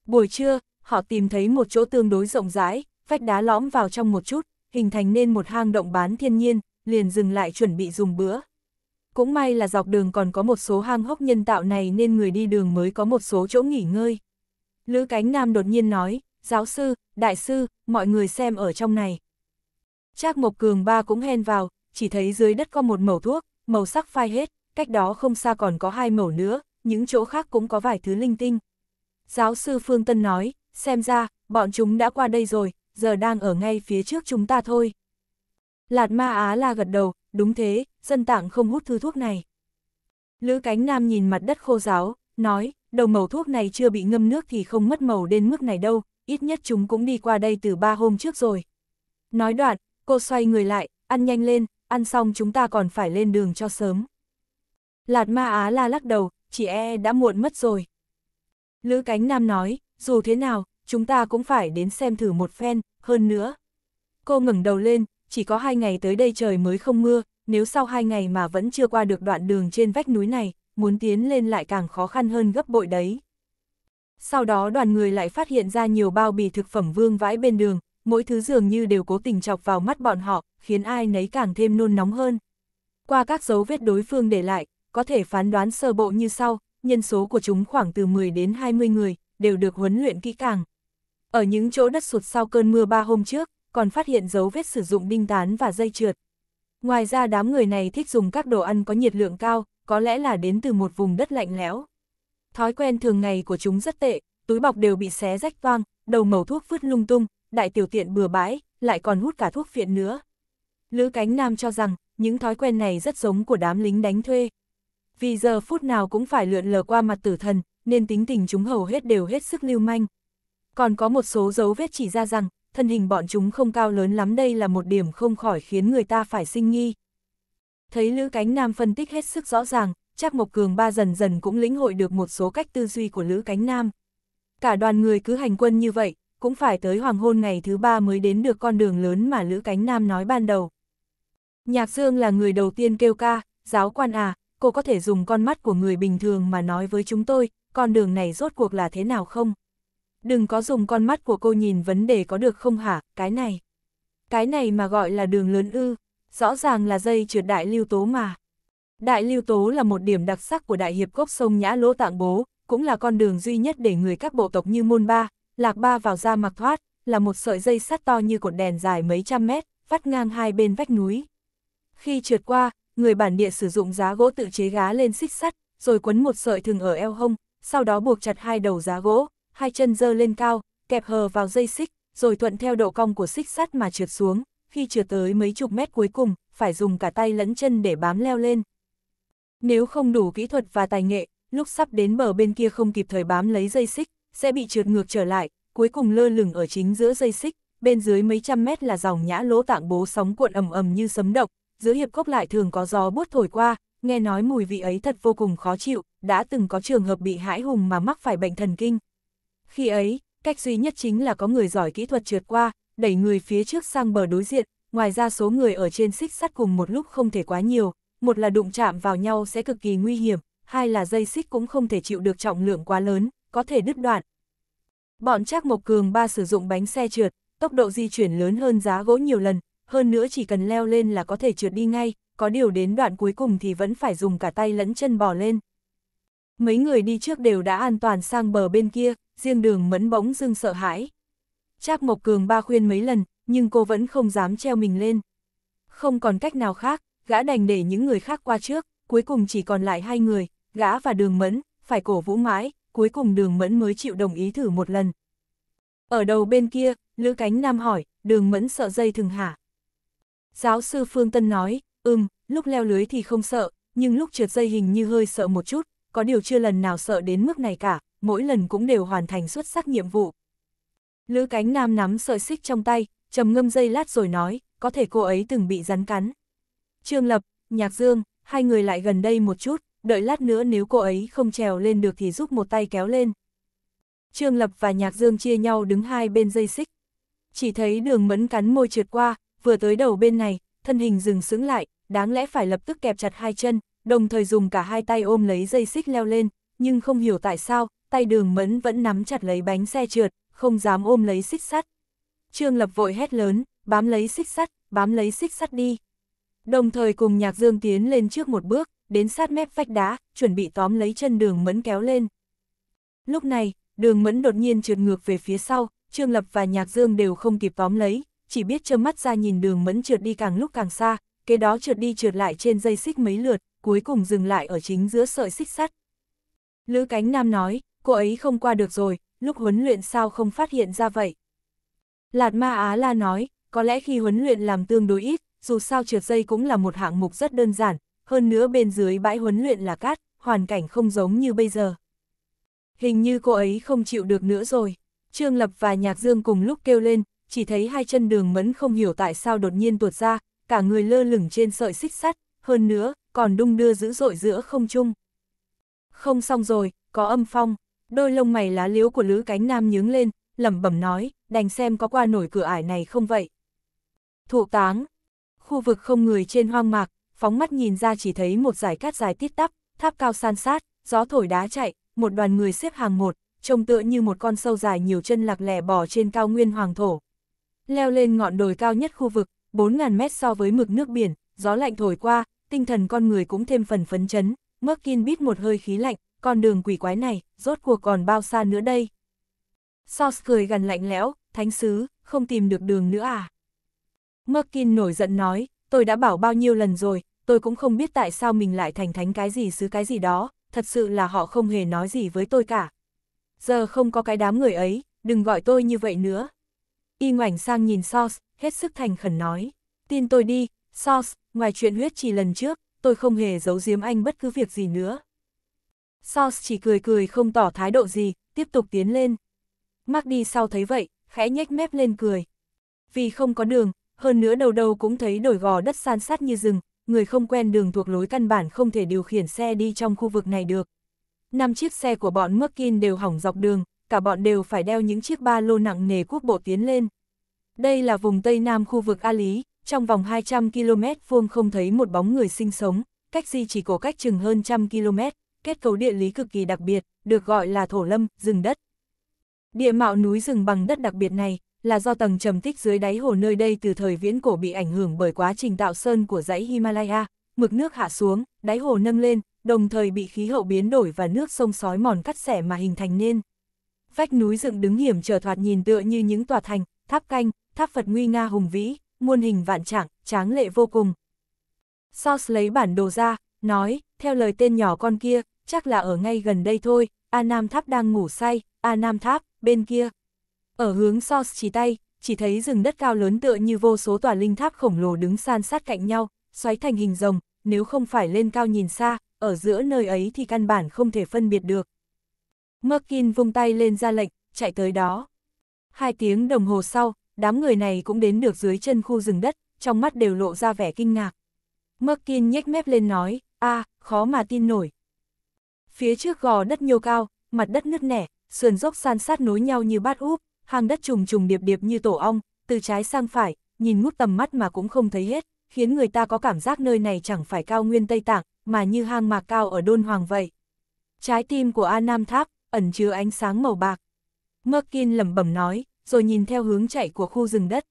Buổi trưa, họ tìm thấy một chỗ tương đối rộng rãi, vách đá lõm vào trong một chút, hình thành nên một hang động bán thiên nhiên, liền dừng lại chuẩn bị dùng bữa. Cũng may là dọc đường còn có một số hang hốc nhân tạo này nên người đi đường mới có một số chỗ nghỉ ngơi. Lữ Cánh Nam đột nhiên nói, giáo sư, đại sư, mọi người xem ở trong này. Trác Mộc Cường ba cũng hen vào, chỉ thấy dưới đất có một mẩu thuốc, màu sắc phai hết, cách đó không xa còn có hai mẩu nữa, những chỗ khác cũng có vài thứ linh tinh. Giáo sư Phương Tân nói, xem ra, bọn chúng đã qua đây rồi, giờ đang ở ngay phía trước chúng ta thôi. Lạt ma Á la gật đầu, đúng thế, dân tạng không hút thứ thuốc này. Lữ cánh nam nhìn mặt đất khô giáo, nói, đầu màu thuốc này chưa bị ngâm nước thì không mất màu đến mức này đâu, ít nhất chúng cũng đi qua đây từ ba hôm trước rồi. Nói đoạn, cô xoay người lại, ăn nhanh lên, ăn xong chúng ta còn phải lên đường cho sớm. Lạt ma Á la lắc đầu, chị e đã muộn mất rồi. Lữ cánh nam nói, dù thế nào, chúng ta cũng phải đến xem thử một phen, hơn nữa. Cô ngẩng đầu lên, chỉ có hai ngày tới đây trời mới không mưa, nếu sau hai ngày mà vẫn chưa qua được đoạn đường trên vách núi này, muốn tiến lên lại càng khó khăn hơn gấp bội đấy. Sau đó đoàn người lại phát hiện ra nhiều bao bì thực phẩm vương vãi bên đường, mỗi thứ dường như đều cố tình chọc vào mắt bọn họ, khiến ai nấy càng thêm nôn nóng hơn. Qua các dấu vết đối phương để lại, có thể phán đoán sơ bộ như sau, nhân số của chúng khoảng từ 10 đến 20 người, đều được huấn luyện kỹ càng. Ở những chỗ đất sụt sau cơn mưa ba hôm trước, còn phát hiện dấu vết sử dụng đinh tán và dây trượt. Ngoài ra đám người này thích dùng các đồ ăn có nhiệt lượng cao, có lẽ là đến từ một vùng đất lạnh lẽo. Thói quen thường ngày của chúng rất tệ, túi bọc đều bị xé rách toang, đầu màu thuốc vứt lung tung, đại tiểu tiện bừa bãi, lại còn hút cả thuốc phiện nữa. Lữ Cánh Nam cho rằng, những thói quen này rất giống của đám lính đánh thuê. Vì giờ phút nào cũng phải lượn lờ qua mặt tử thần, nên tính tình chúng hầu hết đều hết sức lưu manh. Còn có một số dấu vết chỉ ra rằng, thân hình bọn chúng không cao lớn lắm đây là một điểm không khỏi khiến người ta phải sinh nghi. Thấy Lữ Cánh Nam phân tích hết sức rõ ràng, chắc Mộc Cường ba dần dần cũng lĩnh hội được một số cách tư duy của Lữ Cánh Nam. Cả đoàn người cứ hành quân như vậy, cũng phải tới hoàng hôn ngày thứ ba mới đến được con đường lớn mà Lữ Cánh Nam nói ban đầu. Nhạc Dương là người đầu tiên kêu ca, giáo quan à, cô có thể dùng con mắt của người bình thường mà nói với chúng tôi, con đường này rốt cuộc là thế nào không? đừng có dùng con mắt của cô nhìn vấn đề có được không hả, cái này. Cái này mà gọi là đường lớn ư, rõ ràng là dây trượt đại lưu tố mà. Đại lưu tố là một điểm đặc sắc của đại hiệp cốc sông Nhã Lỗ Tạng Bố, cũng là con đường duy nhất để người các bộ tộc như môn ba, lạc ba vào ra mặc thoát, là một sợi dây sắt to như cột đèn dài mấy trăm mét, vắt ngang hai bên vách núi. Khi trượt qua, người bản địa sử dụng giá gỗ tự chế gá lên xích sắt, rồi quấn một sợi thừng ở eo hông, sau đó buộc chặt hai đầu giá gỗ, hai chân dơ lên cao, kẹp hờ vào dây xích, rồi thuận theo độ cong của xích sắt mà trượt xuống, khi trượt tới mấy chục mét cuối cùng, phải dùng cả tay lẫn chân để bám leo lên. Nếu không đủ kỹ thuật và tài nghệ, lúc sắp đến bờ bên kia không kịp thời bám lấy dây xích, sẽ bị trượt ngược trở lại, cuối cùng lơ lửng ở chính giữa dây xích, bên dưới mấy trăm mét là dòng nhã lỗ tạng bố sóng cuộn ầm ầm như sấm động, giữa hiệp cốc lại thường có gió buốt thổi qua, nghe nói mùi vị ấy thật vô cùng khó chịu, đã từng có trường hợp bị hãi hùng mà mắc phải bệnh thần kinh. Khi ấy, cách duy nhất chính là có người giỏi kỹ thuật trượt qua, đẩy người phía trước sang bờ đối diện, ngoài ra số người ở trên xích sắt cùng một lúc không thể quá nhiều, một là đụng chạm vào nhau sẽ cực kỳ nguy hiểm, hai là dây xích cũng không thể chịu được trọng lượng quá lớn, có thể đứt đoạn. Bọn Trác Mộc Cường ba sử dụng bánh xe trượt, tốc độ di chuyển lớn hơn giá gỗ nhiều lần, hơn nữa chỉ cần leo lên là có thể trượt đi ngay, có điều đến đoạn cuối cùng thì vẫn phải dùng cả tay lẫn chân bò lên, Mấy người đi trước đều đã an toàn sang bờ bên kia, riêng đường mẫn bỗng dưng sợ hãi. Trác Mộc Cường ba khuyên mấy lần, nhưng cô vẫn không dám treo mình lên. Không còn cách nào khác, gã đành để những người khác qua trước, cuối cùng chỉ còn lại hai người, gã và đường mẫn, phải cổ vũ mãi, cuối cùng đường mẫn mới chịu đồng ý thử một lần. Ở đầu bên kia, Lữ Cánh Nam hỏi, đường mẫn sợ dây thừng hả? Giáo sư Phương Tân nói, ừm, lúc leo lưới thì không sợ, nhưng lúc trượt dây hình như hơi sợ một chút, có điều chưa lần nào sợ đến mức này cả, mỗi lần cũng đều hoàn thành xuất sắc nhiệm vụ. Lữ cánh nam nắm sợi xích trong tay, trầm ngâm dây lát rồi nói, có thể cô ấy từng bị rắn cắn. Trương Lập, Nhạc Dương, hai người lại gần đây một chút, đợi lát nữa nếu cô ấy không trèo lên được thì giúp một tay kéo lên. Trương Lập và Nhạc Dương chia nhau đứng hai bên dây xích. Chỉ thấy đường mẫn cắn môi trượt qua, vừa tới đầu bên này, thân hình dừng sững lại, đáng lẽ phải lập tức kẹp chặt hai chân, đồng thời dùng cả hai tay ôm lấy dây xích leo lên, nhưng không hiểu tại sao, tay đường mẫn vẫn nắm chặt lấy bánh xe trượt, không dám ôm lấy xích sắt. Trương Lập vội hét lớn, bám lấy xích sắt, bám lấy xích sắt đi. Đồng thời cùng Nhạc Dương tiến lên trước một bước, đến sát mép vách đá, chuẩn bị tóm lấy chân đường mẫn kéo lên. Lúc này, đường mẫn đột nhiên trượt ngược về phía sau, Trương Lập và Nhạc Dương đều không kịp tóm lấy, chỉ biết trơ mắt ra nhìn đường mẫn trượt đi càng lúc càng xa, kế đó trượt đi trượt lại trên dây xích mấy lượt, cuối cùng dừng lại ở chính giữa sợi xích sắt. Lữ Cánh Nam nói, cô ấy không qua được rồi, lúc huấn luyện sao không phát hiện ra vậy. Lạt Ma Á La nói, có lẽ khi huấn luyện làm tương đối ít, dù sao trượt dây cũng là một hạng mục rất đơn giản, hơn nữa bên dưới bãi huấn luyện là cát, hoàn cảnh không giống như bây giờ. Hình như cô ấy không chịu được nữa rồi. Trương Lập và Nhạc Dương cùng lúc kêu lên, chỉ thấy hai chân đường mẫn không hiểu tại sao đột nhiên tuột ra, cả người lơ lửng trên sợi xích sắt, hơn nữa, còn đung đưa dữ dội giữa không trung. Không xong rồi, có âm phong, đôi lông mày lá liếu của Lữ Cánh Nam nhướng lên, lẩm bẩm nói, đành xem có qua nổi cửa ải này không vậy. Thụ táng, khu vực không người trên hoang mạc, phóng mắt nhìn ra chỉ thấy một dải cát dài tít tắp, tháp cao san sát, gió thổi đá chạy, một đoàn người xếp hàng một, trông tựa như một con sâu dài nhiều chân lạc lẻ bò trên cao nguyên hoàng thổ. Leo lên ngọn đồi cao nhất khu vực, 4.000 mét so với mực nước biển, gió lạnh thổi qua, tinh thần con người cũng thêm phần phấn chấn, Merkin biết một hơi khí lạnh, con đường quỷ quái này, rốt cuộc còn bao xa nữa đây. Sauce cười gần lạnh lẽo, thánh sứ, không tìm được đường nữa à? Merkin nổi giận nói, tôi đã bảo bao nhiêu lần rồi, tôi cũng không biết tại sao mình lại thành thánh cái gì xứ cái gì đó, thật sự là họ không hề nói gì với tôi cả. Giờ không có cái đám người ấy, đừng gọi tôi như vậy nữa. Y ngoảnh sang nhìn Sauce, hết sức thành khẩn nói, tin tôi đi, Sauce ngoài chuyện huyết chỉ lần trước, tôi không hề giấu giếm anh bất cứ việc gì nữa. Sauce chỉ cười cười không tỏ thái độ gì, tiếp tục tiến lên. Mark đi sau thấy vậy, khẽ nhếch mép lên cười. Vì không có đường, hơn nữa đầu đầu cũng thấy đồi gò đất san sát như rừng, người không quen đường thuộc lối căn bản không thể điều khiển xe đi trong khu vực này được. Năm chiếc xe của bọn Merkin đều hỏng dọc đường, cả bọn đều phải đeo những chiếc ba lô nặng nề quốc bộ tiến lên. Đây là vùng Tây Nam khu vực A Lý, trong vòng 200 km vuông không thấy một bóng người sinh sống, cách di chỉ có cách chừng hơn trăm km, kết cấu địa lý cực kỳ đặc biệt, được gọi là thổ lâm, rừng đất. Địa mạo núi rừng bằng đất đặc biệt này là do tầng trầm tích dưới đáy hồ nơi đây từ thời viễn cổ bị ảnh hưởng bởi quá trình tạo sơn của dãy Himalaya, mực nước hạ xuống, đáy hồ nâng lên, đồng thời bị khí hậu biến đổi và nước sông sói mòn cắt xẻ mà hình thành nên. Vách núi dựng đứng hiểm trở thoạt nhìn tựa như những tòa thành, tháp canh, tháp Phật nguy nga hùng vĩ, muôn hình vạn trạng, tráng lệ vô cùng. Sos lấy bản đồ ra, nói, theo lời tên nhỏ con kia, chắc là ở ngay gần đây thôi, A Nam Tháp đang ngủ say, A Nam Tháp, bên kia. Ở hướng Sos chỉ tay, chỉ thấy rừng đất cao lớn tựa như vô số tòa linh tháp khổng lồ đứng san sát cạnh nhau, xoáy thành hình rồng, nếu không phải lên cao nhìn xa, ở giữa nơi ấy thì căn bản không thể phân biệt được. Merkin vung tay lên ra lệnh, chạy tới đó. Hai tiếng đồng hồ sau, đám người này cũng đến được dưới chân khu rừng đất, trong mắt đều lộ ra vẻ kinh ngạc. Mắc kiên nhếch mép lên nói, a khó mà tin nổi. Phía trước gò đất nhô cao, mặt đất nứt nẻ, sườn dốc san sát nối nhau như bát úp, hàng đất trùng trùng điệp điệp như tổ ong, từ trái sang phải, nhìn ngút tầm mắt mà cũng không thấy hết, khiến người ta có cảm giác nơi này chẳng phải cao nguyên Tây Tạng, mà như hang mạc cao ở Đôn Hoàng vậy. Trái tim của A Nam Tháp ẩn chứa ánh sáng màu bạc. Merkin lẩm bẩm nói, rồi nhìn theo hướng chạy của khu rừng đất.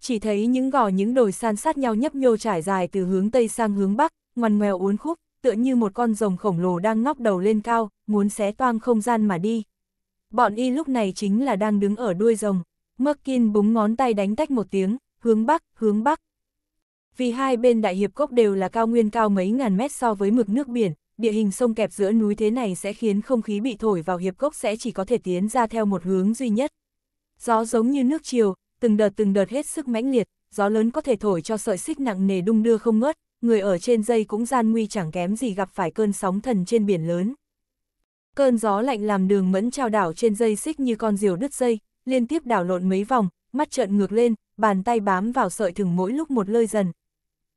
Chỉ thấy những gò những đồi san sát nhau nhấp nhô trải dài từ hướng tây sang hướng bắc, ngoằn ngoèo uốn khúc, tựa như một con rồng khổng lồ đang ngóc đầu lên cao, muốn xé toang không gian mà đi. Bọn y lúc này chính là đang đứng ở đuôi rồng, Merkin búng ngón tay đánh tách một tiếng, hướng bắc, hướng bắc. Vì hai bên đại hiệp cốc đều là cao nguyên cao mấy ngàn mét so với mực nước biển, địa hình sông kẹp giữa núi thế này sẽ khiến không khí bị thổi vào hiệp cốc sẽ chỉ có thể tiến ra theo một hướng duy nhất. Gió giống như nước chiều, từng đợt từng đợt hết sức mãnh liệt, gió lớn có thể thổi cho sợi xích nặng nề đung đưa không ngớt, người ở trên dây cũng gian nguy chẳng kém gì gặp phải cơn sóng thần trên biển lớn. Cơn gió lạnh làm đường mẫn trao đảo trên dây xích như con diều đứt dây, liên tiếp đảo lộn mấy vòng, mắt trợn ngược lên, bàn tay bám vào sợi thừng mỗi lúc một lơi dần.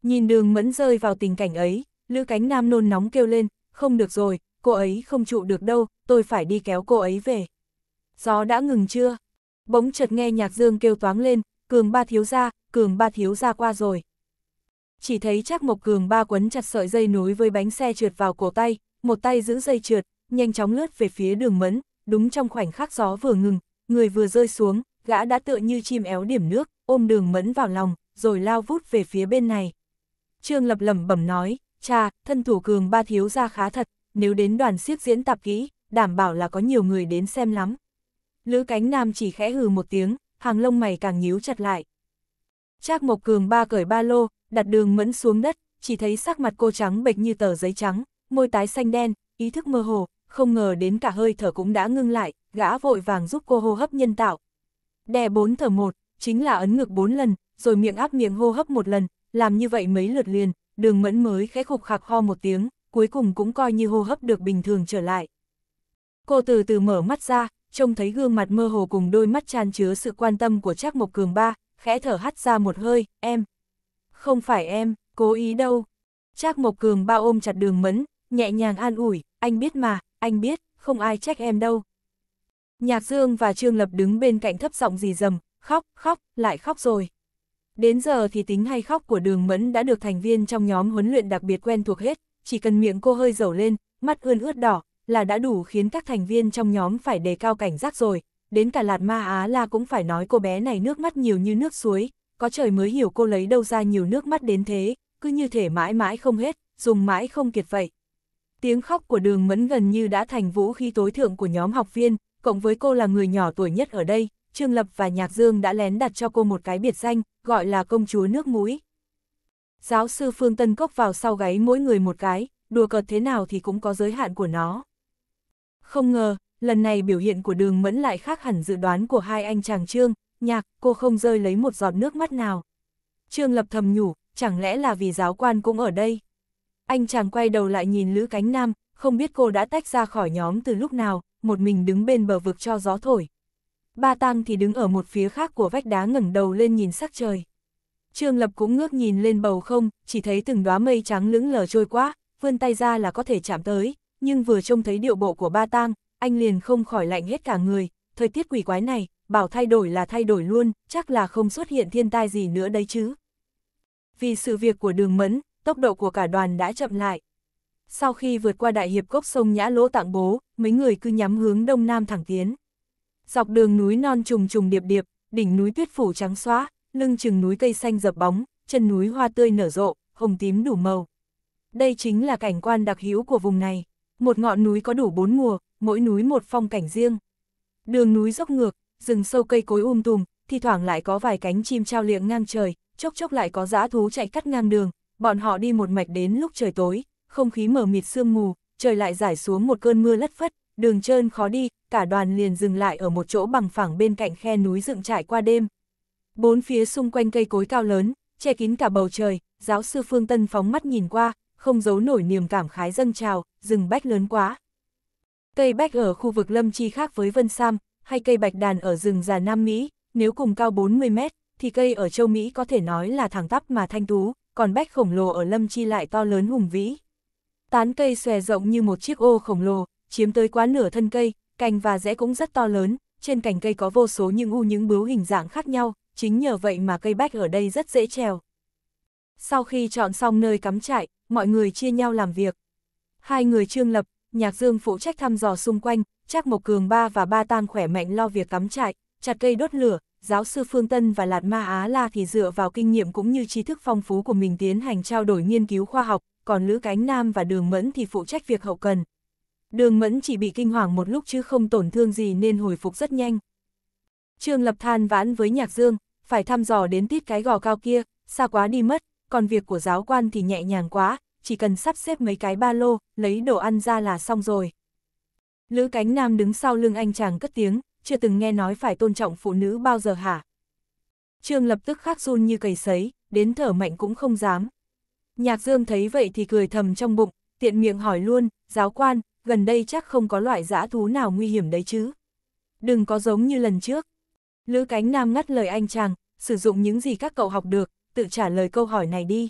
Nhìn đường mẫn rơi vào tình cảnh ấy, lữ cánh nam nôn nóng kêu lên, không được rồi, cô ấy không trụ được đâu, tôi phải đi kéo cô ấy về. Gió đã ngừng chưa? bỗng chợt nghe nhạc dương kêu toáng lên, cường ba thiếu ra, cường ba thiếu ra qua rồi. Chỉ thấy chắc một cường ba quấn chặt sợi dây núi với bánh xe trượt vào cổ tay, một tay giữ dây trượt, nhanh chóng lướt về phía đường mẫn, đúng trong khoảnh khắc gió vừa ngừng, người vừa rơi xuống, gã đã tựa như chim éo điểm nước, ôm đường mẫn vào lòng, rồi lao vút về phía bên này. Trương lập lẩm bẩm nói, cha, thân thủ cường ba thiếu ra khá thật, nếu đến đoàn siếc diễn tạp kỹ, đảm bảo là có nhiều người đến xem lắm. Lữ cánh nam chỉ khẽ hừ một tiếng, hàng lông mày càng nhíu chặt lại. Trác Mộc Cường ba cởi ba lô, đặt đường mẫn xuống đất, chỉ thấy sắc mặt cô trắng bệch như tờ giấy trắng, môi tái xanh đen, ý thức mơ hồ, không ngờ đến cả hơi thở cũng đã ngưng lại, gã vội vàng giúp cô hô hấp nhân tạo. Đè bốn thở một, chính là ấn ngực bốn lần, rồi miệng áp miệng hô hấp một lần, làm như vậy mấy lượt liền, đường mẫn mới khẽ khục khạc ho một tiếng, cuối cùng cũng coi như hô hấp được bình thường trở lại. Cô từ từ mở mắt ra, trông thấy gương mặt mơ hồ cùng đôi mắt tràn chứa sự quan tâm của Trác Mộc Cường ba, khẽ thở hắt ra một hơi, em. Không phải em, cố ý đâu. Trác Mộc Cường ba ôm chặt đường mẫn, nhẹ nhàng an ủi, anh biết mà, anh biết, không ai trách em đâu. Nhạc Dương và Trương Lập đứng bên cạnh thấp giọng gì dầm, khóc, khóc, lại khóc rồi. Đến giờ thì tính hay khóc của đường mẫn đã được thành viên trong nhóm huấn luyện đặc biệt quen thuộc hết, chỉ cần miệng cô hơi dầu lên, mắt ươn ướt đỏ, là đã đủ khiến các thành viên trong nhóm phải đề cao cảnh giác rồi, đến cả Lạt Ma Á La cũng phải nói cô bé này nước mắt nhiều như nước suối, có trời mới hiểu cô lấy đâu ra nhiều nước mắt đến thế, cứ như thể mãi mãi không hết, dùng mãi không kiệt vậy. Tiếng khóc của đường mẫn gần như đã thành vũ khí tối thượng của nhóm học viên, cộng với cô là người nhỏ tuổi nhất ở đây, Trương Lập và Nhạc Dương đã lén đặt cho cô một cái biệt danh, gọi là công chúa nước mũi. Giáo sư Phương Tân Cốc vào sau gáy mỗi người một cái, đùa cợt thế nào thì cũng có giới hạn của nó. Không ngờ, lần này biểu hiện của đường mẫn lại khác hẳn dự đoán của hai anh chàng Trương, nhạc, cô không rơi lấy một giọt nước mắt nào. Trương lập thầm nhủ, chẳng lẽ là vì giáo quan cũng ở đây. Anh chàng quay đầu lại nhìn Lữ Cánh Nam, không biết cô đã tách ra khỏi nhóm từ lúc nào, một mình đứng bên bờ vực cho gió thổi. Ba Tăng thì đứng ở một phía khác của vách đá ngẩng đầu lên nhìn sắc trời. Trương Lập cũng ngước nhìn lên bầu không, chỉ thấy từng đóa mây trắng lững lờ trôi qua, vươn tay ra là có thể chạm tới, nhưng vừa trông thấy điệu bộ của ba tang, anh liền không khỏi lạnh hết cả người, thời tiết quỷ quái này, bảo thay đổi là thay đổi luôn, chắc là không xuất hiện thiên tai gì nữa đấy chứ. Vì sự việc của đường mẫn, tốc độ của cả đoàn đã chậm lại. Sau khi vượt qua đại hiệp cốc sông Nhã Lỗ Tạng Bố, mấy người cứ nhắm hướng đông nam thẳng tiến. Dọc đường núi non trùng trùng điệp điệp, đỉnh núi tuyết phủ trắng xóa, lưng chừng núi cây xanh dập bóng, chân núi hoa tươi nở rộ, hồng tím đủ màu. Đây chính là cảnh quan đặc hữu của vùng này. Một ngọn núi có đủ bốn mùa, mỗi núi một phong cảnh riêng. Đường núi dốc ngược, rừng sâu cây cối um tùm, thi thoảng lại có vài cánh chim trao liệng ngang trời, chốc chốc lại có dã thú chạy cắt ngang đường, bọn họ đi một mạch đến lúc trời tối, không khí mờ mịt sương mù, trời lại giải xuống một cơn mưa lất phất, đường trơn khó đi, cả đoàn liền dừng lại ở một chỗ bằng phẳng bên cạnh khe núi dựng trải qua đêm. Bốn phía xung quanh cây cối cao lớn, che kín cả bầu trời, giáo sư Phương Tân phóng mắt nhìn qua, không giấu nổi niềm cảm khái dâng trào, rừng bách lớn quá. Cây bách ở khu vực lâm chi khác với Vân Sam, hay cây bạch đàn ở rừng già Nam Mỹ, nếu cùng cao 40 mét, thì cây ở châu Mỹ có thể nói là thẳng tắp mà thanh tú, còn bách khổng lồ ở lâm chi lại to lớn hùng vĩ. Tán cây xòe rộng như một chiếc ô khổng lồ, chiếm tới quá nửa thân cây, cành và rễ cũng rất to lớn, trên cành cây có vô số những u những bướu hình dạng khác nhau, chính nhờ vậy mà cây bách ở đây rất dễ trèo. Sau khi chọn xong nơi cắm trại, mọi người chia nhau làm việc. Hai người trương lập, nhạc dương phụ trách thăm dò xung quanh, chắc Mộc Cường Ba và Ba tan khỏe mạnh lo việc cắm trại, chặt cây đốt lửa, giáo sư Phương Tân và Lạt Ma Á La thì dựa vào kinh nghiệm cũng như tri thức phong phú của mình tiến hành trao đổi nghiên cứu khoa học, còn Lữ Cánh Nam và Đường Mẫn thì phụ trách việc hậu cần. Đường Mẫn chỉ bị kinh hoàng một lúc chứ không tổn thương gì nên hồi phục rất nhanh. Trương Lập than vãn với Nhạc Dương, phải thăm dò đến tít cái gò cao kia, xa quá đi mất, còn việc của giáo quan thì nhẹ nhàng quá, chỉ cần sắp xếp mấy cái ba lô, lấy đồ ăn ra là xong rồi. Lữ cánh nam đứng sau lưng anh chàng cất tiếng, chưa từng nghe nói phải tôn trọng phụ nữ bao giờ hả? Trương lập tức khắc run như cầy sấy, đến thở mạnh cũng không dám. Nhạc dương thấy vậy thì cười thầm trong bụng, tiện miệng hỏi luôn, giáo quan, gần đây chắc không có loại dã thú nào nguy hiểm đấy chứ. Đừng có giống như lần trước. Lữ cánh nam ngắt lời anh chàng, sử dụng những gì các cậu học được, tự trả lời câu hỏi này đi.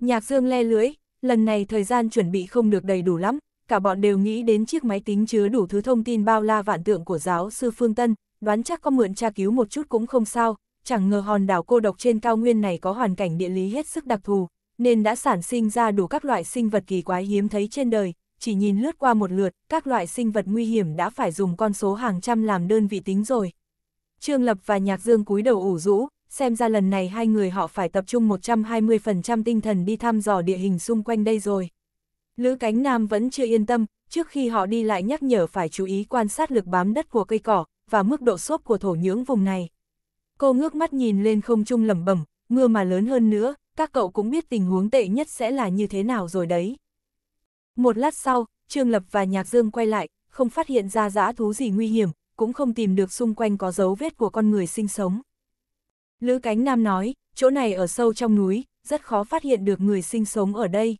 Nhạc Dương le lưới lần này thời gian chuẩn bị không được đầy đủ lắm, cả bọn đều nghĩ đến chiếc máy tính chứa đủ thứ thông tin bao la vạn tượng của giáo sư Phương Tân, đoán chắc có mượn tra cứu một chút cũng không sao, chẳng ngờ hòn đảo cô độc trên cao nguyên này có hoàn cảnh địa lý hết sức đặc thù, nên đã sản sinh ra đủ các loại sinh vật kỳ quái hiếm thấy trên đời, chỉ nhìn lướt qua một lượt, các loại sinh vật nguy hiểm đã phải dùng con số hàng trăm làm đơn vị tính rồi. Trương Lập và Nhạc Dương cúi đầu ủ rũ, xem ra lần này hai người họ phải tập trung 120% tinh thần đi thăm dò địa hình xung quanh đây rồi. Lữ cánh nam vẫn chưa yên tâm, trước khi họ đi lại nhắc nhở phải chú ý quan sát lực bám đất của cây cỏ, và mức độ xốp của thổ nhưỡng vùng này. Cô ngước mắt nhìn lên không trung lẩm bẩm, mưa mà lớn hơn nữa, các cậu cũng biết tình huống tệ nhất sẽ là như thế nào rồi đấy. Một lát sau, Trương Lập và Nhạc Dương quay lại, không phát hiện ra dã thú gì nguy hiểm, cũng không tìm được xung quanh có dấu vết của con người sinh sống. Lữ Cánh Nam nói, chỗ này ở sâu trong núi, rất khó phát hiện được người sinh sống ở đây.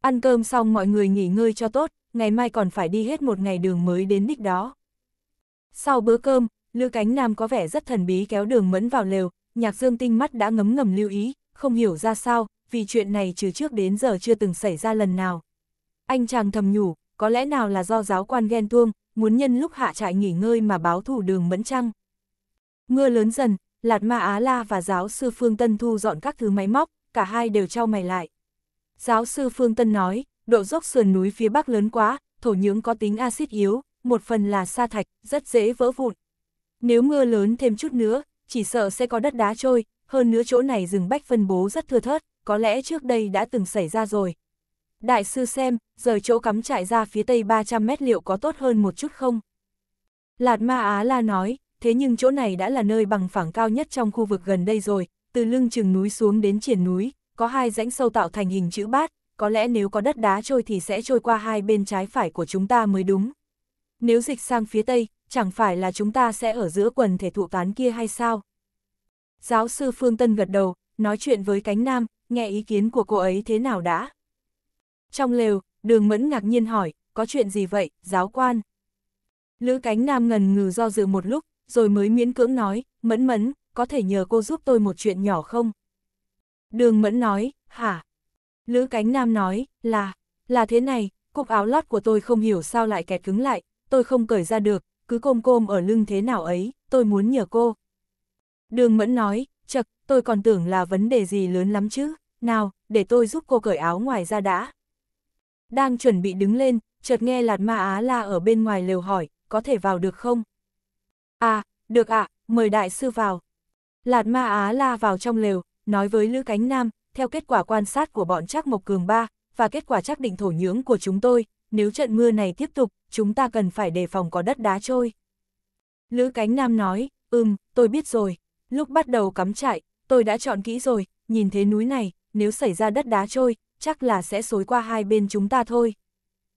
Ăn cơm xong mọi người nghỉ ngơi cho tốt, ngày mai còn phải đi hết một ngày đường mới đến đích đó. Sau bữa cơm, Lữ Cánh Nam có vẻ rất thần bí kéo đường mẫn vào lều, nhạc dương tinh mắt đã ngấm ngầm lưu ý, không hiểu ra sao, vì chuyện này trừ trước đến giờ chưa từng xảy ra lần nào. Anh chàng thầm nhủ, có lẽ nào là do giáo quan ghen tuông, muốn nhân lúc hạ trại nghỉ ngơi mà báo thủ đường mẫn chăng. Mưa lớn dần, Lạt Ma Á La và giáo sư Phương Tân thu dọn các thứ máy móc, cả hai đều trao mày lại. Giáo sư Phương Tân nói, độ dốc sườn núi phía bắc lớn quá, thổ nhưỡng có tính axit yếu, một phần là sa thạch, rất dễ vỡ vụn. Nếu mưa lớn thêm chút nữa, chỉ sợ sẽ có đất đá trôi, hơn nữa chỗ này rừng bách phân bố rất thưa thớt, có lẽ trước đây đã từng xảy ra rồi. Đại sư xem, rời chỗ cắm trại ra phía tây 300 mét liệu có tốt hơn một chút không? Lạt Ma Á La nói, thế nhưng chỗ này đã là nơi bằng phẳng cao nhất trong khu vực gần đây rồi, từ lưng chừng núi xuống đến triển núi, có hai rãnh sâu tạo thành hình chữ bát, có lẽ nếu có đất đá trôi thì sẽ trôi qua hai bên trái phải của chúng ta mới đúng. Nếu dịch sang phía tây, chẳng phải là chúng ta sẽ ở giữa quần thể thụ tán kia hay sao? Giáo sư Phương Tân gật đầu, nói chuyện với cánh nam, nghe ý kiến của cô ấy thế nào đã? Trong lều, đường mẫn ngạc nhiên hỏi, có chuyện gì vậy, giáo quan? Lữ cánh nam ngần ngừ do dự một lúc, rồi mới miễn cưỡng nói, mẫn mẫn, có thể nhờ cô giúp tôi một chuyện nhỏ không? Đường mẫn nói, hả? Lữ cánh nam nói, là, là thế này, cục áo lót của tôi không hiểu sao lại kẹt cứng lại, tôi không cởi ra được, cứ côm côm ở lưng thế nào ấy, tôi muốn nhờ cô. Đường mẫn nói, chật, tôi còn tưởng là vấn đề gì lớn lắm chứ, nào, để tôi giúp cô cởi áo ngoài ra đã. Đang chuẩn bị đứng lên, chợt nghe Lạt Ma Á La ở bên ngoài lều hỏi, có thể vào được không? À, được ạ, à, mời đại sư vào. Lạt ma Á la vào trong lều, nói với Lữ Cánh Nam, theo kết quả quan sát của bọn Trác Mộc Cường ba và kết quả xác định thổ nhưỡng của chúng tôi, nếu trận mưa này tiếp tục, chúng ta cần phải đề phòng có đất đá trôi. Lữ Cánh Nam nói, ừm, tôi biết rồi. Lúc bắt đầu cắm trại, tôi đã chọn kỹ rồi, nhìn thế núi này, nếu xảy ra đất đá trôi, chắc là sẽ xối qua hai bên chúng ta thôi.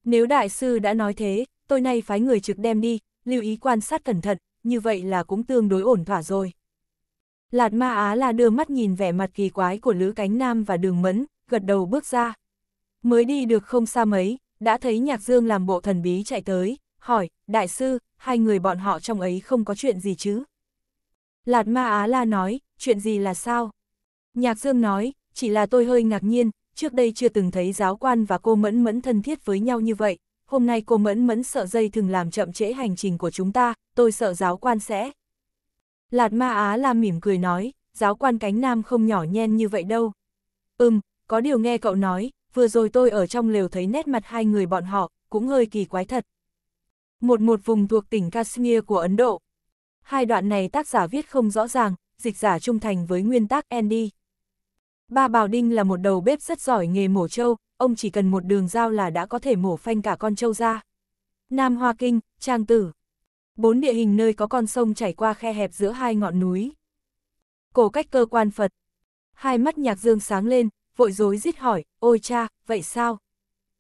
Nếu đại sư đã nói thế, tôi nay phái người trực đem đi, lưu ý quan sát cẩn thận, như vậy là cũng tương đối ổn thỏa rồi. Lạt ma Á là đưa mắt nhìn vẻ mặt kỳ quái của Lữ Cánh Nam và Đường Mẫn, gật đầu bước ra. Mới đi được không xa mấy, đã thấy Nhạc Dương làm bộ thần bí chạy tới, hỏi, đại sư, hai người bọn họ trong ấy không có chuyện gì chứ? Lạt ma Á la nói, chuyện gì là sao? Nhạc Dương nói, chỉ là tôi hơi ngạc nhiên, trước đây chưa từng thấy giáo quan và cô mẫn mẫn thân thiết với nhau như vậy, hôm nay cô mẫn mẫn sợ dây thường làm chậm trễ hành trình của chúng ta, tôi sợ giáo quan sẽ. Lạt ma Á la mỉm cười nói, giáo quan cánh nam không nhỏ nhen như vậy đâu. Ừm, có điều nghe cậu nói, vừa rồi tôi ở trong lều thấy nét mặt hai người bọn họ, cũng hơi kỳ quái thật. Một một vùng thuộc tỉnh Kashmir của Ấn Độ. Hai đoạn này tác giả viết không rõ ràng, dịch giả trung thành với nguyên tác Andy. Ba Bảo Đinh là một đầu bếp rất giỏi nghề mổ trâu, ông chỉ cần một đường dao là đã có thể mổ phanh cả con trâu ra. Nam Hoa Kinh, Trang Tử. Bốn địa hình nơi có con sông chảy qua khe hẹp giữa hai ngọn núi. Cổ cách cơ quan Phật. Hai mắt nhạc dương sáng lên, vội dối giết hỏi, ôi cha, vậy sao?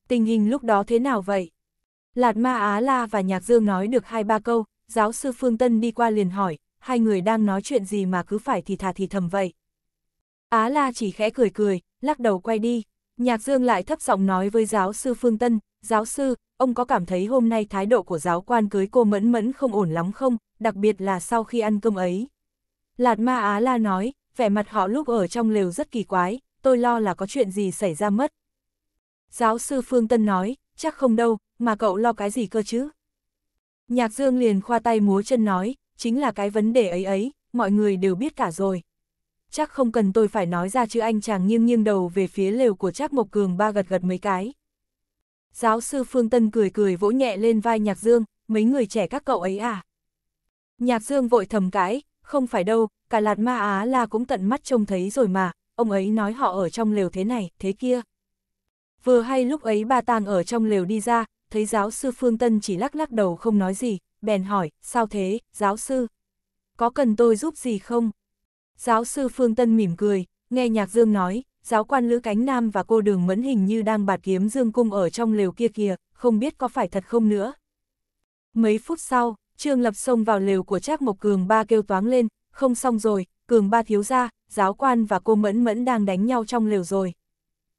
Tình hình lúc đó thế nào vậy? Lạt Ma Á La và Nhạc Dương nói được hai ba câu, giáo sư Phương Tân đi qua liền hỏi, hai người đang nói chuyện gì mà cứ phải thì thà thì thầm vậy? Á La chỉ khẽ cười cười, lắc đầu quay đi. Nhạc Dương lại thấp giọng nói với giáo sư Phương Tân, giáo sư, ông có cảm thấy hôm nay thái độ của giáo quan cưới cô mẫn mẫn không ổn lắm không, đặc biệt là sau khi ăn cơm ấy. Lạt ma Á La nói, vẻ mặt họ lúc ở trong lều rất kỳ quái, tôi lo là có chuyện gì xảy ra mất. Giáo sư Phương Tân nói, chắc không đâu, mà cậu lo cái gì cơ chứ? Nhạc Dương liền khoa tay múa chân nói, chính là cái vấn đề ấy ấy, mọi người đều biết cả rồi chắc không cần tôi phải nói ra chứ anh chàng nghiêng nghiêng đầu về phía lều của Trác Mộc Cường ba gật gật mấy cái. Giáo sư Phương Tân cười cười vỗ nhẹ lên vai Nhạc Dương, mấy người trẻ các cậu ấy à? Nhạc Dương vội thầm cái, không phải đâu, cả lạt ma Á là cũng tận mắt trông thấy rồi mà, ông ấy nói họ ở trong lều thế này, thế kia. Vừa hay lúc ấy ba tàng ở trong lều đi ra, thấy giáo sư Phương Tân chỉ lắc lắc đầu không nói gì, bèn hỏi, sao thế, giáo sư? Có cần tôi giúp gì không? Giáo sư Phương Tân mỉm cười, nghe nhạc dương nói, giáo quan Lữ Cánh Nam và cô đường mẫn hình như đang bạt kiếm dương cung ở trong lều kia kìa, không biết có phải thật không nữa. Mấy phút sau, Trương Lập xông vào lều của Trác Mộc Cường ba kêu toáng lên, không xong rồi, Cường ba thiếu ra, giáo quan và cô mẫn mẫn đang đánh nhau trong lều rồi.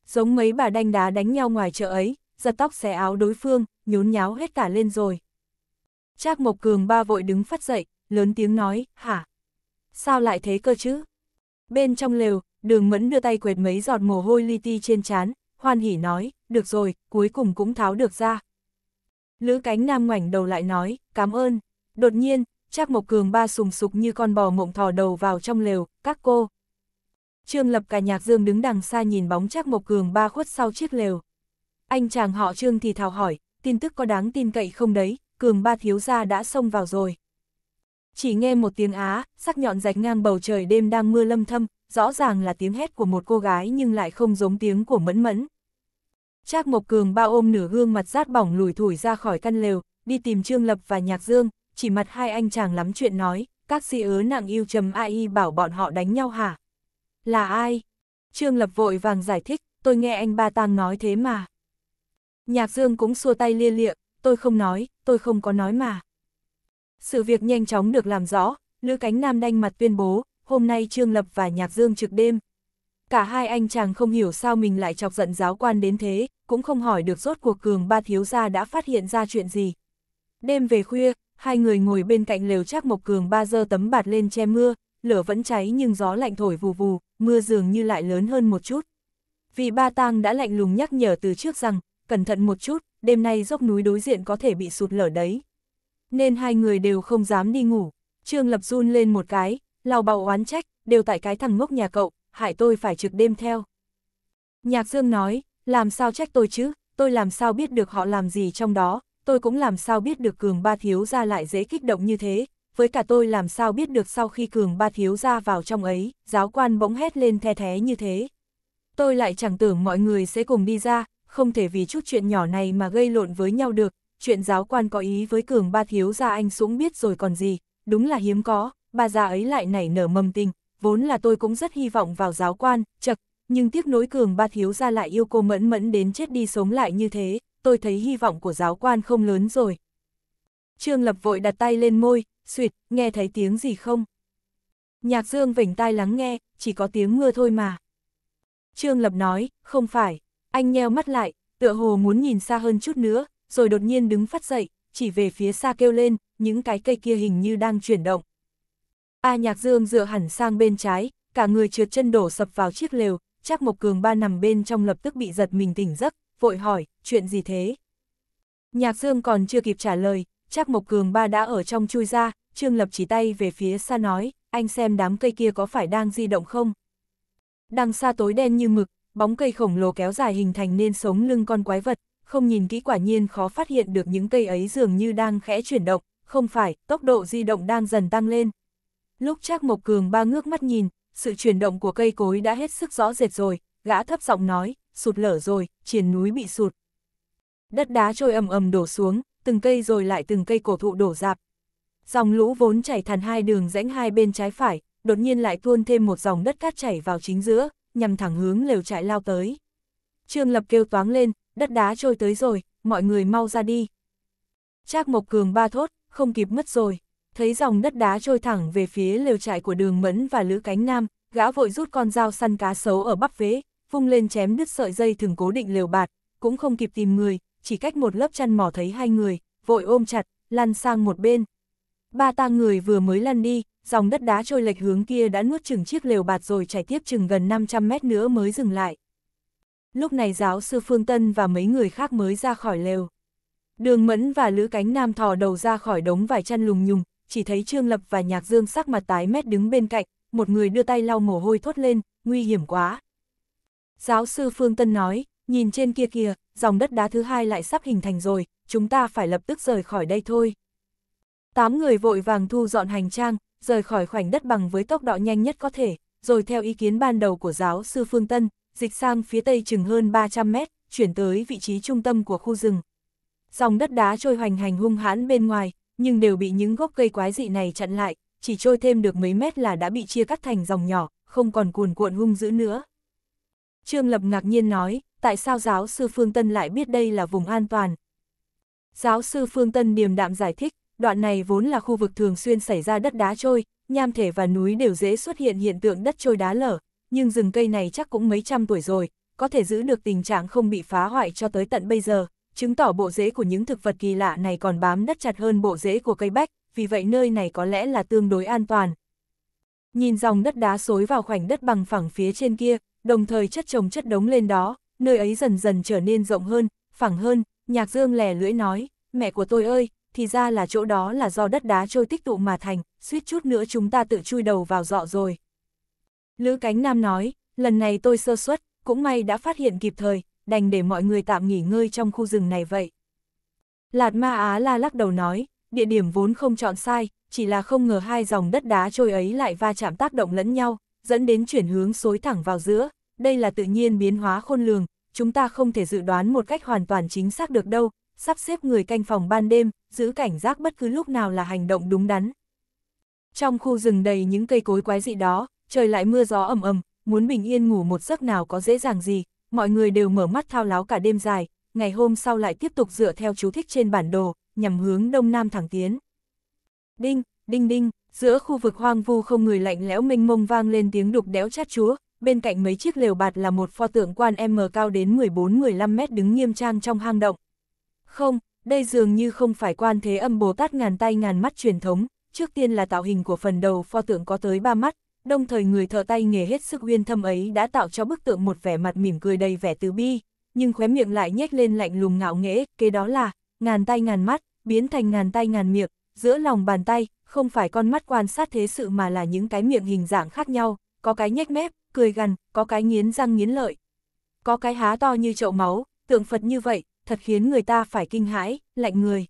Giống mấy bà đanh đá đánh nhau ngoài chợ ấy, giật tóc xé áo đối phương, nhốn nháo hết cả lên rồi. Trác Mộc Cường ba vội đứng phát dậy, lớn tiếng nói, hả? sao lại thế cơ chứ? Bên trong lều, đường mẫn đưa tay quệt mấy giọt mồ hôi li ti trên chán, hoan hỉ nói, được rồi, cuối cùng cũng tháo được ra. Lữ cánh nam ngoảnh đầu lại nói, cảm ơn. Đột nhiên, Trác Mộc Cường ba sùng sục như con bò mộng thò đầu vào trong lều, các cô. Trương Lập cả nhạc dương đứng đằng xa nhìn bóng Trác Mộc Cường ba khuất sau chiếc lều. Anh chàng họ Trương thì thào hỏi, tin tức có đáng tin cậy không đấy, Cường ba thiếu gia đã xông vào rồi. Chỉ nghe một tiếng á, sắc nhọn rạch ngang bầu trời đêm đang mưa lâm thâm, rõ ràng là tiếng hét của một cô gái nhưng lại không giống tiếng của mẫn mẫn. Trác Mộc Cường bao ôm nửa gương mặt rát bỏng lủi thủi ra khỏi căn lều, đi tìm Trương Lập và Nhạc Dương, chỉ mặt hai anh chàng lắm chuyện nói, các si ớ nặng yêu trầm ai bảo bọn họ đánh nhau hả? Là ai? Trương Lập vội vàng giải thích, tôi nghe anh ba tang nói thế mà. Nhạc Dương cũng xua tay lia lịa, tôi không nói, tôi không có nói mà. Sự việc nhanh chóng được làm rõ, Lữ Cánh Nam đanh mặt tuyên bố, hôm nay Trương Lập và Nhạc Dương trực đêm. Cả hai anh chàng không hiểu sao mình lại chọc giận giáo quan đến thế, cũng không hỏi được rốt cuộc cường ba thiếu gia đã phát hiện ra chuyện gì. Đêm về khuya, hai người ngồi bên cạnh lều chắc mộc cường ba giơ tấm bạt lên che mưa, lửa vẫn cháy nhưng gió lạnh thổi vù vù, mưa dường như lại lớn hơn một chút. Vì ba tang đã lạnh lùng nhắc nhở từ trước rằng, cẩn thận một chút, đêm nay dốc núi đối diện có thể bị sụt lở đấy nên hai người đều không dám đi ngủ. Trương Lập run lên một cái, lao bào oán trách, đều tại cái thằng ngốc nhà cậu, hại tôi phải trực đêm theo. Nhạc Dương nói, làm sao trách tôi chứ, tôi làm sao biết được họ làm gì trong đó, tôi cũng làm sao biết được Cường Ba Thiếu ra lại dễ kích động như thế, với cả tôi làm sao biết được sau khi Cường Ba Thiếu ra vào trong ấy, giáo quan bỗng hét lên the thế như thế. Tôi lại chẳng tưởng mọi người sẽ cùng đi ra, không thể vì chút chuyện nhỏ này mà gây lộn với nhau được, chuyện giáo quan có ý với cường ba thiếu gia anh Dũng biết rồi còn gì, đúng là hiếm có, bà già ấy lại nảy nở mầm tình, vốn là tôi cũng rất hy vọng vào giáo quan, chật, nhưng tiếc nối cường ba thiếu gia lại yêu cô mẫn mẫn đến chết đi sống lại như thế, tôi thấy hy vọng của giáo quan không lớn rồi. Trương Lập vội đặt tay lên môi, suyệt, nghe thấy tiếng gì không? Nhạc Dương vỉnh tai lắng nghe, chỉ có tiếng mưa thôi mà. Trương Lập nói, không phải, anh nheo mắt lại, tựa hồ muốn nhìn xa hơn chút nữa, rồi đột nhiên đứng phát dậy, chỉ về phía xa kêu lên, những cái cây kia hình như đang chuyển động. A Nhạc Dương dựa hẳn sang bên trái, cả người trượt chân đổ sập vào chiếc lều, chắc Mộc Cường ba nằm bên trong lập tức bị giật mình tỉnh giấc, vội hỏi, chuyện gì thế? Nhạc Dương còn chưa kịp trả lời, chắc Mộc Cường ba đã ở trong chui ra, Trương Lập chỉ tay về phía xa nói, anh xem đám cây kia có phải đang di động không? Đằng xa tối đen như mực, bóng cây khổng lồ kéo dài hình thành nên sống lưng con quái vật, không nhìn kỹ quả nhiên khó phát hiện được những cây ấy dường như đang khẽ chuyển động, không phải, tốc độ di động đang dần tăng lên. Lúc Trác Mộc Cường ba ngước mắt nhìn, sự chuyển động của cây cối đã hết sức rõ rệt rồi, gã thấp giọng nói, sụt lở rồi, triển núi bị sụt. Đất đá trôi ầm ầm đổ xuống, từng cây rồi lại từng cây cổ thụ đổ dạp. Dòng lũ vốn chảy thành hai đường rãnh hai bên trái phải, đột nhiên lại tuôn thêm một dòng đất cát chảy vào chính giữa, nhằm thẳng hướng lều trại lao tới. Trương Lập kêu toáng lên, đất đá trôi tới rồi, mọi người mau ra đi. Trác Mộc Cường ba thốt, không kịp mất rồi, thấy dòng đất đá trôi thẳng về phía lều trại của đường Mẫn và Lữ Cánh Nam, gã vội rút con dao săn cá sấu ở bắp vế, vung lên chém đứt sợi dây thường cố định lều bạt, cũng không kịp tìm người, chỉ cách một lớp chăn mỏ thấy hai người, vội ôm chặt, lăn sang một bên. Ba ta người vừa mới lăn đi, dòng đất đá trôi lệch hướng kia đã nuốt chừng chiếc lều bạt rồi chảy tiếp chừng gần 500 mét nữa mới dừng lại lúc này giáo sư Phương Tân và mấy người khác mới ra khỏi lều. Đường Mẫn và Lữ Cánh Nam thò đầu ra khỏi đống vải chăn lùng nhùng, chỉ thấy Trương Lập và Nhạc Dương sắc mặt tái mét đứng bên cạnh, một người đưa tay lau mồ hôi thốt lên, nguy hiểm quá. Giáo sư Phương Tân nói, nhìn trên kia kìa, dòng đất đá thứ hai lại sắp hình thành rồi, chúng ta phải lập tức rời khỏi đây thôi. Tám người vội vàng thu dọn hành trang, rời khỏi khoảnh đất bằng với tốc độ nhanh nhất có thể, rồi theo ý kiến ban đầu của giáo sư Phương Tân, dịch sang phía tây chừng hơn 300 mét, chuyển tới vị trí trung tâm của khu rừng. Dòng đất đá trôi hoành hành hung hãn bên ngoài, nhưng đều bị những gốc cây quái dị này chặn lại, chỉ trôi thêm được mấy mét là đã bị chia cắt thành dòng nhỏ, không còn cuồn cuộn hung dữ nữa. Trương Lập ngạc nhiên nói, tại sao giáo sư Phương Tân lại biết đây là vùng an toàn? Giáo sư Phương Tân điềm đạm giải thích, đoạn này vốn là khu vực thường xuyên xảy ra đất đá trôi, nham thể và núi đều dễ xuất hiện hiện tượng đất trôi đá lở, nhưng rừng cây này chắc cũng mấy trăm tuổi rồi, có thể giữ được tình trạng không bị phá hoại cho tới tận bây giờ, chứng tỏ bộ rễ của những thực vật kỳ lạ này còn bám đất chặt hơn bộ rễ của cây bách, vì vậy nơi này có lẽ là tương đối an toàn. Nhìn dòng đất đá xối vào khoảnh đất bằng phẳng phía trên kia, đồng thời chất trồng chất đống lên đó, nơi ấy dần dần trở nên rộng hơn, phẳng hơn, nhạc dương lè lưỡi nói, mẹ của tôi ơi, thì ra là chỗ đó là do đất đá trôi tích tụ mà thành, suýt chút nữa chúng ta tự chui đầu vào dọ rồi. Lữ Cánh Nam nói, lần này tôi sơ suất, cũng may đã phát hiện kịp thời, đành để mọi người tạm nghỉ ngơi trong khu rừng này vậy. Lạt Ma Á La lắc đầu nói, địa điểm vốn không chọn sai, chỉ là không ngờ hai dòng đất đá trôi ấy lại va chạm tác động lẫn nhau, dẫn đến chuyển hướng xối thẳng vào giữa, đây là tự nhiên biến hóa khôn lường, chúng ta không thể dự đoán một cách hoàn toàn chính xác được đâu, sắp xếp người canh phòng ban đêm, giữ cảnh giác bất cứ lúc nào là hành động đúng đắn. Trong khu rừng đầy những cây cối quái dị đó, trời lại mưa gió ầm ầm, muốn bình yên ngủ một giấc nào có dễ dàng gì, mọi người đều mở mắt thao láo cả đêm dài, ngày hôm sau lại tiếp tục dựa theo chú thích trên bản đồ, nhằm hướng đông nam thẳng tiến. Đinh, đinh đinh, giữa khu vực hoang vu không người lạnh lẽo mênh mông vang lên tiếng đục đẽo chát chúa, bên cạnh mấy chiếc lều bạt là một pho tượng quan M cao đến 14-15 mét đứng nghiêm trang trong hang động. Không, đây dường như không phải quan thế âm Bồ Tát ngàn tay ngàn mắt truyền thống, trước tiên là tạo hình của phần đầu pho tượng có tới 3 mắt, đồng thời người thợ tay nghề hết sức uyên thâm ấy đã tạo cho bức tượng một vẻ mặt mỉm cười đầy vẻ từ bi, nhưng khóe miệng lại nhếch lên lạnh lùng ngạo nghễ, kế đó là, ngàn tay ngàn mắt, biến thành ngàn tay ngàn miệng, giữa lòng bàn tay, không phải con mắt quan sát thế sự mà là những cái miệng hình dạng khác nhau, có cái nhếch mép, cười gằn, có cái nghiến răng nghiến lợi. Có cái há to như chậu máu, tượng Phật như vậy, thật khiến người ta phải kinh hãi, lạnh người.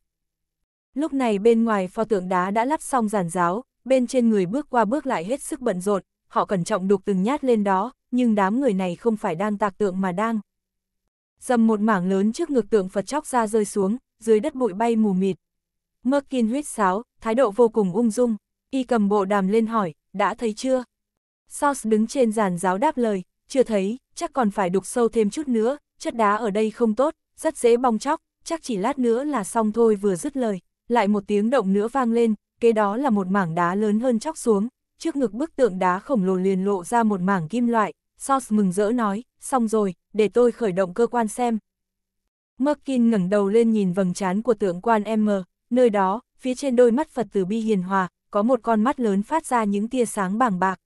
Lúc này bên ngoài pho tượng đá đã lắp xong giàn giáo, bên trên người bước qua bước lại hết sức bận rộn, họ cẩn trọng đục từng nhát lên đó, nhưng đám người này không phải đang tạc tượng mà đang. Dầm một mảng lớn trước ngực tượng Phật chóc ra rơi xuống, dưới đất bụi bay mù mịt. Merkin huyết sáo, thái độ vô cùng ung dung, y cầm bộ đàm lên hỏi, đã thấy chưa? Sos đứng trên giàn giáo đáp lời, chưa thấy, chắc còn phải đục sâu thêm chút nữa, chất đá ở đây không tốt, rất dễ bong chóc, chắc chỉ lát nữa là xong thôi vừa dứt lời, lại một tiếng động nữa vang lên, kế đó là một mảng đá lớn hơn chóc xuống, trước ngực bức tượng đá khổng lồ liền lộ ra một mảng kim loại, Sos mừng rỡ nói, xong rồi, để tôi khởi động cơ quan xem. Merkin ngẩng đầu lên nhìn vầng trán của tượng quan M, nơi đó, phía trên đôi mắt Phật tử Bi Hiền Hòa, có một con mắt lớn phát ra những tia sáng bàng bạc.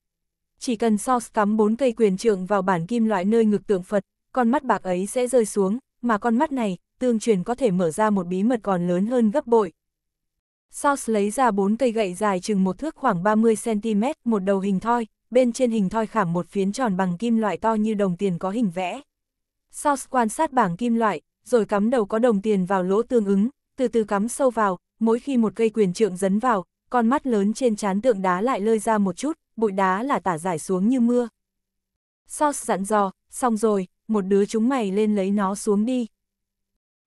Chỉ cần Sos cắm bốn cây quyền trượng vào bản kim loại nơi ngực tượng Phật, con mắt bạc ấy sẽ rơi xuống, mà con mắt này, tương truyền có thể mở ra một bí mật còn lớn hơn gấp bội. Sauce lấy ra bốn cây gậy dài chừng một thước khoảng 30cm, một đầu hình thoi, bên trên hình thoi khảm một phiến tròn bằng kim loại to như đồng tiền có hình vẽ. Sauce quan sát bảng kim loại, rồi cắm đầu có đồng tiền vào lỗ tương ứng, từ từ cắm sâu vào, mỗi khi một cây quyền trượng dấn vào, con mắt lớn trên chán tượng đá lại lơi ra một chút, bụi đá là tả giải xuống như mưa. Sauce dặn dò, xong rồi, một đứa chúng mày lên lấy nó xuống đi,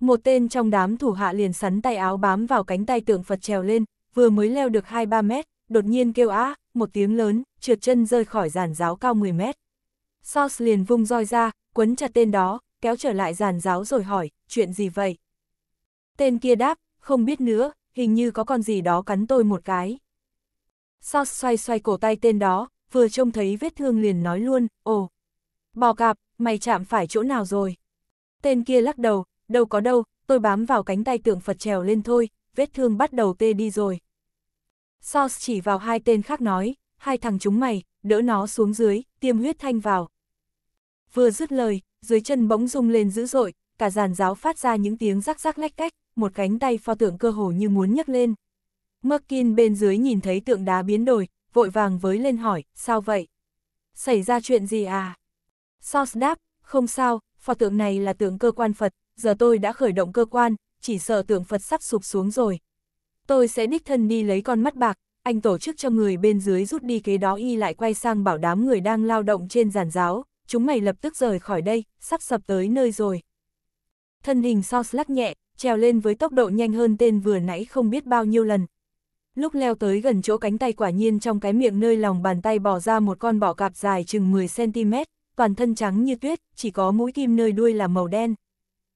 một tên trong đám thủ hạ liền sắn tay áo bám vào cánh tay tượng Phật trèo lên, vừa mới leo được 2-3 mét, đột nhiên kêu á, một tiếng lớn, trượt chân rơi khỏi giàn giáo cao 10 mét. Sauce liền vung roi ra, quấn chặt tên đó, kéo trở lại giàn giáo rồi hỏi, chuyện gì vậy? Tên kia đáp, không biết nữa, hình như có con gì đó cắn tôi một cái. Sauce xoay xoay cổ tay tên đó, vừa trông thấy vết thương liền nói luôn, ồ, bò cạp, mày chạm phải chỗ nào rồi? Tên kia lắc đầu, đâu có đâu, tôi bám vào cánh tay tượng Phật trèo lên thôi, vết thương bắt đầu tê đi rồi. Sauce chỉ vào hai tên khác nói, hai thằng chúng mày, đỡ nó xuống dưới, tiêm huyết thanh vào. Vừa dứt lời, dưới chân bỗng rung lên dữ dội, cả giàn giáo phát ra những tiếng rắc rắc lách cách, một cánh tay pho tượng cơ hồ như muốn nhấc lên. Merkin bên dưới nhìn thấy tượng đá biến đổi, vội vàng với lên hỏi, sao vậy? Xảy ra chuyện gì à? Sauce đáp, không sao, pho tượng này là tượng cơ quan Phật, giờ tôi đã khởi động cơ quan, chỉ sợ tượng Phật sắp sụp xuống rồi. Tôi sẽ đích thân đi lấy con mắt bạc, anh tổ chức cho người bên dưới rút đi kế đó y lại quay sang bảo đám người đang lao động trên giàn giáo, chúng mày lập tức rời khỏi đây, sắp sập tới nơi rồi. Thân hình Sos lắc nhẹ, trèo lên với tốc độ nhanh hơn tên vừa nãy không biết bao nhiêu lần. Lúc leo tới gần chỗ cánh tay quả nhiên trong cái miệng nơi lòng bàn tay bỏ ra một con bọ cạp dài chừng 10cm, toàn thân trắng như tuyết, chỉ có mũi kim nơi đuôi là màu đen,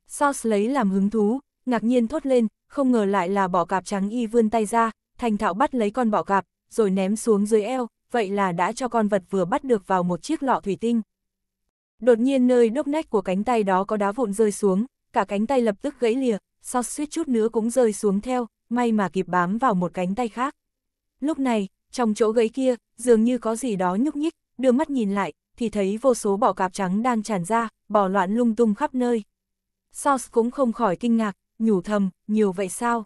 Sauce lấy làm hứng thú, ngạc nhiên thốt lên, không ngờ lại là bọ cạp trắng y vươn tay ra, thành thạo bắt lấy con bọ cạp, rồi ném xuống dưới eo, vậy là đã cho con vật vừa bắt được vào một chiếc lọ thủy tinh. Đột nhiên nơi đốc nách của cánh tay đó có đá vụn rơi xuống, cả cánh tay lập tức gãy lìa, Sauce suýt chút nữa cũng rơi xuống theo, may mà kịp bám vào một cánh tay khác. Lúc này, trong chỗ gãy kia, dường như có gì đó nhúc nhích, đưa mắt nhìn lại, thì thấy vô số bọ cạp trắng đang tràn ra, bò loạn lung tung khắp nơi. Sauce cũng không khỏi kinh ngạc, nhủ thầm, nhiều vậy sao?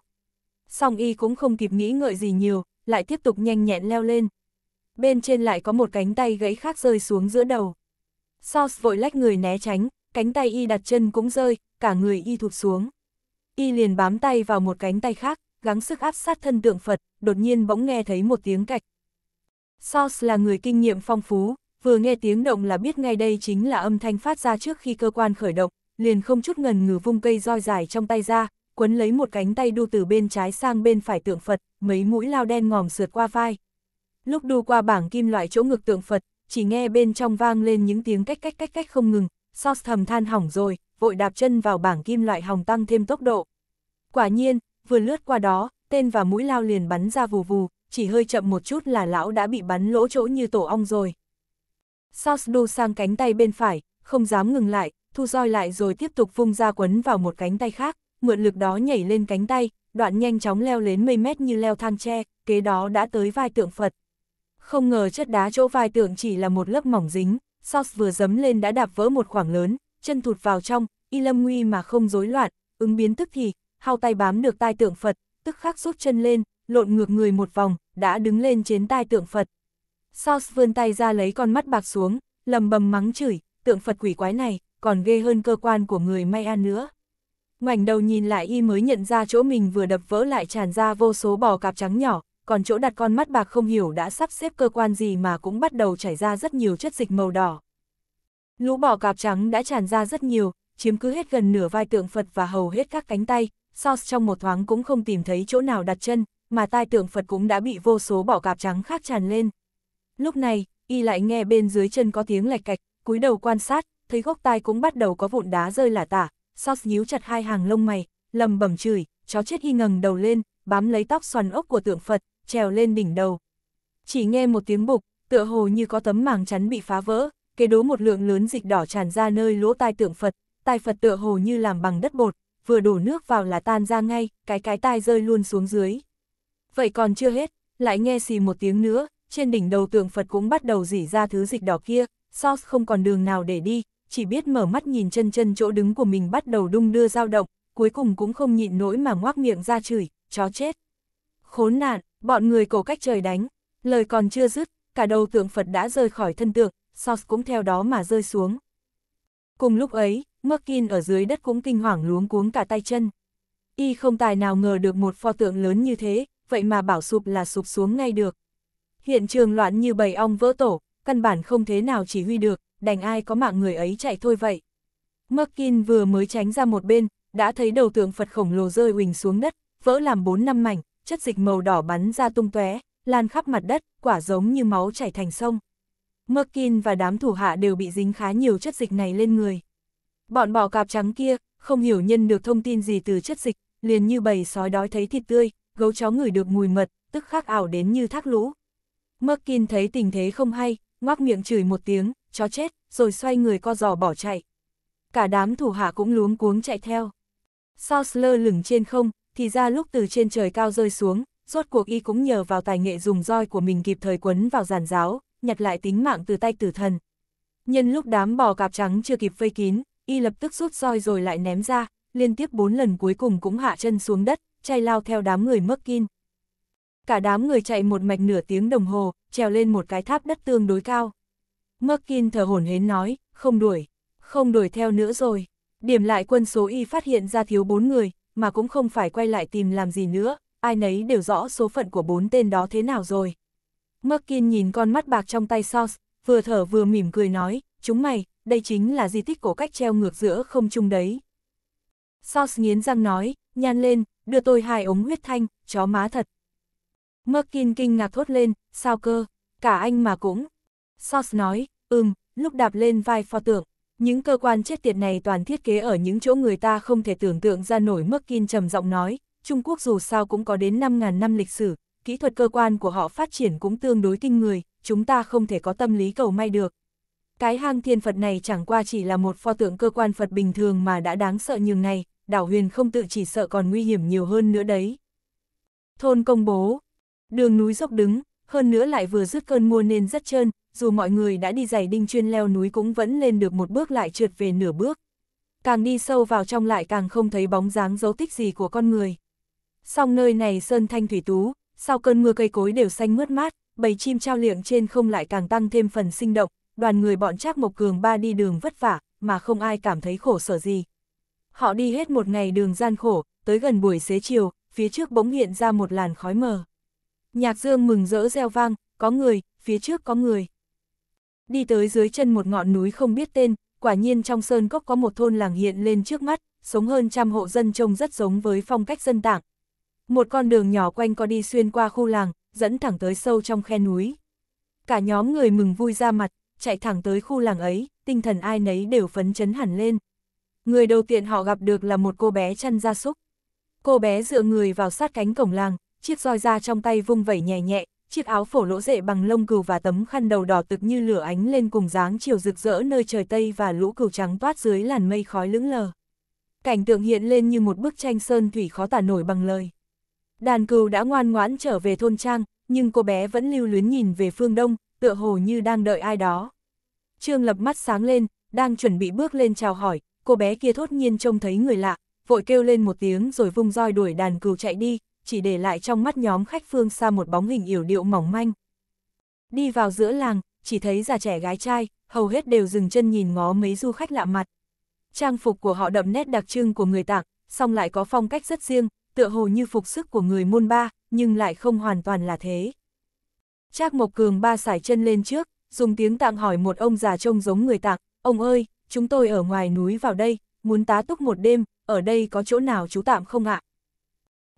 Song y cũng không kịp nghĩ ngợi gì nhiều, lại tiếp tục nhanh nhẹn leo lên. Bên trên lại có một cánh tay gãy khác rơi xuống giữa đầu. Sauce vội lách người né tránh, cánh tay y đặt chân cũng rơi, cả người y thụt xuống. Y liền bám tay vào một cánh tay khác, gắng sức áp sát thân tượng Phật, đột nhiên bỗng nghe thấy một tiếng cạch. Sauce là người kinh nghiệm phong phú, vừa nghe tiếng động là biết ngay đây chính là âm thanh phát ra trước khi cơ quan khởi động, liền không chút ngần ngừ vung cây roi dài trong tay ra, quấn lấy một cánh tay đu từ bên trái sang bên phải tượng Phật, mấy mũi lao đen ngòm sượt qua vai. Lúc đu qua bảng kim loại chỗ ngực tượng Phật, chỉ nghe bên trong vang lên những tiếng cách cách cách cách không ngừng, Sauce thầm than hỏng rồi, vội đạp chân vào bảng kim loại hỏng tăng thêm tốc độ. Quả nhiên, vừa lướt qua đó, tên và mũi lao liền bắn ra vù vù, chỉ hơi chậm một chút là lão đã bị bắn lỗ chỗ như tổ ong rồi. Sos đu sang cánh tay bên phải, không dám ngừng lại, thu roi lại rồi tiếp tục vung ra quấn vào một cánh tay khác, mượn lực đó nhảy lên cánh tay, đoạn nhanh chóng leo lên mây mét như leo thang tre, kế đó đã tới vai tượng Phật. Không ngờ chất đá chỗ vai tượng chỉ là một lớp mỏng dính, Sauce vừa dấm lên đã đạp vỡ một khoảng lớn, chân thụt vào trong, y lâm nguy mà không rối loạn, ứng biến tức thì, hao tay bám được tai tượng Phật, tức khắc rút chân lên, lộn ngược người một vòng, đã đứng lên trên tai tượng Phật. Sauce vươn tay ra lấy con mắt bạc xuống, lầm bầm mắng chửi, tượng Phật quỷ quái này, còn ghê hơn cơ quan của người may ăn nữa. Ngoảnh đầu nhìn lại y mới nhận ra chỗ mình vừa đập vỡ lại tràn ra vô số bò cạp trắng nhỏ, còn chỗ đặt con mắt bạc không hiểu đã sắp xếp cơ quan gì mà cũng bắt đầu chảy ra rất nhiều chất dịch màu đỏ. Lũ bò cạp trắng đã tràn ra rất nhiều, chiếm cứ hết gần nửa vai tượng Phật và hầu hết các cánh tay, Sauce trong một thoáng cũng không tìm thấy chỗ nào đặt chân, mà tai tượng Phật cũng đã bị vô số bọ cạp trắng khác tràn lên. Lúc này, y lại nghe bên dưới chân có tiếng lạch cạch, cúi đầu quan sát, thấy gốc tai cũng bắt đầu có vụn đá rơi lả tả, sauce nhíu chặt hai hàng lông mày, lầm bẩm chửi, chó chết hy ngẩng đầu lên, bám lấy tóc xoăn ốc của tượng Phật, trèo lên đỉnh đầu. Chỉ nghe một tiếng bục, tựa hồ như có tấm màng chắn bị phá vỡ, kế đố một lượng lớn dịch đỏ tràn ra nơi lỗ tai tượng Phật, tai Phật tựa hồ như làm bằng đất bột, vừa đổ nước vào là tan ra ngay, cái cái tai rơi luôn xuống dưới. Vậy còn chưa hết, lại nghe xì một tiếng nữa, trên đỉnh đầu tượng Phật cũng bắt đầu rỉ ra thứ dịch đỏ kia, Sauce không còn đường nào để đi, chỉ biết mở mắt nhìn chân chân chỗ đứng của mình bắt đầu đung đưa dao động, cuối cùng cũng không nhịn nỗi mà ngoác miệng ra chửi, chó chết. Khốn nạn, bọn người cổ cách trời đánh, lời còn chưa dứt, cả đầu tượng Phật đã rơi khỏi thân tượng, Sos cũng theo đó mà rơi xuống. Cùng lúc ấy, Merkin ở dưới đất cũng kinh hoàng luống cuống cả tay chân. Y không tài nào ngờ được một pho tượng lớn như thế, vậy mà bảo sụp là sụp xuống ngay được. Hiện trường loạn như bầy ong vỡ tổ, căn bản không thế nào chỉ huy được, đành ai có mạng người ấy chạy thôi vậy. Merkin vừa mới tránh ra một bên, đã thấy đầu tượng Phật khổng lồ rơi huỳnh xuống đất, vỡ làm bốn năm mảnh, chất dịch màu đỏ bắn ra tung tóe, lan khắp mặt đất, quả giống như máu chảy thành sông. Merkin và đám thủ hạ đều bị dính khá nhiều chất dịch này lên người. Bọn bọ cạp trắng kia, không hiểu nhân được thông tin gì từ chất dịch, liền như bầy sói đói thấy thịt tươi, gấu chó ngửi được mùi mật, tức khắc ảo đến như thác lũ. Merkin thấy tình thế không hay, ngoác miệng chửi một tiếng, chó chết, rồi xoay người co giò bỏ chạy. Cả đám thủ hạ cũng luống cuống chạy theo. Sao lơ lửng trên không, thì ra lúc từ trên trời cao rơi xuống, rốt cuộc y cũng nhờ vào tài nghệ dùng roi của mình kịp thời quấn vào giàn giáo, nhặt lại tính mạng từ tay tử thần. Nhân lúc đám bò cạp trắng chưa kịp vây kín, y lập tức rút roi rồi lại ném ra, liên tiếp bốn lần cuối cùng cũng hạ chân xuống đất, chạy lao theo đám người mắc kin. Cả đám người chạy một mạch nửa tiếng đồng hồ, trèo lên một cái tháp đất tương đối cao. Merkin thở hổn hến nói, không đuổi, không đuổi theo nữa rồi. Điểm lại quân số y phát hiện ra thiếu bốn người, mà cũng không phải quay lại tìm làm gì nữa, ai nấy đều rõ số phận của bốn tên đó thế nào rồi. Merkin nhìn con mắt bạc trong tay Sauce, vừa thở vừa mỉm cười nói, chúng mày, đây chính là di tích cổ cách treo ngược giữa không trung đấy. Sauce nghiến răng nói, nhan lên, đưa tôi hai ống huyết thanh, chó má thật, Merkin kinh ngạc thốt lên, sao cơ, cả anh mà cũng. Sos nói, ừm, lúc đạp lên vai pho tượng, những cơ quan chết tiệt này toàn thiết kế ở những chỗ người ta không thể tưởng tượng ra nổi Merkin trầm giọng nói, Trung Quốc dù sao cũng có đến 5.000 năm lịch sử, kỹ thuật cơ quan của họ phát triển cũng tương đối kinh người, chúng ta không thể có tâm lý cầu may được. Cái hang thiên Phật này chẳng qua chỉ là một pho tượng cơ quan Phật bình thường mà đã đáng sợ nhường này, đảo huyền không tự chỉ sợ còn nguy hiểm nhiều hơn nữa đấy. Thôn công bố, Đường núi dốc đứng, hơn nữa lại vừa rứt cơn mua nên rất trơn, dù mọi người đã đi giày đinh chuyên leo núi cũng vẫn lên được một bước lại trượt về nửa bước. Càng đi sâu vào trong lại càng không thấy bóng dáng dấu tích gì của con người. Song nơi này sơn thanh thủy tú, sau cơn mưa cây cối đều xanh mướt mát, bầy chim trao liệng trên không lại càng tăng thêm phần sinh động, đoàn người bọn Trác Mộc Cường ba đi đường vất vả, mà không ai cảm thấy khổ sở gì. Họ đi hết một ngày đường gian khổ, tới gần buổi xế chiều, phía trước bỗng hiện ra một làn khói mờ. Nhạc dương mừng rỡ reo vang, có người, phía trước có người. Đi tới dưới chân một ngọn núi không biết tên, quả nhiên trong sơn cốc có một thôn làng hiện lên trước mắt, sống hơn trăm hộ dân trông rất giống với phong cách dân tảng. Một con đường nhỏ quanh co đi xuyên qua khu làng, dẫn thẳng tới sâu trong khe núi. Cả nhóm người mừng vui ra mặt, chạy thẳng tới khu làng ấy, tinh thần ai nấy đều phấn chấn hẳn lên. Người đầu tiên họ gặp được là một cô bé chăn gia súc. Cô bé dựa người vào sát cánh cổng làng, chiếc roi ra trong tay vung vẩy nhẹ nhẹ, chiếc áo phổ lỗ rệ bằng lông cừu và tấm khăn đầu đỏ tực như lửa ánh lên cùng dáng chiều rực rỡ nơi trời Tây và lũ cừu trắng toát dưới làn mây khói lững lờ. Cảnh tượng hiện lên như một bức tranh sơn thủy khó tả nổi bằng lời. Đàn cừu đã ngoan ngoãn trở về thôn trang, nhưng cô bé vẫn lưu luyến nhìn về phương đông, tựa hồ như đang đợi ai đó. Trương lập mắt sáng lên, đang chuẩn bị bước lên chào hỏi, cô bé kia thốt nhiên trông thấy người lạ, vội kêu lên một tiếng rồi vung roi đuổi đàn cừu chạy đi, chỉ để lại trong mắt nhóm khách phương xa một bóng hình yểu điệu mỏng manh. Đi vào giữa làng, chỉ thấy già trẻ gái trai, hầu hết đều dừng chân nhìn ngó mấy du khách lạ mặt. Trang phục của họ đậm nét đặc trưng của người tạng, song lại có phong cách rất riêng, tựa hồ như phục sức của người môn ba, nhưng lại không hoàn toàn là thế. Trác Mộc Cường ba sải chân lên trước, dùng tiếng tạng hỏi một ông già trông giống người tạng: ông ơi, chúng tôi ở ngoài núi vào đây, muốn tá túc một đêm, ở đây có chỗ nào chú tạm không ạ?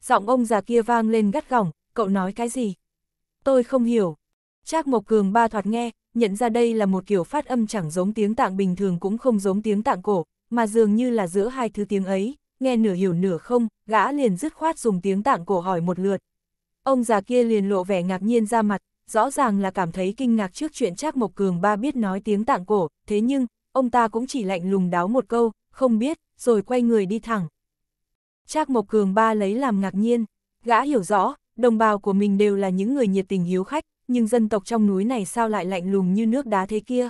giọng ông già kia vang lên gắt gỏng, cậu nói cái gì? Tôi không hiểu. Trác Mộc Cường ba thoạt nghe, nhận ra đây là một kiểu phát âm chẳng giống tiếng tạng bình thường cũng không giống tiếng tạng cổ, mà dường như là giữa hai thứ tiếng ấy, nghe nửa hiểu nửa không, gã liền dứt khoát dùng tiếng tạng cổ hỏi một lượt. Ông già kia liền lộ vẻ ngạc nhiên ra mặt, rõ ràng là cảm thấy kinh ngạc trước chuyện Trác Mộc Cường ba biết nói tiếng tạng cổ, thế nhưng, ông ta cũng chỉ lạnh lùng đáo một câu, không biết, rồi quay người đi thẳng. Trác Mộc Cường ba lấy làm ngạc nhiên, gã hiểu rõ, đồng bào của mình đều là những người nhiệt tình hiếu khách, nhưng dân tộc trong núi này sao lại lạnh lùng như nước đá thế kia.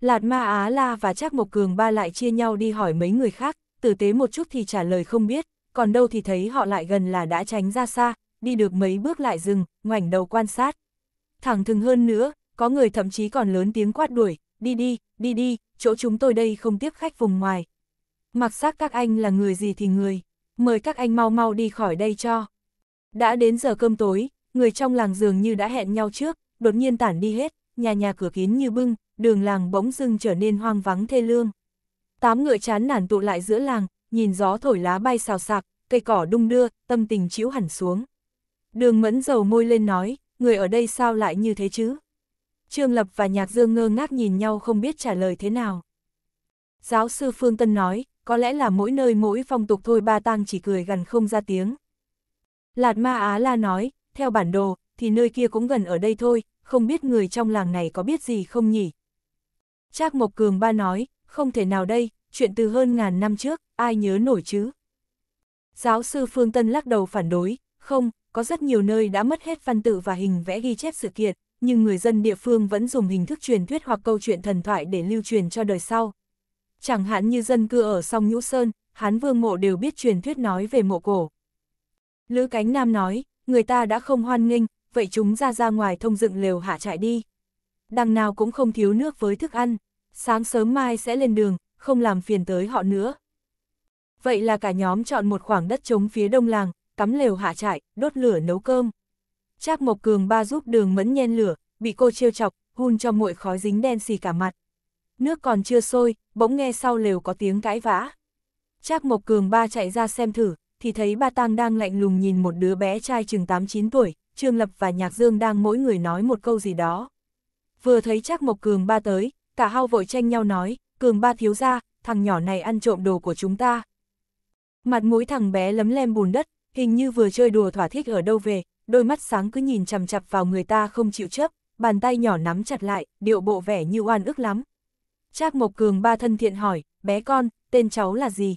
Lạt Ma Á La và Trác Mộc Cường ba lại chia nhau đi hỏi mấy người khác, tử tế một chút thì trả lời không biết, còn đâu thì thấy họ lại gần là đã tránh ra xa, đi được mấy bước lại dừng, ngoảnh đầu quan sát. Thẳng thừng hơn nữa, có người thậm chí còn lớn tiếng quát đuổi, đi đi, đi đi, chỗ chúng tôi đây không tiếp khách vùng ngoài. Mặc xác các anh là người gì thì người mời các anh mau mau đi khỏi đây cho. Đã đến giờ cơm tối, người trong làng dường như đã hẹn nhau trước, đột nhiên tản đi hết, nhà nhà cửa kín như bưng, đường làng bỗng dưng trở nên hoang vắng thê lương. Tám ngựa chán nản tụ lại giữa làng, nhìn gió thổi lá bay xào sạc, cây cỏ đung đưa, tâm tình chiếu hẳn xuống. Đường mẫn dầu môi lên nói, người ở đây sao lại như thế chứ? Trương Lập và Nhạc Dương ngơ ngác nhìn nhau không biết trả lời thế nào. Giáo sư Phương Tân nói, có lẽ là mỗi nơi mỗi phong tục thôi ba tang chỉ cười gần không ra tiếng. Lạt ma Á la nói, theo bản đồ, thì nơi kia cũng gần ở đây thôi, không biết người trong làng này có biết gì không nhỉ? Trác Mộc Cường ba nói, không thể nào đây, chuyện từ hơn ngàn năm trước, ai nhớ nổi chứ? Giáo sư Phương Tân lắc đầu phản đối, không, có rất nhiều nơi đã mất hết văn tự và hình vẽ ghi chép sự kiện, nhưng người dân địa phương vẫn dùng hình thức truyền thuyết hoặc câu chuyện thần thoại để lưu truyền cho đời sau, chẳng hạn như dân cư ở song Nhũ Sơn, Hán Vương Mộ đều biết truyền thuyết nói về mộ cổ. Lữ Cánh Nam nói, người ta đã không hoan nghênh, vậy chúng ra ra ngoài thông dựng lều hạ trại đi. Đằng nào cũng không thiếu nước với thức ăn, sáng sớm mai sẽ lên đường, không làm phiền tới họ nữa. Vậy là cả nhóm chọn một khoảng đất trống phía đông làng, cắm lều hạ trại, đốt lửa nấu cơm. Trác Mộc Cường ba giúp đường mẫn nhen lửa, bị cô trêu chọc, hun cho muội khói dính đen xì cả mặt. Nước còn chưa sôi, bỗng nghe sau lều có tiếng cãi vã. Trác Mộc Cường ba chạy ra xem thử, thì thấy ba Tang đang lạnh lùng nhìn một đứa bé trai chừng 8-9 tuổi, Trương Lập và Nhạc Dương đang mỗi người nói một câu gì đó. Vừa thấy Trác Mộc Cường ba tới, cả hao vội tranh nhau nói, Cường ba thiếu ra, thằng nhỏ này ăn trộm đồ của chúng ta. Mặt mũi thằng bé lấm lem bùn đất, hình như vừa chơi đùa thỏa thích ở đâu về, đôi mắt sáng cứ nhìn chằm chặp vào người ta không chịu chấp, bàn tay nhỏ nắm chặt lại, điệu bộ vẻ như oan ức lắm, Trác Mộc Cường ba thân thiện hỏi, bé con, tên cháu là gì?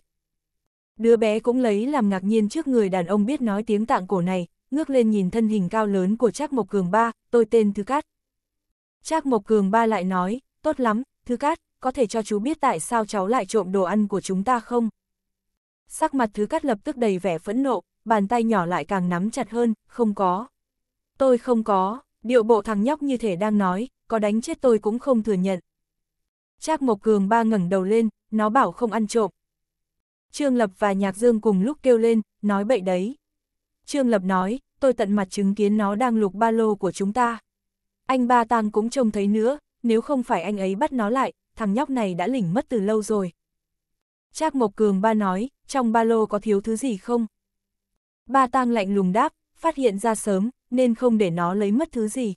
Đứa bé cũng lấy làm ngạc nhiên trước người đàn ông biết nói tiếng tạng cổ này, ngước lên nhìn thân hình cao lớn của Trác Mộc Cường ba, tôi tên Thư Cát. Trác Mộc Cường ba lại nói, tốt lắm, Thư Cát, có thể cho chú biết tại sao cháu lại trộm đồ ăn của chúng ta không? Sắc mặt Thư Cát lập tức đầy vẻ phẫn nộ, bàn tay nhỏ lại càng nắm chặt hơn, không có. Tôi không có, điệu bộ thằng nhóc như thể đang nói, có đánh chết tôi cũng không thừa nhận, Trác Mộc Cường ba ngẩng đầu lên, nó bảo không ăn trộm. Trương Lập và Nhạc Dương cùng lúc kêu lên, nói bậy đấy. Trương Lập nói, tôi tận mặt chứng kiến nó đang lục ba lô của chúng ta. Anh ba tang cũng trông thấy nữa, nếu không phải anh ấy bắt nó lại, thằng nhóc này đã lỉnh mất từ lâu rồi. Trác Mộc Cường ba nói, trong ba lô có thiếu thứ gì không? Ba tang lạnh lùng đáp, phát hiện ra sớm, nên không để nó lấy mất thứ gì.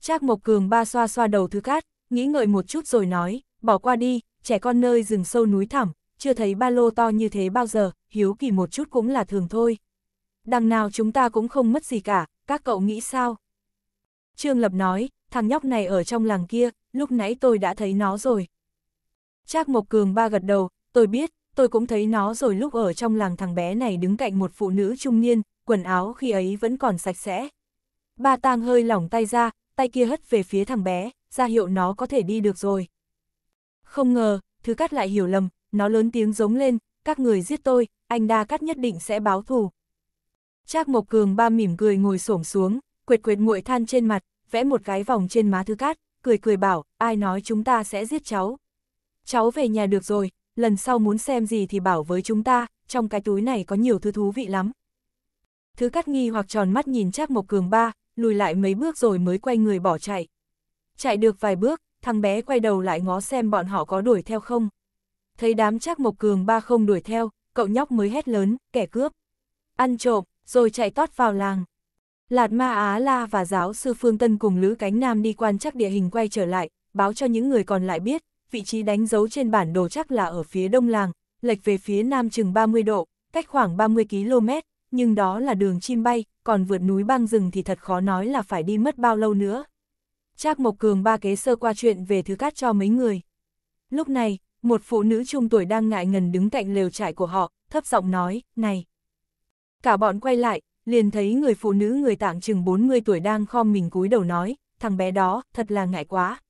Trác Mộc Cường ba xoa xoa đầu thứ cát, nghĩ ngợi một chút rồi nói, bỏ qua đi, trẻ con nơi rừng sâu núi thẳm, chưa thấy ba lô to như thế bao giờ, hiếu kỳ một chút cũng là thường thôi. Đằng nào chúng ta cũng không mất gì cả, các cậu nghĩ sao? Trương Lập nói, thằng nhóc này ở trong làng kia, lúc nãy tôi đã thấy nó rồi. Trác Mộc Cường ba gật đầu, tôi biết, tôi cũng thấy nó rồi lúc ở trong làng thằng bé này đứng cạnh một phụ nữ trung niên, quần áo khi ấy vẫn còn sạch sẽ. Ba tang hơi lỏng tay ra, tay kia hất về phía thằng bé, ra hiệu nó có thể đi được rồi. Không ngờ, thứ cắt lại hiểu lầm, nó lớn tiếng giống lên, các người giết tôi, anh đa cắt nhất định sẽ báo thù. Trác Mộc Cường ba mỉm cười ngồi xổm xuống, quệt quệt nguội than trên mặt, vẽ một cái vòng trên má thứ cát, cười cười bảo, ai nói chúng ta sẽ giết cháu. Cháu về nhà được rồi, lần sau muốn xem gì thì bảo với chúng ta, trong cái túi này có nhiều thứ thú vị lắm. Thứ cắt nghi hoặc tròn mắt nhìn Trác Mộc Cường ba, lùi lại mấy bước rồi mới quay người bỏ chạy chạy được vài bước, thằng bé quay đầu lại ngó xem bọn họ có đuổi theo không. Thấy đám chắc Mộc Cường ba không đuổi theo, cậu nhóc mới hét lớn, kẻ cướp. Ăn trộm, rồi chạy tót vào làng. Lạt Ma Á La và giáo sư Phương Tân cùng Lữ Cánh Nam đi quan chắc địa hình quay trở lại, báo cho những người còn lại biết, vị trí đánh dấu trên bản đồ chắc là ở phía đông làng, lệch về phía nam chừng 30 độ, cách khoảng 30 km, nhưng đó là đường chim bay, còn vượt núi băng rừng thì thật khó nói là phải đi mất bao lâu nữa. Trác Mộc Cường ba kế sơ qua chuyện về thứ cát cho mấy người. Lúc này, một phụ nữ trung tuổi đang ngại ngần đứng cạnh lều trại của họ, thấp giọng nói, này. Cả bọn quay lại, liền thấy người phụ nữ người tạng chừng 40 tuổi đang khom mình cúi đầu nói, thằng bé đó, thật là ngại quá.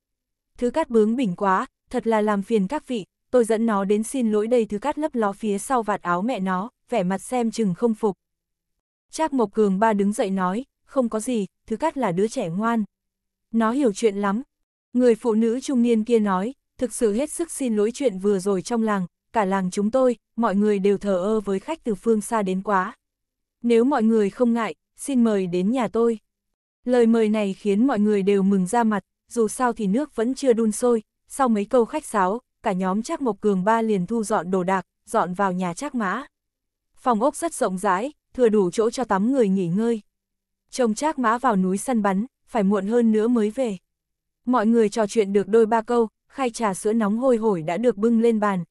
Thứ cát bướng bỉnh quá, thật là làm phiền các vị, tôi dẫn nó đến xin lỗi đây thứ cát lấp ló phía sau vạt áo mẹ nó, vẻ mặt xem chừng không phục. Trác Mộc Cường ba đứng dậy nói, không có gì, thứ cát là đứa trẻ ngoan, nó hiểu chuyện lắm. Người phụ nữ trung niên kia nói, thực sự hết sức xin lỗi chuyện vừa rồi trong làng, cả làng chúng tôi, mọi người đều thờ ơ với khách từ phương xa đến quá. Nếu mọi người không ngại, xin mời đến nhà tôi. Lời mời này khiến mọi người đều mừng ra mặt, dù sao thì nước vẫn chưa đun sôi, sau mấy câu khách sáo, cả nhóm Trác Mộc Cường ba liền thu dọn đồ đạc, dọn vào nhà Trác Mã. Phòng ốc rất rộng rãi, thừa đủ chỗ cho tắm người nghỉ ngơi. trông Trác Mã vào núi săn bắn, phải muộn hơn nữa mới về. Mọi người trò chuyện được đôi ba câu, khai trà sữa nóng hôi hổi đã được bưng lên bàn.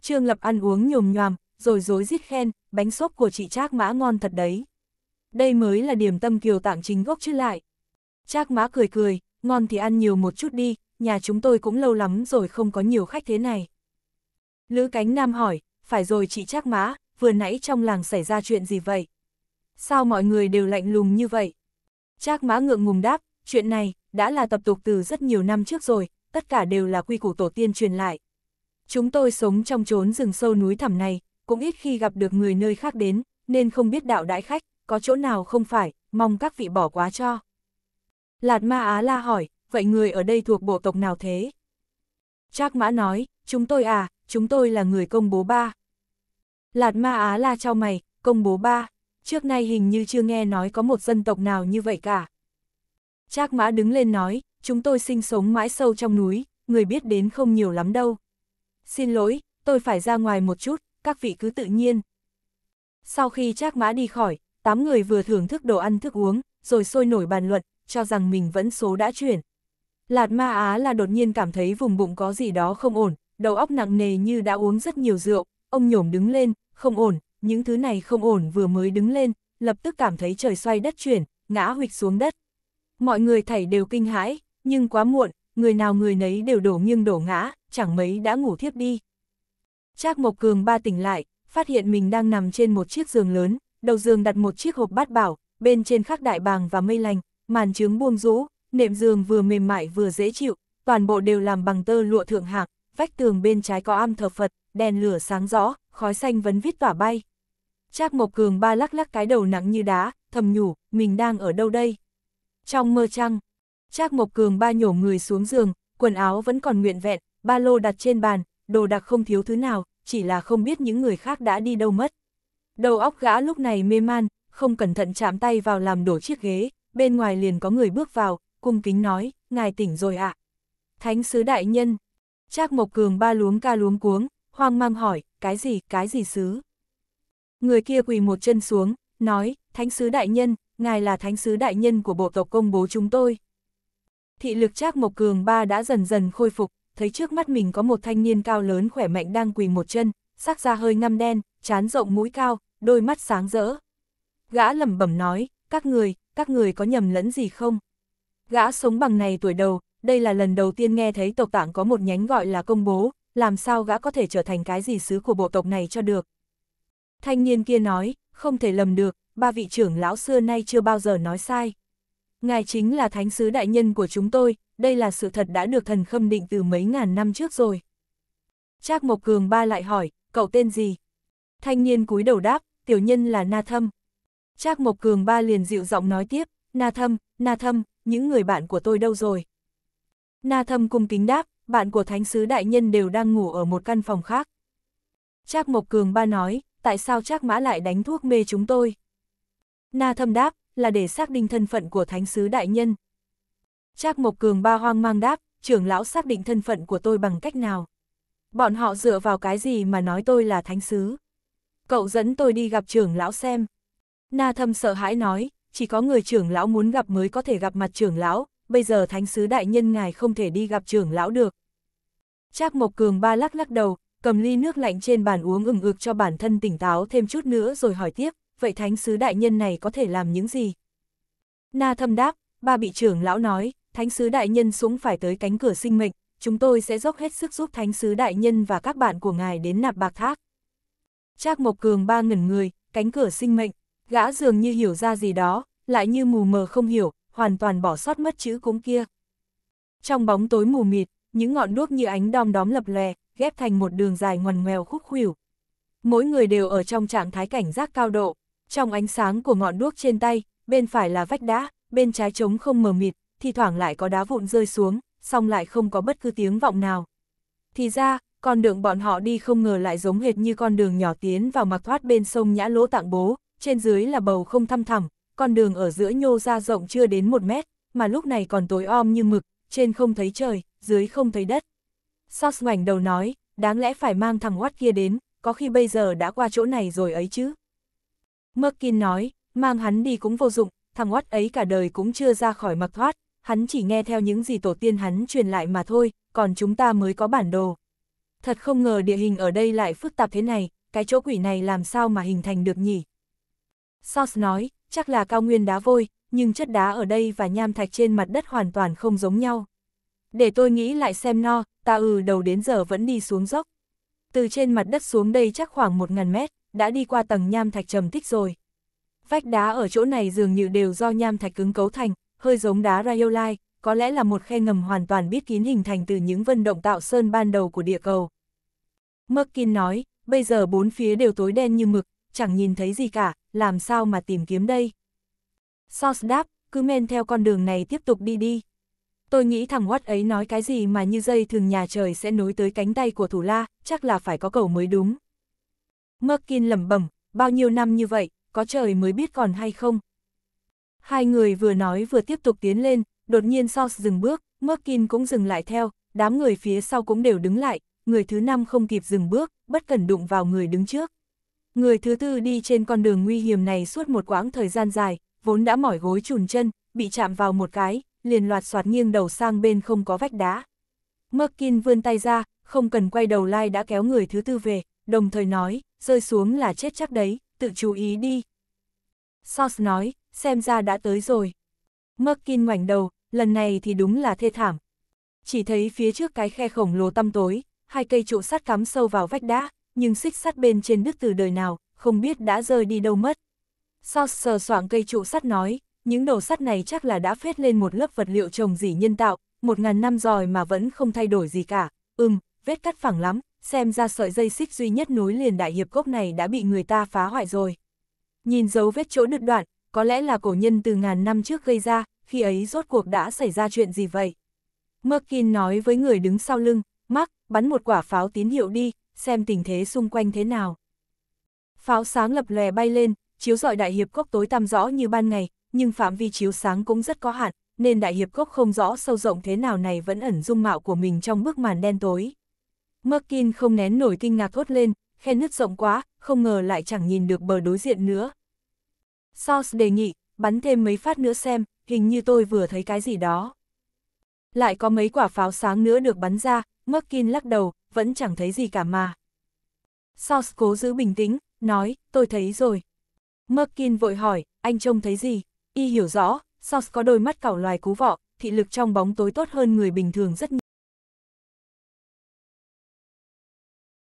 Trương Lập ăn uống nhồm nhòm, rồi dối rít khen, bánh xốp của chị Trác Mã ngon thật đấy. Đây mới là điểm tâm kiều tặng chính gốc chứ lại. Trác Mã cười cười, ngon thì ăn nhiều một chút đi, nhà chúng tôi cũng lâu lắm rồi không có nhiều khách thế này. Lữ Cánh Nam hỏi, phải rồi chị Trác Mã, vừa nãy trong làng xảy ra chuyện gì vậy? Sao mọi người đều lạnh lùng như vậy? Trác mã ngượng ngùng đáp, chuyện này, đã là tập tục từ rất nhiều năm trước rồi, tất cả đều là quy củ tổ tiên truyền lại. Chúng tôi sống trong chốn rừng sâu núi thẳm này, cũng ít khi gặp được người nơi khác đến, nên không biết đạo đãi khách, có chỗ nào không phải, mong các vị bỏ quá cho. Lạt Ma Á La hỏi, vậy người ở đây thuộc bộ tộc nào thế? Trác Mã nói, chúng tôi à, chúng tôi là người công bố ba. Lạt Ma Á La trao mày, công bố ba, trước nay hình như chưa nghe nói có một dân tộc nào như vậy cả. Trác mã đứng lên nói, chúng tôi sinh sống mãi sâu trong núi, người biết đến không nhiều lắm đâu. Xin lỗi, tôi phải ra ngoài một chút, các vị cứ tự nhiên. Sau khi Trác mã đi khỏi, tám người vừa thưởng thức đồ ăn thức uống, rồi sôi nổi bàn luận, cho rằng mình vẫn số đã chuyển. Lạt ma á là đột nhiên cảm thấy vùng bụng có gì đó không ổn, đầu óc nặng nề như đã uống rất nhiều rượu, ông nhổm đứng lên, không ổn, những thứ này không ổn vừa mới đứng lên, lập tức cảm thấy trời xoay đất chuyển, ngã huịch xuống đất. Mọi người thảy đều kinh hãi, nhưng quá muộn, người nào người nấy đều đổ nghiêng đổ ngã, chẳng mấy đã ngủ thiếp đi. Trác Mộc Cường ba tỉnh lại, phát hiện mình đang nằm trên một chiếc giường lớn, đầu giường đặt một chiếc hộp bát bảo, bên trên khắc đại bàng và mây lành, màn trướng buông rũ, nệm giường vừa mềm mại vừa dễ chịu, toàn bộ đều làm bằng tơ lụa thượng hạng, vách tường bên trái có am thờ Phật, đèn lửa sáng rõ, khói xanh vấn vít tỏa bay. Trác Mộc Cường ba lắc lắc cái đầu nặng như đá, thầm nhủ, mình đang ở đâu đây? Trong mơ trăng, Trác Mộc Cường ba nhổ người xuống giường, quần áo vẫn còn nguyện vẹn, ba lô đặt trên bàn, đồ đạc không thiếu thứ nào, chỉ là không biết những người khác đã đi đâu mất. Đầu óc gã lúc này mê man, không cẩn thận chạm tay vào làm đổ chiếc ghế, bên ngoài liền có người bước vào, cung kính nói, ngài tỉnh rồi ạ. À. Thánh sứ đại nhân, Trác Mộc Cường ba luống ca luống cuống, hoang mang hỏi, cái gì, cái gì sứ? Người kia quỳ một chân xuống, nói, Thánh sứ đại nhân, ngài là thánh sứ đại nhân của bộ tộc công bố chúng tôi. Thị lực Trác Mộc Cường ba đã dần dần khôi phục, thấy trước mắt mình có một thanh niên cao lớn khỏe mạnh đang quỳ một chân, sắc da hơi ngăm đen, chán rộng mũi cao, đôi mắt sáng rỡ. Gã lẩm bẩm nói, các người, các người có nhầm lẫn gì không? Gã sống bằng này tuổi đầu, đây là lần đầu tiên nghe thấy tộc tạng có một nhánh gọi là công bố, làm sao gã có thể trở thành cái gì sứ của bộ tộc này cho được. Thanh niên kia nói, không thể lầm được, ba vị trưởng lão xưa nay chưa bao giờ nói sai. Ngài chính là thánh sứ đại nhân của chúng tôi, đây là sự thật đã được thần khâm định từ mấy ngàn năm trước rồi. Trác Mộc Cường ba lại hỏi, cậu tên gì? Thanh niên cúi đầu đáp, tiểu nhân là Na Thâm. Trác Mộc Cường ba liền dịu giọng nói tiếp, Na Thâm, Na Thâm, những người bạn của tôi đâu rồi? Na Thâm cung kính đáp, bạn của thánh sứ đại nhân đều đang ngủ ở một căn phòng khác. Trác Mộc Cường ba nói, tại sao Trác Mã lại đánh thuốc mê chúng tôi? Na thâm đáp, là để xác định thân phận của Thánh sứ Đại Nhân. Trác Mộc Cường ba hoang mang đáp, trưởng lão xác định thân phận của tôi bằng cách nào? Bọn họ dựa vào cái gì mà nói tôi là Thánh sứ? Cậu dẫn tôi đi gặp trưởng lão xem. Na thâm sợ hãi nói, chỉ có người trưởng lão muốn gặp mới có thể gặp mặt trưởng lão, bây giờ Thánh sứ Đại Nhân ngài không thể đi gặp trưởng lão được. Trác Mộc Cường ba lắc lắc đầu, cầm ly nước lạnh trên bàn uống ừng ực cho bản thân tỉnh táo thêm chút nữa rồi hỏi tiếp, vậy thánh sứ đại nhân này có thể làm những gì? Na thâm đáp, ba bị trưởng lão nói, thánh sứ đại nhân xuống phải tới cánh cửa sinh mệnh, chúng tôi sẽ dốc hết sức giúp thánh sứ đại nhân và các bạn của ngài đến nạp bạc thác. Trác Mộc Cường ba ngẩn người, cánh cửa sinh mệnh, gã dường như hiểu ra gì đó, lại như mù mờ không hiểu, hoàn toàn bỏ sót mất chữ cúng kia. Trong bóng tối mù mịt, những ngọn đuốc như ánh đom đóm lập lè, ghép thành một đường dài ngoằn ngoèo khúc khuỷu. Mỗi người đều ở trong trạng thái cảnh giác cao độ, trong ánh sáng của ngọn đuốc trên tay, bên phải là vách đá, bên trái trống không mờ mịt, thi thoảng lại có đá vụn rơi xuống, song lại không có bất cứ tiếng vọng nào. Thì ra, con đường bọn họ đi không ngờ lại giống hệt như con đường nhỏ tiến vào mặc thoát bên sông Nhã Lỗ Tạng Bố, trên dưới là bầu không thăm thẳm, con đường ở giữa nhô ra rộng chưa đến một mét, mà lúc này còn tối om như mực, trên không thấy trời, dưới không thấy đất. Sars ngoảnh đầu nói, đáng lẽ phải mang thằng Watt kia đến, có khi bây giờ đã qua chỗ này rồi ấy chứ. Merkin nói, mang hắn đi cũng vô dụng, thằng Watt ấy cả đời cũng chưa ra khỏi mặc thoát, hắn chỉ nghe theo những gì tổ tiên hắn truyền lại mà thôi, còn chúng ta mới có bản đồ. Thật không ngờ địa hình ở đây lại phức tạp thế này, cái chỗ quỷ này làm sao mà hình thành được nhỉ? Sauce nói, chắc là cao nguyên đá vôi, nhưng chất đá ở đây và nham thạch trên mặt đất hoàn toàn không giống nhau để tôi nghĩ lại xem no, ta ừ đầu đến giờ vẫn đi xuống dốc. Từ trên mặt đất xuống đây chắc khoảng một ngàn mét, đã đi qua tầng nham thạch trầm tích rồi. Vách đá ở chỗ này dường như đều do nham thạch cứng cấu thành, hơi giống đá rhyolite, có lẽ là một khe ngầm hoàn toàn biết kín hình thành từ những vân động tạo sơn ban đầu của địa cầu. Merkin nói, bây giờ bốn phía đều tối đen như mực, chẳng nhìn thấy gì cả, làm sao mà tìm kiếm đây? Sos đáp, cứ men theo con đường này tiếp tục đi đi. Tôi nghĩ thằng Watt ấy nói cái gì mà như dây thường nhà trời sẽ nối tới cánh tay của thủ la, chắc là phải có cầu mới đúng. Merkin lẩm bẩm, bao nhiêu năm như vậy, có trời mới biết còn hay không. Hai người vừa nói vừa tiếp tục tiến lên, đột nhiên sauce dừng bước, Merkin cũng dừng lại theo, đám người phía sau cũng đều đứng lại, người thứ năm không kịp dừng bước, bất cần đụng vào người đứng trước. Người thứ tư đi trên con đường nguy hiểm này suốt một quãng thời gian dài, vốn đã mỏi gối trùn chân, bị chạm vào một cái, liền loạt soạt nghiêng đầu sang bên không có vách đá. Merkin vươn tay ra, không cần quay đầu lai đã kéo người thứ tư về, đồng thời nói, rơi xuống là chết chắc đấy, tự chú ý đi. Sos nói, xem ra đã tới rồi. Merkin ngoảnh đầu, lần này thì đúng là thê thảm. Chỉ thấy phía trước cái khe khổng lồ tăm tối, hai cây trụ sắt cắm sâu vào vách đá, nhưng xích sắt bên trên đứt từ đời nào, không biết đã rơi đi đâu mất. Sos sờ soạng cây trụ sắt nói, những đồ sắt này chắc là đã phết lên một lớp vật liệu trồng dỉ nhân tạo, một ngàn năm rồi mà vẫn không thay đổi gì cả, ừm, vết cắt phẳng lắm, xem ra sợi dây xích duy nhất nối liền đại hiệp cốc này đã bị người ta phá hoại rồi. Nhìn dấu vết chỗ đứt đoạn, có lẽ là cổ nhân từ ngàn năm trước gây ra, khi ấy rốt cuộc đã xảy ra chuyện gì vậy? Merkin nói với người đứng sau lưng, Mark, bắn một quả pháo tín hiệu đi, xem tình thế xung quanh thế nào. Pháo sáng lập lòe bay lên, chiếu rọi đại hiệp cốc tối tăm rõ như ban ngày, nhưng phạm vi chiếu sáng cũng rất có hạn, nên đại hiệp cốc không rõ sâu rộng thế nào này vẫn ẩn dung mạo của mình trong bức màn đen tối. Merkin không nén nổi kinh ngạc thốt lên, khe nứt rộng quá, không ngờ lại chẳng nhìn được bờ đối diện nữa. Source đề nghị, bắn thêm mấy phát nữa xem, hình như tôi vừa thấy cái gì đó. Lại có mấy quả pháo sáng nữa được bắn ra, Merkin lắc đầu, vẫn chẳng thấy gì cả mà. Source cố giữ bình tĩnh, nói, tôi thấy rồi. Merkin vội hỏi, anh trông thấy gì? Y hiểu rõ, Source có đôi mắt cảo loài cú vọ, thị lực trong bóng tối tốt hơn người bình thường rất nhiều.